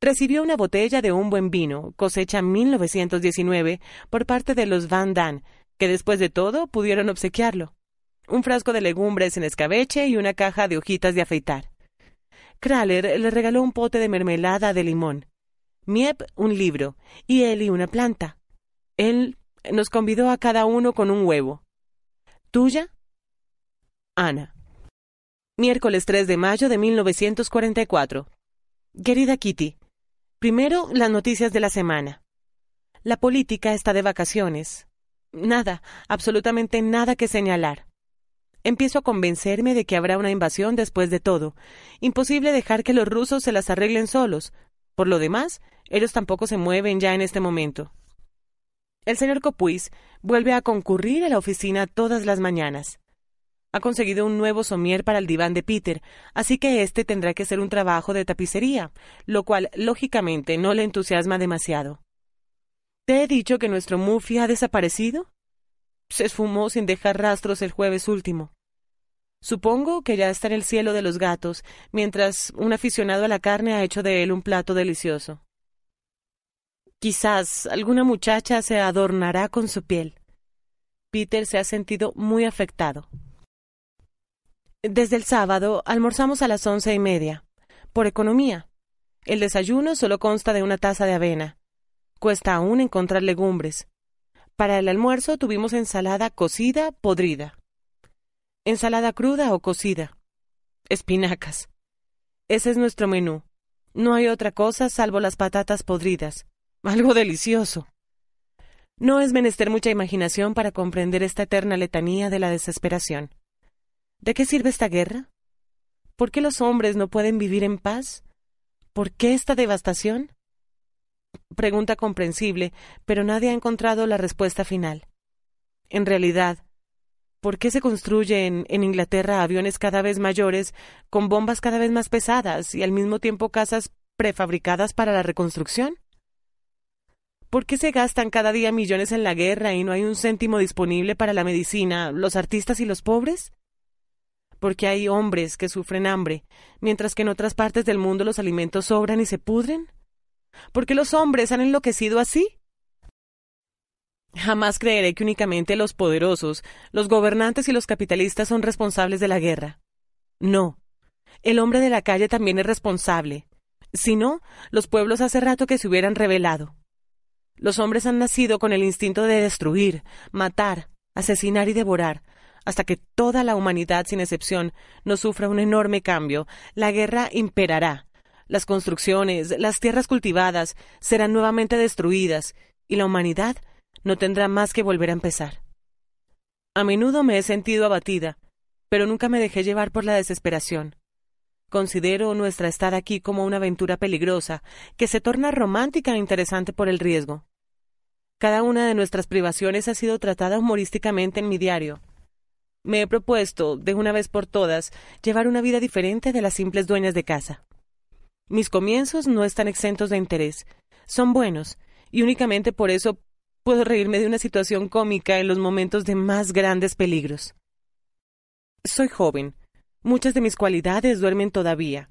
Recibió una botella de un buen vino, cosecha 1919, por parte de los Van Damme, que después de todo pudieron obsequiarlo. Un frasco de legumbres en escabeche y una caja de hojitas de afeitar. Kraler le regaló un pote de mermelada de limón, Miep un libro y Eli una planta. Él nos convidó a cada uno con un huevo. ¿Tuya? Ana. Miércoles 3 de mayo de 1944. Querida Kitty, primero las noticias de la semana. La política está de vacaciones. Nada, absolutamente nada que señalar. Empiezo a convencerme de que habrá una invasión después de todo. Imposible dejar que los rusos se las arreglen solos. Por lo demás, ellos tampoco se mueven ya en este momento. El señor Copuis vuelve a concurrir a la oficina todas las mañanas. Ha conseguido un nuevo somier para el diván de Peter, así que este tendrá que ser un trabajo de tapicería, lo cual, lógicamente, no le entusiasma demasiado. ¿Te he dicho que nuestro Muffy ha desaparecido? Se esfumó sin dejar rastros el jueves último. Supongo que ya está en el cielo de los gatos, mientras un aficionado a la carne ha hecho de él un plato delicioso. Quizás alguna muchacha se adornará con su piel. Peter se ha sentido muy afectado. Desde el sábado almorzamos a las once y media, por economía. El desayuno solo consta de una taza de avena. Cuesta aún encontrar legumbres. Para el almuerzo tuvimos ensalada cocida, podrida. Ensalada cruda o cocida. Espinacas. Ese es nuestro menú. No hay otra cosa salvo las patatas podridas. Algo delicioso. No es menester mucha imaginación para comprender esta eterna letanía de la desesperación. ¿De qué sirve esta guerra? ¿Por qué los hombres no pueden vivir en paz? ¿Por qué esta devastación? Pregunta comprensible, pero nadie ha encontrado la respuesta final. En realidad, ¿por qué se construyen en Inglaterra aviones cada vez mayores, con bombas cada vez más pesadas y al mismo tiempo casas prefabricadas para la reconstrucción? ¿Por qué se gastan cada día millones en la guerra y no hay un céntimo disponible para la medicina, los artistas y los pobres? porque hay hombres que sufren hambre, mientras que en otras partes del mundo los alimentos sobran y se pudren? ¿Por qué los hombres han enloquecido así? Jamás creeré que únicamente los poderosos, los gobernantes y los capitalistas son responsables de la guerra. No. El hombre de la calle también es responsable. Si no, los pueblos hace rato que se hubieran rebelado. Los hombres han nacido con el instinto de destruir, matar, asesinar y devorar, hasta que toda la humanidad, sin excepción, no sufra un enorme cambio, la guerra imperará. Las construcciones, las tierras cultivadas serán nuevamente destruidas y la humanidad no tendrá más que volver a empezar. A menudo me he sentido abatida, pero nunca me dejé llevar por la desesperación. Considero nuestra estar aquí como una aventura peligrosa, que se torna romántica e interesante por el riesgo. Cada una de nuestras privaciones ha sido tratada humorísticamente en mi diario, me he propuesto, de una vez por todas, llevar una vida diferente de las simples dueñas de casa. Mis comienzos no están exentos de interés. Son buenos, y únicamente por eso puedo reírme de una situación cómica en los momentos de más grandes peligros. Soy joven. Muchas de mis cualidades duermen todavía.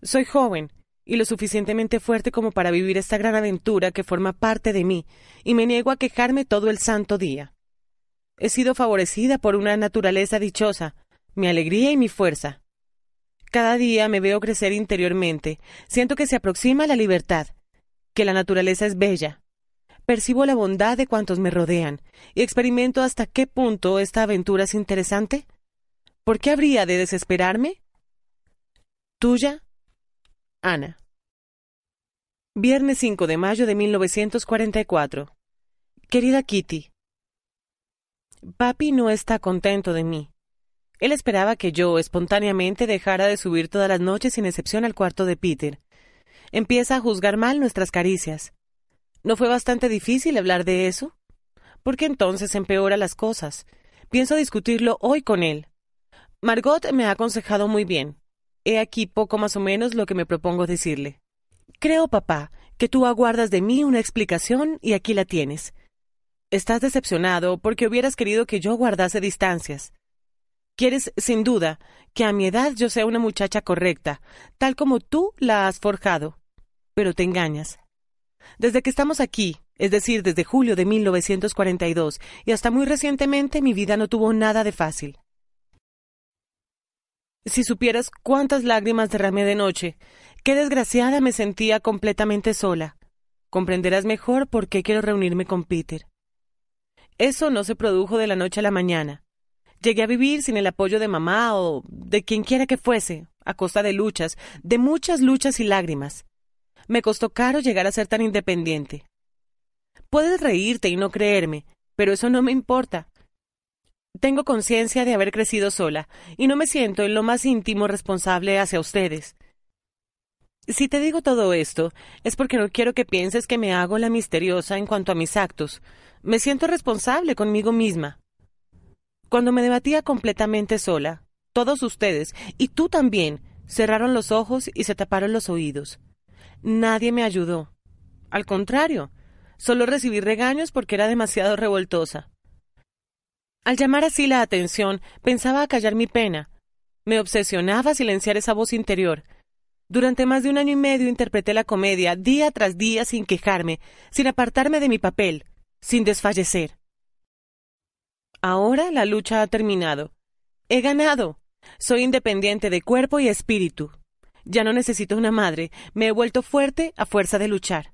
Soy joven, y lo suficientemente fuerte como para vivir esta gran aventura que forma parte de mí, y me niego a quejarme todo el santo día. He sido favorecida por una naturaleza dichosa, mi alegría y mi fuerza. Cada día me veo crecer interiormente, siento que se aproxima la libertad, que la naturaleza es bella. Percibo la bondad de cuantos me rodean y experimento hasta qué punto esta aventura es interesante. ¿Por qué habría de desesperarme? Tuya, Ana. Viernes 5 de mayo de 1944. Querida Kitty, Papi no está contento de mí. Él esperaba que yo espontáneamente dejara de subir todas las noches sin excepción al cuarto de Peter. Empieza a juzgar mal nuestras caricias. ¿No fue bastante difícil hablar de eso? Porque entonces empeora las cosas. Pienso discutirlo hoy con él. Margot me ha aconsejado muy bien. He aquí poco más o menos lo que me propongo decirle. Creo, papá, que tú aguardas de mí una explicación y aquí la tienes. Estás decepcionado porque hubieras querido que yo guardase distancias. Quieres, sin duda, que a mi edad yo sea una muchacha correcta, tal como tú la has forjado. Pero te engañas. Desde que estamos aquí, es decir, desde julio de 1942 y hasta muy recientemente, mi vida no tuvo nada de fácil. Si supieras cuántas lágrimas derramé de noche, qué desgraciada me sentía completamente sola, comprenderás mejor por qué quiero reunirme con Peter. Eso no se produjo de la noche a la mañana. Llegué a vivir sin el apoyo de mamá o de quien quiera que fuese, a costa de luchas, de muchas luchas y lágrimas. Me costó caro llegar a ser tan independiente. Puedes reírte y no creerme, pero eso no me importa. Tengo conciencia de haber crecido sola, y no me siento en lo más íntimo responsable hacia ustedes. Si te digo todo esto, es porque no quiero que pienses que me hago la misteriosa en cuanto a mis actos. Me siento responsable conmigo misma. Cuando me debatía completamente sola, todos ustedes, y tú también, cerraron los ojos y se taparon los oídos. Nadie me ayudó. Al contrario, solo recibí regaños porque era demasiado revoltosa. Al llamar así la atención, pensaba acallar mi pena. Me obsesionaba silenciar esa voz interior, durante más de un año y medio interpreté la comedia día tras día sin quejarme, sin apartarme de mi papel, sin desfallecer. Ahora la lucha ha terminado. He ganado. Soy independiente de cuerpo y espíritu. Ya no necesito una madre, me he vuelto fuerte a fuerza de luchar.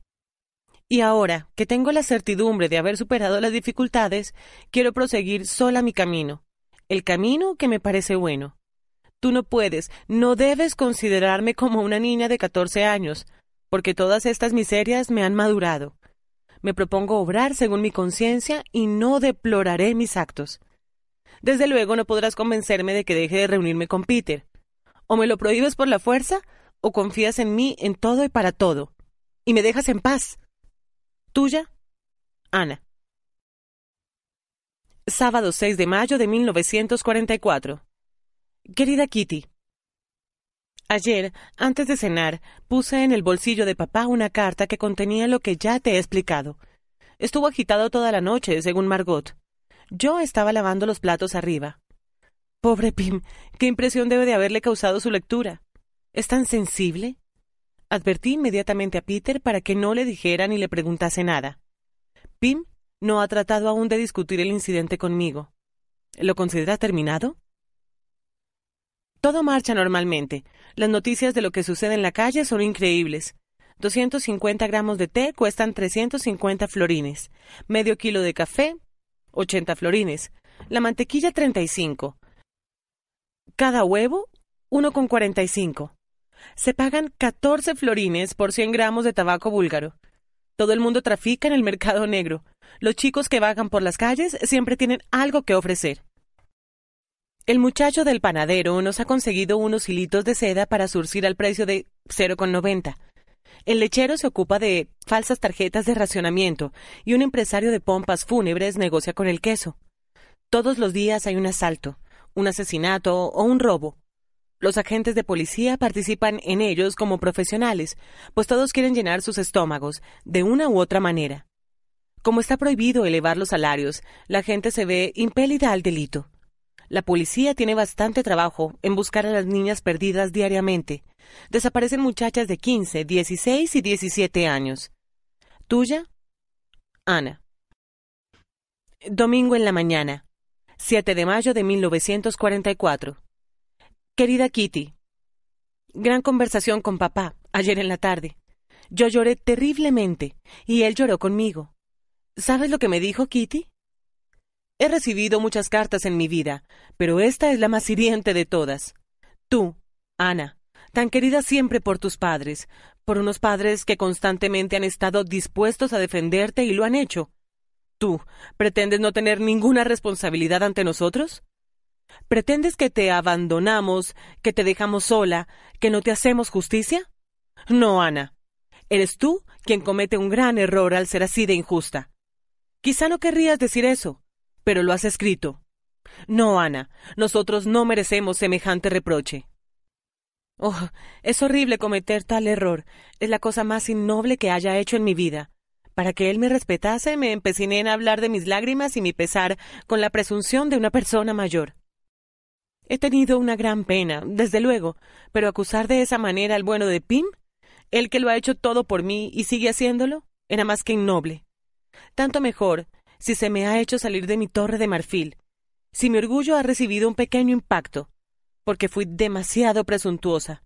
Y ahora que tengo la certidumbre de haber superado las dificultades, quiero proseguir sola mi camino, el camino que me parece bueno. Tú no puedes, no debes considerarme como una niña de catorce años, porque todas estas miserias me han madurado. Me propongo obrar según mi conciencia y no deploraré mis actos. Desde luego no podrás convencerme de que deje de reunirme con Peter. O me lo prohíbes por la fuerza, o confías en mí en todo y para todo, y me dejas en paz. Tuya, Ana. Sábado 6 de mayo de 1944. Querida Kitty, ayer, antes de cenar, puse en el bolsillo de papá una carta que contenía lo que ya te he explicado. Estuvo agitado toda la noche, según Margot. Yo estaba lavando los platos arriba. Pobre Pim, qué impresión debe de haberle causado su lectura. ¿Es tan sensible? Advertí inmediatamente a Peter para que no le dijera ni le preguntase nada. Pim no ha tratado aún de discutir el incidente conmigo. ¿Lo considera terminado? Todo marcha normalmente. Las noticias de lo que sucede en la calle son increíbles. 250 gramos de té cuestan 350 florines, medio kilo de café, 80 florines, la mantequilla 35, cada huevo 1,45. Se pagan 14 florines por 100 gramos de tabaco búlgaro. Todo el mundo trafica en el mercado negro. Los chicos que vagan por las calles siempre tienen algo que ofrecer. El muchacho del panadero nos ha conseguido unos hilitos de seda para surcir al precio de 0,90. El lechero se ocupa de falsas tarjetas de racionamiento y un empresario de pompas fúnebres negocia con el queso. Todos los días hay un asalto, un asesinato o un robo. Los agentes de policía participan en ellos como profesionales, pues todos quieren llenar sus estómagos, de una u otra manera. Como está prohibido elevar los salarios, la gente se ve impelida al delito. La policía tiene bastante trabajo en buscar a las niñas perdidas diariamente. Desaparecen muchachas de 15, 16 y 17 años. Tuya, Ana. Domingo en la mañana, 7 de mayo de 1944. Querida Kitty, gran conversación con papá ayer en la tarde. Yo lloré terriblemente y él lloró conmigo. ¿Sabes lo que me dijo Kitty? He recibido muchas cartas en mi vida, pero esta es la más hiriente de todas. Tú, Ana, tan querida siempre por tus padres, por unos padres que constantemente han estado dispuestos a defenderte y lo han hecho. ¿Tú pretendes no tener ninguna responsabilidad ante nosotros? ¿Pretendes que te abandonamos, que te dejamos sola, que no te hacemos justicia? No, Ana. Eres tú quien comete un gran error al ser así de injusta. Quizá no querrías decir eso, pero lo has escrito. No, Ana, nosotros no merecemos semejante reproche. Oh, es horrible cometer tal error. Es la cosa más innoble que haya hecho en mi vida. Para que él me respetase, me empeciné en hablar de mis lágrimas y mi pesar con la presunción de una persona mayor. He tenido una gran pena, desde luego, pero acusar de esa manera al bueno de Pim, el que lo ha hecho todo por mí y sigue haciéndolo, era más que innoble. Tanto mejor si se me ha hecho salir de mi torre de marfil, si mi orgullo ha recibido un pequeño impacto, porque fui demasiado presuntuosa.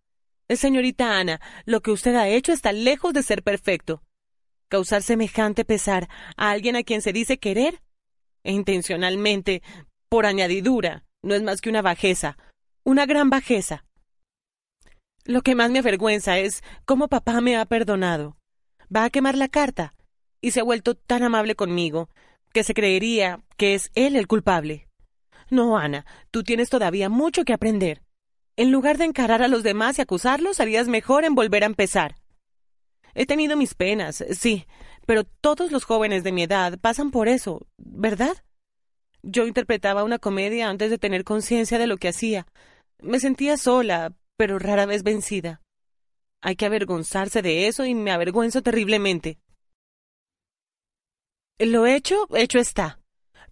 Eh, señorita Ana, lo que usted ha hecho está lejos de ser perfecto. Causar semejante pesar a alguien a quien se dice querer, e intencionalmente, por añadidura, no es más que una bajeza, una gran bajeza. Lo que más me avergüenza es cómo papá me ha perdonado. Va a quemar la carta, y se ha vuelto tan amable conmigo, que se creería que es él el culpable. No, Ana, tú tienes todavía mucho que aprender. En lugar de encarar a los demás y acusarlos, harías mejor en volver a empezar. He tenido mis penas, sí, pero todos los jóvenes de mi edad pasan por eso, ¿verdad? Yo interpretaba una comedia antes de tener conciencia de lo que hacía. Me sentía sola, pero rara vez vencida. Hay que avergonzarse de eso y me avergüenzo terriblemente. Lo hecho, hecho está.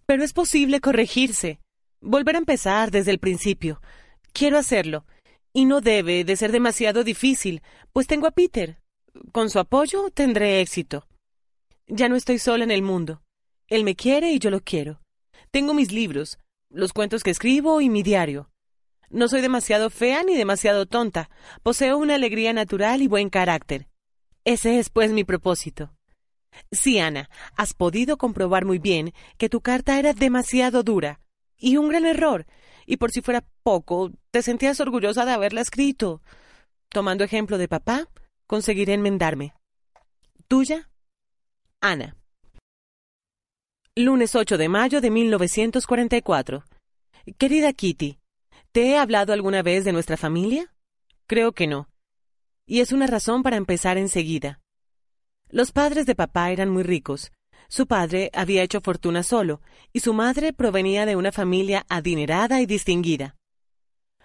Pero es posible corregirse, volver a empezar desde el principio. Quiero hacerlo. Y no debe de ser demasiado difícil, pues tengo a Peter. Con su apoyo tendré éxito. Ya no estoy sola en el mundo. Él me quiere y yo lo quiero. Tengo mis libros, los cuentos que escribo y mi diario. No soy demasiado fea ni demasiado tonta. Poseo una alegría natural y buen carácter. Ese es, pues, mi propósito. Sí, Ana, has podido comprobar muy bien que tu carta era demasiado dura y un gran error, y por si fuera poco, te sentías orgullosa de haberla escrito. Tomando ejemplo de papá, conseguiré enmendarme. Tuya, Ana. Lunes 8 de mayo de 1944. Querida Kitty, ¿te he hablado alguna vez de nuestra familia? Creo que no. Y es una razón para empezar enseguida. Los padres de papá eran muy ricos. Su padre había hecho fortuna solo, y su madre provenía de una familia adinerada y distinguida.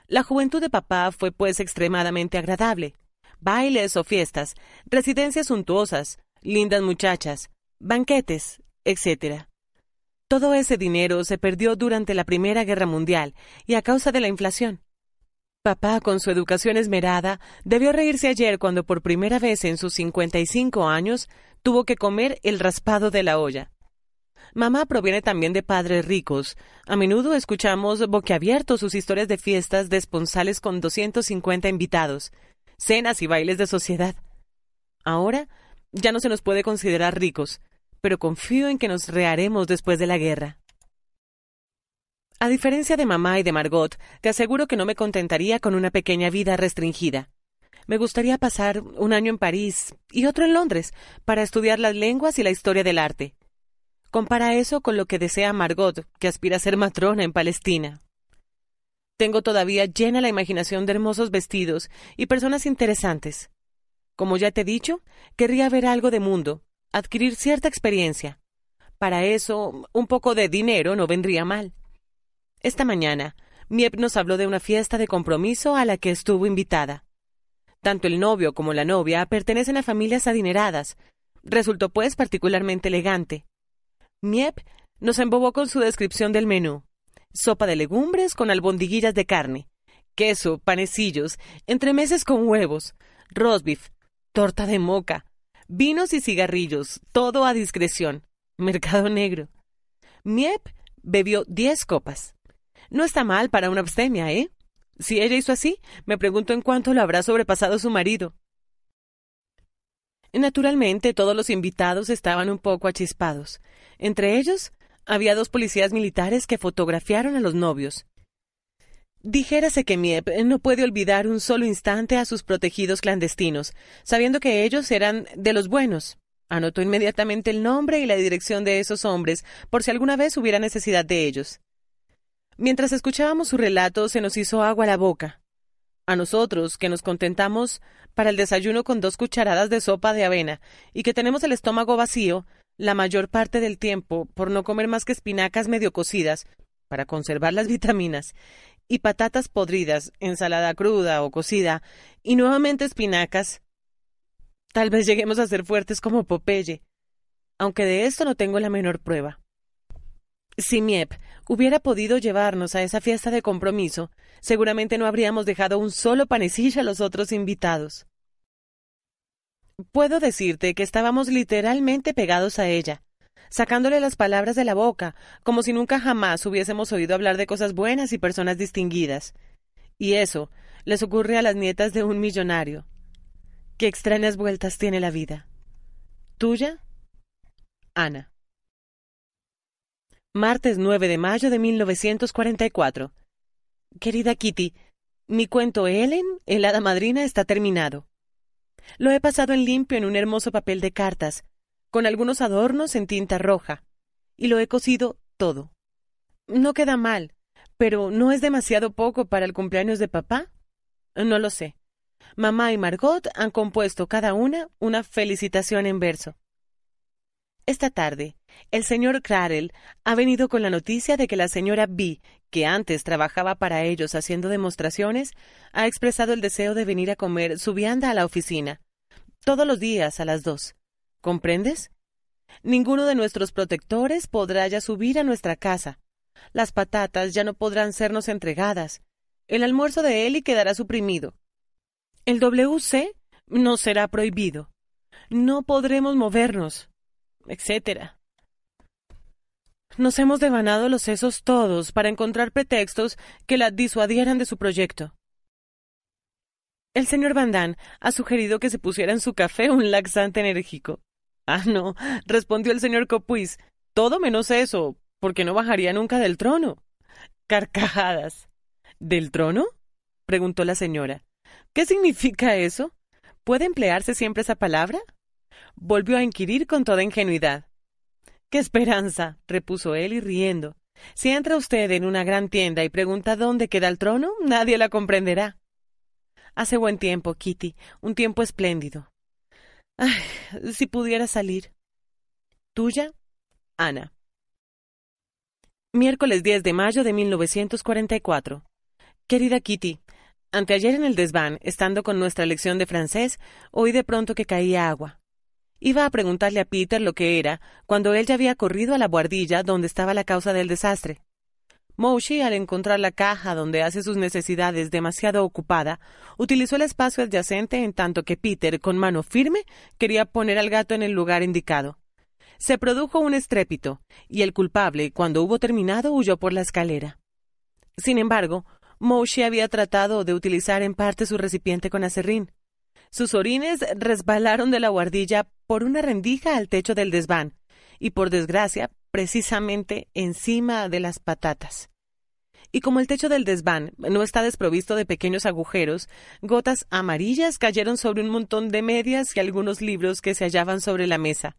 La juventud de papá fue pues extremadamente agradable. Bailes o fiestas, residencias suntuosas, lindas muchachas, banquetes, etc. Todo ese dinero se perdió durante la Primera Guerra Mundial y a causa de la inflación. Papá, con su educación esmerada, debió reírse ayer cuando por primera vez en sus 55 años tuvo que comer el raspado de la olla. Mamá proviene también de padres ricos. A menudo escuchamos boquiabiertos sus historias de fiestas de esponsales con 250 invitados, cenas y bailes de sociedad. Ahora ya no se nos puede considerar ricos, pero confío en que nos rearemos después de la guerra. A diferencia de mamá y de Margot, te aseguro que no me contentaría con una pequeña vida restringida. Me gustaría pasar un año en París y otro en Londres para estudiar las lenguas y la historia del arte. Compara eso con lo que desea Margot, que aspira a ser matrona en Palestina. Tengo todavía llena la imaginación de hermosos vestidos y personas interesantes. Como ya te he dicho, querría ver algo de mundo, adquirir cierta experiencia. Para eso, un poco de dinero no vendría mal. Esta mañana, Miep nos habló de una fiesta de compromiso a la que estuvo invitada. Tanto el novio como la novia pertenecen a familias adineradas. Resultó, pues, particularmente elegante. Miep nos embobó con su descripción del menú. Sopa de legumbres con albondiguillas de carne, queso, panecillos, entremeses con huevos, Roast beef, torta de moca, vinos y cigarrillos, todo a discreción. Mercado negro. Miep bebió diez copas. No está mal para una abstemia, ¿eh? Si ella hizo así, me pregunto en cuánto lo habrá sobrepasado su marido. Naturalmente, todos los invitados estaban un poco achispados. Entre ellos, había dos policías militares que fotografiaron a los novios. Dijérase que Miep no puede olvidar un solo instante a sus protegidos clandestinos, sabiendo que ellos eran de los buenos. Anotó inmediatamente el nombre y la dirección de esos hombres, por si alguna vez hubiera necesidad de ellos. Mientras escuchábamos su relato se nos hizo agua la boca. A nosotros, que nos contentamos para el desayuno con dos cucharadas de sopa de avena y que tenemos el estómago vacío, la mayor parte del tiempo por no comer más que espinacas medio cocidas para conservar las vitaminas y patatas podridas, ensalada cruda o cocida y nuevamente espinacas. Tal vez lleguemos a ser fuertes como Popeye, aunque de esto no tengo la menor prueba. Si Miep hubiera podido llevarnos a esa fiesta de compromiso, seguramente no habríamos dejado un solo panecillo a los otros invitados. Puedo decirte que estábamos literalmente pegados a ella, sacándole las palabras de la boca, como si nunca jamás hubiésemos oído hablar de cosas buenas y personas distinguidas. Y eso les ocurre a las nietas de un millonario. Qué extrañas vueltas tiene la vida. ¿Tuya? Ana. Martes 9 de mayo de 1944. Querida Kitty, mi cuento Ellen, el hada madrina, está terminado. Lo he pasado en limpio en un hermoso papel de cartas, con algunos adornos en tinta roja, y lo he cosido todo. No queda mal, pero ¿no es demasiado poco para el cumpleaños de papá? No lo sé. Mamá y Margot han compuesto cada una una felicitación en verso. Esta tarde, el señor cradell ha venido con la noticia de que la señora B, que antes trabajaba para ellos haciendo demostraciones, ha expresado el deseo de venir a comer su vianda a la oficina, todos los días a las dos. ¿Comprendes? Ninguno de nuestros protectores podrá ya subir a nuestra casa. Las patatas ya no podrán sernos entregadas. El almuerzo de Eli quedará suprimido. El WC no será prohibido. No podremos movernos etc. Nos hemos devanado los sesos todos para encontrar pretextos que la disuadieran de su proyecto. El señor Van ha sugerido que se pusiera en su café un laxante enérgico. Ah, no, respondió el señor Copuis. Todo menos eso, porque no bajaría nunca del trono. Carcajadas. ¿Del trono? preguntó la señora. ¿Qué significa eso? ¿Puede emplearse siempre esa palabra? volvió a inquirir con toda ingenuidad. ¡Qué esperanza! repuso él y riendo. Si entra usted en una gran tienda y pregunta dónde queda el trono, nadie la comprenderá. Hace buen tiempo, Kitty, un tiempo espléndido. Ay, si pudiera salir. Tuya, Ana. Miércoles 10 de mayo de 1944. Querida Kitty, anteayer en el desván, estando con nuestra lección de francés, oí de pronto que caía agua. Iba a preguntarle a Peter lo que era, cuando él ya había corrido a la buhardilla donde estaba la causa del desastre. Moshi, al encontrar la caja donde hace sus necesidades demasiado ocupada, utilizó el espacio adyacente en tanto que Peter, con mano firme, quería poner al gato en el lugar indicado. Se produjo un estrépito, y el culpable, cuando hubo terminado, huyó por la escalera. Sin embargo, Moshi había tratado de utilizar en parte su recipiente con acerrín. Sus orines resbalaron de la guardilla por una rendija al techo del desván y, por desgracia, precisamente encima de las patatas. Y como el techo del desván no está desprovisto de pequeños agujeros, gotas amarillas cayeron sobre un montón de medias y algunos libros que se hallaban sobre la mesa.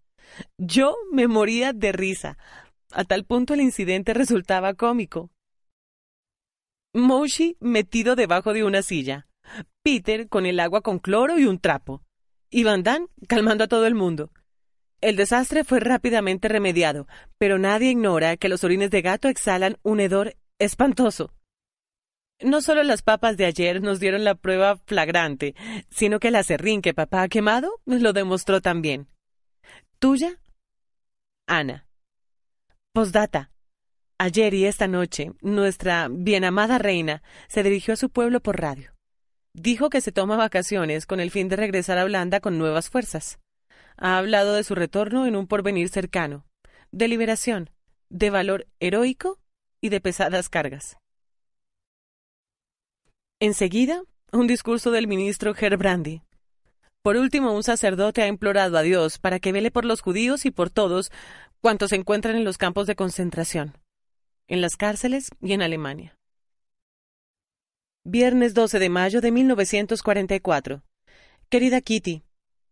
Yo me moría de risa. A tal punto el incidente resultaba cómico. Moshi metido debajo de una silla. Peter con el agua con cloro y un trapo y Van calmando a todo el mundo. El desastre fue rápidamente remediado, pero nadie ignora que los orines de gato exhalan un hedor espantoso. No solo las papas de ayer nos dieron la prueba flagrante, sino que el acerrín que papá ha quemado lo demostró también. Tuya, Ana. Postdata. Ayer y esta noche, nuestra bienamada reina se dirigió a su pueblo por radio. Dijo que se toma vacaciones con el fin de regresar a Holanda con nuevas fuerzas. Ha hablado de su retorno en un porvenir cercano, de liberación, de valor heroico y de pesadas cargas. Enseguida, un discurso del ministro Gerbrandi. Por último, un sacerdote ha implorado a Dios para que vele por los judíos y por todos cuantos se encuentran en los campos de concentración, en las cárceles y en Alemania. Viernes 12 de mayo de 1944. Querida Kitty,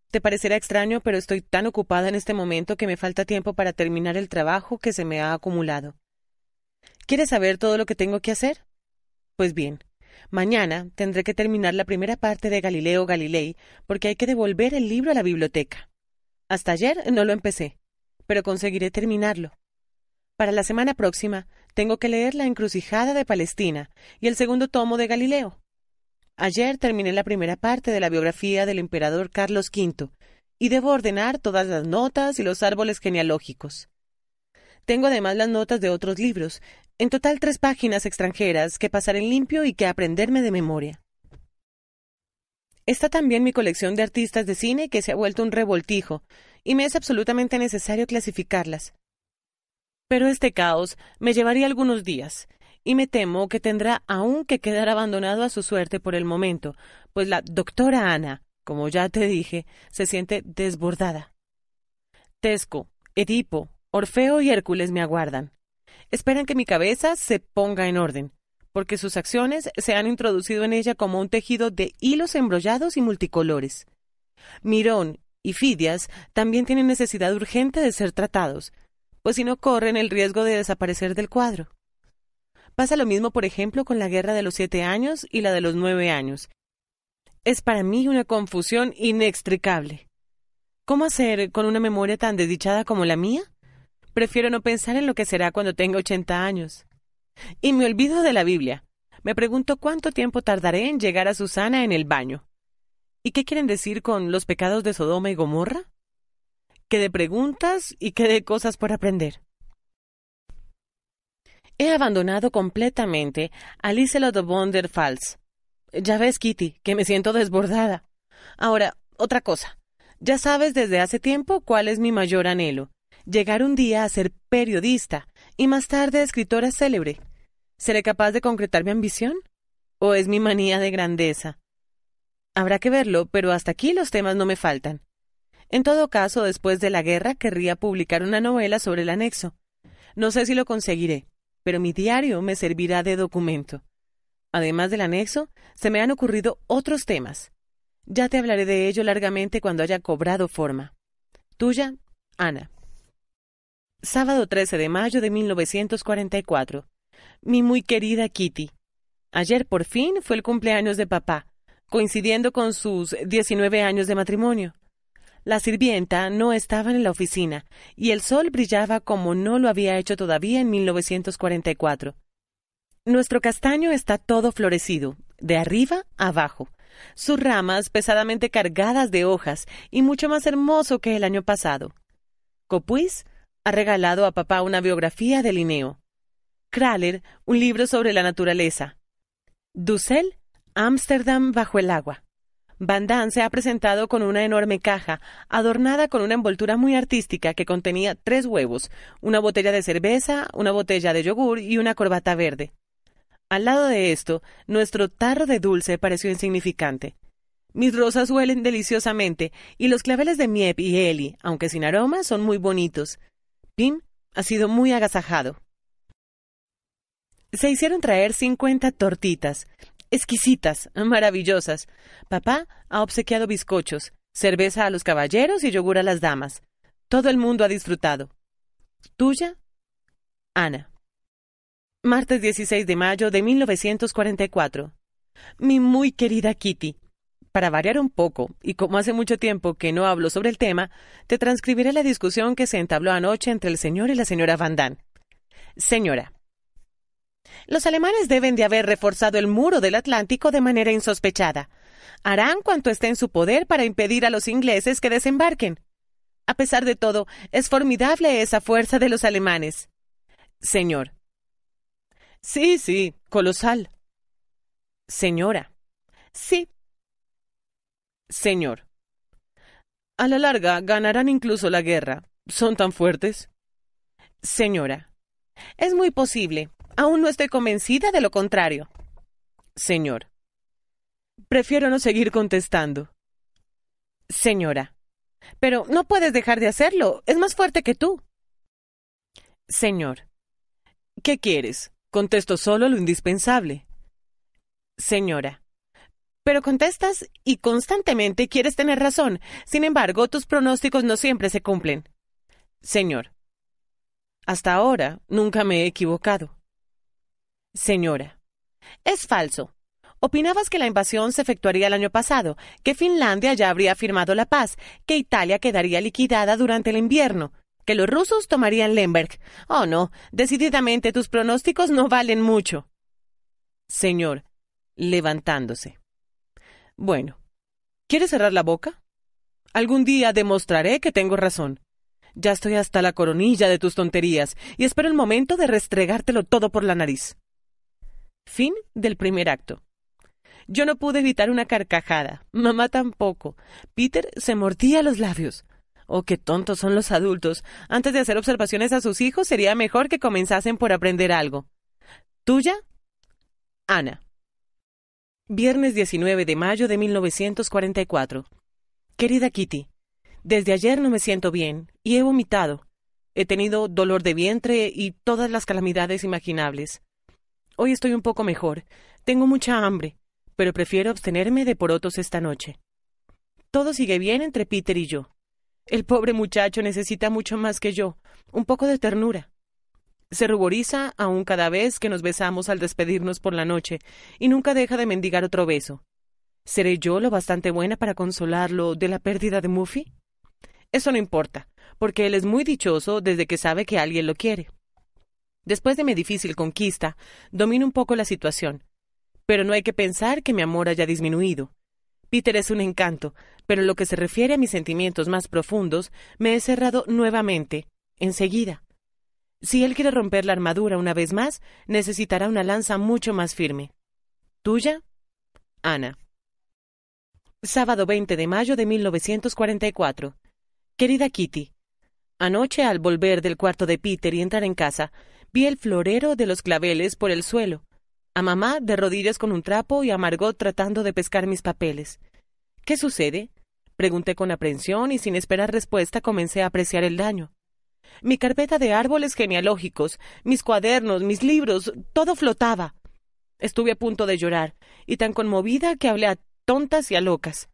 te parecerá extraño, pero estoy tan ocupada en este momento que me falta tiempo para terminar el trabajo que se me ha acumulado. ¿Quieres saber todo lo que tengo que hacer? Pues bien, mañana tendré que terminar la primera parte de Galileo Galilei porque hay que devolver el libro a la biblioteca. Hasta ayer no lo empecé, pero conseguiré terminarlo. Para la semana próxima tengo que leer La Encrucijada de Palestina y el segundo tomo de Galileo. Ayer terminé la primera parte de la biografía del emperador Carlos V y debo ordenar todas las notas y los árboles genealógicos. Tengo además las notas de otros libros, en total tres páginas extranjeras que pasar en limpio y que aprenderme de memoria. Está también mi colección de artistas de cine que se ha vuelto un revoltijo, y me es absolutamente necesario clasificarlas. Pero este caos me llevaría algunos días, y me temo que tendrá aún que quedar abandonado a su suerte por el momento, pues la doctora Ana, como ya te dije, se siente desbordada. Tesco, Edipo, Orfeo y Hércules me aguardan. Esperan que mi cabeza se ponga en orden, porque sus acciones se han introducido en ella como un tejido de hilos embrollados y multicolores. Mirón y Fidias también tienen necesidad urgente de ser tratados, pues, si no corren el riesgo de desaparecer del cuadro. Pasa lo mismo, por ejemplo, con la guerra de los siete años y la de los nueve años. Es para mí una confusión inextricable. ¿Cómo hacer con una memoria tan desdichada como la mía? Prefiero no pensar en lo que será cuando tenga ochenta años. Y me olvido de la Biblia. Me pregunto cuánto tiempo tardaré en llegar a Susana en el baño. ¿Y qué quieren decir con los pecados de Sodoma y Gomorra? que de preguntas y que de cosas por aprender. He abandonado completamente a Liselot de Fals. Ya ves, Kitty, que me siento desbordada. Ahora, otra cosa. Ya sabes desde hace tiempo cuál es mi mayor anhelo. Llegar un día a ser periodista y más tarde escritora célebre. ¿Seré capaz de concretar mi ambición? ¿O es mi manía de grandeza? Habrá que verlo, pero hasta aquí los temas no me faltan. En todo caso, después de la guerra querría publicar una novela sobre el anexo. No sé si lo conseguiré, pero mi diario me servirá de documento. Además del anexo, se me han ocurrido otros temas. Ya te hablaré de ello largamente cuando haya cobrado forma. Tuya, Ana. Sábado 13 de mayo de 1944. Mi muy querida Kitty. Ayer por fin fue el cumpleaños de papá, coincidiendo con sus 19 años de matrimonio. La sirvienta no estaba en la oficina y el sol brillaba como no lo había hecho todavía en 1944. Nuestro castaño está todo florecido, de arriba abajo, sus ramas pesadamente cargadas de hojas y mucho más hermoso que el año pasado. Copuis ha regalado a papá una biografía de Linneo. Kraler, un libro sobre la naturaleza. Dussel, Ámsterdam bajo el agua. Van Damme se ha presentado con una enorme caja, adornada con una envoltura muy artística que contenía tres huevos, una botella de cerveza, una botella de yogur y una corbata verde. Al lado de esto, nuestro tarro de dulce pareció insignificante. Mis rosas huelen deliciosamente, y los claveles de Miep y Eli, aunque sin aroma, son muy bonitos. Pim ha sido muy agasajado. Se hicieron traer cincuenta tortitas, exquisitas, maravillosas. Papá ha obsequiado bizcochos, cerveza a los caballeros y yogur a las damas. Todo el mundo ha disfrutado. Tuya, Ana. Martes 16 de mayo de 1944. Mi muy querida Kitty. Para variar un poco, y como hace mucho tiempo que no hablo sobre el tema, te transcribiré la discusión que se entabló anoche entre el señor y la señora Van Damme. Señora, los alemanes deben de haber reforzado el muro del Atlántico de manera insospechada. Harán cuanto esté en su poder para impedir a los ingleses que desembarquen. A pesar de todo, es formidable esa fuerza de los alemanes. Señor. Sí, sí, colosal. Señora. Sí. Señor. A la larga ganarán incluso la guerra. ¿Son tan fuertes? Señora. Es muy posible. Aún no estoy convencida de lo contrario. Señor. Prefiero no seguir contestando. Señora. Pero no puedes dejar de hacerlo. Es más fuerte que tú. Señor. ¿Qué quieres? Contesto solo lo indispensable. Señora. Pero contestas y constantemente quieres tener razón. Sin embargo, tus pronósticos no siempre se cumplen. Señor. Hasta ahora nunca me he equivocado. Señora, es falso. Opinabas que la invasión se efectuaría el año pasado, que Finlandia ya habría firmado la paz, que Italia quedaría liquidada durante el invierno, que los rusos tomarían Lemberg. Oh, no, decididamente tus pronósticos no valen mucho. Señor, levantándose. Bueno, ¿quieres cerrar la boca? Algún día demostraré que tengo razón. Ya estoy hasta la coronilla de tus tonterías y espero el momento de restregártelo todo por la nariz. Fin del primer acto. Yo no pude evitar una carcajada. Mamá tampoco. Peter se mordía los labios. Oh, qué tontos son los adultos. Antes de hacer observaciones a sus hijos, sería mejor que comenzasen por aprender algo. Tuya, Ana. Viernes 19 de mayo de 1944. Querida Kitty, desde ayer no me siento bien y he vomitado. He tenido dolor de vientre y todas las calamidades imaginables. Hoy estoy un poco mejor. Tengo mucha hambre, pero prefiero abstenerme de porotos esta noche. Todo sigue bien entre Peter y yo. El pobre muchacho necesita mucho más que yo, un poco de ternura. Se ruboriza aún cada vez que nos besamos al despedirnos por la noche, y nunca deja de mendigar otro beso. ¿Seré yo lo bastante buena para consolarlo de la pérdida de Muffy? Eso no importa, porque él es muy dichoso desde que sabe que alguien lo quiere. Después de mi difícil conquista, domino un poco la situación. Pero no hay que pensar que mi amor haya disminuido. Peter es un encanto, pero en lo que se refiere a mis sentimientos más profundos, me he cerrado nuevamente, enseguida. Si él quiere romper la armadura una vez más, necesitará una lanza mucho más firme. ¿Tuya? Ana. Sábado 20 de mayo de 1944. Querida Kitty, anoche al volver del cuarto de Peter y entrar en casa, Vi el florero de los claveles por el suelo, a mamá de rodillas con un trapo y a Margot tratando de pescar mis papeles. ¿Qué sucede? Pregunté con aprensión y sin esperar respuesta comencé a apreciar el daño. Mi carpeta de árboles genealógicos, mis cuadernos, mis libros, todo flotaba. Estuve a punto de llorar, y tan conmovida que hablé a tontas y a locas.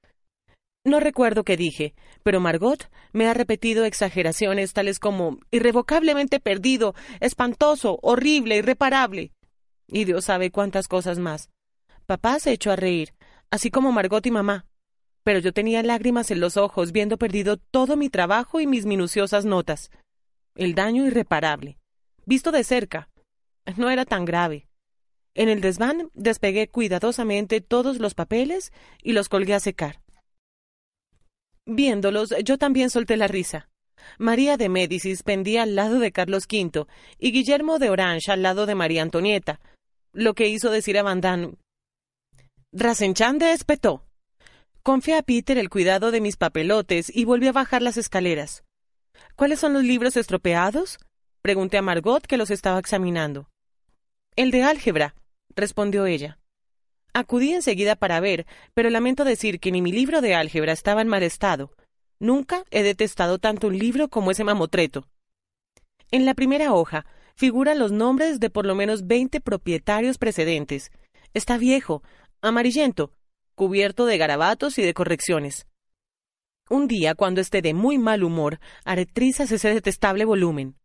No recuerdo qué dije, pero Margot me ha repetido exageraciones tales como irrevocablemente perdido, espantoso, horrible, irreparable. Y Dios sabe cuántas cosas más. Papá se echó a reír, así como Margot y mamá. Pero yo tenía lágrimas en los ojos viendo perdido todo mi trabajo y mis minuciosas notas. El daño irreparable. Visto de cerca. No era tan grave. En el desván despegué cuidadosamente todos los papeles y los colgué a secar. Viéndolos, yo también solté la risa. María de Médicis pendía al lado de Carlos V y Guillermo de Orange al lado de María Antonieta, lo que hizo decir a Van Rasenchande espetó. Confié a Peter el cuidado de mis papelotes y volví a bajar las escaleras. ¿Cuáles son los libros estropeados? pregunté a Margot que los estaba examinando. El de álgebra, respondió ella. Acudí enseguida para ver, pero lamento decir que ni mi libro de álgebra estaba en mal estado. Nunca he detestado tanto un libro como ese mamotreto. En la primera hoja figuran los nombres de por lo menos veinte propietarios precedentes. Está viejo, amarillento, cubierto de garabatos y de correcciones. Un día, cuando esté de muy mal humor, haré ese detestable volumen.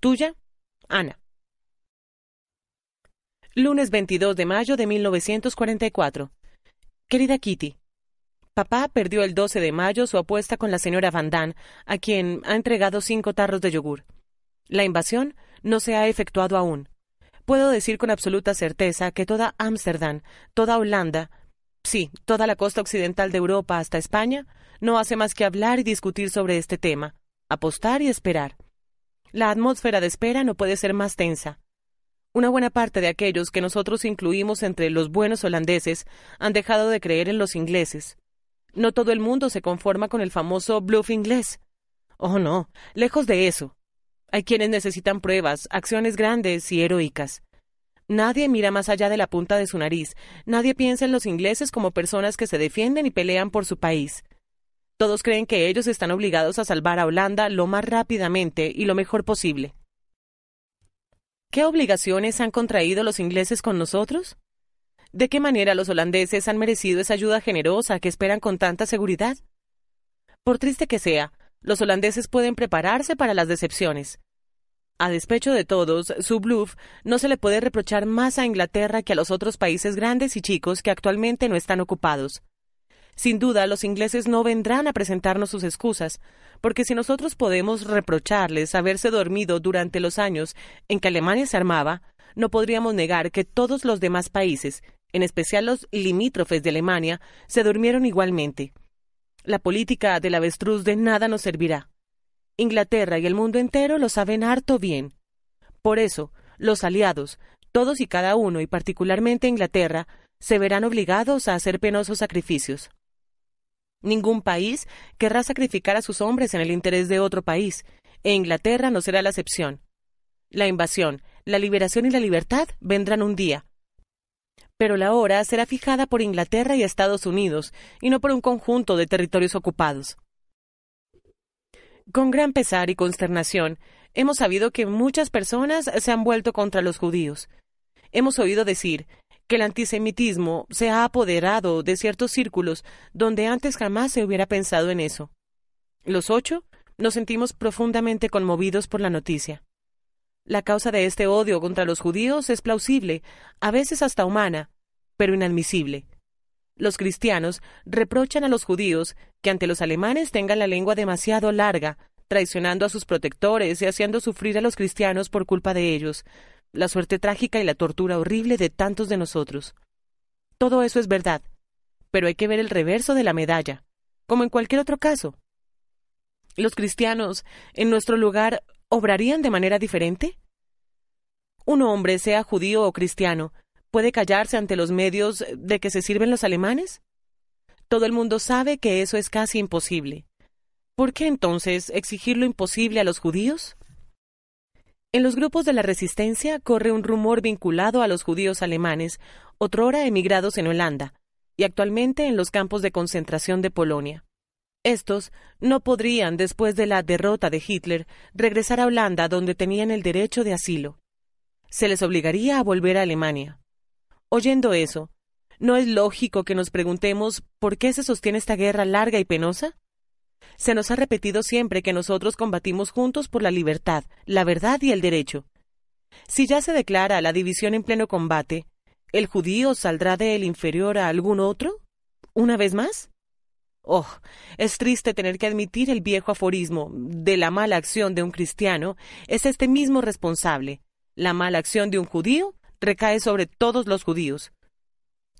Tuya, Ana. Lunes 22 de mayo de 1944. Querida Kitty, papá perdió el 12 de mayo su apuesta con la señora Van Damme, a quien ha entregado cinco tarros de yogur. La invasión no se ha efectuado aún. Puedo decir con absoluta certeza que toda Ámsterdam, toda Holanda, sí, toda la costa occidental de Europa hasta España, no hace más que hablar y discutir sobre este tema, apostar y esperar. La atmósfera de espera no puede ser más tensa. Una buena parte de aquellos que nosotros incluimos entre los buenos holandeses han dejado de creer en los ingleses. No todo el mundo se conforma con el famoso bluff inglés. Oh, no, lejos de eso. Hay quienes necesitan pruebas, acciones grandes y heroicas. Nadie mira más allá de la punta de su nariz, nadie piensa en los ingleses como personas que se defienden y pelean por su país. Todos creen que ellos están obligados a salvar a Holanda lo más rápidamente y lo mejor posible. ¿Qué obligaciones han contraído los ingleses con nosotros? ¿De qué manera los holandeses han merecido esa ayuda generosa que esperan con tanta seguridad? Por triste que sea, los holandeses pueden prepararse para las decepciones. A despecho de todos, su bluff no se le puede reprochar más a Inglaterra que a los otros países grandes y chicos que actualmente no están ocupados. Sin duda, los ingleses no vendrán a presentarnos sus excusas, porque si nosotros podemos reprocharles haberse dormido durante los años en que Alemania se armaba, no podríamos negar que todos los demás países, en especial los limítrofes de Alemania, se durmieron igualmente. La política del avestruz de nada nos servirá. Inglaterra y el mundo entero lo saben harto bien. Por eso, los aliados, todos y cada uno, y particularmente Inglaterra, se verán obligados a hacer penosos sacrificios. Ningún país querrá sacrificar a sus hombres en el interés de otro país, e Inglaterra no será la excepción. La invasión, la liberación y la libertad vendrán un día. Pero la hora será fijada por Inglaterra y Estados Unidos, y no por un conjunto de territorios ocupados. Con gran pesar y consternación, hemos sabido que muchas personas se han vuelto contra los judíos. Hemos oído decir, que el antisemitismo se ha apoderado de ciertos círculos donde antes jamás se hubiera pensado en eso. Los ocho nos sentimos profundamente conmovidos por la noticia. La causa de este odio contra los judíos es plausible, a veces hasta humana, pero inadmisible. Los cristianos reprochan a los judíos que ante los alemanes tengan la lengua demasiado larga, traicionando a sus protectores y haciendo sufrir a los cristianos por culpa de ellos, la suerte trágica y la tortura horrible de tantos de nosotros. Todo eso es verdad, pero hay que ver el reverso de la medalla, como en cualquier otro caso. ¿Los cristianos, en nuestro lugar, obrarían de manera diferente? Un hombre, sea judío o cristiano, puede callarse ante los medios de que se sirven los alemanes? Todo el mundo sabe que eso es casi imposible. ¿Por qué entonces exigir lo imposible a los judíos? En los grupos de la resistencia corre un rumor vinculado a los judíos alemanes, otrora emigrados en Holanda, y actualmente en los campos de concentración de Polonia. Estos no podrían, después de la derrota de Hitler, regresar a Holanda donde tenían el derecho de asilo. Se les obligaría a volver a Alemania. Oyendo eso, ¿no es lógico que nos preguntemos por qué se sostiene esta guerra larga y penosa? Se nos ha repetido siempre que nosotros combatimos juntos por la libertad, la verdad y el derecho. Si ya se declara la división en pleno combate, ¿el judío saldrá de él inferior a algún otro? ¿Una vez más? Oh, es triste tener que admitir el viejo aforismo de la mala acción de un cristiano es este mismo responsable. La mala acción de un judío recae sobre todos los judíos.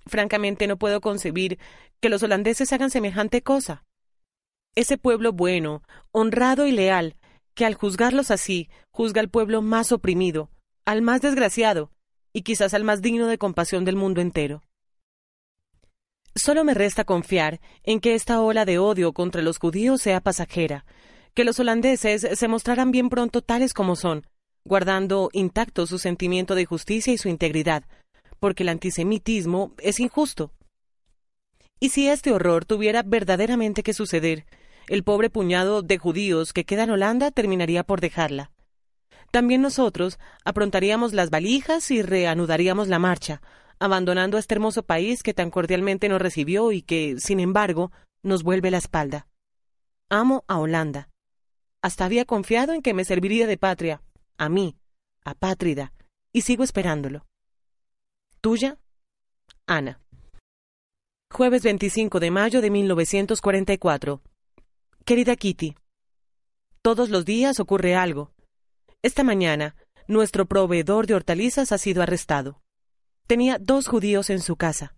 Francamente no puedo concebir que los holandeses hagan semejante cosa ese pueblo bueno, honrado y leal, que al juzgarlos así, juzga al pueblo más oprimido, al más desgraciado, y quizás al más digno de compasión del mundo entero. Solo me resta confiar en que esta ola de odio contra los judíos sea pasajera, que los holandeses se mostrarán bien pronto tales como son, guardando intacto su sentimiento de justicia y su integridad, porque el antisemitismo es injusto. Y si este horror tuviera verdaderamente que suceder, el pobre puñado de judíos que queda en Holanda terminaría por dejarla. También nosotros aprontaríamos las valijas y reanudaríamos la marcha, abandonando a este hermoso país que tan cordialmente nos recibió y que, sin embargo, nos vuelve la espalda. Amo a Holanda. Hasta había confiado en que me serviría de patria, a mí, apátrida, y sigo esperándolo. Tuya, Ana. Jueves 25 de mayo de 1944. Querida Kitty, todos los días ocurre algo. Esta mañana, nuestro proveedor de hortalizas ha sido arrestado. Tenía dos judíos en su casa.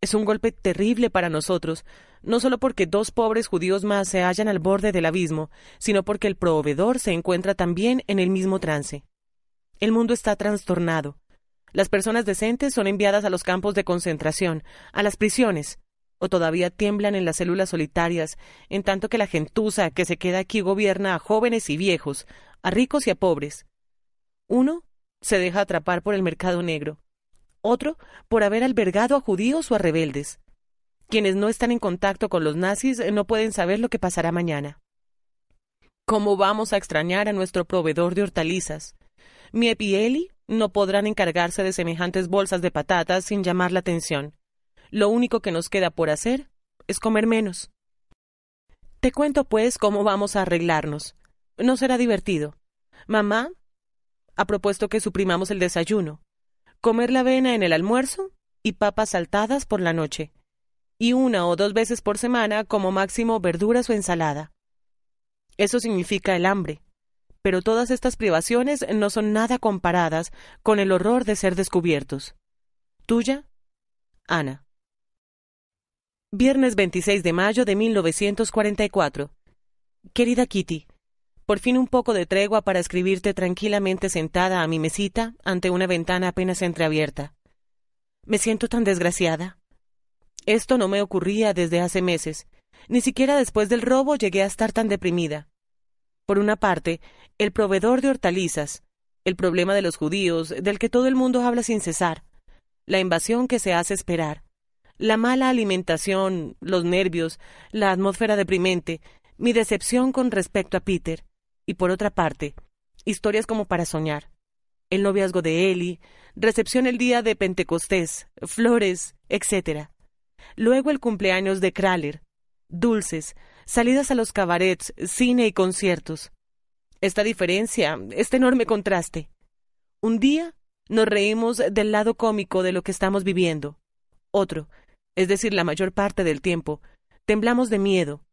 Es un golpe terrible para nosotros, no solo porque dos pobres judíos más se hallan al borde del abismo, sino porque el proveedor se encuentra también en el mismo trance. El mundo está trastornado. Las personas decentes son enviadas a los campos de concentración, a las prisiones, o todavía tiemblan en las células solitarias, en tanto que la gentuza que se queda aquí gobierna a jóvenes y viejos, a ricos y a pobres. Uno se deja atrapar por el mercado negro, otro por haber albergado a judíos o a rebeldes. Quienes no están en contacto con los nazis eh, no pueden saber lo que pasará mañana. ¿Cómo vamos a extrañar a nuestro proveedor de hortalizas? Mi y Eli no podrán encargarse de semejantes bolsas de patatas sin llamar la atención. Lo único que nos queda por hacer es comer menos. Te cuento, pues, cómo vamos a arreglarnos. No será divertido. Mamá ha propuesto que suprimamos el desayuno, comer la avena en el almuerzo y papas saltadas por la noche, y una o dos veces por semana como máximo verduras o ensalada. Eso significa el hambre, pero todas estas privaciones no son nada comparadas con el horror de ser descubiertos. Tuya, Ana. Viernes 26 de mayo de 1944. Querida Kitty, por fin un poco de tregua para escribirte tranquilamente sentada a mi mesita ante una ventana apenas entreabierta. Me siento tan desgraciada. Esto no me ocurría desde hace meses. Ni siquiera después del robo llegué a estar tan deprimida. Por una parte, el proveedor de hortalizas, el problema de los judíos, del que todo el mundo habla sin cesar, la invasión que se hace esperar, la mala alimentación, los nervios, la atmósfera deprimente, mi decepción con respecto a Peter, y por otra parte, historias como para soñar. El noviazgo de Eli, recepción el día de Pentecostés, flores, etc. Luego el cumpleaños de Kraler, dulces, salidas a los cabarets, cine y conciertos. Esta diferencia, este enorme contraste. Un día nos reímos del lado cómico de lo que estamos viviendo. Otro, es decir, la mayor parte del tiempo, temblamos de miedo.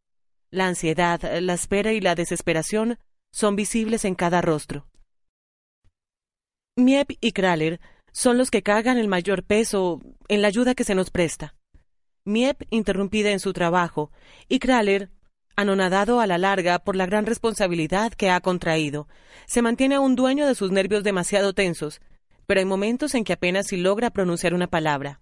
La ansiedad, la espera y la desesperación son visibles en cada rostro. Miep y Kraler son los que cargan el mayor peso en la ayuda que se nos presta. Miep interrumpida en su trabajo y Kraler, anonadado a la larga por la gran responsabilidad que ha contraído, se mantiene aún dueño de sus nervios demasiado tensos, pero hay momentos en que apenas si logra pronunciar una palabra.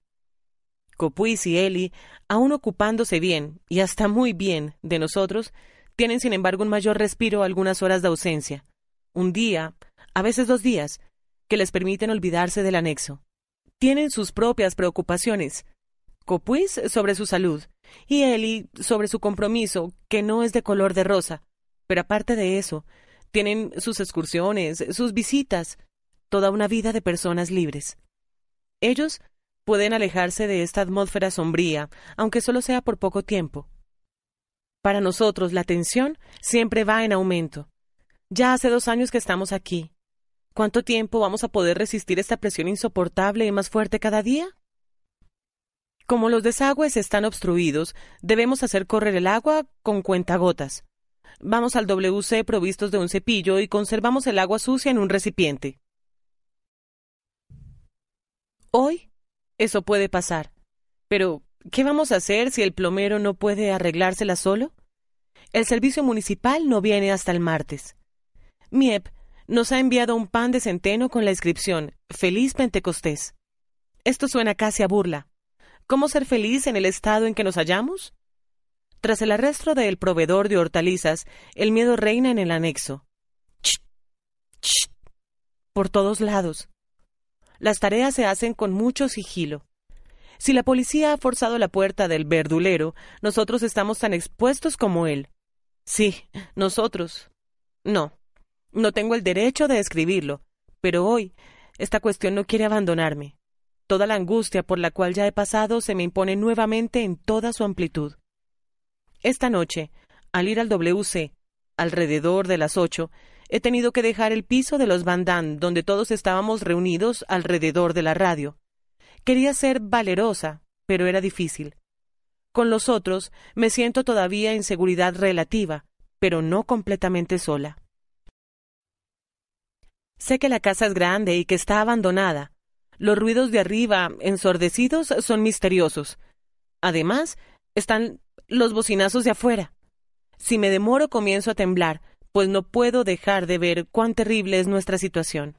Copuis y Eli, aún ocupándose bien, y hasta muy bien, de nosotros, tienen sin embargo un mayor respiro algunas horas de ausencia, un día, a veces dos días, que les permiten olvidarse del anexo. Tienen sus propias preocupaciones. Copuis sobre su salud y Eli sobre su compromiso, que no es de color de rosa. Pero aparte de eso, tienen sus excursiones, sus visitas, toda una vida de personas libres. Ellos pueden alejarse de esta atmósfera sombría, aunque solo sea por poco tiempo. Para nosotros la tensión siempre va en aumento. Ya hace dos años que estamos aquí. ¿Cuánto tiempo vamos a poder resistir esta presión insoportable y más fuerte cada día? Como los desagües están obstruidos, debemos hacer correr el agua con cuentagotas. Vamos al WC provistos de un cepillo y conservamos el agua sucia en un recipiente. Hoy eso puede pasar. Pero, ¿qué vamos a hacer si el plomero no puede arreglársela solo? El servicio municipal no viene hasta el martes. MIEP nos ha enviado un pan de centeno con la inscripción Feliz Pentecostés. Esto suena casi a burla. ¿Cómo ser feliz en el estado en que nos hallamos? Tras el arresto del proveedor de hortalizas, el miedo reina en el anexo. ¡Chit! ¡Chit! Por todos lados las tareas se hacen con mucho sigilo. Si la policía ha forzado la puerta del verdulero, nosotros estamos tan expuestos como él. Sí, nosotros. No, no tengo el derecho de escribirlo, pero hoy esta cuestión no quiere abandonarme. Toda la angustia por la cual ya he pasado se me impone nuevamente en toda su amplitud. Esta noche, al ir al WC, alrededor de las ocho, he tenido que dejar el piso de los Bandán, donde todos estábamos reunidos alrededor de la radio. Quería ser valerosa, pero era difícil. Con los otros me siento todavía en seguridad relativa, pero no completamente sola. Sé que la casa es grande y que está abandonada. Los ruidos de arriba, ensordecidos, son misteriosos. Además, están los bocinazos de afuera. Si me demoro comienzo a temblar, pues no puedo dejar de ver cuán terrible es nuestra situación.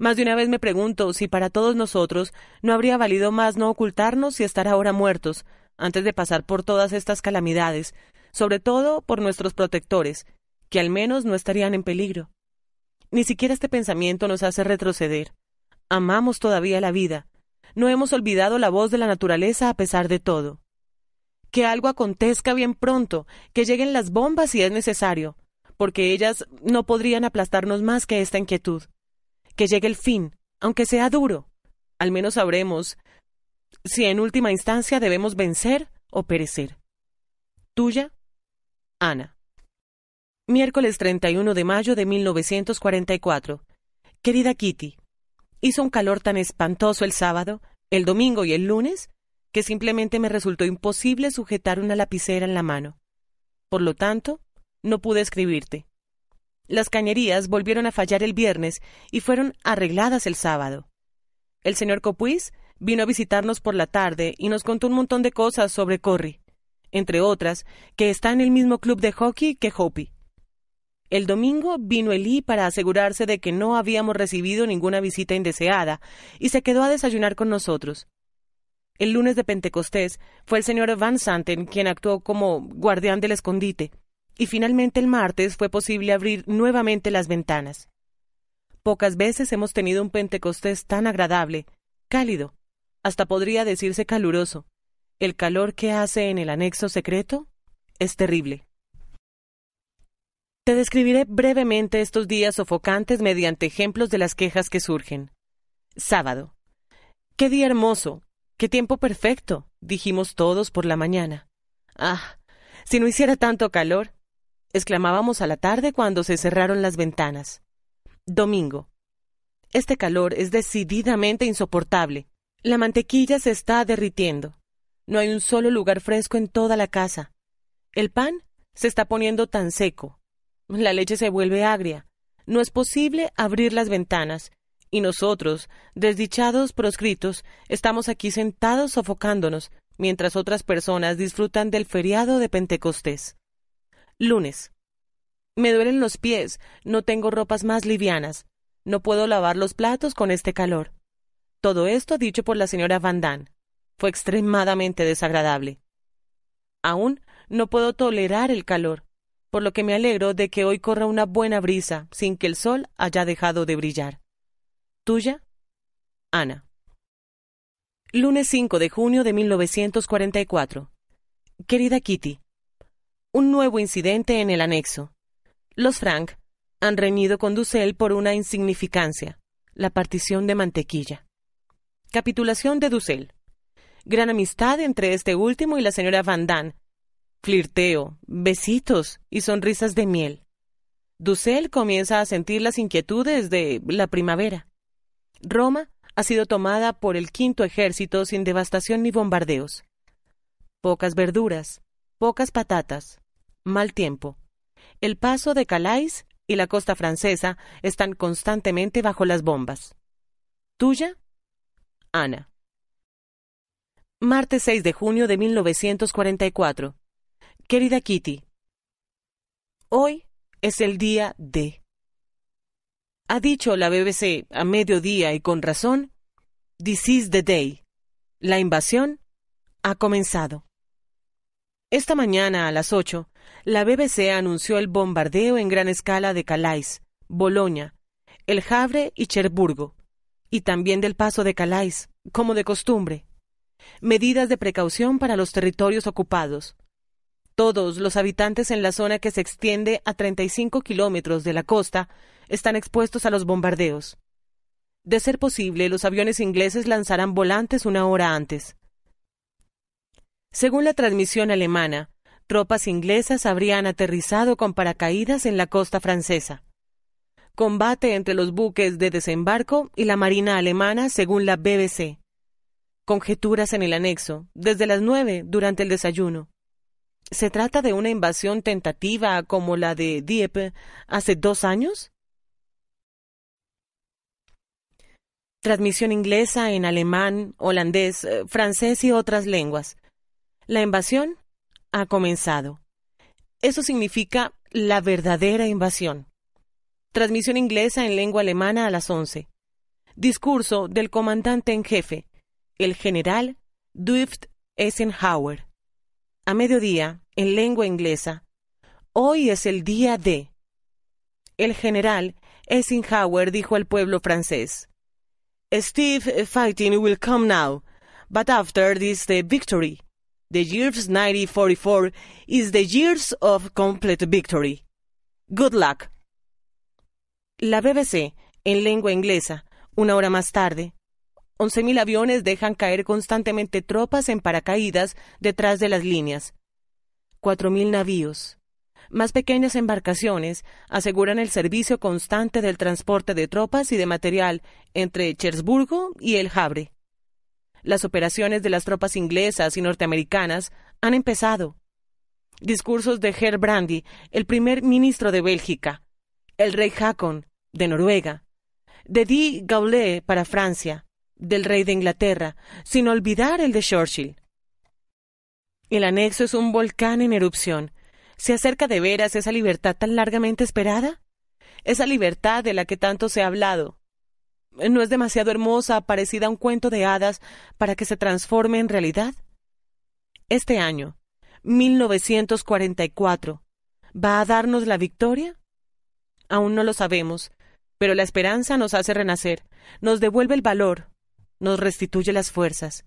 Más de una vez me pregunto si para todos nosotros no habría valido más no ocultarnos y estar ahora muertos, antes de pasar por todas estas calamidades, sobre todo por nuestros protectores, que al menos no estarían en peligro. Ni siquiera este pensamiento nos hace retroceder. Amamos todavía la vida. No hemos olvidado la voz de la naturaleza a pesar de todo. Que algo acontezca bien pronto, que lleguen las bombas si es necesario, porque ellas no podrían aplastarnos más que esta inquietud. Que llegue el fin, aunque sea duro. Al menos sabremos si en última instancia debemos vencer o perecer. Tuya, Ana. Miércoles 31 de mayo de 1944. Querida Kitty, hizo un calor tan espantoso el sábado, el domingo y el lunes, que simplemente me resultó imposible sujetar una lapicera en la mano. Por lo tanto, no pude escribirte. Las cañerías volvieron a fallar el viernes y fueron arregladas el sábado. El señor Copuis vino a visitarnos por la tarde y nos contó un montón de cosas sobre Corry, entre otras, que está en el mismo club de hockey que Hopi. El domingo vino eli para asegurarse de que no habíamos recibido ninguna visita indeseada y se quedó a desayunar con nosotros. El lunes de Pentecostés fue el señor Van Santen quien actuó como guardián del escondite y finalmente el martes fue posible abrir nuevamente las ventanas. Pocas veces hemos tenido un Pentecostés tan agradable, cálido, hasta podría decirse caluroso. El calor que hace en el anexo secreto es terrible. Te describiré brevemente estos días sofocantes mediante ejemplos de las quejas que surgen. Sábado. Qué día hermoso, qué tiempo perfecto, dijimos todos por la mañana. Ah, si no hiciera tanto calor, exclamábamos a la tarde cuando se cerraron las ventanas. Domingo. Este calor es decididamente insoportable. La mantequilla se está derritiendo. No hay un solo lugar fresco en toda la casa. El pan se está poniendo tan seco. La leche se vuelve agria. No es posible abrir las ventanas. Y nosotros, desdichados proscritos, estamos aquí sentados sofocándonos, mientras otras personas disfrutan del feriado de Pentecostés. Lunes. Me duelen los pies, no tengo ropas más livianas, no puedo lavar los platos con este calor. Todo esto dicho por la señora Van Damme. Fue extremadamente desagradable. Aún no puedo tolerar el calor, por lo que me alegro de que hoy corra una buena brisa sin que el sol haya dejado de brillar. Tuya, Ana. Lunes 5 de junio de 1944. Querida Kitty, un nuevo incidente en el anexo. Los Frank han reñido con Dussel por una insignificancia, la partición de mantequilla. Capitulación de Dussel. Gran amistad entre este último y la señora Van Damme. Flirteo, besitos y sonrisas de miel. Dussel comienza a sentir las inquietudes de la primavera. Roma ha sido tomada por el quinto ejército sin devastación ni bombardeos. Pocas verduras, pocas patatas, mal tiempo. El paso de Calais y la costa francesa están constantemente bajo las bombas. Tuya, Ana. Martes 6 de junio de 1944. Querida Kitty, hoy es el día de. Ha dicho la BBC a mediodía y con razón, This is the day. La invasión ha comenzado. Esta mañana a las ocho, la BBC anunció el bombardeo en gran escala de Calais, Boloña, El Havre y Cherburgo, y también del paso de Calais, como de costumbre. Medidas de precaución para los territorios ocupados. Todos los habitantes en la zona que se extiende a 35 kilómetros de la costa están expuestos a los bombardeos. De ser posible, los aviones ingleses lanzarán volantes una hora antes. Según la transmisión alemana, tropas inglesas habrían aterrizado con paracaídas en la costa francesa. Combate entre los buques de desembarco y la marina alemana, según la BBC. Conjeturas en el anexo, desde las nueve, durante el desayuno. ¿Se trata de una invasión tentativa como la de Dieppe hace dos años? Transmisión inglesa en alemán, holandés, eh, francés y otras lenguas. La invasión ha comenzado. Eso significa la verdadera invasión. Transmisión inglesa en lengua alemana a las 11. Discurso del comandante en jefe, el general Duft Eisenhower. A mediodía, en lengua inglesa, hoy es el día de. El general Eisenhower dijo al pueblo francés, Steve fighting will come now, but after this the victory. The years 1944 is the years of complete victory. Good luck. La BBC, en lengua inglesa, una hora más tarde. 11.000 aviones dejan caer constantemente tropas en paracaídas detrás de las líneas. 4.000 navíos. Más pequeñas embarcaciones aseguran el servicio constante del transporte de tropas y de material entre Chersburgo y el Havre. Las operaciones de las tropas inglesas y norteamericanas han empezado. Discursos de Brandy, el primer ministro de Bélgica, el rey Hakon, de Noruega, de Di Gaulle para Francia, del rey de Inglaterra, sin olvidar el de Churchill. El anexo es un volcán en erupción. ¿Se acerca de veras esa libertad tan largamente esperada? Esa libertad de la que tanto se ha hablado, eh, no es demasiado hermosa, parecida a un cuento de hadas, para que se transforme en realidad? Este año, 1944, ¿va a darnos la victoria? Aún no lo sabemos, pero la esperanza nos hace renacer, nos devuelve el valor, nos restituye las fuerzas,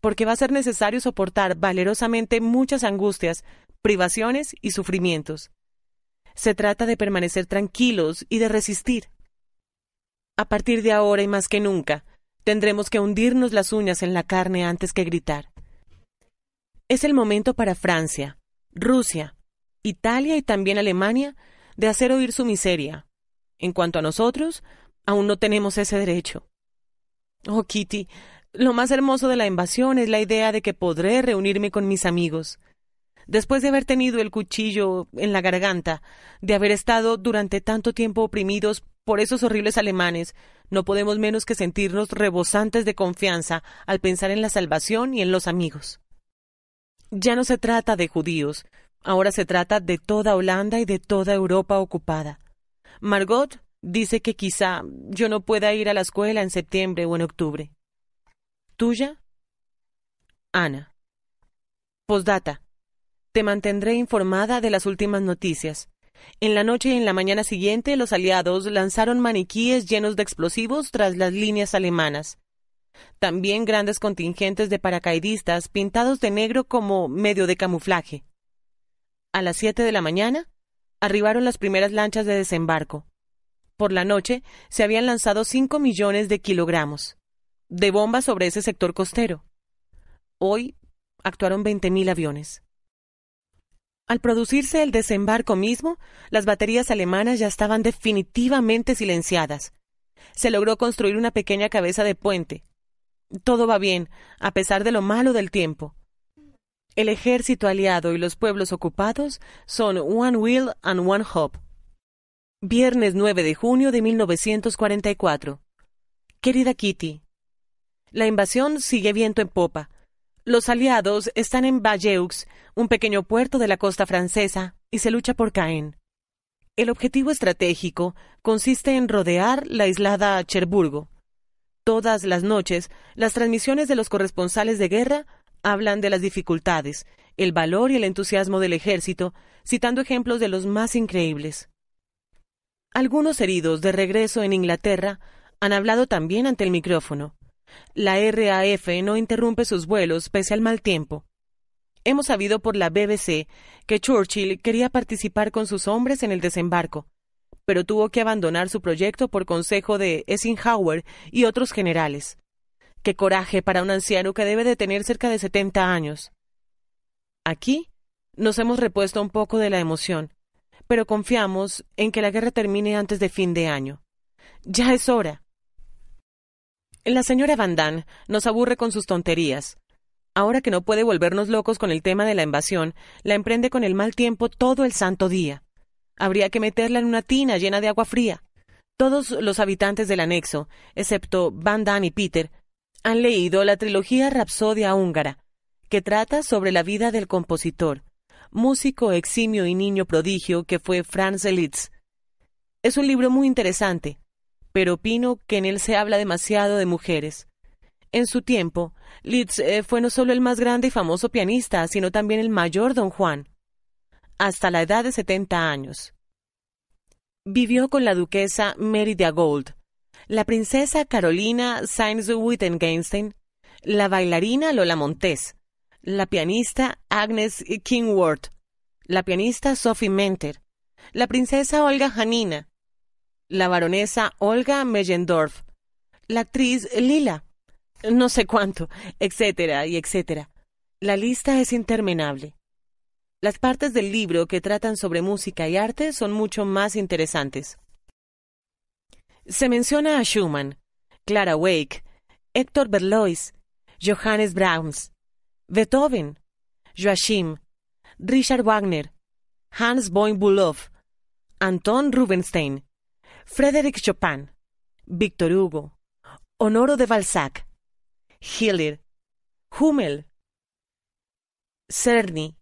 porque va a ser necesario soportar valerosamente muchas angustias, privaciones y sufrimientos. Se trata de permanecer tranquilos y de resistir. A partir de ahora y más que nunca, tendremos que hundirnos las uñas en la carne antes que gritar. Es el momento para Francia, Rusia, Italia y también Alemania de hacer oír su miseria. En cuanto a nosotros, aún no tenemos ese derecho. Oh, Kitty, lo más hermoso de la invasión es la idea de que podré reunirme con mis amigos. Después de haber tenido el cuchillo en la garganta, de haber estado durante tanto tiempo oprimidos por esos horribles alemanes, no podemos menos que sentirnos rebosantes de confianza al pensar en la salvación y en los amigos. Ya no se trata de judíos, ahora se trata de toda Holanda y de toda Europa ocupada. Margot dice que quizá yo no pueda ir a la escuela en septiembre o en octubre. ¿Tuya? Ana. Postdata. Te mantendré informada de las últimas noticias. En la noche y en la mañana siguiente, los aliados lanzaron maniquíes llenos de explosivos tras las líneas alemanas. También grandes contingentes de paracaidistas pintados de negro como medio de camuflaje. A las siete de la mañana, arribaron las primeras lanchas de desembarco. Por la noche, se habían lanzado cinco millones de kilogramos de bombas sobre ese sector costero. Hoy actuaron 20.000 aviones. Al producirse el desembarco mismo, las baterías alemanas ya estaban definitivamente silenciadas. Se logró construir una pequeña cabeza de puente. Todo va bien, a pesar de lo malo del tiempo. El ejército aliado y los pueblos ocupados son One Will and One Hope. Viernes 9 de junio de 1944. Querida Kitty, la invasión sigue viento en popa. Los aliados están en Bayeux, un pequeño puerto de la costa francesa, y se lucha por Caen. El objetivo estratégico consiste en rodear la aislada Cherburgo. Todas las noches, las transmisiones de los corresponsales de guerra hablan de las dificultades, el valor y el entusiasmo del ejército, citando ejemplos de los más increíbles. Algunos heridos de regreso en Inglaterra han hablado también ante el micrófono. La RAF no interrumpe sus vuelos pese al mal tiempo. Hemos sabido por la BBC que Churchill quería participar con sus hombres en el desembarco, pero tuvo que abandonar su proyecto por consejo de Eisenhower y otros generales. Qué coraje para un anciano que debe de tener cerca de setenta años. Aquí nos hemos repuesto un poco de la emoción, pero confiamos en que la guerra termine antes de fin de año. Ya es hora. La señora Van Damme nos aburre con sus tonterías. Ahora que no puede volvernos locos con el tema de la invasión, la emprende con el mal tiempo todo el santo día. Habría que meterla en una tina llena de agua fría. Todos los habitantes del anexo, excepto Van Damme y Peter, han leído la trilogía Rapsodia húngara, que trata sobre la vida del compositor, músico eximio y niño prodigio que fue Franz Liszt. Es un libro muy interesante, pero opino que en él se habla demasiado de mujeres. En su tiempo, Liszt eh, fue no solo el más grande y famoso pianista, sino también el mayor don Juan, hasta la edad de 70 años. Vivió con la duquesa Mary de Gold, la princesa Carolina Sainz-Wittgenstein, la bailarina Lola Montes, la pianista Agnes Kingworth, la pianista Sophie Menter, la princesa Olga Janina, la baronesa Olga Meyendorf, la actriz Lila, no sé cuánto, etcétera y etcétera. La lista es interminable. Las partes del libro que tratan sobre música y arte son mucho más interesantes. Se menciona a Schumann, Clara Wake, Héctor Berlois, Johannes Brahms, Beethoven, Joachim, Richard Wagner, Hans von Bülow, Anton Rubinstein, Frédéric Chopin, Víctor Hugo, Honoro de Balzac, Hiller, Hummel, Cerny,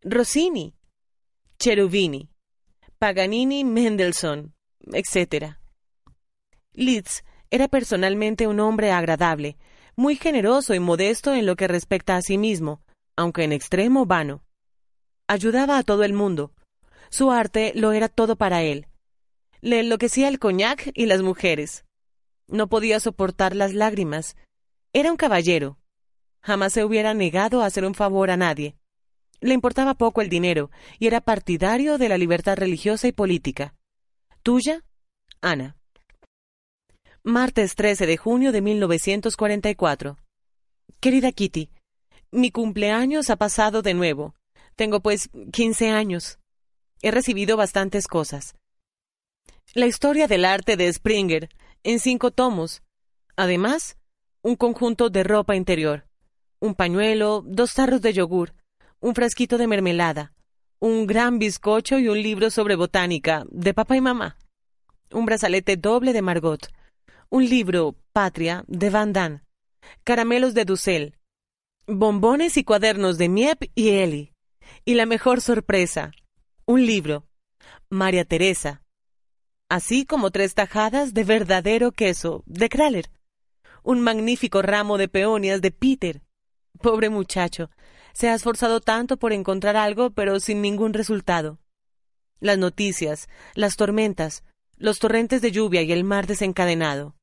Rossini, Cherubini, Paganini, Mendelssohn, etc. Liszt era personalmente un hombre agradable, muy generoso y modesto en lo que respecta a sí mismo, aunque en extremo vano. Ayudaba a todo el mundo. Su arte lo era todo para él, le enloquecía el coñac y las mujeres. No podía soportar las lágrimas. Era un caballero. Jamás se hubiera negado a hacer un favor a nadie. Le importaba poco el dinero y era partidario de la libertad religiosa y política. Tuya, Ana. Martes 13 de junio de 1944. Querida Kitty, mi cumpleaños ha pasado de nuevo. Tengo pues quince años. He recibido bastantes cosas. La historia del arte de Springer, en cinco tomos. Además, un conjunto de ropa interior, un pañuelo, dos tarros de yogur, un frasquito de mermelada, un gran bizcocho y un libro sobre botánica, de papá y mamá, un brazalete doble de Margot, un libro, Patria, de Van Damme, caramelos de Dussel, bombones y cuadernos de Miep y Eli, y la mejor sorpresa, un libro, María Teresa, así como tres tajadas de verdadero queso de Kraler, un magnífico ramo de peonias de Peter. Pobre muchacho, se ha esforzado tanto por encontrar algo, pero sin ningún resultado. Las noticias, las tormentas, los torrentes de lluvia y el mar desencadenado.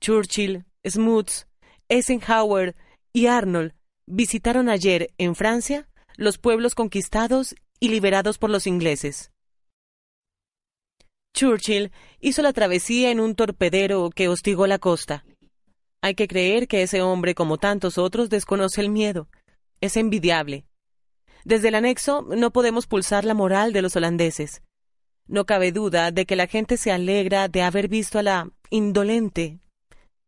Churchill, Smuts, Eisenhower y Arnold visitaron ayer, en Francia, los pueblos conquistados y liberados por los ingleses. Churchill hizo la travesía en un torpedero que hostigó la costa. Hay que creer que ese hombre, como tantos otros, desconoce el miedo. Es envidiable. Desde el anexo no podemos pulsar la moral de los holandeses. No cabe duda de que la gente se alegra de haber visto a la indolente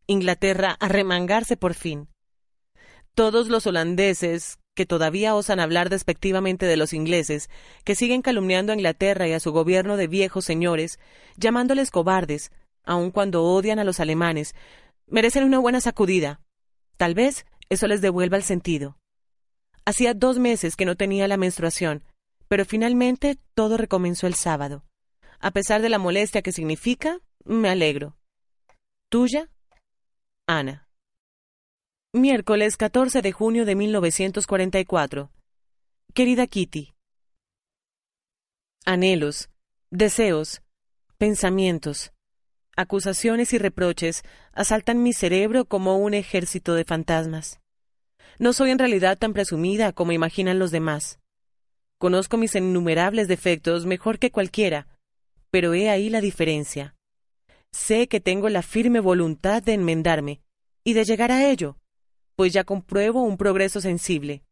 Inglaterra arremangarse por fin. Todos los holandeses que todavía osan hablar despectivamente de los ingleses, que siguen calumniando a Inglaterra y a su gobierno de viejos señores, llamándoles cobardes, aun cuando odian a los alemanes, merecen una buena sacudida. Tal vez eso les devuelva el sentido. Hacía dos meses que no tenía la menstruación, pero finalmente todo recomenzó el sábado. A pesar de la molestia que significa, me alegro. Tuya, Ana. Miércoles 14 de junio de 1944. Querida Kitty. Anhelos, deseos, pensamientos, acusaciones y reproches asaltan mi cerebro como un ejército de fantasmas. No soy en realidad tan presumida como imaginan los demás. Conozco mis innumerables defectos mejor que cualquiera, pero he ahí la diferencia. Sé que tengo la firme voluntad de enmendarme y de llegar a ello pues ya compruebo un progreso sensible.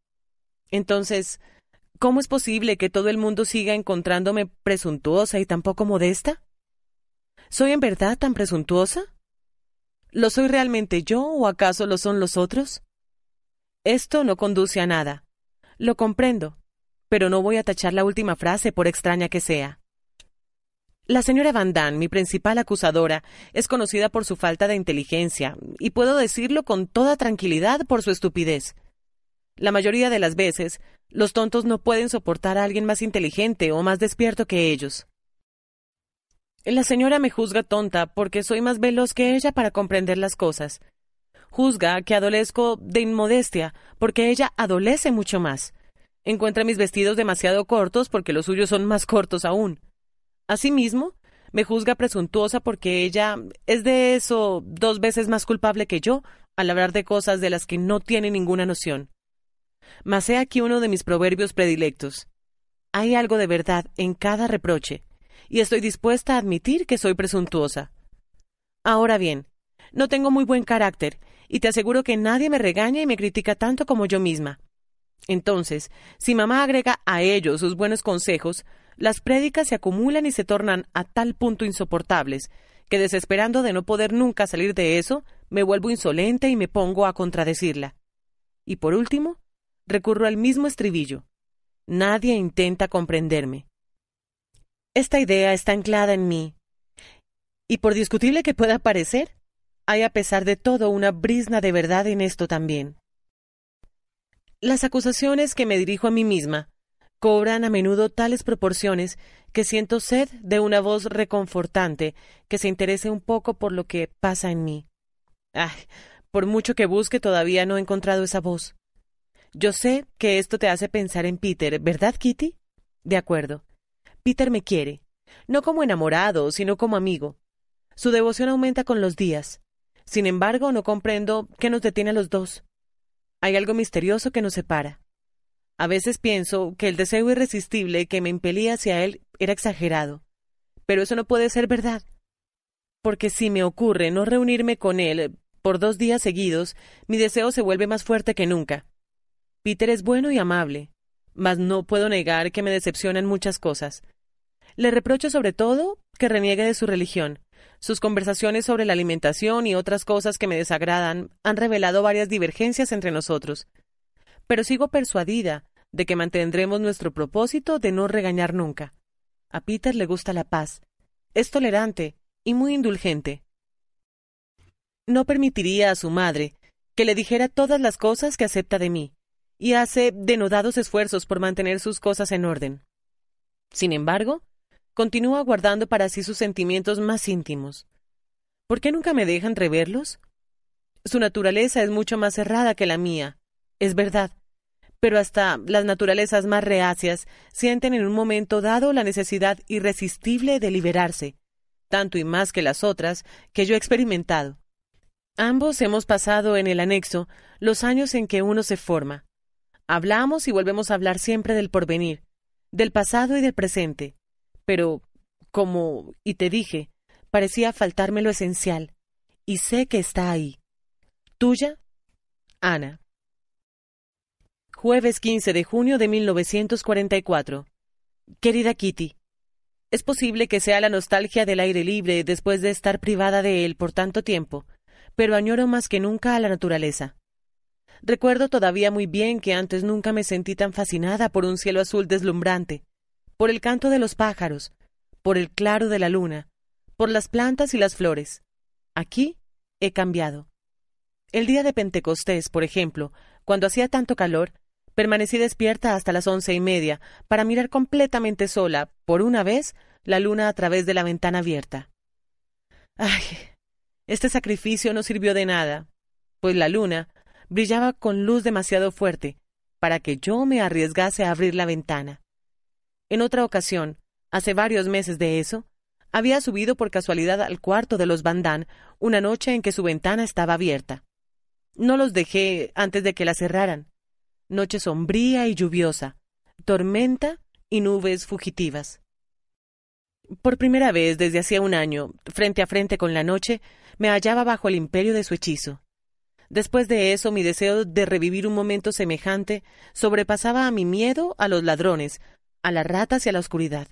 Entonces, ¿cómo es posible que todo el mundo siga encontrándome presuntuosa y tan modesta? ¿Soy en verdad tan presuntuosa? ¿Lo soy realmente yo o acaso lo son los otros? Esto no conduce a nada. Lo comprendo, pero no voy a tachar la última frase por extraña que sea. La señora Van Damme, mi principal acusadora, es conocida por su falta de inteligencia, y puedo decirlo con toda tranquilidad por su estupidez. La mayoría de las veces, los tontos no pueden soportar a alguien más inteligente o más despierto que ellos. La señora me juzga tonta porque soy más veloz que ella para comprender las cosas. Juzga que adolezco de inmodestia porque ella adolece mucho más. Encuentra mis vestidos demasiado cortos porque los suyos son más cortos aún. Asimismo, me juzga presuntuosa porque ella es de eso dos veces más culpable que yo al hablar de cosas de las que no tiene ninguna noción. Mas he aquí uno de mis proverbios predilectos. Hay algo de verdad en cada reproche, y estoy dispuesta a admitir que soy presuntuosa. Ahora bien, no tengo muy buen carácter, y te aseguro que nadie me regaña y me critica tanto como yo misma. Entonces, si mamá agrega a ellos sus buenos consejos, las prédicas se acumulan y se tornan a tal punto insoportables que desesperando de no poder nunca salir de eso, me vuelvo insolente y me pongo a contradecirla. Y por último, recurro al mismo estribillo. Nadie intenta comprenderme. Esta idea está anclada en mí. Y por discutible que pueda parecer, hay a pesar de todo una brisna de verdad en esto también. Las acusaciones que me dirijo a mí misma cobran a menudo tales proporciones que siento sed de una voz reconfortante que se interese un poco por lo que pasa en mí. Ay, por mucho que busque todavía no he encontrado esa voz. Yo sé que esto te hace pensar en Peter, ¿verdad, Kitty? De acuerdo. Peter me quiere, no como enamorado, sino como amigo. Su devoción aumenta con los días. Sin embargo, no comprendo qué nos detiene a los dos. Hay algo misterioso que nos separa. A veces pienso que el deseo irresistible que me impelía hacia él era exagerado. Pero eso no puede ser verdad. Porque si me ocurre no reunirme con él por dos días seguidos, mi deseo se vuelve más fuerte que nunca. Peter es bueno y amable, mas no puedo negar que me decepcionan muchas cosas. Le reprocho sobre todo que reniegue de su religión. Sus conversaciones sobre la alimentación y otras cosas que me desagradan han revelado varias divergencias entre nosotros pero sigo persuadida de que mantendremos nuestro propósito de no regañar nunca. A Peter le gusta la paz. Es tolerante y muy indulgente. No permitiría a su madre que le dijera todas las cosas que acepta de mí, y hace denodados esfuerzos por mantener sus cosas en orden. Sin embargo, continúa guardando para sí sus sentimientos más íntimos. ¿Por qué nunca me deja entreverlos? Su naturaleza es mucho más cerrada que la mía, es verdad. Pero hasta las naturalezas más reacias sienten en un momento dado la necesidad irresistible de liberarse, tanto y más que las otras que yo he experimentado. Ambos hemos pasado en el anexo los años en que uno se forma. Hablamos y volvemos a hablar siempre del porvenir, del pasado y del presente. Pero, como, y te dije, parecía faltarme lo esencial, y sé que está ahí. Tuya, Ana jueves 15 de junio de 1944. Querida Kitty, es posible que sea la nostalgia del aire libre después de estar privada de él por tanto tiempo, pero añoro más que nunca a la naturaleza. Recuerdo todavía muy bien que antes nunca me sentí tan fascinada por un cielo azul deslumbrante, por el canto de los pájaros, por el claro de la luna, por las plantas y las flores. Aquí he cambiado. El día de Pentecostés, por ejemplo, cuando hacía tanto calor, Permanecí despierta hasta las once y media para mirar completamente sola, por una vez, la luna a través de la ventana abierta. Ay, este sacrificio no sirvió de nada, pues la luna brillaba con luz demasiado fuerte para que yo me arriesgase a abrir la ventana. En otra ocasión, hace varios meses de eso, había subido por casualidad al cuarto de los Bandán una noche en que su ventana estaba abierta. No los dejé antes de que la cerraran noche sombría y lluviosa, tormenta y nubes fugitivas. Por primera vez desde hacía un año, frente a frente con la noche, me hallaba bajo el imperio de su hechizo. Después de eso, mi deseo de revivir un momento semejante sobrepasaba a mi miedo a los ladrones, a las ratas y a la oscuridad.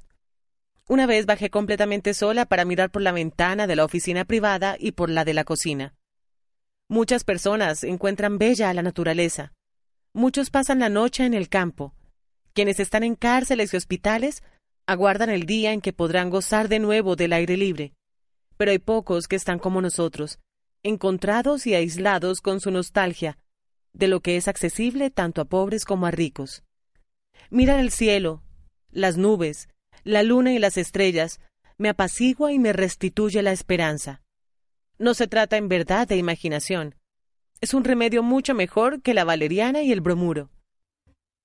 Una vez bajé completamente sola para mirar por la ventana de la oficina privada y por la de la cocina. Muchas personas encuentran bella a la naturaleza, Muchos pasan la noche en el campo. Quienes están en cárceles y hospitales aguardan el día en que podrán gozar de nuevo del aire libre. Pero hay pocos que están como nosotros, encontrados y aislados con su nostalgia, de lo que es accesible tanto a pobres como a ricos. Miran el cielo, las nubes, la luna y las estrellas, me apacigua y me restituye la esperanza. No se trata en verdad de imaginación, es un remedio mucho mejor que la valeriana y el bromuro.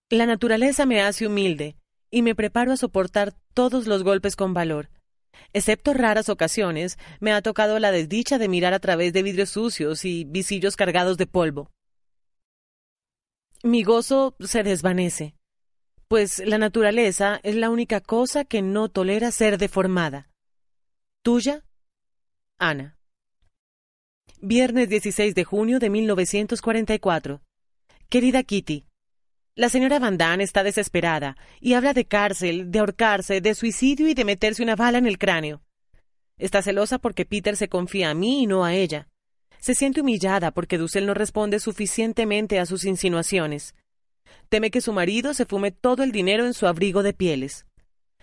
La naturaleza me hace humilde y me preparo a soportar todos los golpes con valor. Excepto raras ocasiones, me ha tocado la desdicha de mirar a través de vidrios sucios y visillos cargados de polvo. Mi gozo se desvanece, pues la naturaleza es la única cosa que no tolera ser deformada. Tuya, Ana. Viernes 16 de junio de 1944. Querida Kitty, la señora Van Damme está desesperada y habla de cárcel, de ahorcarse, de suicidio y de meterse una bala en el cráneo. Está celosa porque Peter se confía a mí y no a ella. Se siente humillada porque Dussel no responde suficientemente a sus insinuaciones. Teme que su marido se fume todo el dinero en su abrigo de pieles.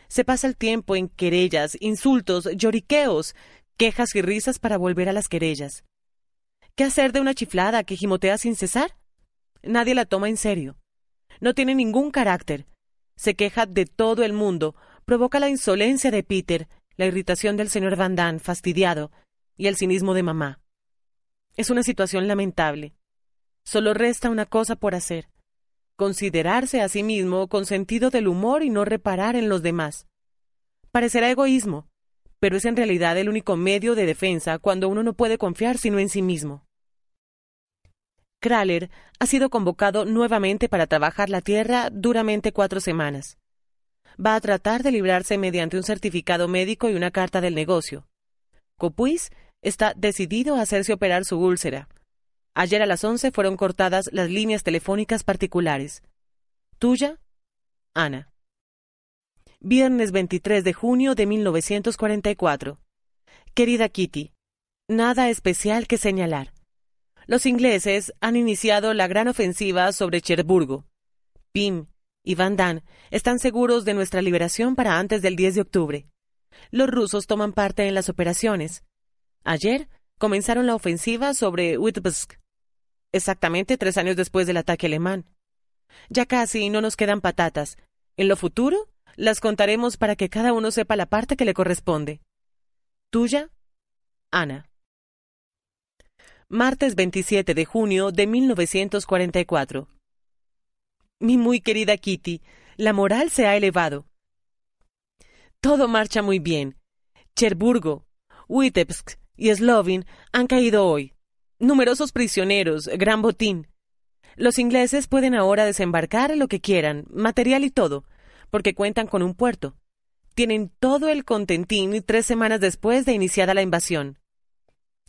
Se pasa el tiempo en querellas, insultos, lloriqueos, quejas y risas para volver a las querellas. ¿Qué hacer de una chiflada que gimotea sin cesar? Nadie la toma en serio. No tiene ningún carácter. Se queja de todo el mundo, provoca la insolencia de Peter, la irritación del señor Van Damme, fastidiado, y el cinismo de mamá. Es una situación lamentable. Solo resta una cosa por hacer. Considerarse a sí mismo con sentido del humor y no reparar en los demás. Parecerá egoísmo, pero es en realidad el único medio de defensa cuando uno no puede confiar sino en sí mismo. Kraler ha sido convocado nuevamente para trabajar la Tierra duramente cuatro semanas. Va a tratar de librarse mediante un certificado médico y una carta del negocio. Copuis está decidido a hacerse operar su úlcera. Ayer a las once fueron cortadas las líneas telefónicas particulares. Tuya, Ana. Viernes 23 de junio de 1944. Querida Kitty, nada especial que señalar los ingleses han iniciado la gran ofensiva sobre Cherburgo. Pim y Van Damme están seguros de nuestra liberación para antes del 10 de octubre. Los rusos toman parte en las operaciones. Ayer comenzaron la ofensiva sobre Witebsk, exactamente tres años después del ataque alemán. Ya casi no nos quedan patatas. En lo futuro las contaremos para que cada uno sepa la parte que le corresponde. Tuya, Ana martes 27 de junio de 1944. Mi muy querida Kitty, la moral se ha elevado. Todo marcha muy bien. Cherburgo, Witebsk y Slovin han caído hoy. Numerosos prisioneros, gran botín. Los ingleses pueden ahora desembarcar lo que quieran, material y todo, porque cuentan con un puerto. Tienen todo el contentín tres semanas después de iniciada la invasión.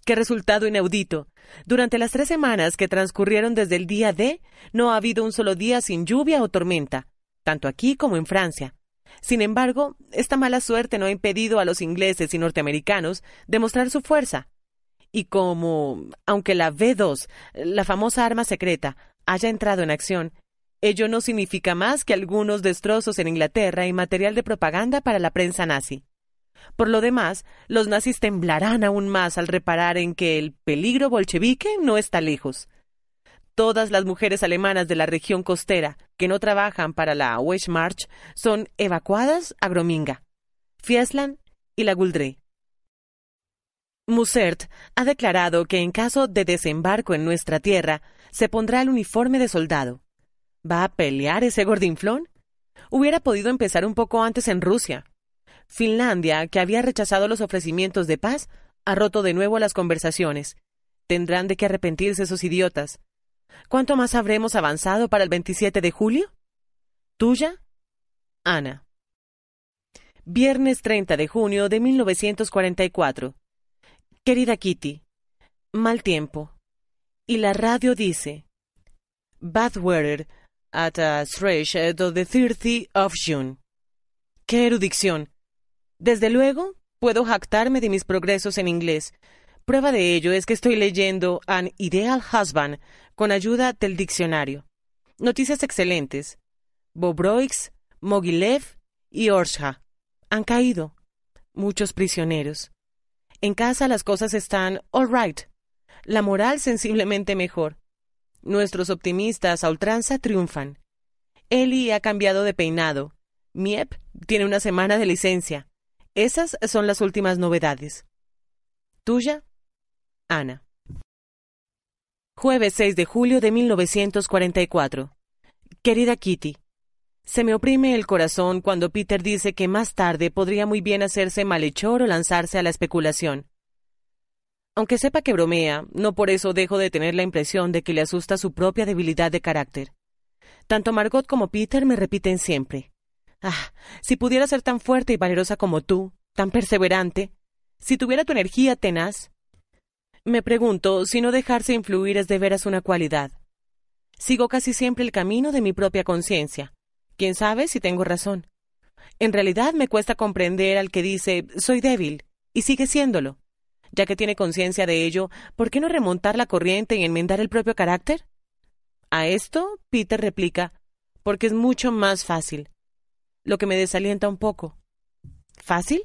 ¡Qué resultado inaudito! Durante las tres semanas que transcurrieron desde el día D, no ha habido un solo día sin lluvia o tormenta, tanto aquí como en Francia. Sin embargo, esta mala suerte no ha impedido a los ingleses y norteamericanos demostrar su fuerza. Y como, aunque la V2, la famosa arma secreta, haya entrado en acción, ello no significa más que algunos destrozos en Inglaterra y material de propaganda para la prensa nazi. Por lo demás, los nazis temblarán aún más al reparar en que el peligro bolchevique no está lejos. Todas las mujeres alemanas de la región costera que no trabajan para la Wehrmacht son evacuadas a Grominga, Fiesland y la Guldre. Musert ha declarado que en caso de desembarco en nuestra tierra se pondrá el uniforme de soldado. ¿Va a pelear ese gordinflón? Hubiera podido empezar un poco antes en Rusia. Finlandia, que había rechazado los ofrecimientos de paz, ha roto de nuevo las conversaciones. Tendrán de qué arrepentirse esos idiotas. ¿Cuánto más habremos avanzado para el 27 de julio? Tuya, Ana. Viernes 30 de junio de 1944. Querida Kitty, mal tiempo. Y la radio dice: Bad weather at a stretch of the 30th of June. ¡Qué erudición! Desde luego, puedo jactarme de mis progresos en inglés. Prueba de ello es que estoy leyendo An Ideal Husband con ayuda del diccionario. Noticias excelentes. Bobroix, Mogilev y Orsha. Han caído. Muchos prisioneros. En casa las cosas están all right. La moral sensiblemente mejor. Nuestros optimistas a ultranza triunfan. Eli ha cambiado de peinado. Miep tiene una semana de licencia. Esas son las últimas novedades. Tuya, Ana. Jueves 6 de julio de 1944. Querida Kitty, se me oprime el corazón cuando Peter dice que más tarde podría muy bien hacerse malhechor o lanzarse a la especulación. Aunque sepa que bromea, no por eso dejo de tener la impresión de que le asusta su propia debilidad de carácter. Tanto Margot como Peter me repiten siempre. Ah, si pudiera ser tan fuerte y valerosa como tú, tan perseverante, si tuviera tu energía tenaz. Me pregunto si no dejarse influir es de veras una cualidad. Sigo casi siempre el camino de mi propia conciencia. Quién sabe si tengo razón. En realidad me cuesta comprender al que dice soy débil, y sigue siéndolo. Ya que tiene conciencia de ello, ¿por qué no remontar la corriente y enmendar el propio carácter? A esto, Peter replica, porque es mucho más fácil lo que me desalienta un poco. ¿Fácil?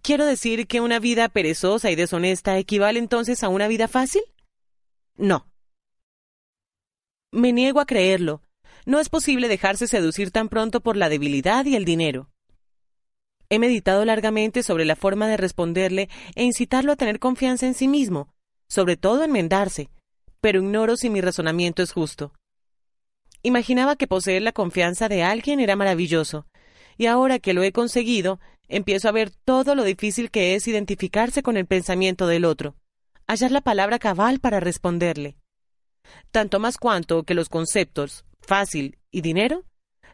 ¿Quiero decir que una vida perezosa y deshonesta equivale entonces a una vida fácil? No. Me niego a creerlo. No es posible dejarse seducir tan pronto por la debilidad y el dinero. He meditado largamente sobre la forma de responderle e incitarlo a tener confianza en sí mismo, sobre todo enmendarse, pero ignoro si mi razonamiento es justo. Imaginaba que poseer la confianza de alguien era maravilloso, y ahora que lo he conseguido, empiezo a ver todo lo difícil que es identificarse con el pensamiento del otro, hallar la palabra cabal para responderle. Tanto más cuanto que los conceptos fácil y dinero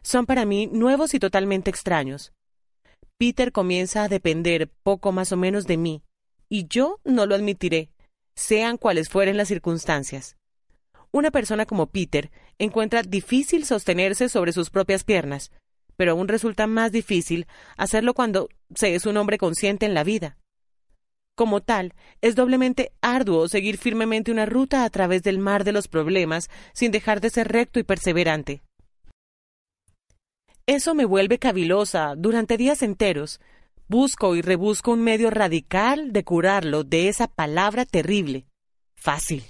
son para mí nuevos y totalmente extraños. Peter comienza a depender poco más o menos de mí, y yo no lo admitiré, sean cuales fueren las circunstancias. Una persona como Peter encuentra difícil sostenerse sobre sus propias piernas, pero aún resulta más difícil hacerlo cuando se es un hombre consciente en la vida. Como tal, es doblemente arduo seguir firmemente una ruta a través del mar de los problemas sin dejar de ser recto y perseverante. Eso me vuelve cavilosa durante días enteros. Busco y rebusco un medio radical de curarlo de esa palabra terrible. Fácil.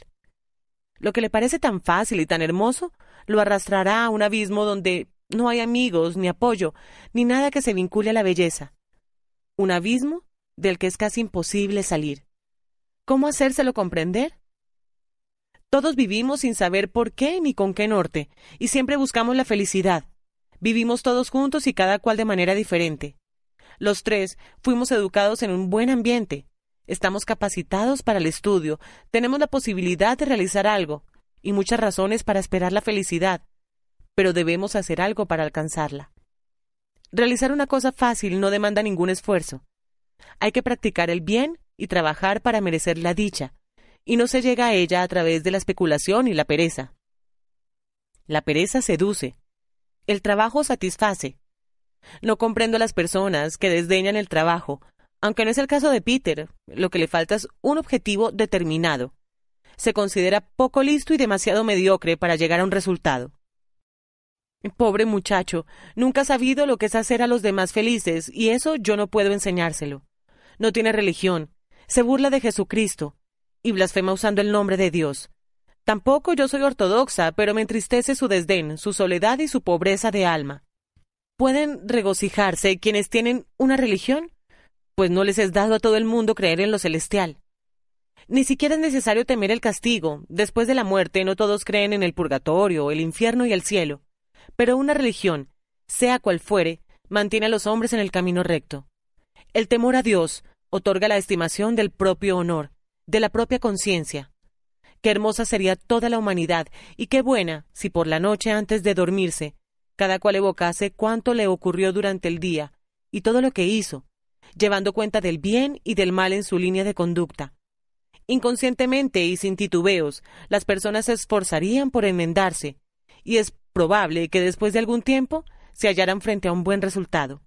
Lo que le parece tan fácil y tan hermoso lo arrastrará a un abismo donde no hay amigos, ni apoyo, ni nada que se vincule a la belleza. Un abismo del que es casi imposible salir. ¿Cómo hacérselo comprender? Todos vivimos sin saber por qué ni con qué norte, y siempre buscamos la felicidad. Vivimos todos juntos y cada cual de manera diferente. Los tres fuimos educados en un buen ambiente, Estamos capacitados para el estudio, tenemos la posibilidad de realizar algo y muchas razones para esperar la felicidad, pero debemos hacer algo para alcanzarla. Realizar una cosa fácil no demanda ningún esfuerzo. Hay que practicar el bien y trabajar para merecer la dicha, y no se llega a ella a través de la especulación y la pereza. La pereza seduce. El trabajo satisface. No comprendo a las personas que desdeñan el trabajo, aunque no es el caso de Peter, lo que le falta es un objetivo determinado. Se considera poco listo y demasiado mediocre para llegar a un resultado. Pobre muchacho, nunca ha sabido lo que es hacer a los demás felices, y eso yo no puedo enseñárselo. No tiene religión, se burla de Jesucristo, y blasfema usando el nombre de Dios. Tampoco yo soy ortodoxa, pero me entristece su desdén, su soledad y su pobreza de alma. ¿Pueden regocijarse quienes tienen una religión? pues no les es dado a todo el mundo creer en lo celestial. Ni siquiera es necesario temer el castigo. Después de la muerte no todos creen en el purgatorio, el infierno y el cielo. Pero una religión, sea cual fuere, mantiene a los hombres en el camino recto. El temor a Dios otorga la estimación del propio honor, de la propia conciencia. Qué hermosa sería toda la humanidad y qué buena si por la noche antes de dormirse, cada cual evocase cuánto le ocurrió durante el día y todo lo que hizo, llevando cuenta del bien y del mal en su línea de conducta. Inconscientemente y sin titubeos, las personas se esforzarían por enmendarse, y es probable que después de algún tiempo se hallaran frente a un buen resultado.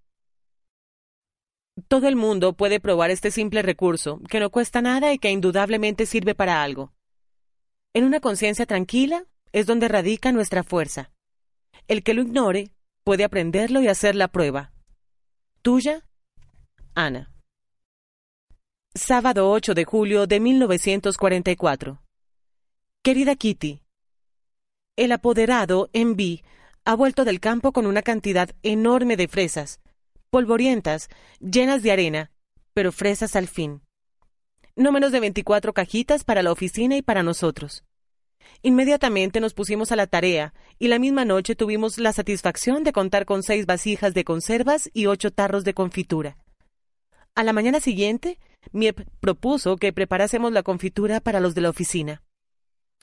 Todo el mundo puede probar este simple recurso, que no cuesta nada y que indudablemente sirve para algo. En una conciencia tranquila es donde radica nuestra fuerza. El que lo ignore puede aprenderlo y hacer la prueba. Tuya Ana. Sábado 8 de julio de 1944. Querida Kitty, el apoderado, Envy, ha vuelto del campo con una cantidad enorme de fresas, polvorientas, llenas de arena, pero fresas al fin. No menos de 24 cajitas para la oficina y para nosotros. Inmediatamente nos pusimos a la tarea y la misma noche tuvimos la satisfacción de contar con seis vasijas de conservas y ocho tarros de confitura. A la mañana siguiente, Miep propuso que preparásemos la confitura para los de la oficina.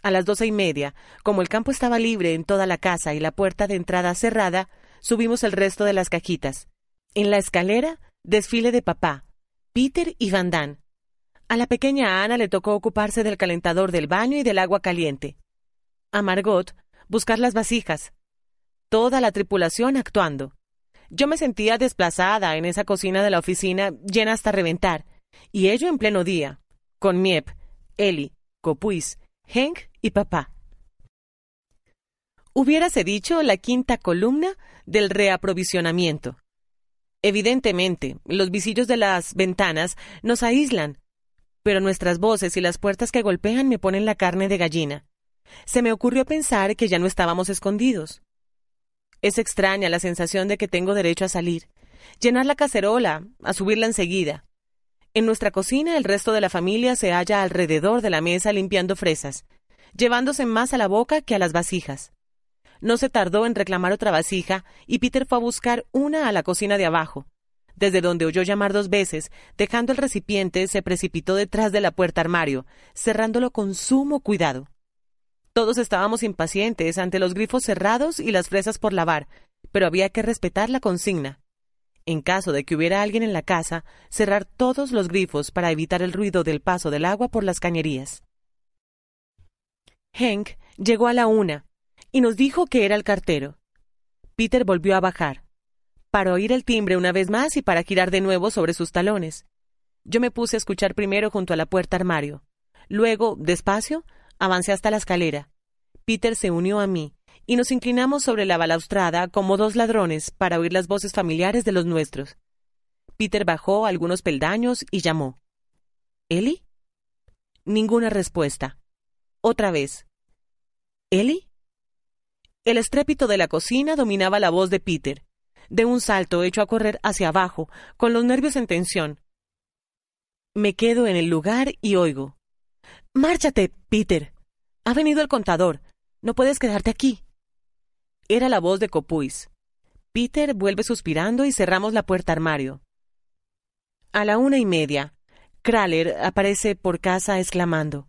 A las doce y media, como el campo estaba libre en toda la casa y la puerta de entrada cerrada, subimos el resto de las cajitas. En la escalera, desfile de papá, Peter y Van Dan. A la pequeña Ana le tocó ocuparse del calentador del baño y del agua caliente. A Margot, buscar las vasijas. Toda la tripulación actuando. Yo me sentía desplazada en esa cocina de la oficina llena hasta reventar, y ello en pleno día, con Miep, Eli, Copuis, Henk y papá. Hubiérase dicho la quinta columna del reaprovisionamiento. Evidentemente, los visillos de las ventanas nos aíslan, pero nuestras voces y las puertas que golpean me ponen la carne de gallina. Se me ocurrió pensar que ya no estábamos escondidos. Es extraña la sensación de que tengo derecho a salir, llenar la cacerola, a subirla enseguida. En nuestra cocina el resto de la familia se halla alrededor de la mesa limpiando fresas, llevándose más a la boca que a las vasijas. No se tardó en reclamar otra vasija y Peter fue a buscar una a la cocina de abajo. Desde donde oyó llamar dos veces, dejando el recipiente, se precipitó detrás de la puerta armario, cerrándolo con sumo cuidado. Todos estábamos impacientes ante los grifos cerrados y las fresas por lavar, pero había que respetar la consigna. En caso de que hubiera alguien en la casa, cerrar todos los grifos para evitar el ruido del paso del agua por las cañerías. Hank llegó a la una y nos dijo que era el cartero. Peter volvió a bajar, para oír el timbre una vez más y para girar de nuevo sobre sus talones. Yo me puse a escuchar primero junto a la puerta armario. Luego, despacio, Avancé hasta la escalera. Peter se unió a mí, y nos inclinamos sobre la balaustrada como dos ladrones para oír las voces familiares de los nuestros. Peter bajó algunos peldaños y llamó. ¿Eli? Ninguna respuesta. Otra vez. ¿Eli? El estrépito de la cocina dominaba la voz de Peter. De un salto hecho a correr hacia abajo, con los nervios en tensión. Me quedo en el lugar y oigo. Márchate, Peter. Ha venido el contador. No puedes quedarte aquí. Era la voz de Copuis. Peter vuelve suspirando y cerramos la puerta armario. A la una y media, Kraler aparece por casa exclamando.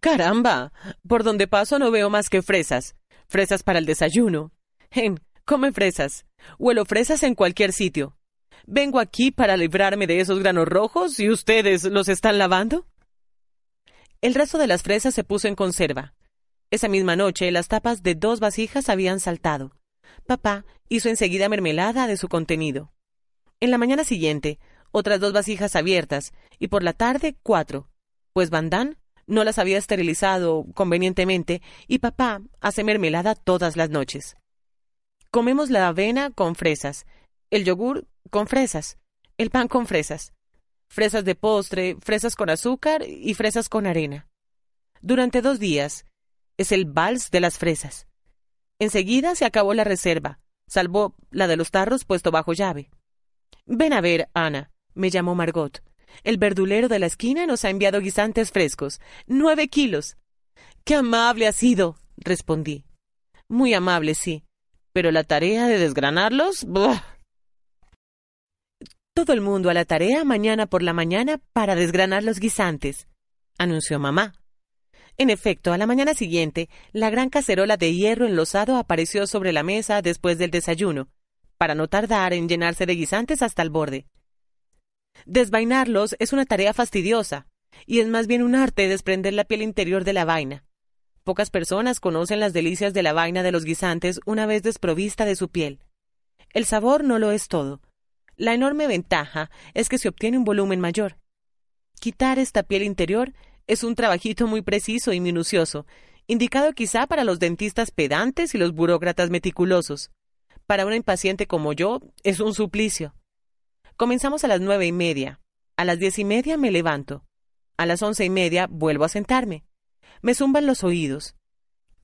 Caramba, por donde paso no veo más que fresas. Fresas para el desayuno. come fresas. Huelo fresas en cualquier sitio. Vengo aquí para librarme de esos granos rojos y ustedes los están lavando. El resto de las fresas se puso en conserva. Esa misma noche las tapas de dos vasijas habían saltado. Papá hizo enseguida mermelada de su contenido. En la mañana siguiente, otras dos vasijas abiertas, y por la tarde cuatro, pues Bandán no las había esterilizado convenientemente y papá hace mermelada todas las noches. Comemos la avena con fresas, el yogur con fresas, el pan con fresas fresas de postre, fresas con azúcar y fresas con arena. Durante dos días es el vals de las fresas. Enseguida se acabó la reserva, salvo la de los tarros puesto bajo llave. Ven a ver, Ana, me llamó Margot. El verdulero de la esquina nos ha enviado guisantes frescos, nueve kilos. ¡Qué amable ha sido! respondí. Muy amable, sí. Pero la tarea de desgranarlos. ¡buah! Todo el mundo a la tarea mañana por la mañana para desgranar los guisantes, anunció mamá. En efecto, a la mañana siguiente, la gran cacerola de hierro enlosado apareció sobre la mesa después del desayuno, para no tardar en llenarse de guisantes hasta el borde. Desvainarlos es una tarea fastidiosa, y es más bien un arte desprender la piel interior de la vaina. Pocas personas conocen las delicias de la vaina de los guisantes una vez desprovista de su piel. El sabor no lo es todo, la enorme ventaja es que se obtiene un volumen mayor. Quitar esta piel interior es un trabajito muy preciso y minucioso, indicado quizá para los dentistas pedantes y los burócratas meticulosos. Para un impaciente como yo, es un suplicio. Comenzamos a las nueve y media. A las diez y media me levanto. A las once y media vuelvo a sentarme. Me zumban los oídos.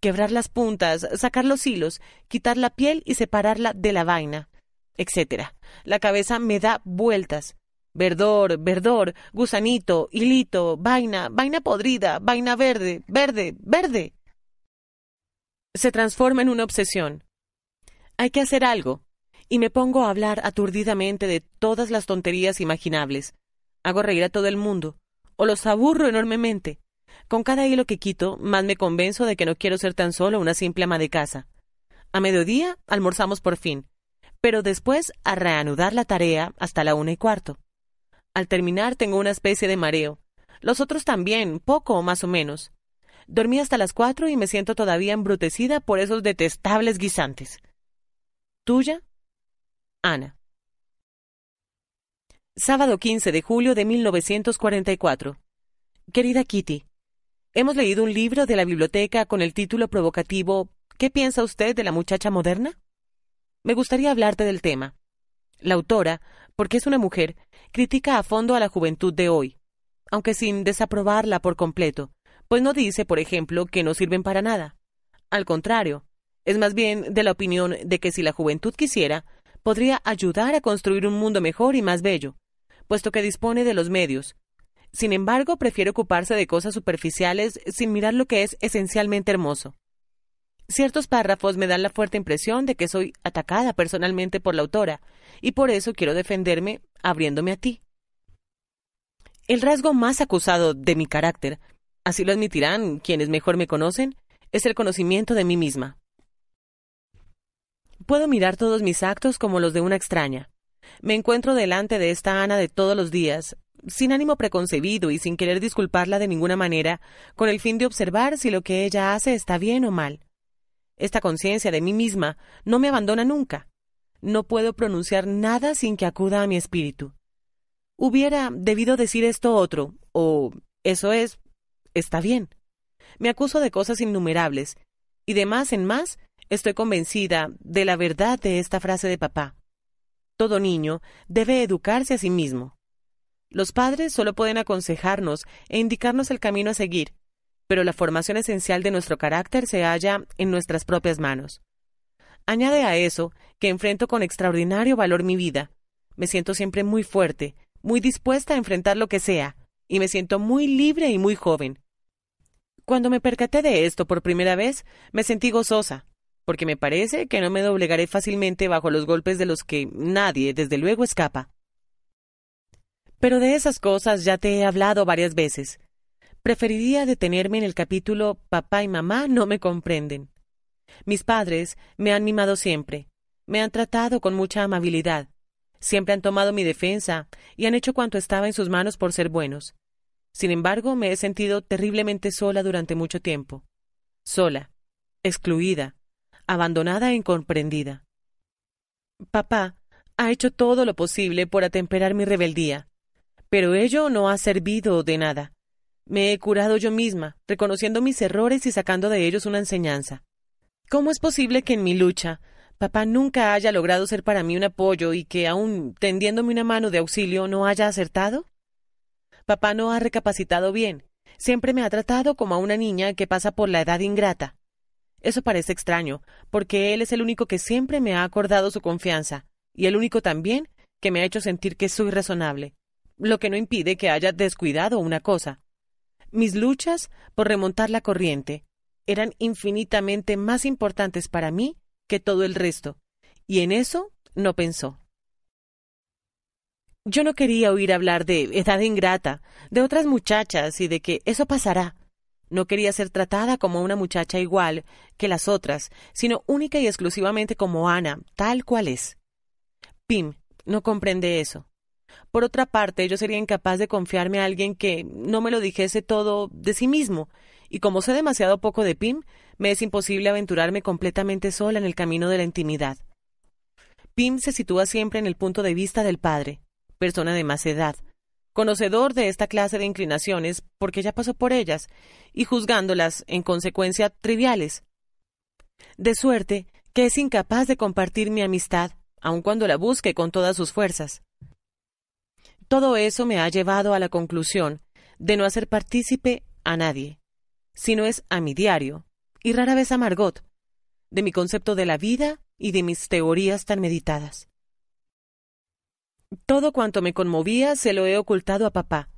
Quebrar las puntas, sacar los hilos, quitar la piel y separarla de la vaina etc. La cabeza me da vueltas. Verdor, verdor, gusanito, hilito, vaina, vaina podrida, vaina verde, verde, verde. Se transforma en una obsesión. Hay que hacer algo. Y me pongo a hablar aturdidamente de todas las tonterías imaginables. Hago reír a todo el mundo. O los aburro enormemente. Con cada hilo que quito, más me convenzo de que no quiero ser tan solo una simple ama de casa. A mediodía almorzamos por fin pero después a reanudar la tarea hasta la una y cuarto. Al terminar tengo una especie de mareo. Los otros también, poco o más o menos. Dormí hasta las cuatro y me siento todavía embrutecida por esos detestables guisantes. Tuya, Ana. Sábado 15 de julio de 1944. Querida Kitty, hemos leído un libro de la biblioteca con el título provocativo ¿Qué piensa usted de la muchacha moderna? Me gustaría hablarte del tema. La autora, porque es una mujer, critica a fondo a la juventud de hoy, aunque sin desaprobarla por completo, pues no dice, por ejemplo, que no sirven para nada. Al contrario, es más bien de la opinión de que si la juventud quisiera, podría ayudar a construir un mundo mejor y más bello, puesto que dispone de los medios. Sin embargo, prefiere ocuparse de cosas superficiales sin mirar lo que es esencialmente hermoso. Ciertos párrafos me dan la fuerte impresión de que soy atacada personalmente por la autora, y por eso quiero defenderme abriéndome a ti. El rasgo más acusado de mi carácter, así lo admitirán quienes mejor me conocen, es el conocimiento de mí misma. Puedo mirar todos mis actos como los de una extraña. Me encuentro delante de esta Ana de todos los días, sin ánimo preconcebido y sin querer disculparla de ninguna manera, con el fin de observar si lo que ella hace está bien o mal. Esta conciencia de mí misma no me abandona nunca. No puedo pronunciar nada sin que acuda a mi espíritu. Hubiera debido decir esto otro, o eso es, está bien. Me acuso de cosas innumerables, y de más en más estoy convencida de la verdad de esta frase de papá. Todo niño debe educarse a sí mismo. Los padres solo pueden aconsejarnos e indicarnos el camino a seguir, pero la formación esencial de nuestro carácter se halla en nuestras propias manos. Añade a eso que enfrento con extraordinario valor mi vida. Me siento siempre muy fuerte, muy dispuesta a enfrentar lo que sea, y me siento muy libre y muy joven. Cuando me percaté de esto por primera vez, me sentí gozosa, porque me parece que no me doblegaré fácilmente bajo los golpes de los que nadie, desde luego, escapa. Pero de esas cosas ya te he hablado varias veces, Preferiría detenerme en el capítulo Papá y mamá no me comprenden. Mis padres me han mimado siempre, me han tratado con mucha amabilidad, siempre han tomado mi defensa y han hecho cuanto estaba en sus manos por ser buenos. Sin embargo, me he sentido terriblemente sola durante mucho tiempo. Sola, excluida, abandonada e incomprendida. Papá ha hecho todo lo posible por atemperar mi rebeldía, pero ello no ha servido de nada. Me he curado yo misma, reconociendo mis errores y sacando de ellos una enseñanza. ¿Cómo es posible que en mi lucha papá nunca haya logrado ser para mí un apoyo y que, aun tendiéndome una mano de auxilio, no haya acertado? Papá no ha recapacitado bien. Siempre me ha tratado como a una niña que pasa por la edad ingrata. Eso parece extraño, porque él es el único que siempre me ha acordado su confianza, y el único también que me ha hecho sentir que soy razonable, lo que no impide que haya descuidado una cosa, mis luchas por remontar la corriente eran infinitamente más importantes para mí que todo el resto, y en eso no pensó. Yo no quería oír hablar de edad ingrata, de otras muchachas y de que eso pasará. No quería ser tratada como una muchacha igual que las otras, sino única y exclusivamente como Ana, tal cual es. Pim no comprende eso. Por otra parte, yo sería incapaz de confiarme a alguien que no me lo dijese todo de sí mismo, y como sé demasiado poco de Pim, me es imposible aventurarme completamente sola en el camino de la intimidad. Pim se sitúa siempre en el punto de vista del padre, persona de más edad, conocedor de esta clase de inclinaciones porque ya pasó por ellas, y juzgándolas, en consecuencia, triviales. De suerte que es incapaz de compartir mi amistad, aun cuando la busque con todas sus fuerzas. Todo eso me ha llevado a la conclusión de no hacer partícipe a nadie, sino es a mi diario, y rara vez a Margot, de mi concepto de la vida y de mis teorías tan meditadas. Todo cuanto me conmovía se lo he ocultado a papá.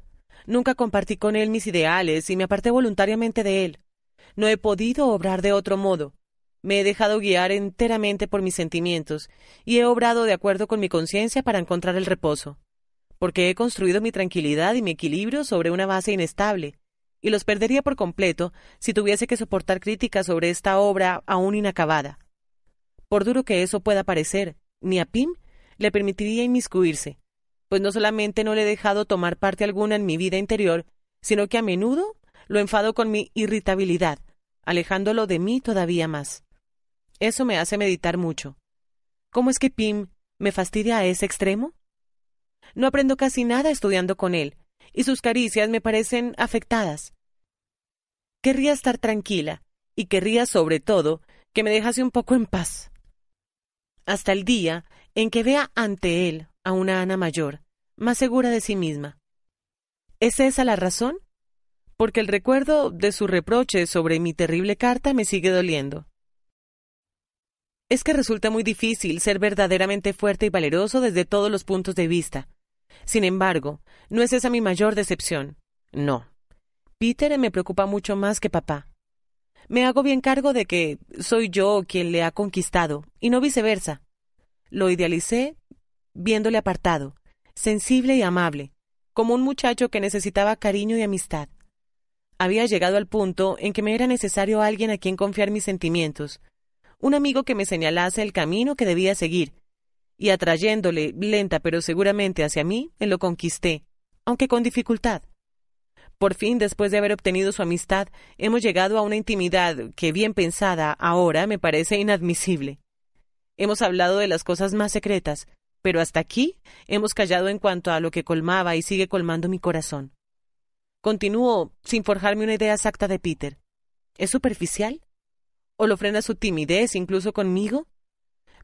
Nunca compartí con él mis ideales y me aparté voluntariamente de él. No he podido obrar de otro modo. Me he dejado guiar enteramente por mis sentimientos y he obrado de acuerdo con mi conciencia para encontrar el reposo porque he construido mi tranquilidad y mi equilibrio sobre una base inestable, y los perdería por completo si tuviese que soportar críticas sobre esta obra aún inacabada. Por duro que eso pueda parecer, ni a Pim le permitiría inmiscuirse, pues no solamente no le he dejado tomar parte alguna en mi vida interior, sino que a menudo lo enfado con mi irritabilidad, alejándolo de mí todavía más. Eso me hace meditar mucho. ¿Cómo es que Pim me fastidia a ese extremo? No aprendo casi nada estudiando con él, y sus caricias me parecen afectadas. Querría estar tranquila, y querría sobre todo que me dejase un poco en paz. Hasta el día en que vea ante él a una Ana mayor, más segura de sí misma. ¿Es esa la razón? Porque el recuerdo de su reproche sobre mi terrible carta me sigue doliendo. Es que resulta muy difícil ser verdaderamente fuerte y valeroso desde todos los puntos de vista, sin embargo, no es esa mi mayor decepción. No. Peter me preocupa mucho más que papá. Me hago bien cargo de que soy yo quien le ha conquistado, y no viceversa. Lo idealicé viéndole apartado, sensible y amable, como un muchacho que necesitaba cariño y amistad. Había llegado al punto en que me era necesario alguien a quien confiar mis sentimientos, un amigo que me señalase el camino que debía seguir, y atrayéndole lenta pero seguramente hacia mí, me lo conquisté, aunque con dificultad. Por fin, después de haber obtenido su amistad, hemos llegado a una intimidad que, bien pensada, ahora me parece inadmisible. Hemos hablado de las cosas más secretas, pero hasta aquí hemos callado en cuanto a lo que colmaba y sigue colmando mi corazón. Continúo sin forjarme una idea exacta de Peter. ¿Es superficial? ¿O lo frena su timidez incluso conmigo?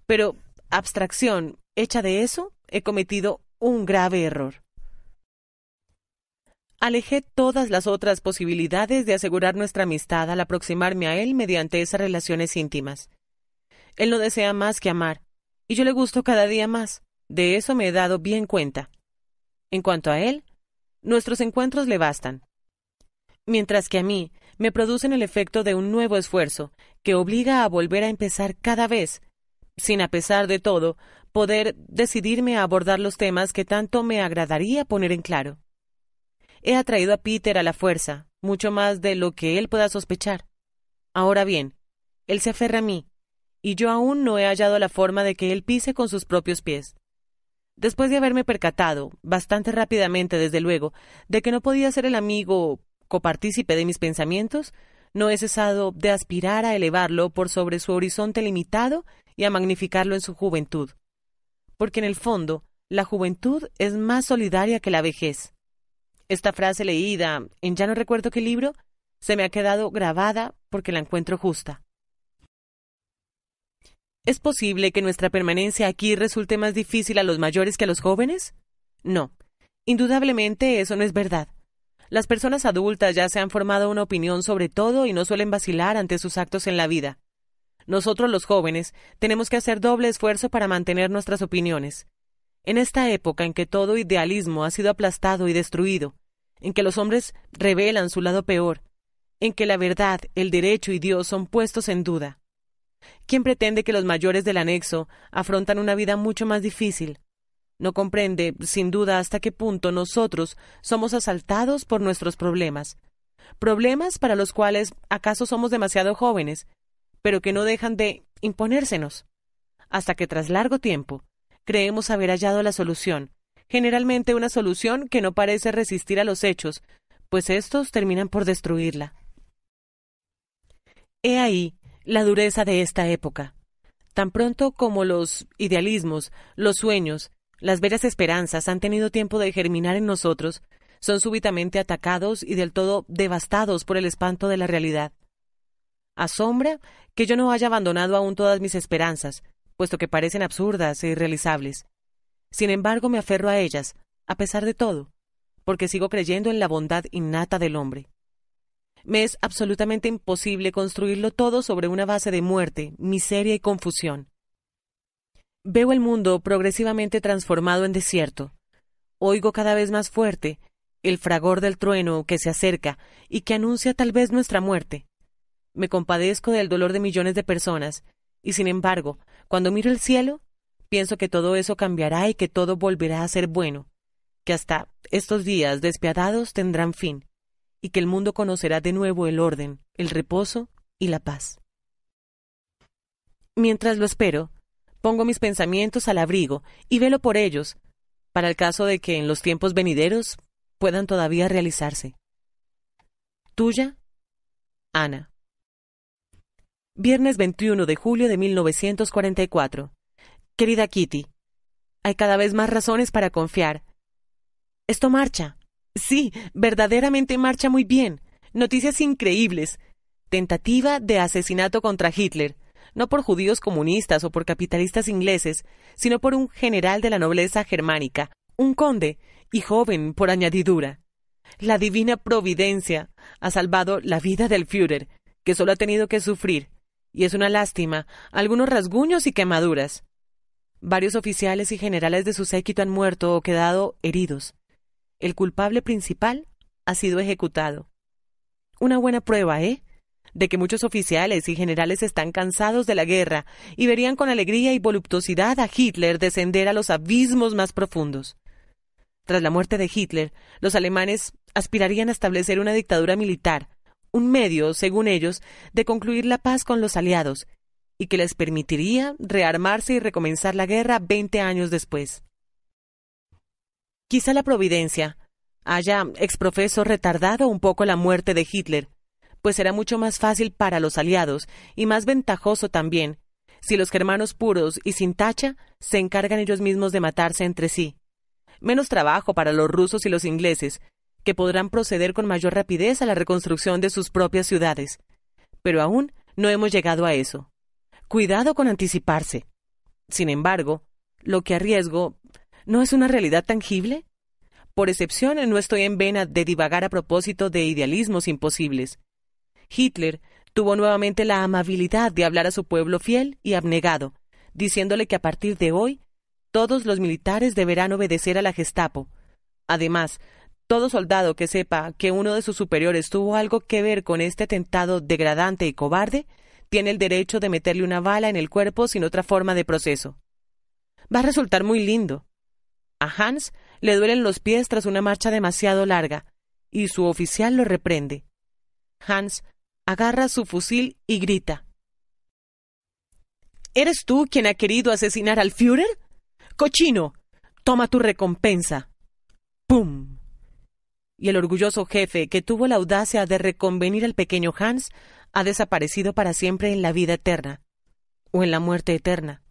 Pero abstracción hecha de eso, he cometido un grave error. Alejé todas las otras posibilidades de asegurar nuestra amistad al aproximarme a él mediante esas relaciones íntimas. Él no desea más que amar, y yo le gusto cada día más. De eso me he dado bien cuenta. En cuanto a él, nuestros encuentros le bastan. Mientras que a mí, me producen el efecto de un nuevo esfuerzo, que obliga a volver a empezar cada vez, sin a pesar de todo, poder decidirme a abordar los temas que tanto me agradaría poner en claro. He atraído a Peter a la fuerza, mucho más de lo que él pueda sospechar. Ahora bien, él se aferra a mí, y yo aún no he hallado la forma de que él pise con sus propios pies. Después de haberme percatado, bastante rápidamente desde luego, de que no podía ser el amigo copartícipe de mis pensamientos, no he cesado de aspirar a elevarlo por sobre su horizonte limitado y a magnificarlo en su juventud. Porque en el fondo, la juventud es más solidaria que la vejez. Esta frase leída en ya no recuerdo qué libro se me ha quedado grabada porque la encuentro justa. ¿Es posible que nuestra permanencia aquí resulte más difícil a los mayores que a los jóvenes? No, indudablemente eso no es verdad. Las personas adultas ya se han formado una opinión sobre todo y no suelen vacilar ante sus actos en la vida. Nosotros los jóvenes tenemos que hacer doble esfuerzo para mantener nuestras opiniones. En esta época en que todo idealismo ha sido aplastado y destruido, en que los hombres revelan su lado peor, en que la verdad, el derecho y Dios son puestos en duda. ¿Quién pretende que los mayores del anexo afrontan una vida mucho más difícil, no comprende, sin duda, hasta qué punto nosotros somos asaltados por nuestros problemas. Problemas para los cuales acaso somos demasiado jóvenes, pero que no dejan de imponérsenos. Hasta que tras largo tiempo creemos haber hallado la solución, generalmente una solución que no parece resistir a los hechos, pues estos terminan por destruirla. He ahí la dureza de esta época. Tan pronto como los idealismos, los sueños, las veras esperanzas han tenido tiempo de germinar en nosotros, son súbitamente atacados y del todo devastados por el espanto de la realidad. Asombra que yo no haya abandonado aún todas mis esperanzas, puesto que parecen absurdas e irrealizables. Sin embargo, me aferro a ellas, a pesar de todo, porque sigo creyendo en la bondad innata del hombre. Me es absolutamente imposible construirlo todo sobre una base de muerte, miseria y confusión. Veo el mundo progresivamente transformado en desierto. Oigo cada vez más fuerte el fragor del trueno que se acerca y que anuncia tal vez nuestra muerte. Me compadezco del dolor de millones de personas, y sin embargo, cuando miro el cielo, pienso que todo eso cambiará y que todo volverá a ser bueno, que hasta estos días despiadados tendrán fin, y que el mundo conocerá de nuevo el orden, el reposo y la paz. Mientras lo espero, pongo mis pensamientos al abrigo y velo por ellos, para el caso de que en los tiempos venideros puedan todavía realizarse. Tuya, Ana. Viernes 21 de julio de 1944. Querida Kitty, hay cada vez más razones para confiar. Esto marcha. Sí, verdaderamente marcha muy bien. Noticias increíbles. Tentativa de asesinato contra Hitler no por judíos comunistas o por capitalistas ingleses, sino por un general de la nobleza germánica, un conde, y joven por añadidura. La divina providencia ha salvado la vida del Führer, que solo ha tenido que sufrir, y es una lástima, algunos rasguños y quemaduras. Varios oficiales y generales de su séquito han muerto o quedado heridos. El culpable principal ha sido ejecutado. Una buena prueba, ¿eh? de que muchos oficiales y generales están cansados de la guerra y verían con alegría y voluptuosidad a Hitler descender a los abismos más profundos. Tras la muerte de Hitler, los alemanes aspirarían a establecer una dictadura militar, un medio, según ellos, de concluir la paz con los aliados, y que les permitiría rearmarse y recomenzar la guerra veinte años después. Quizá la Providencia haya exprofeso retardado un poco la muerte de Hitler, pues será mucho más fácil para los aliados y más ventajoso también si los germanos puros y sin tacha se encargan ellos mismos de matarse entre sí. Menos trabajo para los rusos y los ingleses, que podrán proceder con mayor rapidez a la reconstrucción de sus propias ciudades. Pero aún no hemos llegado a eso. Cuidado con anticiparse. Sin embargo, lo que arriesgo no es una realidad tangible. Por excepción, no estoy en vena de divagar a propósito de idealismos imposibles. Hitler tuvo nuevamente la amabilidad de hablar a su pueblo fiel y abnegado, diciéndole que a partir de hoy todos los militares deberán obedecer a la Gestapo. Además, todo soldado que sepa que uno de sus superiores tuvo algo que ver con este atentado degradante y cobarde, tiene el derecho de meterle una bala en el cuerpo sin otra forma de proceso. Va a resultar muy lindo. A Hans le duelen los pies tras una marcha demasiado larga, y su oficial lo reprende. Hans agarra su fusil y grita. ¿Eres tú quien ha querido asesinar al Führer? Cochino, toma tu recompensa. ¡Pum! Y el orgulloso jefe que tuvo la audacia de reconvenir al pequeño Hans ha desaparecido para siempre en la vida eterna o en la muerte eterna.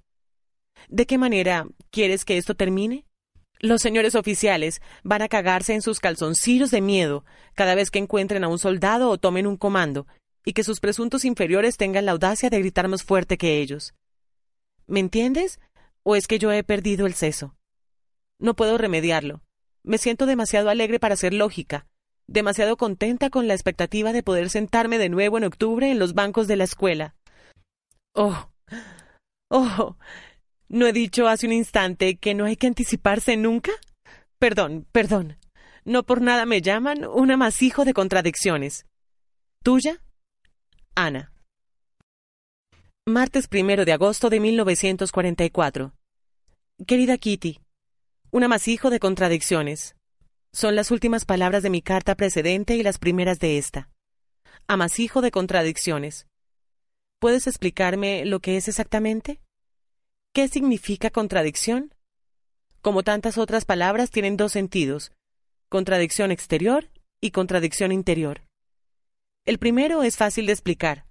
¿De qué manera quieres que esto termine? Los señores oficiales van a cagarse en sus calzoncillos de miedo cada vez que encuentren a un soldado o tomen un comando, y que sus presuntos inferiores tengan la audacia de gritar más fuerte que ellos. ¿Me entiendes? ¿O es que yo he perdido el seso? No puedo remediarlo. Me siento demasiado alegre para ser lógica, demasiado contenta con la expectativa de poder sentarme de nuevo en octubre en los bancos de la escuela. Oh. Oh. ¿No he dicho hace un instante que no hay que anticiparse nunca? Perdón, perdón. No por nada me llaman un amasijo de contradicciones. ¿Tuya? Ana. Martes 1 de agosto de 1944. Querida Kitty, un amasijo de contradicciones. Son las últimas palabras de mi carta precedente y las primeras de esta. Amasijo de contradicciones. ¿Puedes explicarme lo que es exactamente? ¿Qué significa contradicción? Como tantas otras palabras, tienen dos sentidos, contradicción exterior y contradicción interior. El primero es fácil de explicar.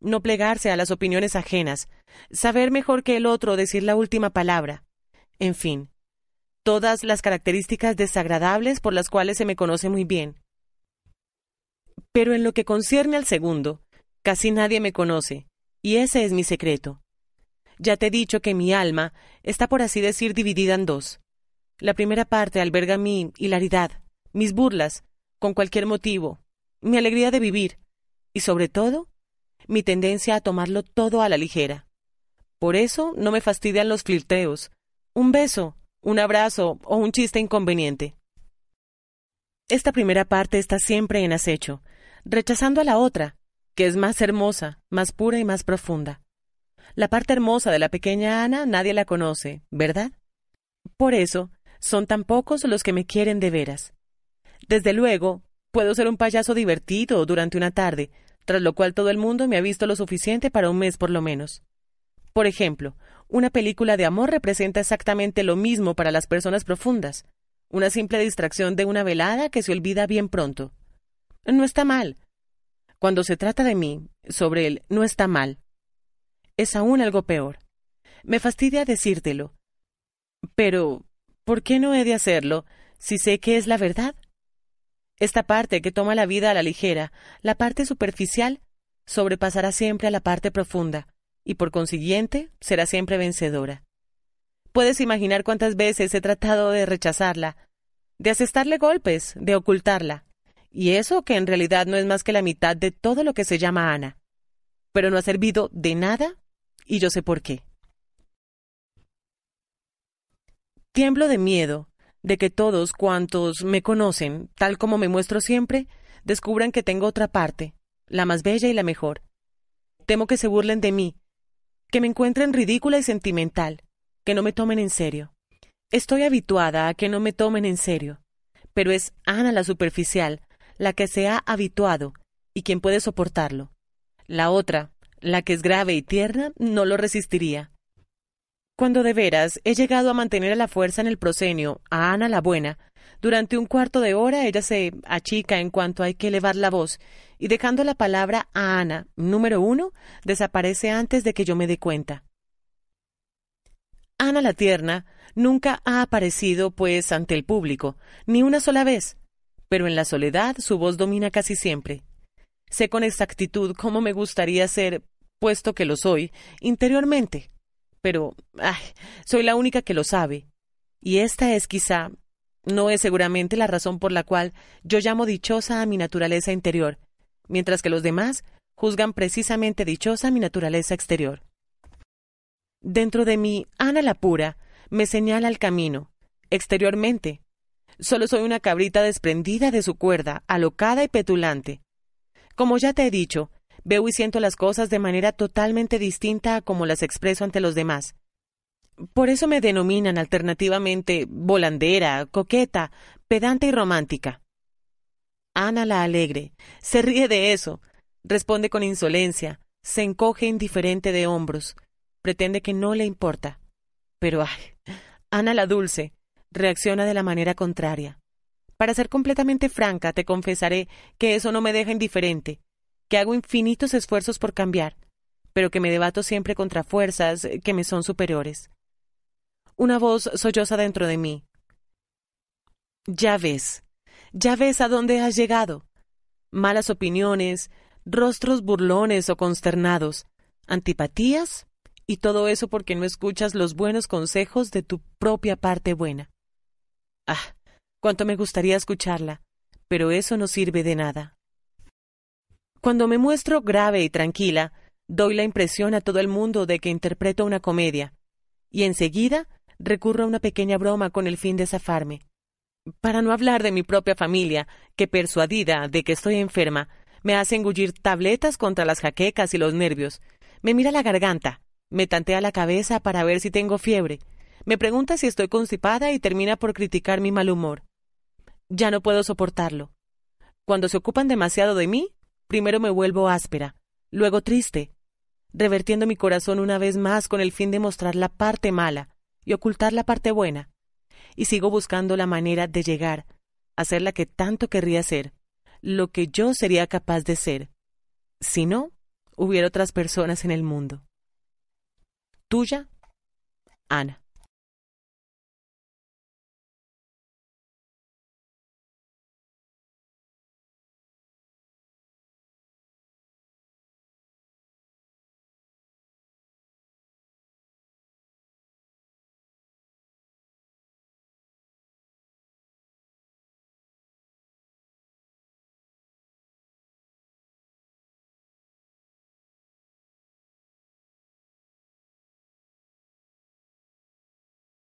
No plegarse a las opiniones ajenas, saber mejor que el otro decir la última palabra. En fin, todas las características desagradables por las cuales se me conoce muy bien. Pero en lo que concierne al segundo, casi nadie me conoce, y ese es mi secreto. Ya te he dicho que mi alma está, por así decir, dividida en dos. La primera parte alberga mi hilaridad, mis burlas, con cualquier motivo, mi alegría de vivir y, sobre todo, mi tendencia a tomarlo todo a la ligera. Por eso no me fastidian los flirteos, un beso, un abrazo o un chiste inconveniente. Esta primera parte está siempre en acecho, rechazando a la otra, que es más hermosa, más pura y más profunda. La parte hermosa de la pequeña Ana nadie la conoce, ¿verdad? Por eso, son tan pocos los que me quieren de veras. Desde luego, Puedo ser un payaso divertido durante una tarde, tras lo cual todo el mundo me ha visto lo suficiente para un mes por lo menos. Por ejemplo, una película de amor representa exactamente lo mismo para las personas profundas, una simple distracción de una velada que se olvida bien pronto. No está mal. Cuando se trata de mí, sobre él, no está mal. Es aún algo peor. Me fastidia decírtelo. Pero, ¿por qué no he de hacerlo si sé que es la verdad? Esta parte que toma la vida a la ligera, la parte superficial, sobrepasará siempre a la parte profunda, y por consiguiente será siempre vencedora. Puedes imaginar cuántas veces he tratado de rechazarla, de asestarle golpes, de ocultarla, y eso que en realidad no es más que la mitad de todo lo que se llama Ana. Pero no ha servido de nada, y yo sé por qué. Tiemblo de miedo, de que todos cuantos me conocen, tal como me muestro siempre, descubran que tengo otra parte, la más bella y la mejor. Temo que se burlen de mí, que me encuentren ridícula y sentimental, que no me tomen en serio. Estoy habituada a que no me tomen en serio, pero es Ana la superficial, la que se ha habituado y quien puede soportarlo. La otra, la que es grave y tierna, no lo resistiría. Cuando de veras he llegado a mantener a la fuerza en el prosenio, a Ana la Buena, durante un cuarto de hora ella se achica en cuanto hay que elevar la voz, y dejando la palabra a Ana, número uno, desaparece antes de que yo me dé cuenta. Ana la Tierna nunca ha aparecido, pues, ante el público, ni una sola vez, pero en la soledad su voz domina casi siempre. Sé con exactitud cómo me gustaría ser, puesto que lo soy, interiormente pero ay, soy la única que lo sabe. Y esta es quizá, no es seguramente la razón por la cual yo llamo dichosa a mi naturaleza interior, mientras que los demás juzgan precisamente dichosa a mi naturaleza exterior. Dentro de mí, Ana la pura me señala el camino, exteriormente. Solo soy una cabrita desprendida de su cuerda, alocada y petulante. Como ya te he dicho, Veo y siento las cosas de manera totalmente distinta a como las expreso ante los demás. Por eso me denominan alternativamente volandera, coqueta, pedante y romántica. Ana la alegre. Se ríe de eso. Responde con insolencia. Se encoge indiferente de hombros. Pretende que no le importa. Pero ay. Ana la dulce. Reacciona de la manera contraria. Para ser completamente franca, te confesaré que eso no me deja indiferente que hago infinitos esfuerzos por cambiar, pero que me debato siempre contra fuerzas eh, que me son superiores. Una voz solloza dentro de mí. Ya ves, ya ves a dónde has llegado. Malas opiniones, rostros burlones o consternados, antipatías y todo eso porque no escuchas los buenos consejos de tu propia parte buena. Ah, cuánto me gustaría escucharla, pero eso no sirve de nada. Cuando me muestro grave y tranquila, doy la impresión a todo el mundo de que interpreto una comedia, y enseguida recurro a una pequeña broma con el fin de zafarme. Para no hablar de mi propia familia, que persuadida de que estoy enferma, me hace engullir tabletas contra las jaquecas y los nervios, me mira la garganta, me tantea la cabeza para ver si tengo fiebre, me pregunta si estoy constipada y termina por criticar mi mal humor. Ya no puedo soportarlo. Cuando se ocupan demasiado de mí, Primero me vuelvo áspera, luego triste, revertiendo mi corazón una vez más con el fin de mostrar la parte mala y ocultar la parte buena. Y sigo buscando la manera de llegar a ser la que tanto querría ser, lo que yo sería capaz de ser. Si no, hubiera otras personas en el mundo. Tuya, Ana.